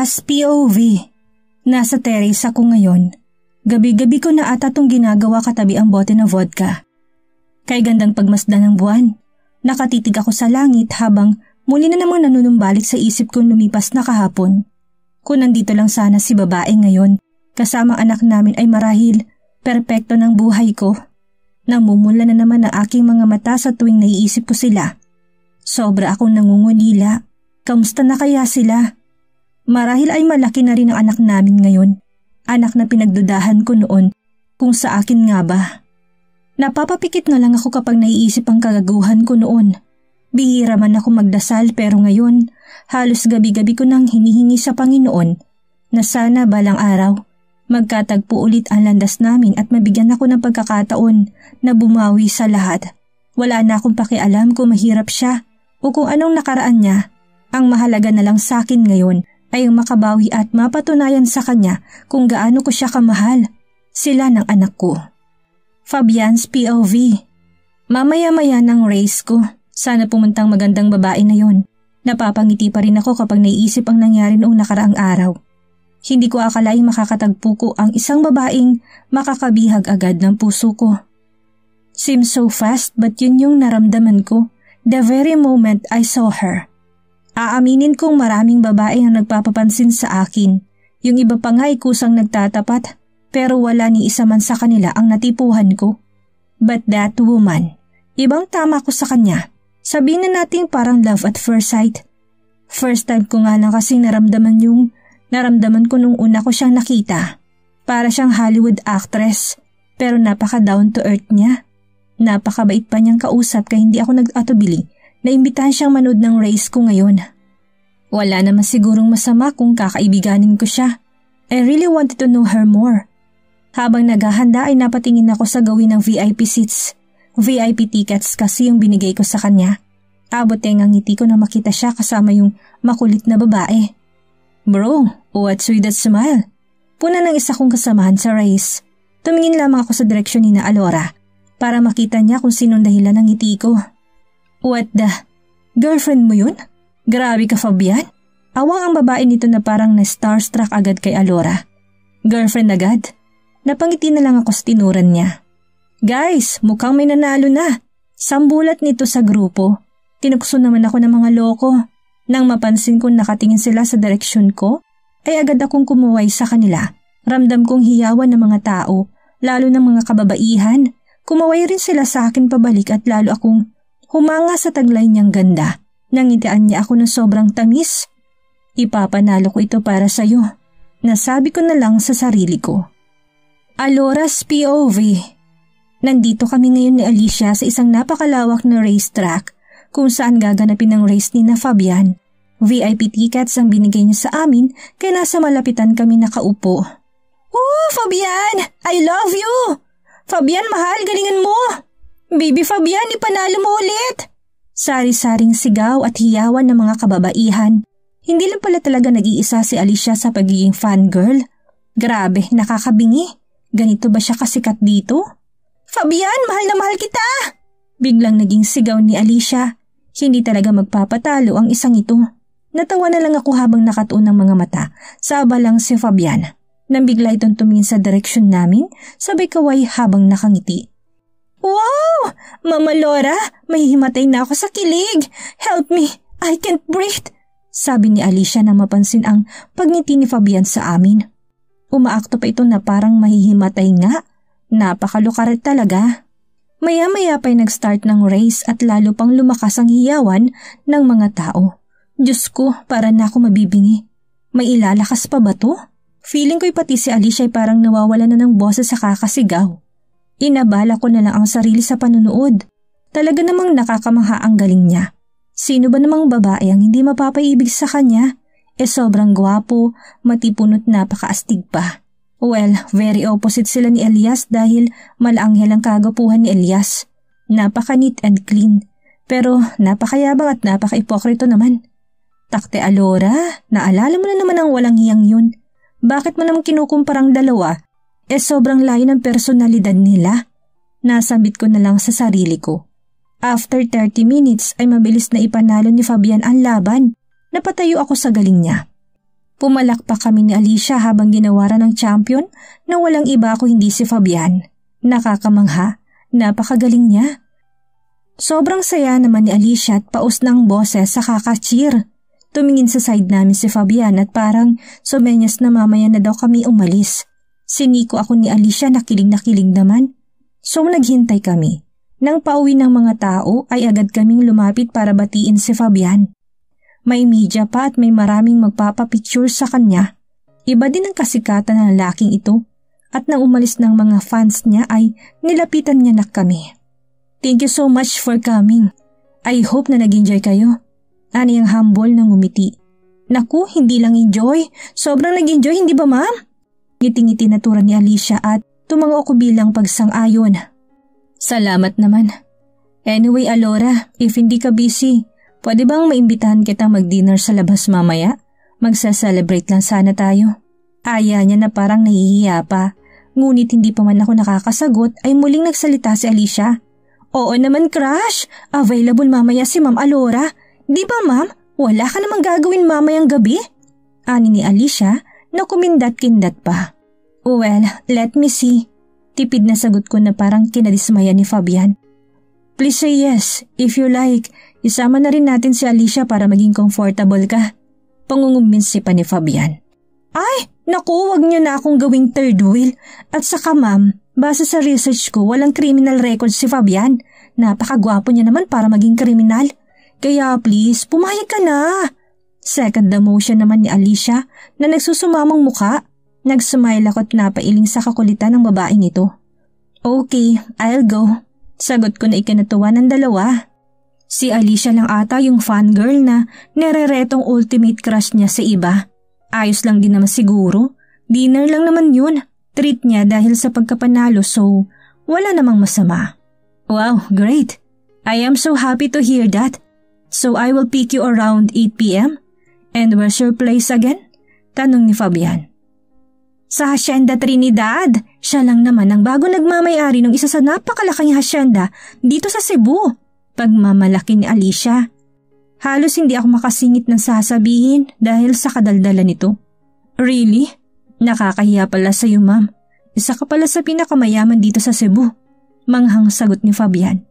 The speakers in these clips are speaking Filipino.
Podcast POV. Nasa terrace ako ngayon. Gabi-gabi ko na ata tong ginagawa katabi ang bote ng vodka. Kay gandang pagmasdan ng buwan, nakatitig ako sa langit habang muli na namang nanunumbalik sa isip kong lumipas na kahapon. Kung nandito lang sana si babae ngayon, kasama anak namin ay marahil perpekto ng buhay ko. Namumula na naman ang aking mga mata sa tuwing naiisip ko sila. Sobra akong nangungunila. Kamusta na kaya sila? Marahil ay malaki na rin ang anak namin ngayon. Anak na pinagdudahan ko noon kung sa akin nga ba. Napapapikit na lang ako kapag naiisip ang kagaguhan ko noon. Bihira man ako magdasal pero ngayon, halos gabi-gabi ko nang hinihingi sa Panginoon na sana balang araw magkatagpo ulit ang landas namin at mabigyan ako ng pagkakataon na bumawi sa lahat. Wala na akong pakialam kung mahirap siya o kung anong nakaraan niya. Ang mahalaga na lang sa akin ngayon ay makabawi at mapatunayan sa kanya kung gaano ko siya kamahal. Sila ng anak ko. Fabian's POV Mamaya-maya ng race ko. Sana pumuntang magandang babae na yon. Napapangiti pa rin ako kapag naiisip ang nangyari noong nakaraang araw. Hindi ko akalaing makakatagpo ko ang isang babaeng makakabihag agad ng puso ko. Seems so fast but yun yung naramdaman ko the very moment I saw her. Aaminin kong maraming babae ang nagpapapansin sa akin. Yung iba pa nga ay kusang nagtatapat pero wala ni isa man sa kanila ang natipuhan ko. But that woman, ibang tama ko sa kanya. Sabihin na nating parang love at first sight. First time ko nga lang kasing naramdaman yung naramdaman ko nung una ko siyang nakita. Para siyang Hollywood actress pero napaka down to earth niya. Napakabait pa niyang kausap kaya hindi ako nag-atubili na imbitahan siyang manood ng race ko ngayon. Wala naman sigurong masama kung kakaibiganin ko siya. I really wanted to know her more. Habang naghahanda ay napatingin ako sa gawin ng VIP seats. VIP tickets kasi yung binigay ko sa kanya. Abot ang ngiti ko na makita siya kasama yung makulit na babae. Bro, what's with that smile? Puna ng isa kong kasamahan sa race. Tumingin lamang ako sa direksyon ni na Alora para makita niya kung sinong dahilan ng ngiti ko. What the? Girlfriend mo yun? Grabe ka, Fabian. Awang ang babae nito na parang na-starstruck agad kay Alora. Girlfriend agad? Napangiti na lang ako sa tinuran niya. Guys, mukhang may nanalo na. Sambulat nito sa grupo. Tinukso naman ako ng mga loko. Nang mapansin kong nakatingin sila sa direksyon ko, ay agad akong kumuway sa kanila. Ramdam kong hiyawan ng mga tao, lalo ng mga kababaihan. Kumaway rin sila sa akin pabalik at lalo akong humanga sa taglay niyang ganda. Nangitaan niya ako ng sobrang tamis. Ipapanalo ko ito para sa'yo. Nasabi ko na lang sa sarili ko. Alora's POV Nandito kami ngayon ni Alicia sa isang napakalawak na racetrack kung saan gaganapin ang race ni na Fabian. VIP tickets ang binigay niya sa amin kaya nasa malapitan kami nakaupo. Oh, Fabian! I love you! Fabian, mahal, galingan mo! Baby Fabian, ipanalo mo ulit! Sari-saring sigaw at hiyawan ng mga kababaihan. Hindi lang pala talaga nag-iisa si Alicia sa pagiging fangirl. Grabe, nakakabingi. Ganito ba siya kasikat dito? Fabian, mahal na mahal kita! Biglang naging sigaw ni Alicia. Hindi talaga magpapatalo ang isang ito. Natawa na lang ako habang nakatuon ang mga mata sa abalang si Fabian. Nang bigla itong tumingin sa direksyon namin, sabay kaway habang nakangiti. Wow! Mama Laura, may himatay na ako sa kilig. Help me! I can't breathe! Sabi ni Alicia na mapansin ang pagngiti ni Fabian sa amin. Umaakto pa ito na parang mahihimatay nga. Napakalukarit talaga. Maya-maya pa'y nag-start ng race at lalo pang lumakas ang hiyawan ng mga tao. Diyos ko, para na ako mabibingi. May ilalakas pa ba to? Feeling ko'y pati si Alicia ay parang nawawala na ng boses sa kakasigaw. Inabala ko na lang ang sarili sa panunood. Talaga namang nakakamaha ang galing niya. Sino ba namang babae ang hindi mapapaibig sa kanya? E sobrang gwapo, matipunot napakaastig pa. Well, very opposite sila ni Elias dahil malaanghel ang kagapuhan ni Elias. Napaka neat and clean. Pero napakayabang at napaka-ipokrito naman. Takte Alora, naalala mo na naman ang walang hiyang yun. Bakit mo naman kinukumparang dalawa eh sobrang layo ng personalidad nila. Nasabit ko na lang sa sarili ko. After 30 minutes ay mabilis na ipanalo ni Fabian ang laban. Napatayo ako sa galing niya. Pumalakpak kami ni Alicia habang ginawaran ng champion na walang iba ako hindi si Fabian. Nakakamangha, napakagaling niya. Sobrang saya naman ni Alicia at paus ng boses sa kaka Tumingin sa side namin si Fabian at parang sumenyas na mamaya na daw kami umalis. Siniko ako ni Alicia na kilig na kilig naman. So naghintay kami. Nang pauwi ng mga tao ay agad kaming lumapit para batiin si Fabian. May media pa at may maraming magpapapicture sa kanya. Iba din ang kasikatan ng lalaking ito at nang umalis ng mga fans niya ay nilapitan niya na kami. Thank you so much for coming. I hope na nag-enjoy kayo. Ani ang humble ng umiti. Naku, hindi lang enjoy. Sobrang nag-enjoy, hindi ba ma'am? Ngiting-ngiti na tura ni Alicia at tumango ko bilang pagsang-ayon. Salamat naman. Anyway, Alora, if hindi ka busy, pwede bang maimbitahan kita mag-dinner sa labas mamaya? Magsa-celebrate lang sana tayo. Aya niya na parang nahihiya pa. Ngunit hindi pa man ako nakakasagot ay muling nagsalita si Alicia. Oo naman, crush! Available mamaya si Ma'am Alora. Di ba, Ma'am? Wala ka namang gagawin mamayang gabi? Ani ni Alicia na kumindat-kindat pa. Well, let me see. Tipid na sagot ko na parang kinadismaya ni Fabian. Please say yes, if you like. Isama na rin natin si Alicia para maging comfortable ka. Pangungumbensi pa ni Fabian. Ay, naku, wag niyo na akong gawing third wheel. At saka ma'am, base sa research ko, walang criminal record si Fabian. Napakagwapo niya naman para maging kriminal. Kaya please, pumayag ka na. Second the motion naman ni Alicia na nagsusumamang muka. Nagsmile ako't napailing sa kakulitan ng babaeng ito. Okay, I'll go. Sagot ko na ikinatuwa ng dalawa. Si Alicia lang ata yung fangirl na nereretong ultimate crush niya sa iba. Ayos lang din naman siguro. Dinner lang naman yun. Treat niya dahil sa pagkapanalo so wala namang masama. Wow, great. I am so happy to hear that. So I will pick you around 8pm? And where's your place again? Tanong ni Fabian. Sa Hacienda Trinidad, siya lang naman ang bago nagmamayari ng isa sa napakalaking hacienda dito sa Cebu. Pagmamalaki ni Alicia. Halos hindi ako makasingit ng sasabihin dahil sa kadaldala nito. Really? Nakakahiya pala sa'yo ma'am. Isa ka pala sa pinakamayaman dito sa Cebu. Manghang sagot ni Fabian.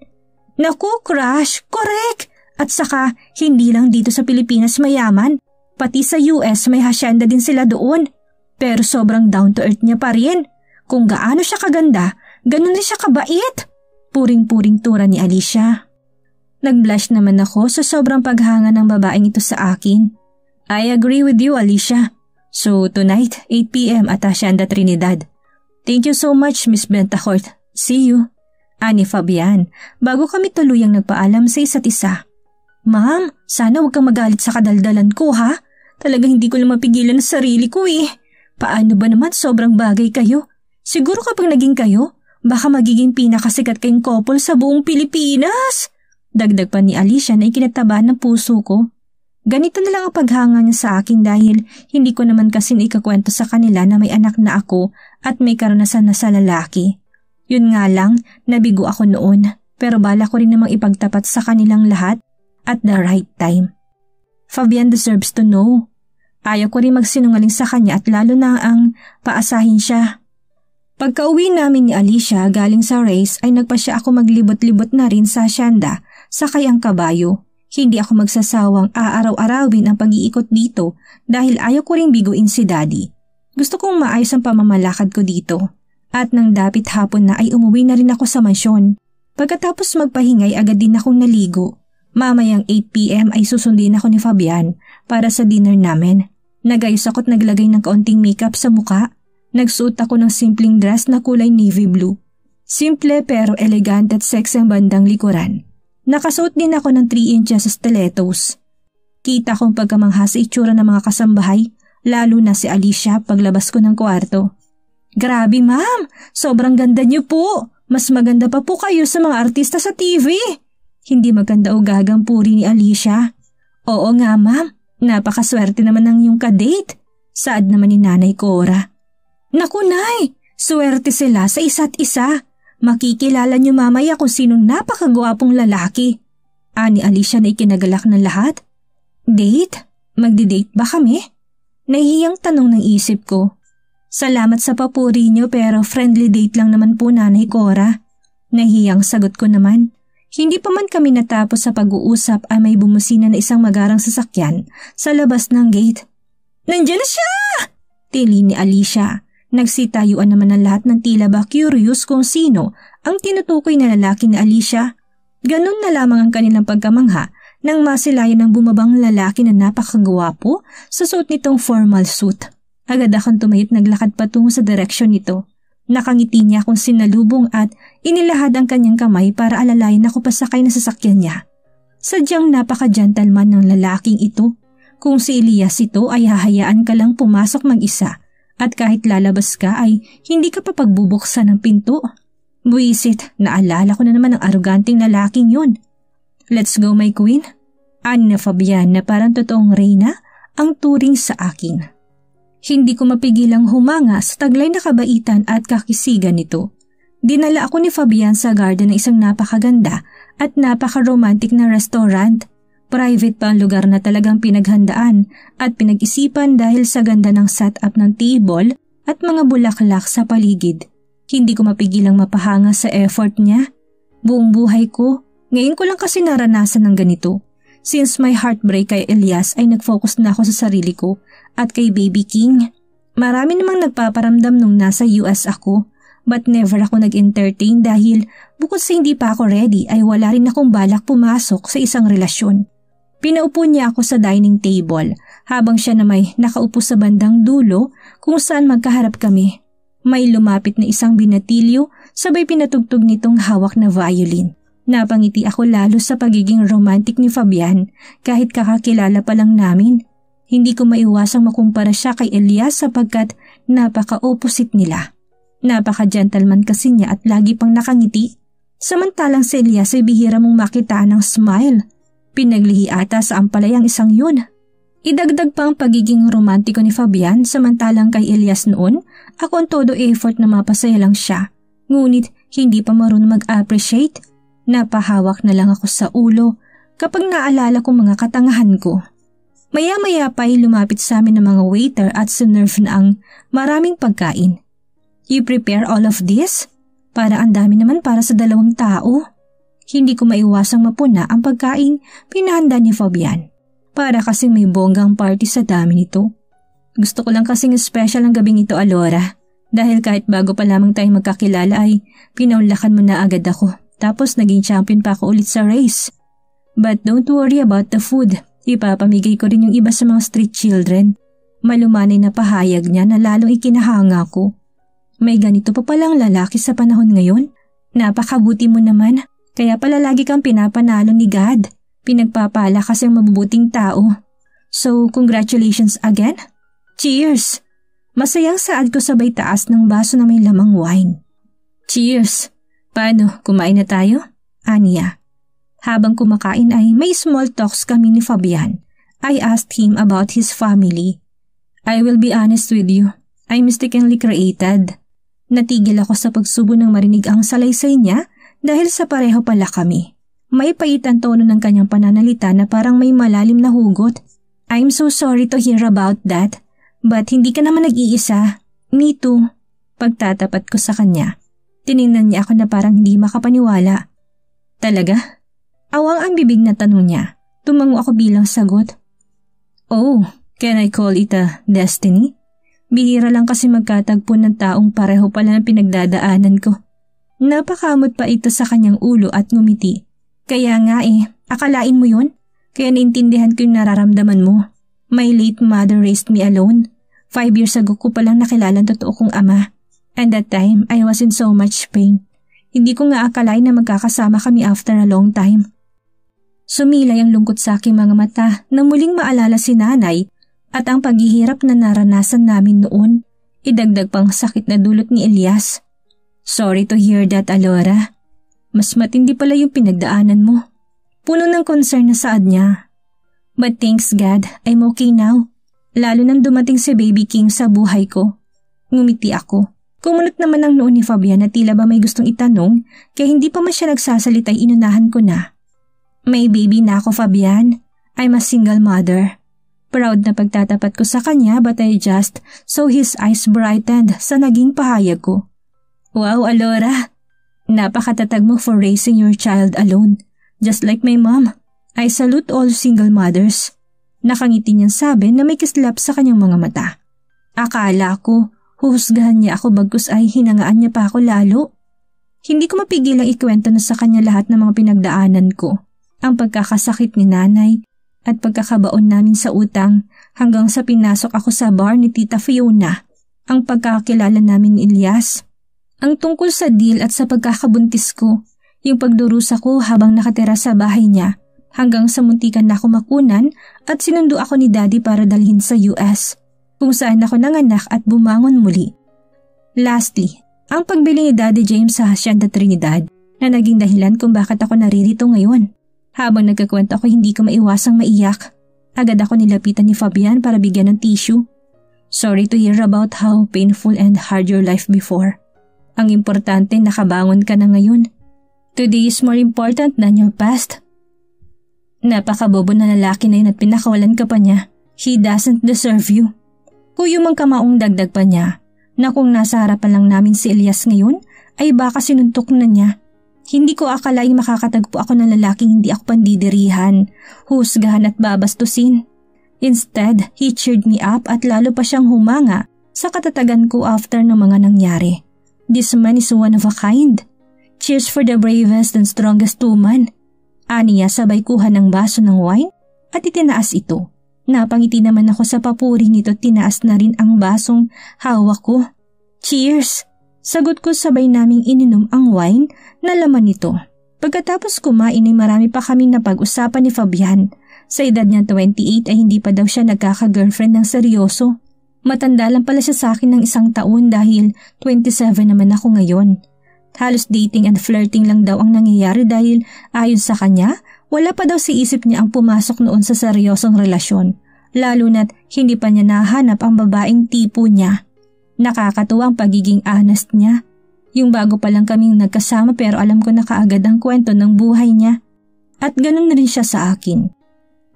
Naku, crush! Correct! At saka, hindi lang dito sa Pilipinas mayaman, Pati sa US may hasyenda din sila doon. Pero sobrang down to earth niya pa rin. Kung gaano siya kaganda, ganun rin siya kabait. Puring-puring tura ni Alicia. Nag-blush naman ako sa sobrang paghanga ng babaeng ito sa akin. I agree with you, Alicia. So, tonight, 8pm at Hacienda Trinidad. Thank you so much, Miss Bentacourt. See you. Ani Fabian, bago kami tuluyang nagpaalam sa isa't isa. Ma'am, sana huwag kang magalit sa kadaldalan ko, ha? Talagang hindi ko lang mapigilan ang sarili ko eh. Paano ba naman sobrang bagay kayo? Siguro kapag naging kayo, baka magiging pinakasikat kayong couple sa buong Pilipinas. Dagdag pa ni Alicia na ikinatabahan ng puso ko. Ganito na lang ang paghanga niya sa akin dahil hindi ko naman kasi ikakwento sa kanila na may anak na ako at may karanasan na sa lalaki. Yun nga lang, nabigo ako noon pero bala ko rin namang ipagtapat sa kanilang lahat at the right time. Fabian deserves to know. Ayaw ko rin magsinungaling sa kanya at lalo na ang paasahin siya. Pagka uwi namin ni Alicia galing sa race ay nagpa siya ako maglibot-libot na rin sa hasyanda, sakay ang kabayo. Hindi ako magsasawang aaraw-arawin ang pag-iikot dito dahil ayaw ko rin biguin si daddy. Gusto kong maayos ang pamamalakad ko dito. At nang dapit hapon na ay umuwi na rin ako sa mansyon. Pagkatapos magpahingay agad din akong naligo Mamayang 8pm ay susundin ako ni Fabian para sa dinner namin. Nagayos ako't naglagay ng kaunting makeup sa muka. Nagsuot ako ng simpleng dress na kulay navy blue. Simple pero elegant at sexy ang bandang likuran. Nakasuot din ako ng 3 inches stilettos. Kita kong pagkamangha sa itsura ng mga kasambahay, lalo na si Alicia paglabas ko ng kwarto. Grabe ma'am, sobrang ganda niyo po. Mas maganda pa po kayo sa mga artista sa TV. Hindi maganda o gagang puri ni Alicia. Oo nga ma'am, napakaswerte naman ng iyong kadate. Saad naman ni Nanay Cora. Naku nay, swerte sila sa isa't isa. Makikilala niyo mamaya kung sinong napakagwapong lalaki. Ani Alicia na ikinagalak ng lahat. Date? Magdi-date ba kami? Nahihiyang tanong ng isip ko. Salamat sa papuri niyo pero friendly date lang naman po Nanay Cora. Nahiyang sagot ko naman. Hindi pa man kami natapos sa pag-uusap ay may bumusina na isang magarang sasakyan sa labas ng gate. Nandiyan na siya! Tili ni Alicia. Nagsitayuan naman ang lahat ng tila ba curious kung sino ang tinutukoy na lalaki ni Alicia. Ganun na lamang ang kanilang pagkamangha nang masilayan ng bumabang lalaki na napakagwapo sa suot nitong formal suit. Agad akong tumayot naglakad patungo sa direksyon nito. Nakangiti niya kung sinalubong at inilahad ang kanyang kamay para alalayan na kupasakay na sasakyan niya. Sadyang napaka-gentleman ng lalaking ito. Kung si Elias ito ay hahayaan ka lang pumasok mag-isa at kahit lalabas ka ay hindi ka pa ng pinto. Buisit, naalala ko na naman ang aroganting lalaking yun. Let's go my queen. Ani na Fabian na parang totoong reyna ang turing sa akin. Hindi ko mapigilang humanga sa taglay na kabaitan at kakisigan nito. Dinala ako ni Fabian sa garden ng isang napakaganda at napaka-romantic na restaurant. Private pa ang lugar na talagang pinaghandaan at pinag-isipan dahil sa ganda ng setup ng table at mga bulaklak sa paligid. Hindi ko mapigilang mapahanga sa effort niya. Buong buhay ko, ngayon ko lang kasi naranasan ng ganito. Since my heartbreak kay Elias ay nag-focus na ako sa sarili ko at kay Baby King. Marami namang nagpaparamdam nung nasa US ako but never ako nag-entertain dahil bukod sa hindi pa ako ready ay wala rin akong balak pumasok sa isang relasyon. Pinaupo niya ako sa dining table habang siya na may nakaupo sa bandang dulo kung saan magkaharap kami. May lumapit na isang binatilyo sabay pinatugtog nitong hawak na violin. Napangiti ako lalo sa pagiging romantic ni Fabian kahit kakakilala pa lang namin hindi ko maiwasang makumpara siya kay Elias sapagkat napaka-opposite nila. Napaka-gentleman kasi niya at lagi pang nakangiti. Samantalang si Elias ay bihira mong makita ng smile. Pinaglihi ata sa ampalayang isang yun. Idagdag pa ang pagiging romantiko ni Fabian samantalang kay Elias noon, ako ang todo effort na mapasaya lang siya. Ngunit hindi pa marunong mag-appreciate. Napahawak na lang ako sa ulo kapag naalala ko mga katangahan ko. Maya-maya pa ay lumapit sa amin ng mga waiter at sinerve na ang maraming pagkain. You prepare all of this? Para ang dami naman para sa dalawang tao. Hindi ko maiwasang mapuna ang pagkain pinahanda ni Fabian. Para kasi may bonggang party sa dami nito. Gusto ko lang kasing special ang gabing ito, Alora. Dahil kahit bago pa lamang tayong magkakilala ay pinaunlakan mo na agad ako. Tapos naging champion pa ako ulit sa race. But don't worry about the food. Ipapamigay ko rin yung iba sa mga street children. Malumanay na pahayag niya na lalong ikinahanga ko. May ganito pa palang lalaki sa panahon ngayon? Napakabuti mo naman, kaya pala lagi kang pinapanalo ni God. Pinagpapala kasi ang mabubuting tao. So, congratulations again. Cheers! Masayang saad ko sabay taas ng baso na may lamang wine. Cheers! Paano, kumain na tayo? Aniya. Habang kumakain ay may small talks kami ni Fabian. I asked him about his family. I will be honest with you. I mistakenly created. Natigil ako sa pagsubo ng marinig ang salaysay niya dahil sa pareho pala kami. May paitan tono ng kanyang pananalita na parang may malalim na hugot. I'm so sorry to hear about that. But hindi ka naman nag-iisa. Me too. Pagtatapat ko sa kanya. Tiningnan niya ako na parang hindi makapaniwala. Talaga? Awang ang bibig na tanong niya. Tumango ako bilang sagot. Oh, can I call it a destiny? Bihira lang kasi magkatagpo ng taong pareho pala ng pinagdadaanan ko. Napakamot pa ito sa kanyang ulo at ngumiti. Kaya nga eh, akalain mo yun? Kaya naintindihan ko yung nararamdaman mo. My late mother raised me alone. Five years ago ko palang nakilala ang totoo kong ama. And that time, I was in so much pain. Hindi ko nga akalain na magkakasama kami after a long time. Sumilay ang lungkot sa aking mga mata na muling maalala si nanay at ang paghihirap na naranasan namin noon. Idagdag pang sakit na dulot ni Elias. Sorry to hear that, Alora. Mas matindi pala yung pinagdaanan mo. Puno ng concern na saad niya. But thanks God, I'm okay now. Lalo nang dumating si Baby King sa buhay ko. Ngumiti ako. Kumunot naman ang noon ni Fabian na tila ba may gustong itanong kaya hindi pa man siya nagsasalita inunahan ko na. May baby na ako Fabian. I'm a single mother. Proud na pagtatapat ko sa kanya but I just saw his eyes brightened sa naging pahayag ko. Wow, Alora! Napakatatag mo for raising your child alone. Just like my mom, I salute all single mothers. Nakangiti niyang sabi na may kislap sa kanyang mga mata. Akala ko, huhusgahan niya ako bagkus ay hinangaan niya pa ako lalo. Hindi ko mapigil ang ikwento na sa kanya lahat ng mga pinagdaanan ko ang pagkakasakit ni nanay at pagkakabaon namin sa utang hanggang sa pinasok ako sa bar ni Tita Fiona, ang pagkakakilala namin ni Elias. Ang tungkol sa deal at sa pagkakabuntis ko, yung pagdurusa ko habang nakatira sa bahay niya hanggang sa muntikan na ako makunan at sinundo ako ni daddy para dalhin sa US kung saan ako nanganak at bumangon muli. Lastly, ang pagbili ni Daddy James sa Hacienda Trinidad na naging dahilan kung bakit ako naririto ngayon. Habang nagkakwento ako hindi ko maiwasang maiyak. Agad ako nilapitan ni Fabian para bigyan ng tissue. Sorry to hear about how painful and hard your life before. Ang importante nakabangon ka na ngayon. Today is more important than your past. Napakabobo na lalaki na yun at pinakawalan ka pa niya. He doesn't deserve you. Kuyo mang kamaong dagdag pa niya na kung nasa harapan lang namin si Elias ngayon ay baka sinuntok na niya hindi ko akalaing makakatagpo ako ng lalaking hindi ako pandidirihan, husgahan at babastusin. Instead, he cheered me up at lalo pa siyang humanga sa katatagan ko after ng mga nangyari. This man is one of a kind. Cheers for the bravest and strongest woman. Aniya sabay kuha ng baso ng wine at itinaas ito. Napangiti naman ako sa papuri nito at tinaas na rin ang basong hawak ko. Cheers! Sagot ko sabay naming ininom ang wine na laman nito. Pagkatapos kumain ay marami pa kami na pag-usapan ni Fabian. Sa edad niya 28 ay hindi pa daw siya nagkaka-girlfriend ng seryoso. Matanda lang pala siya sa akin ng isang taon dahil 27 naman ako ngayon. Halos dating and flirting lang daw ang nangyayari dahil ayon sa kanya, wala pa daw si isip niya ang pumasok noon sa seryosong relasyon. Lalo na't hindi pa niya nahanap ang babaeng tipo niya. Nakakatuwang pagiging honest niya. Yung bago pa lang kaming nagkasama pero alam ko na kaagad ang kwento ng buhay niya. At ganun na rin siya sa akin.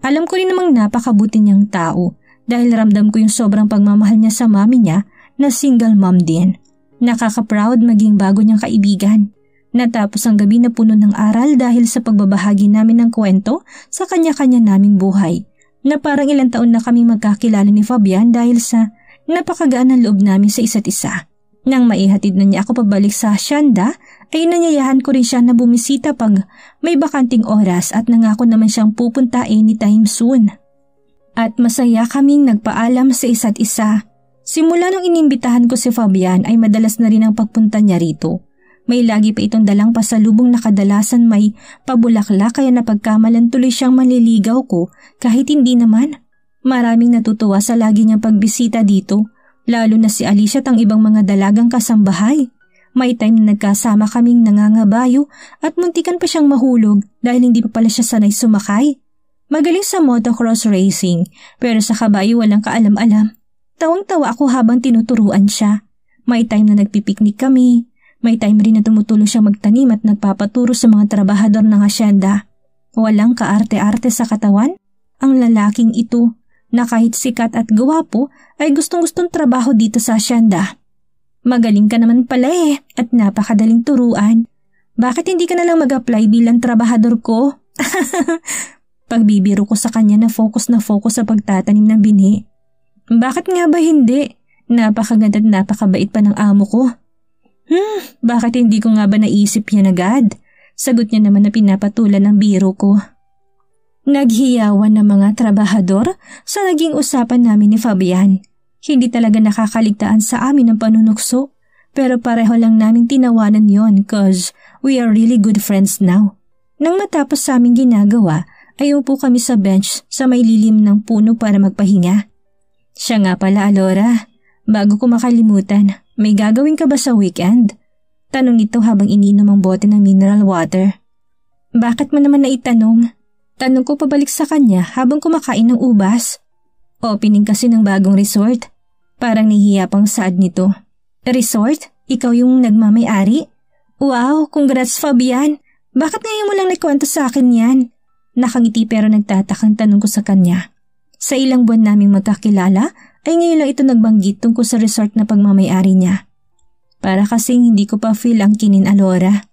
Alam ko rin namang napakabuti niyang tao dahil ramdam ko yung sobrang pagmamahal niya sa mami niya na single mom din. Nakaka-proud maging bago niyang kaibigan. Natapos ang gabi na puno ng aral dahil sa pagbabahagi namin ng kwento sa kanya-kanya naming buhay na parang ilang taon na kami magkakilala ni Fabian dahil sa napakagaan ng loob namin sa isa't isa. Nang maihatid na niya ako pabalik sa hasyanda, ay nanyayahan ko rin siya na bumisita pag may bakanting oras at nangako naman siyang pupunta anytime soon. At masaya kaming nagpaalam sa isa't isa. Simula nung inimbitahan ko si Fabian ay madalas na rin ang pagpunta niya rito. May lagi pa itong dalang pasalubong na kadalasan may pabulakla kaya napagkamalan tuloy siyang manliligaw ko kahit hindi naman. Maraming natutuwa sa lagi niyang pagbisita dito, lalo na si Alicia at ang ibang mga dalagang kasambahay. May time na nagkasama kaming nangangabayo at muntikan pa siyang mahulog dahil hindi pa pala siya sanay sumakay. Magaling sa motocross racing pero sa kabayo walang kaalam-alam. Tawang-tawa ako habang tinuturuan siya. May time na nagpipiknik kami. May time rin na tumutulong siyang magtanim at nagpapaturo sa mga trabahador ng asyenda. Walang kaarte-arte sa katawan ang lalaking ito na kahit sikat at gwapo ay gustong-gustong trabaho dito sa asyanda. Magaling ka naman pala eh at napakadaling turuan. Bakit hindi ka nalang mag-apply bilang trabahador ko? Pagbibiro ko sa kanya na focus na focus sa pagtatanim ng bini. Bakit nga ba hindi? Napakaganda at napakabait pa ng amo ko. Hmm, bakit hindi ko nga ba naisip yan agad? Sagot niya naman na pinapatulan ng biro ko. Naghiyawan ng mga trabahador sa naging usapan namin ni Fabian. Hindi talaga nakakaligtaan sa amin ang panunukso, pero pareho lang namin tinawanan yon cause we are really good friends now. Nang matapos sa aming ginagawa, ay upo kami sa bench sa may lilim ng puno para magpahinga. Siya nga pala, Alora. Bago ko makalimutan, may gagawin ka ba sa weekend? Tanong ito habang ininom ang bote ng mineral water. Bakit mo naman naitanong? Tanong ko pabalik sa kanya habang kumakain ng ubas. Opening kasi ng bagong resort. Parang nahihiya pang saad nito. Resort? Ikaw yung nagmamayari? Wow, congrats Fabian! Bakit ngayon mo lang nagkwento sa akin yan? Nakangiti pero nagtatakang tanong ko sa kanya. Sa ilang buwan naming magkakilala, ay ngayon lang ito nagbanggit tungkol sa resort na pagmamayari niya. Para kasing hindi ko pa feel ang kinin Alora.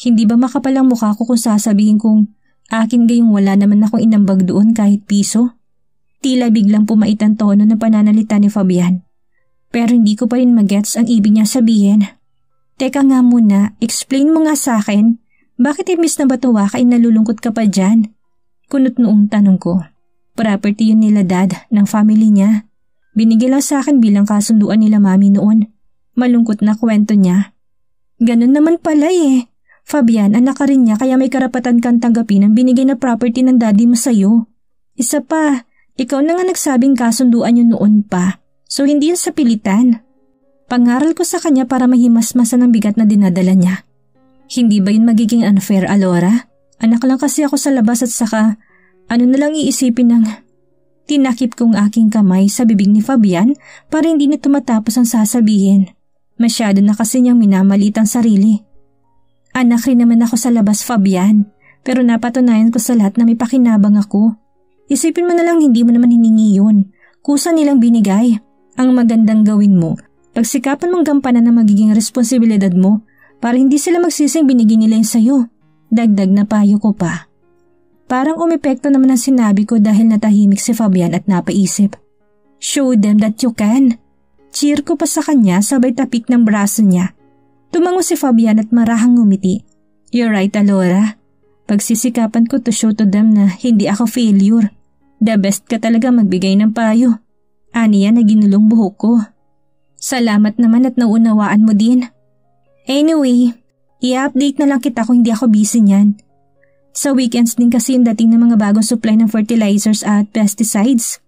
Hindi ba makapalang mukha ko kung sasabihin kong Akin gayong wala naman akong inambag doon kahit piso. Tila biglang pumait ang tono ng pananalita ni Fabian. Pero hindi ko pa rin magets ang ibig niya sabihin. Teka nga muna, explain mo nga sa akin, bakit imbis na batuwa ka nalulungkot ka pa dyan? Kunot noong tanong ko. Property yun nila dad ng family niya. Binigay lang sa akin bilang kasunduan nila mami noon. Malungkot na kwento niya. Ganun naman pala eh. Fabian, anak ka rin niya kaya may karapatan kang tanggapin ang binigay na property ng daddy mo sa'yo. Isa pa, ikaw na nga nagsabing kasunduan yun noon pa. So hindi yun sa pilitan. Pangaral ko sa kanya para mahimasmasan ang bigat na dinadala niya. Hindi ba yun magiging unfair, Alora? Anak lang kasi ako sa labas at saka ano na lang iisipin ng... Tinakip kong aking kamay sa bibig ni Fabian para hindi na tumatapos ang sasabihin. Masyado na kasi niyang minamalit ang sarili. Anak rin naman ako sa labas, Fabian. Pero napatunayan ko sa lahat na may pakinabang ako. Isipin mo na lang hindi mo naman hiningi yun. Kusa nilang binigay. Ang magandang gawin mo, pagsikapan mong gampanan na magiging responsibilidad mo para hindi sila magsising binigay nila yung sayo. Dagdag na payo ko pa. Parang umepekto naman ang sinabi ko dahil natahimik si Fabian at napaisip. Show them that you can. Cheer ko pa sa kanya sabay tapik ng braso niya Tumango si Fabian at marahang ngumiti. You're right, Alora. Pagsisikapan ko to show to them na hindi ako failure. The best ka talaga magbigay ng payo. Aniya na ginulong buhok ko. Salamat naman at naunawaan mo din. Anyway, i-update na lang kita kung hindi ako busy niyan. Sa weekends din kasi yung dating ng mga bagong supply ng fertilizers at pesticides.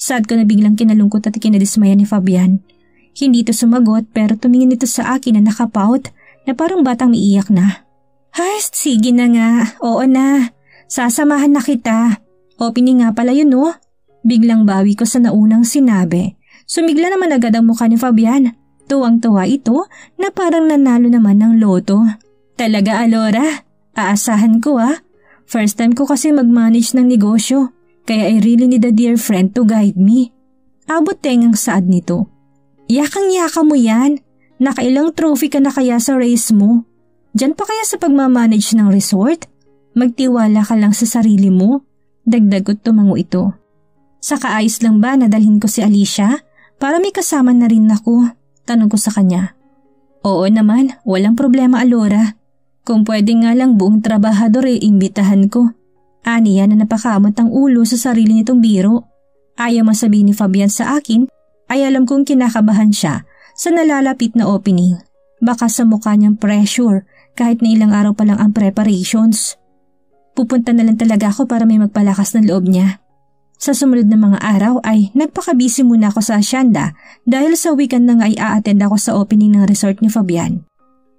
Sad ko na biglang kinalungkot at kinadismaya ni Fabian. Hindi ito sumagot pero tumingin ito sa akin na nakapout na parang batang miiyak na. Hast, sige na nga. Oo na. Sasamahan na kita. Opening nga pala yun no? Biglang bawi ko sa naunang sinabi. Sumigla naman agad ang mukha ni Fabian. Tuwang-tuwa ito na parang nanalo naman ng loto. Talaga Alora, aasahan ko ah. First time ko kasi mag-manage ng negosyo, kaya I really need a dear friend to guide me. Abot tengang saad nito. Yakang-yaka mo yan. Nakailang trophy ka na kaya sa race mo? Diyan pa kaya sa pagmamanage ng resort? Magtiwala ka lang sa sarili mo? Dagdag ko tumango ito. Sa kaayos lang ba nadalhin ko si Alicia? Para may kasama na rin ako. Tanong ko sa kanya. Oo naman, walang problema Alora. Kung pwede nga lang buong trabahador ay eh, imbitahan ko. Aniya na napakamot ang ulo sa sarili nitong biro. Ayaw masabi ni Fabian sa akin ay alam kong kinakabahan siya sa nalalapit na opening. Baka sa mukha niyang pressure kahit na ilang araw pa lang ang preparations. Pupunta na lang talaga ako para may magpalakas ng loob niya. Sa sumunod na mga araw ay nagpakabisi muna ako sa asyanda dahil sa weekend na nga ay a ako sa opening ng resort ni Fabian.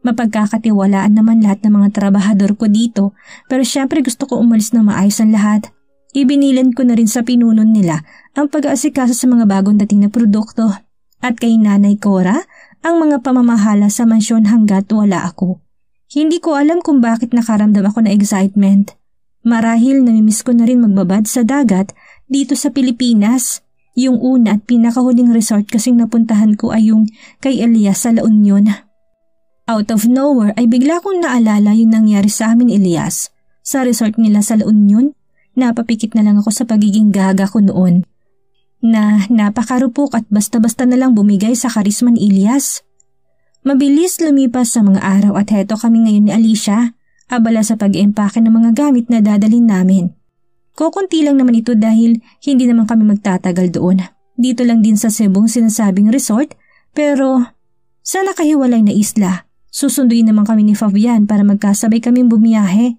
Mapagkakatiwalaan naman lahat ng mga trabahador ko dito pero syempre gusto ko umalis ng maayos ang lahat Ibinilan ko na rin sa pinunon nila ang pag-aasikaso sa mga bagong dating na produkto at kay Nanay Cora ang mga pamamahala sa mansyon hanggat wala ako. Hindi ko alam kung bakit nakaramdam ako ng excitement. Marahil namimiss ko na rin magbabad sa dagat dito sa Pilipinas. Yung una at pinakahuling resort kasing napuntahan ko ay yung kay Elias sa La Union. Out of nowhere ay bigla kong naalala yung nangyari sa amin Elias sa resort nila sa La Union Napapikit na lang ako sa pagiging gaga ko noon na napakarupok at basta-basta na lang bumigay sa karisma ni Elias. Mabilis lumipas sa mga araw at heto kami ngayon ni Alicia, abala sa pag-empake ng mga gamit na dadalhin namin. Kukunti lang naman ito dahil hindi naman kami magtatagal doon. Dito lang din sa Cebong sinasabing resort pero sa nakahiwalay na isla, susunduin naman kami ni Fabian para magkasabay kaming bumiyahe.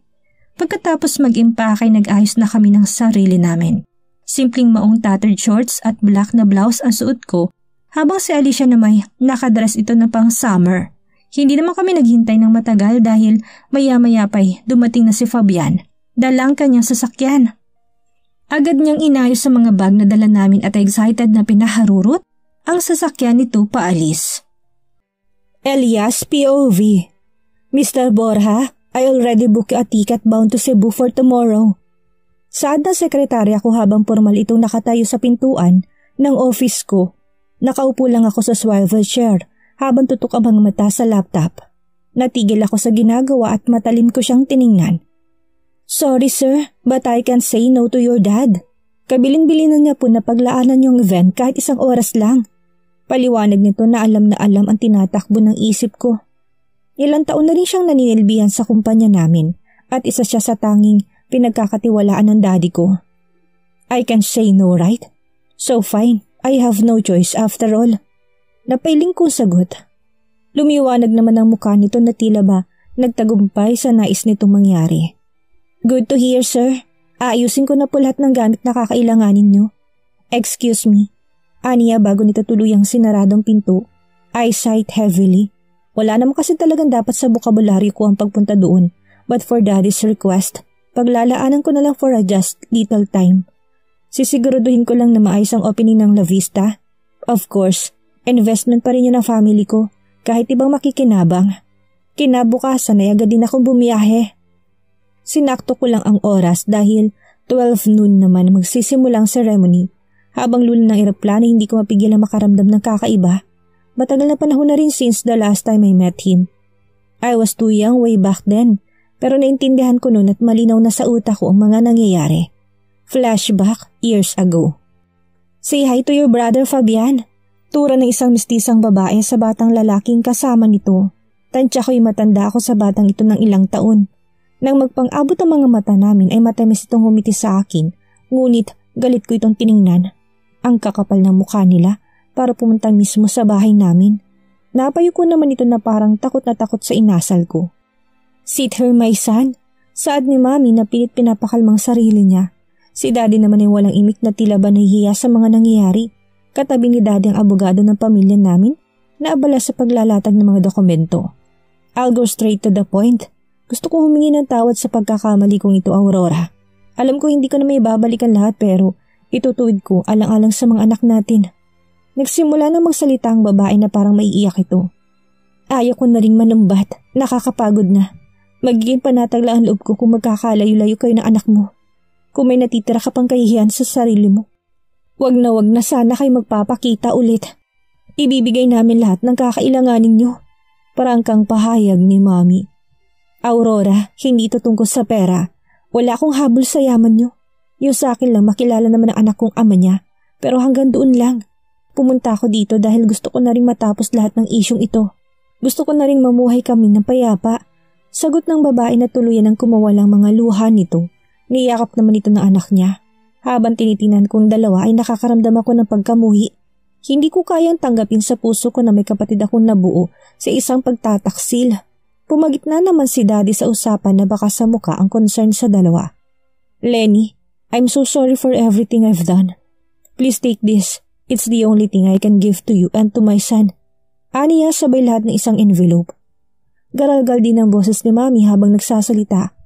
Pagkatapos mag-impake nag-ayos na kami ng sarili namin. Simpleng maong tattered shorts at black na blouse ang suot ko habang si Alicia na may nakadress ito na pang summer. Hindi naman kami naghintay ng matagal dahil maya-maya pa'y dumating na si Fabian. Dalang ang kanyang sasakyan. Agad niyang inayos sa mga bag na dala namin at excited na pinaharurot ang sasakyan nito paalis. Elias POV Mr. Borja, I already booked a ticket bound to Cebu for tomorrow. Saad na sekretarya ko habang formal itong nakatayo sa pintuan ng office ko. Nakaupo lang ako sa swivel chair habang tutok ang mga mata sa laptop. Natigil ako sa ginagawa at matalim ko siyang tiningnan. Sorry sir, but I can say no to your dad. kabilin na niya po na paglaanan yung event kahit isang oras lang. Paliwanag nito na alam na alam ang tinatakbo ng isip ko. Ilang taon na rin siyang naninilbihan sa kumpanya namin at isa siya sa tanging pinagkakatiwalaan ng daddy ko. I can say no, right? So fine, I have no choice after all. Napailing kong sagot. Lumiwanag naman ang mukha nito na tila ba nagtagumpay sa nais nitong mangyari. Good to hear, sir. Aayusin ko na po lahat ng gamit na kakailanganin niyo. Excuse me. Aniya bago nito tuluyang sinaradong pinto, I sighed heavily wala naman kasi talagang dapat sa vocabulary ko ang pagpunta doon. But for daddy's request, paglalaanan ko na lang for a just little time. Sisiguraduhin ko lang na maayos ang opening ng La Vista. Of course, investment pa rin yun ang family ko, kahit ibang makikinabang. Kinabukasan ay agad din akong bumiyahe. Sinakto ko lang ang oras dahil 12 noon naman magsisimulang ceremony. Habang lula ng eroplano hindi ko mapigil ang makaramdam ng kakaiba Matagal na panahon na rin since the last time I met him. I was too young way back then, pero naintindihan ko noon at malinaw na sa utak ko ang mga nangyayari. Flashback years ago. Say hi to your brother Fabian. Tura ng isang mistisang babae sa batang lalaking kasama nito. Tansya ko'y matanda ako sa batang ito ng ilang taon. Nang magpang-abot ang mga mata namin ay matamis itong humiti sa akin, ngunit galit ko itong tiningnan. Ang kakapal ng mukha nila para pumunta mismo sa bahay namin. Napayo ko naman ito na parang takot na takot sa inasal ko. Sit her my son. Saad ni mami na pilit pinapakalmang sarili niya. Si daddy naman ay walang imik na tila ba nahihiya sa mga nangyayari. Katabi ni daddy ang abogado ng pamilya namin na abala sa paglalatag ng mga dokumento. I'll go straight to the point. Gusto ko humingi ng tawad sa pagkakamali kong ito, Aurora. Alam ko hindi ko na may babalikan lahat pero itutuwid ko alang-alang sa mga anak natin. Nagsimula na magsalita ang babae na parang maiiyak ito. Ayaw ko na rin manumbat, nakakapagod na. Magiging panatag lang ang loob ko kung magkakalayo-layo kayo ng anak mo. Kung may natitira ka pang kahihiyan sa sarili mo. Wag na wag na sana kayo magpapakita ulit. Ibibigay namin lahat ng kakailanganin niyo. nyo. Parangkang pahayag ni Mami. Aurora, hindi ito tungkol sa pera. Wala akong habol sa yaman niyo. Yung sa akin lang makilala naman ang anak kong ama niya. Pero hanggang doon lang. Pumunta ako dito dahil gusto ko na rin matapos lahat ng isyong ito. Gusto ko na rin mamuhay kami ng payapa. Sagot ng babae na tuluyan ang kumawalang mga luha nito. Niyakap naman ito ng anak niya. Habang tinitinan kong dalawa ay nakakaramdam ako ng pagkamuhi. Hindi ko kayang tanggapin sa puso ko na may kapatid akong nabuo sa isang pagtataksil. Pumagitna naman si daddy sa usapan na baka sa mukha ang concern sa dalawa. Lenny, I'm so sorry for everything I've done. Please take this. It's the only thing I can give to you and to my son. Aniya sabay lahat ng isang envelope. Garalgal din ang boses ni Mami habang nagsasalita.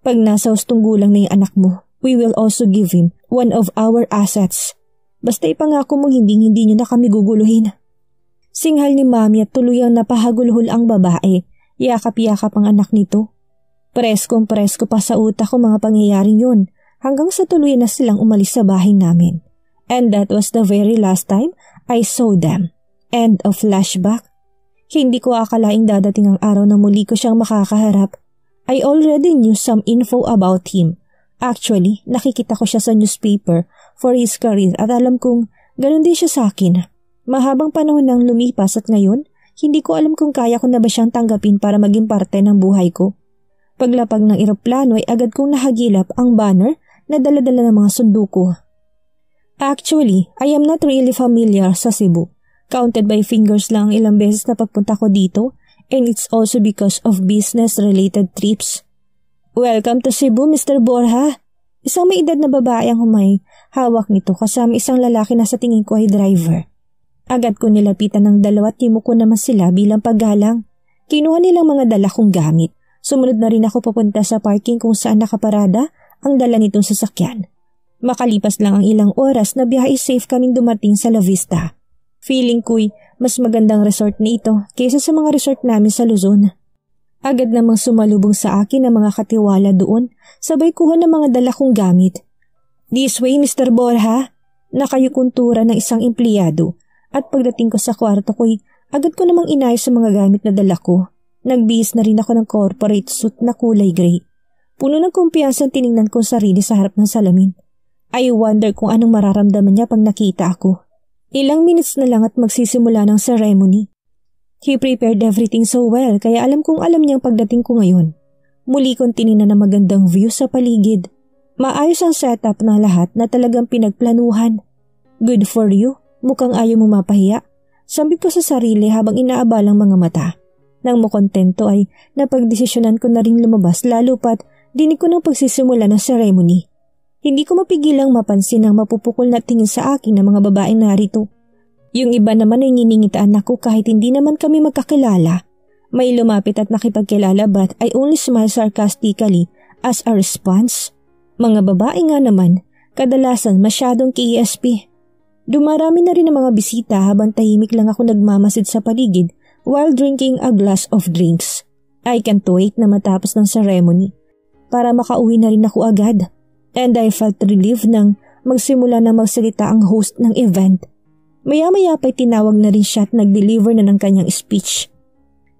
Pag nasa hustong gulang na yung anak mo, we will also give him one of our assets. Basta ipangako mong hindi-hindi nyo na kami guguluhin. Singhal ni Mami at tuluyang napahagulhol ang babae. Yakap-yakap ang anak nito. Preskong-presko pa sa utak ko mga pangyayaring yun hanggang sa tuluyan na silang umalis sa bahay namin. And that was the very last time I saw them. End of flashback. Hindi ko akalaing dadating ang araw na muli ko siyang makakaharap. I already knew some info about him. Actually, nakikita ko siya sa newspaper for his career at alam kong ganun din siya sa akin. Mahabang panahon nang lumipas at ngayon, hindi ko alam kung kaya ko na ba siyang tanggapin para maging parte ng buhay ko. Paglapag ng eroplano ay agad kong nahagilap ang banner na daladala ng mga sundo ko. Actually, I am not really familiar sa Cebu. Counted by fingers lang ilang beses na pagpunta ko dito and it's also because of business-related trips. Welcome to Cebu, Mr. Borja. Isang may edad na babae ang humay. Hawak nito kasama isang lalaki na sa tingin ko ay driver. Agad ko nilapitan ng dalawa at timo ko naman sila bilang paggalang. Kinuha nilang mga dala kong gamit. Sumunod na rin ako papunta sa parking kung saan nakaparada ang dala nitong sasakyan. Makalipas lang ang ilang oras na biyahe safe kaming dumating sa La Vista. Feeling ko'y mas magandang resort na ito kaysa sa mga resort namin sa Luzon. Agad namang sumalubong sa akin ang mga katiwala doon, sabay kuha ng mga dala kong gamit. This way, Mr. Borja, nakayukuntura ng isang empleyado at pagdating ko sa kwarto ko'y agad ko namang inayos sa mga gamit na dala ko. Nagbihis na rin ako ng corporate suit na kulay gray. Puno ng kumpiyansa tiningnan ko sarili sa harap ng salamin. I wonder kung anong mararamdaman niya pag nakita ako. Ilang minutes na lang at magsisimula ng ceremony. He prepared everything so well kaya alam kong alam niyang pagdating ko ngayon. Muli kong tinina na magandang view sa paligid. Maayos ang setup na lahat na talagang pinagplanuhan. Good for you, mukhang ayaw mo mapahiya. Sambit ko sa sarili habang inaabalang mga mata. Nang makontento ay napagdesisyonan ko na rin lumabas lalo pat dinig ko ng pagsisimula ng ceremony. Hindi ko mapigilang mapansin ang mapupukol na tingin sa akin ng mga babaeng narito. Yung iba naman ay niningitaan ako kahit hindi naman kami magkakilala. May lumapit at nakipagkilala but I only smile sarcastically as a response. Mga babae nga naman, kadalasan masyadong KESP. Dumarami na rin ang mga bisita habang tahimik lang ako nagmamasid sa paligid while drinking a glass of drinks. I can't wait na matapos ng ceremony para makauwi na rin ako agad. And I felt relieved nang magsimula na magsalita ang host ng event. Maya-maya pa'y tinawag na rin siya at nag-deliver na ng kanyang speech.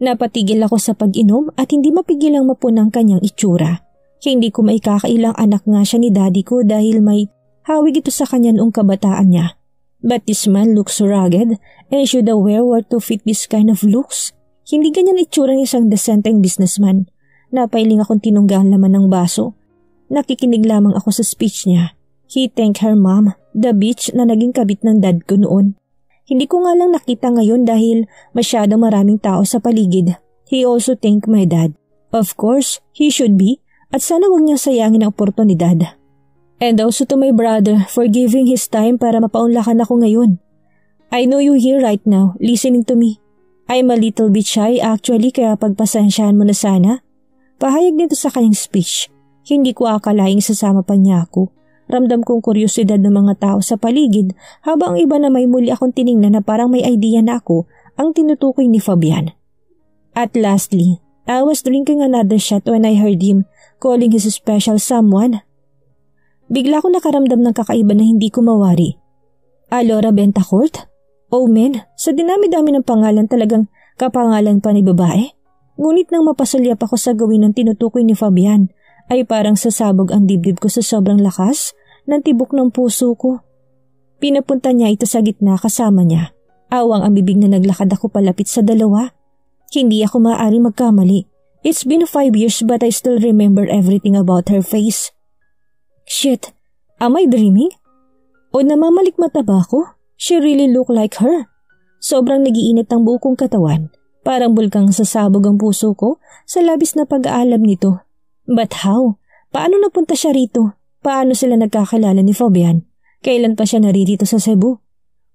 Napatigil ako sa pag-inom at hindi mapigilang mapuna ang kanyang itsura. Hindi ko maikakailang anak nga siya ni daddy ko dahil may hawig ito sa kanya noong kabataan niya. But this man looks rugged and should aware where to fit this kind of looks. Hindi ganyan itsura ng isang decenteng businessman. Napailing akong tinunggahan naman ng baso Nakikinig lamang ako sa speech niya. He thanked her mom, the bitch na naging kabit ng dad ko noon. Hindi ko nga lang nakita ngayon dahil masyado maraming tao sa paligid. He also thanked my dad. Of course, he should be at sana wag niyang sayangin ang oportunidad. And also to my brother for giving his time para mapaunlakan ako ngayon. I know you here right now, listening to me. I'm a little bit shy actually kaya pagpasensyahan mo na sana. Pahayag nito sa kanyang speech. Hindi ko akalaing sasama pa niya ako. Ramdam kong kuryosidad ng mga tao sa paligid habang ang iba na may muli akong tiningnan na parang may idea na ako ang tinutukoy ni Fabian. At lastly, I was drinking another shot when I heard him calling his special someone. Bigla ko nakaramdam ng kakaiba na hindi ko mawari. Alora Bentacourt? Omen? Sa dinami-dami ng pangalan talagang kapangalan pa ni babae? Ngunit nang mapasalyap ako sa gawin ng tinutukoy ni Fabian, ay parang sasabog ang dibdib ko sa sobrang lakas ng tibok ng puso ko. Pinapunta niya ito sa gitna kasama niya. Awang ang bibig na naglakad ako palapit sa dalawa. Hindi ako maaari magkamali. It's been five years but I still remember everything about her face. Shit, am I dreaming? O namamalikmata ba ako? She really look like her. Sobrang nagiinit ang buo kong katawan. Parang bulkang sasabog ang puso ko sa labis na pag aalam nito. But how? Paano napunta siya rito? Paano sila nagkakilala ni Fabian? Kailan pa siya naririto sa Cebu?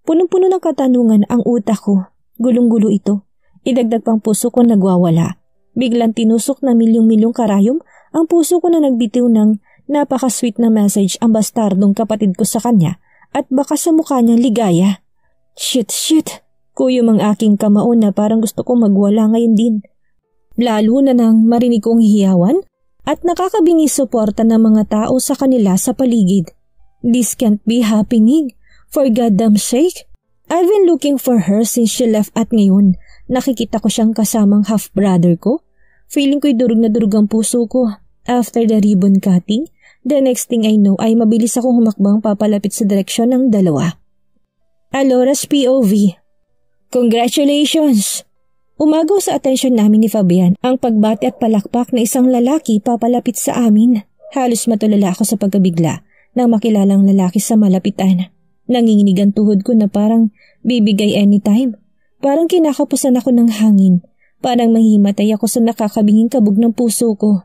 Punong-puno ng katanungan ang utak ko. Gulong-gulo ito. Idagdag pang puso ko nagwawala. Biglang tinusok na milyong-milyong karayom ang puso ko na nagbitiw ng napaka-sweet na message ang bastardong kapatid ko sa kanya at baka sa mukha niyang ligaya. Shit, shit! Kuyom ang aking kamao na parang gusto kong magwala ngayon din. Lalo na nang marinig kong hiyawan at nakakabingi suporta ng mga tao sa kanila sa paligid. This can't be happening. For goddamn sake. I've been looking for her since she left at ngayon. Nakikita ko siyang kasamang half-brother ko. Feeling ko'y durug na durug ang puso ko. After the ribbon cutting, the next thing I know ay mabilis akong humakbang papalapit sa direksyon ng dalawa. Alora's POV Congratulations! Umagaw sa atensyon namin ni Fabian ang pagbati at palakpak na isang lalaki papalapit sa amin. Halos matulala ako sa pagkabigla ng makilalang lalaki sa malapitan. Nanginginig ang tuhod ko na parang bibigay anytime. Parang kinakapusan ako ng hangin. Parang mahimatay ako sa nakakabinging kabog ng puso ko.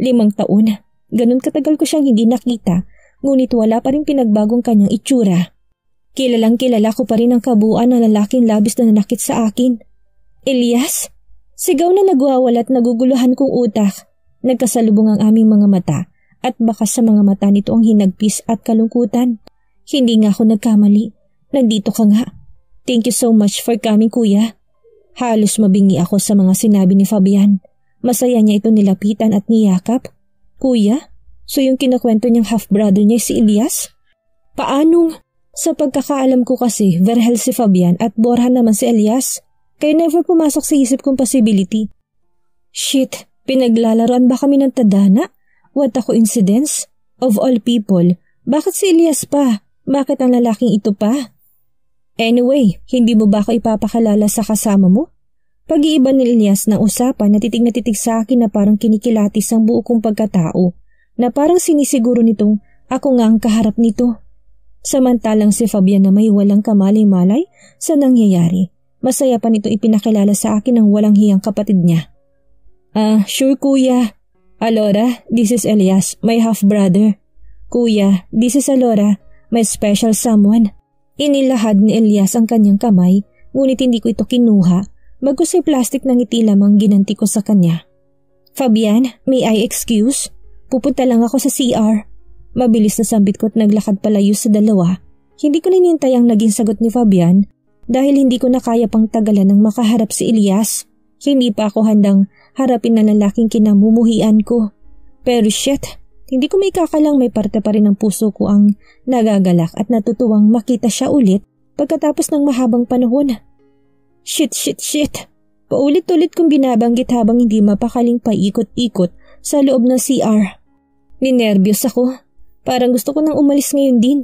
Limang taon Ganun katagal ko siyang hindi nakita, ngunit wala pa rin pinagbagong kanyang itsura. Kilalang kilala ko pa rin ang kabuuan ng lalaking labis na nanakit sa akin. Elias? Sigaw na nagwawala at naguguluhan kong utak. Nagkasalubong ang aming mga mata at baka sa mga mata nito ang hinagpis at kalungkutan. Hindi nga ako nagkamali. Nandito ka nga. Thank you so much for coming kuya. Halos mabingi ako sa mga sinabi ni Fabian. Masaya niya ito nilapitan at niyakap. Kuya, so yung kinakwento niyang half-brother niya si Elias? Paanong? Sa pagkakaalam ko kasi, Verhel si Fabian at Borja naman si Elias. Kaya never pumasok sa isip kong possibility. Shit, pinaglalaroan ba kami ng tadhana? What a coincidence? Of all people, bakit si Elias pa? Bakit ang lalaking ito pa? Anyway, hindi mo ba ako ipapakalala sa kasama mo? Pag-iiba ni Elias ng usapan natitig titig na titig sa akin na parang kinikilatis ang buo kong pagkatao, na parang sinisiguro nitong ako nga ang kaharap nito. Samantalang si Fabian na may walang kamalay-malay sa nangyayari Masaya pa nito ipinakilala sa akin ang walang hiyang kapatid niya. Ah, uh, sure kuya. Alora, this is Elias, my half-brother. Kuya, this is Alora, my special someone. Inilahad ni Elias ang kanyang kamay, ngunit hindi ko ito kinuha. Bagos ay plastic ng ngiti lamang ginanti ko sa kanya. Fabian, may I excuse? Pupunta lang ako sa CR. Mabilis na sambit ko at naglakad palayo sa dalawa. Hindi ko ninintay ang naging sagot ni Fabian dahil hindi ko na kaya pang tagalan ng makaharap si Elias. Hindi pa ako handang harapin na lalaking kinamumuhian ko. Pero shit, hindi ko may kakalang may parte pa rin ng puso ko ang nagagalak at natutuwang makita siya ulit pagkatapos ng mahabang panahon. Shit, shit, shit. Paulit-ulit kong binabanggit habang hindi mapakaling paikot-ikot sa loob ng CR. Ninervyos ako. Parang gusto ko nang umalis ngayon din.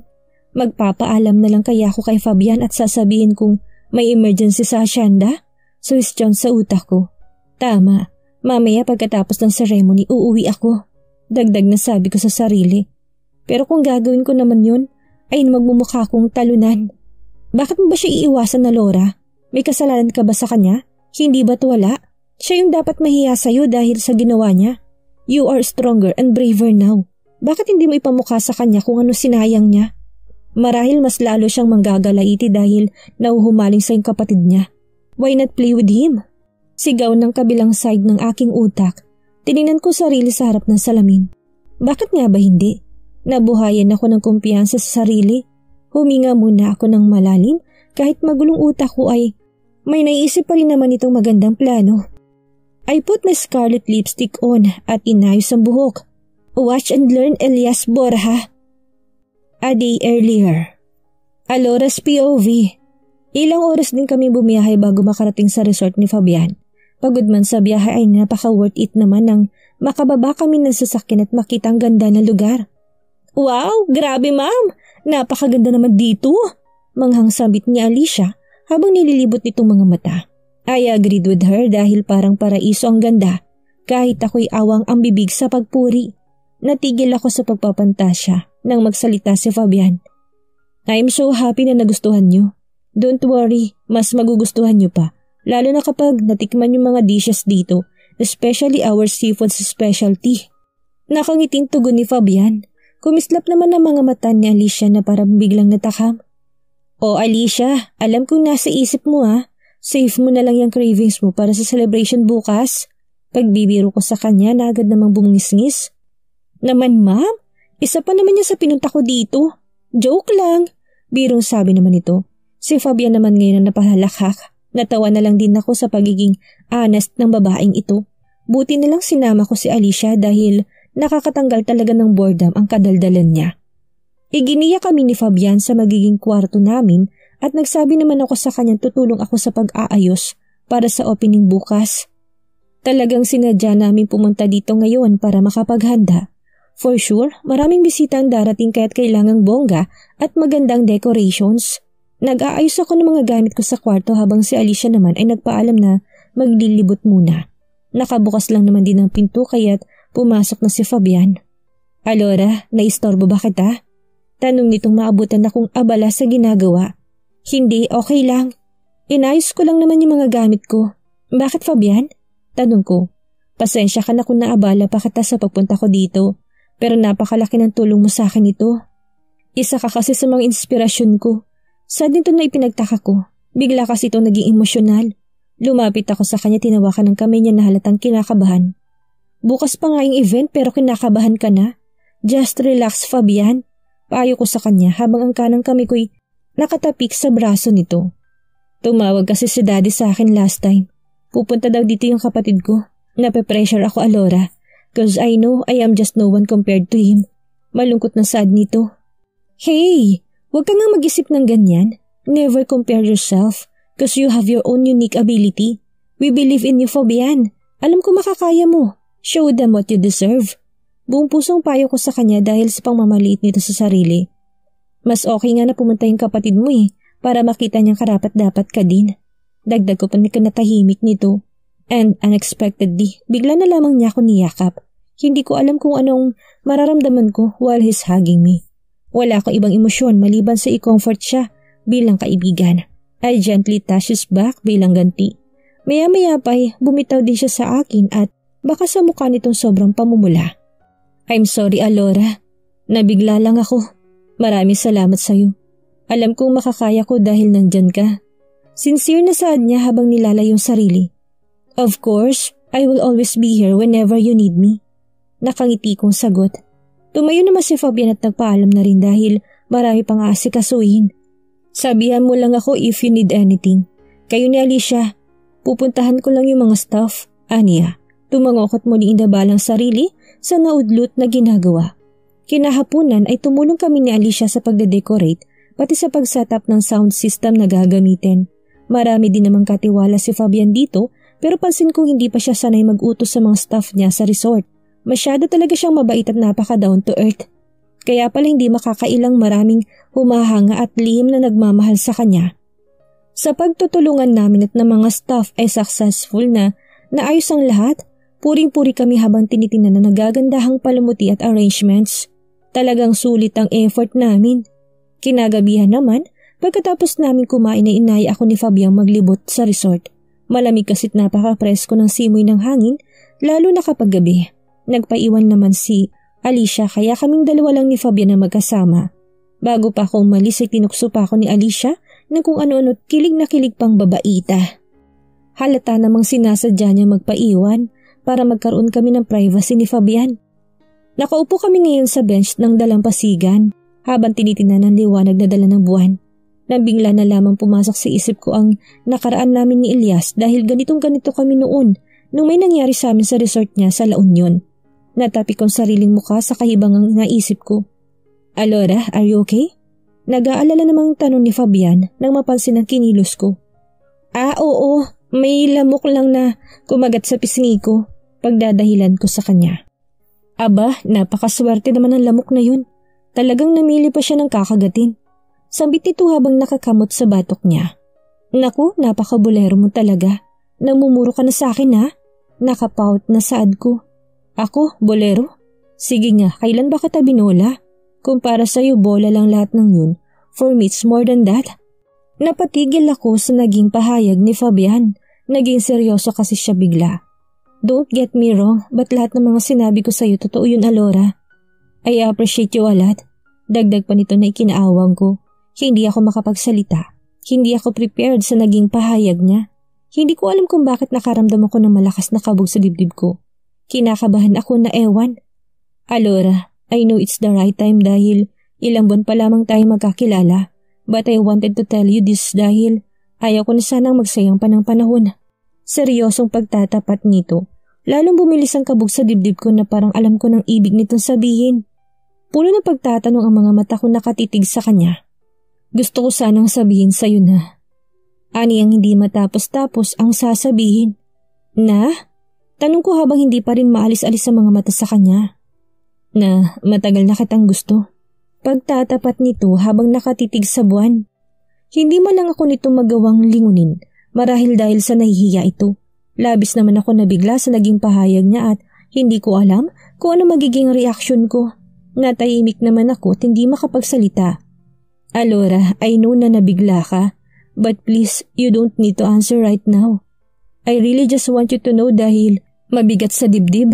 Magpapaalam na lang kaya ako kay Fabian at sasabihin kong may emergency sa asyenda? Suwestiyon sa utak ko. Tama, mamaya pagkatapos ng ceremony uuwi ako. Dagdag na sabi ko sa sarili. Pero kung gagawin ko naman yun, ay magmumukha kong talunan. Bakit mo ba siya iiwasan na Laura? May kasalanan ka ba sa kanya? Hindi ba't wala? Siya yung dapat mahiya sa'yo dahil sa ginawa niya. You are stronger and braver now. Bakit hindi mo ipamukha sa kanya kung ano sinayang niya? Marahil mas lalo siyang manggagalaiti dahil nauhumaling sa yung kapatid niya. Why not play with him? Sigaw ng kabilang side ng aking utak. Tiningnan ko sarili sa harap ng salamin. Bakit nga ba hindi? Nabuhayan ako ng kumpiyansa sa sarili. Huminga muna ako ng malalim kahit magulong utak ko ay may naiisip pa rin naman itong magandang plano. I put my scarlet lipstick on at inayos ang buhok. Watch and learn Elias Borja a day earlier. Alora's POV. Ilang oras din kami bumiyahe bago makarating sa resort ni Fabian. Pagod man sa biyahe ay napaka-worth it naman nang makababa kami ng sasakyan at makita ang ganda ng lugar. Wow! Grabe ma'am! Napakaganda naman dito! Manghang sabit ni Alicia habang nililibot nitong mga mata. I agreed with her dahil parang paraiso ang ganda kahit ako'y awang ang bibig sa pagpuri. Natigil ako sa pagpapantasya nang magsalita si Fabian. I'm so happy na nagustuhan niyo. Don't worry, mas magugustuhan niyo pa. Lalo na kapag natikman yung mga dishes dito, especially our seafood specialty. Nakangiting tugon ni Fabian. Kumislap naman ang mga mata ni Alicia na parang biglang natakam. oh, Alicia, alam kong nasa isip mo ah. Save mo na lang yung cravings mo para sa celebration bukas. Pagbibiro ko sa kanya na agad namang bumungisngis. ngis naman ma'am, isa pa naman niya sa pinunta ko dito. Joke lang. Birong sabi naman nito. Si Fabian naman ngayon ang napahalakak. Natawa na lang din ako sa pagiging honest ng babaeng ito. Buti na lang sinama ko si Alicia dahil nakakatanggal talaga ng boredom ang kadaldalan niya. Iginiya kami ni Fabian sa magiging kwarto namin at nagsabi naman ako sa kanya tutulong ako sa pag-aayos para sa opening bukas. Talagang sinadya namin pumunta dito ngayon para makapaghanda. For sure, maraming bisita ang darating kaya't kailangang bongga at magandang decorations. Nag-aayos ako ng mga gamit ko sa kwarto habang si Alicia naman ay nagpaalam na maglilibot muna. Nakabukas lang naman din ang pinto kaya't pumasok na si Fabian. Alora, naistorbo ba kita? Tanong nitong maabutan na kung abala sa ginagawa. Hindi, okay lang. Inayos ko lang naman yung mga gamit ko. Bakit Fabian? Tanong ko. Pasensya ka na kung naabala pa kita sa pagpunta ko dito. Pero napakalaki ng tulong mo sa akin ito. Isa ka kasi sa mga inspirasyon ko. Sa din to na ipinagtaka ko. Bigla kasi itong naging emosyonal. Lumapit ako sa kanya tinawakan ng kamay niya na halatang kinakabahan. Bukas pa nga yung event pero kinakabahan ka na. Just relax Fabian. Payo ko sa kanya habang ang kanang kami ko'y nakatapik sa braso nito. Tumawag kasi si daddy sa akin last time. Pupunta daw dito yung kapatid ko. Nape-pressure ako Alora. Cause I know I am just no one compared to him. Malungkot na sad nito. Hey! Huwag ka nga mag-isip ng ganyan. Never compare yourself. Cause you have your own unique ability. We believe in you, Fabian. Alam ko makakaya mo. Show them what you deserve. Buong pusong payo ko sa kanya dahil sa pangmamaliit nito sa sarili. Mas okay nga na pumunta yung kapatid mo eh, para makita niyang karapat dapat ka din. Dagdag ko pa na kanatahimik nito. And unexpectedly, bigla na lamang niya ako niyakap. Hindi ko alam kung anong mararamdaman ko while he's hugging me. Wala akong ibang emosyon maliban sa i-comfort siya bilang kaibigan. I gently touch his back bilang ganti. Maya-maya pa'y eh, bumitaw din siya sa akin at baka sa mukha nitong sobrang pamumula. I'm sorry Alora, nabigla lang ako. Maraming salamat sa'yo. Alam kong makakaya ko dahil nandyan ka. Sincere na saad niya habang nilalayong sarili. Of course, I will always be here whenever you need me. Nakangiti kong sagot. Tumayo naman si Fabian at nagpaalam na rin dahil marami pang aasikasuhin. Sabihan mo lang ako if you need anything. Kayo ni Alicia, pupuntahan ko lang yung mga staff. Aniya, tumangokot muli indabalang sarili sa naudlot na ginagawa. Kinahapunan ay tumulong kami ni Alicia sa pagde-decorate pati sa pag-setup ng sound system na gagamitin. Marami din namang katiwala si Fabian dito pero pansin kong hindi pa siya sanay mag-utos sa mga staff niya sa resort. Masyado talaga siyang mabait at napaka down to earth. Kaya pala hindi makakailang maraming humahanga at lihim na nagmamahal sa kanya. Sa pagtutulungan namin at ng mga staff ay successful na, naayos ang lahat, puring-puri kami habang tinitinan na nagagandahang palamuti at arrangements. Talagang sulit ang effort namin. Kinagabihan naman, Pagkatapos namin kumain ay inaya ako ni Fabiang maglibot sa resort. Malamig kasi't napaka-presko ng simoy ng hangin, lalo na kapag gabi. Nagpaiwan naman si Alicia kaya kaming dalawa lang ni Fabian na magkasama. Bago pa ako umalis ay tinukso pa ako ni Alicia ng kung ano-ano kilig na kilig pang babaita. Halata namang sinasadya niya magpaiwan para magkaroon kami ng privacy ni Fabian. Nakaupo kami ngayon sa bench ng dalampasigan habang tinitinan ng liwanag na dala ng buwan. Nang bigla na lamang pumasok sa isip ko ang nakaraan namin ni Elias dahil ganitong ganito kami noon nung may nangyari sa amin sa resort niya sa La Union. Natapi kong sariling mukha sa kahibangang naisip ko. Alora, are you okay? Nag-aalala namang tanong ni Fabian nang mapansin ang kinilos ko. Ah, oo, may lamok lang na kumagat sa pisngi ko pagdadahilan ko sa kanya. Aba, napakaswerte naman ng lamok na yun. Talagang namili pa siya ng kakagatin. Sambit nito habang nakakamot sa batok niya. Naku, napakabulero mo talaga. Namumuro ka na sa akin ha? Nakapout na saad ko. Ako, bolero? Sige nga, kailan ba kita binola? Kung para sa'yo bola lang lahat ng yun, for me it's more than that. Napatigil ako sa naging pahayag ni Fabian. Naging seryoso kasi siya bigla. Don't get me wrong, but lahat ng mga sinabi ko sa'yo totoo yun, Alora. I appreciate you a lot. Dagdag pa nito na ikinaawang ko. Hindi ako makapagsalita. Hindi ako prepared sa naging pahayag niya. Hindi ko alam kung bakit nakaramdam ako ng malakas na kabog sa dibdib ko. Kinakabahan ako na ewan. Alora, I know it's the right time dahil ilang buwan pa lamang tayo magkakilala. But I wanted to tell you this dahil ayaw ko na sanang magsayang pa ng panahon. Seryosong pagtatapat nito. Lalong bumilis ang kabog sa dibdib ko na parang alam ko ng ibig nitong sabihin. Puno ng pagtatanong ang mga mata ko nakatitig sa kanya. Gusto ko sanang sabihin sa'yo na. Ani ang hindi matapos-tapos ang sasabihin. Na? Tanong ko habang hindi pa rin maalis-alis sa mga mata sa kanya. Na matagal na kitang gusto. Pagtatapat nito habang nakatitig sa buwan. Hindi man lang ako nito magawang lingunin marahil dahil sa nahihiya ito. Labis naman ako nabigla sa naging pahayag niya at hindi ko alam kung ano magiging reaksyon ko. Natahimik naman ako at hindi makapagsalita. Alora, I know na nabigla ka, but please, you don't need to answer right now. I really just want you to know dahil mabigat sa dibdib.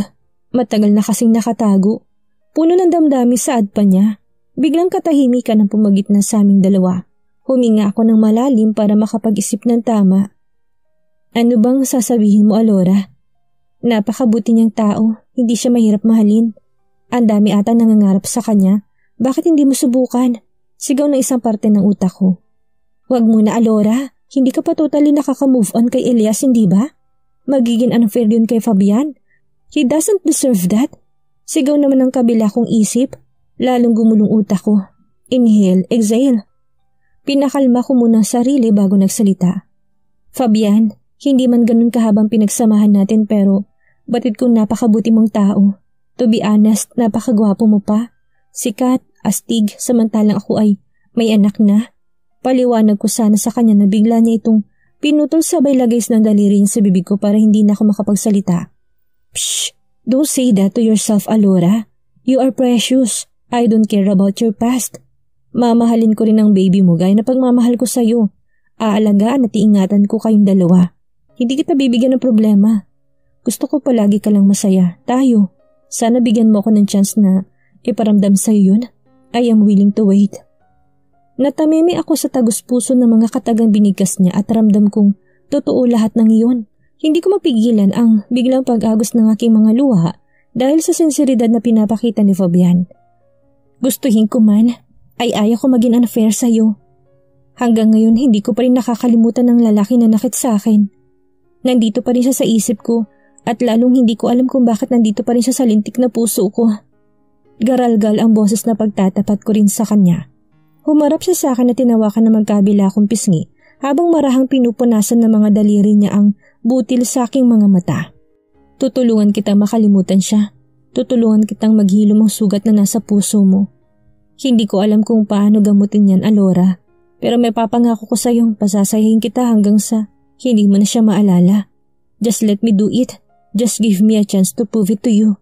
Matagal na kasing nakatago. Puno ng damdamin saad pa niya. Biglang katahimikan ang pumagitna sa aming dalawa. Huminga ako ng malalim para makapag-isip ng tama. Ano bang sasabihin mo, Alora? Napakabuti niyang tao, hindi siya mahirap mahalin. Ang dami ata nangangarap sa kanya. Bakit hindi mo subukan? Sigaw na isang parte ng utak ko. Huwag muna, Alora. Hindi ka pa totally nakaka-move on kay Elias, hindi ba? Magiging unfair yun kay Fabian. He doesn't deserve that. Sigaw naman ang kabila kong isip. Lalong gumulong utak ko. Inhale, exhale. Pinakalma ko muna ang sarili bago nagsalita. Fabian, hindi man ganun kahabang pinagsamahan natin pero batid kong napakabuti mong tao. To be honest, napakagwapo mo pa. Sikat, astig samantalang ako ay may anak na. Paliwanag ko sana sa kanya na bigla niya itong pinutol sabay lagays ng daliri niya sa bibig ko para hindi na ako makapagsalita. Psh! Don't say that to yourself, Alora. You are precious. I don't care about your past. Mamahalin ko rin ang baby mo gaya na pagmamahal ko sa'yo. Aalagaan at iingatan ko kayong dalawa. Hindi kita bibigyan ng problema. Gusto ko palagi ka lang masaya. Tayo. Sana bigyan mo ako ng chance na iparamdam sa'yo yun. I am willing to wait. Natamimi ako sa tagus-puso ng mga katagang binigkas niya at ramdam kong totoo lahat ng iyon. Hindi ko mapigilan ang biglang pag-agos ng aking mga luha dahil sa sinseridad na pinapakita ni Fabian. Gustuhin ko man, ay ayaw ko maging unfair iyo. Hanggang ngayon hindi ko pa rin nakakalimutan ng lalaki na nakit sa akin. Nandito pa rin siya sa isip ko at lalong hindi ko alam kung bakit nandito pa rin siya sa lintik na puso ko. Garalgal ang boses na pagtatapat ko rin sa kanya. Humarap siya sa akin na tinawakan na magkabila akong pisngi habang marahang pinupunasan ng mga daliri niya ang butil sa aking mga mata. Tutulungan kita makalimutan siya. Tutulungan kitang maghilom ang sugat na nasa puso mo. Hindi ko alam kung paano gamutin yan, Alora. Pero may papangako ko sa sa'yong pasasayahin kita hanggang sa hindi mo na siya maalala. Just let me do it. Just give me a chance to prove it to you.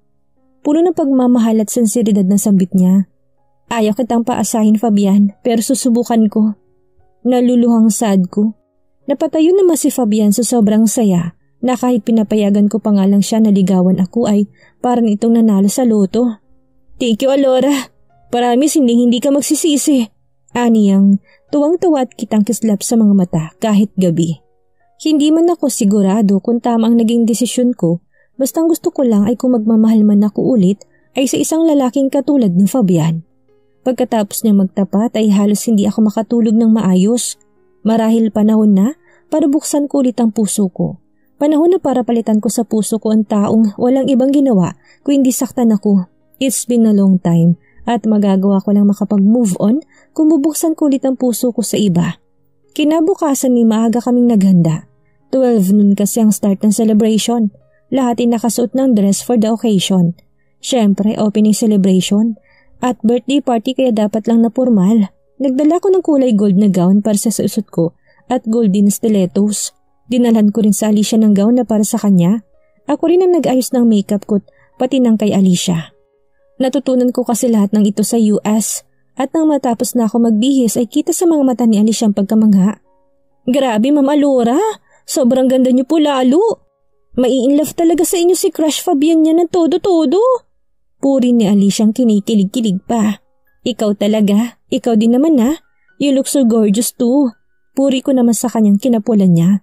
Puno ng pagmamahal at sinseridad ng sambit niya. Ayaw kitang paasahin Fabian pero susubukan ko. Naluluhang sad ko. Napatayo naman si Fabian sa sobrang saya na kahit pinapayagan ko pa nga lang siya na ligawan ako ay parang itong nanalo sa loto. Thank you, Alora. Paramis hindi hindi ka magsisisi. Aniyang tuwang-tuwa at kitang kislap sa mga mata kahit gabi. Hindi man ako sigurado kung tama ang naging desisyon ko Bastang gusto ko lang ay kung magmamahal man ako ulit ay sa isang lalaking katulad ni Fabian. Pagkatapos niyang magtapat ay halos hindi ako makatulog ng maayos. Marahil panahon na para buksan ko ulit ang puso ko. Panahon na para palitan ko sa puso ko ang taong walang ibang ginawa kundi saktan ako. It's been a long time at magagawa ko lang makapag-move on kung bubuksan ko ulit ang puso ko sa iba. Kinabukasan ni maaga kaming naghanda. 12 noon kasi ang start ng celebration. Lahat ay nakasuot ng dress for the occasion. Siyempre, opening celebration. At birthday party kaya dapat lang na formal. Nagdala ko ng kulay gold na gown para sa susot ko at golden stilettos. Dinalhan ko rin sa Alicia ng gown na para sa kanya. Ako rin ang nag-ayos ng makeup ko pati nang kay Alicia. Natutunan ko kasi lahat ng ito sa US at nang matapos na ako magbihis ay kita sa mga mata ni Alicia ang pagkamangha. Grabe, Ma'am Alora! Sobrang ganda niyo po lalo! Maiinlove talaga sa inyo si Crush Fabian niya ng todo-todo. Puri ni Aliciang kinikilig-kilig pa. Ikaw talaga, ikaw din naman na. You look so gorgeous too. Puri ko naman sa kanyang kinapulan niya.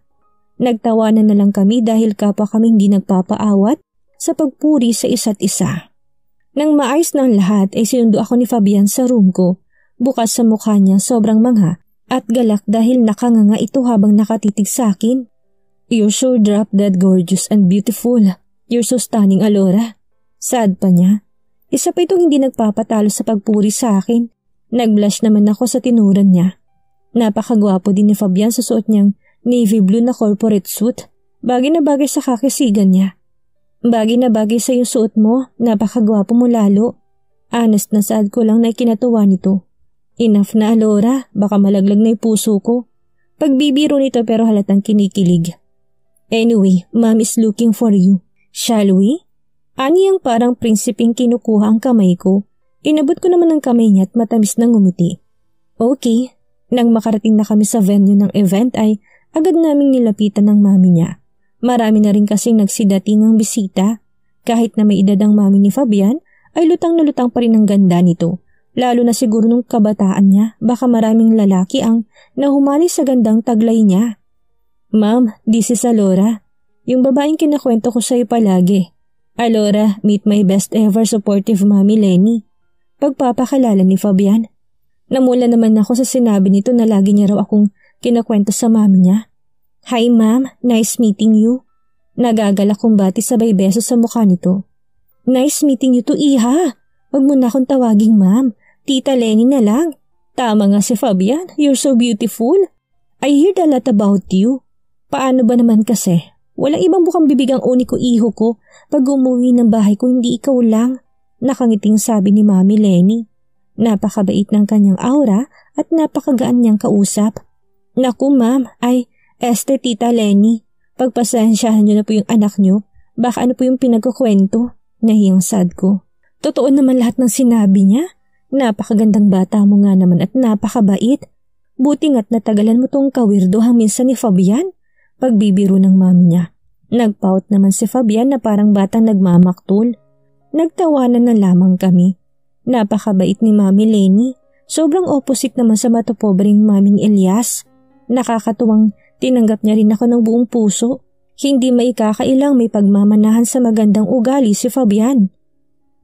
Nagtawanan na lang kami dahil kapwa kami hindi nagpapaawat sa pagpuri sa isa't isa. Nang maayos ng lahat ay sinundo ako ni Fabian sa room ko. Bukas sa mukha niya sobrang mangha at galak dahil nakanganga ito habang nakatitig sa akin. You sure drop that gorgeous and beautiful. You're so stunning, Alora. Sad pa niya. Isa pa itong hindi nagpapatalo sa pagpuri sa akin. Nag-blush naman ako sa tinuran niya. Napakagwapo din ni Fabian sa suot niyang navy blue na corporate suit. Bagay na bagay sa kakisigan niya. Bagay na bagay sa yung suot mo, napakagwapo mo lalo. Honest na sad ko lang na ikinatuwa nito. Enough na Alora, baka malaglag na yung puso ko. Pagbibiro nito pero halatang kinikilig. Anyway, mom is looking for you. Shall we? Aniyang parang prinsiping kinukuha ang kamay ko. Inabot ko naman ang kamay niya at matamis nang ngumiti. Okay. Nang makarating na kami sa venue ng event ay agad naming nilapitan ng mami niya. Marami na rin kasing nagsidating ang bisita. Kahit na may edad ang mami ni Fabian, ay lutang na lutang pa rin ang ganda nito. Lalo na siguro nung kabataan niya, baka maraming lalaki ang nahumali sa gandang taglay niya. Ma'am, this is Alora. Yung babaeng kinakwento ko sa'yo palagi. Alora, meet my best ever supportive mommy Lenny. Pagpapakilala ni Fabian. Namula naman ako sa sinabi nito na lagi niya raw akong kinakwento sa mami niya. Hi ma'am, nice meeting you. Nagagala kong bati sabay beso sa mukha nito. Nice meeting you to Iha. Huwag mo na akong tawaging ma'am. Tita Lenny na lang. Tama nga si Fabian, you're so beautiful. I heard a lot about you. Paano ba naman kasi? Walang ibang bukang bibig ang uniko iho ko pag umuwi ng bahay ko hindi ikaw lang, nakangiting sabi ni Mami Lenny. Napakabait ng kanyang aura at napakagaan niyang kausap. Naku ma'am, ay, este tita Lenny, pagpasensyahan niyo na po yung anak niyo, baka ano po yung pinagkukwento, nahiyang sad ko. Totoo naman lahat ng sinabi niya, napakagandang bata mo nga naman at napakabait. Buti nga't natagalan mo tong kawirdo kawirdohang minsan ni Fabian pagbibiro ng mami niya. Nagpout naman si Fabian na parang batang nagmamaktul. Nagtawanan na lamang kami. Napakabait ni Mami Lenny. Sobrang opposite naman sa matopobring Maming Elias. Nakakatuwang tinanggap niya rin ako ng buong puso. Hindi maikakailang may pagmamanahan sa magandang ugali si Fabian.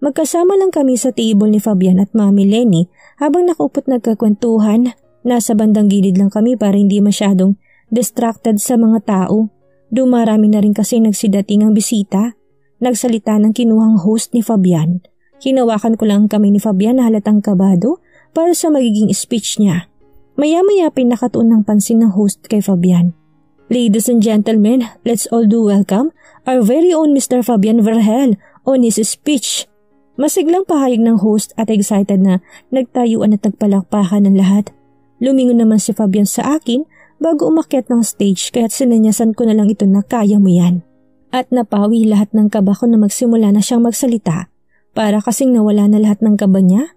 Magkasama lang kami sa table ni Fabian at Mami Lenny habang nakupot nagkakwentuhan. Nasa bandang gilid lang kami para hindi masyadong distracted sa mga tao. Dumarami na rin kasi nagsidating ang bisita. Nagsalita ng kinuhang host ni Fabian. Hinawakan ko lang kami ni Fabian na halatang kabado para sa magiging speech niya. Maya-maya pinakatuon ng pansin ng host kay Fabian. Ladies and gentlemen, let's all do welcome our very own Mr. Fabian Verhel on his speech. Masiglang pahayag ng host at excited na nagtayuan at nagpalakpakan ng lahat. Lumingon naman si Fabian sa akin bago umakyat ng stage kaya't sinanyasan ko na lang ito na kaya mo yan. At napawi lahat ng kaba ko na magsimula na siyang magsalita para kasing nawala na lahat ng kaba niya.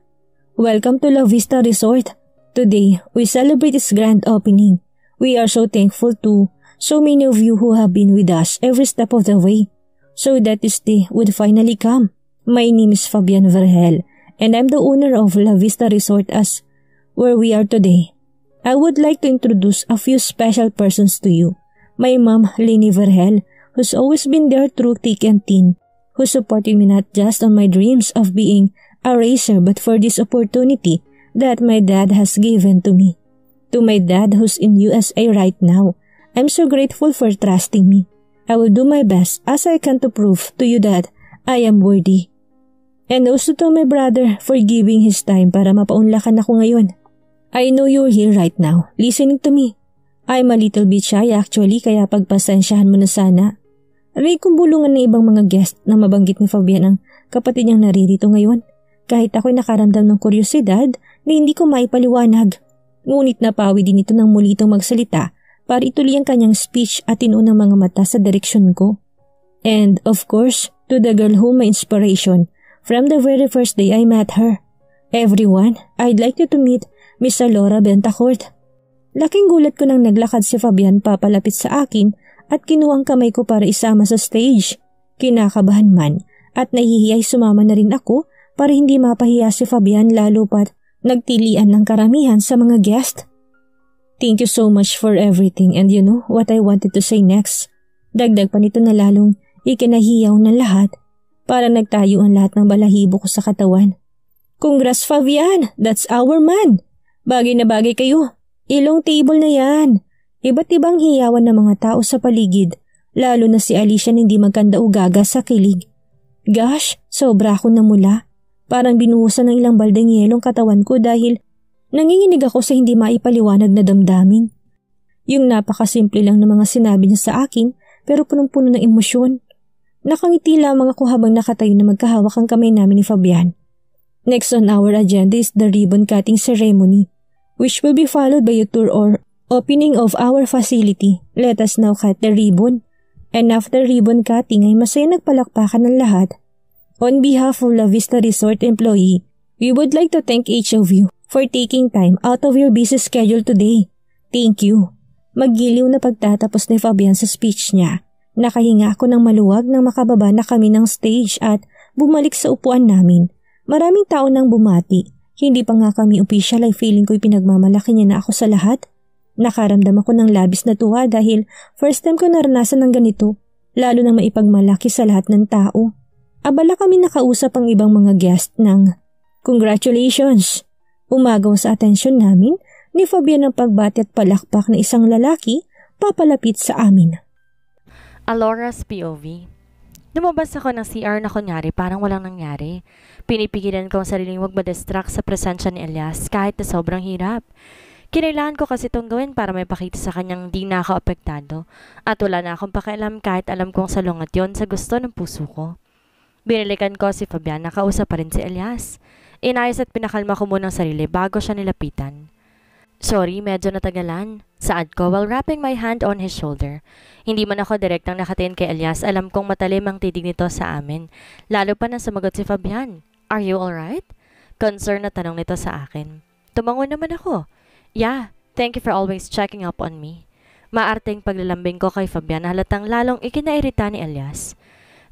Welcome to La Vista Resort. Today, we celebrate its grand opening. We are so thankful to so many of you who have been with us every step of the way so that this day would finally come. My name is Fabian Verhel and I'm the owner of La Vista Resort as where we are today. I would like to introduce a few special persons to you. My mom, Lini Verhel, who's always been there through thick and thin, who supporting me not just on my dreams of being a racer but for this opportunity that my dad has given to me. To my dad who's in USA right now, I'm so grateful for trusting me. I will do my best as I can to prove to you that I am worthy. And also to my brother for giving his time para mapaunlakan ako ngayon I know you're here right now, listening to me. I'm a little bit shy actually kaya pagpasensyahan mo na sana. Aray kong bulungan ng ibang mga guest na mabanggit ni Fabian ang kapatid niyang naririto ngayon. Kahit ako'y nakaramdam ng kuryosidad na hindi ko maipaliwanag. Ngunit napawi din ito ng muli itong magsalita para ituloy ang kanyang speech at tinunang mga mata sa direksyon ko. And of course, to the girl who my inspiration from the very first day I met her. Everyone, I'd like you to meet Mr. Laura Bentacourt. Laking gulat ko nang naglakad si Fabian papalapit sa akin at kinuha ang kamay ko para isama sa stage. Kinakabahan man at nahihiyay sumama na rin ako para hindi mapahiya si Fabian lalo pat nagtilian ng karamihan sa mga guest. Thank you so much for everything and you know what I wanted to say next. Dagdag pa nito na lalong ikinahiyaw ng lahat para nagtayo ang lahat ng balahibo ko sa katawan. Congrats Fabian! That's our man! Bagay na bagay kayo. Ilong table na yan. Iba't ibang hiyawan ng mga tao sa paligid, lalo na si Alicia na hindi magkanda ugaga sa kilig. Gosh, sobra ako na mula. Parang binuhusan ng ilang baldeng yelong katawan ko dahil nanginginig ako sa hindi maipaliwanag na damdamin. Yung napakasimple lang ng mga sinabi niya sa akin pero punong-puno ng emosyon. Nakangiti lamang ako habang nakatayo na magkahawak ang kamay namin ni Fabian. Next on our agenda is the ribbon cutting ceremony which will be followed by a tour or opening of our facility. Let us now cut the ribbon. And after ribbon cutting ay masaya nagpalakpakan ng lahat. On behalf of La Vista Resort employee, we would like to thank each of you for taking time out of your busy schedule today. Thank you. Magiliw na pagtatapos ni Fabian sa speech niya. Nakahinga ako ng maluwag nang makababa na kami ng stage at bumalik sa upuan namin. Maraming tao nang bumati hindi pa nga kami opisyal ay feeling ko'y pinagmamalaki niya na ako sa lahat. Nakaramdam ako ng labis na tuwa dahil first time ko naranasan ng ganito, lalo nang maipagmalaki sa lahat ng tao. Abala kami nakausap ang ibang mga guest ng Congratulations! Umagaw sa atensyon namin ni Fabian ang pagbati at palakpak na isang lalaki papalapit sa amin. Alora's POV Lumabas ako ng CR na kunyari parang walang nangyari. Pinipigilan ko ang sariling wag madistract sa presensya ni Elias kahit na sobrang hirap. Kinailangan ko kasi itong gawin para may pakita sa kanyang di apektado at wala na akong pakialam kahit alam kong salungat yon sa gusto ng puso ko. Binalikan ko si Fabian na kausap pa rin si Elias. Inayos at pinakalma ko muna ang sarili bago siya nilapitan. Sorry, medyo natagalan. Saad ko while wrapping my hand on his shoulder. Hindi man ako direktang nakatingin kay Elias, alam kong matalim ang titig nito sa amin. Lalo pa nang sumagot si Fabian. Are you alright? Concern na tanong nito sa akin. Tumango naman ako. Yeah, thank you for always checking up on me. Maarteng paglalambing ko kay Fabian halatang lalong ikinairita ni Elias.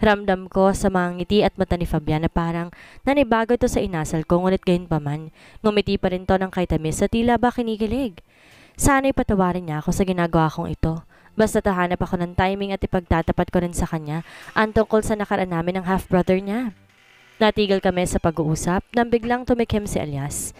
Ramdam ko sa mga ngiti at mata ni Fabian na parang nanibago ito sa inasal ko ngunit gayon pa man. Ngumiti pa rin to ng kay sa tila ba kinikilig. Sana'y patawarin niya ako sa ginagawa kong ito. Basta tahanap ako ng timing at ipagtatapat ko rin sa kanya ang tungkol sa nakaraan namin ng half-brother niya. Natigil kami sa pag-uusap nang biglang tumikim si Elias.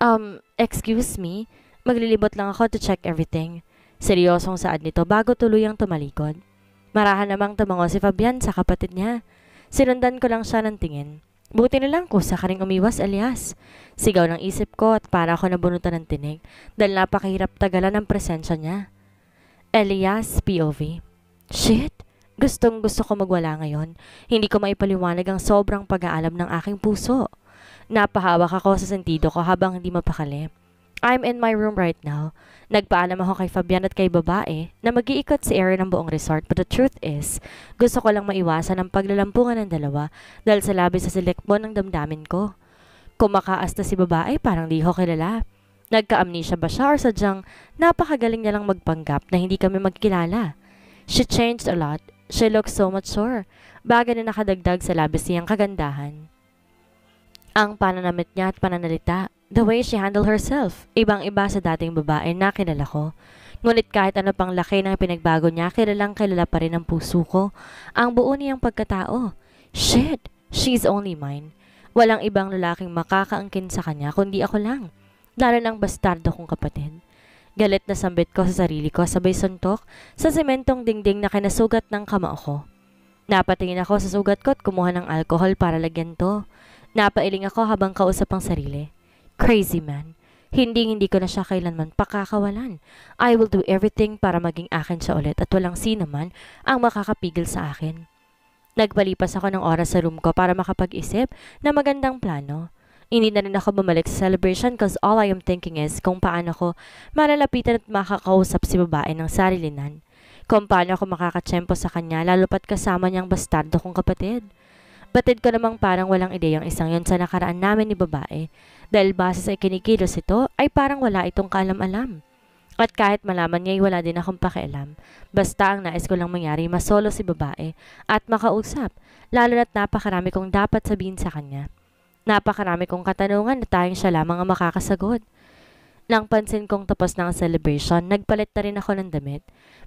Um, excuse me, maglilibot lang ako to check everything. Seryosong saad nito bago tuluyang tumalikod. Marahan namang tumango si Fabian sa kapatid niya. Sinundan ko lang siya ng tingin. Buti na lang ko sa karing umiwas alias. Sigaw ng isip ko at para ako nabunutan ng tinig dahil napakahirap tagalan ang presensya niya. Elias POV Shit! Gustong gusto ko magwala ngayon. Hindi ko maipaliwanag ang sobrang pag-aalam ng aking puso. Napahawak ako sa sentido ko habang hindi mapakali. I'm in my room right now. Nagpaalam ako kay Fabian at kay babae na mag-iikot si Erin ng buong resort but the truth is, gusto ko lang maiwasan ang paglalampungan ng dalawa dahil sa labis sa silekbo ng damdamin ko. Kumakaas na si babae parang di ko kilala. Nagka-amnesia ba siya or sadyang napakagaling niya lang magpanggap na hindi kami magkilala? She changed a lot. She looks so mature. Bagay na nakadagdag sa labis niyang kagandahan. Ang pananamit niya at pananalita The way she handled herself, ibang-iba sa dating babae na kilala ko. Ngunit kahit ano pang laki ng pinagbago niya, kilalang kilala pa rin ang puso ko, ang buo niyang pagkatao. Shit, she's only mine. Walang ibang lalaking makakaangkin sa kanya kundi ako lang. Lalo ng bastardo kong kapatid. Galit na sambit ko sa sarili ko sabay suntok sa sementong dingding na kinasugat ng kamao ko. Napatingin ako sa sugat ko at kumuha ng alcohol para lagyan to. Napailing ako habang kausap ang sarili. Crazy man. Hindi hindi ko na siya kailanman pakakawalan. I will do everything para maging akin siya ulit at walang sinaman ang makakapigil sa akin. Nagpalipas ako ng oras sa room ko para makapag-isip na magandang plano. Hindi na rin ako bumalik sa celebration cause all I am thinking is kung paano ko malalapitan at makakausap si babae ng sarilinan. Kung paano ako makakatsempo sa kanya lalo pat kasama niyang bastardo kong kapatid. Batid ko namang parang walang ideyang isang yon sa nakaraan namin ni babae dahil base sa ikinikilos ito, ay parang wala itong kalam-alam. At kahit malaman niya'y wala din akong pakialam, basta ang nais ko lang mangyari masolo si babae at makausap, lalo na't napakarami kong dapat sabihin sa kanya. Napakarami kong katanungan na tayong siya lamang ang makakasagot. Nang pansin kong tapos na ang celebration, nagpalit na rin ako ng damit.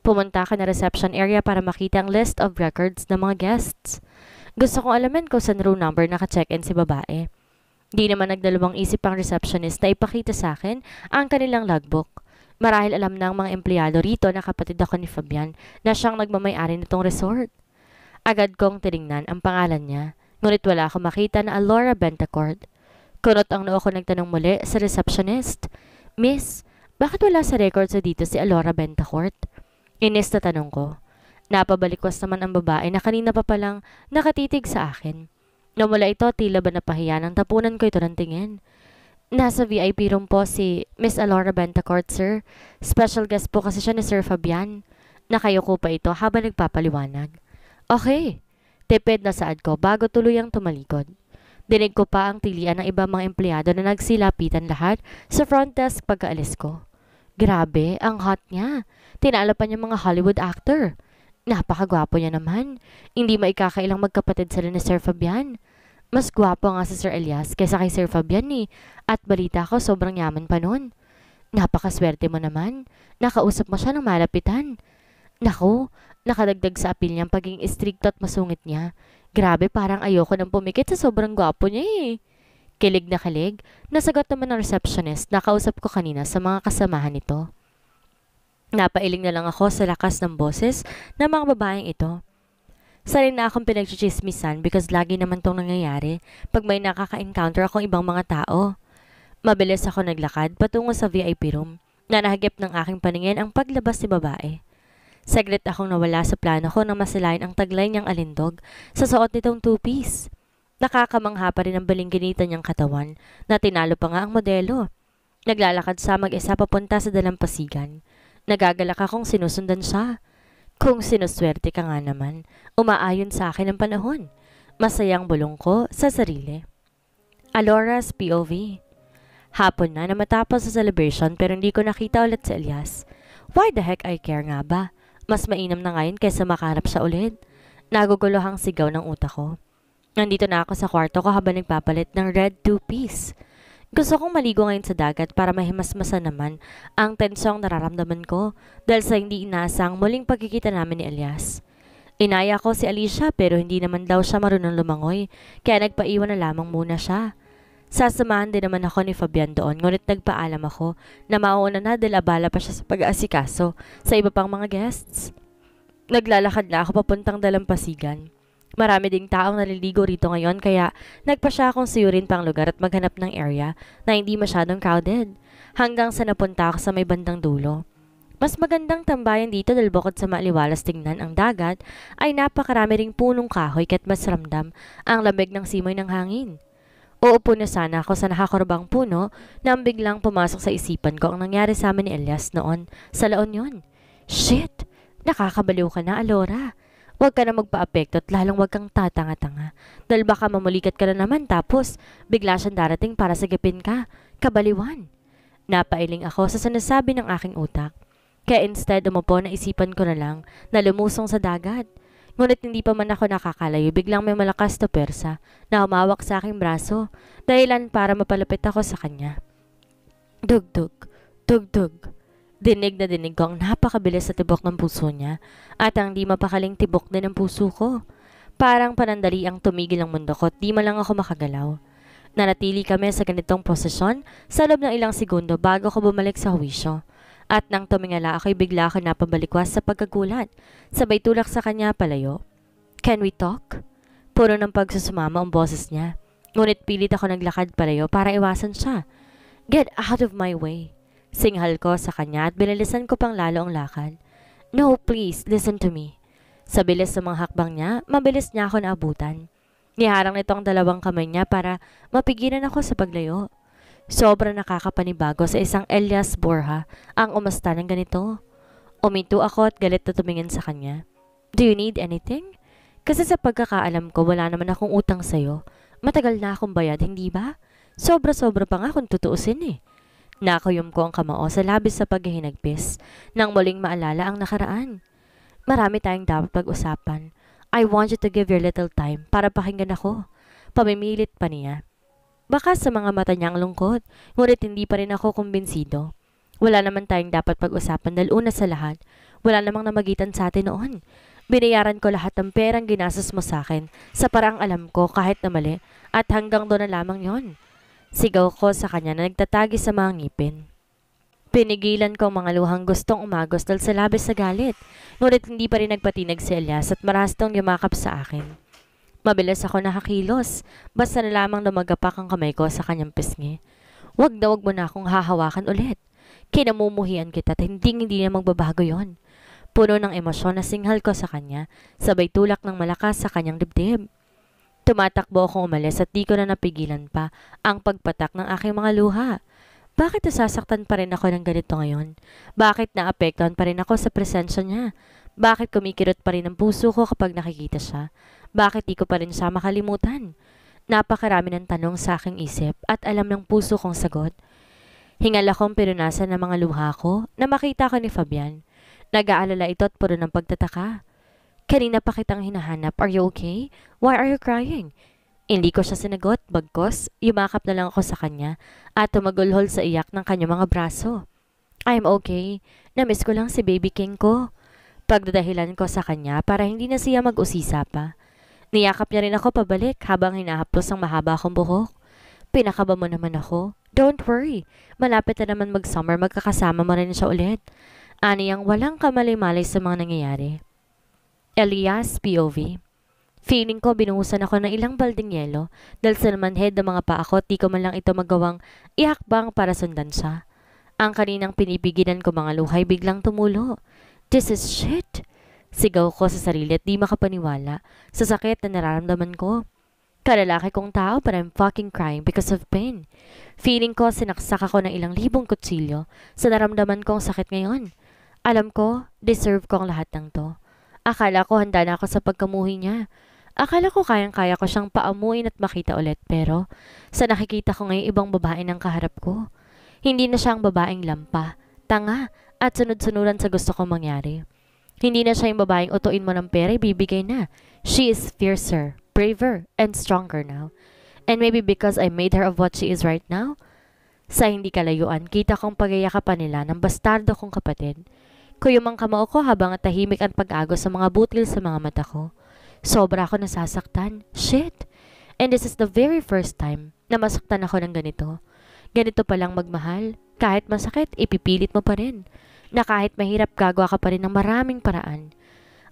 Pumunta ka na reception area para makita ang list of records ng mga guests. Gusto kong alamin kung saan room number naka-check-in si babae. Di naman nagdalawang isip ang receptionist na ipakita sa akin ang kanilang logbook. Marahil alam na ang mga empleyado rito na kapatid ako ni Fabian na siyang nagmamayari nitong resort. Agad kong tiningnan ang pangalan niya, ngunit wala akong makita na Alora Bentacord. Kunot ang noo ko nagtanong muli sa receptionist, Miss, bakit wala sa record sa dito si Alora Bentacord? Inis na tanong ko. Napabalikwas naman ang babae na kanina pa palang nakatitig sa akin. Namula ito tila ba napahiya ng tapunan ko ito ng tingin. Nasa VIP room po si Miss Alora Bentacourt, sir. Special guest po kasi siya ni Sir Fabian. Nakayoko pa ito habang nagpapaliwanag. Okay. Tipid na saad ko bago tuluyang tumalikod. Dinig ko pa ang tilian ng ibang mga empleyado na nagsilapitan lahat sa front desk pagkaalis ko. Grabe, ang hot niya. Tinala pa niya mga Hollywood actor. Napakagwapo niya naman. Hindi maikakailang magkapatid sila ni Sir Fabian. Mas gwapo nga si Sir Elias kaysa kay Sir Fabian ni eh. at balita ko sobrang yaman pa nun. Napakaswerte mo naman. Nakausap mo siya ng malapitan. Naku, nakadagdag sa apil niyang pagiging istrikto at masungit niya. Grabe, parang ayoko nang pumikit sa sobrang gwapo niya eh. Kilig na kilig, nasagot naman ang receptionist na kausap ko kanina sa mga kasamahan nito. Napailing na lang ako sa lakas ng boses ng mga babaeng ito. Sa na akong pinagchichismisan because lagi naman tong nangyayari pag may nakaka-encounter akong ibang mga tao. Mabilis ako naglakad patungo sa VIP room na nahagip ng aking paningin ang paglabas ni babae. Saglit akong nawala sa plano ko na masilayan ang taglay niyang alindog sa suot nitong two-piece. Nakakamangha pa rin ang balingginita niyang katawan na tinalo pa nga ang modelo. Naglalakad sa mag-isa papunta sa dalampasigan. Nagagalak akong sinusundan siya. Kung sinuswerte ka nga naman, umaayon sa akin ang panahon. Masayang bulong ko sa sarili. Alora's POV Hapon na na matapos sa celebration pero hindi ko nakita ulit si Elias. Why the heck I care nga ba? Mas mainam na ngayon kaysa makarap sa ulit. Naguguluhang sigaw ng utak ko. Nandito na ako sa kwarto ko habang nagpapalit ng red two-piece. Gusto kong maligo ngayon sa dagat para mahimasmasan naman ang tensyong nararamdaman ko dahil sa hindi inaasang muling pagkikita namin ni Elias. Inaya ko si Alicia pero hindi naman daw siya marunong lumangoy kaya nagpaiwan na lamang muna siya. Sasamahan din naman ako ni Fabian doon ngunit nagpaalam ako na mauuna na dahil abala pa siya sa pag-aasikaso sa iba pang mga guests. Naglalakad na ako papuntang dalampasigan. Marami ding taong naliligo rito ngayon kaya nagpa siya akong suyurin pang lugar at maghanap ng area na hindi masyadong crowded hanggang sa napunta ako sa may bandang dulo. Mas magandang tambayan dito dahil bukod sa maliwalas tingnan ang dagat ay napakarami ring punong kahoy kat mas ramdam ang lamig ng simoy ng hangin. Uupo na sana ako sa nakakurbang puno nang biglang pumasok sa isipan ko ang nangyari sa amin ni Elias noon sa laon yon. Shit! Nakakabaliw ka na, Alora. Huwag ka na magpa-apekto at lalong huwag kang tatanga-tanga. Dahil baka mamulikat ka na naman tapos bigla siyang darating para sagipin ka. Kabaliwan. Napailing ako sa sinasabi ng aking utak. Kaya instead umupo na isipan ko na lang na lumusong sa dagat. Ngunit hindi pa man ako nakakalayo, biglang may malakas na persa na humawak sa aking braso dahilan para mapalapit ako sa kanya. Dugdug, dugdug. -dug. Dinig na dinig ko ang napakabilis sa tibok ng puso niya at ang di mapakaling tibok din ng puso ko. Parang panandali ang tumigil ang mundo ko at di man lang ako makagalaw. Nanatili kami sa ganitong posisyon sa loob ng ilang segundo bago ko bumalik sa huwisyo. At nang tumingala ako'y bigla ko napabalikwas sa pagkagulat. Sabay tulak sa kanya palayo. Can we talk? Puro ng pagsusumama ang boses niya. Ngunit pilit ako naglakad palayo para iwasan siya. Get out of my way. Singhal ko sa kanya at binilisan ko pang lalo ang lakad. No, please, listen to me. Sa bilis ng mga hakbang niya, mabilis niya ako naabutan. Niharang nito ang dalawang kamay niya para mapigilan ako sa paglayo. Sobrang nakakapanibago sa isang Elias Borja ang umasta ng ganito. Uminto ako at galit na tumingin sa kanya. Do you need anything? Kasi sa pagkakaalam ko, wala naman akong utang sa'yo. Matagal na akong bayad, hindi ba? Sobra-sobra pa nga kung tutuusin eh. Nakuyom ko ang kamao sa labis sa paghihinagpis nang muling maalala ang nakaraan. Marami tayong dapat pag-usapan. I want you to give your little time para pakinggan ako. Pamimilit pa niya. Baka sa mga mata niya ang lungkot, ngunit hindi pa rin ako kumbinsido. Wala naman tayong dapat pag-usapan dahil una sa lahat, wala namang namagitan sa atin noon. Binayaran ko lahat ng perang ginastos mo sa akin sa parang alam ko kahit na mali at hanggang doon na lamang yon. Sigaw ko sa kanya na nagtatagi sa mga ngipin. Pinigilan ko ang mga luhang gustong umagos dahil sa labis sa galit. Ngunit hindi pa rin nagpatinag si Elias at marastong yumakap sa akin. Mabilis ako nakakilos, basta na lamang lumagapak ang kamay ko sa kanyang pisngi. Huwag na wag mo na akong hahawakan ulit. Kinamumuhian kita at hindi hindi na magbabago yon. Puno ng emosyon na singhal ko sa kanya, sabay tulak ng malakas sa kanyang dibdib. Tumatakbo akong umalis at di ko na napigilan pa ang pagpatak ng aking mga luha. Bakit nasasaktan pa rin ako ng ganito ngayon? Bakit naapektuhan pa rin ako sa presensya niya? Bakit kumikirot pa rin ang puso ko kapag nakikita siya? Bakit di ko pa rin siya makalimutan? Napakarami ng tanong sa aking isip at alam ng puso kong sagot. Hingal akong pinunasan ng mga luha ko na makita ko ni Fabian. Nag-aalala ito at puro ng pagtataka. Kanina pa kitang hinahanap. Are you okay? Why are you crying? Hindi ko siya sinagot, bagkos, yumakap na lang ako sa kanya at tumagulhol sa iyak ng kanyang mga braso. I'm okay. Namiss ko lang si baby king ko. Pagdadahilan ko sa kanya para hindi na siya mag-usisa pa. Niyakap niya rin ako pabalik habang hinahaplos ang mahaba kong buhok. Pinakaba mo naman ako. Don't worry. Malapit na naman mag-summer magkakasama mo rin siya ulit. Aniyang walang kamalay-malay sa mga nangyayari. Elias POV Feeling ko binuhusan ako ng ilang balding yelo dahil sa namanhead ng mga paa ko di ko man lang ito magawang ihakbang para sundan siya. Ang kaninang pinipigilan ko mga luhay biglang tumulo. This is shit! Sigaw ko sa sarili at di makapaniwala sa sakit na nararamdaman ko. Kalalaki kong tao but I'm fucking crying because of pain. Feeling ko sinaksak ako ng ilang libong kutsilyo sa naramdaman kong sakit ngayon. Alam ko, deserve ko ang lahat ng to. Akala ko handa na ako sa pagkamuhi niya. Akala ko kayang-kaya ko siyang paamuin at makita ulit pero sa nakikita ko ngayon ibang babae ng kaharap ko. Hindi na siya ang babaeng lampa, tanga at sunod-sunuran sa gusto kong mangyari. Hindi na siya yung babaeng utuin mo ng pera, bibigay na. She is fiercer, braver, and stronger now. And maybe because I made her of what she is right now, sa hindi kalayuan, kita kong pagayakan nila ng bastardo kong kapatid ko yung mga kamao ko habang tahimik ang pag-agos sa mga butil sa mga mata ko. Sobra ako nasasaktan. Shit! And this is the very first time na masaktan ako ng ganito. Ganito palang magmahal. Kahit masakit, ipipilit mo pa rin. Na kahit mahirap, gagawa ka pa rin ng maraming paraan.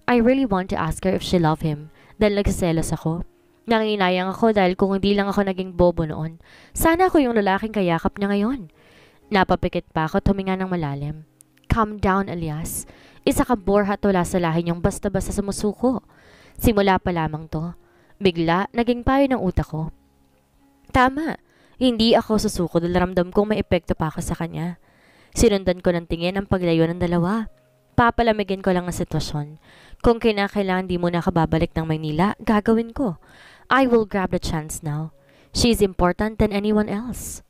I really want to ask her if she love him. Dahil nagsiselos ako. Nanginayang ako dahil kung hindi lang ako naging bobo noon, sana ako yung lalaking kayakap niya ngayon. Napapikit pa ako tuminga huminga ng malalim. Calm down, Elias. Isa ka borha to wala lahi yung basta-basta sumusuko. Simula pa lamang to. Bigla, naging payo ng utak ko. Tama. Hindi ako susuko dahil ramdam kong may epekto pa ako sa kanya. Sinundan ko ng tingin ang paglayo ng dalawa. Papalamigin ko lang ang sitwasyon. Kung kinakailangan di mo na kababalik ng Maynila, gagawin ko. I will grab the chance now. She is important than anyone else.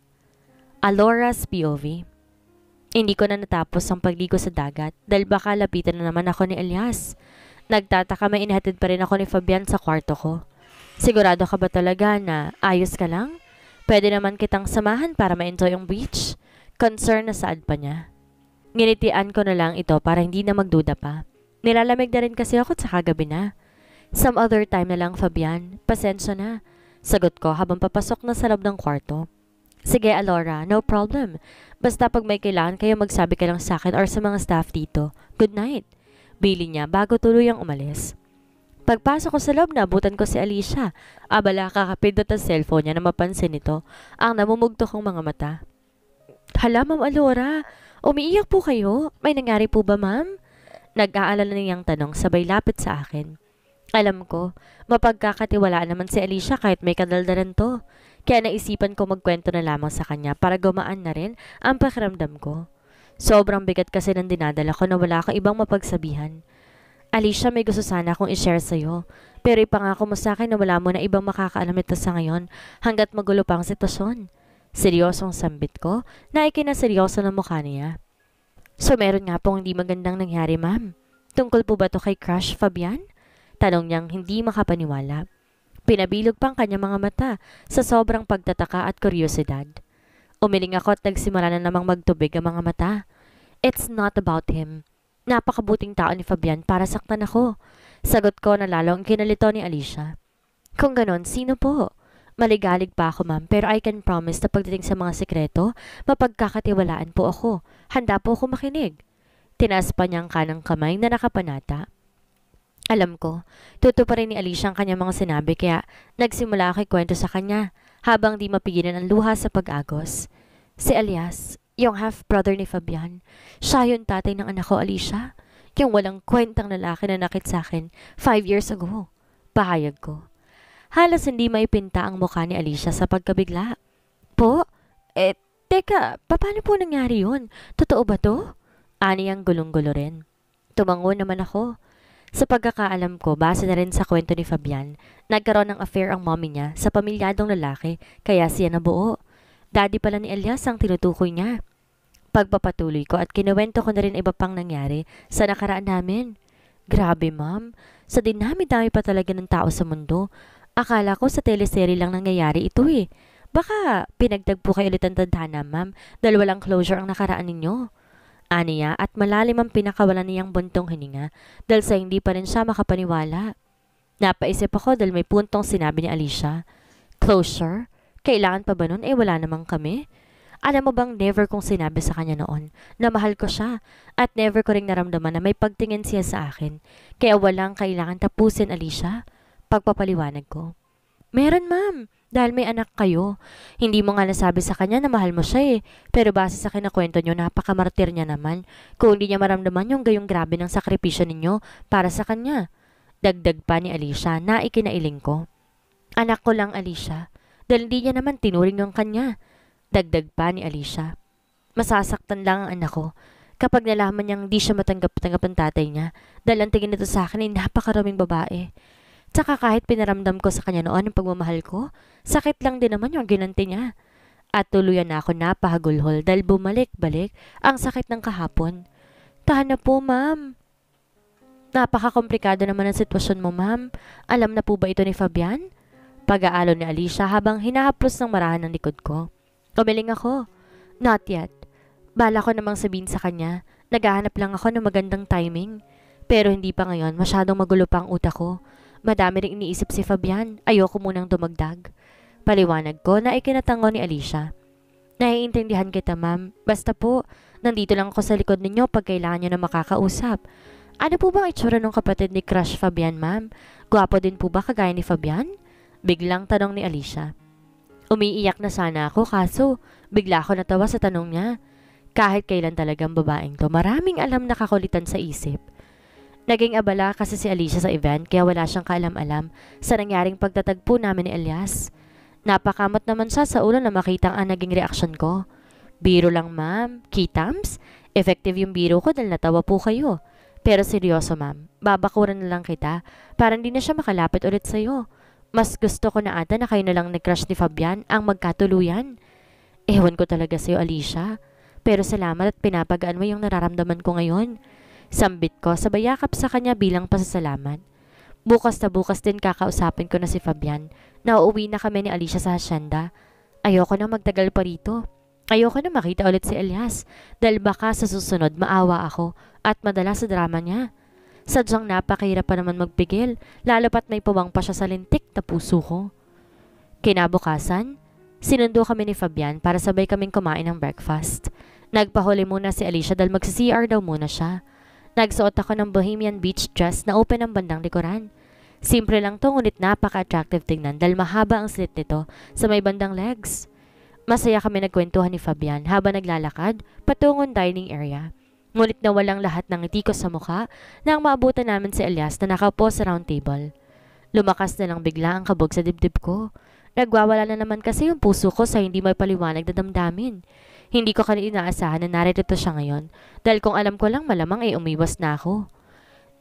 Alora's POV hindi ko na natapos ang pagligo sa dagat dahil baka lapitan na naman ako ni Elias. Nagtataka may inahatid pa rin ako ni Fabian sa kwarto ko. Sigurado ka ba talaga na ayos ka lang? Pwede naman kitang samahan para ma-enjoy yung beach? Concern na saad pa niya. Nginitian ko na lang ito para hindi na magduda pa. Nilalamig na rin kasi ako sa kagabi na. Some other time na lang, Fabian. Pasensya na. Sagot ko habang papasok na sa loob ng kwarto. Sige, Alora, no problem. Basta pag may kailangan kayo, magsabi ka lang sa akin or sa mga staff dito. Good night. Bili niya bago tuluyang umalis. Pagpasok ko sa loob, nabutan ko si Alicia. Abala, kakapindot ang cellphone niya na mapansin nito ang namumugto kong mga mata. Hala, Ma'am Alora, umiiyak po kayo? May nangyari po ba, Ma'am? Nag-aalala niyang tanong sabay lapit sa akin. Alam ko, mapagkakatiwalaan naman si Alicia kahit may kadaldaran to. Kaya naisipan ko magkwento na lamang sa kanya para gumaan na rin ang pakiramdam ko. Sobrang bigat kasi ng dinadala ko na wala akong ibang mapagsabihan. Alicia, may gusto sana akong i-share sa'yo. Pero ipangako mo sa akin na wala mo na ibang makakaalam nito sa ngayon hanggat magulo pa ang sitwasyon. Seryosong sambit ko na ikinaseryoso ng mukha niya. So meron nga pong hindi magandang nangyari ma'am. Tungkol po ba to kay Crush Fabian? Tanong niyang hindi makapaniwala. Pinabilog pang ang mga mata sa sobrang pagtataka at kuryosidad. Umiling ako at nagsimula na namang magtubig ang mga mata. It's not about him. Napakabuting tao ni Fabian para saktan ako. Sagot ko na lalong kinalito ni Alicia. Kung ganon, sino po? Maligalig pa ako ma'am pero I can promise na pagdating sa mga sekreto, mapagkakatiwalaan po ako. Handa po ako makinig. Tinaas pa niya ang kanang kamay na nakapanata. Alam ko, totoo pa rin ni Alicia ang kanyang mga sinabi kaya nagsimula ako kwento sa kanya habang di mapigilan ang luha sa pag-agos. Si Elias, yung half-brother ni Fabian, siya yung tatay ng anak ko, Alicia. Yung walang kwentang lalaki na nakit sa akin five years ago. Pahayag ko. Halos hindi maipinta ang mukha ni Alicia sa pagkabigla. Po? Eh, teka, paano po nangyari yon? Totoo ba to? Ani ang gulong-gulo rin. Tumango naman ako. Sa pagkakaalam ko, base na rin sa kwento ni Fabian, nagkaroon ng affair ang mommy niya sa pamilyadong lalaki kaya siya nabuo. Daddy pala ni Elias ang tinutukoy niya. Pagpapatuloy ko at kinuwento ko na rin iba pang nangyari sa nakaraan namin. Grabe ma'am, sa dinami-dami pa talaga ng tao sa mundo. Akala ko sa teleserye lang nangyayari ito eh. Baka pinagdagpo kayo ulit ang tadhana ma'am dahil walang closure ang nakaraan ninyo. Aniya at malalim ang pinakawalan niyang buntong hininga dahil sa hindi pa rin siya makapaniwala. Napaisip ako dahil may puntong sinabi ni Alicia. Closure? Kailangan pa ba nun? Eh wala namang kami. Alam mo bang never kong sinabi sa kanya noon na mahal ko siya at never ko ring naramdaman na may pagtingin siya sa akin. Kaya walang kailangan tapusin, Alicia. Pagpapaliwanag ko. Meron, ma'am. Dahil may anak kayo. Hindi mo nga nasabi sa kanya na mahal mo siya eh. Pero base sa kinakwento nyo, napakamartir niya naman. Kung hindi niya maramdaman yung gayong grabe ng sakripisyo ninyo para sa kanya. Dagdag pa ni Alicia na ikinailing ko. Anak ko lang Alicia. Dahil hindi niya naman tinuring yung kanya. Dagdag pa ni Alicia. Masasaktan lang ang anak ko kapag nalaman niyang di siya matanggap-tanggap ng tatay niya. Dahil ang tingin nito sa akin ay napakaraming babae. Tsaka kahit pinaramdam ko sa kanya noon ang pagmamahal ko, sakit lang din naman yung ginanti niya. At tuluyan na ako napahagulhol dahil bumalik-balik ang sakit ng kahapon. Tahan na po, ma'am. Napakakomplikado naman ang sitwasyon mo, ma'am. Alam na po ba ito ni Fabian? Pag-aalo ni Alicia habang hinahaplos ng marahan ng likod ko. Kumiling ako. Not yet. Bala ko namang sabihin sa kanya. Naghahanap lang ako ng magandang timing. Pero hindi pa ngayon, masyadong magulo pa ang utak ko. Madami rin iniisip si Fabian. Ayoko munang dumagdag. Paliwanag ko na ikinatango ni Alicia. Naiintindihan kita ma'am. Basta po, nandito lang ako sa likod ninyo pag kailangan nyo na makakausap. Ano po bang itsura ng kapatid ni Crush Fabian ma'am? Gwapo din po ba kagaya ni Fabian? Biglang tanong ni Alicia. Umiiyak na sana ako kaso bigla ako natawa sa tanong niya. Kahit kailan talagang babaeng to, maraming alam na sa isip. Naging abala kasi si Alicia sa event kaya wala siyang kaalam-alam sa nangyaring pagtatagpo namin ni Elias. Napakamot naman siya sa ulo na makita ang naging reaksyon ko. Biro lang ma'am, kitams, effective yung biro ko dahil natawa po kayo. Pero seryoso ma'am, babakuran na lang kita para hindi na siya makalapit ulit sa'yo. Mas gusto ko na ata na kayo na lang nag-crush ni Fabian ang magkatuluyan. Ewan ko talaga sa'yo Alicia, pero salamat at pinapagaan mo yung nararamdaman ko ngayon. Sambit ko sa bayakap sa kanya bilang pasasalamat. Bukas na bukas din kakausapin ko na si Fabian Nauuwi na kami ni Alicia sa hasyenda. Ayoko na magtagal pa rito. Ayoko na makita ulit si Elias dahil baka sa susunod maawa ako at madala sa drama niya. Sadyang napakahirap pa naman magpigil lalo pat may pawang pa siya sa lintik na puso ko. Kinabukasan, sinundo kami ni Fabian para sabay kaming kumain ng breakfast. Nagpahuli muna si Alicia dahil magsi-CR daw muna siya. Nagsuot ako ng bohemian beach dress na open ang bandang likuran. Simple lang to ngunit napaka-attractive tingnan dahil mahaba ang slit nito sa may bandang legs. Masaya kami nagkwentuhan ni Fabian habang naglalakad patungong dining area. Ngunit nawalang lahat ng ngiti ko sa mukha nang maabutan namin si Elias na nakaupo sa round table. Lumakas na lang bigla ang kabog sa dibdib ko. Nagwawala na naman kasi yung puso ko sa hindi may paliwanag na damdamin. Hindi ko kanina inaasahan na naririto siya ngayon dahil kung alam ko lang malamang ay umiwas na ako.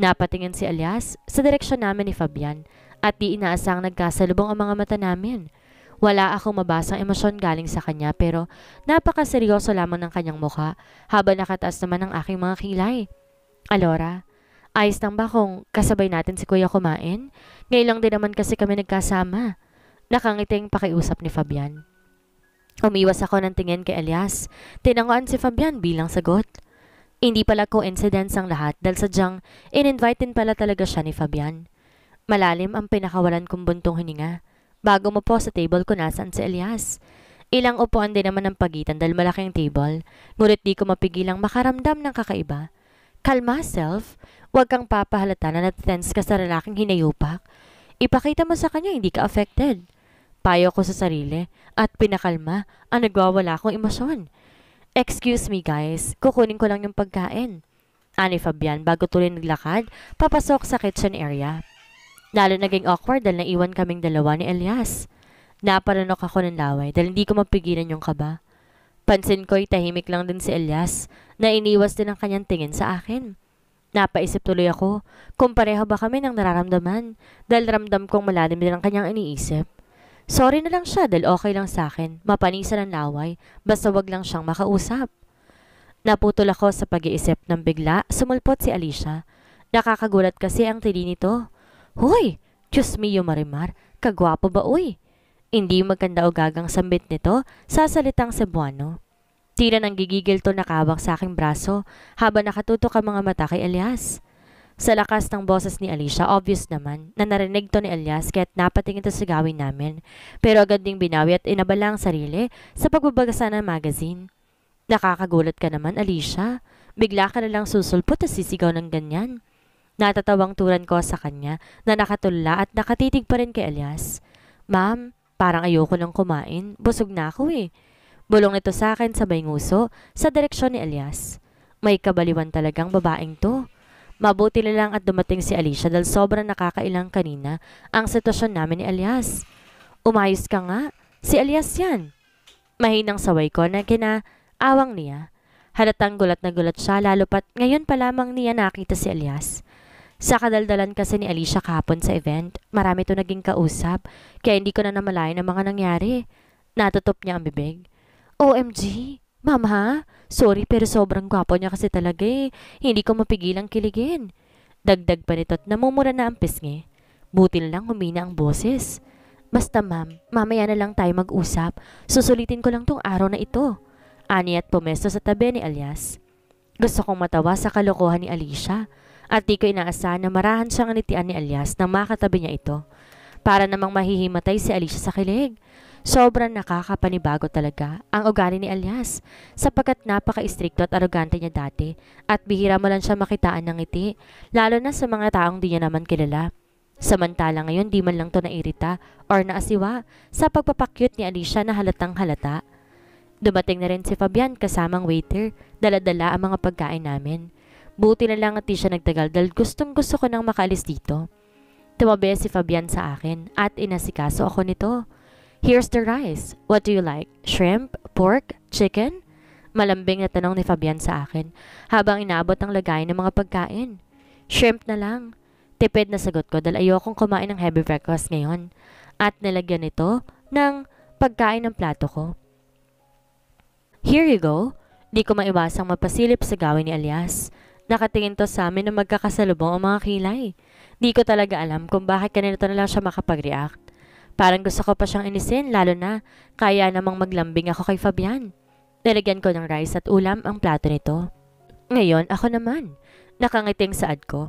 Napatingin si Alias sa direksyon namin ni Fabian at di inaasang nagkasalubong ang mga mata namin. Wala akong mabasang emosyon galing sa kanya pero napakaseryoso lamang ng kanyang mukha habang nakataas naman ang aking mga kilay. Alora, ayos lang ba kung kasabay natin si kuya kumain? Ngayon lang din naman kasi kami nagkasama. Nakangiting pakiusap ni Fabian. Umiwas ako ng tingin kay Elias. Tinangoan si Fabian bilang sagot. Hindi pala coincidence ang lahat dahil sadyang in-invite pala talaga siya ni Fabian. Malalim ang pinakawalan kong buntong hininga. Bago mo po sa table ko nasaan si Elias. Ilang upuan din naman ang pagitan dahil malaking table. Ngunit di ko mapigilang makaramdam ng kakaiba. Kalma, self. Huwag kang papahalata na natense ka sa lalaking hinayupak. Ipakita mo sa kanya hindi ka affected. Payo ko sa sarili at pinakalma ang nagwawala kong emosyon. Excuse me guys, kukunin ko lang yung pagkain. Ani Fabian bago tuloy naglakad papasok sa kitchen area. Lalo naging awkward dahil naiwan kaming dalawa ni Elias. Naparanok ako ng laway dahil hindi ko mapigilan yung kaba. Pansin ko'y tahimik lang din si Elias na iniwas din ang kanyang tingin sa akin. Napaisip tuloy ako kung pareho ba kami nang nararamdaman dahil ramdam kong malalim din ang kanyang iniisip. Sorry na lang siya dahil okay lang sa akin. Mapanisan ang laway. Basta wag lang siyang makausap. Naputol ako sa pag-iisip ng bigla. Sumulpot si Alicia. Nakakagulat kasi ang tili nito. Hoy! Diyos mio marimar. Kagwapo ba uy? Hindi maganda o gagang sambit nito sa salitang Cebuano. Tila nang gigigil to nakawak sa aking braso habang nakatutok ang mga mata kay Elias. Sa lakas ng boses ni Alicia, obvious naman na narinig to ni Elias kaya't napatingin to sa gawin namin. Pero agad ding binawi at inabala ang sarili sa pagbabagasa ng magazine. Nakakagulat ka naman, Alicia. Bigla ka na lang susulpot at sisigaw ng ganyan. Natatawang turan ko sa kanya na nakatula at nakatitig pa rin kay Elias. Ma'am, parang ayoko nang kumain. Busog na ako eh. Bulong nito sa akin sa baynguso sa direksyon ni Elias. May kabaliwan talagang babaeng to. Mabuti na lang at dumating si Alicia dahil sobrang nakakailang kanina ang sitwasyon namin ni Alias. Umayos ka nga, si Alias yan. Mahinang saway ko na kinaawang niya. Halatang gulat na gulat siya lalo pat ngayon pa lamang niya nakita si Alias. Sa kadaldalan kasi ni Alicia kapon sa event, marami to naging kausap, kaya hindi ko na namalayan ang mga nangyari. Natutop niya ang bibig. OMG, mama, Sorry pero sobrang gwapo niya kasi talaga eh. Hindi ko mapigilang kiligin. Dagdag pa nito't namumura na ang pisngi. Butil lang humina ang boses. Basta ma'am, mamaya na lang tayo mag-usap. Susulitin ko lang tong araw na ito. Ani at pumesto sa tabi ni Alias. Gusto kong matawa sa kalokohan ni Alicia at di ko inaasahan na marahan siyang nitian ni Alias na makatabi niya ito. Para namang mahihimatay si Alicia sa kilig. Sobrang nakakapanibago talaga ang ugali ni Elias sapagkat napaka-istrikto at arogante niya dati at bihira mo lang siya makitaan ng ngiti lalo na sa mga taong di niya naman kilala. Samantala ngayon di man lang to nairita or naasiwa sa pagpapakyut ni Alicia na halatang halata. Dumating na rin si Fabian kasamang waiter, daladala ang mga pagkain namin. Buti na lang at di siya nagtagal dahil gustong gusto ko nang makaalis dito. Tumabi si Fabian sa akin at inasikaso ako nito. Here's the rice. What do you like? Shrimp? Pork? Chicken? Malambing na tanong ni Fabian sa akin habang inabot ang lagay ng mga pagkain. Shrimp na lang. Tipid na sagot ko dahil ayokong kumain ng heavy breakfast ngayon. At nilagyan ito ng pagkain ng plato ko. Here you go. Di ko maiwasang mapasilip sa gawin ni Alias. Nakatingin to sa amin na magkakasalubong ang mga kilay. Di ko talaga alam kung bakit kanina to na lang siya makapag-react. Parang gusto ko pa siyang inisin, lalo na kaya namang maglambing ako kay Fabian. Nilagyan ko ng rice at ulam ang plato nito. Ngayon, ako naman. Nakangiting saad ko.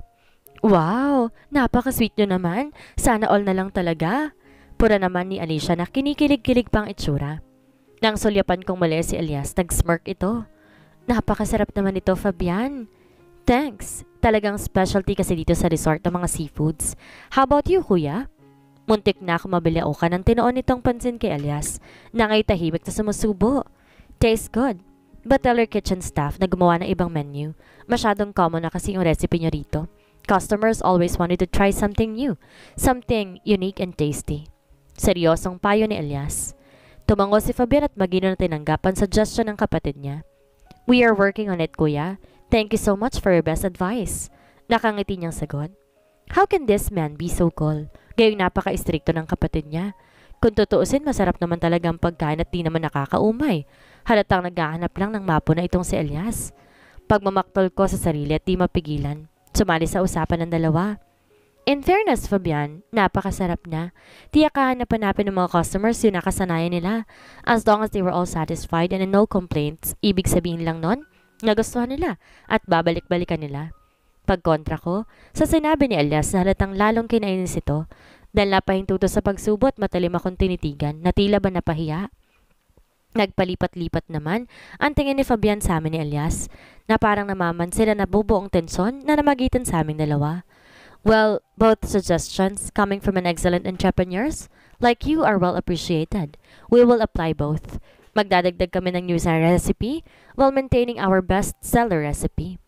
Wow! Napaka-sweet nyo naman. Sana all na lang talaga. Pura naman ni Alicia na kinikilig-kilig pang itsura. Nang sulyapan kong mali si Elias, nag-smirk ito. Napakasarap naman ito, Fabian. Thanks. Talagang specialty kasi dito sa resort ng mga seafoods. How about you, kuya? Muntik na ako mabili o ka ng tinoon nitong pansin kay Elias. Nangay tahimik na sumusubo. Tastes good. But tell your kitchen staff na gumawa ng ibang menu. Masyadong common na kasi yung recipe nyo rito. Customers always wanted to try something new. Something unique and tasty. Seryosong payo ni Elias. Tumango si Fabian at magino na tinanggap ang suggestion ng kapatid niya. We are working on it, kuya. Thank you so much for your best advice. Nakangiti niyang sagot. How can this man be so cool? Gayong napaka-istrikto ng kapatid niya. Kung totoosin, masarap naman talaga ang pagkain at di naman nakakaumay. Halatang naghahanap lang ng mapo na itong si Elias. Pagmamaktol ko sa sarili at di mapigilan. Sumali sa usapan ng dalawa. In fairness, Fabian, napakasarap na. Tiyak kahanap-hanapin ng mga customers yung nakasanayan nila. As long as they were all satisfied and no complaints, ibig sabihin lang nun, nagustuhan nila at babalik-balikan nila. Pagkontra ko, sa sinabi ni Elias na halatang lalong kinainis ito, dahil napahintuto sa pagsubo at matalim akong tinitigan na tila ba napahiya. Nagpalipat-lipat naman ang tingin ni Fabian sa amin ni Elias na parang namaman sila na bubuong tensyon na namagitan sa aming dalawa. Well, both suggestions coming from an excellent entrepreneurs like you are well appreciated. We will apply both. Magdadagdag kami ng new sa recipe while maintaining our best seller recipe.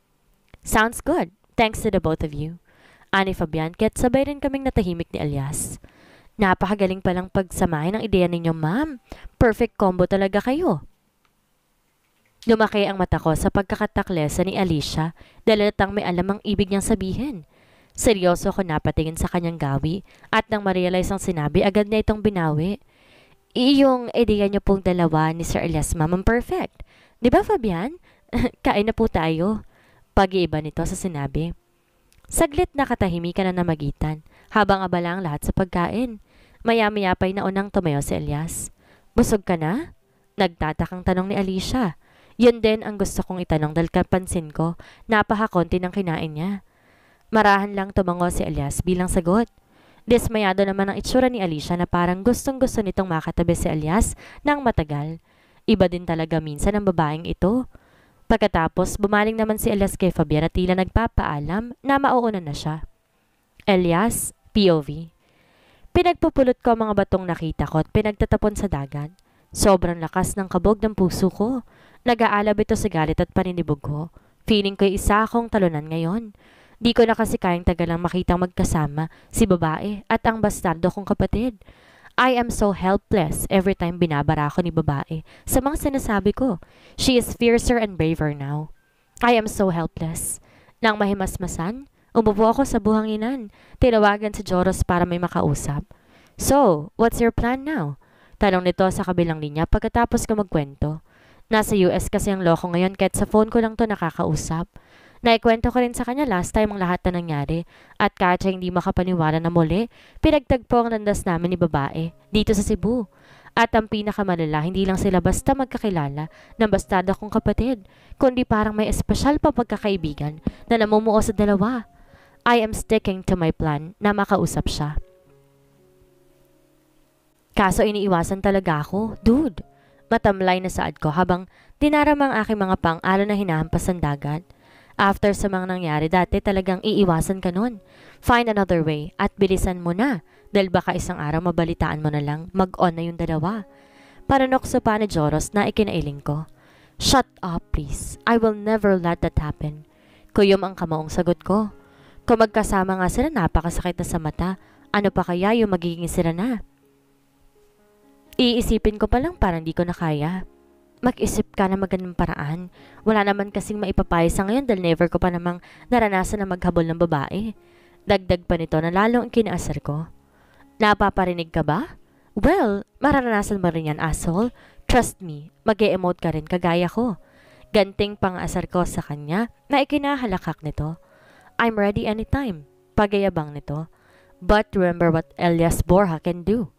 Sounds good. Thanks to the both of you. Ani Fabian, kahit sabay rin kaming natahimik ni Elias. Napakagaling palang pagsamahin ang ideya ninyo, ma'am. Perfect combo talaga kayo. Lumaki ang mata ko sa pagkakataklesa ni Alicia dahil natang may alam ang ibig niyang sabihin. Seryoso ko napatingin sa kanyang gawi at nang ma-realize ang sinabi, agad niya itong binawi. Iyong ideya niyo pong dalawa ni Sir Elias, ma'am, perfect. Di ba, Fabian? Kain na po tayo. Pag-iiba nito sa sinabi. Saglit na katahimikan ang namagitan, habang abala ang lahat sa pagkain. Maya-maya pa'y naunang tumayo si Elias. Busog ka na? Nagtatakang tanong ni Alicia. Yun din ang gusto kong itanong dahil kapansin ko, napakakonti ng kinain niya. Marahan lang tumango si Elias bilang sagot. Desmayado naman ang itsura ni Alicia na parang gustong-gusto nitong makatabi si Elias ng matagal. Iba din talaga minsan ang babaeng ito. Pagkatapos, bumaling naman si Elias kay Fabian at tila nagpapaalam na mauuna na siya. Elias, POV. Pinagpupulot ko ang mga batong nakita ko at pinagtatapon sa dagat. Sobrang lakas ng kabog ng puso ko. Nag-aalab ito sa galit at paninibog ko. Feeling ko isa akong talunan ngayon. Di ko na kasi kayang tagalang makitang magkasama si babae at ang bastardo kong kapatid. I am so helpless every time binabara ako ni babae sa mga sinasabi ko. She is fiercer and braver now. I am so helpless. Nang mahimasmasan, umupo ako sa buhanginan. Tinawagan si Joros para may makausap. So, what's your plan now? Tanong nito sa kabilang linya pagkatapos ko magkwento. Nasa US kasi ang loko ngayon kahit sa phone ko lang to nakakausap. Naikwento ko rin sa kanya last time ang lahat na nangyari at kahit siya hindi makapaniwala na muli, pinagtagpo ang landas namin ni babae dito sa Cebu. At ang pinakamalala, hindi lang sila basta magkakilala ng bastada kong kapatid, kundi parang may espesyal pa pagkakaibigan na namumuo sa dalawa. I am sticking to my plan na makausap siya. Kaso iniiwasan talaga ako, dude. Matamlay na saad ko habang dinaramang aking mga pang-alo na hinahampas ng dagat. After sa mga nangyari dati, talagang iiwasan ka nun. Find another way at bilisan mo na dahil baka isang araw mabalitaan mo na lang mag-on na yung dalawa. Paranok sa pa na ikinailing ko. Shut up, please. I will never let that happen. Kuyom ang kamaong sagot ko. Kung magkasama nga sila, napakasakit na sa mata. Ano pa kaya yung magiging sila na? Iisipin ko pa lang parang di ko na kaya mag-isip ka na magandang paraan. Wala naman kasing maipapayo sa ngayon dahil never ko pa namang naranasan na maghabol ng babae. Dagdag pa nito na lalo kinaasar ko. Napaparinig ka ba? Well, mararanasan mo rin yan, asshole. Trust me, mag -e emote ka rin kagaya ko. Ganting pang-asar ko sa kanya na ikinahalakak nito. I'm ready anytime. Pagayabang nito. But remember what Elias Borja can do.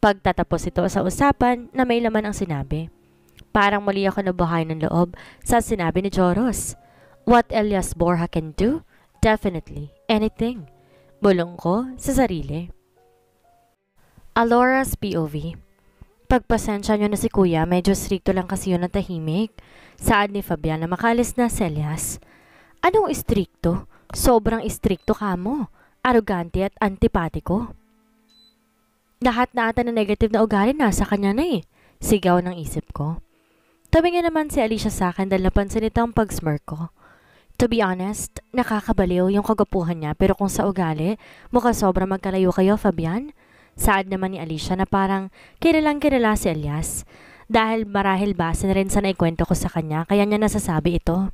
Pagtatapos ito sa usapan na may laman ang sinabi. Parang muli ako nabuhay ng loob sa sinabi ni Joros. What Elias Borja can do? Definitely. Anything. Bulong ko sa sarili. Alora's POV Pagpasensya nyo na si kuya, medyo stricto lang kasi yun ang tahimik. Saad ni Fabian na makalis na Celias. Anong istrikto? Sobrang istrikto ka mo. Arugante at antipatiko. Lahat na ata na negative na ugali nasa kanya na eh. Sigaw ng isip ko. Tabinga naman si Alicia sa akin dahil napansin nito ang pag-smirk ko. To be honest, nakakabaliw yung kagapuhan niya pero kung sa ugali, mukha sobra magkalayo kayo, Fabian. Saad naman ni Alicia na parang kilalang kilala si Elias. Dahil marahil base na rin sa naikwento ko sa kanya, kaya niya nasasabi ito.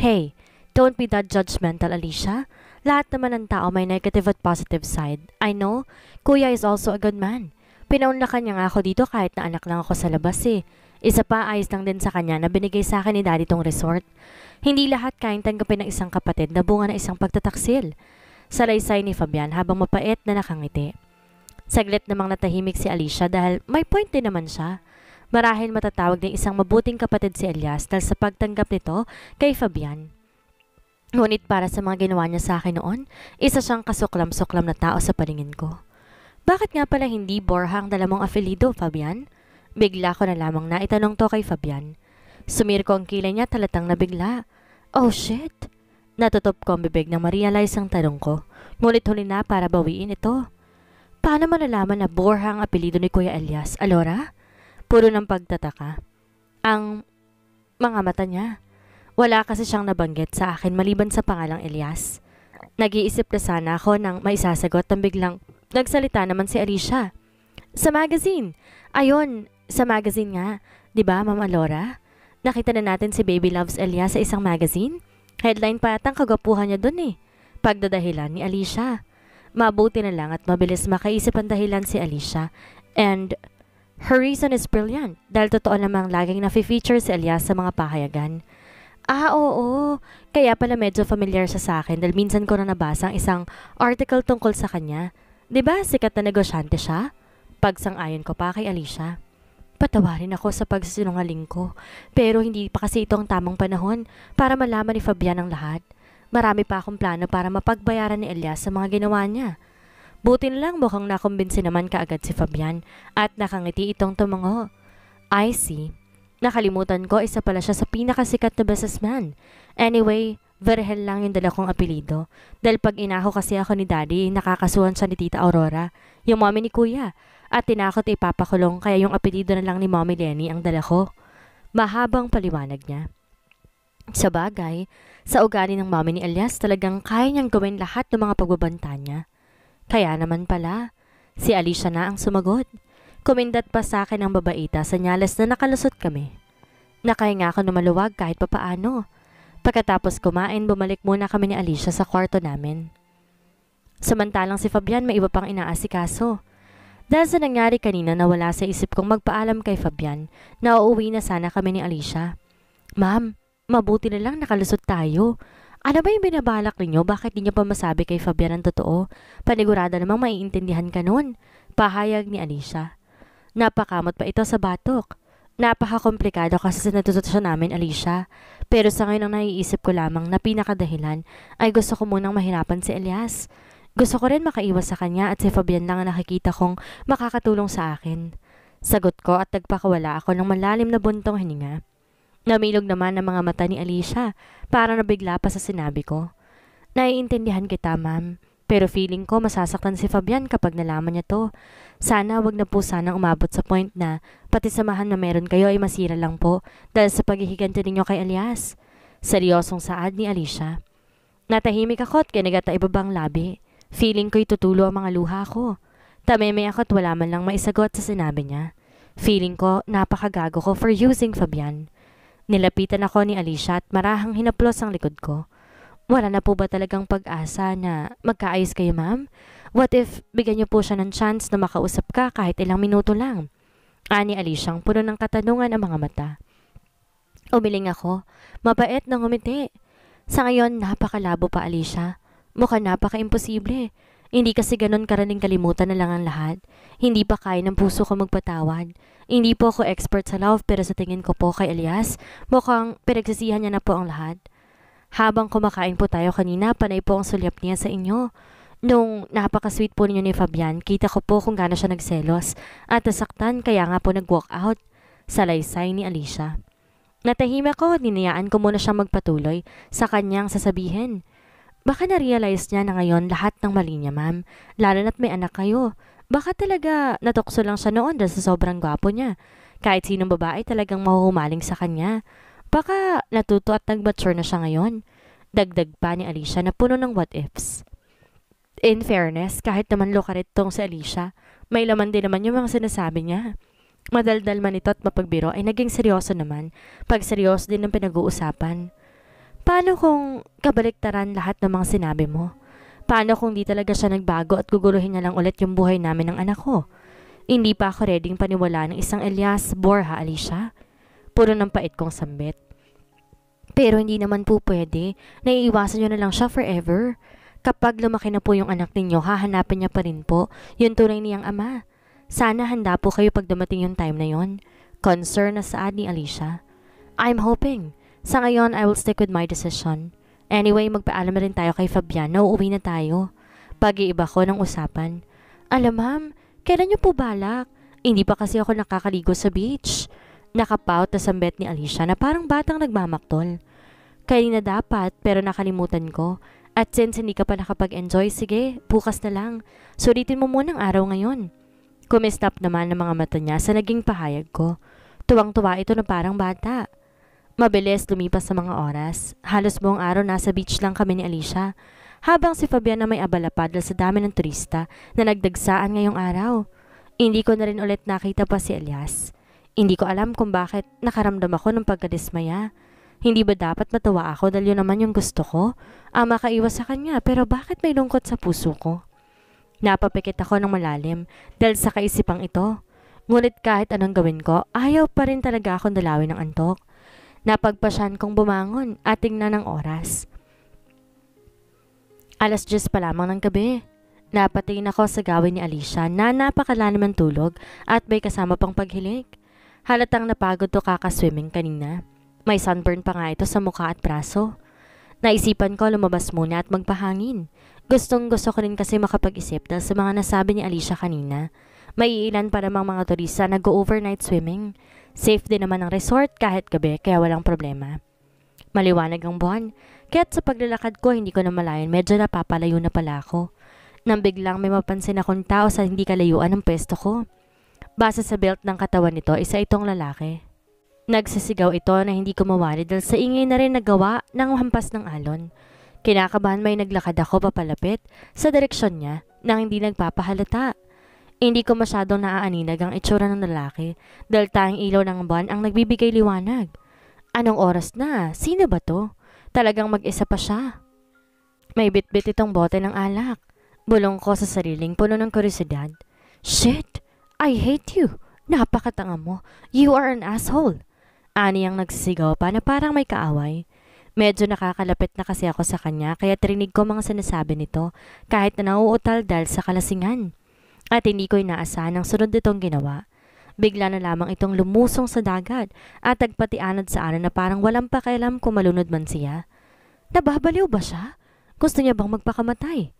Hey, don't be that judgmental, Alicia. Lahat naman ng tao may negative at positive side. I know, Kuya is also a good man. Pinaunlakan niya nga ako dito kahit na anak lang ako sa labas eh. Isa pa ayos lang din sa kanya na binigay sa akin ni daddy tong resort. Hindi lahat kain tanggapin ng isang kapatid na bunga ng isang pagtataksil. Salaysay ni Fabian habang mapait na nakangiti. Saglit namang natahimik si Alicia dahil may point din naman siya. Marahil matatawag ng isang mabuting kapatid si Elias dahil sa pagtanggap nito kay Fabian. Ngunit para sa mga ginawa niya sa akin noon, isa siyang kasuklam-suklam na tao sa paningin ko. Bakit nga pala hindi Borha ang dalamong afilido, Fabian? Bigla ko na lamang naitanong to kay Fabian. Sumir ko ang kilay niya talatang nabigla. Oh shit! Natutop ko ang bibig nang ma-realize ang tanong ko. Ngunit huli na para bawiin ito. Paano malalaman na Borja ang apelido ni Kuya Elias? Alora? Puro ng pagtataka. Ang mga mata niya. Wala kasi siyang nabanggit sa akin maliban sa pangalang Elias. Nag-iisip na sana ako nang maisasagot ang biglang nagsalita naman si Alicia. Sa magazine, ayon, sa magazine nga, 'di ba, Ma'am Alora? Nakita na natin si Baby Loves Elia sa isang magazine. Headline pa atang kagapuhan niya doon eh. Pagdadahilan ni Alicia. Mabuti na lang at mabilis makaisip ang dahilan si Alicia. And her reason is brilliant dahil totoo namang laging nafe-feature si Elia sa mga pahayagan. Ah, oo. Kaya pala medyo familiar sa akin dahil minsan ko na nabasa ang isang article tungkol sa kanya. ba diba, sikat na negosyante siya? Pagsang-ayon ko pa kay Alicia. Patawarin ako sa pagsisinungaling ko, pero hindi pa kasi ito ang tamang panahon para malaman ni Fabian ang lahat. Marami pa akong plano para mapagbayaran ni Elias sa mga ginawa niya. Buti na lang mukhang nakumbinsi naman kaagad si Fabian at nakangiti itong tumango. I see. Nakalimutan ko isa pala siya sa pinakasikat na businessman. Anyway, Verhel lang yung dala kong apelido. Dahil pag inaho kasi ako ni Daddy, nakakasuhan siya ni Tita Aurora, yung mami ni Kuya at tinakot ipapakulong kaya yung apelido na lang ni Mommy Lenny ang dala ko. Mahabang paliwanag niya. Sa bagay, sa ugali ng mommy ni Elias talagang kaya niyang gawin lahat ng mga pagbabanta niya. Kaya naman pala, si Alicia na ang sumagot. Kumindat pa sa akin ang babaita sa nyalas na nakalusot kami. nga ako na maluwag kahit papaano. Pagkatapos kumain, bumalik muna kami ni Alicia sa kwarto namin. Samantalang si Fabian may iba pang inaasikaso. Dahil sa nangyari kanina na wala sa isip kong magpaalam kay Fabian nauuwi na sana kami ni Alicia. Ma'am, mabuti na lang nakalusot tayo. Ano ba yung binabalak ninyo? Bakit ninyo pa masabi kay Fabian ang totoo? Panigurada namang maiintindihan ka nun. Pahayag ni Alicia. Napakamot pa ito sa batok. Napakakomplikado kasi sa natutunan namin, Alicia. Pero sa ngayon ang naiisip ko lamang na pinakadahilan ay gusto ko munang mahirapan si Elias. Gusto ko rin makaiwas sa kanya at si Fabian lang ang nakikita kong makakatulong sa akin. Sagot ko at nagpakawala ako ng malalim na buntong hininga. Namilog naman ang mga mata ni Alicia para nabigla pa sa sinabi ko. Naiintindihan kita, ma'am. Pero feeling ko masasaktan si Fabian kapag nalaman niya to. Sana wag na po sanang umabot sa point na pati samahan na meron kayo ay masira lang po dahil sa paghihigante ninyo kay Elias. Seryosong saad ni Alicia. Natahimik ako at kinagata ibabang labi. Feeling ko'y tutulo ang mga luha ko. Tameme ako at wala man lang maisagot sa sinabi niya. Feeling ko, napakagago ko for using Fabian. Nilapitan ako ni Alicia at marahang hinaplos ang likod ko. Wala na po ba talagang pag-asa na magkaayos kayo ma'am? What if bigyan niyo po siya ng chance na makausap ka kahit ilang minuto lang? Ani Aliciang puno ng katanungan ang mga mata. Umiling ako, mabait na ngumiti. Sa ngayon, napakalabo pa Alicia. Mukha napaka-imposible. Hindi kasi ganon karaning kalimutan na lang ang lahat. Hindi pa kaya ng puso ko magpatawad. Hindi po ako expert sa love pero sa tingin ko po kay Elias, mukhang pinagsisihan niya na po ang lahat. Habang kumakain po tayo kanina, panay po ang sulyap niya sa inyo. Nung napaka-sweet po ninyo ni Fabian, kita ko po kung gaano siya nagselos at nasaktan kaya nga po nag-walk out. sa Salaysay ni Alicia. Natahima ko, ninayaan ko muna siyang magpatuloy sa kanyang sasabihin. Baka na-realize niya na ngayon lahat ng mali niya, ma'am. Lalo na't may anak kayo. Baka talaga natokso lang siya noon dahil sa sobrang gwapo niya. Kahit sinong babae talagang mahuhumaling sa kanya. Baka natuto at nag-mature na siya ngayon. Dagdag pa ni Alicia na puno ng what ifs. In fairness, kahit naman lokarit tong si Alicia, may laman din naman yung mga sinasabi niya. Madaldal man ito at mapagbiro ay naging seryoso naman, pag seryoso din ang pinag-uusapan. Paano kung kabaliktaran lahat ng mga sinabi mo? Paano kung di talaga siya nagbago at guguluhin niya lang ulit yung buhay namin ng anak ko? Hindi pa ako ready paniwala ng isang Elias Borja Alicia. Puro ng pait kong sambit. Pero hindi naman po pwede. Naiiwasan nyo na lang siya forever. Kapag lumaki na po yung anak ninyo, hahanapin niya pa rin po yung tunay niyang ama. Sana handa po kayo pag dumating yung time na yon. Concern na sa saad ni Alicia. I'm hoping sa ngayon, I will stick with my decision. Anyway, magpaalam na rin tayo kay Fabian na uuwi na tayo. Pag-iiba ko ng usapan. Alam ma'am, kailan niyo po balak? Hindi pa kasi ako nakakaligo sa beach. Nakapout na sa bet ni Alicia na parang batang nagmamaktol. Kanina dapat pero nakalimutan ko. At since hindi ka pa nakapag-enjoy, sige, bukas na lang. Sulitin mo muna ang araw ngayon. Kumistap naman ng mga mata niya sa naging pahayag ko. Tuwang-tuwa ito na parang bata. Mabilis lumipas sa mga oras. Halos buong araw nasa beach lang kami ni Alicia. Habang si Fabian na may abala pa dahil sa dami ng turista na nagdagsaan ngayong araw. Hindi ko na rin ulit nakita pa si Elias. Hindi ko alam kung bakit nakaramdam ako ng pagkadismaya. Hindi ba dapat matawa ako dahil yun naman yung gusto ko? Ah, makaiwas sa kanya pero bakit may lungkot sa puso ko? Napapikit ako ng malalim dahil sa kaisipang ito. Ngunit kahit anong gawin ko, ayaw pa rin talaga akong dalawin ng antok. Napagpasyan kong bumangon at tingnan ang oras. Alas 10 pa lamang ng gabi. Napatingin ako sa gawin ni Alicia na napakala naman tulog at may kasama pang paghilig. Halatang napagod to kakaswimming kanina. May sunburn pa nga ito sa mukha at braso. Naisipan ko lumabas muna at magpahangin. Gustong gusto ko rin kasi makapag-isip dahil sa mga nasabi ni Alicia kanina. May ilan pa namang mga turista nag-overnight swimming. Safe din naman ang resort kahit gabi kaya walang problema. Maliwanag ang buwan, kaya't sa paglalakad ko hindi ko na malayan medyo napapalayo na pala ako. Nang biglang may mapansin akong tao sa hindi kalayuan ng pwesto ko. Base sa belt ng katawan nito, isa itong lalaki. Nagsasigaw ito na hindi ko mawari dahil sa ingay na rin nagawa ng hampas ng alon. Kinakabahan may naglakad ako papalapit sa direksyon niya nang hindi nagpapahalata. Hindi ko masyadong naaaninag ang itsura ng lalaki dahil tanging ilaw ng buwan ang nagbibigay liwanag. Anong oras na? Sino ba to? Talagang mag-isa pa siya. May bitbit -bit itong bote ng alak. Bulong ko sa sariling puno ng kuryosidad. Shit! I hate you! Napakatanga mo! You are an asshole! Ani ang nagsisigaw pa na parang may kaaway. Medyo nakakalapit na kasi ako sa kanya kaya trinig ko mga sinasabi nito kahit na nauutal dahil sa kalasingan. At hindi ko inaasahan ang sunod nitong ginawa. Bigla na lamang itong lumusong sa dagat at tagpatianad sa ano na parang walang pakialam kung malunod man siya. Nababaliw ba siya? Gusto niya bang magpakamatay?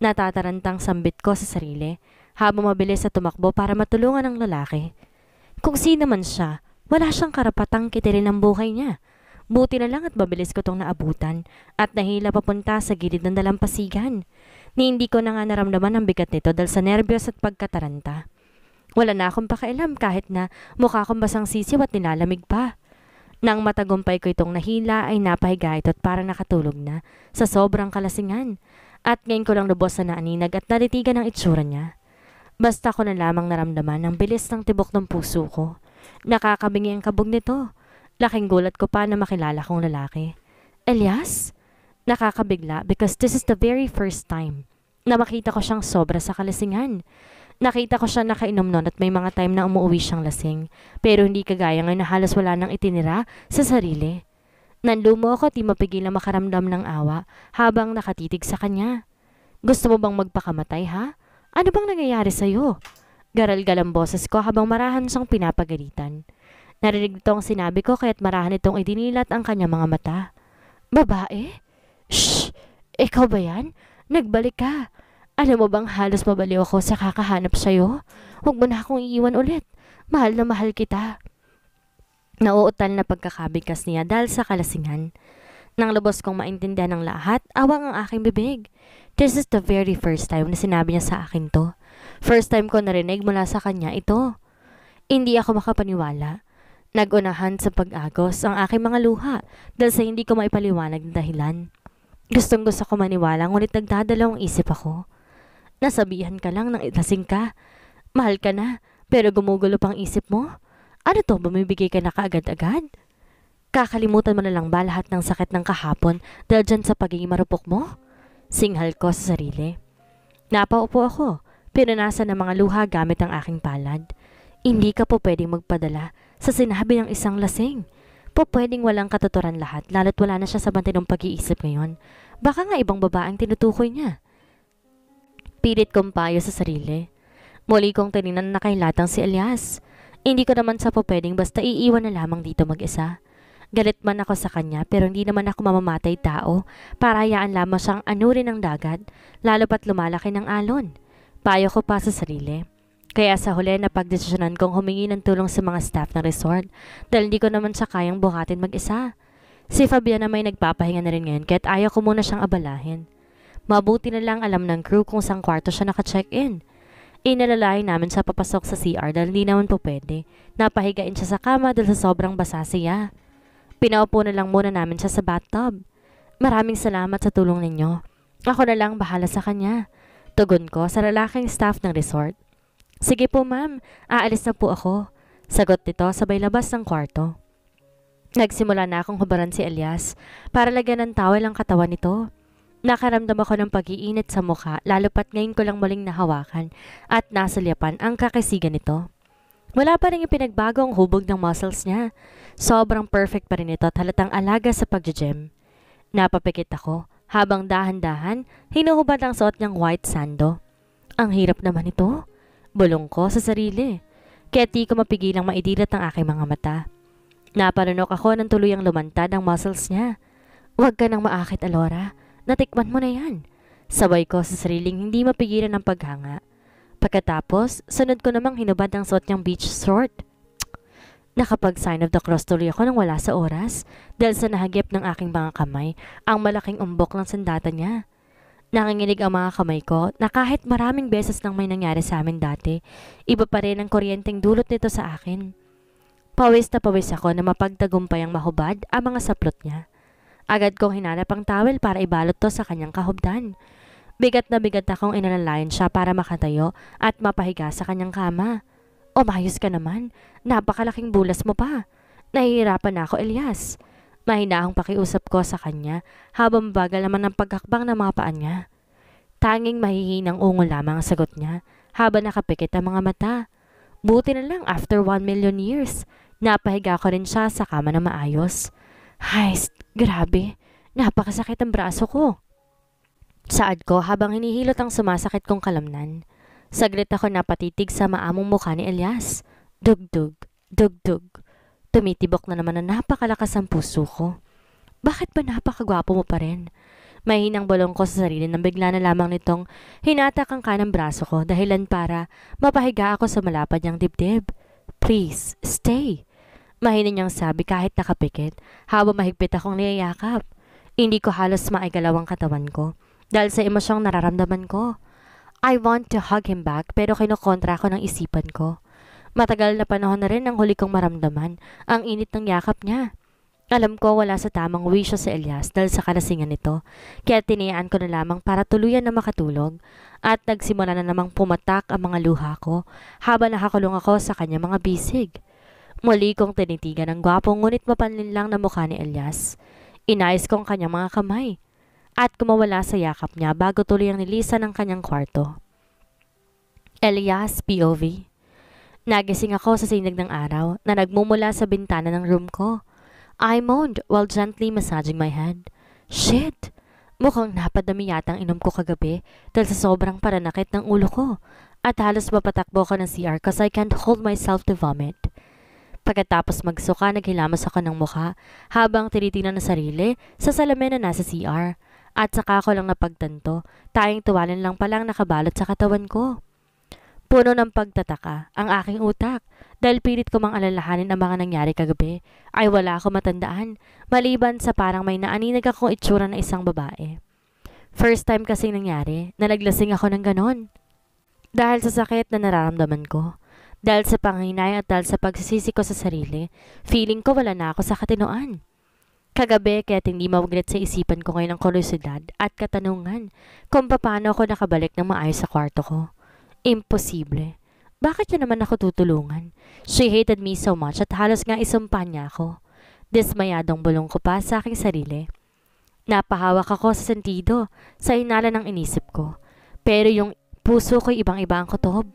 Natatarantang sambit ko sa sarili habang mabilis sa tumakbo para matulungan ang lalaki. Kung sino man siya, wala siyang karapatang kitilin ang buhay niya. Buti na lang at mabilis ko itong naabutan at nahila papunta sa gilid ng dalampasigan ni hindi ko na nga naramdaman ang bigat nito dahil sa nerbiyos at pagkataranta. Wala na akong pakialam kahit na mukha kong basang sisiw at nilalamig pa. Nang matagumpay ko itong nahila ay napahiga ito at parang nakatulog na sa sobrang kalasingan. At ngayon ko lang lubos na naaninag at nalitigan ang itsura niya. Basta ko na lamang naramdaman ang bilis ng tibok ng puso ko. Nakakabingi ang kabog nito. Laking gulat ko pa na makilala kong lalaki. Elias? Nakakabigla because this is the very first time na makita ko siyang sobra sa kalasingan. Nakita ko siya nakainom noon at may mga time na umuwi siyang lasing. Pero hindi kagaya ngayon na halos wala nang itinira sa sarili. Nanlumo ako at di mapigil na makaramdam ng awa habang nakatitig sa kanya. Gusto mo bang magpakamatay ha? Ano bang nangyayari sa'yo? Garal-gal ang boses ko habang marahan siyang pinapagalitan. Narinig nito ang sinabi ko kaya't marahan itong idinilat ang kanyang mga mata. Babae? Shh! Ikaw ba yan? Nagbalik ka. Alam mo bang halos mabaliw ako sa kakahanap sa'yo? Huwag mo na akong iiwan ulit. Mahal na mahal kita. Nauutal na pagkakabigkas niya dahil sa kalasingan. Nang lubos kong maintindihan ng lahat, awang ang aking bibig. This is the very first time na sinabi niya sa akin to. First time ko narinig mula sa kanya ito. Hindi ako makapaniwala. Nagunahan sa pag-agos ang aking mga luha dahil sa hindi ko maipaliwanag na dahilan. Gustong gusto ko maniwala, ngunit nagdadalawang isip ako. Nasabihan ka lang nang itasing ka. Mahal ka na, pero gumugulo pang isip mo. Ano to, bumibigay ka na kaagad-agad? Kakalimutan mo na lang ba lahat ng sakit ng kahapon dahil dyan sa pagiging marupok mo? Singhal ko sa sarili. Napaupo ako, pinanasan ng mga luha gamit ang aking palad. Hindi ka po pwedeng magpadala sa sinabi ng isang lasing po pwedeng walang katuturan lahat, lalo't wala na siya sa bante ng pag-iisip ngayon. Baka nga ibang babae ang tinutukoy niya. Pilit kong payo sa sarili. Muli kong tininan na kay latang si Elias. Hindi ko naman sa po pwedeng basta iiwan na lamang dito mag-isa. Galit man ako sa kanya pero hindi naman ako mamamatay tao para hayaan lamang siyang anurin ng dagat, lalo pat lumalaki ng alon. Payo ko pa sa sarili. Kaya sa huli na pagdesisyonan kong humingi ng tulong sa mga staff ng resort dahil hindi ko naman siya kayang buhatin mag-isa. Si Fabiana may nagpapahinga na rin ngayon kaya't ayaw ko muna siyang abalahin. Mabuti na lang alam ng crew kung saan kwarto siya naka-check-in. Inalalahin namin siya papasok sa CR dahil hindi naman po pwede. Napahigain siya sa kama dahil sa sobrang basa siya. Pinaupo na lang muna namin siya sa bathtub. Maraming salamat sa tulong ninyo. Ako na lang bahala sa kanya. Tugon ko sa lalaking staff ng resort. Sige po ma'am, aalis na po ako. Sagot nito sabay labas ng kwarto. Nagsimula na akong hubaran si Elias para lagyan ng tawel ang katawan nito. Nakaramdam ako ng pag-iinit sa mukha lalo pat ngayon ko lang muling nahawakan at nasulyapan ang kakisigan nito. Wala pa rin ipinagbago ang hubog ng muscles niya. Sobrang perfect pa rin ito at halatang alaga sa pagja-gym. Napapikit ako habang dahan-dahan hinuhubad ang suot niyang white sando. Ang hirap naman ito. Bulong ko sa sarili. Kaya di ko mapigilang maidilat ang aking mga mata. Napanunok ako ng tuluyang lumantad ang muscles niya. Huwag ka nang maakit, Alora. Natikman mo na yan. Sabay ko sa sariling hindi mapigilan ang paghanga. Pagkatapos, sunod ko namang hinubad ang suot niyang beach short. Nakapag-sign of the cross tuloy ako nang wala sa oras dahil sa nahagip ng aking mga kamay ang malaking umbok ng sandata niya. Nanginginig ang mga kamay ko na kahit maraming beses nang may nangyari sa amin dati, iba pa rin ang kuryenteng dulot nito sa akin. Pawis na pawis ako na mapagtagumpay ang mahubad ang mga saplot niya. Agad kong hinanap ang tawel para ibalot to sa kanyang kahubdan. Bigat na bigat akong inalalayan siya para makatayo at mapahiga sa kanyang kama. Umayos ka naman, napakalaking bulas mo pa. Nahihirapan ako, Elias. Mahinahong pakiusap ko sa kanya habang bagal naman ang paghakbang ng mga paan niya. Tanging mahihinang ungo lamang ang sagot niya habang nakapikit ang mga mata. Buti na lang after 1 million years, napahiga ko rin siya sa kama na maayos. Heist, grabe, napakasakit ang braso ko. Saad ko habang hinihilot ang sumasakit kong kalamnan. Saglit ako napatitig sa maamong mukha ni Elias. Dugdug, dugdug. Tumitibok na naman na napakalakas ang puso ko. Bakit ba napakagwapo mo pa rin? Mahinang balong ko sa sarili nang bigla na lamang nitong hinatak ang kanang braso ko dahilan para mapahiga ako sa malapad niyang dibdib. Please, stay. Mahina niyang sabi kahit nakapikit habang mahigpit akong niyayakap. Hindi ko halos maigalaw ang katawan ko dahil sa emosyong nararamdaman ko. I want to hug him back pero kinokontra ko ng isipan ko. Matagal na panahon na rin ang huli kong maramdaman, ang init ng yakap niya. Alam ko wala sa tamang uwi si Elias dahil sa kalasingan nito, kaya tiniyaan ko na lamang para tuluyan na makatulog at nagsimula na namang pumatak ang mga luha ko habang nakakulong ako sa kanya mga bisig. Muli kong tinitigan ang gwapo ngunit mapanlin lang na mukha ni Elias. Inayos kong kanyang mga kamay at kumawala sa yakap niya bago tuloy ang nilisan ng kanyang kwarto. Elias POV Nagising ako sa sinig ng araw na nagmumula sa bintana ng room ko. I moaned while gently massaging my head. Shit! Mukhang napadami yata ang inom ko kagabi dahil sa sobrang paranakit ng ulo ko at halos mapatakbo ko ng CR cause I can't hold myself to vomit. Pagkatapos magsuka, naghilamos ako ng mukha habang tinitingnan ng sarili sa salamin na nasa CR. At saka ko lang napagtanto, tayong tuwanan lang palang nakabalot sa katawan ko. Puno ng pagtataka ang aking utak dahil pilit ko mang alalahanin ang mga nangyari kagabi ay wala ako matandaan maliban sa parang may naaninag akong itsura na isang babae. First time kasi nangyari na naglasing ako ng ganon. Dahil sa sakit na nararamdaman ko, dahil sa panghinay at dahil sa pagsisisi ko sa sarili, feeling ko wala na ako sa katinoan. Kagabi kaya hindi mawaglit sa isipan ko ngayon ang kurusidad at katanungan kung paano ako nakabalik ng maayos sa kwarto ko. Imposible. Bakit niya naman ako tutulungan? She hated me so much at halos nga isumpa niya ako. Desmayadong bulong ko pa sa aking sarili. Napahawak ako sa sentido, sa hinala ng inisip ko. Pero yung puso ko ibang-iba ang kutob.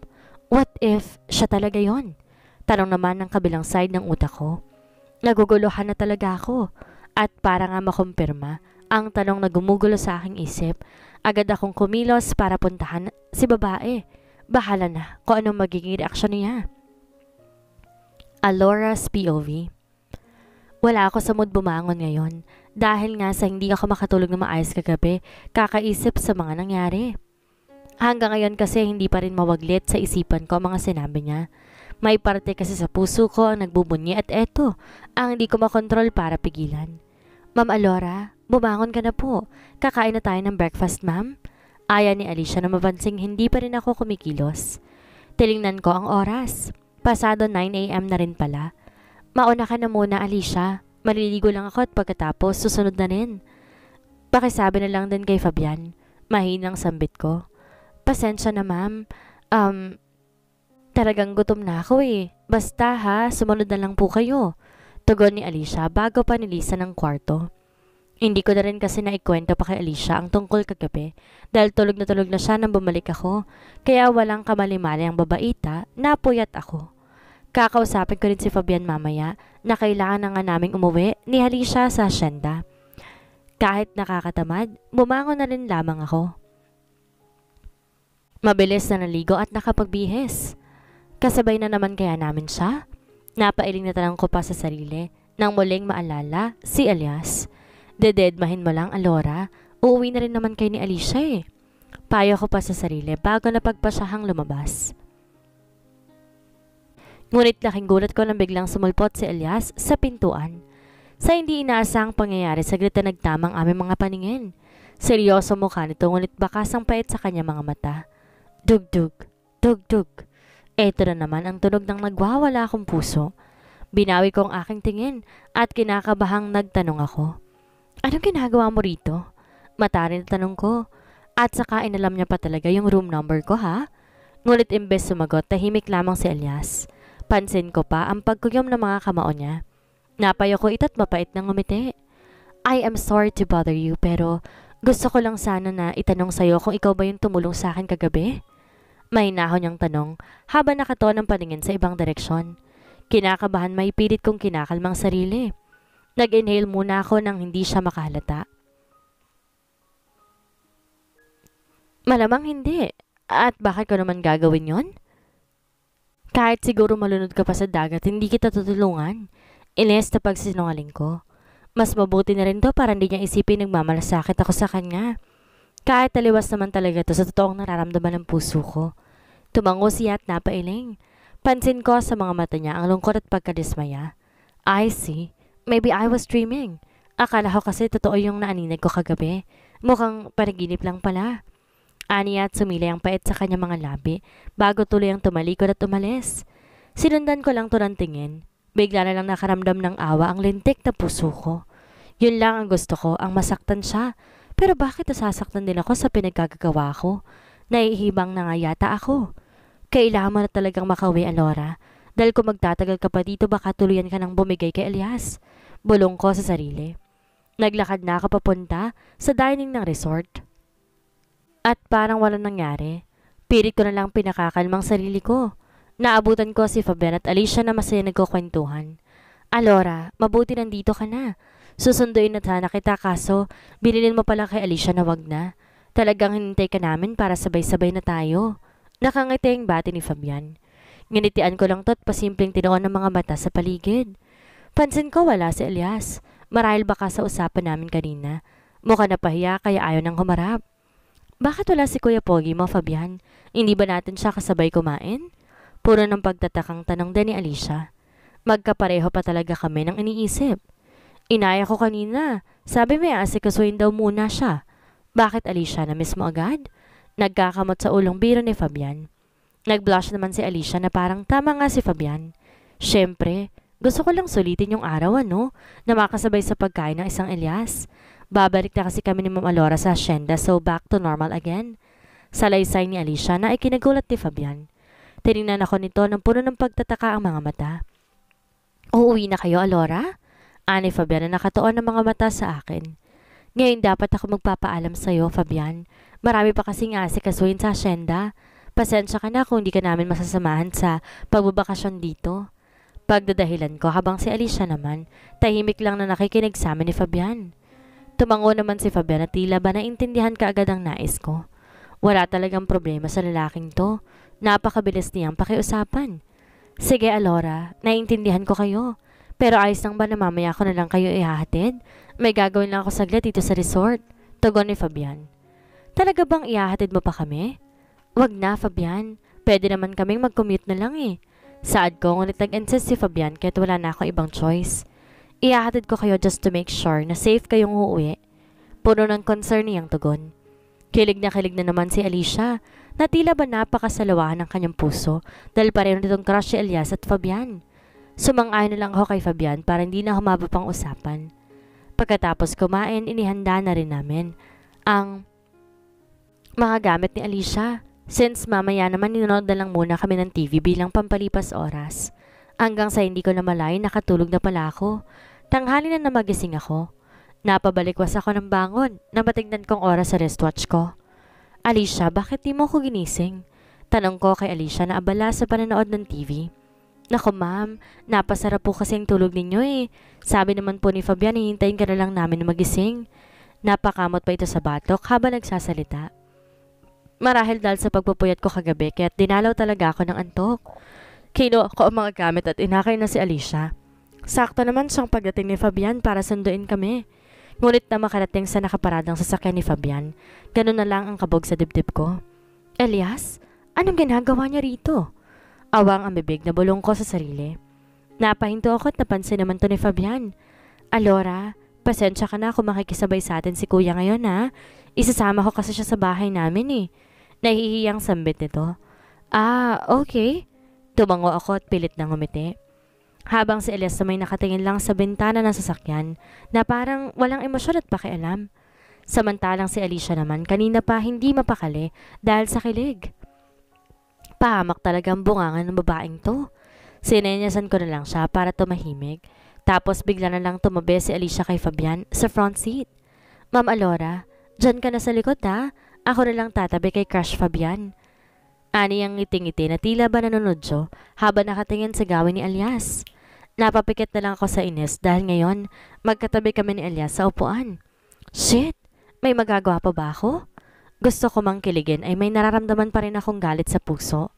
What if siya talaga yon? Tanong naman ng kabilang side ng utak ko. Naguguluhan na talaga ako. At para nga makumpirma, ang tanong na gumugulo sa aking isip, agad akong kumilos para puntahan si babae bahala na kung anong magiging reaksyon niya. Alora's POV Wala ako sa mood bumangon ngayon dahil nga sa hindi ako makatulog na maayos kagabi, kakaisip sa mga nangyari. Hanggang ngayon kasi hindi pa rin mawaglit sa isipan ko ang mga sinabi niya. May parte kasi sa puso ko ang nagbubunyi at eto, ang hindi ko makontrol para pigilan. Ma'am Alora, bumangon ka na po. Kakain na tayo ng breakfast, ma'am. Aya ni Alicia na mabansing hindi pa rin ako kumikilos. Tilingnan ko ang oras. Pasado 9am na rin pala. Mauna ka na muna Alicia. Maliligo lang ako at pagkatapos susunod na rin. Pakisabi na lang din kay Fabian. Mahinang sambit ko. Pasensya na ma'am. Um, talagang gutom na ako eh. Basta ha, sumunod na lang po kayo. Tugon ni Alicia bago pa nilisan ng kwarto. Hindi ko na rin kasi naikwento pa kay Alicia ang tungkol kagabi dahil tulog na tulog na siya nang bumalik ako kaya walang kamalimali ang babaita, napuyat ako. Kakausapin ko rin si Fabian mamaya na kailangan na nga naming umuwi ni Alicia sa asyenda. Kahit nakakatamad, bumangon na rin lamang ako. Mabilis na naligo at nakapagbihis. Kasabay na naman kaya namin siya? Napailing na tanong ko pa sa sarili nang muling maalala si Elias. Elias. Dededmahin mo lang, Alora. Uuwi na rin naman kay ni Alicia eh. Payo ko pa sa sarili bago na pagpasahang lumabas. Ngunit laking gulat ko nang biglang sumulpot si Elias sa pintuan. Sa hindi inaasahang pangyayari, saglit na nagtamang aming mga paningin. Seryoso mukha nito ngunit bakas ang pait sa kanya mga mata. Dugdug, dugdug. Eto na naman ang tunog ng nagwawala akong puso. Binawi ko ang aking tingin at kinakabahang nagtanong ako. Anong ginagawa mo rito? Matarin na tanong ko. At saka inalam niya pa talaga yung room number ko ha? Ngunit imbes sumagot, tahimik lamang si Elias. Pansin ko pa ang pagkuyom ng mga kamao niya. Napayo ko ito't mapait ng ngumiti. I am sorry to bother you pero gusto ko lang sana na itanong sa'yo kung ikaw ba yung tumulong sa akin kagabi? May nahon niyang tanong habang nakato ang paningin sa ibang direksyon. Kinakabahan may pilit kong kinakalmang sarili. Nag-inhale muna ako nang hindi siya makalata. Malamang hindi. At bakit ko naman gagawin yon? Kahit siguro malunod ka pa sa dagat, hindi kita tutulungan. Ines na pagsinungaling ko. Mas mabuti na rin to para hindi niya isipin nagmamalasakit ako sa kanya. Kahit taliwas naman talaga to sa totoong nararamdaman ng puso ko. Tumango siya at napailing. Pansin ko sa mga mata niya ang lungkot at pagkadismaya. I see. Maybe I was dreaming. Akala ko kasi totoo yung naaninag ko kagabi. Mukhang panaginip lang pala. Aniya at sumilay ang pait sa kanya mga labi bago tuloy ang tumalikod at umalis. Sinundan ko lang to ng tingin. Bigla na lang nakaramdam ng awa ang lintik na puso ko. Yun lang ang gusto ko, ang masaktan siya. Pero bakit nasasaktan din ako sa pinagkagagawa ko? Naihibang na nga yata ako. Kailangan mo na talagang makawi, Alora. Dahil kung magtatagal ka pa dito, baka tuluyan ka ng bumigay kay Elias. Bulong ko sa sarili. Naglakad na ako papunta sa dining ng resort. At parang walang nangyari. Pirit ko na lang pinakakalmang sarili ko. Naabutan ko si Fabian at Alicia na masaya nagkukwentuhan. Alora, mabuti nandito ka na. Susunduin na sana kita kaso binilin mo pala kay Alicia na wag na. Talagang hinintay ka namin para sabay-sabay na tayo. Nakangiti ang bati ni Fabian. Nginitian ko lang to't pasimpleng tinoon ng mga mata sa paligid. Pansin ko wala si Elias. Marahil baka sa usapan namin kanina. Mukha na pahiya kaya ayaw nang humarap. Bakit wala si Kuya Pogi mo, Fabian? Hindi ba natin siya kasabay kumain? Puro ng pagtatakang tanong din ni Alicia. Magkapareho pa talaga kami ng iniisip. Inaya ko kanina. Sabi may asikasuhin daw muna siya. Bakit Alicia na mismo agad? Nagkakamot sa ulong biro ni Fabian. Nagblush naman si Alicia na parang tama nga si Fabian. Siyempre, gusto ko lang sulitin yung araw ano, na makasabay sa pagkain ng isang Elias. Babalik na kasi kami ni Ma'am Alora sa asyenda so back to normal again. Salaysay ni Alicia na ikinagulat ni Fabian. Tinignan ako nito nang puno ng pagtataka ang mga mata. Uuwi na kayo, Alora? Ani Fabian na nakatuon ang mga mata sa akin. Ngayon dapat ako magpapaalam sa'yo, Fabian. Marami pa kasing asikasuhin sa asyenda. Pasensya ka na kung hindi ka namin masasamahan sa pagbabakasyon dito. Pagdadahilan ko habang si Alicia naman, tahimik lang na nakikinig sa amin ni Fabian. Tumango naman si Fabian at tila ba naintindihan ka agad ang nais ko. Wala talagang problema sa lalaking to. Napakabilis niyang pakiusapan. Sige, Alora, naiintindihan ko kayo. Pero ayos nang ba na mamaya ko na lang kayo ihahatid? May gagawin lang ako saglit dito sa resort. Tugon ni Fabian. Talaga bang ihahatid mo pa kami? Wag na, Fabian. Pwede naman kaming mag-commute na lang eh. Saad ko, ngunit nag-insist si Fabian kahit wala na akong ibang choice. Iahatid ko kayo just to make sure na safe kayong uuwi. Puno ng concern niyang tugon. Kilig na kilig na naman si Alicia na tila ba napakasalawahan ng kanyang puso dahil pareho nitong crush si Elias at Fabian. Sumang-ayon na lang ako kay Fabian para hindi na humaba pang usapan. Pagkatapos kumain, inihanda na rin namin ang mga gamit ni Alicia. Since mamaya naman ninonood na lang muna kami ng TV bilang pampalipas oras. Hanggang sa hindi ko na malay nakatulog na pala ako. Tanghali na namagising ako. Napabalikwas ako ng bangon na matignan kong oras sa wristwatch ko. Alicia, bakit di mo ko ginising? Tanong ko kay Alicia na abala sa pananood ng TV. Nako ma'am, napasarap po kasi ang tulog ninyo eh. Sabi naman po ni Fabian, hihintayin ka na lang namin na magising. Napakamot pa ito sa batok habang nagsasalita. Marahil dahil sa pagpupuyat ko kagabi kaya dinalaw talaga ako ng antok. Kino ko ang mga gamit at inakay na si Alicia. Sakto naman siyang pagdating ni Fabian para sunduin kami. Ngunit na makarating sa nakaparadang sasakyan ni Fabian, ganun na lang ang kabog sa dibdib ko. Elias, anong ginagawa niya rito? Awang ang bibig na bulong ko sa sarili. Napahinto ako at napansin naman to ni Fabian. Alora, pasensya ka na kung makikisabay sa atin si kuya ngayon ha. Isasama ko kasi siya sa bahay namin eh. Nahihiyang sambit nito. Ah, okay. Tumango ako at pilit na ngumiti. Habang si Elias may nakatingin lang sa bintana ng sasakyan na parang walang emosyon at pakialam. Samantalang si Alicia naman kanina pa hindi mapakali dahil sa kilig. Pahamak talagang bunganga ng babaeng to. Sinenyasan ko na lang siya para tumahimik. Tapos bigla na lang tumabi si Alicia kay Fabian sa front seat. Ma'am Alora, dyan ka na sa likod ha. Ako na lang tatabi kay Crush Fabian. Ani ang ngiti-ngiti na tila ba nanonood siya habang nakatingin sa gawin ni Alias. Napapikit na lang ako sa inis dahil ngayon magkatabi kami ni Alias sa upuan. Shit! May magagawa pa ba ako? Gusto ko mang kiligin ay may nararamdaman pa rin akong galit sa puso.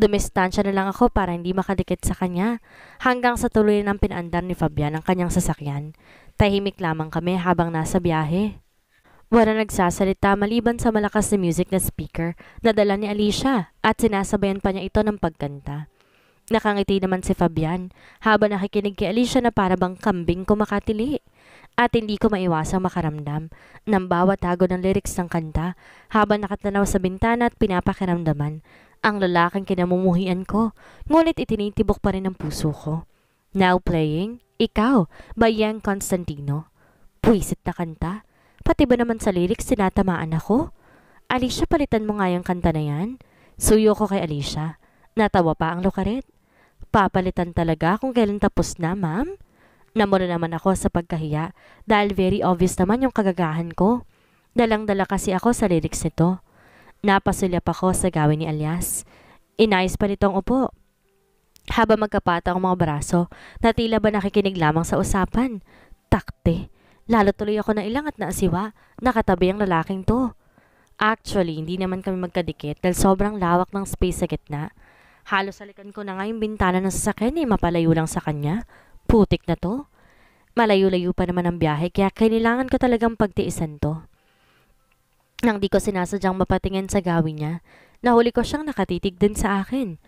Dumistansya na lang ako para hindi makadikit sa kanya hanggang sa tuloy ng pinandar ni Fabian ang kanyang sasakyan. Tahimik lamang kami habang nasa biyahe. Wala nagsasalita maliban sa malakas na music na speaker na dala ni Alicia at sinasabayan pa niya ito ng pagkanta. Nakangiti naman si Fabian habang nakikinig kay Alicia na parabang kambing kumakatili at hindi ko maiwasang makaramdam ng bawat tago ng lyrics ng kanta habang nakatanaw sa bintana at pinapakiramdaman ang lalaking kinamumuhian ko ngunit itinitibok pa rin ang puso ko. Now playing, Ikaw by Yang Constantino. Puisit na kanta Pati ba naman sa lyrics sinatamaan ako? Alicia, palitan mo nga yung kanta na yan. Suyo ko kay Alicia. Natawa pa ang lukaret. Papalitan talaga kung kailan tapos na, ma'am. Namuna naman ako sa pagkahiya dahil very obvious naman yung kagagahan ko. Dalang-dala kasi ako sa lyrics nito. Napasulyap ako sa gawin ni Alias. Inayos pa nitong upo. Habang magkapata ang mga braso, natila ba nakikinig lamang sa usapan? Takte, Lalo tuloy ako na ilang at naasiwa, nakatabi ang lalaking to. Actually, hindi naman kami magkadikit dahil sobrang lawak ng space sa gitna. Halos salikan ko na nga yung bintana ng sasakyan eh, mapalayo lang sa kanya. Putik na to. Malayo-layo pa naman ang biyahe kaya kailangan ko talagang pagtiisan to. Nang di ko sinasadyang mapatingin sa gawin niya, nahuli ko siyang nakatitig din sa akin.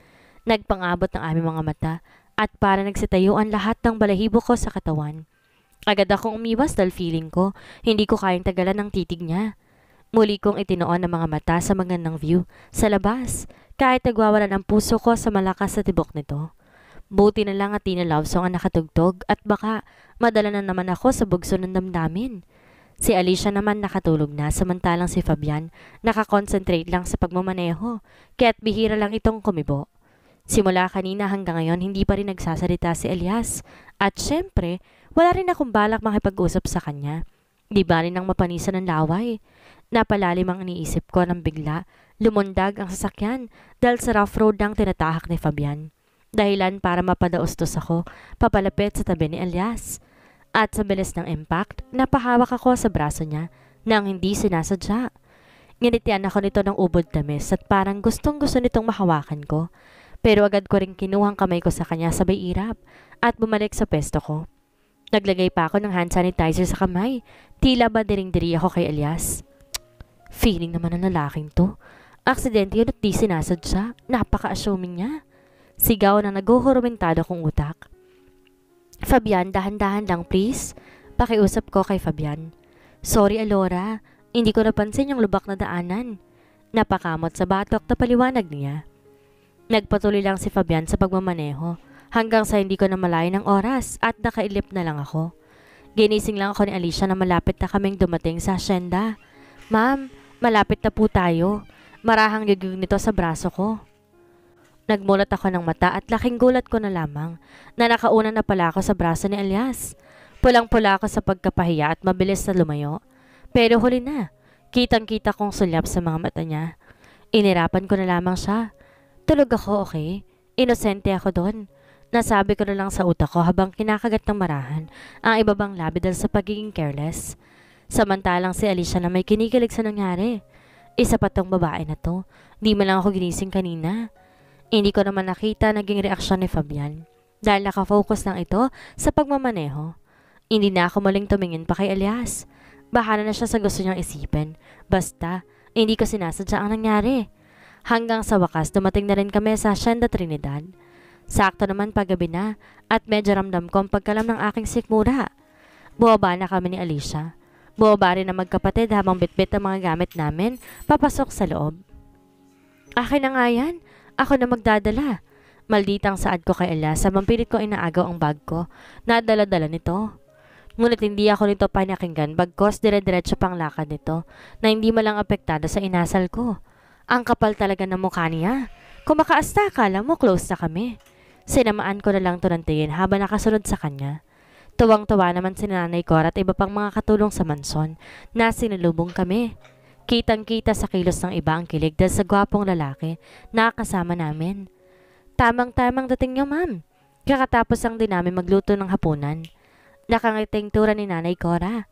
Nagpangabot ng aming mga mata at para nagsitayuan lahat ng balahibo ko sa katawan. Agad akong umiwas dahil feeling ko, hindi ko kayang tagalan ng titig niya. Muli kong itinoon ang mga mata sa magandang view, sa labas, kahit nagwawalan ang puso ko sa malakas sa tibok nito. Buti na lang at Tina Lovesong ang nakatugtog at baka madala na naman ako sa bugso ng damdamin. Si Alicia naman nakatulog na samantalang si Fabian nakakonsentrate lang sa pagmamaneho kaya't bihira lang itong kumibo. Simula kanina hanggang ngayon hindi pa rin nagsasalita si Elias at syempre wala rin akong balak makipag-usap sa kanya. Di ba rin nang mapanisan ng laway? Napalalim ang iniisip ko nang bigla lumundag ang sasakyan dahil sa rough road ang tinatahak ni Fabian. Dahilan para mapadaustos ako, papalapit sa tabi ni Elias. At sa bilis ng impact, napahawak ako sa braso niya nang hindi sinasadya. Nginitian ako nito ng ubod tamis at parang gustong gusto nitong mahawakan ko. Pero agad ko rin kinuhang kamay ko sa kanya sabay irap at bumalik sa pesto ko. Naglagay pa ako ng hand sanitizer sa kamay. Tila ba diring-diri ako kay Elias? Feeling naman ng lalaking to. Aksidente yun at di sinasadya. Napaka-assuming niya. Sigaw na naguhurumentado kong utak. Fabian, dahan-dahan lang please. Pakiusap ko kay Fabian. Sorry Alora, hindi ko napansin yung lubak na daanan. Napakamot sa batok na paliwanag niya. Nagpatuloy lang si Fabian sa pagmamaneho Hanggang sa hindi ko na malayan ang oras at nakailip na lang ako. Ginising lang ako ni Alicia na malapit na kaming dumating sa asyenda. Ma'am, malapit na po tayo. Marahang yugig nito sa braso ko. Nagmulat ako ng mata at laking gulat ko na lamang na nakauna na pala ako sa braso ni Elias. Pulang-pula ako sa pagkapahiya at mabilis na lumayo. Pero huli na, kitang-kita kong sulyap sa mga mata niya. Inirapan ko na lamang siya. Tulog ako, okay? Inosente ako doon. Nasabi ko na lang sa utak ko habang kinakagat ng marahan ang ibabang labi dahil sa pagiging careless. Samantalang si Alicia na may kinikilig sa nangyari. Isa pa tong babae na to. Di man lang ako ginising kanina. Hindi ko naman nakita naging reaksyon ni Fabian dahil nakafocus lang ito sa pagmamaneho. Hindi na ako maling tumingin pa kay Elias. Bahala na siya sa gusto niyang isipin. Basta, hindi ko sinasadya ang nangyari. Hanggang sa wakas, dumating na rin kami sa Hacienda Trinidad. Sakto naman paggabi na at medyo ramdam ko ang pagkalam ng aking sikmura. Buwaba na kami ni Alicia. Buwaba rin ang magkapatid habang bitbit ang mga gamit namin papasok sa loob. Akin na nga yan. Ako na magdadala. Malditang saad ko kay Ella sa mampilit ko inaagaw ang bag ko. Nadala-dala nito. Ngunit hindi ako nito panakinggan bagkos dire-diretso pang lakad nito na hindi malang apektado sa inasal ko. Ang kapal talaga ng mukha niya. Kumakaasta, kala mo close na kami. Sinamaan ko na lang to ng tingin habang nakasunod sa kanya. Tuwang-tuwa naman si Nanay Cora at iba pang mga katulong sa manson na sinalubong kami. Kitang-kita sa kilos ng iba ang kilig dahil sa gwapong lalaki na kasama namin. Tamang-tamang dating niyo, ma'am. Kakatapos lang din namin magluto ng hapunan. Nakangiting tura ni Nanay Cora. Ah.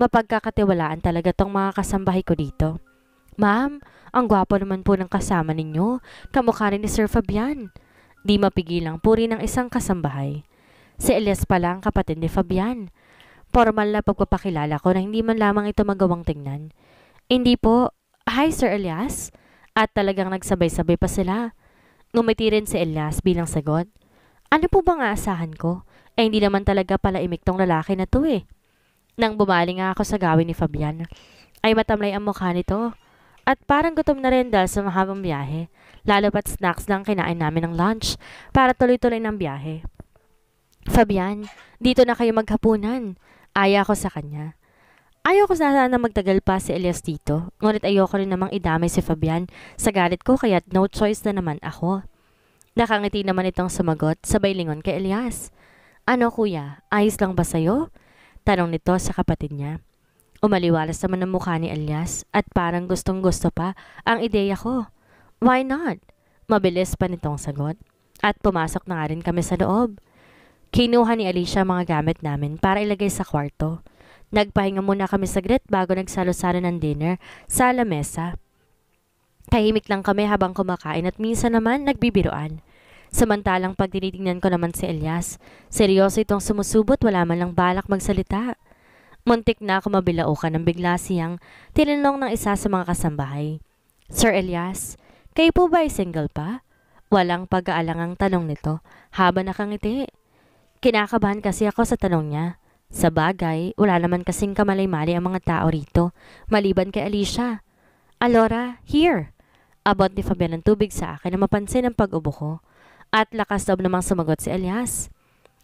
Mapagkakatiwalaan talaga tong mga kasambahay ko dito. Ma'am, ang gwapo naman po ng kasama ninyo. Kamukha rin ni Sir Fabian. Di mapigilang puri ng isang kasambahay. Si Elias pala ang kapatid ni Fabian. Formal na pagpapakilala ko na hindi man lamang ito magawang tingnan. Hindi po, hi Sir Elias. At talagang nagsabay-sabay pa sila. Ngumiti rin si Elias bilang sagot. Ano po bang aasahan ko? Eh hindi naman talaga pala imik tong lalaki na to eh. Nang bumaling nga ako sa gawin ni Fabian, ay matamlay ang mukha nito. At parang gutom na rin dahil sa mahabang biyahe lalo pat snacks lang kinain namin ng lunch para tuloy-tuloy ng biyahe. Fabian, dito na kayo maghapunan. Aya ko sa kanya. Ayoko sana na magtagal pa si Elias dito, ngunit ayoko rin namang idamay si Fabian sa galit ko kaya't no choice na naman ako. Nakangiti naman itong sumagot, sabay lingon kay Elias. Ano kuya, ayos lang ba sa'yo? Tanong nito sa kapatid niya. Umaliwalas naman ang mukha ni Elias at parang gustong gusto pa ang ideya ko. Why not? Mabilis pa nitong sagot. At pumasok na nga rin kami sa loob. Kinuha ni Alicia mga gamit namin para ilagay sa kwarto. Nagpahinga muna kami saglit bago nagsalo-salo ng dinner sa lamesa. Tahimik lang kami habang kumakain at minsan naman nagbibiroan. Samantalang pag tinitingnan ko naman si Elias, seryoso itong sumusubot wala man lang balak magsalita. Muntik na ako mabilao ka nang bigla siyang tinanong ng isa sa mga kasambahay. Sir Elias, kayo po ba'y single pa? Walang pag-aalangang tanong nito habang nakangiti. Kinakabahan kasi ako sa tanong niya. Sa bagay, wala naman kasing kamalay-mali ang mga tao rito, maliban kay Alicia. Alora, here! Abot ni Fabian ng tubig sa akin na mapansin ang pag-ubo ko. At lakas loob namang sumagot si Elias.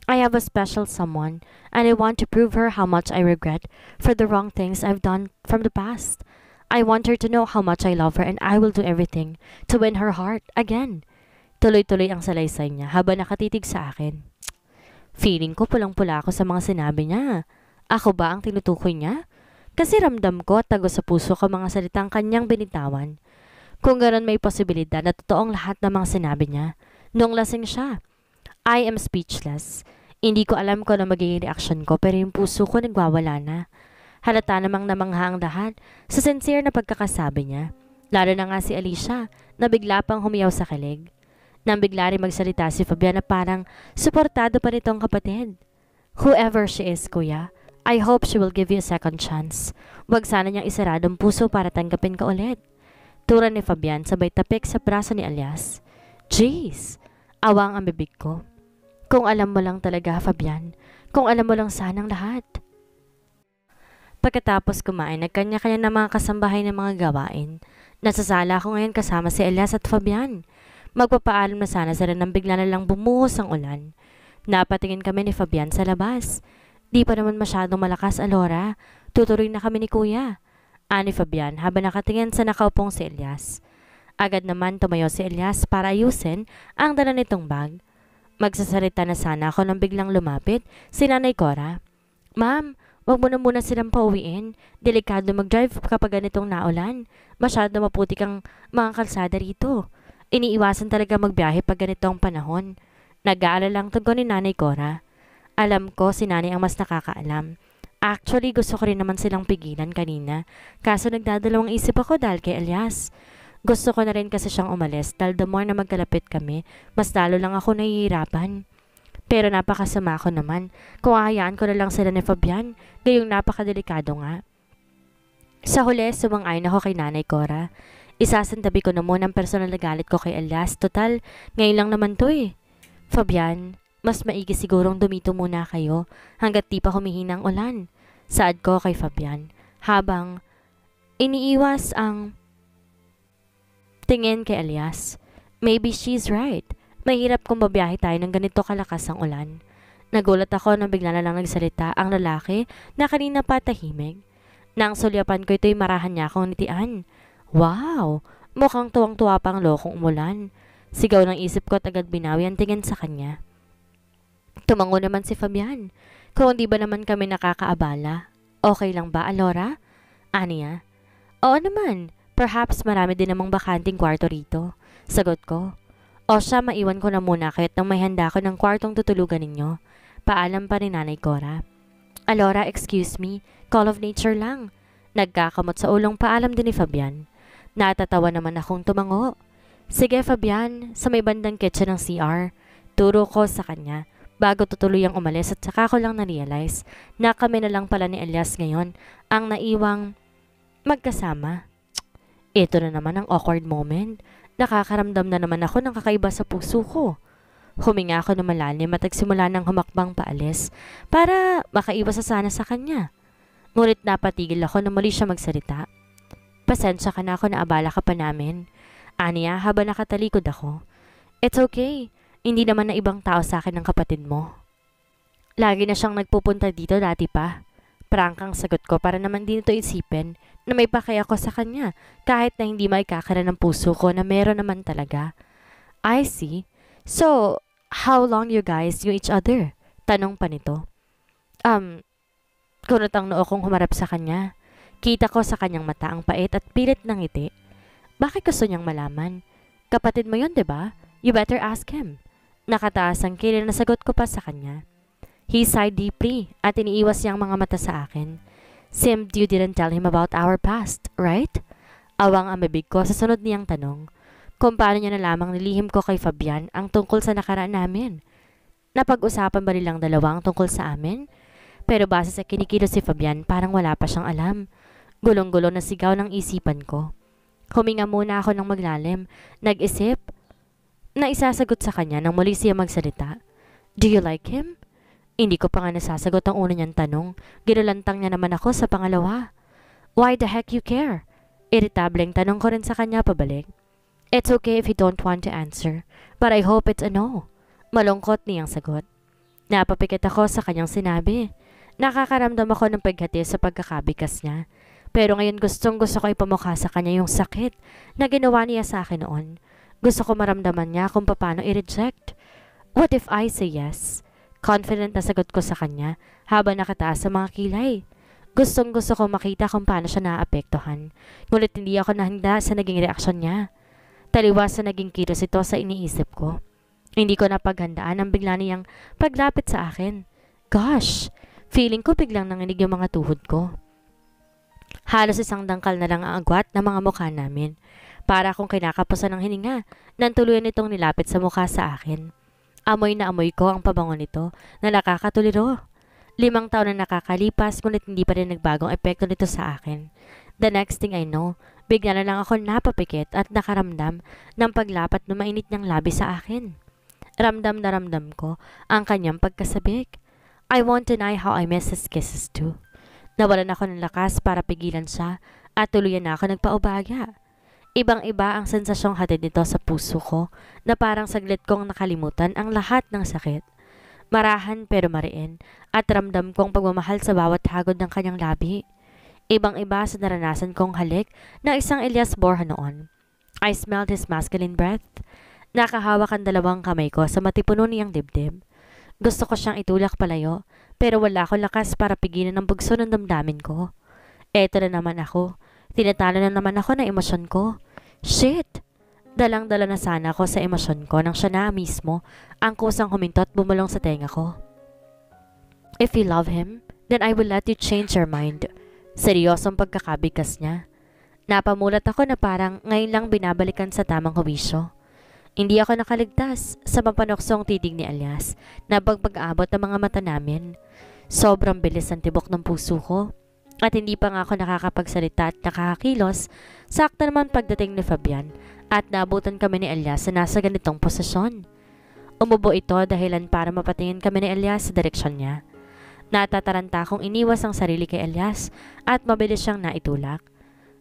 I have a special someone, and I want to prove her how much I regret for the wrong things I've done from the past. I want her to know how much I love her and I will do everything to win her heart again. Tuloy-tuloy ang salaysay niya habang nakatitig sa akin. Feeling ko pulang-pula ako sa mga sinabi niya. Ako ba ang tinutukoy niya? Kasi ramdam ko at tago sa puso ko mga salitang kanyang binitawan. Kung ganun may posibilidad na totoong lahat ng mga sinabi niya. Nung lasing siya, I am speechless. Hindi ko alam kung ano magiging reaksyon ko pero yung puso ko nagwawala na. Halata namang namangha ang lahat sa sincere na pagkakasabi niya. Lalo na nga si Alicia na bigla pang humiyaw sa kilig. Nang bigla rin magsalita si Fabian na parang suportado pa nitong kapatid. Whoever she is, kuya, I hope she will give you a second chance. Huwag sana niyang isaradong puso para tanggapin ka ulit. Tura ni Fabian sabay tapik sa braso ni Alias. Jeez! Awang ang bibig ko. Kung alam mo lang talaga, Fabian. Kung alam mo lang sanang lahat pagkatapos kumain, nagkanya-kanya ng mga kasambahay ng mga gawain. Nasa sala ko ngayon kasama si Elias at Fabian. Magpapaalam na sana sila nang bigla na lang bumuhos ang ulan. Napatingin kami ni Fabian sa labas. Di pa naman masyadong malakas alora. Tutuloy na kami ni Kuya. Ani Fabian habang nakatingin sa nakaupong si Elias. Agad naman tumayo si Elias para ayusin ang dala nitong bag. Magsasalita na sana ako nang biglang lumapit si Nanay Cora. Ma'am, Huwag mo na muna silang pauwiin. Delikado mag-drive kapag ganitong naulan. Masyado maputik ang mga kalsada rito. Iniiwasan talaga magbiyahe pag ganitong panahon. Nag-aalala lang tugon ni Nanay Cora. Alam ko si Nanay ang mas nakakaalam. Actually, gusto ko rin naman silang pigilan kanina. Kaso nagdadalawang isip ako dahil kay Elias. Gusto ko na rin kasi siyang umalis dahil the more na magkalapit kami, mas lalo lang ako nahihirapan. Pero napakasama ko naman. Kung ko na lang sila ni Fabian, gayong napakadelikado nga. Sa huli, sumang-ayon ako kay Nanay Cora. Isasantabi ko na muna ang personal na galit ko kay Elias. Total, ngayon lang naman to eh. Fabian, mas maigi sigurong dumito muna kayo hanggat di pa humihina ang ulan. Saad ko kay Fabian habang iniiwas ang tingin kay Elias. Maybe she's right. Mahirap kung babiyahe tayo ng ganito kalakas ang ulan. Nagulat ako nang bigla na lang nagsalita ang lalaki na kanina pa tahimik. Nang sulyapan ko ito'y marahan niya akong nitian. Wow! Mukhang tuwang-tuwa pang lokong umulan. Sigaw ng isip ko at agad binawi ang tingin sa kanya. Tumango naman si Fabian. Kung hindi ba naman kami nakakaabala? Okay lang ba, Alora? Aniya. Oo naman. Perhaps marami din namang bakanting kwarto rito. Sagot ko. O siya, maiwan ko na muna kaya't nang may handa ko ng kwartong tutulugan ninyo. Paalam pa rin Nanay Cora. Alora, excuse me, call of nature lang. Nagkakamot sa ulong paalam din ni Fabian. Natatawa naman akong tumango. Sige Fabian, sa may bandang kitchen ng CR. Turo ko sa kanya bago tutuloy ang umalis at saka ko lang na-realize na kami na lang pala ni Elias ngayon ang naiwang magkasama. Ito na naman ang awkward moment. Nakakaramdam na naman ako ng kakaiba sa puso ko. Huminga ako ng malalim at nagsimula ng humakbang paalis para makaiwas sa sana sa kanya. Ngunit napatigil ako na muli siya magsalita. Pasensya ka na ako na abala ka pa namin. Aniya haba nakatalikod ako. It's okay. Hindi naman na ibang tao sa akin ang kapatid mo. Lagi na siyang nagpupunta dito dati pa. Prangkang sagot ko para naman din ito isipin na may pake ako sa kanya kahit na hindi maikakara ng puso ko na meron naman talaga. I see. So, how long you guys knew each other? Tanong pa nito. Um, kunot ang noo kong humarap sa kanya. Kita ko sa kanyang mata ang pait at pilit ng ngiti. Bakit gusto niyang malaman? Kapatid mo yun, ba? Diba? You better ask him. Nakataas ang kilin na sagot ko pa sa kanya. He sighed deeply at iniiwas niyang mga mata sa akin. Simd, you didn't tell him about our past, right? Awang amibig ko sa sunod niyang tanong. Kung paano niya na lamang nilihim ko kay Fabian ang tungkol sa nakaraan namin. Napag-usapan ba nilang dalawang tungkol sa amin? Pero base sa kinikilos si Fabian, parang wala pa siyang alam. Gulong-gulo na sigaw ng isipan ko. Huminga muna ako ng maglalim. Nag-isip na isasagot sa kanya nang muli siya magsalita. Do you like him? Hindi ko pa nga nasasagot ang una niyang tanong. Ginulantang niya naman ako sa pangalawa. Why the heck you care? Irritableng tanong ko rin sa kanya pabalik. It's okay if you don't want to answer, but I hope it's a no. Malungkot niyang sagot. Napapikit ako sa kanyang sinabi. Nakakaramdam ako ng paghati sa pagkakabikas niya. Pero ngayon gustong gusto ko ipamukha sa kanya yung sakit na ginawa niya sa akin noon. Gusto ko maramdaman niya kung paano i-reject. What if I say yes? Confident na sagot ko sa kanya habang nakataas sa mga kilay. Gustong gusto ko makita kung paano siya naaapektuhan. Ngunit hindi ako nahanda sa naging reaksyon niya. Taliwas sa naging kilos ito sa iniisip ko. Hindi ko napaghandaan ang bigla niyang paglapit sa akin. Gosh! Feeling ko biglang nanginig yung mga tuhod ko. Halos isang dangkal na lang ang agwat ng mga mukha namin. Para akong kinakapusan ng hininga nang tuluyan itong nilapit sa mukha sa akin. Amoy na amoy ko ang pabango nito na nakakatuliro. Limang taon na nakakalipas ngunit hindi pa rin nagbagong epekto nito sa akin. The next thing I know, bigla na lang ako napapikit at nakaramdam ng paglapat ng mainit niyang labi sa akin. Ramdam na ramdam ko ang kanyang pagkasabik. I won't deny how I miss his kisses too. Nawalan ako ng lakas para pigilan siya at tuluyan na ako nagpaubaga. Ibang-iba ang sensasyong hatid nito sa puso ko na parang saglit kong nakalimutan ang lahat ng sakit. Marahan pero mariin at ramdam kong pagmamahal sa bawat hagod ng kanyang labi. Ibang-iba sa naranasan kong halik ng isang Elias Borja noon. I smelled his masculine breath. Nakahawak ang dalawang kamay ko sa matipuno niyang dibdib. Gusto ko siyang itulak palayo pero wala akong lakas para pigilan ang bugso ng damdamin ko. Eto na naman ako. Tinatalo na naman ako ng emosyon ko. Shit! Dalang-dala na sana ako sa emosyon ko nang siya na mismo ang kusang huminto at bumulong sa tenga ko. If you love him, then I will let you change your mind. Seryosong pagkakabigkas niya. Napamulat ako na parang ngayon lang binabalikan sa tamang huwisyo. Hindi ako nakaligtas sa pampanoksong titig ni Alias na pagpag-abot ng mga mata namin. Sobrang bilis ang tibok ng puso ko at hindi pa nga ako nakakapagsalita at nakakakilos, sakta naman pagdating ni Fabian at naabutan kami ni Elias na nasa ganitong posisyon. Umubo ito dahilan para mapatingin kami ni Elias sa direksyon niya. Natataranta kong iniwas ang sarili kay Elias at mabilis siyang naitulak.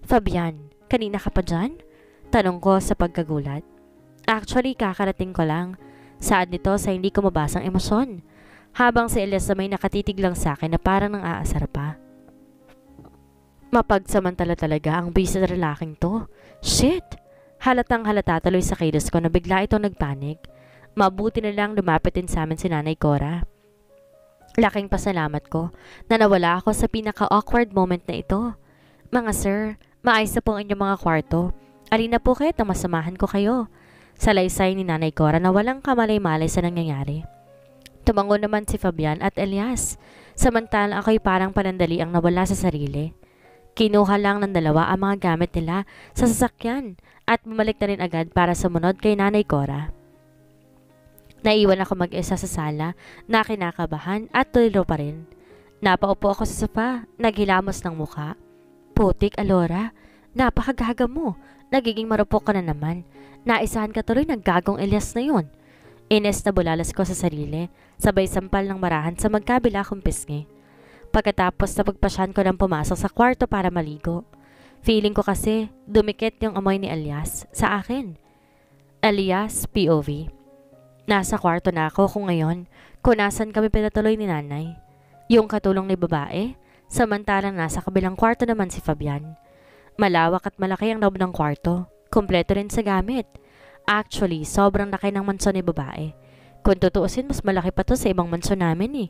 Fabian, kanina ka pa dyan? Tanong ko sa pagkagulat. Actually, kakarating ko lang. Saad nito sa hindi ko mabasang emosyon. Habang si Elias na may nakatitig lang sa akin na parang nang aasar pa. Mapagsamantala talaga ang busy na lalaking to. Shit! Halatang halata taloy sa kilos ko na bigla itong nagpanik. Mabuti na lang lumapitin sa amin si Nanay Cora. Laking pasalamat ko na nawala ako sa pinaka-awkward moment na ito. Mga sir, maayos po ang inyong mga kwarto. Alin na po kayo na masamahan ko kayo. Salaysay ni Nanay Cora na walang kamalay-malay sa nangyayari. Tumango naman si Fabian at Elias, samantalang ako'y parang panandali ang nawala sa sarili. Kinuha lang ng dalawa ang mga gamit nila sa sasakyan at bumalik na rin agad para sumunod kay Nanay Cora. Naiwan ako mag-isa sa sala na kinakabahan at tulilo pa rin. Napaupo ako sa sofa, naghilamos ng muka. Putik, Alora, napakagaga mo. Nagiging marupok ka na naman. Naisahan ka tuloy ng gagong Elias na yun. Ines na bulalas ko sa sarili, sabay sampal ng marahan sa magkabila kong pisngi pagkatapos na pagpasyan ko nang pumasok sa kwarto para maligo. Feeling ko kasi dumikit yung amoy ni Elias sa akin. Elias POV. Nasa kwarto na ako kung ngayon kung nasan kami pinatuloy ni nanay. Yung katulong ni babae, samantalang nasa kabilang kwarto naman si Fabian. Malawak at malaki ang loob ng kwarto, kumpleto rin sa gamit. Actually, sobrang laki ng manso ni babae. Kung tutuusin, mas malaki pa to sa ibang manso namin eh.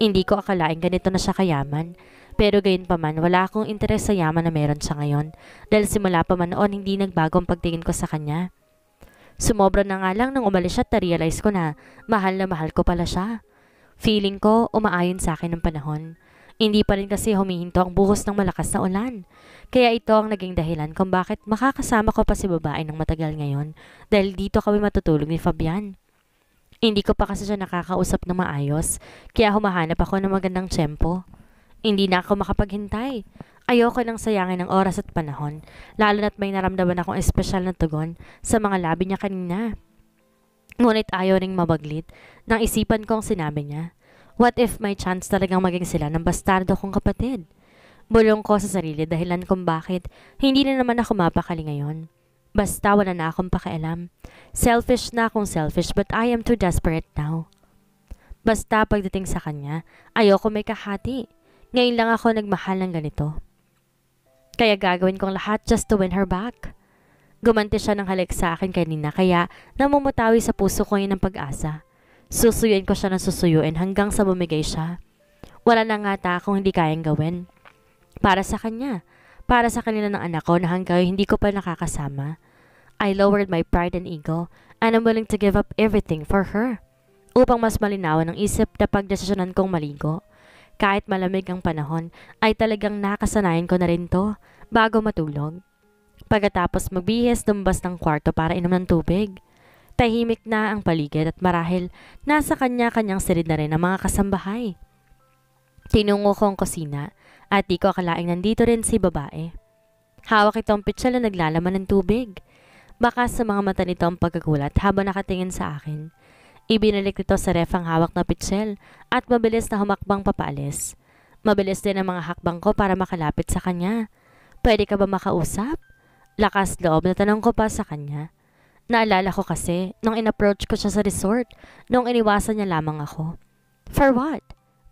Hindi ko akalain ganito na siya kayaman. Pero gayon pa man, wala akong interes sa yaman na meron siya ngayon. Dahil simula pa man noon, hindi nagbago ang pagtingin ko sa kanya. Sumobra na nga lang nang umalis siya at realize ko na mahal na mahal ko pala siya. Feeling ko umaayon sa akin ng panahon. Hindi pa rin kasi humihinto ang buhos ng malakas na ulan. Kaya ito ang naging dahilan kung bakit makakasama ko pa si babae ng matagal ngayon dahil dito kami matutulog ni Fabian. Hindi ko pa kasi siya nakakausap na maayos, kaya humahanap ako ng magandang tsempo. Hindi na ako makapaghintay. Ayoko nang sayangin ang oras at panahon, lalo na't may naramdaman akong espesyal na tugon sa mga labi niya kanina. Ngunit ayaw ring mabaglit nang isipan kong sinabi niya, What if may chance talagang maging sila ng bastardo kong kapatid? Bulong ko sa sarili dahilan kung bakit hindi na naman ako mapakali ngayon. Basta wala na akong pakialam. Selfish na akong selfish but I am too desperate now. Basta pagdating sa kanya, ayoko may kahati. Ngayon lang ako nagmahal ng ganito. Kaya gagawin kong lahat just to win her back. Gumanti siya ng halik sa akin kanina kaya namumutawi sa puso ko yun ng pag-asa. Susuyuin ko siya ng susuyuin hanggang sa bumigay siya. Wala na nga ta akong hindi kayang gawin. Para sa kanya, para sa kanila ng anak ko na hanggang hindi ko pa nakakasama. I lowered my pride and ego and I'm willing to give up everything for her. Upang mas malinawan ang isip na pagdesisyonan kong maligo. Kahit malamig ang panahon, ay talagang nakasanayan ko na rin to bago matulog. Pagkatapos magbihis, dumbas ng kwarto para inom ng tubig. Tahimik na ang paligid at marahil nasa kanya-kanyang silid na rin ang mga kasambahay. Tinungo ko ang kusina at di ko akalaing nandito rin si babae. Hawak itong pitsal na naglalaman ng tubig. Baka sa mga mata nito ang pagkagulat habang nakatingin sa akin. Ibinalik nito sa ref ang hawak na pitsel at mabilis na humakbang papaalis. Mabilis din ang mga hakbang ko para makalapit sa kanya. Pwede ka ba makausap? Lakas loob na tanong ko pa sa kanya. Naalala ko kasi, nung inapproach ko siya sa resort, nung iniwasan niya lamang ako. For what?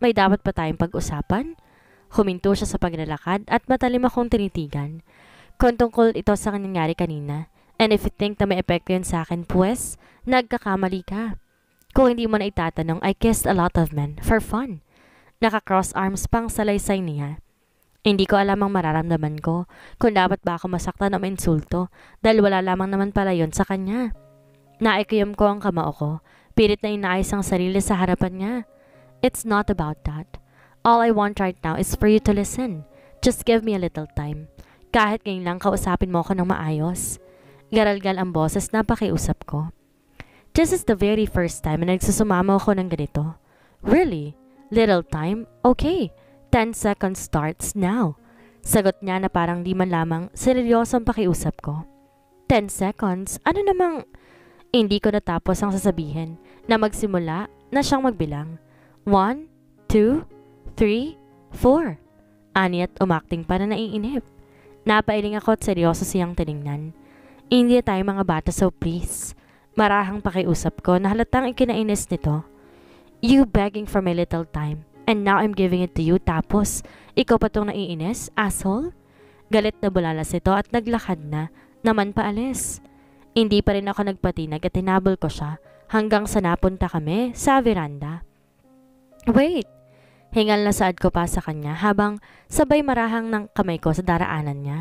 May dapat pa tayong pag-usapan? Huminto siya sa paglalakad at matalim akong tinitigan. Kung tungkol ito sa nangyari kanina, And if you think na may epekto yun sa akin, pues, nagkakamali ka. Kung hindi mo na itatanong, I kissed a lot of men for fun. Naka-cross arms pang salaysay niya. Hindi ko alam ang mararamdaman ko kung dapat ba ako masaktan o insulto dahil wala lamang naman pala yon sa kanya. Naikuyom ko ang kamao ko, pilit na inaayos ang sarili sa harapan niya. It's not about that. All I want right now is for you to listen. Just give me a little time. Kahit ngayon lang kausapin mo ako ng maayos. Garalgal ang boses na pakiusap ko. This is the very first time na nagsusumamo ako ng ganito. Really? Little time? Okay. 10 seconds starts now. Sagot niya na parang di man lamang seryosong pakiusap ko. 10 seconds? Ano namang... Hindi ko natapos ang sasabihin na magsimula na siyang magbilang. 1, 2, 3, 4. Ani at umakting pa na naiinip. Napailing ako at seryoso siyang tiningnan hindi tayo mga bata so please. Marahang pakiusap ko na halatang ikinainis nito. You begging for my little time and now I'm giving it to you tapos ikaw pa tong naiinis, asshole? Galit na bulalas ito at naglakad na, naman paalis. Hindi pa rin ako nagpatinag at tinabol ko siya hanggang sa napunta kami sa veranda. Wait! Hingal na saad ko pa sa kanya habang sabay marahang ng kamay ko sa daraanan niya.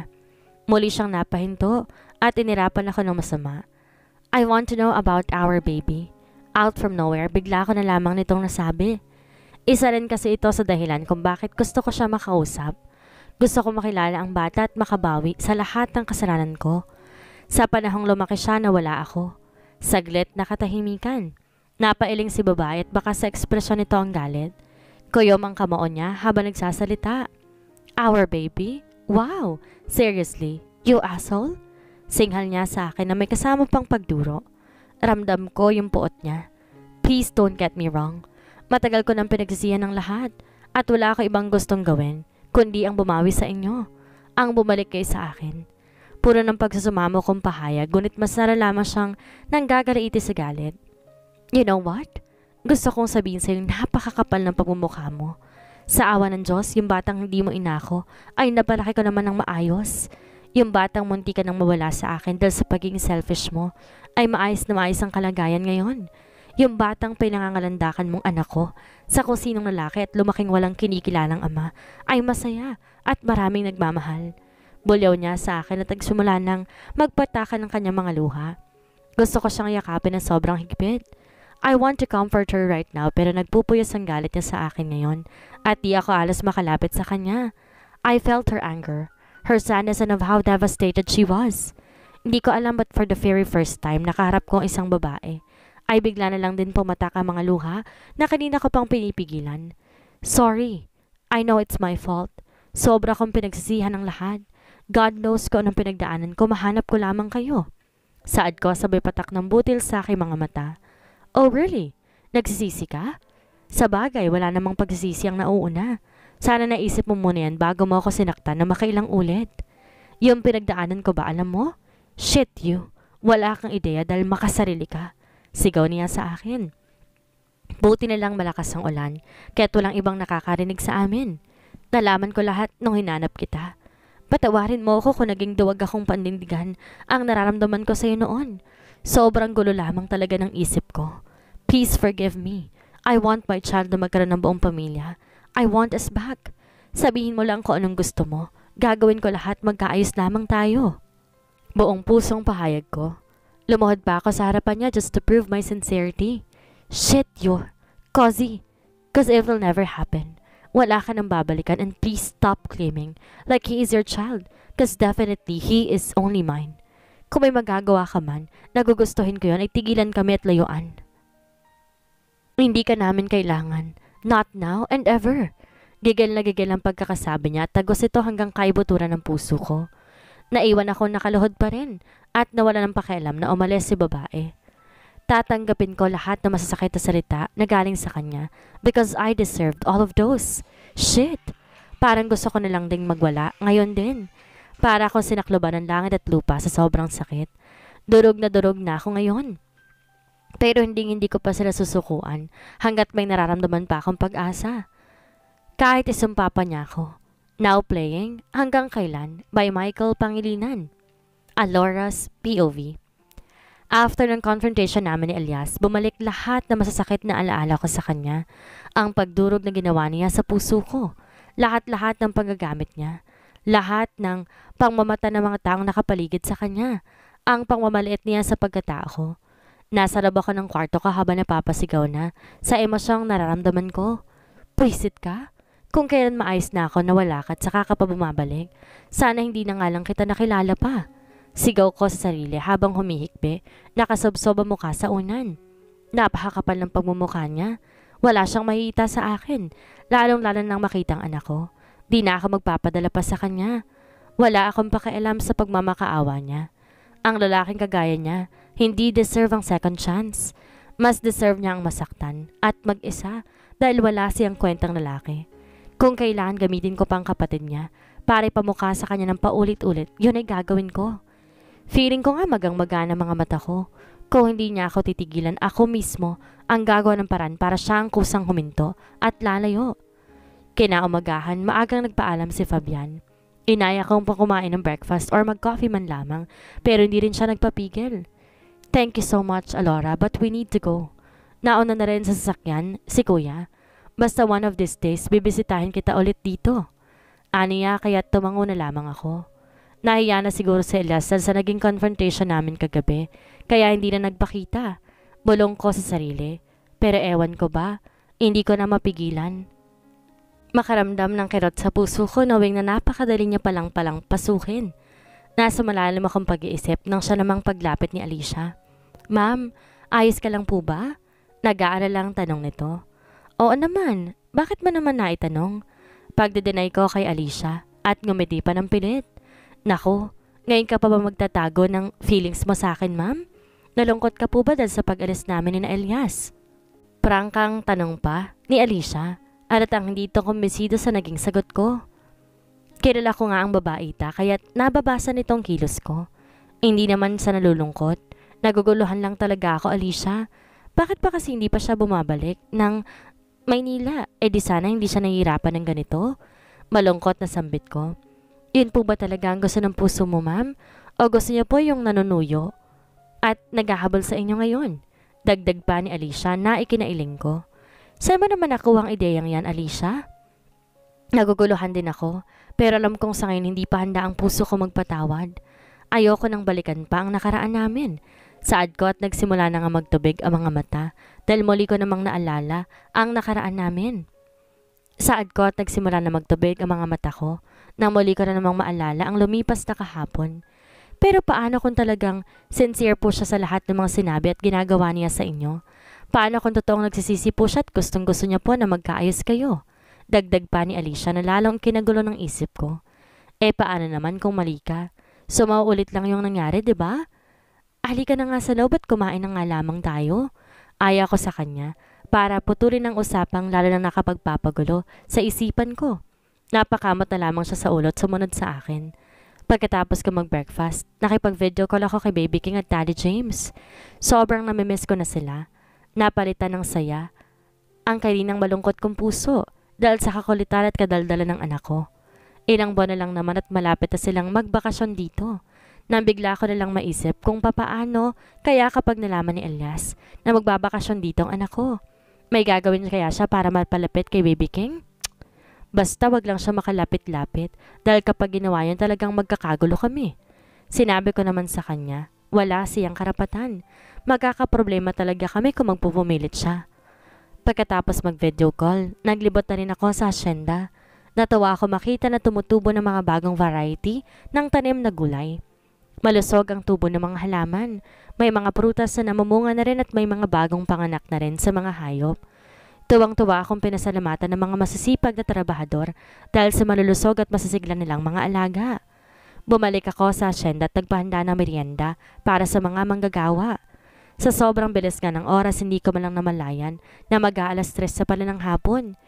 Muli siyang napahinto at inirapan ako ng masama. I want to know about our baby. Out from nowhere, bigla ko na lamang nitong nasabi. Isa rin kasi ito sa dahilan kung bakit gusto ko siya makausap. Gusto ko makilala ang bata at makabawi sa lahat ng kasalanan ko. Sa panahong lumaki siya na wala ako. Saglit na katahimikan. Napailing si babae at baka sa ekspresyon nito ang galit. Kuyom ang kamao niya habang nagsasalita. Our baby? Wow! Seriously? You asshole? Singhal niya sa akin na may kasama pang pagduro. Ramdam ko yung puot niya. Please don't get me wrong. Matagal ko nang pinagsisiyan ng lahat at wala ko ibang gustong gawin kundi ang bumawi sa inyo, ang bumalik kay sa akin. Puro ng pagsusumamo kong pahayag ngunit mas naralama siyang nanggagalaiti sa galit. You know what? Gusto kong sabihin sa'yo yung napakakapal ng pagmumukha mo. Sa awa ng Diyos, yung batang hindi mo inako ay napalaki ko naman ng maayos. Yung batang munti ka nang mawala sa akin dahil sa pagiging selfish mo ay maayos na maayos ang kalagayan ngayon. Yung batang pinangangalandakan mong anak ko sa kusinong lalaki at lumaking walang kinikilalang ama ay masaya at maraming nagmamahal. Bulyaw niya sa akin at nagsimula ng magpataka ng kanyang mga luha. Gusto ko siyang yakapin ng sobrang higpit. I want to comfort her right now pero nagpupuyos ang galit niya sa akin ngayon at di ako alas makalapit sa kanya. I felt her anger her sadness and of how devastated she was. Hindi ko alam but for the very first time nakaharap ko ang isang babae. Ay bigla na lang din pumatak ang mga luha na kanina ko pang pinipigilan. Sorry, I know it's my fault. Sobra kong pinagsisihan ng lahat. God knows ko anong pinagdaanan ko, mahanap ko lamang kayo. Saad ko sabay patak ng butil sa aking mga mata. Oh really? Nagsisisi ka? Sa bagay, wala namang pagsisisi ang nauuna. Sana naisip mo muna yan bago mo ako sinaktan na makailang ulit. Yung pinagdaanan ko ba, alam mo? Shit you. Wala kang ideya dahil makasarili ka. Sigaw niya sa akin. Buti na lang malakas ang ulan, kaya't walang ibang nakakarinig sa amin. Nalaman ko lahat nung hinanap kita. Patawarin mo ako kung naging duwag akong panindigan ang nararamdaman ko sa iyo noon. Sobrang gulo lamang talaga ng isip ko. Please forgive me. I want my child na magkaroon ng buong pamilya I want us back. Sabihin mo lang ko anong gusto mo. Gagawin ko lahat, magkaayos lamang tayo. Buong pusong pahayag ko. Lumuhod pa ako sa harapan niya just to prove my sincerity. Shit, yo. Cozy. Cause it will never happen. Wala ka nang babalikan and please stop claiming like he is your child. Cause definitely, he is only mine. Kung may magagawa ka man, nagugustuhin ko yun ay tigilan kami at layuan. Hindi ka namin kailangan. Not now and ever. Gigil na gigil ang pagkakasabi niya at tagos ito hanggang kaibuturan ng puso ko. Naiwan ako nakaluhod pa rin at nawala ng pakialam na umalis si babae. Tatanggapin ko lahat ng masasakit na salita na galing sa kanya because I deserved all of those. Shit! Parang gusto ko na lang ding magwala ngayon din. Para akong sinakloban ng langit at lupa sa sobrang sakit. Durog na durog na ako ngayon. Pero hindi hindi ko pa sila susukuan hanggat may nararamdaman pa akong pag-asa. Kahit isumpa pa niya ako. Now playing Hanggang Kailan by Michael Pangilinan. Alora's POV. After ng confrontation namin ni Elias, bumalik lahat na masasakit na alaala ko sa kanya. Ang pagdurog na ginawa niya sa puso ko. Lahat-lahat ng paggagamit niya. Lahat ng pangmamata ng mga taong nakapaligid sa kanya. Ang pangmamaliit niya sa pagkatao ko Nasa lab ako ng kwarto ka habang napapasigaw na. Sa emosyong nararamdaman ko. Pwisit ka? Kung kailan maayos na ako na wala ka at saka ka pa bumabalik. Sana hindi na nga lang kita nakilala pa. Sigaw ko sa sarili habang humihikbi, nakasubsob ang mukha sa unan. Napakakapal ng pagmumukha niya. Wala siyang mahihita sa akin, lalong-lalo nang makitang anak ko. Di na ako magpapadala pa sa kanya. Wala akong pakialam sa pagmamakaawa niya. Ang lalaking kagaya niya, hindi deserve ang second chance. Mas deserve niya ang masaktan at mag-isa dahil wala siyang kwentang lalaki. Kung kailan gamitin ko pang kapatid niya, para ipamukha sa kanya ng paulit-ulit, yun ay gagawin ko. Feeling ko nga magang-magana mga mata ko. Kung hindi niya ako titigilan, ako mismo ang gagawa ng paraan para siya ang kusang huminto at lalayo. Kinaumagahan, maagang nagpaalam si Fabian. Inaya kong pang kumain ng breakfast or mag-coffee man lamang, pero hindi rin siya nagpapigil. Thank you so much, Alora, but we need to go. Nauna na rin sa sasakyan, si Kuya. Basta one of these days, bibisitahin kita ulit dito. Aniya, kaya tumango na lamang ako. Nahiya na siguro si Eliasal sa naging confrontation namin kagabi, kaya hindi na nagpakita. Bulong ko sa sarili, pero ewan ko ba, hindi ko na mapigilan. Makaramdam ng kirot sa puso ko knowing na napakadali niya palang palang pasukin. Nasa malalim akong pag-iisip nang siya namang paglapit ni Alicia. Ma'am, ayos ka lang po ba? Nag-aaral lang tanong nito. Oo naman, bakit mo naman naitanong? Pagdedenay ko kay Alicia at ngumiti pa ng pilit. Nako, ngayon ka pa ba magtatago ng feelings mo sa akin, ma'am? Nalungkot ka po ba dahil sa pag-alis namin ni na Elias? Prangkang tanong pa ni Alicia alatang hindi ito kumbisido sa naging sagot ko. Kilala ko nga ang babae ta kaya nababasa nitong kilos ko. Hindi naman sa nalulungkot Naguguluhan lang talaga ako, Alicia. Bakit pa kasi hindi pa siya bumabalik ng Maynila? E di sana hindi siya nahihirapan ng ganito. Malungkot na sambit ko. Yun po ba talaga ang gusto ng puso mo, ma'am? O gusto niya po yung nanunuyo? At naghahabol sa inyo ngayon? Dagdag pa ni Alicia na ikinailing ko. Saan mo naman nakuha ang ideyang yan, Alicia? Naguguluhan din ako, pero alam kong sa ngayon hindi pa handa ang puso ko magpatawad. Ayoko nang balikan pa ang nakaraan namin. Saad ko at nagsimula na nga magtubig ang mga mata dahil muli ko namang naalala ang nakaraan namin. Saad ko at nagsimula na magtubig ang mga mata ko nang muli ko na namang maalala ang lumipas na kahapon. Pero paano kung talagang sincere po siya sa lahat ng mga sinabi at ginagawa niya sa inyo? Paano kung totoong nagsisisi po siya at gustong gusto niya po na magkaayos kayo? Dagdag pa ni Alicia na lalong kinagulo ng isip ko. Eh paano naman kung mali ka? So mauulit lang yung nangyari, di ba? Halika na nga sa loob at kumain na nga lamang tayo. Aya ko sa kanya para putulin ang usapang lalo na nakapagpapagulo sa isipan ko. Napakamot na lamang siya sa ulot sumunod sa akin. Pagkatapos ko mag-breakfast, nakipag-video call ako kay Baby King at Daddy James. Sobrang namimiss ko na sila. Napalitan ng saya. Ang kalinang malungkot kong puso dahil sa kakulitan at kadaldala ng anak ko. Ilang buwan na lang naman at malapit na silang magbakasyon dito. Nang bigla ko na lang maisip kung papaano kaya kapag nalaman ni Elias na magbabakasyon dito ang anak ko. May gagawin kaya siya para mapalapit kay Baby King? Basta wag lang siya makalapit-lapit dahil kapag ginawa yan talagang magkakagulo kami. Sinabi ko naman sa kanya, wala siyang karapatan. Magkakaproblema talaga kami kung magpupumilit siya. Pagkatapos mag-video call, naglibot na rin ako sa asyenda. Natawa ako makita na tumutubo ng mga bagong variety ng tanim na gulay. Malusog ang tubo ng mga halaman. May mga prutas na namumunga na rin at may mga bagong panganak na rin sa mga hayop. Tuwang-tuwa akong pinasalamatan ng mga masisipag na trabahador dahil sa malulusog at masisigla nilang mga alaga. Bumalik ako sa asyenda at nagpahanda ng merienda para sa mga manggagawa. Sa sobrang bilis nga ng oras, hindi ko malang namalayan na mag-aalas tres sa pala ng hapon.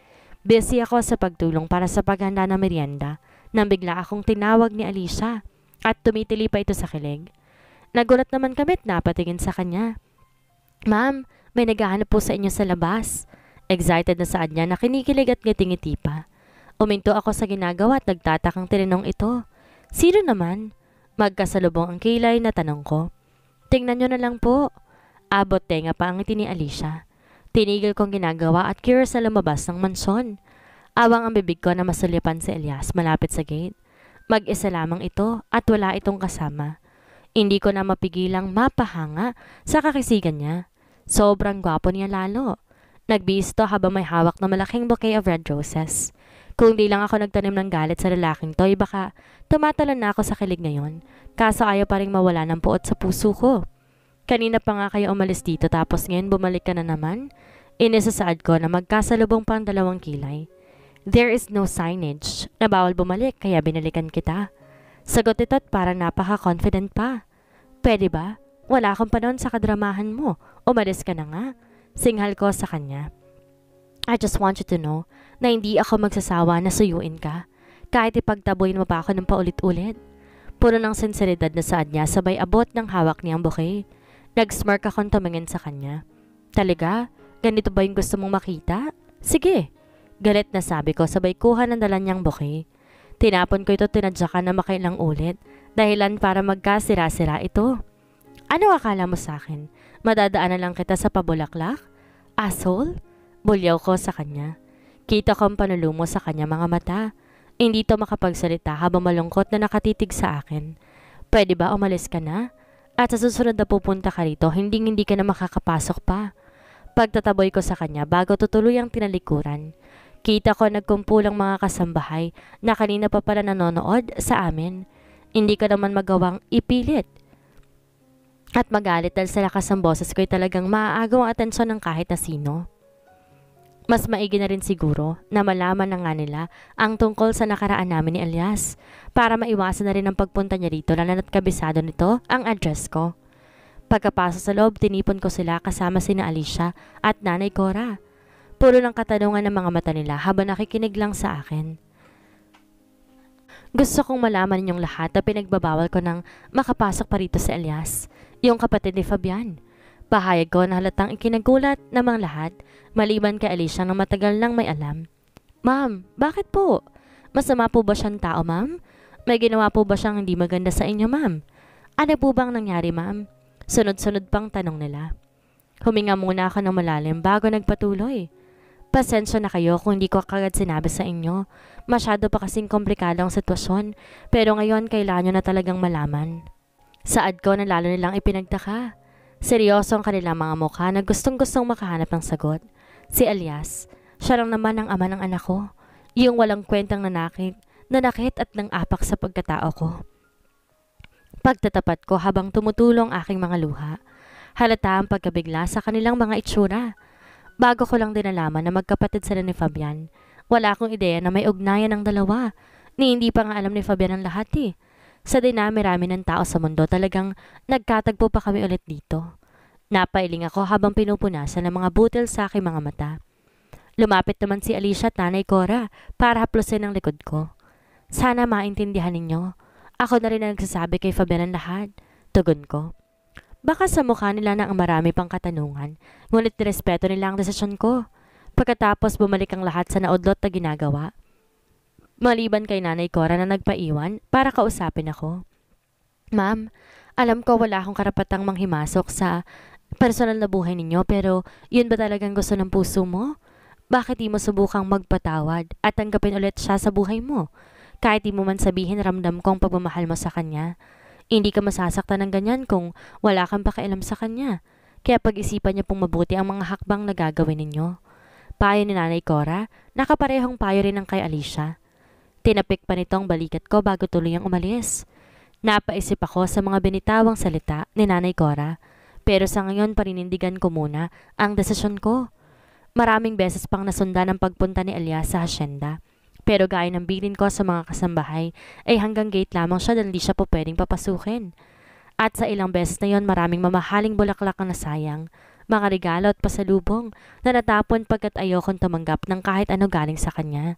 Busy ako sa pagtulong para sa paghanda ng merienda nang bigla akong tinawag ni Alicia. At tumitili pa ito sa kilig. Nagulat naman kami at napatingin sa kanya. Ma'am, may naghahanap po sa inyo sa labas. Excited na saan niya na kinikilig at ngiti-ngiti pa. Uminto ako sa ginagawa at nagtatakang tinanong ito. Sino naman? Magkasalubong ang kilay na tanong ko. Tingnan nyo na lang po. Abot tenga pa ang ngiti ni Alicia. Tinigil kong ginagawa at curious na lumabas ng mansyon. Awang ang bibig ko na masalipan si Elias malapit sa gate. Mag-isa lamang ito at wala itong kasama. Hindi ko na mapigilang mapahanga sa kakisigan niya. Sobrang gwapo niya lalo. Nagbisto habang may hawak na malaking bouquet of red roses. Kung di lang ako nagtanim ng galit sa lalaking to, eh, baka tumatalon na ako sa kilig ngayon. Kaso ayaw pa rin mawala ng puot sa puso ko. Kanina pa nga kayo umalis dito tapos ngayon bumalik ka na naman. Inisasaad ko na magkasalubong pang dalawang kilay. There is no signage na bawal bumalik kaya binalikan kita. Sagot ito at parang napaka-confident pa. Pwede ba? Wala akong panahon sa kadramahan mo. Umalis ka na nga. Singhal ko sa kanya. I just want you to know na hindi ako magsasawa na suyuin ka. Kahit ipagtaboyin mo pa ako ng paulit-ulit. Puro ng sinseridad na saad niya sabay abot ng hawak niyang bouquet. Nag-smirk akong tumingin sa kanya. Talaga? Ganito ba yung gusto mong makita? Sige, Galit na sabi ko sabay kuha ng dala niyang bouquet. Tinapon ko ito tinadyakan na makailang ulit. Dahilan para magkasira-sira ito. Ano akala mo sa akin? Madadaanan lang kita sa pabulaklak? Asshole? Bulyaw ko sa kanya. Kita ko ang panulumo sa kanya mga mata. Hindi to makapagsalita habang malungkot na nakatitig sa akin. Pwede ba umalis ka na? At sa susunod na pupunta ka rito, hindi hindi ka na makakapasok pa. Pagtataboy ko sa kanya bago tutuloy ang tinalikuran. Kita ko nagkumpulang mga kasambahay na kanina pa pala nanonood sa amin. Hindi ko naman magawang ipilit. At magalit dahil sa lakas ng boses ko'y talagang maaagaw ang atensyon ng kahit na sino. Mas maigi na rin siguro na malaman na nga nila ang tungkol sa nakaraan namin ni Elias para maiwasan na rin ang pagpunta niya dito lalo na't kabisado nito ang address ko. Pagkapasok sa loob, tinipon ko sila kasama sina Alicia at Nanay Cora Puno ng katanungan ng mga mata nila habang nakikinig lang sa akin. Gusto kong malaman ninyong lahat na pinagbabawal ko ng makapasok pa rito sa Elias, yung kapatid ni Fabian. Pahayag ko na halatang ikinagulat namang lahat, maliban kay Alicia na matagal nang may alam. Ma'am, bakit po? Masama po ba siyang tao, ma'am? May ginawa po ba siyang hindi maganda sa inyo, ma'am? Ano po bang nangyari, ma'am? Sunod-sunod pang tanong nila. Huminga muna ako ng malalim bago nagpatuloy. Pasensya na kayo kung hindi ko kagad sinabi sa inyo. Masyado pa kasing komplikado ang sitwasyon, pero ngayon kailangan nyo na talagang malaman. Saad ko na lalo nilang ipinagtaka. Seryoso ang kanilang mga mukha na gustong-gustong makahanap ng sagot. Si Elias, siya lang naman ang ama ng anak ko. Yung walang kwentang nanakit, nanakit at nang apak sa pagkatao ko. Pagtatapat ko habang tumutulong aking mga luha. Halata ang pagkabigla sa kanilang mga itsura. Bago ko lang din nalaman na magkapatid sila ni Fabian. Wala akong ideya na may ugnayan ang dalawa. Ni hindi pa nga alam ni Fabian ang lahat eh. Sa dinami-rami ng tao sa mundo talagang nagkatagpo pa kami ulit dito. Napailing ako habang pinupunasan ng mga butil sa aking mga mata. Lumapit naman si Alicia at Nanay Cora para haplusin ang likod ko. Sana maintindihan ninyo. Ako na rin ang nagsasabi kay Fabian ang lahat. Tugon ko. Baka sa mukha nila na ang marami pang katanungan, ngunit respeto nila ang desisyon ko. Pagkatapos bumalik ang lahat sa naudlot na ginagawa. Maliban kay Nanay Cora na nagpaiwan para kausapin ako. Ma'am, alam ko wala akong karapatang manghimasok sa personal na buhay ninyo pero yun ba talagang gusto ng puso mo? Bakit di mo subukang magpatawad at tanggapin ulit siya sa buhay mo? Kahit di mo man sabihin ramdam kong pagmamahal mo sa kanya. Hindi ka masasaktan ng ganyan kung wala kang pakialam sa kanya. Kaya pag-isipan niya pong mabuti ang mga hakbang na gagawin ninyo. Payo ni Nanay Cora, nakaparehong payo rin ng kay Alicia. Tinapik pa nitong balikat ko bago tuloy ang umalis. Napaisip ako sa mga binitawang salita ni Nanay Cora, pero sa ngayon paninindigan ko muna ang desisyon ko. Maraming beses pang nasundan ang pagpunta ni Elias sa hasyenda pero gaya ng bilin ko sa mga kasambahay, ay hanggang gate lamang siya dahil siya po pwedeng papasukin. At sa ilang beses na yon maraming mamahaling bulaklak na sayang, mga regalo at pasalubong na natapon pagkat ayokong tumanggap ng kahit ano galing sa kanya.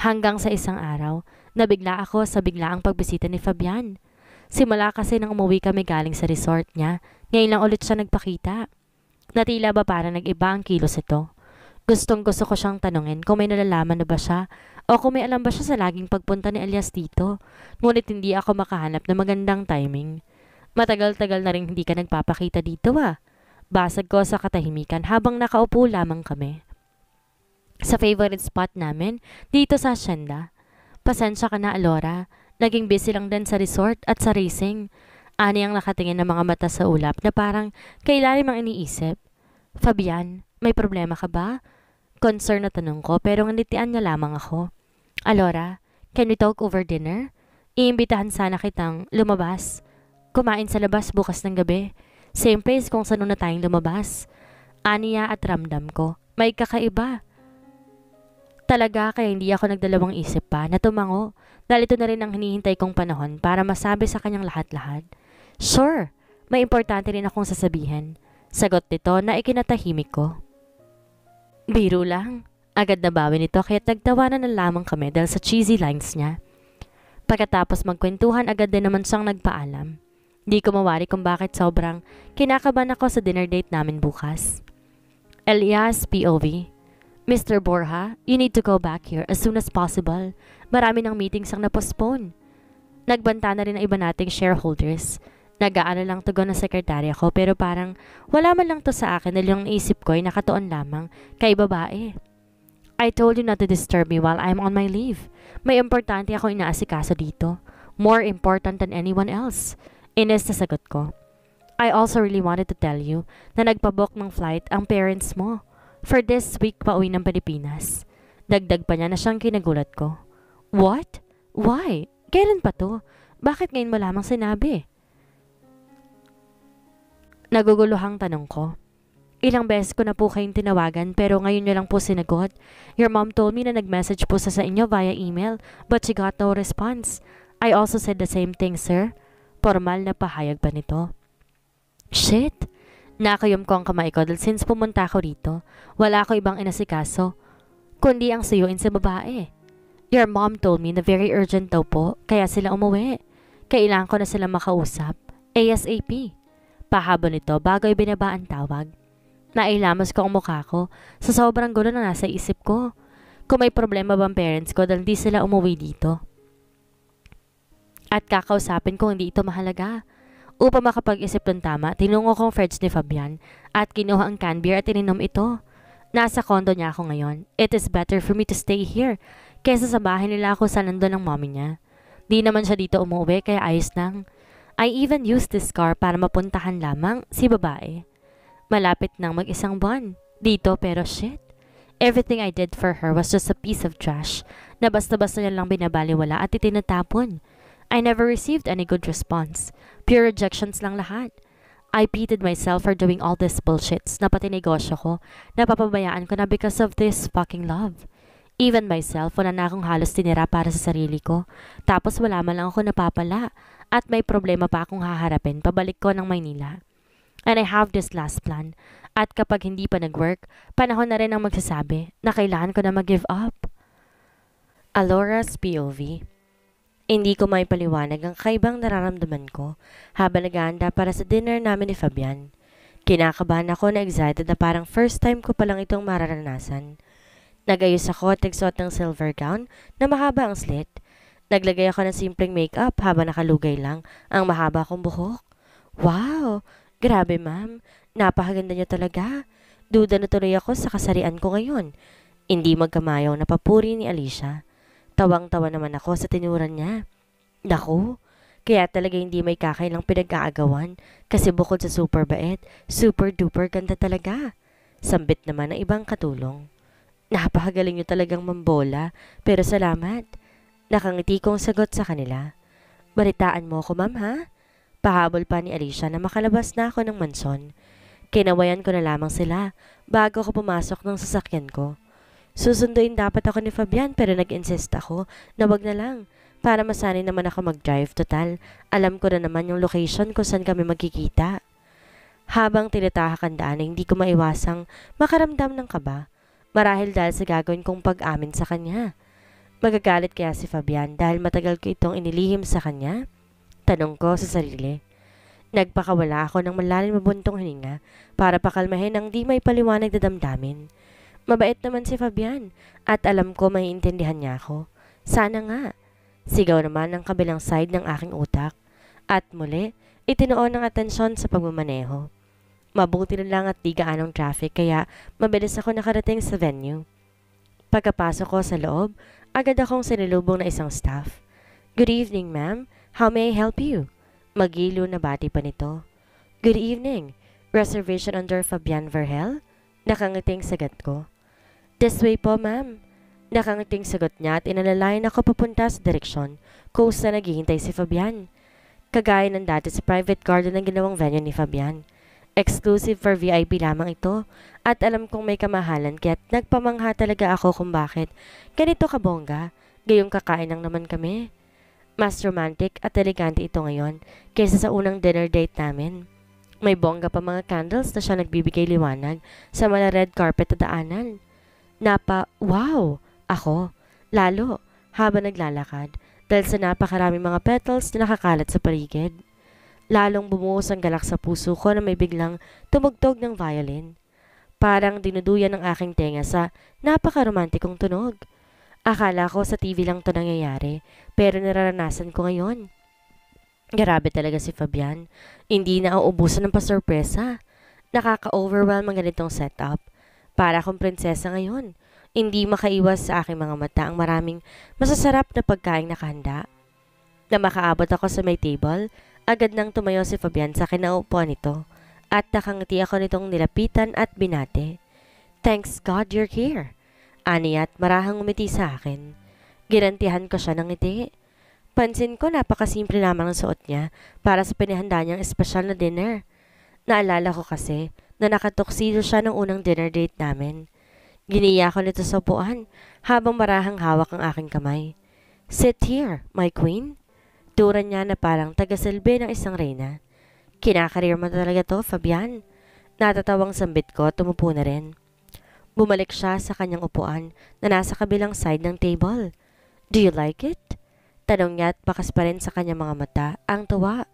Hanggang sa isang araw, nabigla ako sa biglaang pagbisita ni Fabian. Simula kasi nang umuwi kami galing sa resort niya, ngayon lang ulit siya nagpakita. Natila ba para nag-iba ang kilos ito? Gustong gusto ko siyang tanungin kung may nalalaman na ba siya o kung may alam ba siya sa laging pagpunta ni Elias dito. Ngunit hindi ako makahanap ng magandang timing. Matagal-tagal na rin hindi ka nagpapakita dito ah. Basag ko sa katahimikan habang nakaupo lamang kami. Sa favorite spot namin, dito sa Hacienda. Pasensya ka na, Alora. Naging busy lang din sa resort at sa racing. Ani ang nakatingin ng mga mata sa ulap na parang kailalim ang iniisip. Fabian, may problema ka ba? Concern na tanong ko pero nganitian niya lamang ako. Alora, can we talk over dinner? Iimbitahan sana kitang lumabas. Kumain sa labas bukas ng gabi. Same place kung saan na tayong lumabas. Aniya at ramdam ko, may kakaiba. Talaga kaya hindi ako nagdalawang isip pa na tumango dahil ito na rin ang hinihintay kong panahon para masabi sa kanyang lahat-lahat. Sure, may importante rin akong sasabihin. Sagot nito na ikinatahimik ko. Biro lang. Agad nabawi nito kaya nagtawanan na lamang kami dahil sa cheesy lines niya. Pagkatapos magkwentuhan agad din naman siyang nagpaalam. Di ko mawari kung bakit sobrang kinakaban ako sa dinner date namin bukas. Elias POV Mr. Borja, you need to go back here as soon as possible. Marami ng meetings ang napostpone. Nagbanta na rin ang iba nating shareholders. Nagaano lang tugon ng sekretarya ko pero parang wala man lang to sa akin dahil yung isip ko ay nakatuon lamang kay babae. I told you not to disturb me while I'm on my leave. May importante ako inaasikaso dito. More important than anyone else. Ines na sagot ko. I also really wanted to tell you na nagpabok ng flight ang parents mo. For this week pauwi ng Pilipinas. Dagdag pa niya na siyang kinagulat ko. What? Why? Kailan pa to? Bakit ngayon mo lamang sinabi? Naguguluhang tanong ko. Ilang beses ko na po kayong tinawagan pero ngayon nyo lang po sinagot. Your mom told me na nag-message po sa sa inyo via email but she got no response. I also said the same thing, sir. Formal na pahayag pa nito. Shit! Nakayom ko ang kamay ko since pumunta ako rito, wala ko ibang inasikaso, kundi ang suyuin sa babae. Your mom told me na very urgent daw po, kaya sila umuwi. Kailangan ko na sila makausap, ASAP. Pahabol nito bago ibinaba ang tawag. Nailamos ko ang mukha ko sa sobrang gulo na nasa isip ko. Kung may problema bang parents ko dahil di sila umuwi dito. At kakausapin ko hindi ito mahalaga. Upang makapag-isip ng tama, tinungo kong friends ni Fabian at kinuha ang can beer at ininom ito. Nasa kondo niya ako ngayon. It is better for me to stay here kaysa sa bahay nila ako sa nandun ng mommy niya. Di naman siya dito umuwi kaya ayos nang. I even used this car para mapuntahan lamang si babae. Malapit nang mag-isang buwan. Dito pero shit. Everything I did for her was just a piece of trash na basta-basta niya lang binabaliwala at itinatapon. I never received any good response. Pure rejections lang lahat. I pitied myself for doing all this bullshits na pati negosyo ko, napapabayaan ko na because of this fucking love. Even myself, wala na akong halos tinira para sa sarili ko. Tapos wala man lang ako napapala. At may problema pa akong haharapin pabalik ko ng Maynila and I have this last plan. At kapag hindi pa nag-work, panahon na rin ang magsasabi na kailangan ko na mag-give up. Alora's POV hindi ko may paliwanag ang kaibang nararamdaman ko habang naghahanda para sa dinner namin ni Fabian. Kinakabahan ako na excited na parang first time ko palang itong mararanasan. Nagayos ako at nagsuot ng silver gown na mahaba ang slit. Naglagay ako ng simpleng makeup habang nakalugay lang ang mahaba kong buhok. Wow! Grabe ma'am, napakaganda niyo talaga. Duda na tuloy ako sa kasarian ko ngayon. Hindi magkamayaw na papuri ni Alicia. Tawang-tawa naman ako sa tinuran niya. Naku, kaya talaga hindi may kakailang pinag-aagawan kasi bukod sa super bait, super duper ganda talaga. Sambit naman ang ibang katulong. Napakagaling niyo talagang mambola, pero salamat. Nakangiti kong sagot sa kanila. Balitaan mo ako, ma'am, ha? Pahabol pa ni Alicia na makalabas na ako ng mansyon. Kinawayan ko na lamang sila bago ako pumasok ng sasakyan ko. Susunduin dapat ako ni Fabian pero nag-insist ako na wag na lang para masanay naman ako mag-drive total. Alam ko na naman yung location kung saan kami magkikita. Habang tinatahak ang daan hindi ko maiwasang makaramdam ng kaba. Marahil dahil sa gagawin kong pag-amin sa kanya. Magagalit kaya si Fabian dahil matagal ko itong inilihim sa kanya? Tanong ko sa sarili. Nagpakawala ako ng malalim mabuntong hininga para pakalmahin ang di may paliwanag na damdamin. Mabait naman si Fabian at alam ko maiintindihan niya ako. Sana nga. Sigaw naman ang kabilang side ng aking utak. At muli, itinoon ang atensyon sa pagmamaneho. Mabuti na lang at di gaanong traffic kaya mabilis ako nakarating sa venue. Pagkapasok ko sa loob, agad akong sinilubong na isang staff. Good evening, ma'am. How may I help you? Magilo na bati pa nito. Good evening. Reservation under Fabian Verhel? Nakangiting sagat ko. This way po, ma'am. Nakangiting sagot niya at inalalayan ako papunta sa direksyon kung saan naghihintay si Fabian. Kagaya ng dati sa private garden ng ginawang venue ni Fabian. Exclusive for VIP lamang ito at alam kong may kamahalan kaya't nagpamangha talaga ako kung bakit ganito kabongga. Gayong kakain lang naman kami. Mas romantic at elegante ito ngayon kaysa sa unang dinner date namin. May bongga pa mga candles na siya nagbibigay liwanag sa mga red carpet na daanan. Napa, wow! Ako, lalo, habang naglalakad dahil sa napakarami mga petals na nakakalat sa paligid. Lalong bumuhos ang galak sa puso ko na may biglang tumugtog ng violin. Parang dinuduyan ng aking tenga sa napakaromantikong tunog. Akala ko sa TV lang to nangyayari, pero nararanasan ko ngayon. Grabe talaga si Fabian. Hindi na auubusan ng pasurpresa. Nakaka-overwhelm ang ganitong setup. Para akong prinsesa ngayon. Hindi makaiwas sa aking mga mata ang maraming masasarap na pagkain na nakahanda. Na makaabot ako sa may table, agad nang tumayo si Fabian sa kinaupuan nito at nakangiti ako nitong nilapitan at binate. Thanks God you're here. Aniya at marahang umiti sa akin. Ginantihan ko siya ng ngiti. Pansin ko napakasimple lamang ang suot niya para sa pinahanda niyang espesyal na dinner. Naalala ko kasi na nakatoksido siya ng unang dinner date namin. Giniya ko nito sa upuan habang marahang hawak ang aking kamay. Sit here, my queen. Tura niya na parang taga tagasilbi ng isang reyna. Kinakarir mo talaga to, Fabian. Natatawang sambit ko, tumupo na rin. Bumalik siya sa kanyang upuan na nasa kabilang side ng table. Do you like it? Tanong niya at bakas pa rin sa kanyang mga mata ang tuwa.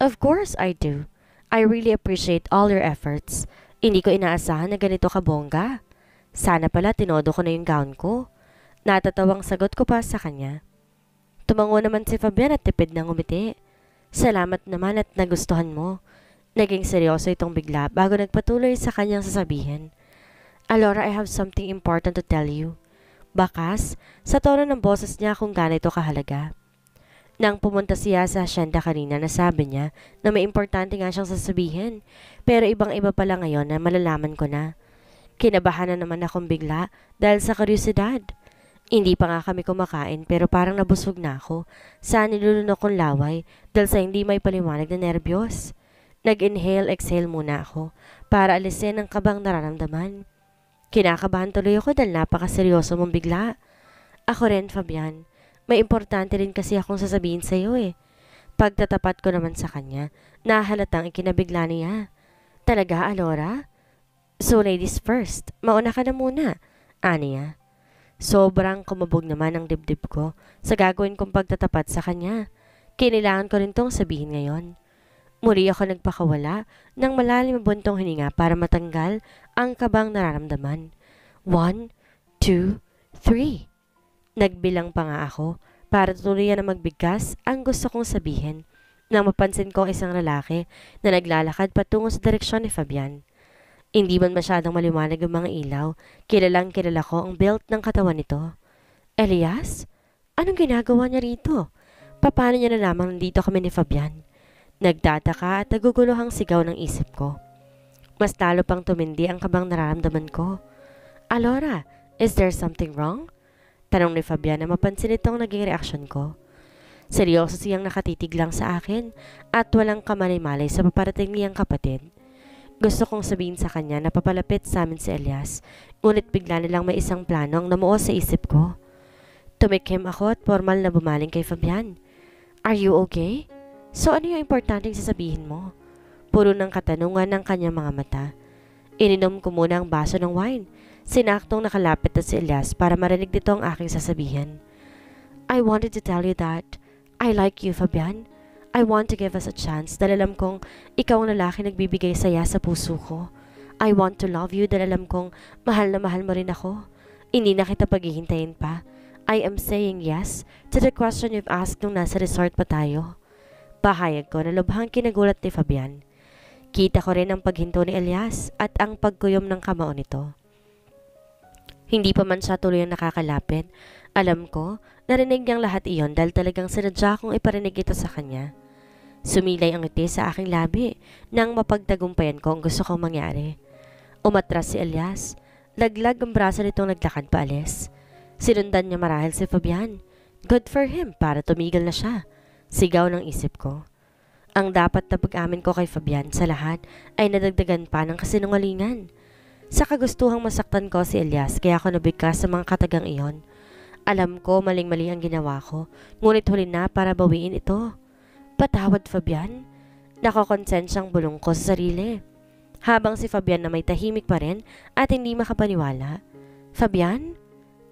Of course I do. I really appreciate all your efforts. Hindi ko inaasahan na ganito ka bongga. Sana pala tinodo ko na yung gown ko. Natatawang sagot ko pa sa kanya. Tumango naman si Fabian at tipid ng umiti. Salamat naman at nagustuhan mo. Naging seryoso itong bigla bago nagpatuloy sa kanyang sasabihin. Alora, I have something important to tell you. Bakas, sa tono ng boses niya kung ganito kahalaga. Nang pumunta siya sa asyenda kanina na sabi niya na may importante nga siyang sasabihin, pero ibang-iba pala ngayon na malalaman ko na. Kinabahan na naman akong bigla dahil sa kuryosidad. Hindi pa nga kami kumakain pero parang nabusog na ako sa nilulunok kong laway dahil sa hindi may paliwanag na nerbiyos. Nag-inhale, exhale muna ako para alisin ang kabang nararamdaman. Kinakabahan tuloy ako dahil napakaseryoso mong bigla. Ako rin, Fabian. May importante rin kasi akong sasabihin sa iyo eh. Pagtatapat ko naman sa kanya, nahalatang ikinabigla niya. Talaga, Alora? So, ladies first. Mauna ka na muna. Aniya. Sobrang kumabog naman ang dibdib ko sa gagawin kong pagtatapat sa kanya. Kinilangan ko rin tong sabihin ngayon. Muli ako nagpakawala ng malalim buntong hininga para matanggal ang kabang nararamdaman. One, two, three. Nagbilang pa nga ako para tuluyan na magbigkas ang gusto kong sabihin nang mapansin ko isang lalaki na naglalakad patungo sa direksyon ni Fabian. Hindi man masyadong maliwanag ang mga ilaw, kilalang kilala ko ang belt ng katawan nito. Elias? Anong ginagawa niya rito? Paano niya nalaman nandito kami ni Fabian? Nagtataka at naguguluhang sigaw ng isip ko. Mas lalo pang tumindi ang kabang nararamdaman ko. Alora, is there something wrong? Tanong ni Fabian na mapansin itong naging reaksyon ko. Seryoso siyang nakatitig lang sa akin at walang kamalay-malay sa paparating niyang kapatid. Gusto kong sabihin sa kanya na papalapit sa amin si Elias, ngunit bigla nilang may isang plano ang namuo sa isip ko. Tumikim ako at formal na bumaling kay Fabian. Are you okay? So ano yung importanteng sasabihin mo? Puro ng katanungan ng kanyang mga mata. Ininom ko muna ang baso ng wine. Sinaktong nakalapit na si Elias para marinig nito ang aking sasabihin. I wanted to tell you that I like you, Fabian. I want to give us a chance dahil alam kong ikaw ang lalaki nagbibigay saya sa puso ko. I want to love you dahil alam kong mahal na mahal mo rin ako. Hindi na kita paghihintayin pa. I am saying yes to the question you've asked nung nasa resort pa tayo. Pahayag ko na lubhang kinagulat ni Fabian. Kita ko rin ang paghinto ni Elias at ang pagkuyom ng kamao nito. Hindi pa man siya tuloy ang nakakalapit. Alam ko, narinig niyang lahat iyon dahil talagang sinadya kong iparinig ito sa kanya. Sumilay ang ngiti sa aking labi nang mapagtagumpayan ko ang gusto kong mangyari. Umatras si Elias. Laglag ang braso nitong naglakad paalis. Sinundan niya marahil si Fabian. Good for him para tumigil na siya. Sigaw ng isip ko. Ang dapat na pag-amin ko kay Fabian sa lahat ay nadagdagan pa ng kasinungalingan. Sa kagustuhang masaktan ko si Elias kaya ako nabigkas sa mga katagang iyon. Alam ko maling-mali ang ginawa ko, ngunit huli na para bawiin ito. Patawad Fabian? nakakonsensyang bulong ko sa sarili. Habang si Fabian na may tahimik pa rin at hindi makapaniwala. Fabian?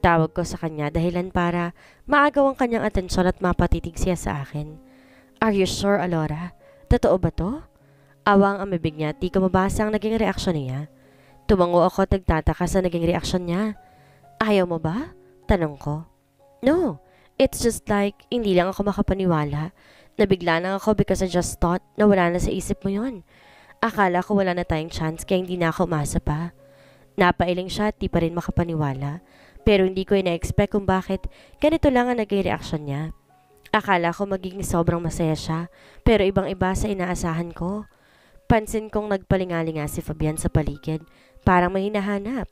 Tawag ko sa kanya dahilan para Maagaw ang kanyang atensyon at mapatitig siya sa akin. Are you sure, Alora? Totoo ba to? Awang ang amibig niya at di ko mabasa ang naging reaksyon niya. Tumango ako at nagtataka sa naging reaksyon niya. Ayaw mo ba? Tanong ko. No, it's just like hindi lang ako makapaniwala. Nabigla lang ako because I just thought na wala na sa isip mo yon. Akala ko wala na tayong chance kaya hindi na ako umasa pa. Napailing siya at di pa rin makapaniwala. Pero hindi ko ina-expect kung bakit ganito lang ang naging reaksyon niya. Akala ko magiging sobrang masaya siya, pero ibang-iba sa inaasahan ko. Pansin kong nagpalingali nga si Fabian sa paligid, parang may hinahanap.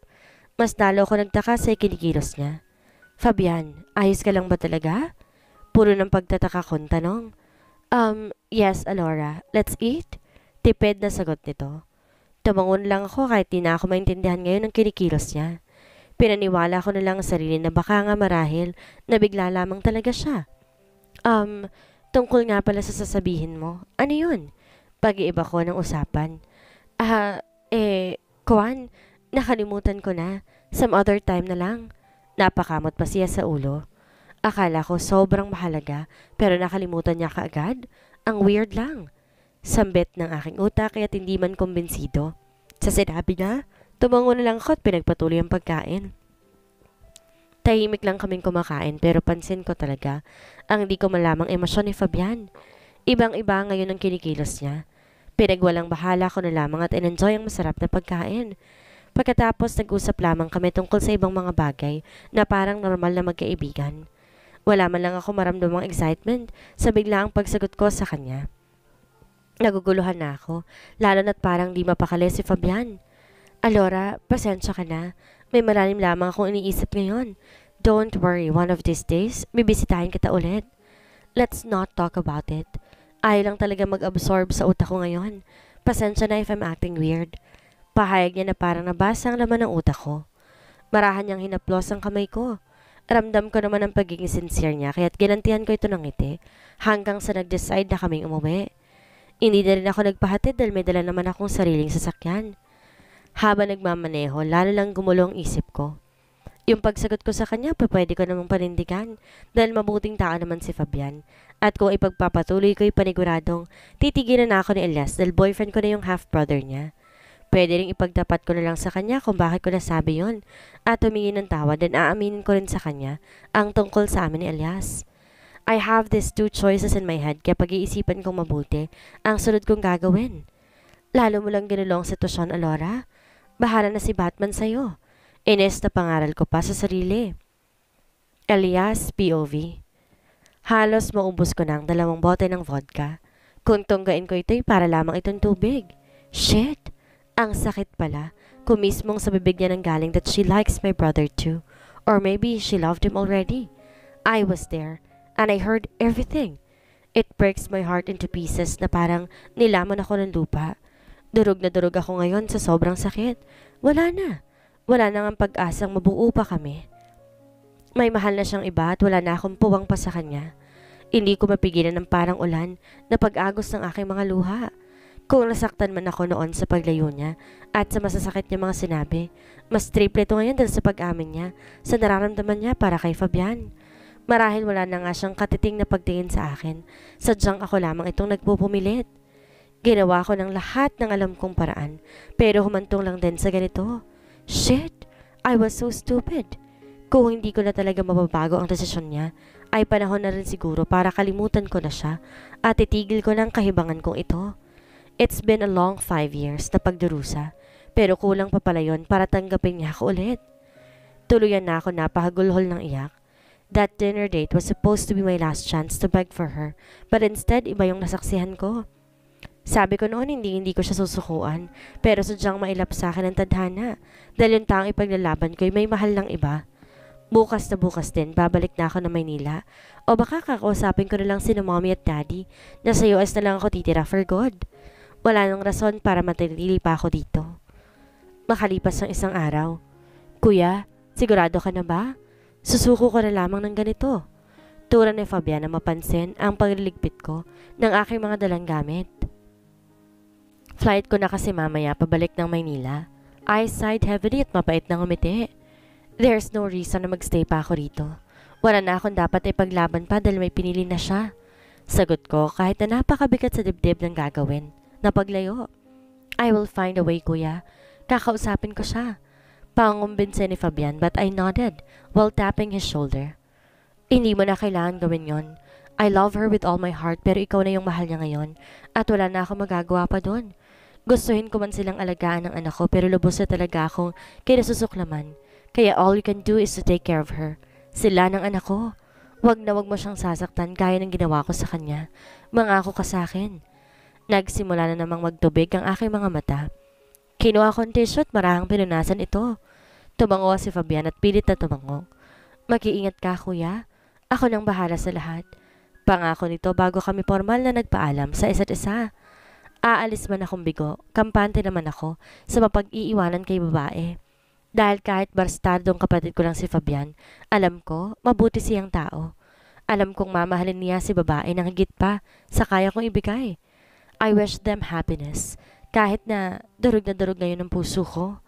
Mas lalo ko nagtaka sa ikinikilos niya. Fabian, ayos ka lang ba talaga? Puro ng pagtataka kong tanong. Um, yes, Alora. Let's eat? Tipid na sagot nito. Tumangon lang ako kahit di na ako maintindihan ngayon ang kinikilos niya. Pinaniwala ko na lang ang sarili na baka nga marahil na bigla lamang talaga siya. Um, tungkol nga pala sa sasabihin mo, ano yun? Pag-iiba ko ng usapan. Ah, uh, eh, Kwan, nakalimutan ko na. Some other time na lang. Napakamot pa siya sa ulo. Akala ko sobrang mahalaga pero nakalimutan niya kaagad. Ang weird lang. Sambet ng aking utak kaya hindi man kumbinsido. Sa sinabi niya, Tumango na lang ako at pinagpatuloy ang pagkain. Tahimik lang kaming kumakain pero pansin ko talaga ang di ko malamang emosyon ni Fabian. Ibang-iba ngayon ang kinikilos niya. Pinagwalang bahala ko na lamang at in-enjoy ang masarap na pagkain. Pagkatapos nag-usap lamang kami tungkol sa ibang mga bagay na parang normal na magkaibigan. Wala man lang ako maramdamang excitement sa biglaang pagsagot ko sa kanya. Naguguluhan na ako, lalo na't parang di mapakali si Fabian. Alora, pasensya ka na. May malalim lamang akong iniisip ngayon. Don't worry, one of these days, bibisitahin kita ulit. Let's not talk about it. Ayaw lang talaga mag-absorb sa utak ko ngayon. Pasensya na if I'm acting weird. Pahayag niya na parang nabasa ang laman ng utak ko. Marahan niyang hinaplos ang kamay ko. Ramdam ko naman ang pagiging sincere niya kaya't ginantihan ko ito ng ngiti hanggang sa nag-decide na kaming umuwi. Hindi na rin ako nagpahatid dahil may dala naman akong sariling sasakyan. Habang nagmamaneho, lalo lang gumulong isip ko. Yung pagsagot ko sa kanya, pwede ko namang panindigan dahil mabuting tao naman si Fabian. At kung ipagpapatuloy ko'y paniguradong titigilan na ako ni Elias dahil boyfriend ko na yung half-brother niya. Pwede rin ipagdapat ko na lang sa kanya kung bakit ko nasabi yon at humingi ng tawad at aaminin ko rin sa kanya ang tungkol sa amin ni Elias. I have these two choices in my head kaya pag-iisipan kong mabuti ang sunod kong gagawin. Lalo mo lang ginulong sitwasyon, Alora. Alora. Bahala na si Batman sa'yo. Ines na pangaral ko pa sa sarili. Elias POV Halos maubos ko ng dalawang bote ng vodka. Kung tunggain ko ito'y para lamang itong tubig. Shit! Ang sakit pala. Kumismong sa bibig niya ng galing that she likes my brother too. Or maybe she loved him already. I was there, and I heard everything. It breaks my heart into pieces na parang nilamon ako ng lupa. Durog na durog ako ngayon sa sobrang sakit. Wala na. Wala na ang pag-asang mabuo pa kami. May mahal na siyang iba at wala na akong puwang pa sa kanya. Hindi ko mapigilan ng parang ulan na pag-agos ng aking mga luha. Kung nasaktan man ako noon sa paglayo niya at sa masasakit niya mga sinabi, mas triple ito ngayon dahil sa pag-amin niya sa nararamdaman niya para kay Fabian. Marahil wala na nga siyang katiting na pagtingin sa akin. Sadyang ako lamang itong nagpupumilit. Ginawa ko ng lahat ng alam kong paraan, pero humantong lang din sa ganito. Shit, I was so stupid. Kung hindi ko na talaga mababago ang desisyon niya, ay panahon na rin siguro para kalimutan ko na siya at titigil ko ng kahibangan kong ito. It's been a long five years na pagdurusa, pero kulang pa pala yon para tanggapin niya ako ulit. Tuluyan na ako napahagulhol ng iyak. That dinner date was supposed to be my last chance to beg for her, but instead iba yung nasaksihan ko. Sabi ko noon hindi hindi ko siya susukuan, pero sadyang mailap sa akin ang tadhana dahil yung taong ipaglalaban ko ay may mahal ng iba. Bukas na bukas din, babalik na ako ng Maynila. O baka kakausapin ko na lang si mommy at daddy Nasa US na lang ako titira for good. Wala nang rason para matilili pa ako dito. Makalipas ng isang araw. Kuya, sigurado ka na ba? Susuko ko na lamang ng ganito. Tura ni Fabiana mapansin ang pagliligpit ko ng aking mga dalang gamit. Flight ko na kasi mamaya pabalik ng Maynila. I sighed heavily at mapait na ngumiti. There's no reason na magstay pa ako rito. Wala na akong dapat ay paglaban pa dahil may pinili na siya. Sagot ko kahit na napakabigat sa dibdib ng gagawin. Napaglayo. I will find a way kuya. Kakausapin ko siya. Pangumbinsin ni Fabian but I nodded while tapping his shoulder. Hindi mo na kailangan gawin yon. I love her with all my heart pero ikaw na yung mahal niya ngayon at wala na akong magagawa pa doon. Gustuhin ko man silang alagaan ng anak ko pero lubos na talaga akong kinasusuklaman. Kaya all you can do is to take care of her. Sila ng anak ko. Huwag na huwag mo siyang sasaktan gaya ng ginawa ko sa kanya. Mangako ka sa akin. Nagsimula na namang magtubig ang aking mga mata. Kinuha ko ang tissue at marahang pinunasan ito. Tumango si Fabian at pilit na tumango. Mag-iingat ka kuya. Ako nang bahala sa lahat. Pangako nito bago kami formal na nagpaalam sa isa't isa. Aalis man akong bigo, kampante naman ako sa mapag-iiwanan kay babae. Dahil kahit barstardong kapatid ko lang si Fabian, alam ko, mabuti siyang tao. Alam kong mamahalin niya si babae ng higit pa sa kaya kong ibigay. I wish them happiness, kahit na durog na durog ngayon ang puso ko.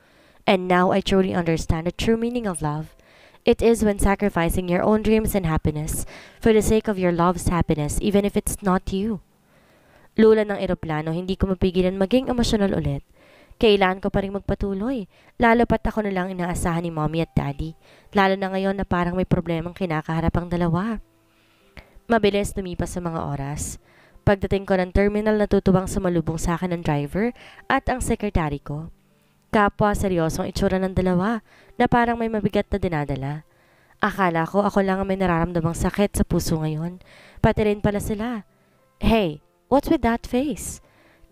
And now I truly understand the true meaning of love. It is when sacrificing your own dreams and happiness for the sake of your love's happiness even if it's not you. Lula ng eroplano, hindi ko mapigilan maging emosyonal ulit. Kailan ko pa rin magpatuloy, lalo pat ako na lang inaasahan ni mommy at daddy, lalo na ngayon na parang may problemang kinakaharap ang dalawa. Mabilis lumipas sa mga oras. Pagdating ko ng terminal, natutuwang sumalubong sa akin ang driver at ang sekretary ko. Kapwa seryosong itsura ng dalawa na parang may mabigat na dinadala. Akala ko ako lang ang may nararamdamang sakit sa puso ngayon, pati rin pala sila. Hey, What's with that face?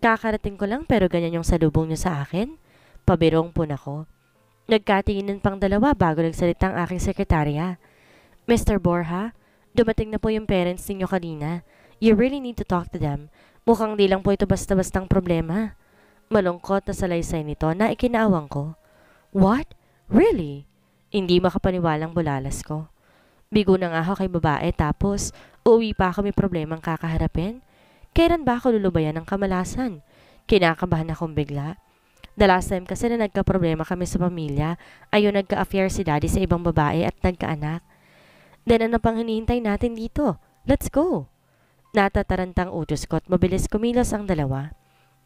Kakarating ko lang pero ganyan yung salubong niyo sa akin? Pabirong po na nako. Nagkatinginan pang dalawa bago nagsalita ang aking sekretarya. Mr. Borja, dumating na po yung parents ninyo kanina. You really need to talk to them. Mukhang di lang po ito basta-bastang problema. Malungkot na salaysay nito na ikinaawang ko. What? Really? Hindi makapaniwalang bulalas ko. Bigo na nga ako kay babae tapos uuwi pa kami problemang kakaharapin. Kailan ba ako lulubayan ng kamalasan? Kinakabahan akong bigla. The last time kasi na nagka-problema kami sa pamilya, ayun nagka-affair si daddy sa ibang babae at nagkaanak. Then ano pang hinihintay natin dito? Let's go! Natatarantang utos ko at mabilis kumilos ang dalawa.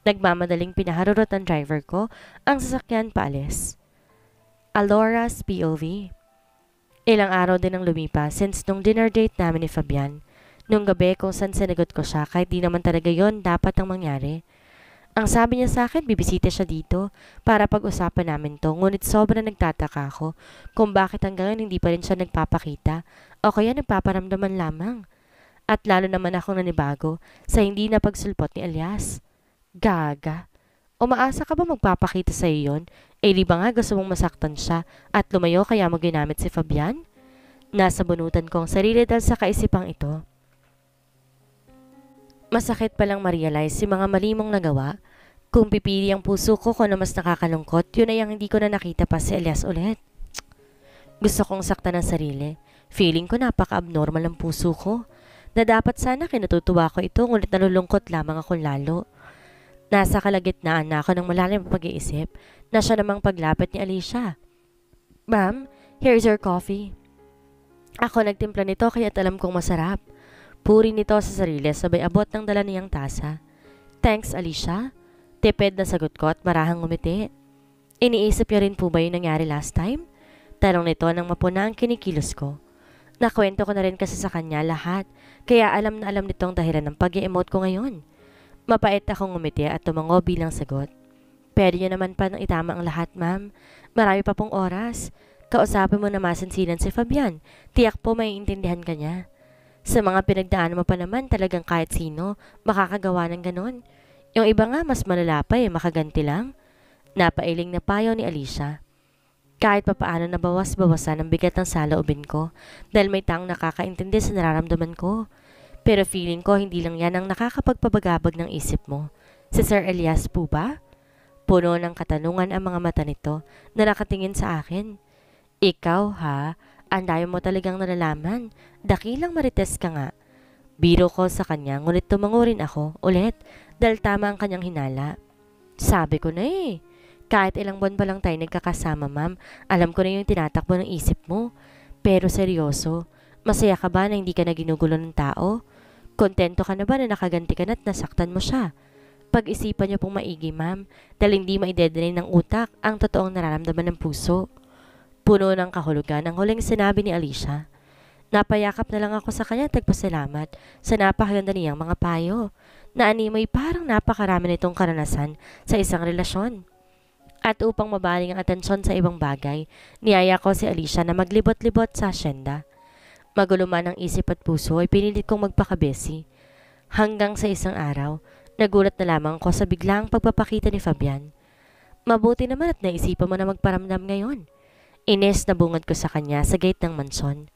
Nagmamadaling pinaharurot ang driver ko, ang sasakyan paalis. Alora's POV Ilang araw din ang lumipas since nung dinner date namin ni Fabian. Nung gabi kung saan sinagot ko siya kahit di naman talaga yon dapat ang mangyari. Ang sabi niya sa akin, bibisita siya dito para pag-usapan namin to. Ngunit sobrang nagtataka ako kung bakit hanggang ngayon hindi pa rin siya nagpapakita o kaya nagpaparamdaman lamang. At lalo naman akong nanibago sa hindi na pagsulpot ni Elias. Gaga! Umaasa ka ba magpapakita sa iyo yun? Eh di ba nga gusto mong masaktan siya at lumayo kaya mo ginamit si Fabian? Nasa bunutan kong sarili dahil sa kaisipang ito. Masakit palang ma-realize si mga mali mong nagawa. Kung pipili ang puso ko kung ano mas nakakalungkot, yun ay ang hindi ko na nakita pa si Elias ulit. Gusto kong saktan ang sarili. Feeling ko napaka-abnormal ang puso ko. Na dapat sana kinatutuwa ko ito, ngunit nalulungkot lamang ako lalo. Nasa kalagitnaan na ako ng malalim pag-iisip na siya namang paglapit ni Alicia. Ma'am, here's your coffee. Ako nagtimpla nito kaya alam kong masarap. Puri nito sa sarili sabay abot ng dala niyang tasa. Thanks, Alicia. Tipid na sagot ko at marahang umiti. Iniisip niya rin po ba yung nangyari last time? Tanong nito nang mapuna ang kinikilos ko. Nakwento ko na rin kasi sa kanya lahat, kaya alam na alam nitong dahilan ng pag emote ko ngayon. Mapait akong umiti at tumango bilang sagot. Pwede niyo naman pa nang itama ang lahat, ma'am. Marami pa pong oras. Kausapin mo na masinsinan si Fabian. Tiyak po maiintindihan ka niya. Sa mga pinagdaanan mo pa naman talagang kahit sino makakagawa ng ganon. Yung iba nga mas malalapay, eh, makaganti lang. Napailing na payo ni Alicia. Kahit papaano nabawas-bawasan ang bigat ng saloobin ko dahil may taong nakakaintindi sa nararamdaman ko. Pero feeling ko hindi lang yan ang nakakapagpabagabag ng isip mo. Si Sir Elias po ba? Puno ng katanungan ang mga mata nito na nakatingin sa akin. Ikaw ha, Andayo mo talagang nalalaman. Dakilang marites ka nga. Biro ko sa kanya ngunit tumango ako ulit dahil tama ang kanyang hinala. Sabi ko na eh. Kahit ilang buwan pa lang tayo nagkakasama ma'am, alam ko na yung tinatakbo ng isip mo. Pero seryoso, masaya ka ba na hindi ka na ginugulo ng tao? Kontento ka na ba na nakaganti ka na at nasaktan mo siya? Pag-isipan niyo pong maigi ma'am, dahil hindi maidedenay ng utak ang totoong nararamdaman ng puso. Puno ng kahulugan ang huling sinabi ni Alicia. Napayakap na lang ako sa kanya at nagpasalamat sa napakaganda niyang mga payo. na animoy parang napakarami nitong karanasan sa isang relasyon. At upang mabaling ang atensyon sa ibang bagay, niyaya ko si Alicia na maglibot-libot sa asyenda. Maguluman ang isip at puso ay pinilit kong magpakabesi. Hanggang sa isang araw, nagulat na lamang ko sa biglang pagpapakita ni Fabian. Mabuti naman at naisipan mo na magparamdam ngayon. Ines na bungad ko sa kanya sa gate ng mansyon.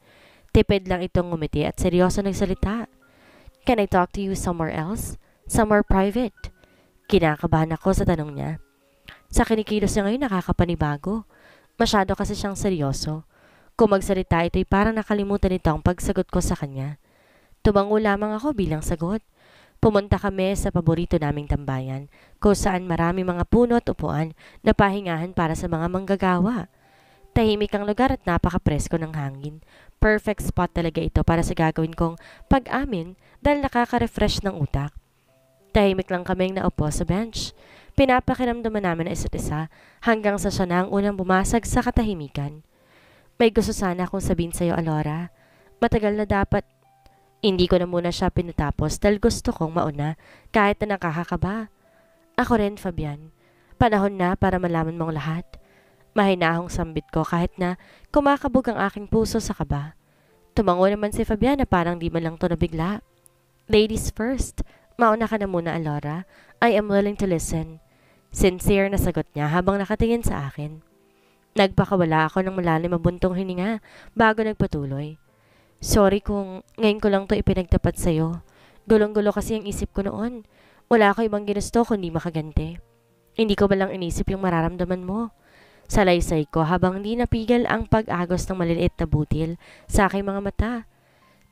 Tipid lang itong ngumiti at seryoso nagsalita. Can I talk to you somewhere else? Somewhere private? Kinakabahan ako sa tanong niya. Sa kinikilos niya ngayon nakakapanibago. Masyado kasi siyang seryoso. Kung magsalita ito'y parang nakalimutan nito ang pagsagot ko sa kanya. Tumango lamang ako bilang sagot. Pumunta kami sa paborito naming tambayan, kung saan marami mga puno at upuan na pahingahan para sa mga manggagawa. Tahimik ang lugar at napakapresko ng hangin. Perfect spot talaga ito para sa gagawin kong pag-amin dahil nakaka-refresh ng utak. Tahimik lang kaming naupo sa bench. Pinapakiramdaman namin ang isa't isa hanggang sa siya na ang unang bumasag sa katahimikan. May gusto sana akong sabihin sa iyo, Alora. Matagal na dapat. Hindi ko na muna siya pinatapos dahil gusto kong mauna kahit na nakakakaba. Ako rin, Fabian. Panahon na para malaman mong lahat. Mahinahong sambit ko kahit na kumakabog ang aking puso sa kaba. Tumango naman si Fabiana parang di man lang to nabigla. Ladies first, mauna ka na muna Alora. I am willing to listen. Sincere na sagot niya habang nakatingin sa akin. Nagpakawala ako ng malalim mabuntong hininga bago nagpatuloy. Sorry kung ngayon ko lang to ipinagtapat sa'yo. Gulong-gulo kasi ang isip ko noon. Wala ko ibang ginusto kundi makagante. Hindi ko ba lang inisip yung mararamdaman mo? Salaysay ko habang hindi napigil ang pag-agos ng maliliit na butil sa aking mga mata.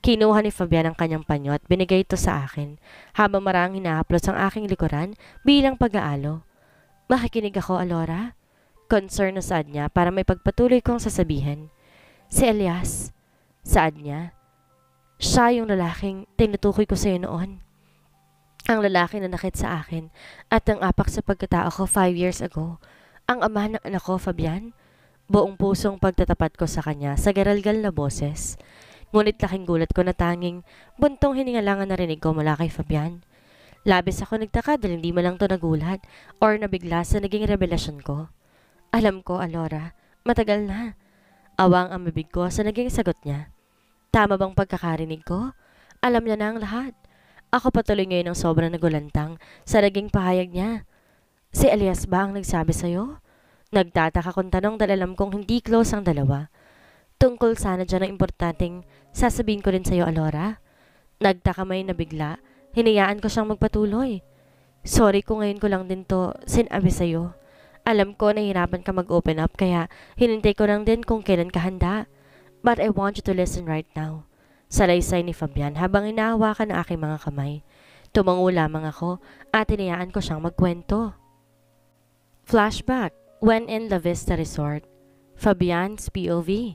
Kinuha ni Fabian ang kanyang panyo at binigay ito sa akin habang marang hinahaplos ang aking likuran bilang pag-aalo. Makikinig ako, Alora. Concern na saad niya para may pagpatuloy kong sasabihin. Si Elias, saad niya. Siya yung lalaking tinutukoy ko sa iyo noon. Ang lalaki na nakit sa akin at ang apak sa pagkatao ko five years ago ang ama ng anak ko, Fabian, buong pusong pagtatapat ko sa kanya sa garalgal na boses. Ngunit laking gulat ko na tanging buntong hininga lang narinig ko mula kay Fabian. Labis ako nagtaka dahil hindi malang to nagulat or nabigla sa naging revelasyon ko. Alam ko, Alora, matagal na. Awang ang bibig ko sa naging sagot niya. Tama bang pagkakarinig ko? Alam niya na ang lahat. Ako patuloy ngayon ng sobrang nagulantang sa naging pahayag niya. Si Elias ba ang nagsabi sa'yo? Nagtataka kong tanong dahil alam kong hindi close ang dalawa. Tungkol sana dyan ang importanteng sasabihin ko rin sa'yo, Alora. Nagtaka may nabigla, hinayaan ko siyang magpatuloy. Sorry ko ngayon ko lang din to sinabi sa'yo. Alam ko na hirapan ka mag-open up kaya hinintay ko lang din kung kailan ka handa. But I want you to listen right now. Salaysay ni Fabian habang inahawakan ang aking mga kamay. Tumango lamang ako at hinayaan ko siyang magkwento. Flashback, when in La Vista Resort, Fabian's POV.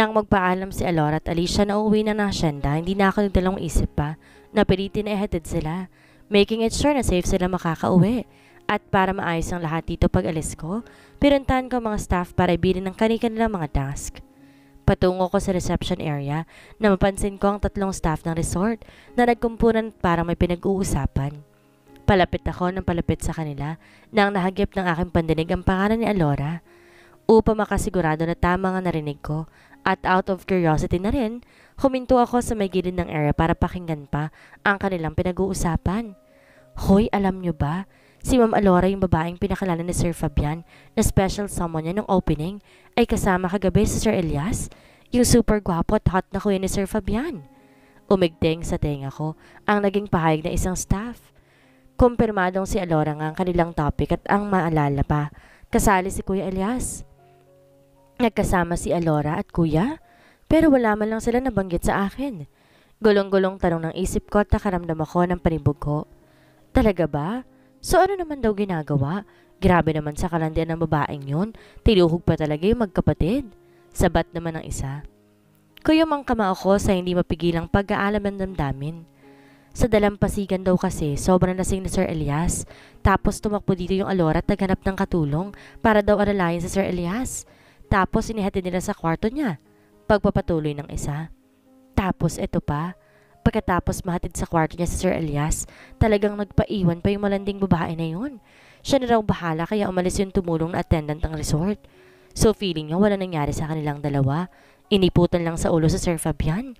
Nang magpaalam si Alora at Alicia na uuwi na ng asyenda, hindi na ako nagdalawang isip pa na pilitin na ihatid sila, making it sure na safe sila makakauwi. At para maayos ang lahat dito pag alis ko, pinuntahan ko mga staff para ibili ng kanilang mga task. Patungo ko sa reception area na mapansin ko ang tatlong staff ng resort na nagkumpunan para may pinag-uusapan. Palapit ako ng palapit sa kanila nang nahagip ng aking pandinig ang pangalan ni Alora upang makasigurado na tama nga narinig ko at out of curiosity na rin, huminto ako sa may gilid ng area para pakinggan pa ang kanilang pinag-uusapan. Hoy, alam nyo ba? Si Ma'am Alora yung babaeng pinakalala ni Sir Fabian na special someone niya nung opening ay kasama kagabi si Sir Elias, yung super gwapo at hot na kuya ni Sir Fabian. Umigting sa tenga ko ang naging pahayag na isang staff. Kumpirmadong si Alora nga ang kanilang topic at ang maalala pa. Kasali si Kuya Elias. Nagkasama si Alora at Kuya, pero wala man lang sila nabanggit sa akin. Gulong-gulong tanong ng isip ko at nakaramdam ako ng panibog Talaga ba? So ano naman daw ginagawa? Grabe naman sa kalandian ng babaeng yun. Tiluhog pa talaga yung magkapatid. Sabat naman ang isa. Kuyumang kama ako sa hindi mapigilang pag-aalam ng damdamin. Sa dalampasigan daw kasi, sobrang lasing ni Sir Elias. Tapos tumakbo dito yung Alora at naghanap ng katulong para daw aralayan sa Sir Elias. Tapos inihati nila sa kwarto niya. Pagpapatuloy ng isa. Tapos eto pa, pagkatapos mahatid sa kwarto niya si Sir Elias, talagang nagpaiwan pa yung malanding babae na yun. Siya na raw bahala kaya umalis yung tumulong na attendant ng resort. So feeling niya wala nangyari sa kanilang dalawa. Iniputan lang sa ulo sa Sir Fabian.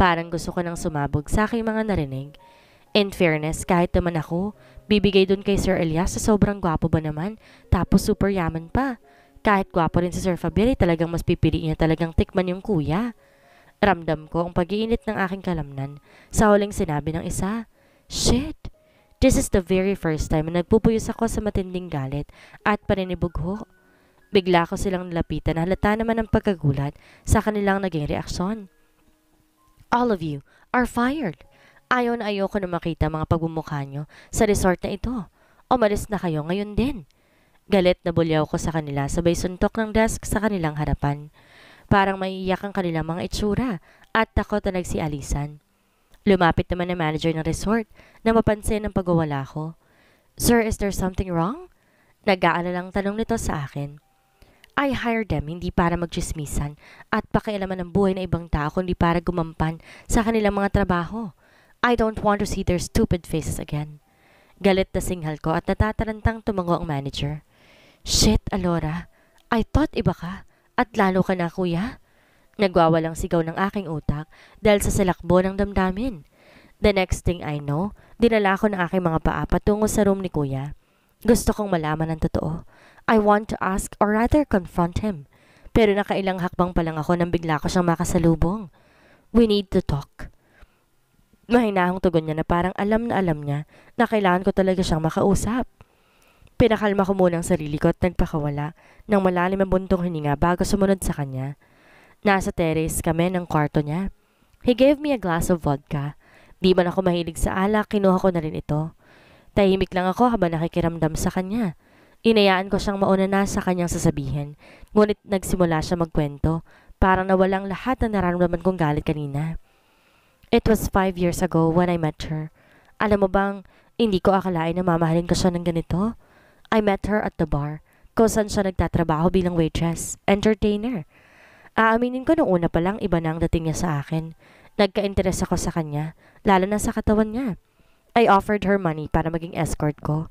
Parang gusto ko nang sumabog sa aking mga narinig. In fairness, kahit naman ako, bibigay dun kay Sir Elias sa sobrang gwapo ba naman, tapos super yaman pa. Kahit gwapo rin si Sir Fabieri, eh, talagang mas pipiliin niya talagang tikman yung kuya. Ramdam ko ang pag-iinit ng aking kalamnan sa huling sinabi ng isa. Shit! This is the very first time na nagpupuyos ako sa matinding galit at paninibugho. Bigla ko silang nilapitan na halata naman ang pagkagulat sa kanilang naging reaksyon. All of you are fired. Ayaw na ayaw ko na makita mga pagbumukha nyo sa resort na ito. O Umalis na kayo ngayon din. Galit na bulyaw ko sa kanila sabay suntok ng desk sa kanilang harapan. Parang maiiyak ang kanilang mga itsura at takot na nagsialisan. Lumapit naman ang manager ng resort na mapansin ang pagwawala ko. Sir, is there something wrong? Nag-aalala lang tanong nito sa akin. I hire them hindi para magchismisan at pakialaman ng buhay ng ibang tao kundi para gumampan sa kanilang mga trabaho. I don't want to see their stupid faces again. Galit na singhal ko at natatarantang tumango ang manager. Shit, Alora. I thought iba ka. At lalo ka na, kuya. Nagwawalang sigaw ng aking utak dahil sa salakbo ng damdamin. The next thing I know, dinala ko ng aking mga paa patungo sa room ni kuya. Gusto kong malaman ang totoo. I want to ask or rather confront him. Pero nakailang hakbang pa lang ako nang bigla ko siyang makasalubong. We need to talk. Mahinahong tugon niya na parang alam na alam niya na kailangan ko talaga siyang makausap. Pinakalma ko muna ang sarili ko at nagpakawala ng malalim ang buntong hininga bago sumunod sa kanya. Nasa terrace kami ng kwarto niya. He gave me a glass of vodka. Di man ako mahilig sa alak, kinuha ko na rin ito. Tahimik lang ako habang nakikiramdam sa kanya. Inayaan ko siyang mauna na sa kanyang sasabihin, ngunit nagsimula siya magkwento, parang nawalang lahat na nararamdaman kong galit kanina. It was five years ago when I met her. Alam mo bang, hindi ko akalain na mamahalin ko siya ng ganito? I met her at the bar, kung saan siya nagtatrabaho bilang waitress, entertainer. Aaminin ko noong una pa lang iba na ang dating niya sa akin. Nagka-interes ako sa kanya, lalo na sa katawan niya. I offered her money para maging escort ko.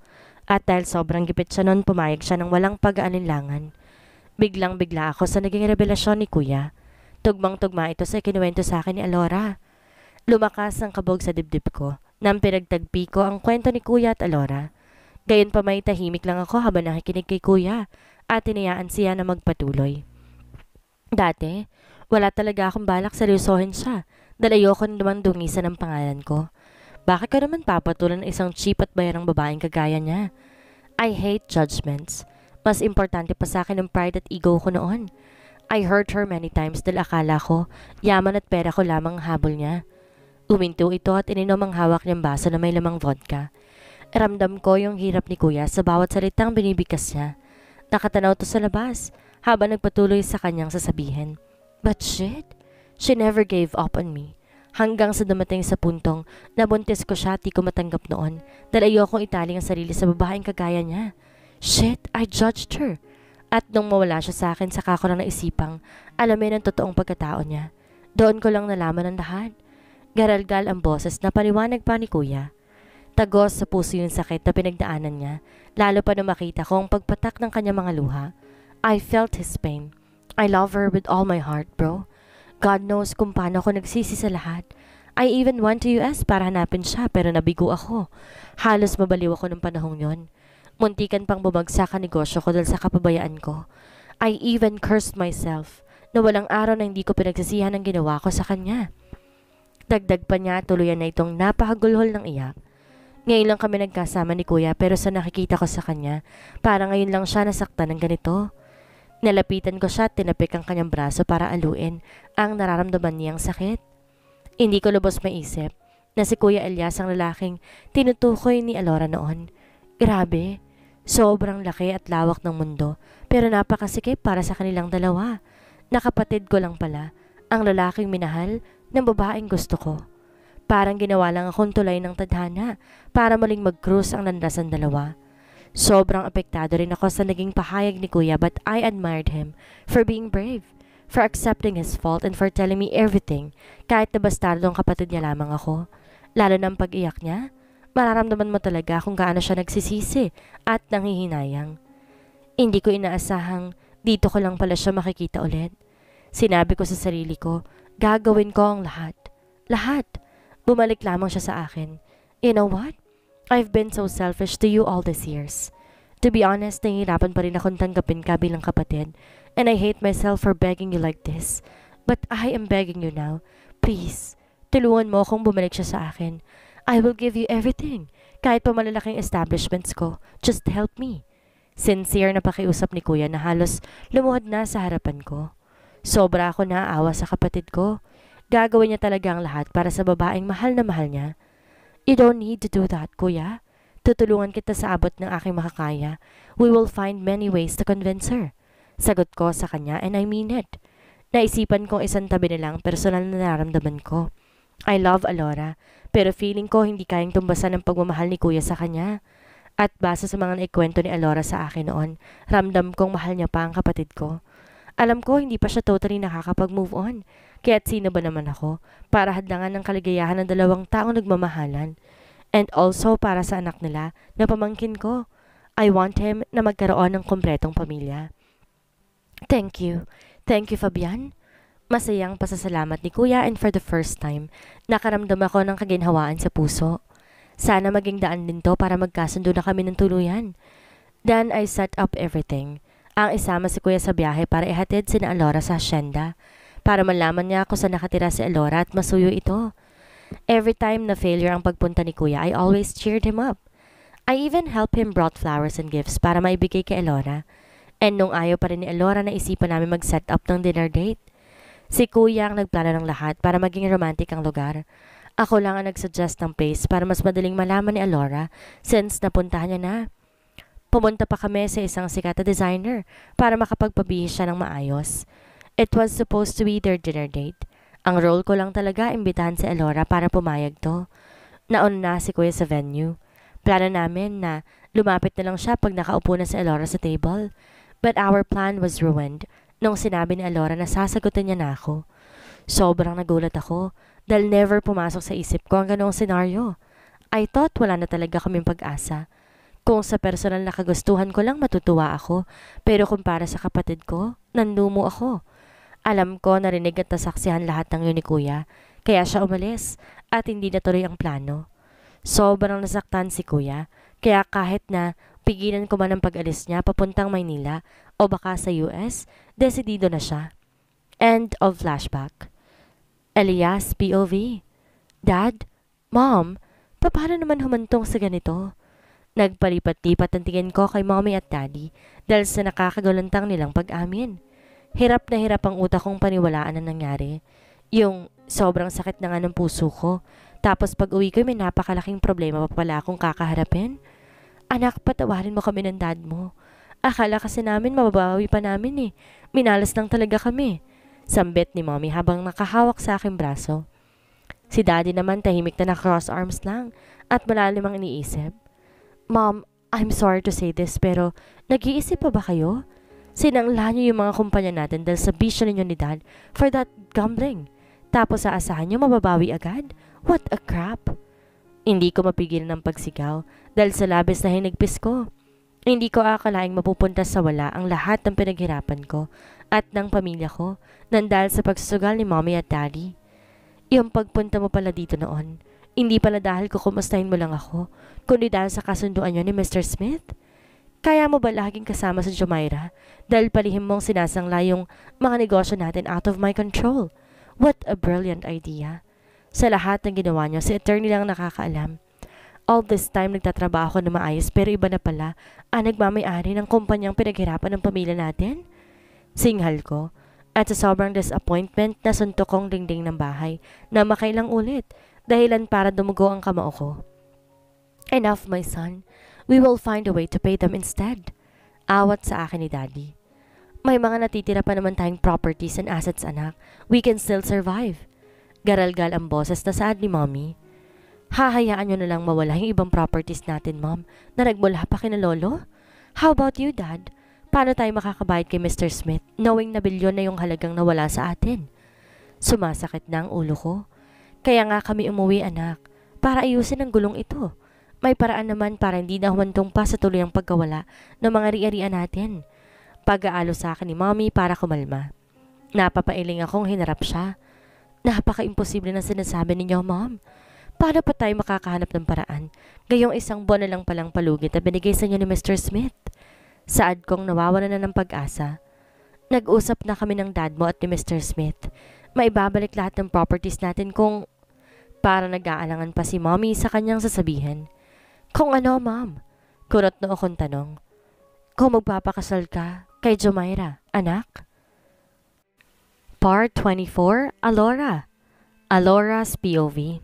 At dahil sobrang gipit siya noon, pumayag siya ng walang pag-aalinlangan. Biglang-bigla ako sa naging revelasyon ni Kuya. Tugmang-tugma ito sa kinuwento sa akin ni Alora. Lumakas ang kabog sa dibdib ko nang pinagtagpi ko ang kwento ni Kuya at Alora. Gayon pa may tahimik lang ako habang nakikinig kay Kuya at tinayaan siya na magpatuloy. Dati, wala talaga akong balak seryosohin siya dahil ayoko na dumang dungisan ang pangalan ko. Bakit ka naman papatulan ng isang cheap at bayarang babaeng kagaya niya? I hate judgments. Mas importante pa sa akin ang pride at ego ko noon. I hurt her many times dahil akala ko yaman at pera ko lamang habol niya. Uminto ito at ininom ang hawak niyang baso na may lamang vodka. Ramdam ko yung hirap ni kuya sa bawat salitang binibigkas niya. Nakatanaw to sa labas habang nagpatuloy sa kanyang sasabihin. But shit, she never gave up on me. Hanggang sa dumating sa puntong, nabuntis ko siya di ko matanggap noon dahil ayokong itali ang sarili sa babaeng kagaya niya. Shit, I judged her. At nung mawala siya sa akin, saka ko lang naisipang alamin ang totoong pagkatao niya. Doon ko lang nalaman ang lahat. Garalgal ang boses na paliwanag pa ni kuya. Tagos sa puso yung sakit na pinagdaanan niya, lalo pa na makita ko ang pagpatak ng kanya mga luha. I felt his pain. I love her with all my heart, bro. God knows kung paano ako nagsisi sa lahat. I even went to US para hanapin siya pero nabigo ako. Halos mabaliw ako ng panahong yon. Muntikan pang bumagsak ang negosyo ko dahil sa kapabayaan ko. I even cursed myself na walang araw na hindi ko pinagsisihan ang ginawa ko sa kanya. Dagdag pa niya tuluyan na itong napakagulhol ng iyak. Ngayon lang kami nagkasama ni kuya pero sa nakikita ko sa kanya, para ngayon lang siya nasaktan ng ganito. Nalapitan ko siya at tinapik ang kanyang braso para aluin ang nararamdaman niyang sakit. Hindi ko lubos maisip na si Kuya Elias ang lalaking tinutukoy ni Alora noon. Grabe, sobrang laki at lawak ng mundo pero napakasikip para sa kanilang dalawa. Nakapatid ko lang pala ang lalaking minahal ng babaeng gusto ko. Parang ginawa lang akong tulay ng tadhana para maling mag-cruise ang landasan dalawa. Sobrang apektado rin ako sa naging pahayag ni Kuya but I admired him for being brave for accepting his fault and for telling me everything, kahit na bastardong kapatid niya lamang ako. Lalo ng pag-iyak niya, mararamdaman mo talaga kung gaano siya nagsisisi at nangihinayang. Hindi ko inaasahang dito ko lang pala siya makikita ulit. Sinabi ko sa sarili ko, gagawin ko ang lahat. Lahat. Bumalik lamang siya sa akin. You know what? I've been so selfish to you all these years. To be honest, nahihirapan pa rin akong tanggapin ka bilang kapatid and I hate myself for begging you like this. But I am begging you now. Please, tuluan mo akong bumalik siya sa akin. I will give you everything, kahit pa malalaking establishments ko. Just help me. Sincere na pakiusap ni kuya na halos lumuhod na sa harapan ko. Sobra ako naaawa sa kapatid ko. Gagawin niya talaga ang lahat para sa babaeng mahal na mahal niya. You don't need to do that, kuya. Tutulungan kita sa abot ng aking makakaya. We will find many ways to convince her. Sagot ko sa kanya and I mean it. Naisipan kong isang tabi na lang personal na naramdaman ko. I love Alora, pero feeling ko hindi kayang tumbasan ng pagmamahal ni Kuya sa kanya. At base sa mga naikwento ni Alora sa akin noon, ramdam kong mahal niya pa ang kapatid ko. Alam ko hindi pa siya totally nakakapag-move on. Kaya't sino ba naman ako para hadlangan ng kaligayahan ng dalawang taong nagmamahalan. And also para sa anak nila na pamangkin ko. I want him na magkaroon ng kompletong pamilya. Thank you. Thank you, Fabian. Masayang pasasalamat ni Kuya and for the first time, nakaramdam ako ng kaginhawaan sa puso. Sana maging daan din to para magkasundo na kami ng tuluyan. Then I set up everything. Ang isama si Kuya sa biyahe para ihatid si Alora sa hasyenda. Para malaman niya kung saan nakatira si Alora at masuyo ito. Every time na failure ang pagpunta ni Kuya, I always cheered him up. I even helped him brought flowers and gifts para maibigay kay Elora. And nung ayaw pa rin ni Alora na isipan namin mag-set up ng dinner date. Si kuya ang nagplano ng lahat para maging romantic ang lugar. Ako lang ang nagsuggest ng place para mas madaling malaman ni Alora since napuntahan niya na. Pumunta pa kami sa isang sikat na designer para makapagpabihis siya ng maayos. It was supposed to be their dinner date. Ang role ko lang talaga imbitahan si Alora para pumayag to. Naon na si kuya sa venue. Plano namin na lumapit na lang siya pag nakaupo na si Alora sa table. But our plan was ruined nung sinabi ni Alora na sasagutan niya na ako. Sobrang nagulat ako dahil never pumasok sa isip ko ang ganoong senaryo. I thought wala na talaga kaming pag-asa. Kung sa personal na kagustuhan ko lang matutuwa ako, pero kung para sa kapatid ko, nanlumo ako. Alam ko narinig at nasaksihan lahat ng yun ni kuya, kaya siya umalis at hindi natuloy ang plano. Sobrang nasaktan si kuya, kaya kahit na Pigilan ko man ang pag-alis niya papuntang Maynila o baka sa US, desidido na siya. End of flashback. Elias, POV. Dad, Mom, paano naman humantong sa ganito? Nagpalipat-lipat ang tingin ko kay mommy at daddy dahil sa nakakagulantang nilang pag-amin. Hirap na hirap ang utak kong paniwalaan ang nangyari. Yung sobrang sakit na nga ng puso ko. Tapos pag uwi ko may napakalaking problema pa pala akong kakaharapin. Anak, patawarin mo kami ng dad mo. Akala kasi namin mababawi pa namin eh. Minalas lang talaga kami. Sambit ni mommy habang nakahawak sa aking braso. Si daddy naman tahimik na na-cross arms lang at malalim ang iniisip. Mom, I'm sorry to say this pero nag-iisip pa ba kayo? Sinangla niyo yung mga kumpanya natin dahil sa bisyo ninyo ni dad for that gambling. Tapos aasahan niyo mababawi agad? What a crap! Hindi ko mapigil ng pagsigaw dahil sa labis na hinigpis ko. Hindi ko akalaing mapupunta sa wala ang lahat ng pinaghirapan ko at ng pamilya ko nang dahil sa pagsusugal ni mommy at daddy. Yung pagpunta mo pala dito noon, hindi pala dahil kukumustahin mo lang ako, kundi dahil sa kasunduan niyo ni Mr. Smith. Kaya mo ba laging kasama sa Jumaira dahil palihim mong sinasangla yung mga negosyo natin out of my control? What a brilliant idea. Sa lahat ng ginawa nyo, si attorney lang nakakaalam. All this time nagtatrabaho ako na maayos pero iba na pala ang nagmamayari ng kumpanyang pinaghirapan ng pamilya natin? Singhal ko. At sa sobrang disappointment na kong dingding ng bahay na makailang ulit dahilan para dumugo ang kamao ko. Enough my son, we will find a way to pay them instead. Awat sa akin ni daddy. May mga natitira pa naman tayong properties and assets anak. We can still survive. Garalgal ang boses na saad ni mommy. Hahayaan nyo na lang mawala yung ibang properties natin, ma'am, na nagmula pa kina lolo? How about you, dad? Paano tayo makakabayad kay Mr. Smith knowing na bilyon na yung halagang nawala sa atin? Sumasakit na ang ulo ko. Kaya nga kami umuwi, anak, para ayusin ang gulong ito. May paraan naman para hindi na humantong pa sa tuluyang pagkawala ng mga riarian natin. Pag-aalo sa akin ni mommy para kumalma. Napapailing akong hinarap siya. Napaka-imposible na sinasabi ninyo, mom. Paano pa tayo makakahanap ng paraan? Gayong isang buwan na lang palang palugit na binigay sa inyo ni Mr. Smith. Saad kong nawawala na ng pag-asa. Nag-usap na kami ng dad mo at ni Mr. Smith. Maibabalik lahat ng properties natin kung... Para nag-aalangan pa si mommy sa kanyang sasabihin. Kung ano, ma'am? Kurot na akong tanong. Kung magpapakasal ka kay Jumaira, anak? Part 24, Alora. Alora's POV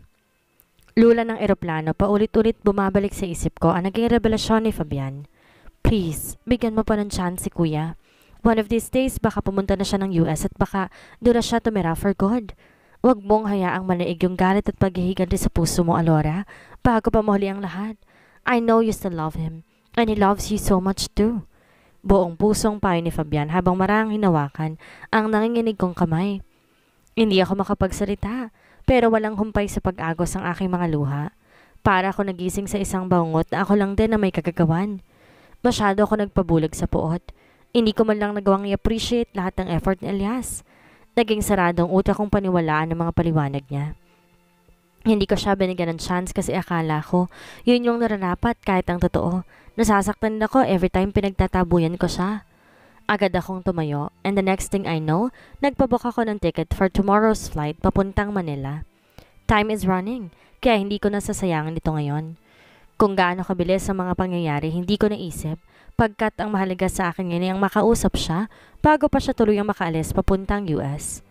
lula ng eroplano, paulit-ulit bumabalik sa isip ko ang naging revelasyon ni Fabian. Please, bigyan mo pa ng chance si kuya. One of these days, baka pumunta na siya ng US at baka doon siya tumira for good. Huwag mong hayaang manaig yung galit at paghihiganti sa puso mo, Alora, bago pa mahuli ang lahat. I know you still love him, and he loves you so much too. Buong pusong payo ni Fabian habang marang hinawakan ang nanginginig kong kamay. Hindi ako makapagsalita pero walang humpay sa pag-agos ang aking mga luha. Para ako nagising sa isang bangot na ako lang din na may kagagawan. Masyado ako nagpabulag sa puot. Hindi ko man lang nagawang i-appreciate lahat ng effort ni Elias. Naging saradong utak kong paniwalaan ng mga paliwanag niya. Hindi ko siya binigyan ng chance kasi akala ko yun yung nararapat kahit ang totoo. Nasasaktan ako every time pinagtatabuyan ko siya. Agad akong tumayo and the next thing I know, nagpabook ako ng ticket for tomorrow's flight papuntang Manila. Time is running, kaya hindi ko nasasayangan ito ngayon. Kung gaano kabilis ang mga pangyayari, hindi ko naisip pagkat ang mahalaga sa akin ngayon ay ang makausap siya bago pa siya tuluyang makaalis papuntang US.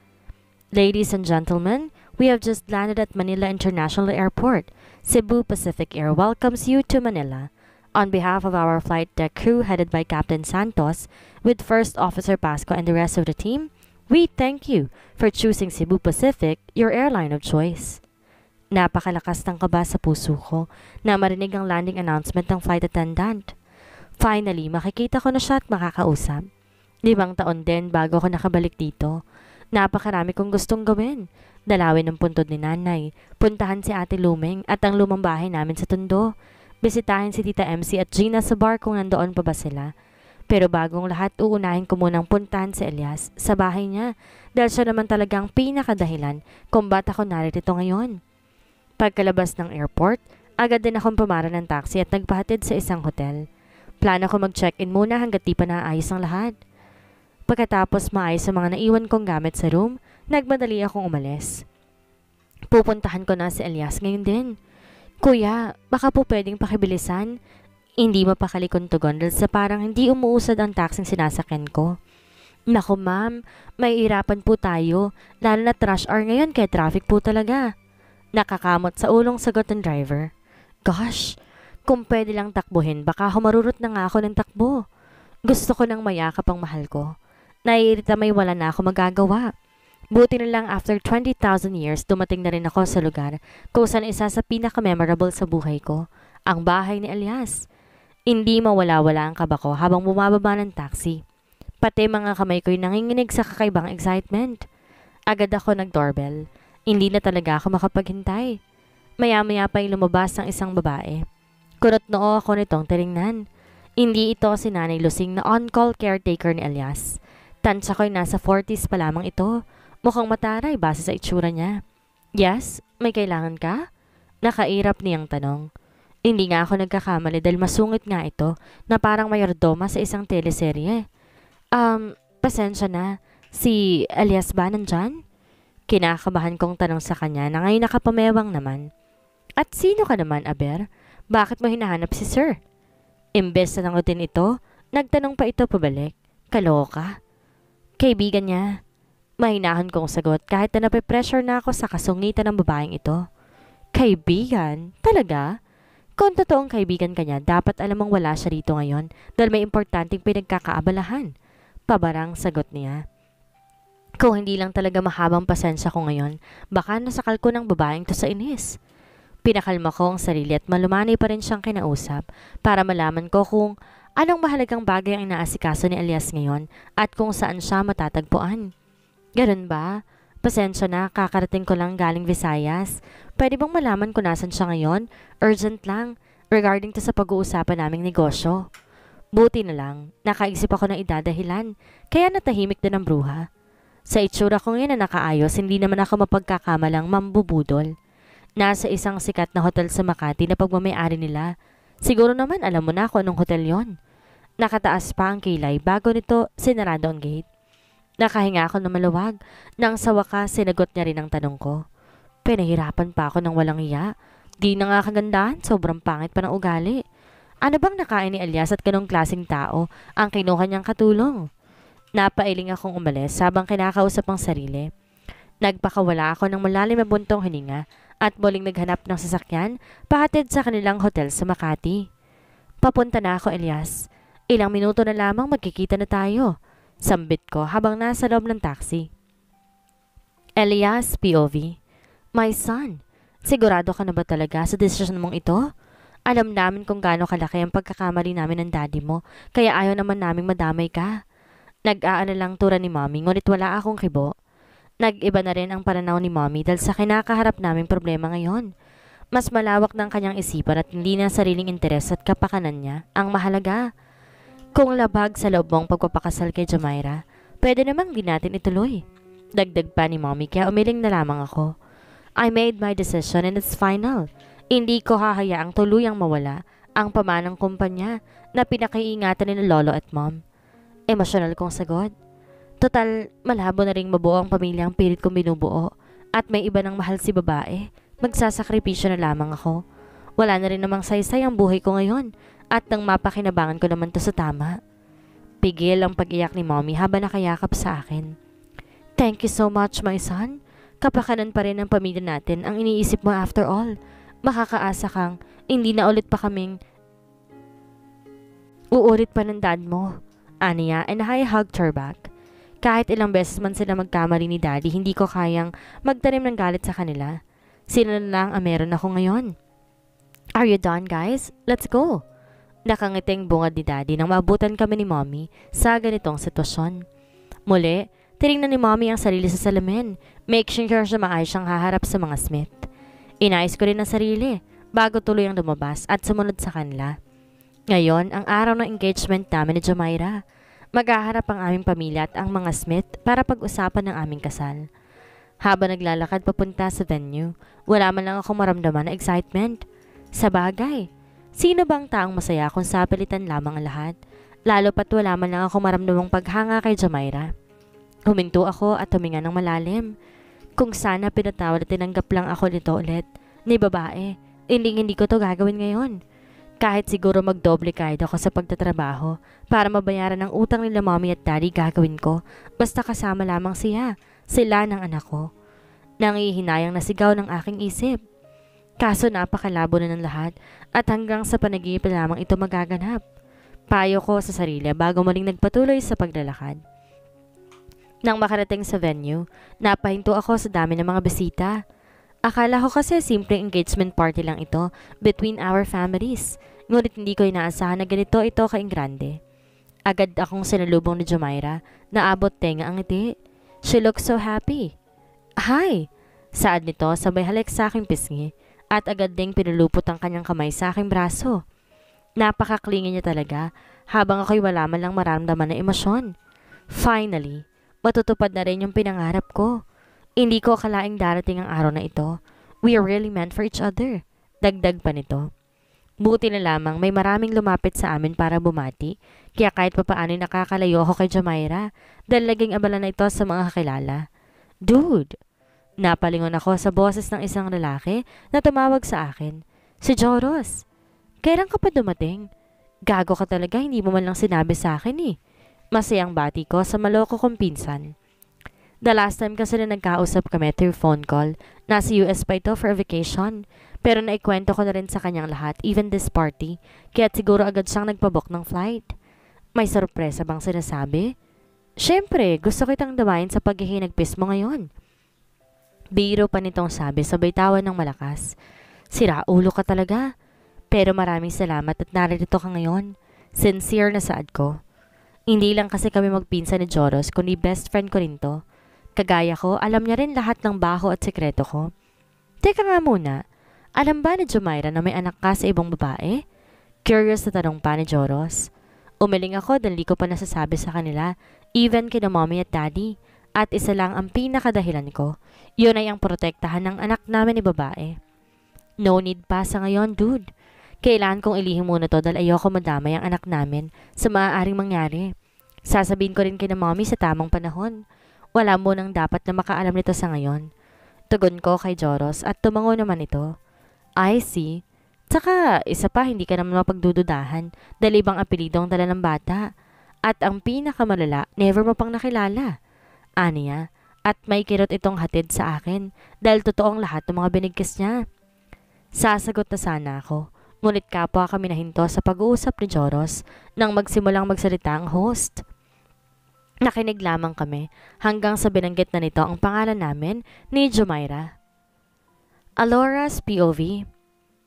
Ladies and gentlemen, we have just landed at Manila International Airport. Cebu Pacific Air welcomes you to Manila. On behalf of our flight deck crew headed by Captain Santos, with First Officer Pasco and the rest of the team, we thank you for choosing Cebu Pacific, your airline of choice. Napakalakas ng kaba sa puso ko na marinig ang landing announcement ng flight attendant. Finally, makikita ko na siya at makakausap. Limang taon din bago ako nakabalik dito. Napakarami kong gustong gawin. Dalawin ng puntod ni nanay, puntahan si ate Lumeng at ang lumang bahay namin sa Tondo, bisitahin si Tita MC at Gina sa bar kung nandoon pa ba sila. Pero bagong lahat, uunahin ko munang puntahan si Elias sa bahay niya dahil siya naman talagang pinakadahilan kung ba't ako narito ngayon. Pagkalabas ng airport, agad din akong pumara ng taxi at nagpahatid sa isang hotel. Plano ko mag-check-in muna hanggat di pa naayos ang lahat. Pagkatapos maayos sa mga naiwan kong gamit sa room, nagmadali akong umalis. Pupuntahan ko na si Elias ngayon din. Kuya, baka po pwedeng pakibilisan? Hindi mapakalikon to Gondols sa parang hindi umuusad ang taxing sinasakyan ko. Nako ma'am, may irapan po tayo, lalo na trash hour ngayon kaya traffic po talaga. Nakakamot sa ulong sagot ng driver. Gosh, kung pwede lang takbuhin, baka humarurot na nga ako ng takbo. Gusto ko nang mayakap ang mahal ko. Naiirita may wala na ako magagawa. Buti na lang after 20,000 years, dumating na rin ako sa lugar kung saan isa sa pinaka-memorable sa buhay ko, ang bahay ni Elias. Hindi mawala-wala ang kaba ko habang bumababa ng taxi. Pati mga kamay ko'y nanginginig sa kakaibang excitement. Agad ako nag-doorbell. Hindi na talaga ako makapaghintay. Maya-maya pa'y lumabas ang isang babae. Kunot noo ako nitong tinignan. Hindi ito si Nanay Lusing na on-call caretaker ni Elias. Tansya ko'y nasa 40s pa lamang ito Mukhang mataray base sa itsura niya. Yes, may kailangan ka? Nakairap niyang tanong. Hindi nga ako nagkakamali dahil masungit nga ito na parang mayordoma sa isang teleserye. Um, pasensya na. Si Elias ba nandyan? Kinakabahan kong tanong sa kanya na ngayon nakapamewang naman. At sino ka naman, Aber? Bakit mo hinahanap si Sir? Imbes na nangutin ito, nagtanong pa ito pabalik. Kaloka. Kaibigan niya. Mainahan kong sagot kahit na nape-pressure na ako sa kasungitan ng babaeng ito. Kaibigan? Talaga? Kung totoong kaibigan kanya, dapat alam mong wala siya rito ngayon dahil may importanteng pinagkakaabalahan. Pabarang sagot niya. Kung hindi lang talaga mahabang pasensya ko ngayon, baka nasakal ko ng babaeng to sa inis. Pinakalma ko ang sarili at malumanay pa rin siyang kinausap para malaman ko kung anong mahalagang bagay ang inaasikaso ni Elias ngayon at kung saan siya matatagpuan. Ganun ba? Pasensya na, kakarating ko lang galing Visayas. Pwede bang malaman ko nasan siya ngayon? Urgent lang, regarding to sa pag-uusapan naming negosyo. Buti na lang, nakaisip ako ng idadahilan, kaya natahimik din ang bruha. Sa itsura ko ngayon na nakaayos, hindi naman ako mapagkakamalang mambubudol. Nasa isang sikat na hotel sa Makati na pagmamayari nila. Siguro naman alam mo na kung anong hotel yon. Nakataas pa ang kilay bago nito sinarado ang gate. Nakahinga ako na maluwag nang sa wakas sinagot niya rin ang tanong ko. Pinahirapan pa ako ng walang iya. Di na nga kagandahan, sobrang pangit pa ng ugali. Ano bang nakain ni Elias at ganong klasing tao ang kinuha niyang katulong? Napailing akong umalis habang kinakausap ang sarili. Nagpakawala ako ng malalim na buntong hininga at muling naghanap ng sasakyan pahatid sa kanilang hotel sa Makati. Papunta na ako, Elias. Ilang minuto na lamang magkikita na tayo. Sambit ko habang nasa loob ng taxi. Elias, POV. My son, sigurado ka na ba talaga sa desisyon mong ito? Alam namin kung gaano kalaki ang pagkakamali namin ng daddy mo, kaya ayaw naman naming madamay ka. nag aala lang tura ni mommy, ngunit wala akong kibo. Nag-iba na rin ang pananaw ni mommy dahil sa kinakaharap naming problema ngayon. Mas malawak ng kanyang isipan at hindi na sariling interes at kapakanan niya ang mahalaga. Kung labag sa loob mong pagpapakasal kay Jamaira, pwede namang din natin ituloy. Dagdag pa ni mommy kaya umiling na lamang ako. I made my decision and it's final. Hindi ko hahayaang tuluyang mawala ang pamanang kumpanya na pinakaingatan ni lolo at mom. Emosyonal kong sagot. Total, malabo na ring mabuo ang pamilyang pilit kong binubuo at may iba ng mahal si babae. Magsasakripisyo na lamang ako. Wala na rin namang saysay ang buhay ko ngayon at nang mapakinabangan ko naman to sa tama. Pigil ang pag-iyak ni mommy habang nakayakap sa akin. Thank you so much, my son. Kapakanan pa rin ng pamilya natin ang iniisip mo after all. Makakaasa kang hindi na ulit pa kaming uurit pa ng dad mo. Aniya and I hugged her back. Kahit ilang beses man sila magkamali ni daddy, hindi ko kayang magtanim ng galit sa kanila. Sila na lang ang meron ako ngayon. Are you done, guys? Let's go! Nakangiting bungad ni Daddy nang mabutan kami ni Mommy sa ganitong sitwasyon. Muli, tinignan ni Mommy ang sarili sa salamin, making sure siya maayos siyang haharap sa mga Smith. Inayos ko rin ang sarili bago tuloy ang lumabas at sumunod sa kanila. Ngayon, ang araw ng engagement namin ni Jamaira. Maghaharap ang aming pamilya at ang mga Smith para pag-usapan ng aming kasal. Habang naglalakad papunta sa venue, wala man lang akong maramdaman na excitement. Sa bagay, Sino bang taong masaya kung sapilitan lamang ang lahat? Lalo pat wala man lang ako maramdamang paghanga kay Jamaira. Huminto ako at huminga ng malalim. Kung sana pinatawal at tinanggap lang ako nito ulit, ni babae, hindi hindi ko to gagawin ngayon. Kahit siguro magdoble kahit ako sa pagtatrabaho para mabayaran ang utang nila mommy at daddy gagawin ko basta kasama lamang siya, sila ng anak ko. Nangihinayang na sigaw ng aking isip. Kaso napakalabo na ng lahat at hanggang sa panaginip lamang ito magaganap. Payo ko sa sarili bago muling nagpatuloy sa paglalakad. Nang makarating sa venue, napahinto ako sa dami ng mga bisita. Akala ko kasi simple engagement party lang ito between our families. Ngunit hindi ko inaasahan na ganito ito kaing grande. Agad akong sinalubong ni Jumaira na abot tenga ang ngiti. She looks so happy. Hi! Saad nito sabay halik sa aking pisngi at agad ding pinulupot ang kanyang kamay sa aking braso. Napakaklingi niya talaga habang ako'y wala man lang maramdaman na emosyon. Finally, matutupad na rin yung pinangarap ko. Hindi ko akalaing darating ang araw na ito. We are really meant for each other. Dagdag pa nito. Buti na lamang may maraming lumapit sa amin para bumati, kaya kahit papaano nakakalayo ako kay Jamaira dahil laging abala na ito sa mga kakilala. Dude, Napalingon ako sa boses ng isang lalaki na tumawag sa akin. Si Joros. Kailan ka pa dumating? Gago ka talaga, hindi mo man lang sinabi sa akin eh. Masayang bati ko sa maloko kong pinsan. The last time kasi na nagkausap kami through phone call, nasa US pa ito for vacation. Pero naikwento ko na rin sa kanyang lahat, even this party, kaya siguro agad siyang nagpabok ng flight. May sorpresa bang sinasabi? Siyempre, gusto kitang dawain sa paghihinagpis mo ngayon. Biro pa nitong sabi sabay tawa ng malakas. Sira ulo ka talaga. Pero maraming salamat at narito ka ngayon. Sincere na saad ko. Hindi lang kasi kami magpinsan ni Joros, kundi best friend ko rin to. Kagaya ko, alam niya rin lahat ng baho at sekreto ko. Teka nga muna, alam ba ni Jumaira na may anak ka sa ibang babae? Curious na tanong pa ni Joros. Umiling ako dahil ko pa nasasabi sa kanila, even kina mommy at daddy. At isa lang ang pinakadahilan ko, yun ay ang protektahan ng anak namin ni babae. No need pa sa ngayon, dude. Kailan kong ilihim muna to dahil ayoko madamay ang anak namin sa maaaring mangyari. Sasabihin ko rin kay na mommy sa tamang panahon. Wala mo nang dapat na makaalam nito sa ngayon. Tugon ko kay Joros at tumango naman ito. I see. Tsaka, isa pa, hindi ka naman mapagdududahan dahil ibang apelidong dala ng bata. At ang pinakamalala, never mo pang nakilala. Aniya, at may kirot itong hatid sa akin dahil totoong lahat ng mga binigkas niya. Sasagot na sana ako. Ngunit kapwa kami nahinto sa pag-uusap ni Joros nang magsimulang magsalita ang host. Nakinig lamang kami hanggang sa binanggit na nito ang pangalan namin ni Jumaira. Alora's POV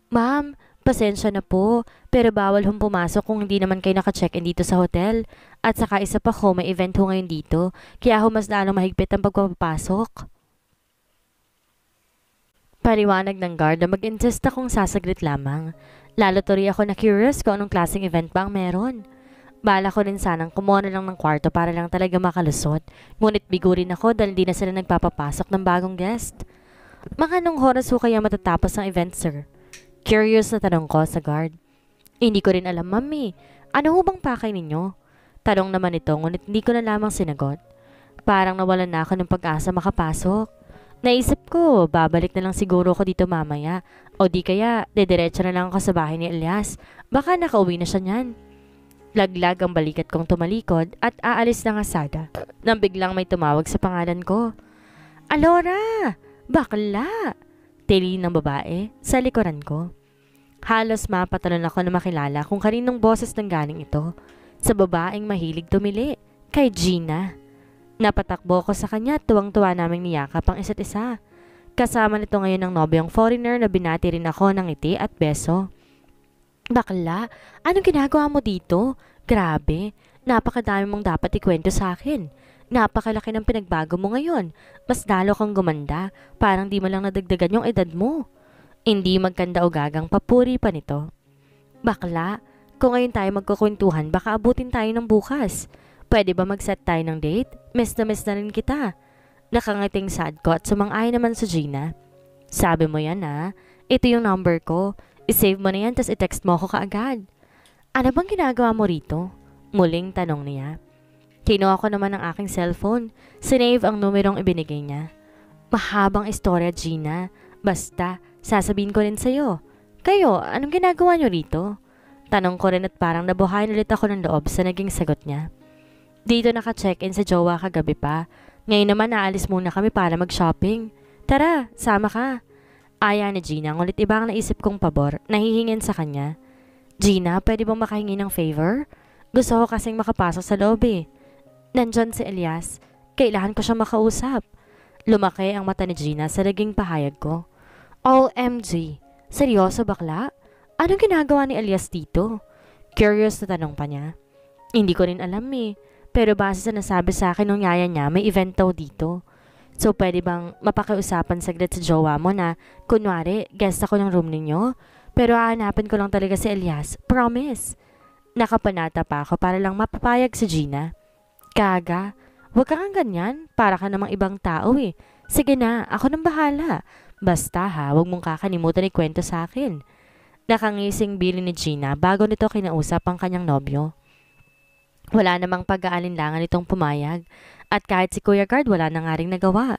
Ma'am, pasensya na po, pero bawal hong pumasok kung hindi naman kayo nakacheck-in dito sa hotel. At saka isa pa ko, may event ho ngayon dito. Kaya ho mas lalo mahigpit ang pagpapasok. Pariwanag ng guard na mag-insist akong sasaglit lamang. Lalo to ako na curious kung anong klaseng event ba ang meron. Bala ko rin sanang kumuha na lang ng kwarto para lang talaga makalusot. Ngunit bigo rin ako dahil hindi na sila nagpapapasok ng bagong guest. Mga anong oras ho kaya matatapos ang event, sir? Curious na tanong ko sa guard. Hindi ko rin alam, mami. Ano ho bang pakay ninyo? Talong naman ito ngunit hindi ko na lamang sinagot. Parang nawalan na ako ng pag-asa makapasok. Naisip ko, babalik na lang siguro ako dito mamaya. O di kaya, dediretso na lang ako sa bahay ni Elias. Baka nakauwi na siya niyan. Laglag ang balikat kong tumalikod at aalis na ng asada. Nang biglang may tumawag sa pangalan ko. Alora! Bakla! Tili ng babae sa likuran ko. Halos mapatalon ako na makilala kung kaninong boses nang galing ito sa babaeng mahilig tumili, kay Gina. Napatakbo ko sa kanya at tuwang-tuwa naming niyakap ang isa't isa. Kasama nito ngayon ang nobyong foreigner na binati rin ako ng ngiti at beso. Bakla, anong ginagawa mo dito? Grabe, napakadami mong dapat ikwento sa akin. Napakalaki ng pinagbago mo ngayon. Mas lalo kang gumanda, parang di mo lang nadagdagan yung edad mo. Hindi magkanda o gagang papuri pa nito. Bakla, kung ngayon tayo magkukwentuhan, baka abutin tayo ng bukas. Pwede ba mag-set tayo ng date? Miss na miss na rin kita. Nakangiting sad ko at sumang-ay naman sa Gina. Sabi mo yan ha, ah. ito yung number ko. I-save mo na yan tas i-text mo ako kaagad. Ano bang ginagawa mo rito? Muling tanong niya. Kinuha ko naman ang aking cellphone. Sinave ang numerong ibinigay niya. Mahabang istorya, Gina. Basta, sasabihin ko rin sa'yo. Kayo, anong ginagawa nyo rito? Tanong ko rin at parang nabuhayan ulit ako ng loob sa naging sagot niya. Dito naka-check-in sa jowa kagabi pa. Ngayon naman naalis muna kami para mag-shopping. Tara, sama ka. Aya ni Gina, ngulit ibang naisip kong pabor, nahihingin sa kanya. Gina, pwede bang makahingi ng favor? Gusto ko kasing makapasok sa lobby. Nandyan si Elias. Kailangan ko siyang makausap. Lumaki ang mata ni Gina sa naging pahayag ko. OMG, seryoso bakla? Anong ginagawa ni Elias dito? Curious na tanong pa niya. Hindi ko rin alam eh. Pero base sa nasabi sa akin ng yaya niya, may event daw dito. So, pwede bang mapakiusapan saglit sa jowa mo na, kunwari, guest ako ng room ninyo? Pero hahanapin ko lang talaga si Elias. Promise! Nakapanata pa ako para lang mapapayag si Gina. Kaga, huwag kang ganyan. Para ka namang ibang tao eh. Sige na, ako nang bahala. Basta ha, huwag mong kakanimutan ikwento sa akin. Nakangising bili ni Gina bago nito kinausap ang kanyang nobyo. Wala namang pag-aalinlangan itong pumayag at kahit si Kuya Guard wala na nga rin nagawa.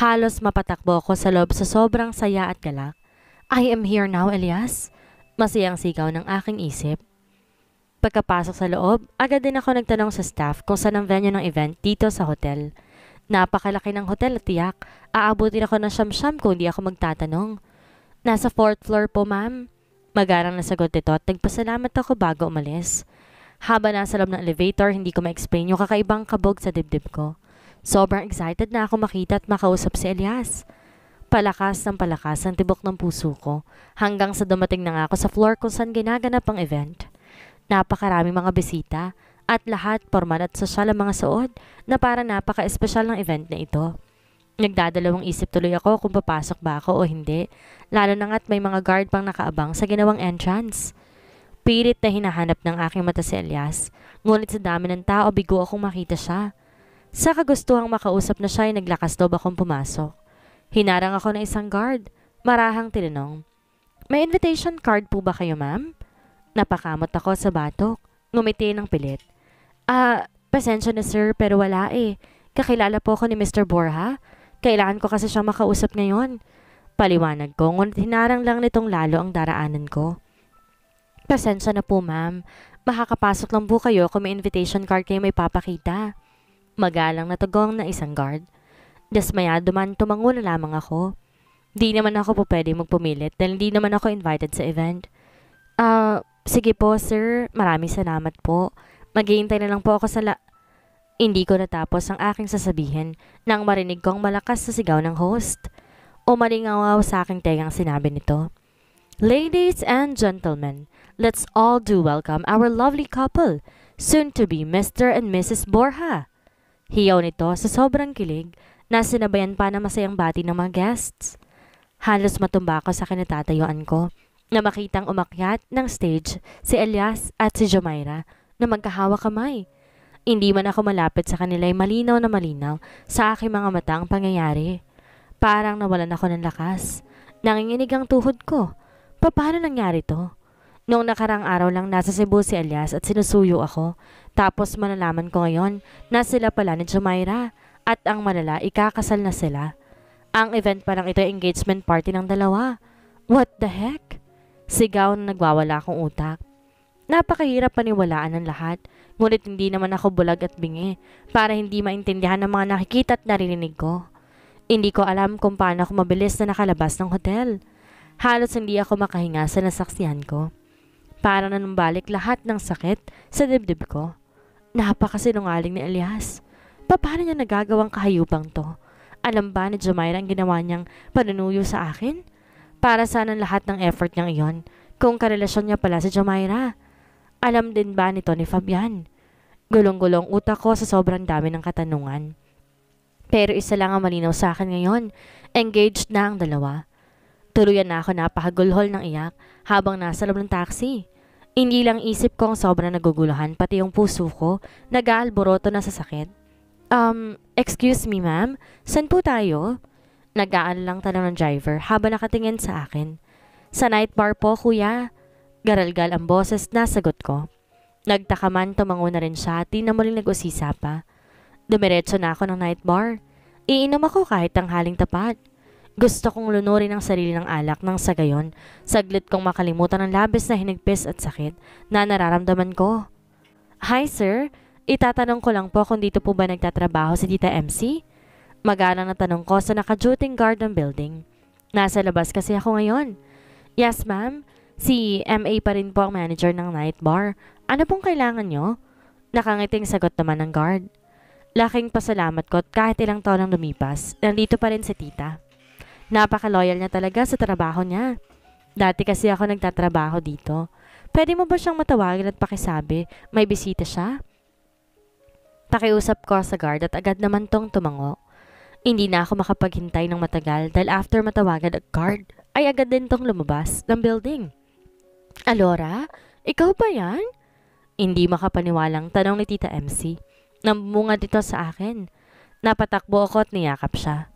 Halos mapatakbo ko sa loob sa sobrang saya at galak. I am here now, Elias. Masayang sigaw ng aking isip. Pagkapasok sa loob, agad din ako nagtanong sa staff kung saan ang venue ng event dito sa hotel. Napakalaki ng hotel at tiyak. Aabutin ako ng siyam-siyam kung di ako magtatanong. Nasa fourth floor po, ma'am. Magarang nasagot ito nito at nagpasalamat ako bago umalis. Habang nasa loob ng elevator, hindi ko ma-explain yung kakaibang kabog sa dibdib ko. Sobrang excited na ako makita at makausap si Elias. Palakas ng palakas ang tibok ng puso ko hanggang sa dumating na ako sa floor kung saan ginaganap ang event. Napakaraming mga bisita at lahat formal at sosyal ang mga suod na para napaka-espesyal ng event na ito. Nagdadalawang isip tuloy ako kung papasok ba ako o hindi, lalo na nga't may mga guard pang nakaabang sa ginawang entrance. Pilit na hinahanap ng aking mata si Elias, ngunit sa dami ng tao bigo akong makita siya. Sa kagustuhang makausap na siya ay naglakas loob akong pumasok. Hinarang ako ng isang guard, marahang tinanong, May invitation card po ba kayo ma'am? Napakamot ako sa batok, ngumiti ng pilit. Ah, uh, pasensya na sir pero wala eh. Kakilala po ako ni Mr. Borja kailangan ko kasi siyang makausap ngayon. Paliwanag ko, ngunit hinarang lang nitong lalo ang daraanan ko. Pasensya na po ma'am. Makakapasok lang po kayo kung may invitation card kayo may papakita. Magalang na tagong na isang guard. Desmayado man tumango na lamang ako. Di naman ako po pwede magpumilit dahil hindi naman ako invited sa event. Ah, uh, sige po sir, maraming salamat po. Maghihintay na lang po ako sa la- hindi ko natapos ang aking sasabihin nang marinig kong malakas sa sigaw ng host. Umalingawaw sa aking tegang sinabi nito. Ladies and gentlemen, let's all do welcome our lovely couple, soon to be Mr. and Mrs. Borja. Hiyaw nito sa sobrang kilig na sinabayan pa na masayang bati ng mga guests. Halos matumba ako sa kinatatayuan ko na makitang umakyat ng stage si Elias at si Jomaira na magkahawak kamay hindi man ako malapit sa kanila ay malinaw na malinaw sa aking mga mata ang pangyayari. Parang nawalan ako ng lakas. Nanginginig ang tuhod ko. Paano nangyari to? Noong nakarang araw lang nasa Cebu si Elias at sinusuyo ako. Tapos manalaman ko ngayon na sila pala ni Jumaira at ang malala ikakasal na sila. Ang event parang ito ay engagement party ng dalawa. What the heck? Sigaw na nagwawala akong utak. Napakahirap paniwalaan ng lahat Ngunit hindi naman ako bulag at bingi para hindi maintindihan ng mga nakikita at narinig ko. Hindi ko alam kung paano ako mabilis na nakalabas ng hotel. Halos hindi ako makahinga sa nasaksihan ko. Para nanumbalik lahat ng sakit sa dibdib ko. Napakasinungaling ni Elias. Paano niya nagagawang kahayupang to? Alam ba ni Jamaira ang ginawa niyang panunuyo sa akin? Para sana lahat ng effort niyang iyon kung karelasyon niya pala si Jamaira. Alam din ba nito ni Fabian? Gulong-gulong utak ko sa sobrang dami ng katanungan. Pero isa lang ang malinaw sa akin ngayon. Engaged na ang dalawa. Tuluyan na ako napakagulhol ng iyak habang nasa loob ng taxi. Hindi lang isip ko ang sobrang naguguluhan pati yung puso ko nag-aalboroto na sa sakit. Um, excuse me ma'am, saan po tayo? nag lang tanong ng driver habang nakatingin sa akin. Sa night bar po kuya, Garalgal ang boses na sagot ko. Nagtakaman tumango na rin siya at na muling nag-usisa pa. Dumiretso na ako ng night bar. Iinom ako kahit tanghaling tapat. Gusto kong lunurin ang sarili ng alak ng sagayon, saglit kong makalimutan ang labis na hinigpis at sakit na nararamdaman ko. Hi sir, itatanong ko lang po kung dito po ba nagtatrabaho si Dita MC? Magana na tanong ko sa nakajuting garden building. Nasa labas kasi ako ngayon. Yes ma'am, Si MA pa rin po ang manager ng night bar. Ano pong kailangan nyo? Nakangiting sagot naman ng guard. Laking pasalamat ko at kahit ilang taon ang lumipas, nandito pa rin si tita. Napaka-loyal niya talaga sa trabaho niya. Dati kasi ako nagtatrabaho dito. Pwede mo ba siyang matawagan at pakisabi, may bisita siya? Pakiusap ko sa guard at agad naman tong tumango. Hindi na ako makapaghintay ng matagal dahil after matawagan ang guard, ay agad din tong lumabas ng building. Alora, ikaw ba yan? Hindi makapaniwalang tanong ni Tita MC. Nambunga dito sa akin. Napatakbo ako at niyakap siya.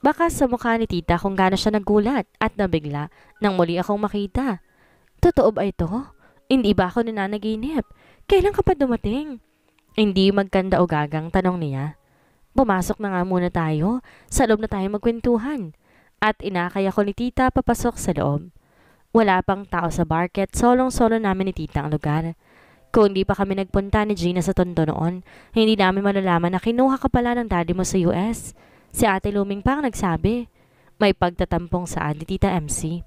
Baka sa mukha ni tita kung gaano siya nagulat at nabigla nang muli akong makita. Totoo ba ito? Hindi ba ako nananaginip? Kailan ka pa dumating? Hindi magkanda o gagang tanong niya. Bumasok na nga muna tayo, sa loob na tayo magkwentuhan. At inakay ako ni tita papasok sa loob. Wala pang tao sa market, solong-solo namin ni tita ang lugar. Kung hindi pa kami nagpunta ni Gina sa Tondo noon, hindi namin malalaman na kinuha ka pala ng daddy mo sa US. Si ate Luming pa ang nagsabi. May pagtatampong sa ni tita MC.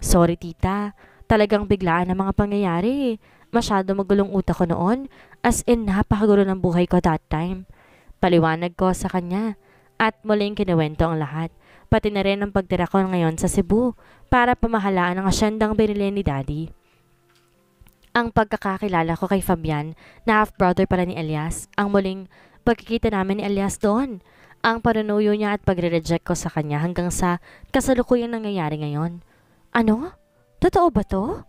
Sorry tita, talagang biglaan ang mga pangyayari. Masyado magulong utak ko noon, as in napakagulo ng buhay ko that time. Paliwanag ko sa kanya at muling kinuwento ang lahat, pati na rin ang pagtira ko ngayon sa Cebu para pamahalaan ang asyandang binili ni Daddy. Ang pagkakakilala ko kay Fabian, na half-brother pala ni Elias, ang muling pagkikita namin ni Elias doon. Ang panunuyo niya at pagre-reject ko sa kanya hanggang sa kasalukuyang nangyayari ngayon. Ano? Totoo ba to?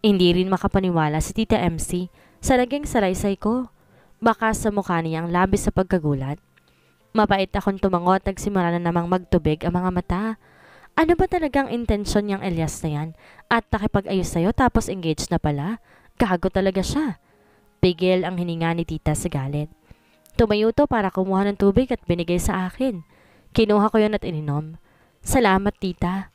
Hindi rin makapaniwala si Tita MC sa naging salaysay ko. Baka sa mukha niya ang labis sa pagkagulat. Mapait akong tumangot, nagsimula na namang magtubig ang mga mata. Ano ba talaga ang intensyon niyang Elias na yan? At nakipag-ayos sa'yo tapos engaged na pala? Gago talaga siya. Pigil ang hininga ni tita sa galit. Tumayo to para kumuha ng tubig at binigay sa akin. Kinuha ko yon at ininom. Salamat tita.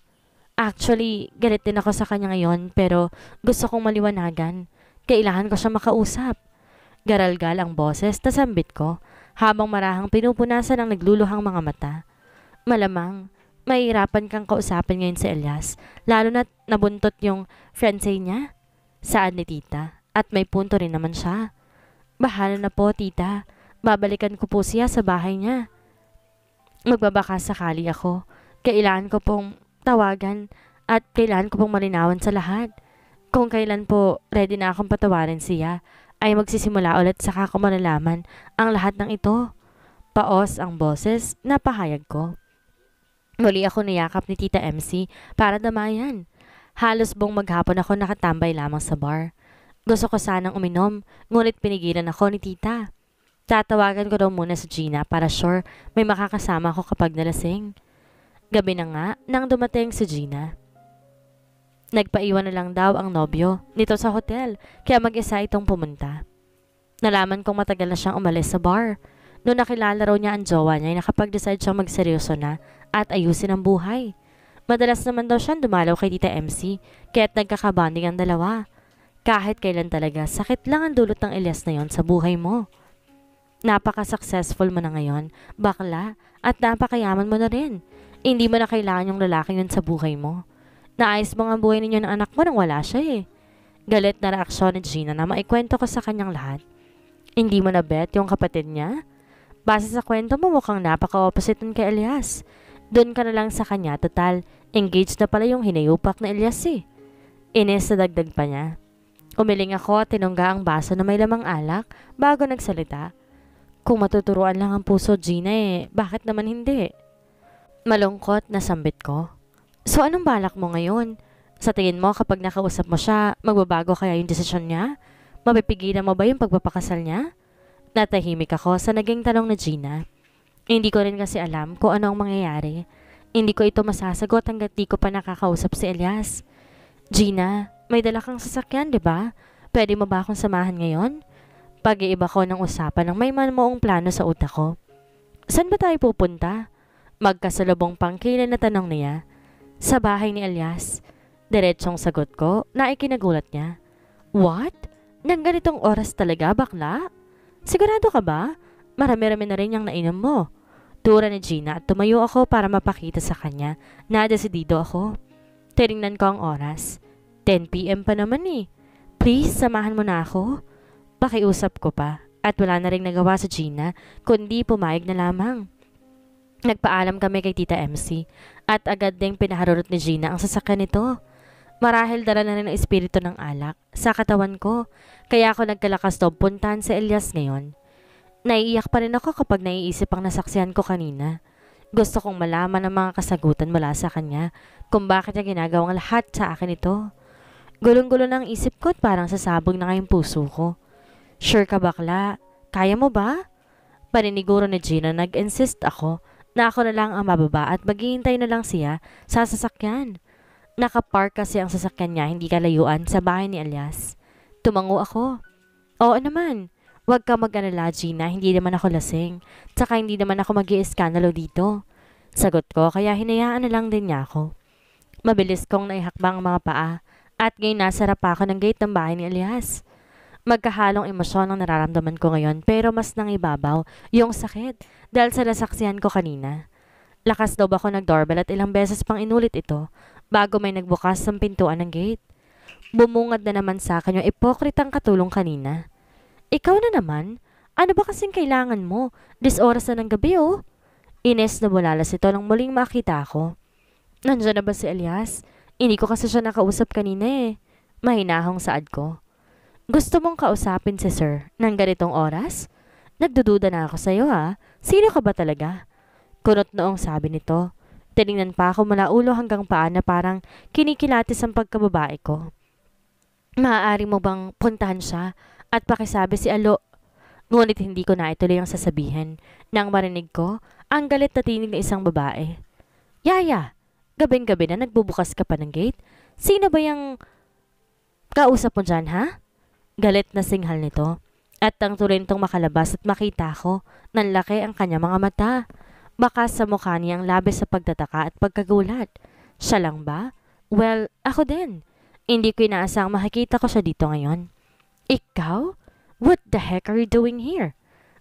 Actually, galit din ako sa kanya ngayon pero gusto kong maliwanagan. Kailangan ko siya makausap. Garalgal ang boses na sambit ko habang marahang pinupunasan ang nagluluhang mga mata. Malamang, mahirapan kang kausapin ngayon si Elias, lalo na nabuntot yung fiancé niya. Saan ni tita? At may punto rin naman siya. Bahala na po, tita. Babalikan ko po siya sa bahay niya. Magbabaka sakali ako. Kailan ko pong tawagan at kailangan ko pong malinawan sa lahat. Kung kailan po ready na akong patawarin siya, ay magsisimula ulit saka ko malalaman ang lahat ng ito. Paos ang boses na pahayag ko. Muli ako niyakap ni Tita MC para damayan. Halos buong maghapon ako nakatambay lamang sa bar. Gusto ko sanang uminom, ngunit pinigilan ako ni Tita. Tatawagan ko daw muna si Gina para sure may makakasama ako kapag nalasing. Gabi na nga nang dumating si Gina. Nagpaiwan na lang daw ang nobyo nito sa hotel kaya mag-isa itong pumunta. Nalaman kong matagal na siyang umalis sa bar. Noon nakilala raw niya ang jowa niya ay nakapag-decide siyang magseryoso na at ayusin ang buhay. Madalas naman daw siyang dumalaw kay Tita MC, kaya't nagkakabanding ang dalawa. Kahit kailan talaga, sakit lang ang dulot ng Elias na yon sa buhay mo. Napaka-successful mo na ngayon, bakla, at napakayaman mo na rin. Hindi mo na kailangan yung lalaki yun sa buhay mo. Naayos mo nga buhay ninyo ng anak mo nang wala siya eh. Galit na reaksyon ni Gina na maikwento ko sa kanyang lahat. Hindi mo na bet yung kapatid niya? Base sa kwento mo, mukhang napaka-opposite nun kay Elias. Doon ka na lang sa kanya, total. Engaged na pala yung hinayupak na Elias eh. Ines na dagdag pa niya. Umiling ako at tinungga ang baso na may lamang alak bago nagsalita. Kung matuturuan lang ang puso, Gina eh, bakit naman hindi? Malungkot na sambit ko. So anong balak mo ngayon? Sa tingin mo kapag nakausap mo siya, magbabago kaya yung desisyon niya? Mapipigilan mo ba yung pagpapakasal niya? Natahimik ako sa naging tanong na Gina. Hindi ko rin kasi alam kung ano ang mangyayari. Hindi ko ito masasagot hanggat di ko pa nakakausap si Elias. Gina, may dala kang sasakyan, di ba? Pwede mo ba akong samahan ngayon? Pag-iiba ko ng usapan ng may manmoong plano sa utak ko. San ba tayo pupunta? Magkasalubong pang kailan na tanong niya. Sa bahay ni Elias. Diretsong sagot ko na ikinagulat niya. What? Nang ganitong oras talaga, bakla? Sigurado ka ba? Marami-rami na rin yung nainom mo. Tura ni Gina at tumayo ako para mapakita sa kanya na desidido ako. Tinignan ko ang oras. 10pm pa naman eh. Please, samahan mo na ako. Pakiusap ko pa at wala na rin nagawa sa Gina kundi pumayag na lamang. Nagpaalam kami kay Tita MC at agad ding pinaharurot ni Gina ang sasakyan nito. Marahil dala na rin ang espiritu ng alak sa katawan ko, kaya ako nagkalakas to sa Elias ngayon. Naiiyak pa rin ako kapag naiisip ang nasaksihan ko kanina. Gusto kong malaman ang mga kasagutan mula sa kanya kung bakit niya ginagawang lahat sa akin ito. Gulong-gulo ng isip ko at parang sasabog na ngayong puso ko. Sure ka bakla? Kaya mo ba? Paniniguro ni Gina nag-insist ako na ako na lang ang mababa at maghihintay na lang siya sa sasakyan. Nakapark kasi ang sasakyan niya hindi kalayuan sa bahay ni Elias. Tumango ako. Oo naman. Huwag ka mag-alala, Gina. Hindi naman ako lasing. Tsaka hindi naman ako mag iskandalo dito. Sagot ko, kaya hinayaan na lang din niya ako. Mabilis kong naihakbang ang mga paa at ngayon nasarap ako ng gate ng bahay ni Elias. Magkahalong emosyon ang nararamdaman ko ngayon pero mas nangibabaw yung sakit dahil sa nasaksihan ko kanina. Lakas daw ako nag-doorbell at ilang beses pang inulit ito bago may nagbukas ng pintuan ng gate. Bumungad na naman sa akin yung ipokritang katulong kanina. Ikaw na naman? Ano ba kasing kailangan mo? Dis oras na ng gabi oh. Ines na bulalas ito nang muling makita ako. Nandiyan na ba si Elias? Hindi ko kasi siya nakausap kanina eh. Mahinahong saad ko. Gusto mong kausapin si sir ng ganitong oras? Nagdududa na ako sa'yo ha. Sino ka ba talaga? Kunot noong sabi nito. Tinignan pa ako mula ulo hanggang paa na parang kinikilatis ang pagkababae ko. Maaari mo bang puntahan siya at pakisabi si Alo. Ngunit hindi ko na ituloy ang sasabihin nang marinig ko ang galit na tinig ng isang babae. Yaya, gabing-gabi na nagbubukas ka pa ng gate? Sino ba yung kausap mo dyan, ha? Galit na singhal nito at ang tuloy nitong makalabas at makita ko ng laki ang kanya mga mata. Baka sa mukha niyang labis sa pagtataka at pagkagulat. Siya lang ba? Well, ako din. Hindi ko inaasang makikita ko siya dito ngayon. Ikaw? What the heck are you doing here?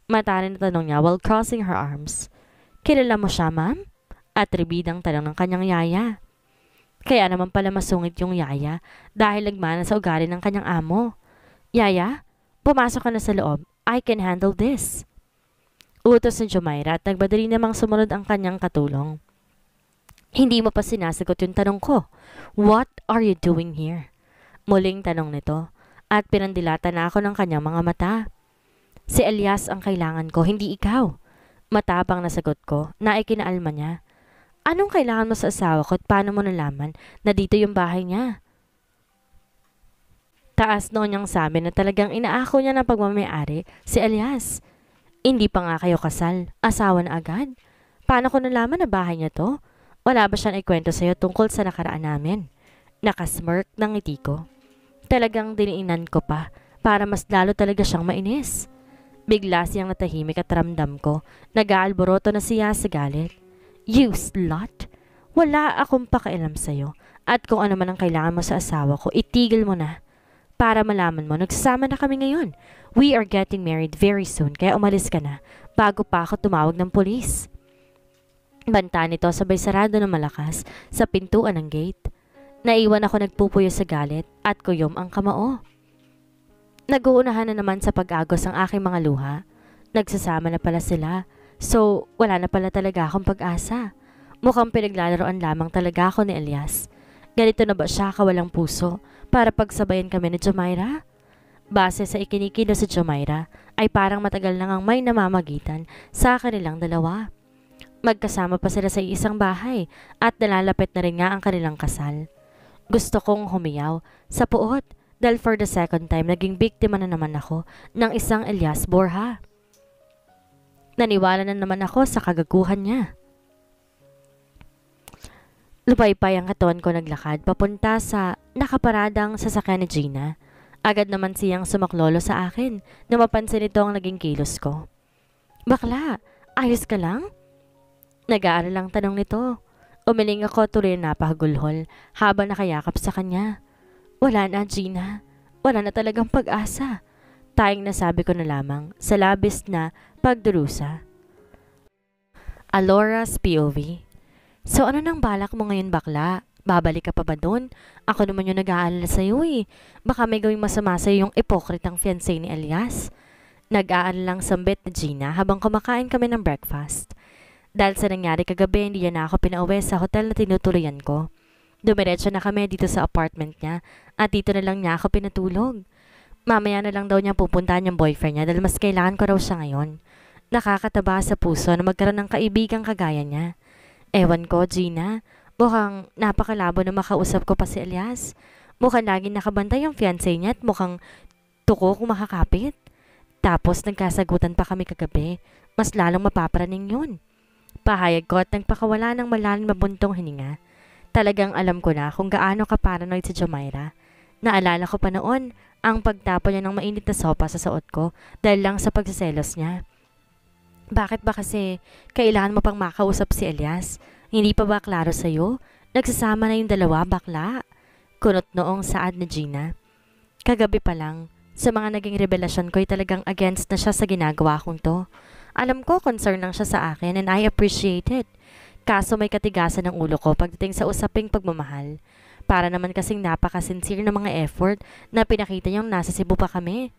Matarin na tanong niya while crossing her arms. Kilala mo siya, ma'am? Atribidang tanong ng kanyang yaya. Kaya naman pala masungit yung yaya dahil lagmana sa ugali ng kanyang amo. Yaya, pumasok ka na sa loob. I can handle this. Utos ni Jumaira at nagbadali namang sumunod ang kanyang katulong. Hindi mo pa sinasagot yung tanong ko. What are you doing here? Muling tanong nito at pinandilata na ako ng kanyang mga mata. Si Elias ang kailangan ko, hindi ikaw. Matapang nasagot ko na ikinaalma niya. Anong kailangan mo sa asawa ko at paano mo nalaman na dito yung bahay niya? Taas noon niyang sa amin na talagang inaako niya ng pagmamayari si Elias. Hindi pa nga kayo kasal, asawa na agad. Paano ko nalaman na bahay niya to? Wala ba siyang ikwento sa'yo tungkol sa nakaraan namin? Nakasmirk ng ngiti ko. Talagang diniinan ko pa para mas lalo talaga siyang mainis. Bigla siyang natahimik at ramdam ko. Nag-aalboroto na siya sa galit. You slut! Wala akong pakialam sa'yo. At kung ano man ang kailangan mo sa asawa ko, itigil mo na. Para malaman mo, nagsasama na kami ngayon. We are getting married very soon, kaya umalis ka na bago pa ako tumawag ng polis. Banta nito sabay sarado ng malakas sa pintuan ng gate. Naiwan ako nagpupuyo sa galit at kuyom ang kamao. Naguunahan na naman sa pag-agos ang aking mga luha. Nagsasama na pala sila. So, wala na pala talaga akong pag-asa. Mukhang pinaglalaroan lamang talaga ako ni Elias. Ganito na ba siya kawalang puso para pagsabayan kami ni Jumaira? Base sa ikinikilo sa si Jumaira, ay parang matagal na ngang may namamagitan sa kanilang dalawa. Magkasama pa sila sa isang bahay at nalalapit na rin nga ang kanilang kasal. Gusto kong humiyaw sa puot dahil for the second time naging biktima na naman ako ng isang Elias Borja. Naniwala na naman ako sa kagaguhan niya. Lupaypay ang katuan ko naglakad papunta sa nakaparadang sasakyan ni Gina. Agad naman siyang sumaklolo sa akin na mapansin ito ang naging kilos ko. Bakla, ayos ka lang? Nag-aaral lang tanong nito. Umiling ako tuloy na napahagulhol habang nakayakap sa kanya. Wala na, Gina. Wala na talagang pag-asa. Tayong nasabi ko na lamang sa labis na pagdurusa. Alora's POV So ano nang balak mo ngayon bakla? Babalik ka pa ba doon? Ako naman yung nag-aalala sa'yo eh. Baka may gawing masama sa'yo yung ipokritang fiancé ni Elias. Nag-aalala lang sambit ni Gina habang kumakain kami ng breakfast. Dahil sa nangyari kagabi, hindi niya na ako pinauwi sa hotel na tinutuloyan ko. Dumiretso na kami dito sa apartment niya at dito na lang niya ako pinatulog. Mamaya na lang daw niya pupuntahan yung boyfriend niya dahil mas kailangan ko raw siya ngayon. Nakakataba sa puso na magkaroon ng kaibigang kagaya niya. Ewan ko, Gina. Mukhang napakalabo na makausap ko pa si Elias. Mukhang laging nakabantay yung fiancé niya at mukhang tuko kung makakapit. Tapos nagkasagutan pa kami kagabi. Mas lalong mapaparaning yun. Pahayag ko at nagpakawala ng malalim mabuntong hininga. Talagang alam ko na kung gaano ka paranoid si Jamaira. Naalala ko pa noon ang pagtapon niya ng mainit na sopa sa suot ko dahil lang sa pagsaselos niya. Bakit ba kasi kailan mo pang makausap si Elias? Hindi pa ba klaro sa'yo? Nagsasama na yung dalawa, bakla? Kunot noong saad ni Gina. Kagabi pa lang, sa mga naging revelasyon ko ay talagang against na siya sa ginagawa kong to. Alam ko, concern lang siya sa akin and I appreciate it. Kaso may katigasan ng ulo ko pagdating sa usaping pagmamahal. Para naman kasing napaka-sincere ng mga effort na pinakita niyang nasa Cebu pa kami.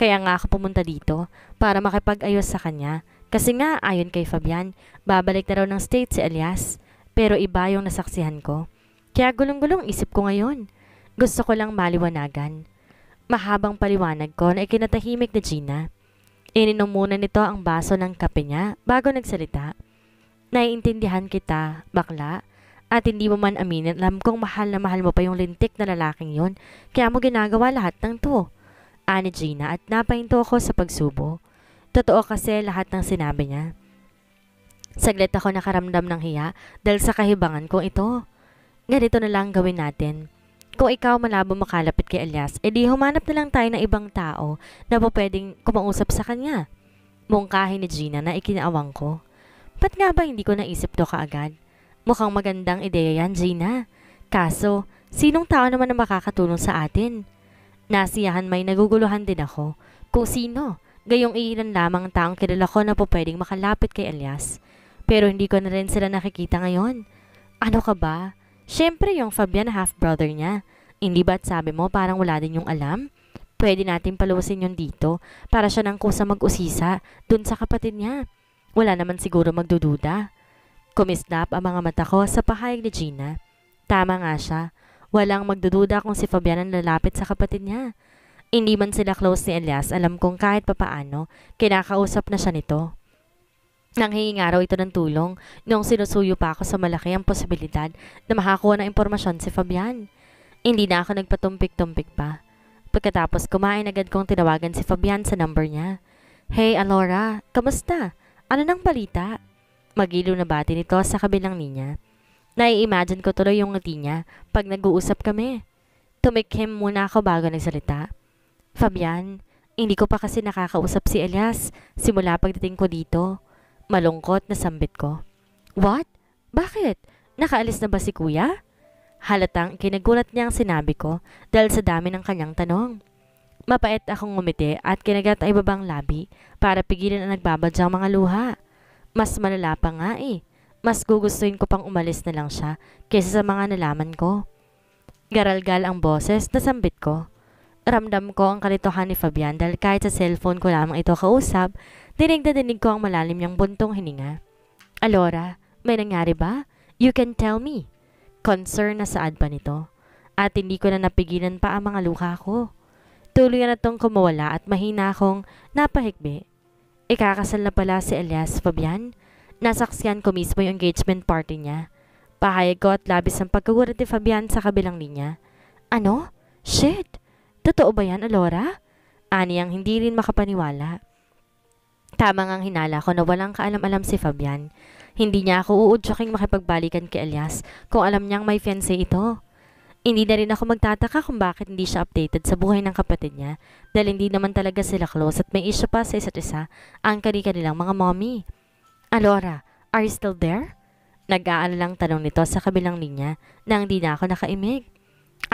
Kaya nga ako pumunta dito para makipag-ayos sa kanya. Kasi nga, ayon kay Fabian, babalik na raw ng state si Elias. Pero iba yung nasaksihan ko. Kaya gulong-gulong isip ko ngayon. Gusto ko lang maliwanagan mahabang paliwanag ko na ikinatahimik na Gina. Ininom muna nito ang baso ng kape niya bago nagsalita. Naiintindihan kita, bakla, at hindi mo man aminin alam kong mahal na mahal mo pa yung lintik na lalaking yon, kaya mo ginagawa lahat ng to. Ani Gina at napahinto ako sa pagsubo. Totoo kasi lahat ng sinabi niya. Saglit ako nakaramdam ng hiya dahil sa kahibangan kong ito. Ganito na lang gawin natin kung ikaw malabo makalapit kay Elias, edi humanap na lang tayo ng ibang tao na po pwedeng kumausap sa kanya. Mungkahi ni Gina na ikinaawang ko. Ba't nga ba hindi ko naisip to kaagad? Mukhang magandang ideya yan, Gina. Kaso, sinong tao naman ang makakatulong sa atin? Nasiyahan may naguguluhan din ako. Kung sino, gayong iilan lamang ang taong kilala ko na po pwedeng makalapit kay Elias. Pero hindi ko na rin sila nakikita ngayon. Ano ka ba? Siyempre yung Fabian half-brother niya. Hindi ba't sabi mo parang wala din yung alam? Pwede natin palusin yun dito para siya nang kusa mag-usisa dun sa kapatid niya. Wala naman siguro magdududa. Kumislap ang mga mata ko sa pahayag ni Gina. Tama nga siya. Walang magdududa kung si Fabian ang lalapit sa kapatid niya. Hindi man sila close ni Elias, alam kong kahit papaano, kinakausap na siya nito. Nang hinging araw ito ng tulong, noong sinusuyo pa ako sa malaki ang posibilidad na makakuha ng impormasyon si Fabian. Hindi na ako nagpatumpik-tumpik pa. Pagkatapos kumain agad kong tinawagan si Fabian sa number niya. Hey Alora, kamusta? Ano nang balita? Magiliw na bati nito sa kabilang niya. Nai-imagine ko tuloy yung ngiti niya pag nag-uusap kami. Tumikhim muna ako bago nagsalita. Fabian, hindi ko pa kasi nakakausap si Elias simula pagdating ko dito. Malungkot na sambit ko. What? Bakit? Nakaalis na ba si kuya? Halatang kinagulat niya ang sinabi ko dahil sa dami ng kanyang tanong. Mapait akong ngumiti at kinagat ang ibabang labi para pigilan ang nagbabadyang mga luha. Mas malala pa nga eh. Mas gugustuhin ko pang umalis na lang siya kaysa sa mga nalaman ko. Garalgal ang boses na sambit ko. Ramdam ko ang kalituhan ni Fabian dahil kahit sa cellphone ko lamang ito kausap, Dinig na dinig ko ang malalim niyang buntong hininga. Alora, may nangyari ba? You can tell me. Concern na saad pa nito. At hindi ko na napigilan pa ang mga luha ko. Tuloy na tong kumawala at mahina akong napahigbi. Ikakasal na pala si Elias Fabian. Nasaksiyan ko mismo yung engagement party niya. Pahayag ko at labis ang pagkagulat ni Fabian sa kabilang linya. Ano? Shit! Totoo ba yan, Alora? Ani ang hindi rin makapaniwala. Tama ang hinala ko na walang kaalam-alam si Fabian. Hindi niya ako uudyaking makipagbalikan kay Elias kung alam niyang may fiancé ito. Hindi na rin ako magtataka kung bakit hindi siya updated sa buhay ng kapatid niya dahil hindi naman talaga sila close at may issue pa sa isa't isa ang kani-kanilang mga mommy. Alora, are you still there? Nag-aalalang tanong nito sa kabilang linya na hindi na ako nakaimig.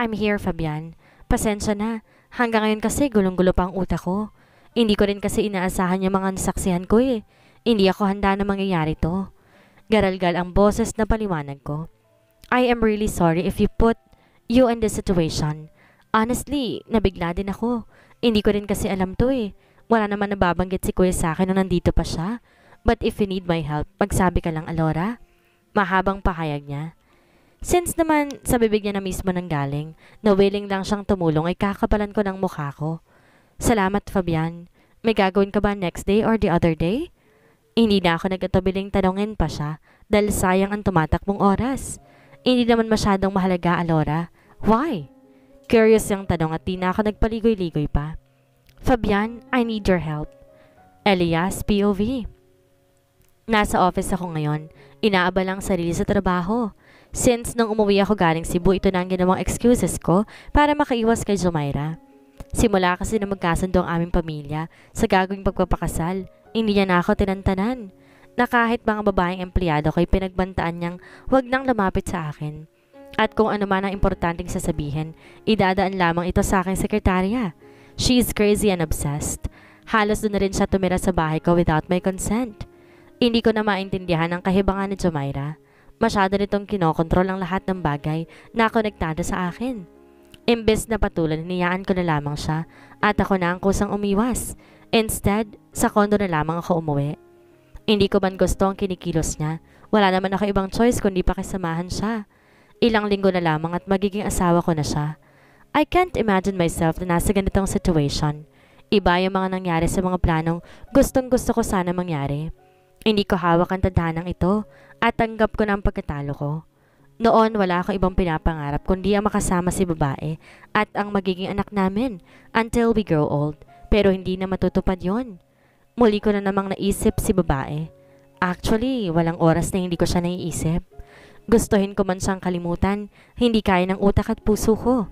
I'm here, Fabian. Pasensya na. Hanggang ngayon kasi gulong-gulo pa ang utak ko. Hindi ko rin kasi inaasahan yung mga nasaksihan ko eh. Hindi ako handa na mangyayari to. Garalgal ang boses na paliwanag ko. I am really sorry if you put you in this situation. Honestly, nabigla din ako. Hindi ko rin kasi alam to eh. Wala naman nababanggit si kuya sa akin nung nandito pa siya. But if you need my help, magsabi ka lang, Alora. Mahabang pahayag niya. Since naman sa bibig niya na mismo nang galing, na willing lang siyang tumulong ay kakapalan ko ng mukha ko. Salamat, Fabian. May gagawin ka ba next day or the other day? Hindi na ako nagkatabiling tanongin pa siya dahil sayang ang tumatakbong oras. Hindi naman masyadong mahalaga, Alora. Why? Curious yung tanong at di na ako nagpaligoy-ligoy pa. Fabian, I need your help. Elias, POV. Nasa office ako ngayon. Inaabala ang sarili sa trabaho. Since nung umuwi ako galing Cebu, ito na ang ginawang excuses ko para makaiwas kay Jumaira. Simula kasi na magkasundo ang aming pamilya sa gagawing pagpapakasal, hindi niya na ako tinantanan na kahit mga babaeng empleyado ko'y pinagbantaan niyang huwag nang lumapit sa akin. At kung ano man ang importanteng sasabihin, idadaan lamang ito sa aking sekretarya. She is crazy and obsessed. Halos doon na rin siya tumira sa bahay ko without my consent. Hindi ko na maintindihan ang kahibangan ni Jumaira. Masyado nitong kinokontrol ang lahat ng bagay na konektado sa akin. Imbes na patulan, niyaan ko na lamang siya at ako na ang kusang umiwas. Instead, sa kondo na lamang ako umuwi. Hindi ko man gusto ang kinikilos niya. Wala naman ako ibang choice kundi pakisamahan siya. Ilang linggo na lamang at magiging asawa ko na siya. I can't imagine myself na nasa ganitong situation. Iba yung mga nangyari sa mga planong gustong gusto ko sana mangyari. Hindi ko hawak ang tadhanang ito at tanggap ko na ang pagkatalo ko. Noon, wala akong ibang pinapangarap kundi ang makasama si babae at ang magiging anak namin until we grow old. Pero hindi na matutupad yon. Muli ko na namang naisip si babae. Actually, walang oras na hindi ko siya naiisip. Gustuhin ko man siyang kalimutan, hindi kaya ng utak at puso ko.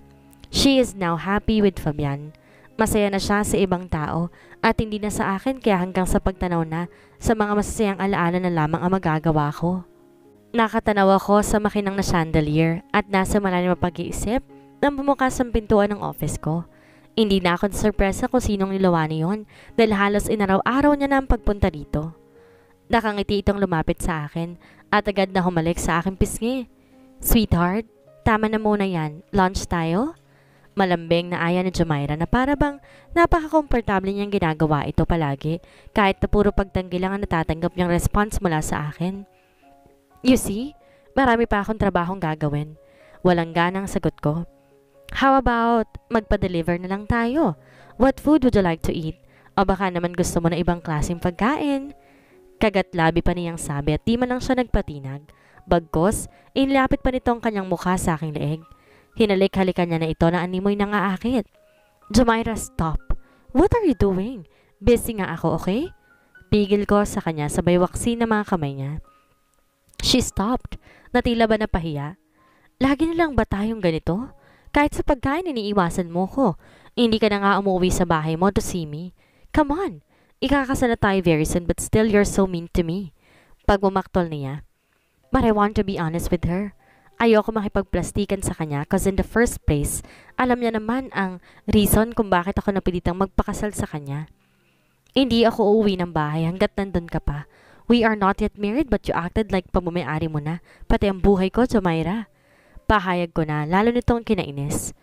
She is now happy with Fabian. Masaya na siya sa ibang tao at hindi na sa akin kaya hanggang sa pagtanaw na sa mga masasayang alaala na lamang ang magagawa ko. Nakatanaw ako sa makinang na chandelier at nasa malalim mapag-iisip ng bumukas ang pintuan ng office ko. Hindi na ako surpresa kung sinong nilawani yon dahil halos inaraw-araw niya na ang pagpunta dito. Nakangiti itong lumapit sa akin at agad na humalik sa aking pisngi. Sweetheart, tama na muna yan. Lunch tayo? Malambing na aya ni Jamaira na para bang napaka comfortable niyang ginagawa ito palagi kahit na puro pagtanggi lang ang natatanggap niyang response mula sa akin. You see, marami pa akong trabahong gagawin. Walang ganang sagot ko. How about magpa-deliver na lang tayo? What food would you like to eat? O baka naman gusto mo na ibang klaseng pagkain? Kagat labi pa niyang sabi at di man lang siya nagpatinag. Bagkos, inlapit pa nito ang kanyang mukha sa aking leeg. Hinalik-halikan niya na ito na animoy na nga akit. Jumaira, stop. What are you doing? Busy nga ako, okay? Pigil ko sa kanya sabay waksi na mga kamay niya. She stopped, na tila ba napahiya. Lagi na lang ba tayong ganito? Kahit sa pagkain, iniiwasan mo ko. Hindi ka na nga umuwi sa bahay mo to see me. Come on! Ikakasal na tayo very but still you're so mean to me. Pagmamaktol niya. But I want to be honest with her. Ayoko makipagplastikan sa kanya cause in the first place, alam niya naman ang reason kung bakit ako napilitang magpakasal sa kanya. Hindi ako uuwi ng bahay hanggat nandun ka pa We are not yet married but you acted like pamumayari mo na. Pati ang buhay ko, Zumaira. Pahayag ko na, lalo nitong kinainis.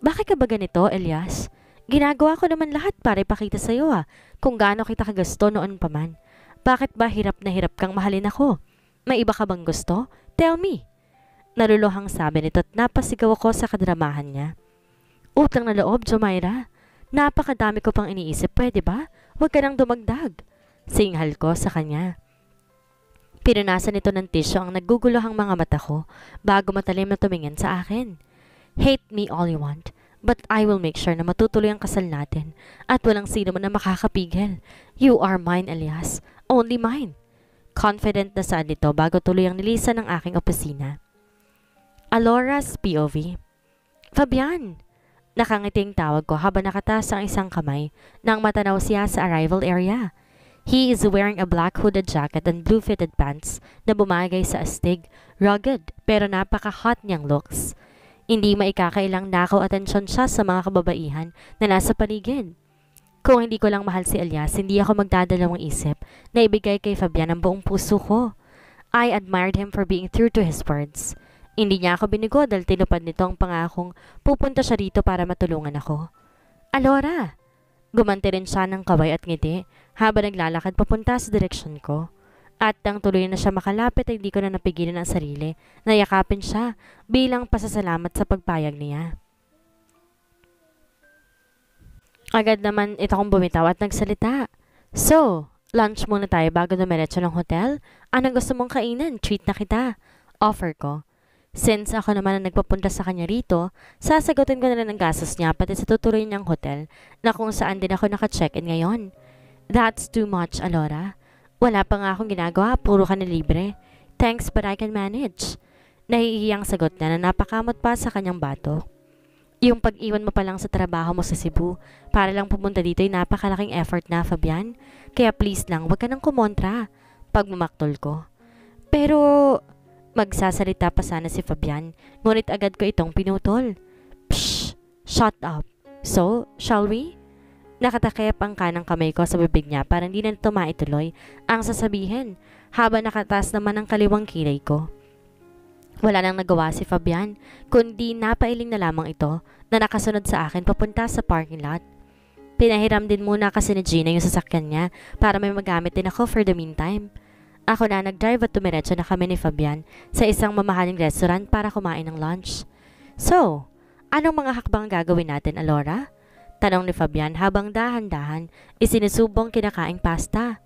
Bakit ka ba ganito, Elias? Ginagawa ko naman lahat para ipakita sa iyo ah, kung gaano kita kagasto noon pa man. Bakit ba hirap na hirap kang mahalin ako? May iba ka bang gusto? Tell me. Naluluhang sabi nito at napasigaw ako sa kadramahan niya. Utang na loob, Jumaira. Napakadami ko pang iniisip, pwede ba? Huwag ka nang dumagdag. Singhal ko sa kanya. Pinunasan nito ng tisyo ang naggugulohang mga mata ko bago matalim na tumingin sa akin. Hate me all you want, but I will make sure na matutuloy ang kasal natin at walang sino man na makakapigil. You are mine, Elias. Only mine. Confident na sa nito bago tuloy ang nilisan ng aking opisina. Alora's POV Fabian! Nakangiting tawag ko habang nakataas ang isang kamay nang matanaw siya sa arrival area. He is wearing a black hooded jacket and blue-fitted pants na bumagay sa astig, rugged, pero napaka-hot niyang looks. Hindi maikakailang nakaw atensyon siya sa mga kababaihan na nasa paligid. Kung hindi ko lang mahal si Elias, hindi ako magdadalawang isip na ibigay kay Fabian ang buong puso ko. I admired him for being true to his words. Hindi niya ako binigo dahil tinupad nito ang pangakong pupunta siya rito para matulungan ako. Alora! Gumanti rin siya ng kaway at ngiti habang naglalakad papunta sa direksyon ko. At nang tuloy na siya makalapit ay di ko na napigilan ang sarili na yakapin siya bilang pasasalamat sa pagpayag niya. Agad naman ito kong bumitaw at nagsalita. So, lunch muna tayo bago dumiretso ng hotel? Anong gusto mong kainan? Treat na kita. Offer ko. Since ako naman ang nagpapunta sa kanya rito, sasagutin ko na lang ang gastos niya pati sa tutuloy niyang hotel na kung saan din ako naka-check-in ngayon. That's too much, Alora. Wala pa nga akong ginagawa, puro ka na libre. Thanks, but I can manage. Nahihiyang sagot na na napakamot pa sa kanyang bato. Yung pag-iwan mo pa lang sa trabaho mo sa Cebu para lang pumunta dito ay napakalaking effort na, Fabian. Kaya please lang, wag ka nang kumontra pag mamaktol ko. Pero magsasalita pa sana si Fabian, ngunit agad ko itong pinutol. Psh, shut up. So, shall we? Nakatakip ang kanang kamay ko sa bibig niya para hindi na ito maituloy ang sasabihin habang nakataas naman ang kaliwang kilay ko. Wala nang nagawa si Fabian kundi napailing na lamang ito na nakasunod sa akin papunta sa parking lot. Pinahiram din muna kasi ni Gina yung sasakyan niya para may magamit din ako for the meantime. Ako na nag-drive at tumiretso na kami ni Fabian sa isang mamahaling restaurant para kumain ng lunch. So, anong mga hakbang gagawin natin, Alora? Tanong ni Fabian habang dahan-dahan isinusubong kinakaing pasta.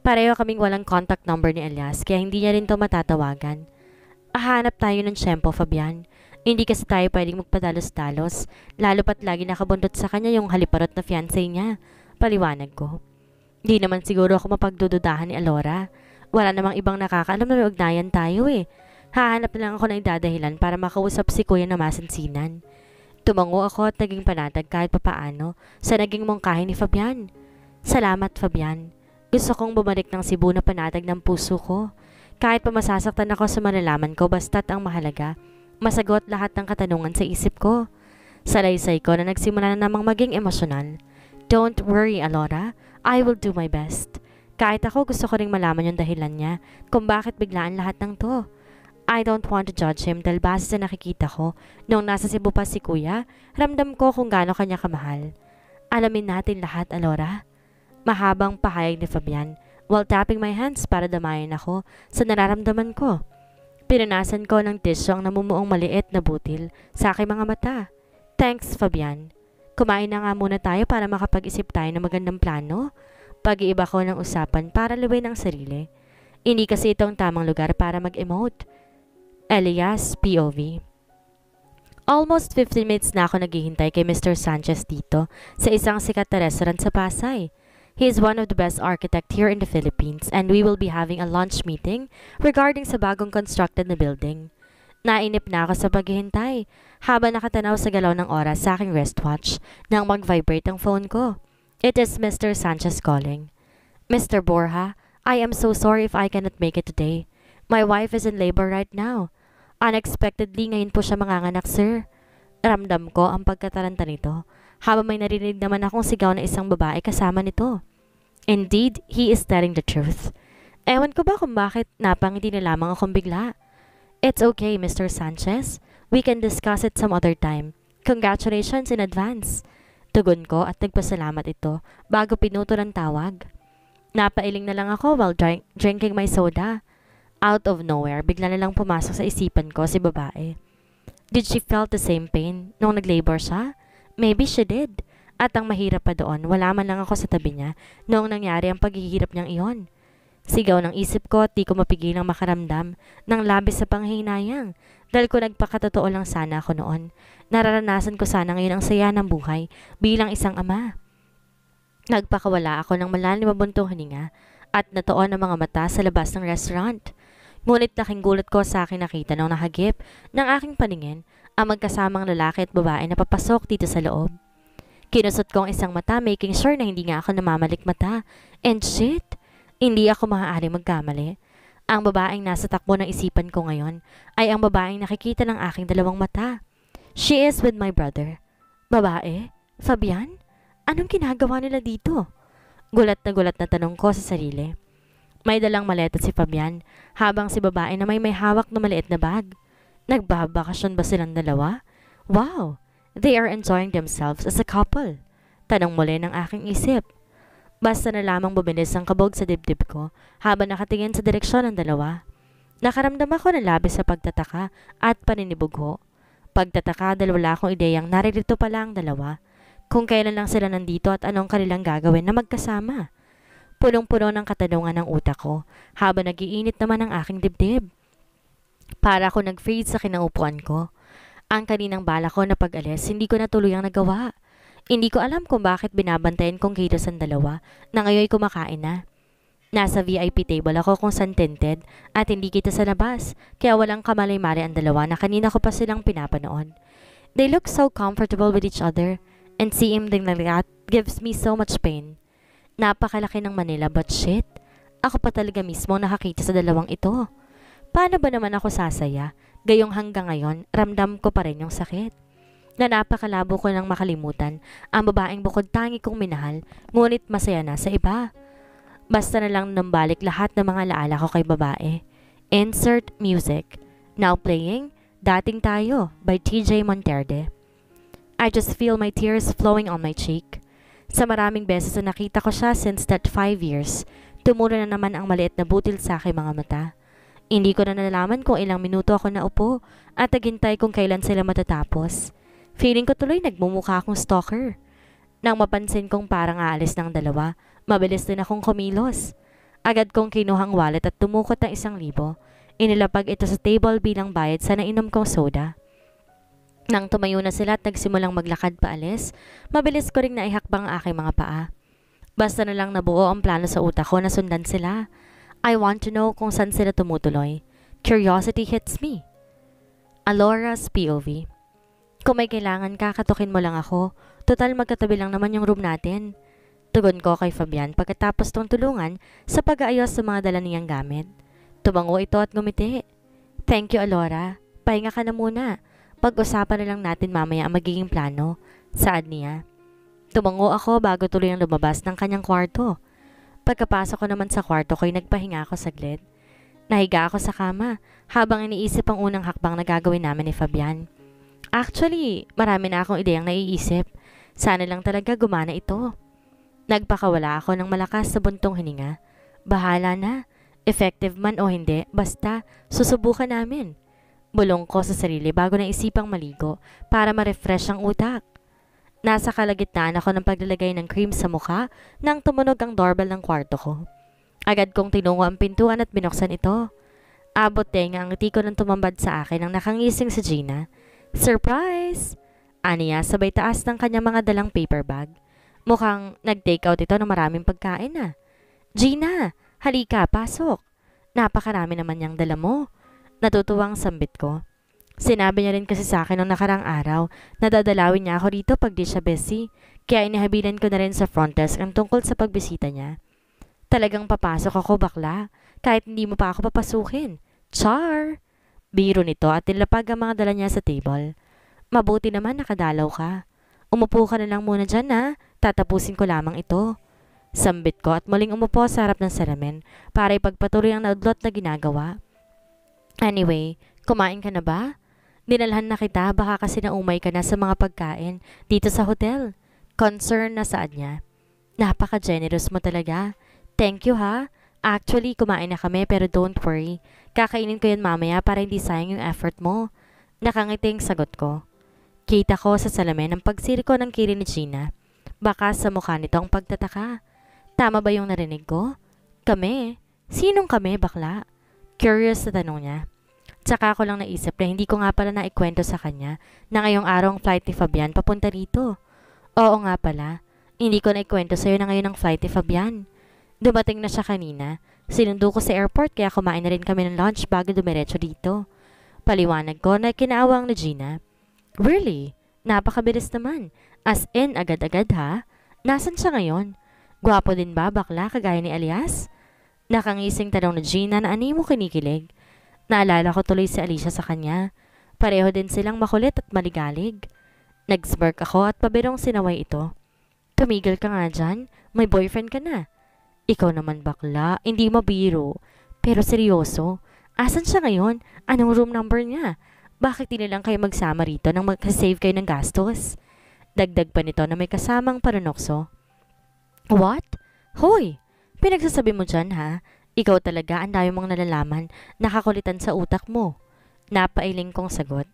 Pareho kaming walang contact number ni Elias kaya hindi niya rin to matatawagan. Ahanap tayo ng tiyempo, Fabian. Hindi kasi tayo pwedeng magpadalos-dalos, lalo pat lagi nakabundot sa kanya yung haliparot na fiancé niya. Paliwanag ko. Hindi naman siguro ako mapagdududahan ni Alora. Wala namang ibang nakakaalam na may ugnayan tayo eh. Hahanap na lang ako ng dadahilan para makausap si Kuya na masansinan. Tumango ako at naging panatag kahit papaano sa naging mongkahin ni Fabian. Salamat Fabian. Gusto kong bumalik ng Cebu na panatag ng puso ko. Kahit pa masasaktan ako sa malalaman ko basta't ang mahalaga, masagot lahat ng katanungan sa isip ko. Salaysay ko na nagsimula na namang maging emosyonal. Don't worry, Alora. I will do my best. Kahit ako gusto ko ring malaman yung dahilan niya kung bakit biglaan lahat ng to. I don't want to judge him dahil base sa nakikita ko, noong nasa Cebu pa si kuya, ramdam ko kung gaano kanya kamahal. Alamin natin lahat, Alora. Mahabang pahayag ni Fabian while tapping my hands para damayan ako sa nararamdaman ko. Pinanasan ko ng tissue ang namumuong maliit na butil sa aking mga mata. Thanks, Fabian. Kumain na nga muna tayo para makapag-isip tayo ng magandang plano. Pag-iiba ko ng usapan para luway ang sarili. Hindi kasi itong tamang lugar para mag-emote. Elias POV Almost 15 minutes na ako naghihintay kay Mr. Sanchez dito sa isang sikat na restaurant sa Pasay. He is one of the best architect here in the Philippines and we will be having a lunch meeting regarding sa bagong constructed na building. Nainip na ako sa paghihintay habang nakatanaw sa galaw ng oras sa aking wristwatch nang mag-vibrate ang phone ko. It is Mr. Sanchez calling. Mr. Borja, I am so sorry if I cannot make it today. My wife is in labor right now. Unexpectedly, ngayon po siya manganganak, sir. Ramdam ko ang pagkataranta nito habang may narinig naman akong sigaw na isang babae kasama nito. Indeed, he is telling the truth. Ewan ko ba kung bakit napangiti na lamang akong bigla. It's okay, Mr. Sanchez. We can discuss it some other time. Congratulations in advance. Tugon ko at nagpasalamat ito bago pinuto ng tawag. Napailing na lang ako while drink drinking my soda out of nowhere, bigla na lang pumasok sa isipan ko si babae. Did she felt the same pain nung nag-labor siya? Maybe she did. At ang mahirap pa doon, wala man lang ako sa tabi niya noong nangyari ang paghihirap niyang iyon. Sigaw ng isip ko at di ko mapigilang makaramdam ng labis sa panghinayang dahil ko nagpakatotoo lang sana ako noon. Nararanasan ko sana ngayon ang saya ng buhay bilang isang ama. Nagpakawala ako ng malalim mabuntong hininga at natoon ang mga mata sa labas ng restaurant. Ngunit laking gulat ko sa akin nakita nung nahagip ng aking paningin ang magkasamang lalaki at babae na papasok dito sa loob. Kinusot ko ang isang mata making sure na hindi nga ako namamalik mata. And shit, hindi ako maaaring magkamali. Ang babaeng nasa takbo ng isipan ko ngayon ay ang babaeng nakikita ng aking dalawang mata. She is with my brother. Babae? Fabian? Anong ginagawa nila dito? Gulat na gulat na tanong ko sa sarili. May dalang maleta si Fabian, habang si babae na may may hawak na maliit na bag. Nagbabakasyon ba silang dalawa? Wow! They are enjoying themselves as a couple. Tanong muli ng aking isip. Basta na lamang bumilis ang kabog sa dibdib ko habang nakatingin sa direksyon ng dalawa. Nakaramdam ako ng labis sa pagtataka at paninibugho. Pagtataka dahil wala akong ideyang naririto pala ang dalawa. Kung kailan lang sila nandito at anong kanilang gagawin na magkasama. Punong-puno ng katanungan ng utak ko, habang nagiinit naman ang aking dibdib. Para ako nag-fade sa kinaupuan ko. Ang kaninang bala ko na pag-alis, hindi ko na tuluyang nagawa. Hindi ko alam kung bakit binabantayan kong kilos ang dalawa na ngayon kumakain na. Nasa VIP table ako kung saan tinted at hindi kita sa labas, kaya walang kamalay-mali ang dalawa na kanina ko pa silang pinapanood. They look so comfortable with each other, and seeing them like that gives me so much pain. Napakalaki ng Manila, but shit, ako pa talaga mismo nakakita sa dalawang ito. Paano ba naman ako sasaya? Gayong hanggang ngayon, ramdam ko pa rin yung sakit. Na napakalabo ko nang makalimutan ang babaeng bukod tangi kong minahal, ngunit masaya na sa iba. Basta na lang nambalik lahat ng mga laala ko kay babae. Insert music. Now playing, Dating Tayo by TJ Monterde. I just feel my tears flowing on my cheek. Sa maraming beses na nakita ko siya since that 5 years, tumuro na naman ang maliit na butil sa aking mga mata. Hindi ko na nalaman kung ilang minuto ako naupo at naghintay kung kailan sila matatapos. Feeling ko tuloy nagmumukha akong stalker. Nang mapansin kong parang aalis ng dalawa, mabilis din akong kumilos. Agad kong kinuhang wallet at tumukot ng isang libo. Inilapag ito sa table bilang bayad sa nainom kong soda. Nang tumayo na sila at nagsimulang maglakad paalis, mabilis ko ring naihakbang aking mga paa. Basta na lang nabuo ang plano sa utak ko na sundan sila. I want to know kung saan sila tumutuloy. Curiosity hits me. Alora's POV Kung may kailangan ka, katukin mo lang ako. Total magkatabi lang naman yung room natin. Tugon ko kay Fabian pagkatapos tong tulungan sa pag-aayos sa mga dala niyang gamit. Tumango ito at gumiti. Thank you, Alora. Pahinga ka na muna. Pag-usapan na lang natin mamaya ang magiging plano. Saad niya? Tumango ako bago tuloy ang lumabas ng kanyang kwarto. Pagkapasok ko naman sa kwarto ko'y nagpahinga ako saglit. Nahiga ako sa kama habang iniisip ang unang hakbang na gagawin namin ni Fabian. Actually, marami na akong ideyang naiisip. Sana lang talaga gumana ito. Nagpakawala ako ng malakas sa buntong hininga. Bahala na. Effective man o hindi, basta susubukan namin. Bulong ko sa sarili bago na isipang maligo para ma-refresh ang utak. Nasa kalagitnaan ako ng paglalagay ng cream sa mukha nang tumunog ang doorbell ng kwarto ko. Agad kong tinungo ang pintuan at binuksan ito. Abot tenga ang tiko ng tumambad sa akin ang nakangising si Gina. Surprise! Aniya sabay taas ng kanyang mga dalang paper bag. Mukhang nag-take out ito ng maraming pagkain na. Gina, halika, pasok. Napakarami naman niyang dala mo. Natutuwang sambit ko. Sinabi niya rin kasi sa akin noong nakarang araw na dadalawin niya ako rito pag di siya busy, kaya inihabilan ko na rin sa front desk ang tungkol sa pagbisita niya. Talagang papasok ako bakla, kahit hindi mo pa ako papasukin. Char! Biro nito at nilapag ang mga dala niya sa table. Mabuti naman nakadalaw ka. Umupo ka na lang muna dyan ha, tatapusin ko lamang ito. Sambit ko at muling umupo sa harap ng salamin para ipagpatuloy ang naudlot na ginagawa. Anyway, kumain ka na ba? Dinalhan na kita, baka kasi naumay ka na sa mga pagkain dito sa hotel. Concern na saad niya. Napaka-generous mo talaga. Thank you ha. Actually, kumain na kami pero don't worry. Kakainin ko yan mamaya para hindi sayang yung effort mo. Nakangiting sagot ko. Kita ko sa salamin ang pagsiriko ng kiri ni Gina. Baka sa mukha nito ang pagtataka. Tama ba yung narinig ko? Kami? Sinong kami, bakla? Curious sa tanong niya. Tsaka ako lang naisip na hindi ko nga pala naikwento sa kanya na ngayong araw ang flight ni Fabian papunta rito. Oo nga pala, hindi ko naikwento sa'yo na ngayon ang flight ni Fabian. Dumating na siya kanina, sinundo ko sa airport kaya kumain na rin kami ng lunch bago dumiretso dito. Paliwanag ko na kinaawa ni Gina. Really? Napakabilis naman. As in, agad-agad ha? Nasaan siya ngayon? Gwapo din ba bakla kagaya ni Elias? Nakangising tanong ni Gina na animo kinikilig. Naalala ko tuloy si Alicia sa kanya. Pareho din silang makulit at maligalig. Nag-smirk ako at pabirong sinaway ito. Tumigil ka nga dyan. May boyfriend ka na. Ikaw naman bakla. Hindi mabiro. Pero seryoso. Asan siya ngayon? Anong room number niya? Bakit di lang kayo magsama rito nang mag-save kayo ng gastos? Dagdag pa nito na may kasamang paranokso. What? Hoy! Pinagsasabi mo dyan ha? Ikaw talaga ang dami mong nalalaman. Nakakulitan sa utak mo. Napailing kong sagot.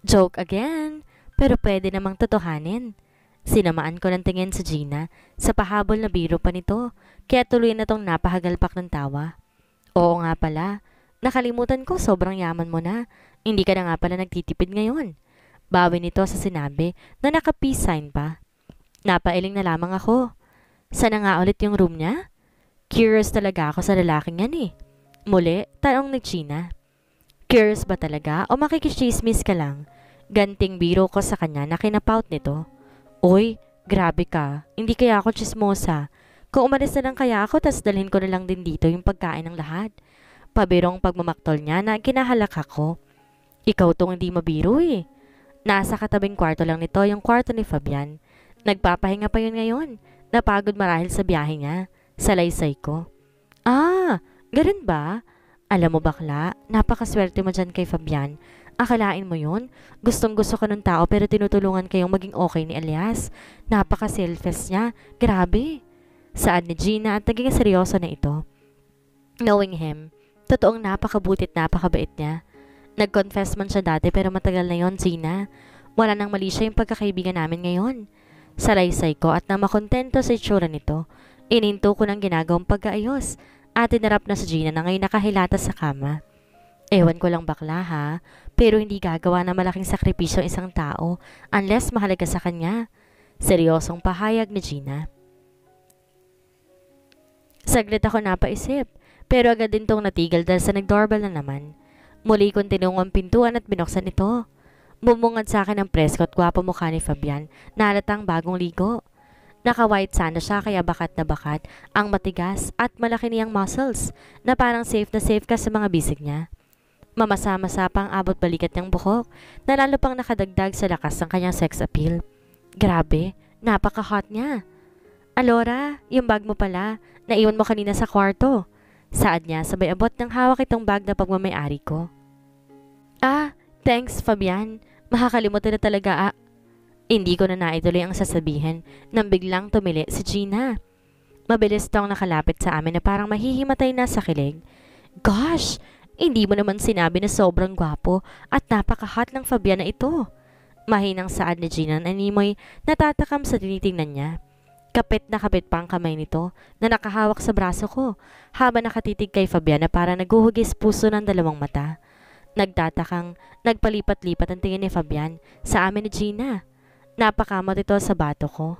Joke again, pero pwede namang totohanin. Sinamaan ko ng tingin sa si Gina sa pahabol na biro pa nito, kaya tuloy na tong napahagalpak ng tawa. Oo nga pala, nakalimutan ko sobrang yaman mo na. Hindi ka na nga pala nagtitipid ngayon. Bawi nito sa sinabi na naka-peace sign pa. Napailing na lamang ako. Sana nga ulit yung room niya? Curious talaga ako sa lalaking yan eh. Muli, tanong ni Gina. Curious ba talaga o makikichismis ka lang? Ganting biro ko sa kanya na kinapout nito. Uy, grabe ka. Hindi kaya ako chismosa. Kung umalis na lang kaya ako, tas dalhin ko na lang din dito yung pagkain ng lahat. Pabirong pagmamaktol niya na kinahalak ako. Ikaw tong hindi mabiro eh. Nasa katabing kwarto lang nito yung kwarto ni Fabian. Nagpapahinga pa yun ngayon. Napagod marahil sa biyahe niya. Salaysay ko. Ah, ganun ba? Alam mo bakla, napakaswerte mo dyan kay Fabian. Akalain mo yun? Gustong gusto ka ng tao pero tinutulungan kayong maging okay ni Elias. napaka selfish niya. Grabe. Saan ni Gina at naging seryoso na ito. Knowing him, totoong napakabuti napakabait niya. Nag-confess man siya dati pero matagal na yon Gina. Wala nang mali siya yung pagkakaibigan namin ngayon. Salaysay ko at na makontento sa itsura nito. Ininto ko ng ginagawang pag-aayos at tinarap na si Gina na ngayon nakahilata sa kama. Ewan ko lang bakla ha, pero hindi gagawa ng malaking sakripisyo ang isang tao unless mahalaga sa kanya. Seryosong pahayag ni Gina. Saglit ako napaisip, pero agad din tong natigil dahil sa nagdoorbell na naman. Muli kong tinungong ang pintuan at binuksan ito. Bumungad sa akin ang presko at gwapo mukha ni Fabian na bagong ligo. Naka-white sana siya kaya bakat na bakat, ang matigas at malaki niyang muscles na parang safe na safe ka sa mga bisig niya. Mamasa-masa pa ang abot balikat ng buhok na lalo pang nakadagdag sa lakas ng kanyang sex appeal. Grabe, napaka-hot niya. Alora, yung bag mo pala, naiwan mo kanina sa kwarto. Saad niya sabay abot ng hawak itong bag na pagmamayari ko. Ah, thanks Fabian. Makakalimutan na talaga ah, hindi ko na naituloy ang sasabihin nang biglang tumili si Gina. Mabilis tong nakalapit sa amin na parang mahihimatay na sa kilig. Gosh! Hindi mo naman sinabi na sobrang gwapo at napakahat ng Fabian na ito. Mahinang saad ni Gina na animoy natatakam sa tinitingnan niya. Kapit na kapit pa ang kamay nito na nakahawak sa braso ko habang nakatitig kay Fabian na para naguhugis puso ng dalawang mata. Nagtatakang nagpalipat-lipat ang tingin ni Fabian sa amin ni Gina Napakamot ito sa bato ko.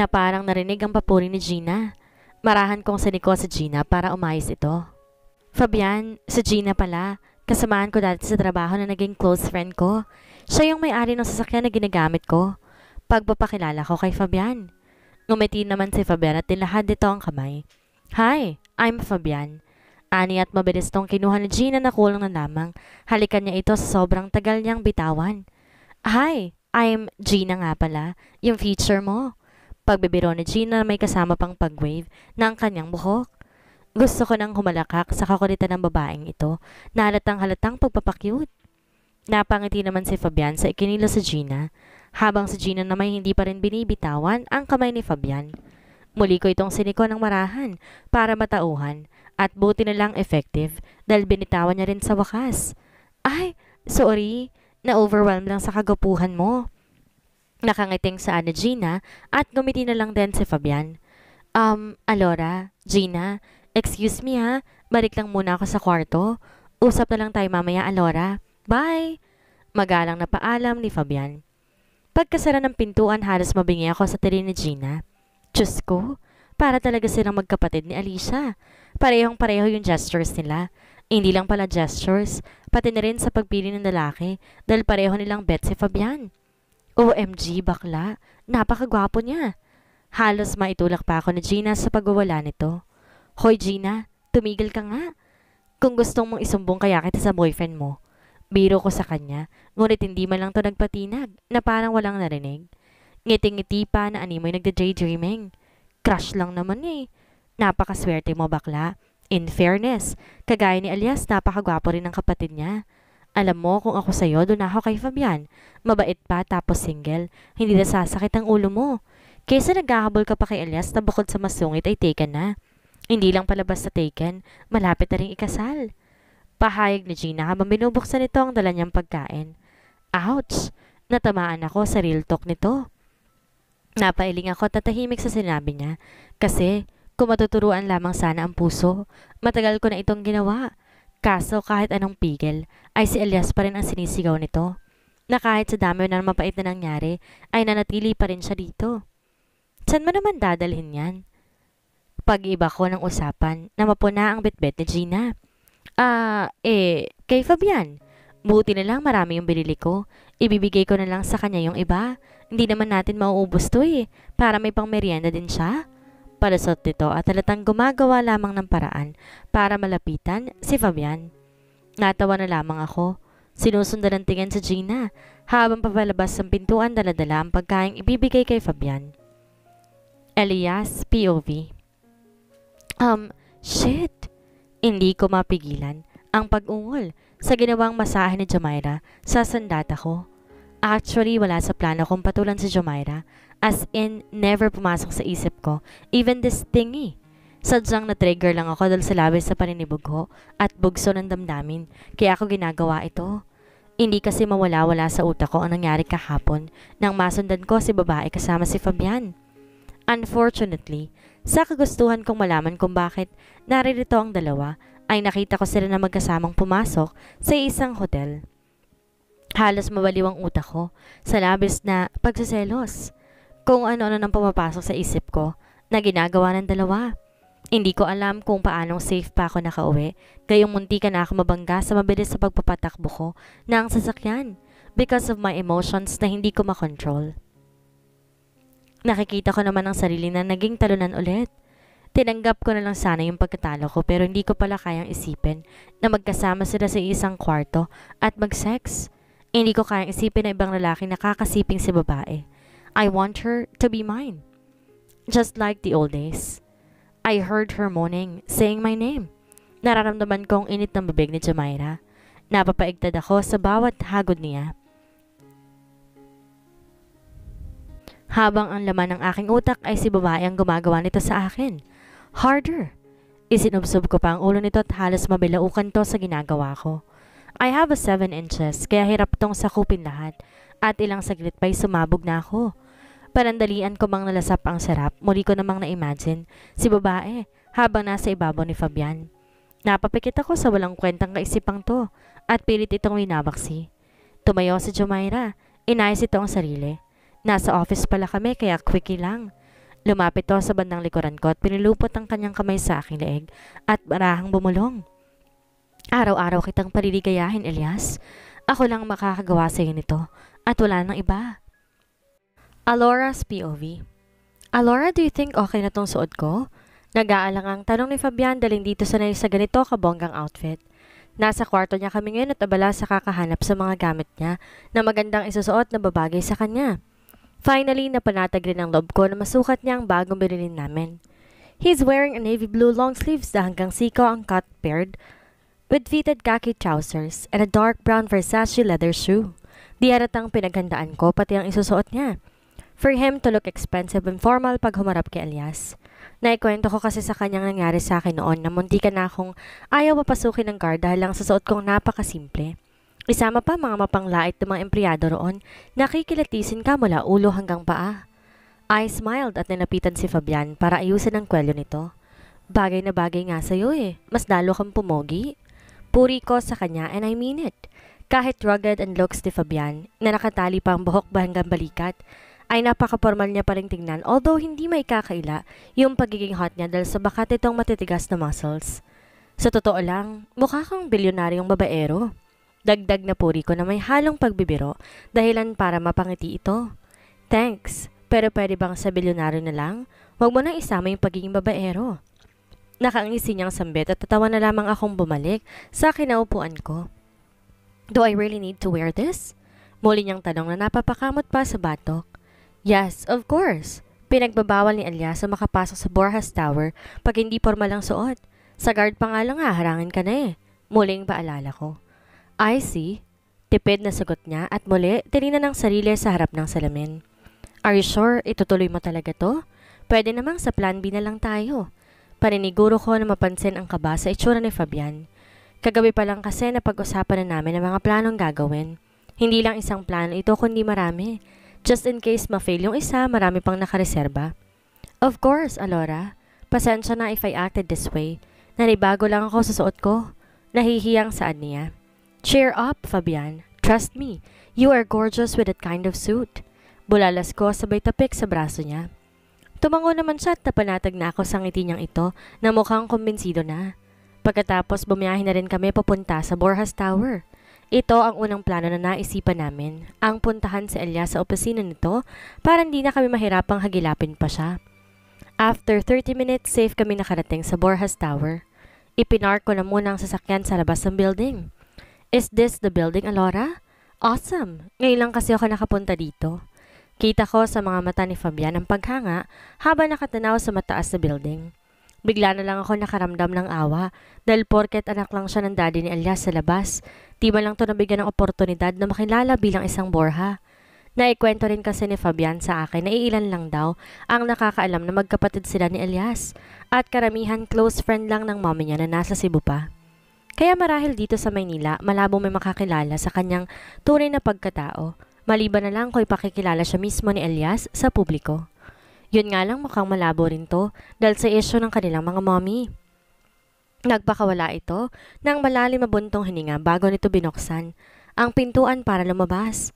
Na parang narinig ang papuri ni Gina. Marahan kong siniko si Gina para umayos ito. Fabian, si Gina pala. Kasamaan ko dati sa trabaho na naging close friend ko. Siya yung may-ari ng sasakyan na ginagamit ko. Pagpapakilala ko kay Fabian. Ngumiti naman si Fabian at nilahad dito ang kamay. Hi, I'm Fabian. Ani at mabilis tong kinuha ni Gina na kulang na lamang. Halikan niya ito sa sobrang tagal niyang bitawan. Hi, I'm Gina nga pala, yung feature mo. Pagbibiro ni Gina may kasama pang pag-wave pagwave ng kanyang buhok. Gusto ko nang humalakak sa kakulitan ng babaeng ito na halatang halatang pagpapakyut. Napangiti naman si Fabian sa ikinilo sa Gina, habang si Gina naman hindi pa rin binibitawan ang kamay ni Fabian. Muli ko itong siniko ng marahan para matauhan at buti na lang effective dahil binitawan niya rin sa wakas. Ay, sorry, na overwhelm lang sa kagapuhan mo. Nakangiting sa ano Gina at gumiti na lang din si Fabian. Um, Alora, Gina, excuse me ha, balik lang muna ako sa kwarto. Usap na lang tayo mamaya, Alora. Bye! Magalang na paalam ni Fabian. Pagkasara ng pintuan, halos mabingi ako sa tiri ni Gina. Diyos ko, para talaga silang magkapatid ni Alicia. Parehong-pareho yung gestures nila. Hindi lang pala gestures, pati na rin sa pagpili ng lalaki dahil pareho nilang bet si Fabian. OMG, bakla. Napakagwapo niya. Halos maitulak pa ako ni Gina sa pagwawala nito. Hoy Gina, tumigil ka nga. Kung gustong mong isumbong kaya kita sa boyfriend mo, biro ko sa kanya, ngunit hindi man lang to nagpatinag na parang walang narinig. Ngiting-ngiti pa na animoy nagda-daydreaming. Crush lang naman eh. Napakaswerte mo bakla. In fairness, kagaya ni Elias, napakagwapo rin ng kapatid niya. Alam mo, kung ako sa'yo, doon ako kay Fabian. Mabait pa tapos single. Hindi na sasakit ang ulo mo. Kaysa naghahabol ka pa kay Elias na bukod sa masungit ay taken na. Hindi lang palabas sa taken, malapit na rin ikasal. Pahayag ni Gina habang binubuksan nito ang dala niyang pagkain. Ouch! Natamaan ako sa real talk nito. Napailing ako at tatahimik sa sinabi niya kasi kung matuturuan lamang sana ang puso, matagal ko na itong ginawa. Kaso kahit anong pigil, ay si Elias pa rin ang sinisigaw nito. Na kahit sa dami na mapait na nangyari, ay nanatili pa rin siya dito. Saan mo naman dadalhin yan? Pag-iba ko ng usapan namapuna mapuna ang bitbit ni Gina. Ah, uh, eh, kay Fabian. Buti na lang marami yung binili ko. Ibibigay ko na lang sa kanya yung iba. Hindi naman natin mauubos to eh, para may pang merienda din siya palusot nito at halatang gumagawa lamang ng paraan para malapitan si Fabian. Natawa na lamang ako. Sinusundan ng tingin sa si Gina habang papalabas ng pintuan daladala ang pagkain ibibigay kay Fabian. Elias, POV Um, shit! Hindi ko mapigilan ang pag-ungol sa ginawang masahe ni Jamaira sa sandata ko. Actually, wala sa plano kong patulan si Jamaira As in, never pumasok sa isip ko. Even this thingy. Sadyang na-trigger lang ako dahil sa labis sa paninibugho at bugso ng damdamin. Kaya ako ginagawa ito. Hindi kasi mawala-wala sa utak ko ang nangyari kahapon nang masundan ko si babae kasama si Fabian. Unfortunately, sa kagustuhan kong malaman kung bakit naririto ang dalawa, ay nakita ko sila na magkasamang pumasok sa isang hotel. Halos mabaliw ang utak ko sa labis na pagsaselos kung ano-ano nang pumapasok sa isip ko na ginagawa ng dalawa. Hindi ko alam kung paanong safe pa ako nakauwi, gayong muntikan na ako mabangga sa mabilis sa pagpapatakbo ko na ang sasakyan because of my emotions na hindi ko makontrol. Nakikita ko naman ang sarili na naging talunan ulit. Tinanggap ko na lang sana yung pagkatalo ko pero hindi ko pala kayang isipin na magkasama sila sa isang kwarto at mag-sex. Hindi ko kayang isipin na ibang lalaki nakakasiping si babae. I want her to be mine. Just like the old days. I heard her moaning, saying my name. Nararamdaman kong init ng bibig ni Jumaira. Napapaigtad ako sa bawat hagod niya. Habang ang laman ng aking utak ay si babae ang gumagawa nito sa akin. Harder! Isinubsob ko pa ang ulo nito at halos mabilaukan to sa ginagawa ko. I have a 7 inches, kaya hirap tong sakupin lahat. At ilang saglit pa'y sumabog na ako. Panandalian ko mang nalasap ang sarap, muli ko namang na-imagine, si babae, habang nasa ibabaw ni Fabian. Napapikit ako sa walang kwentang kaisipang to, at pilit itong winabaksi. Tumayo si Jumaira, inayos ito ang sarili. Nasa office pala kami kaya quickie lang. Lumapit to sa bandang likuran ko at pinilupot ang kanyang kamay sa aking leeg at marahang bumulong. Araw-araw kitang paliligayahin, Elias. Ako lang makakagawa sa iyo nito at wala nang iba. Alora's POV. Alora, do you think okay na tong suot ko? Nag-aalang ang tanong ni Fabian daling dito sanay sa ganito kabonggang outfit. Nasa kwarto niya kami ngayon at abala sa kakahanap sa mga gamit niya na magandang isusuot na babagay sa kanya. Finally, napanatag rin ang loob ko na masukat niya ang bagong binilin namin. He's wearing a navy blue long sleeves na hanggang siko ang cut paired with fitted khaki trousers and a dark brown Versace leather shoe. Di haratang pinaghandaan ko pati ang isusuot niya for him to look expensive and formal pag humarap kay Elias. Naikwento ko kasi sa kanyang nangyari sa akin noon na muntikan na akong ayaw papasukin ng guard dahil lang sa suot kong napakasimple. Isama pa mga mapanglait ng mga empleyado roon, nakikilatisin ka mula ulo hanggang paa. I smiled at ninapitan si Fabian para ayusin ang kwelyo nito. Bagay na bagay nga sa'yo eh, mas dalo kang pumogi. Puri ko sa kanya and I mean it. Kahit rugged and looks ni Fabian, na nakatali pa ang buhok ba hanggang balikat, ay napaka-formal niya pa rin tingnan although hindi may kakaila yung pagiging hot niya dahil sa bakat itong matitigas na muscles. Sa totoo lang, mukha kang bilyonaryong babaero. Dagdag na puri ko na may halong pagbibiro dahilan para mapangiti ito. Thanks, pero pwede bang sa bilyonaryo na lang? Huwag mo nang isama yung pagiging babaero. Nakangisi niyang sambit at tatawa na lamang akong bumalik sa kinaupuan ko. Do I really need to wear this? Muli niyang tanong na napapakamot pa sa batok. Yes, of course. Pinagbabawal ni Elias ang makapasok sa Borjas Tower pag hindi formal lang suot. Sa guard pa nga lang haharangin ka na eh. Muling paalala ko. I see. Tipid na sagot niya at muli tinignan ng sarili sa harap ng salamin. Are you sure itutuloy mo talaga to? Pwede namang sa plan B na lang tayo. Paniniguro ko na mapansin ang kaba sa itsura ni Fabian. Kagabi pa lang kasi napag-usapan na namin ang mga planong gagawin. Hindi lang isang plano ito kundi marami. Just in case ma-fail yung isa, marami pang nakareserba. Of course, Alora. Pasensya na if I acted this way. Nanibago lang ako sa suot ko. Nahihiyang saan niya. Cheer up, Fabian. Trust me, you are gorgeous with that kind of suit. Bulalas ko sabay tapik sa braso niya. Tumango naman siya at napanatag na ako sa ngiti niyang ito na mukhang kumbinsido na. Pagkatapos bumiyahin na rin kami papunta sa Borjas Tower. Ito ang unang plano na naisipan namin, ang puntahan si Elia sa opisina nito para hindi na kami mahirapang hagilapin pa siya. After 30 minutes, safe kami nakarating sa Borjas Tower. Ipinark ko na muna ang sasakyan sa labas ng building. Is this the building, Alora? Awesome! Ngayon lang kasi ako nakapunta dito. Kita ko sa mga mata ni Fabian ang paghanga habang nakatanaw sa mataas na building. Bigla na lang ako nakaramdam ng awa dahil porket anak lang siya ng daddy ni Elias sa labas. Di ba lang to nabigyan ng oportunidad na makilala bilang isang Borha. Naikwento rin kasi ni Fabian sa akin na iilan lang daw ang nakakaalam na magkapatid sila ni Elias at karamihan close friend lang ng mommy niya na nasa Cebu pa. Kaya marahil dito sa Maynila, malabo may makakilala sa kanyang tunay na pagkatao. Maliban na lang kung ipakikilala siya mismo ni Elias sa publiko. Yun nga lang mukhang malabo rin to dahil sa isyo ng kanilang mga mommy. Nagpakawala ito nang malalim mabuntong hininga bago nito binuksan ang pintuan para lumabas.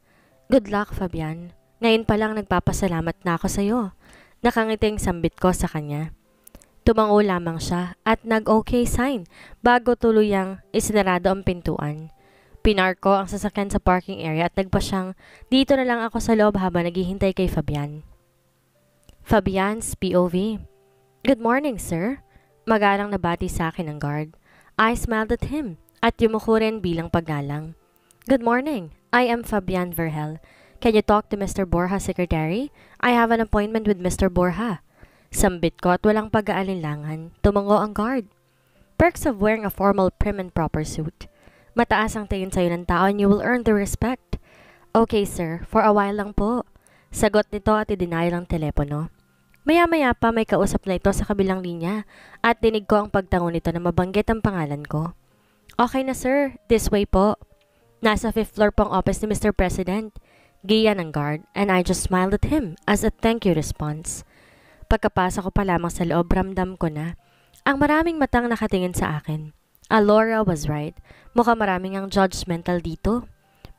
Good luck, Fabian. Ngayon pa lang nagpapasalamat na ako sa iyo. Nakangiting sambit ko sa kanya. Tumango lamang siya at nag-okay sign bago tuluyang isinarado ang pintuan. Pinarko ang sasakyan sa parking area at nagpa siyang, dito na lang ako sa loob habang naghihintay kay Fabian. Fabian's POV. Good morning, sir. Magalang nabati sa akin ang guard. I smiled at him at yumuko rin bilang paggalang. Good morning. I am Fabian Verhel. Can you talk to Mr. Borja, Secretary? I have an appointment with Mr. Borja. Sambit ko at walang pag-aalinlangan, tumango ang guard. Perks of wearing a formal prim and proper suit. Mataas ang tingin sa'yo ng tao and you will earn the respect. Okay, sir. For a while lang po. Sagot nito at idinayo ng telepono. Maya-maya pa may kausap na ito sa kabilang linya at dinig ko ang pagtango nito na mabanggit ang pangalan ko. Okay na sir, this way po. Nasa fifth floor pong office ni Mr. President. Giya ang guard and I just smiled at him as a thank you response. Pagkapasa ko pa lamang sa loob, ramdam ko na. Ang maraming matang nakatingin sa akin. Alora was right. mukha maraming ang judgmental dito.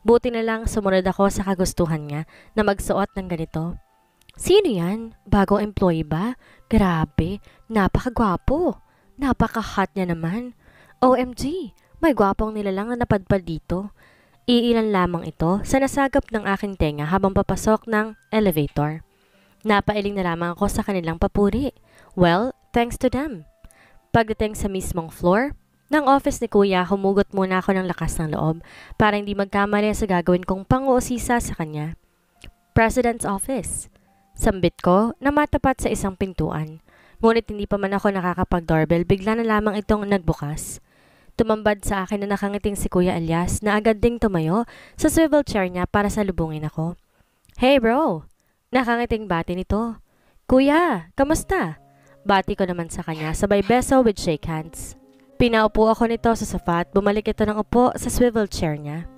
Buti na lang sumunod ako sa kagustuhan niya na magsuot ng ganito. Sino yan? Bagong employee ba? Grabe, napakagwapo. Napaka-hot niya naman. OMG, may gwapong nilalang na napadpad dito. Iilan lamang ito sa nasagap ng aking tenga habang papasok ng elevator. Napailing na lamang ako sa kanilang papuri. Well, thanks to them. Pagdating sa mismong floor, nang office ni kuya, humugot muna ako ng lakas ng loob para hindi magkamali sa gagawin kong pang panguusisa sa kanya. President's office. Sambit ko na matapat sa isang pintuan. Ngunit hindi pa man ako nakakapag-doorbell, bigla na lamang itong nagbukas. Tumambad sa akin na nakangiting si Kuya Elias na agad ding tumayo sa swivel chair niya para salubungin ako. Hey bro! Nakangiting bati nito. Kuya, kamusta? Bati ko naman sa kanya sabay beso with shake hands. Pinaupo ako nito sa sofa at bumalik ito ng upo sa swivel chair niya.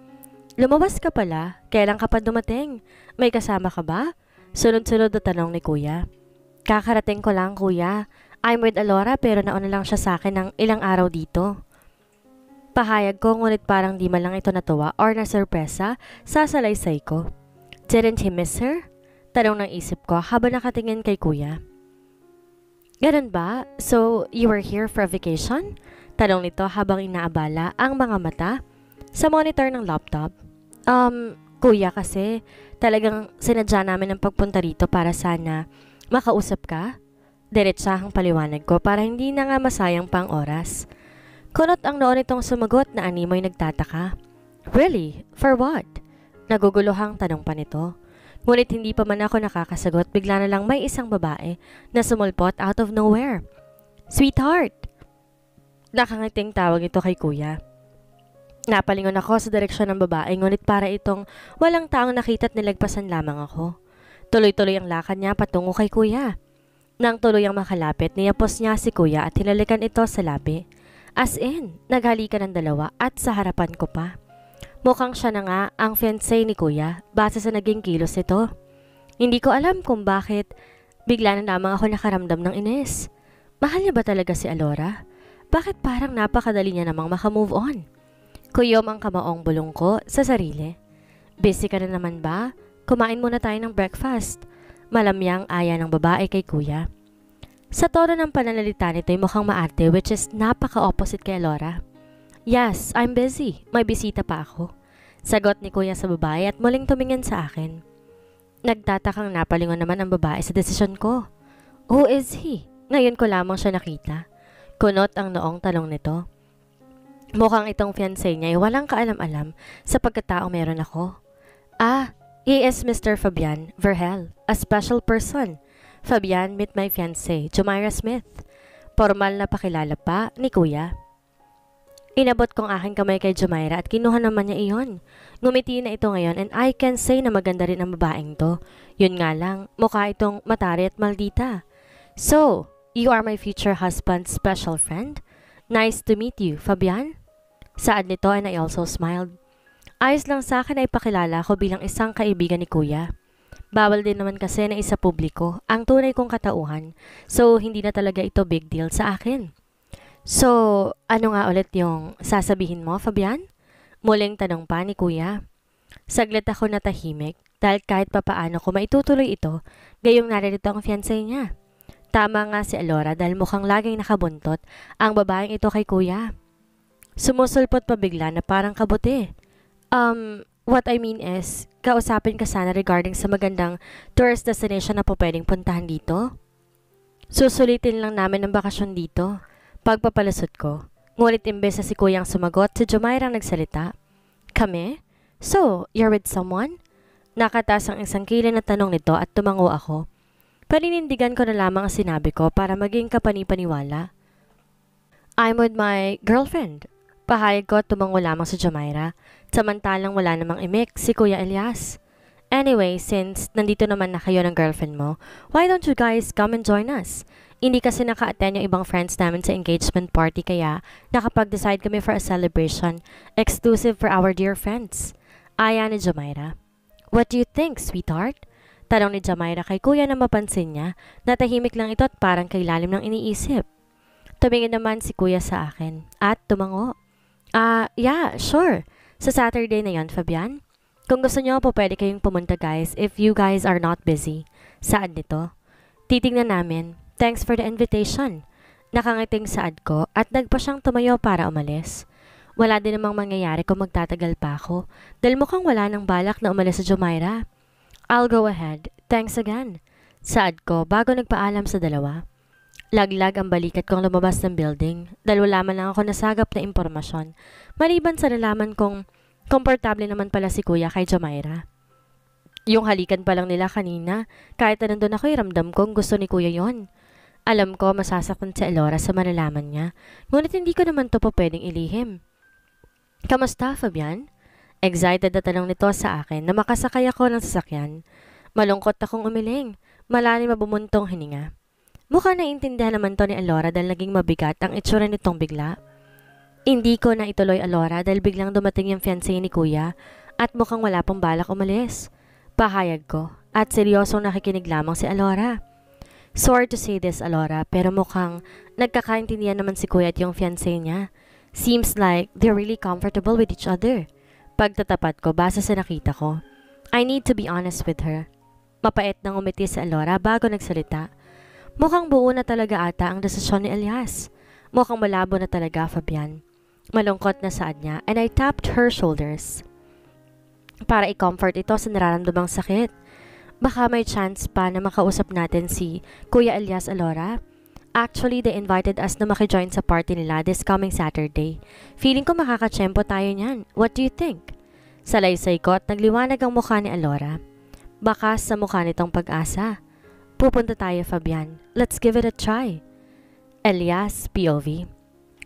Lumabas ka pala? Kailan ka pa dumating? May kasama ka ba? Sunod-sunod na tanong ni kuya. Kakarating ko lang kuya. I'm with Alora pero nauna lang siya sa akin ng ilang araw dito. Pahayag ko ngunit parang di malang lang ito natuwa or na sorpresa sa salaysay ko. Didn't he miss her? Tanong ng isip ko habang nakatingin kay kuya. Ganun ba? So, you were here for a vacation? Tanong nito habang inaabala ang mga mata sa monitor ng laptop. Um, kuya kasi talagang sinadya namin ang pagpunta rito para sana makausap ka. Diretsahang paliwanag ko para hindi na nga masayang pang oras. Kunot ang noon itong sumagot na animoy nagtataka. Really? For what? Naguguluhang tanong pa nito. Ngunit hindi pa man ako nakakasagot, bigla na lang may isang babae na sumulpot out of nowhere. Sweetheart, Nakangiting tawag ito kay kuya. Napalingon ako sa direksyon ng babae ngunit para itong walang taong nakita at nilagpasan lamang ako. Tuloy-tuloy ang lakad niya patungo kay kuya. Nang tuloy ang makalapit, niyapos niya si kuya at hinalikan ito sa labi. As in, naghalikan ng dalawa at sa harapan ko pa. Mukhang siya na nga ang fiancé ni kuya base sa naging kilos nito. Hindi ko alam kung bakit bigla na lamang ako nakaramdam ng inis. Mahal niya ba talaga si Alora? bakit parang napakadali niya namang makamove on? Kuyom ang kamaong bulong ko sa sarili. Busy ka na naman ba? Kumain muna tayo ng breakfast. Malamyang aya ng babae kay kuya. Sa tono ng pananalita nito'y mukhang maarte which is napaka-opposite kay Laura. Yes, I'm busy. May bisita pa ako. Sagot ni kuya sa babae at muling tumingin sa akin. Nagtatakang napalingon naman ang babae sa desisyon ko. Who is he? Ngayon ko lamang siya nakita. Kunot ang noong talong nito. Mukhang itong fiancé niya ay walang kaalam-alam sa pagkatao meron ako. Ah, he is Mr. Fabian Verhel, a special person. Fabian, meet my fiancé, Jumaira Smith. Formal na pakilala pa ni Kuya. Inabot kong aking kamay kay Jumaira at kinuha naman niya iyon. Ngumiti na ito ngayon and I can say na maganda rin ang babaeng to. Yun nga lang, mukha itong matari at maldita. So, You are my future husband's special friend. Nice to meet you, Fabian. Saad nito and I also smiled. Ayos lang sa akin ay pakilala ko bilang isang kaibigan ni kuya. Bawal din naman kasi na isa publiko ang tunay kong katauhan, so hindi na talaga ito big deal sa akin. So, ano nga ulit yung sasabihin mo, Fabian? Muling tanong pa ni kuya. Saglit ako na tahimik dahil kahit papaano ko maitutuloy ito, gayong naririto ang fiancé niya. Tama nga si Alora dahil mukhang laging nakabuntot ang babaeng ito kay kuya. Sumusulpot pabigla na parang kabuti. Um, what I mean is, kausapin ka sana regarding sa magandang tourist destination na po pwedeng puntahan dito. Susulitin lang namin ang bakasyon dito. Pagpapalusot ko. Ngunit imbes na si kuyang sumagot, si Jumaira nagsalita. Kami? So, you're with someone? Nakataas ang isang kilin na tanong nito at tumango ako. Paninindigan ko na lamang ang sinabi ko para maging kapanipaniwala. I'm with my girlfriend. Pahayag ko at tumango lamang sa Jamaira, samantalang wala namang imik si Kuya Elias. Anyway, since nandito naman na kayo ng girlfriend mo, why don't you guys come and join us? Hindi kasi naka-attend yung ibang friends namin sa engagement party kaya nakapag-decide kami for a celebration exclusive for our dear friends. Aya ni Jamaira. What do you think, sweetheart? Tanong ni Jamaira kay kuya na mapansin niya na tahimik lang ito at parang kay lalim ng iniisip. Tumingin naman si kuya sa akin at tumango. Ah, uh, yeah, sure. Sa Saturday na yon, Fabian. Kung gusto niyo po, pwede kayong pumunta guys if you guys are not busy. Saan nito? Titingnan namin. Thanks for the invitation. Nakangiting saad ko at nagpa siyang tumayo para umalis. Wala din namang mangyayari kung magtatagal pa ako dahil mukhang wala ng balak na umalis sa Jumaira. I'll go ahead. Thanks again. Saad ko bago nagpaalam sa dalawa. Laglag ang balikat kong lumabas ng building dahil wala man lang ako nasagap na impormasyon maliban sa nalaman kong komportable naman pala si kuya kay Jamaira. Yung halikan pa lang nila kanina, kahit na nandun ako'y ramdam kong gusto ni kuya yon. Alam ko masasaktan si Elora sa malalaman niya, ngunit hindi ko naman to po pwedeng ilihim. Kamusta, Fabian? Excited na tanong nito sa akin na makasakay ako ng sasakyan. Malungkot akong umiling. Malalim mabumuntong hininga. Mukha naiintindihan naman to ni Alora dahil naging mabigat ang itsura nitong bigla. Hindi ko na ituloy Alora dahil biglang dumating yung fiancé ni kuya at mukhang wala pong balak umalis. Pahayag ko at seryosong nakikinig lamang si Alora. Sorry to say this, Alora, pero mukhang nagkakaintindihan naman si kuya at yung fiancé niya. Seems like they're really comfortable with each other. Pagtatapat ko basa sa nakita ko. I need to be honest with her. Mapait nang umiti si Alora bago nagsalita. Mukhang buo na talaga ata ang desisyon ni Elias. Mukhang malabo na talaga Fabian. Malungkot na saad niya and I tapped her shoulders. Para i-comfort ito sa nararamdamang sakit. Baka may chance pa na makausap natin si Kuya Elias Alora. Actually, they invited us na makijoin sa party nila this coming Saturday. Feeling ko makakachempo tayo niyan. What do you think? Salaysay ko at nagliwanag ang mukha ni Alora. Baka sa mukha nitong pag-asa. Pupunta tayo, Fabian. Let's give it a try. Elias, POV.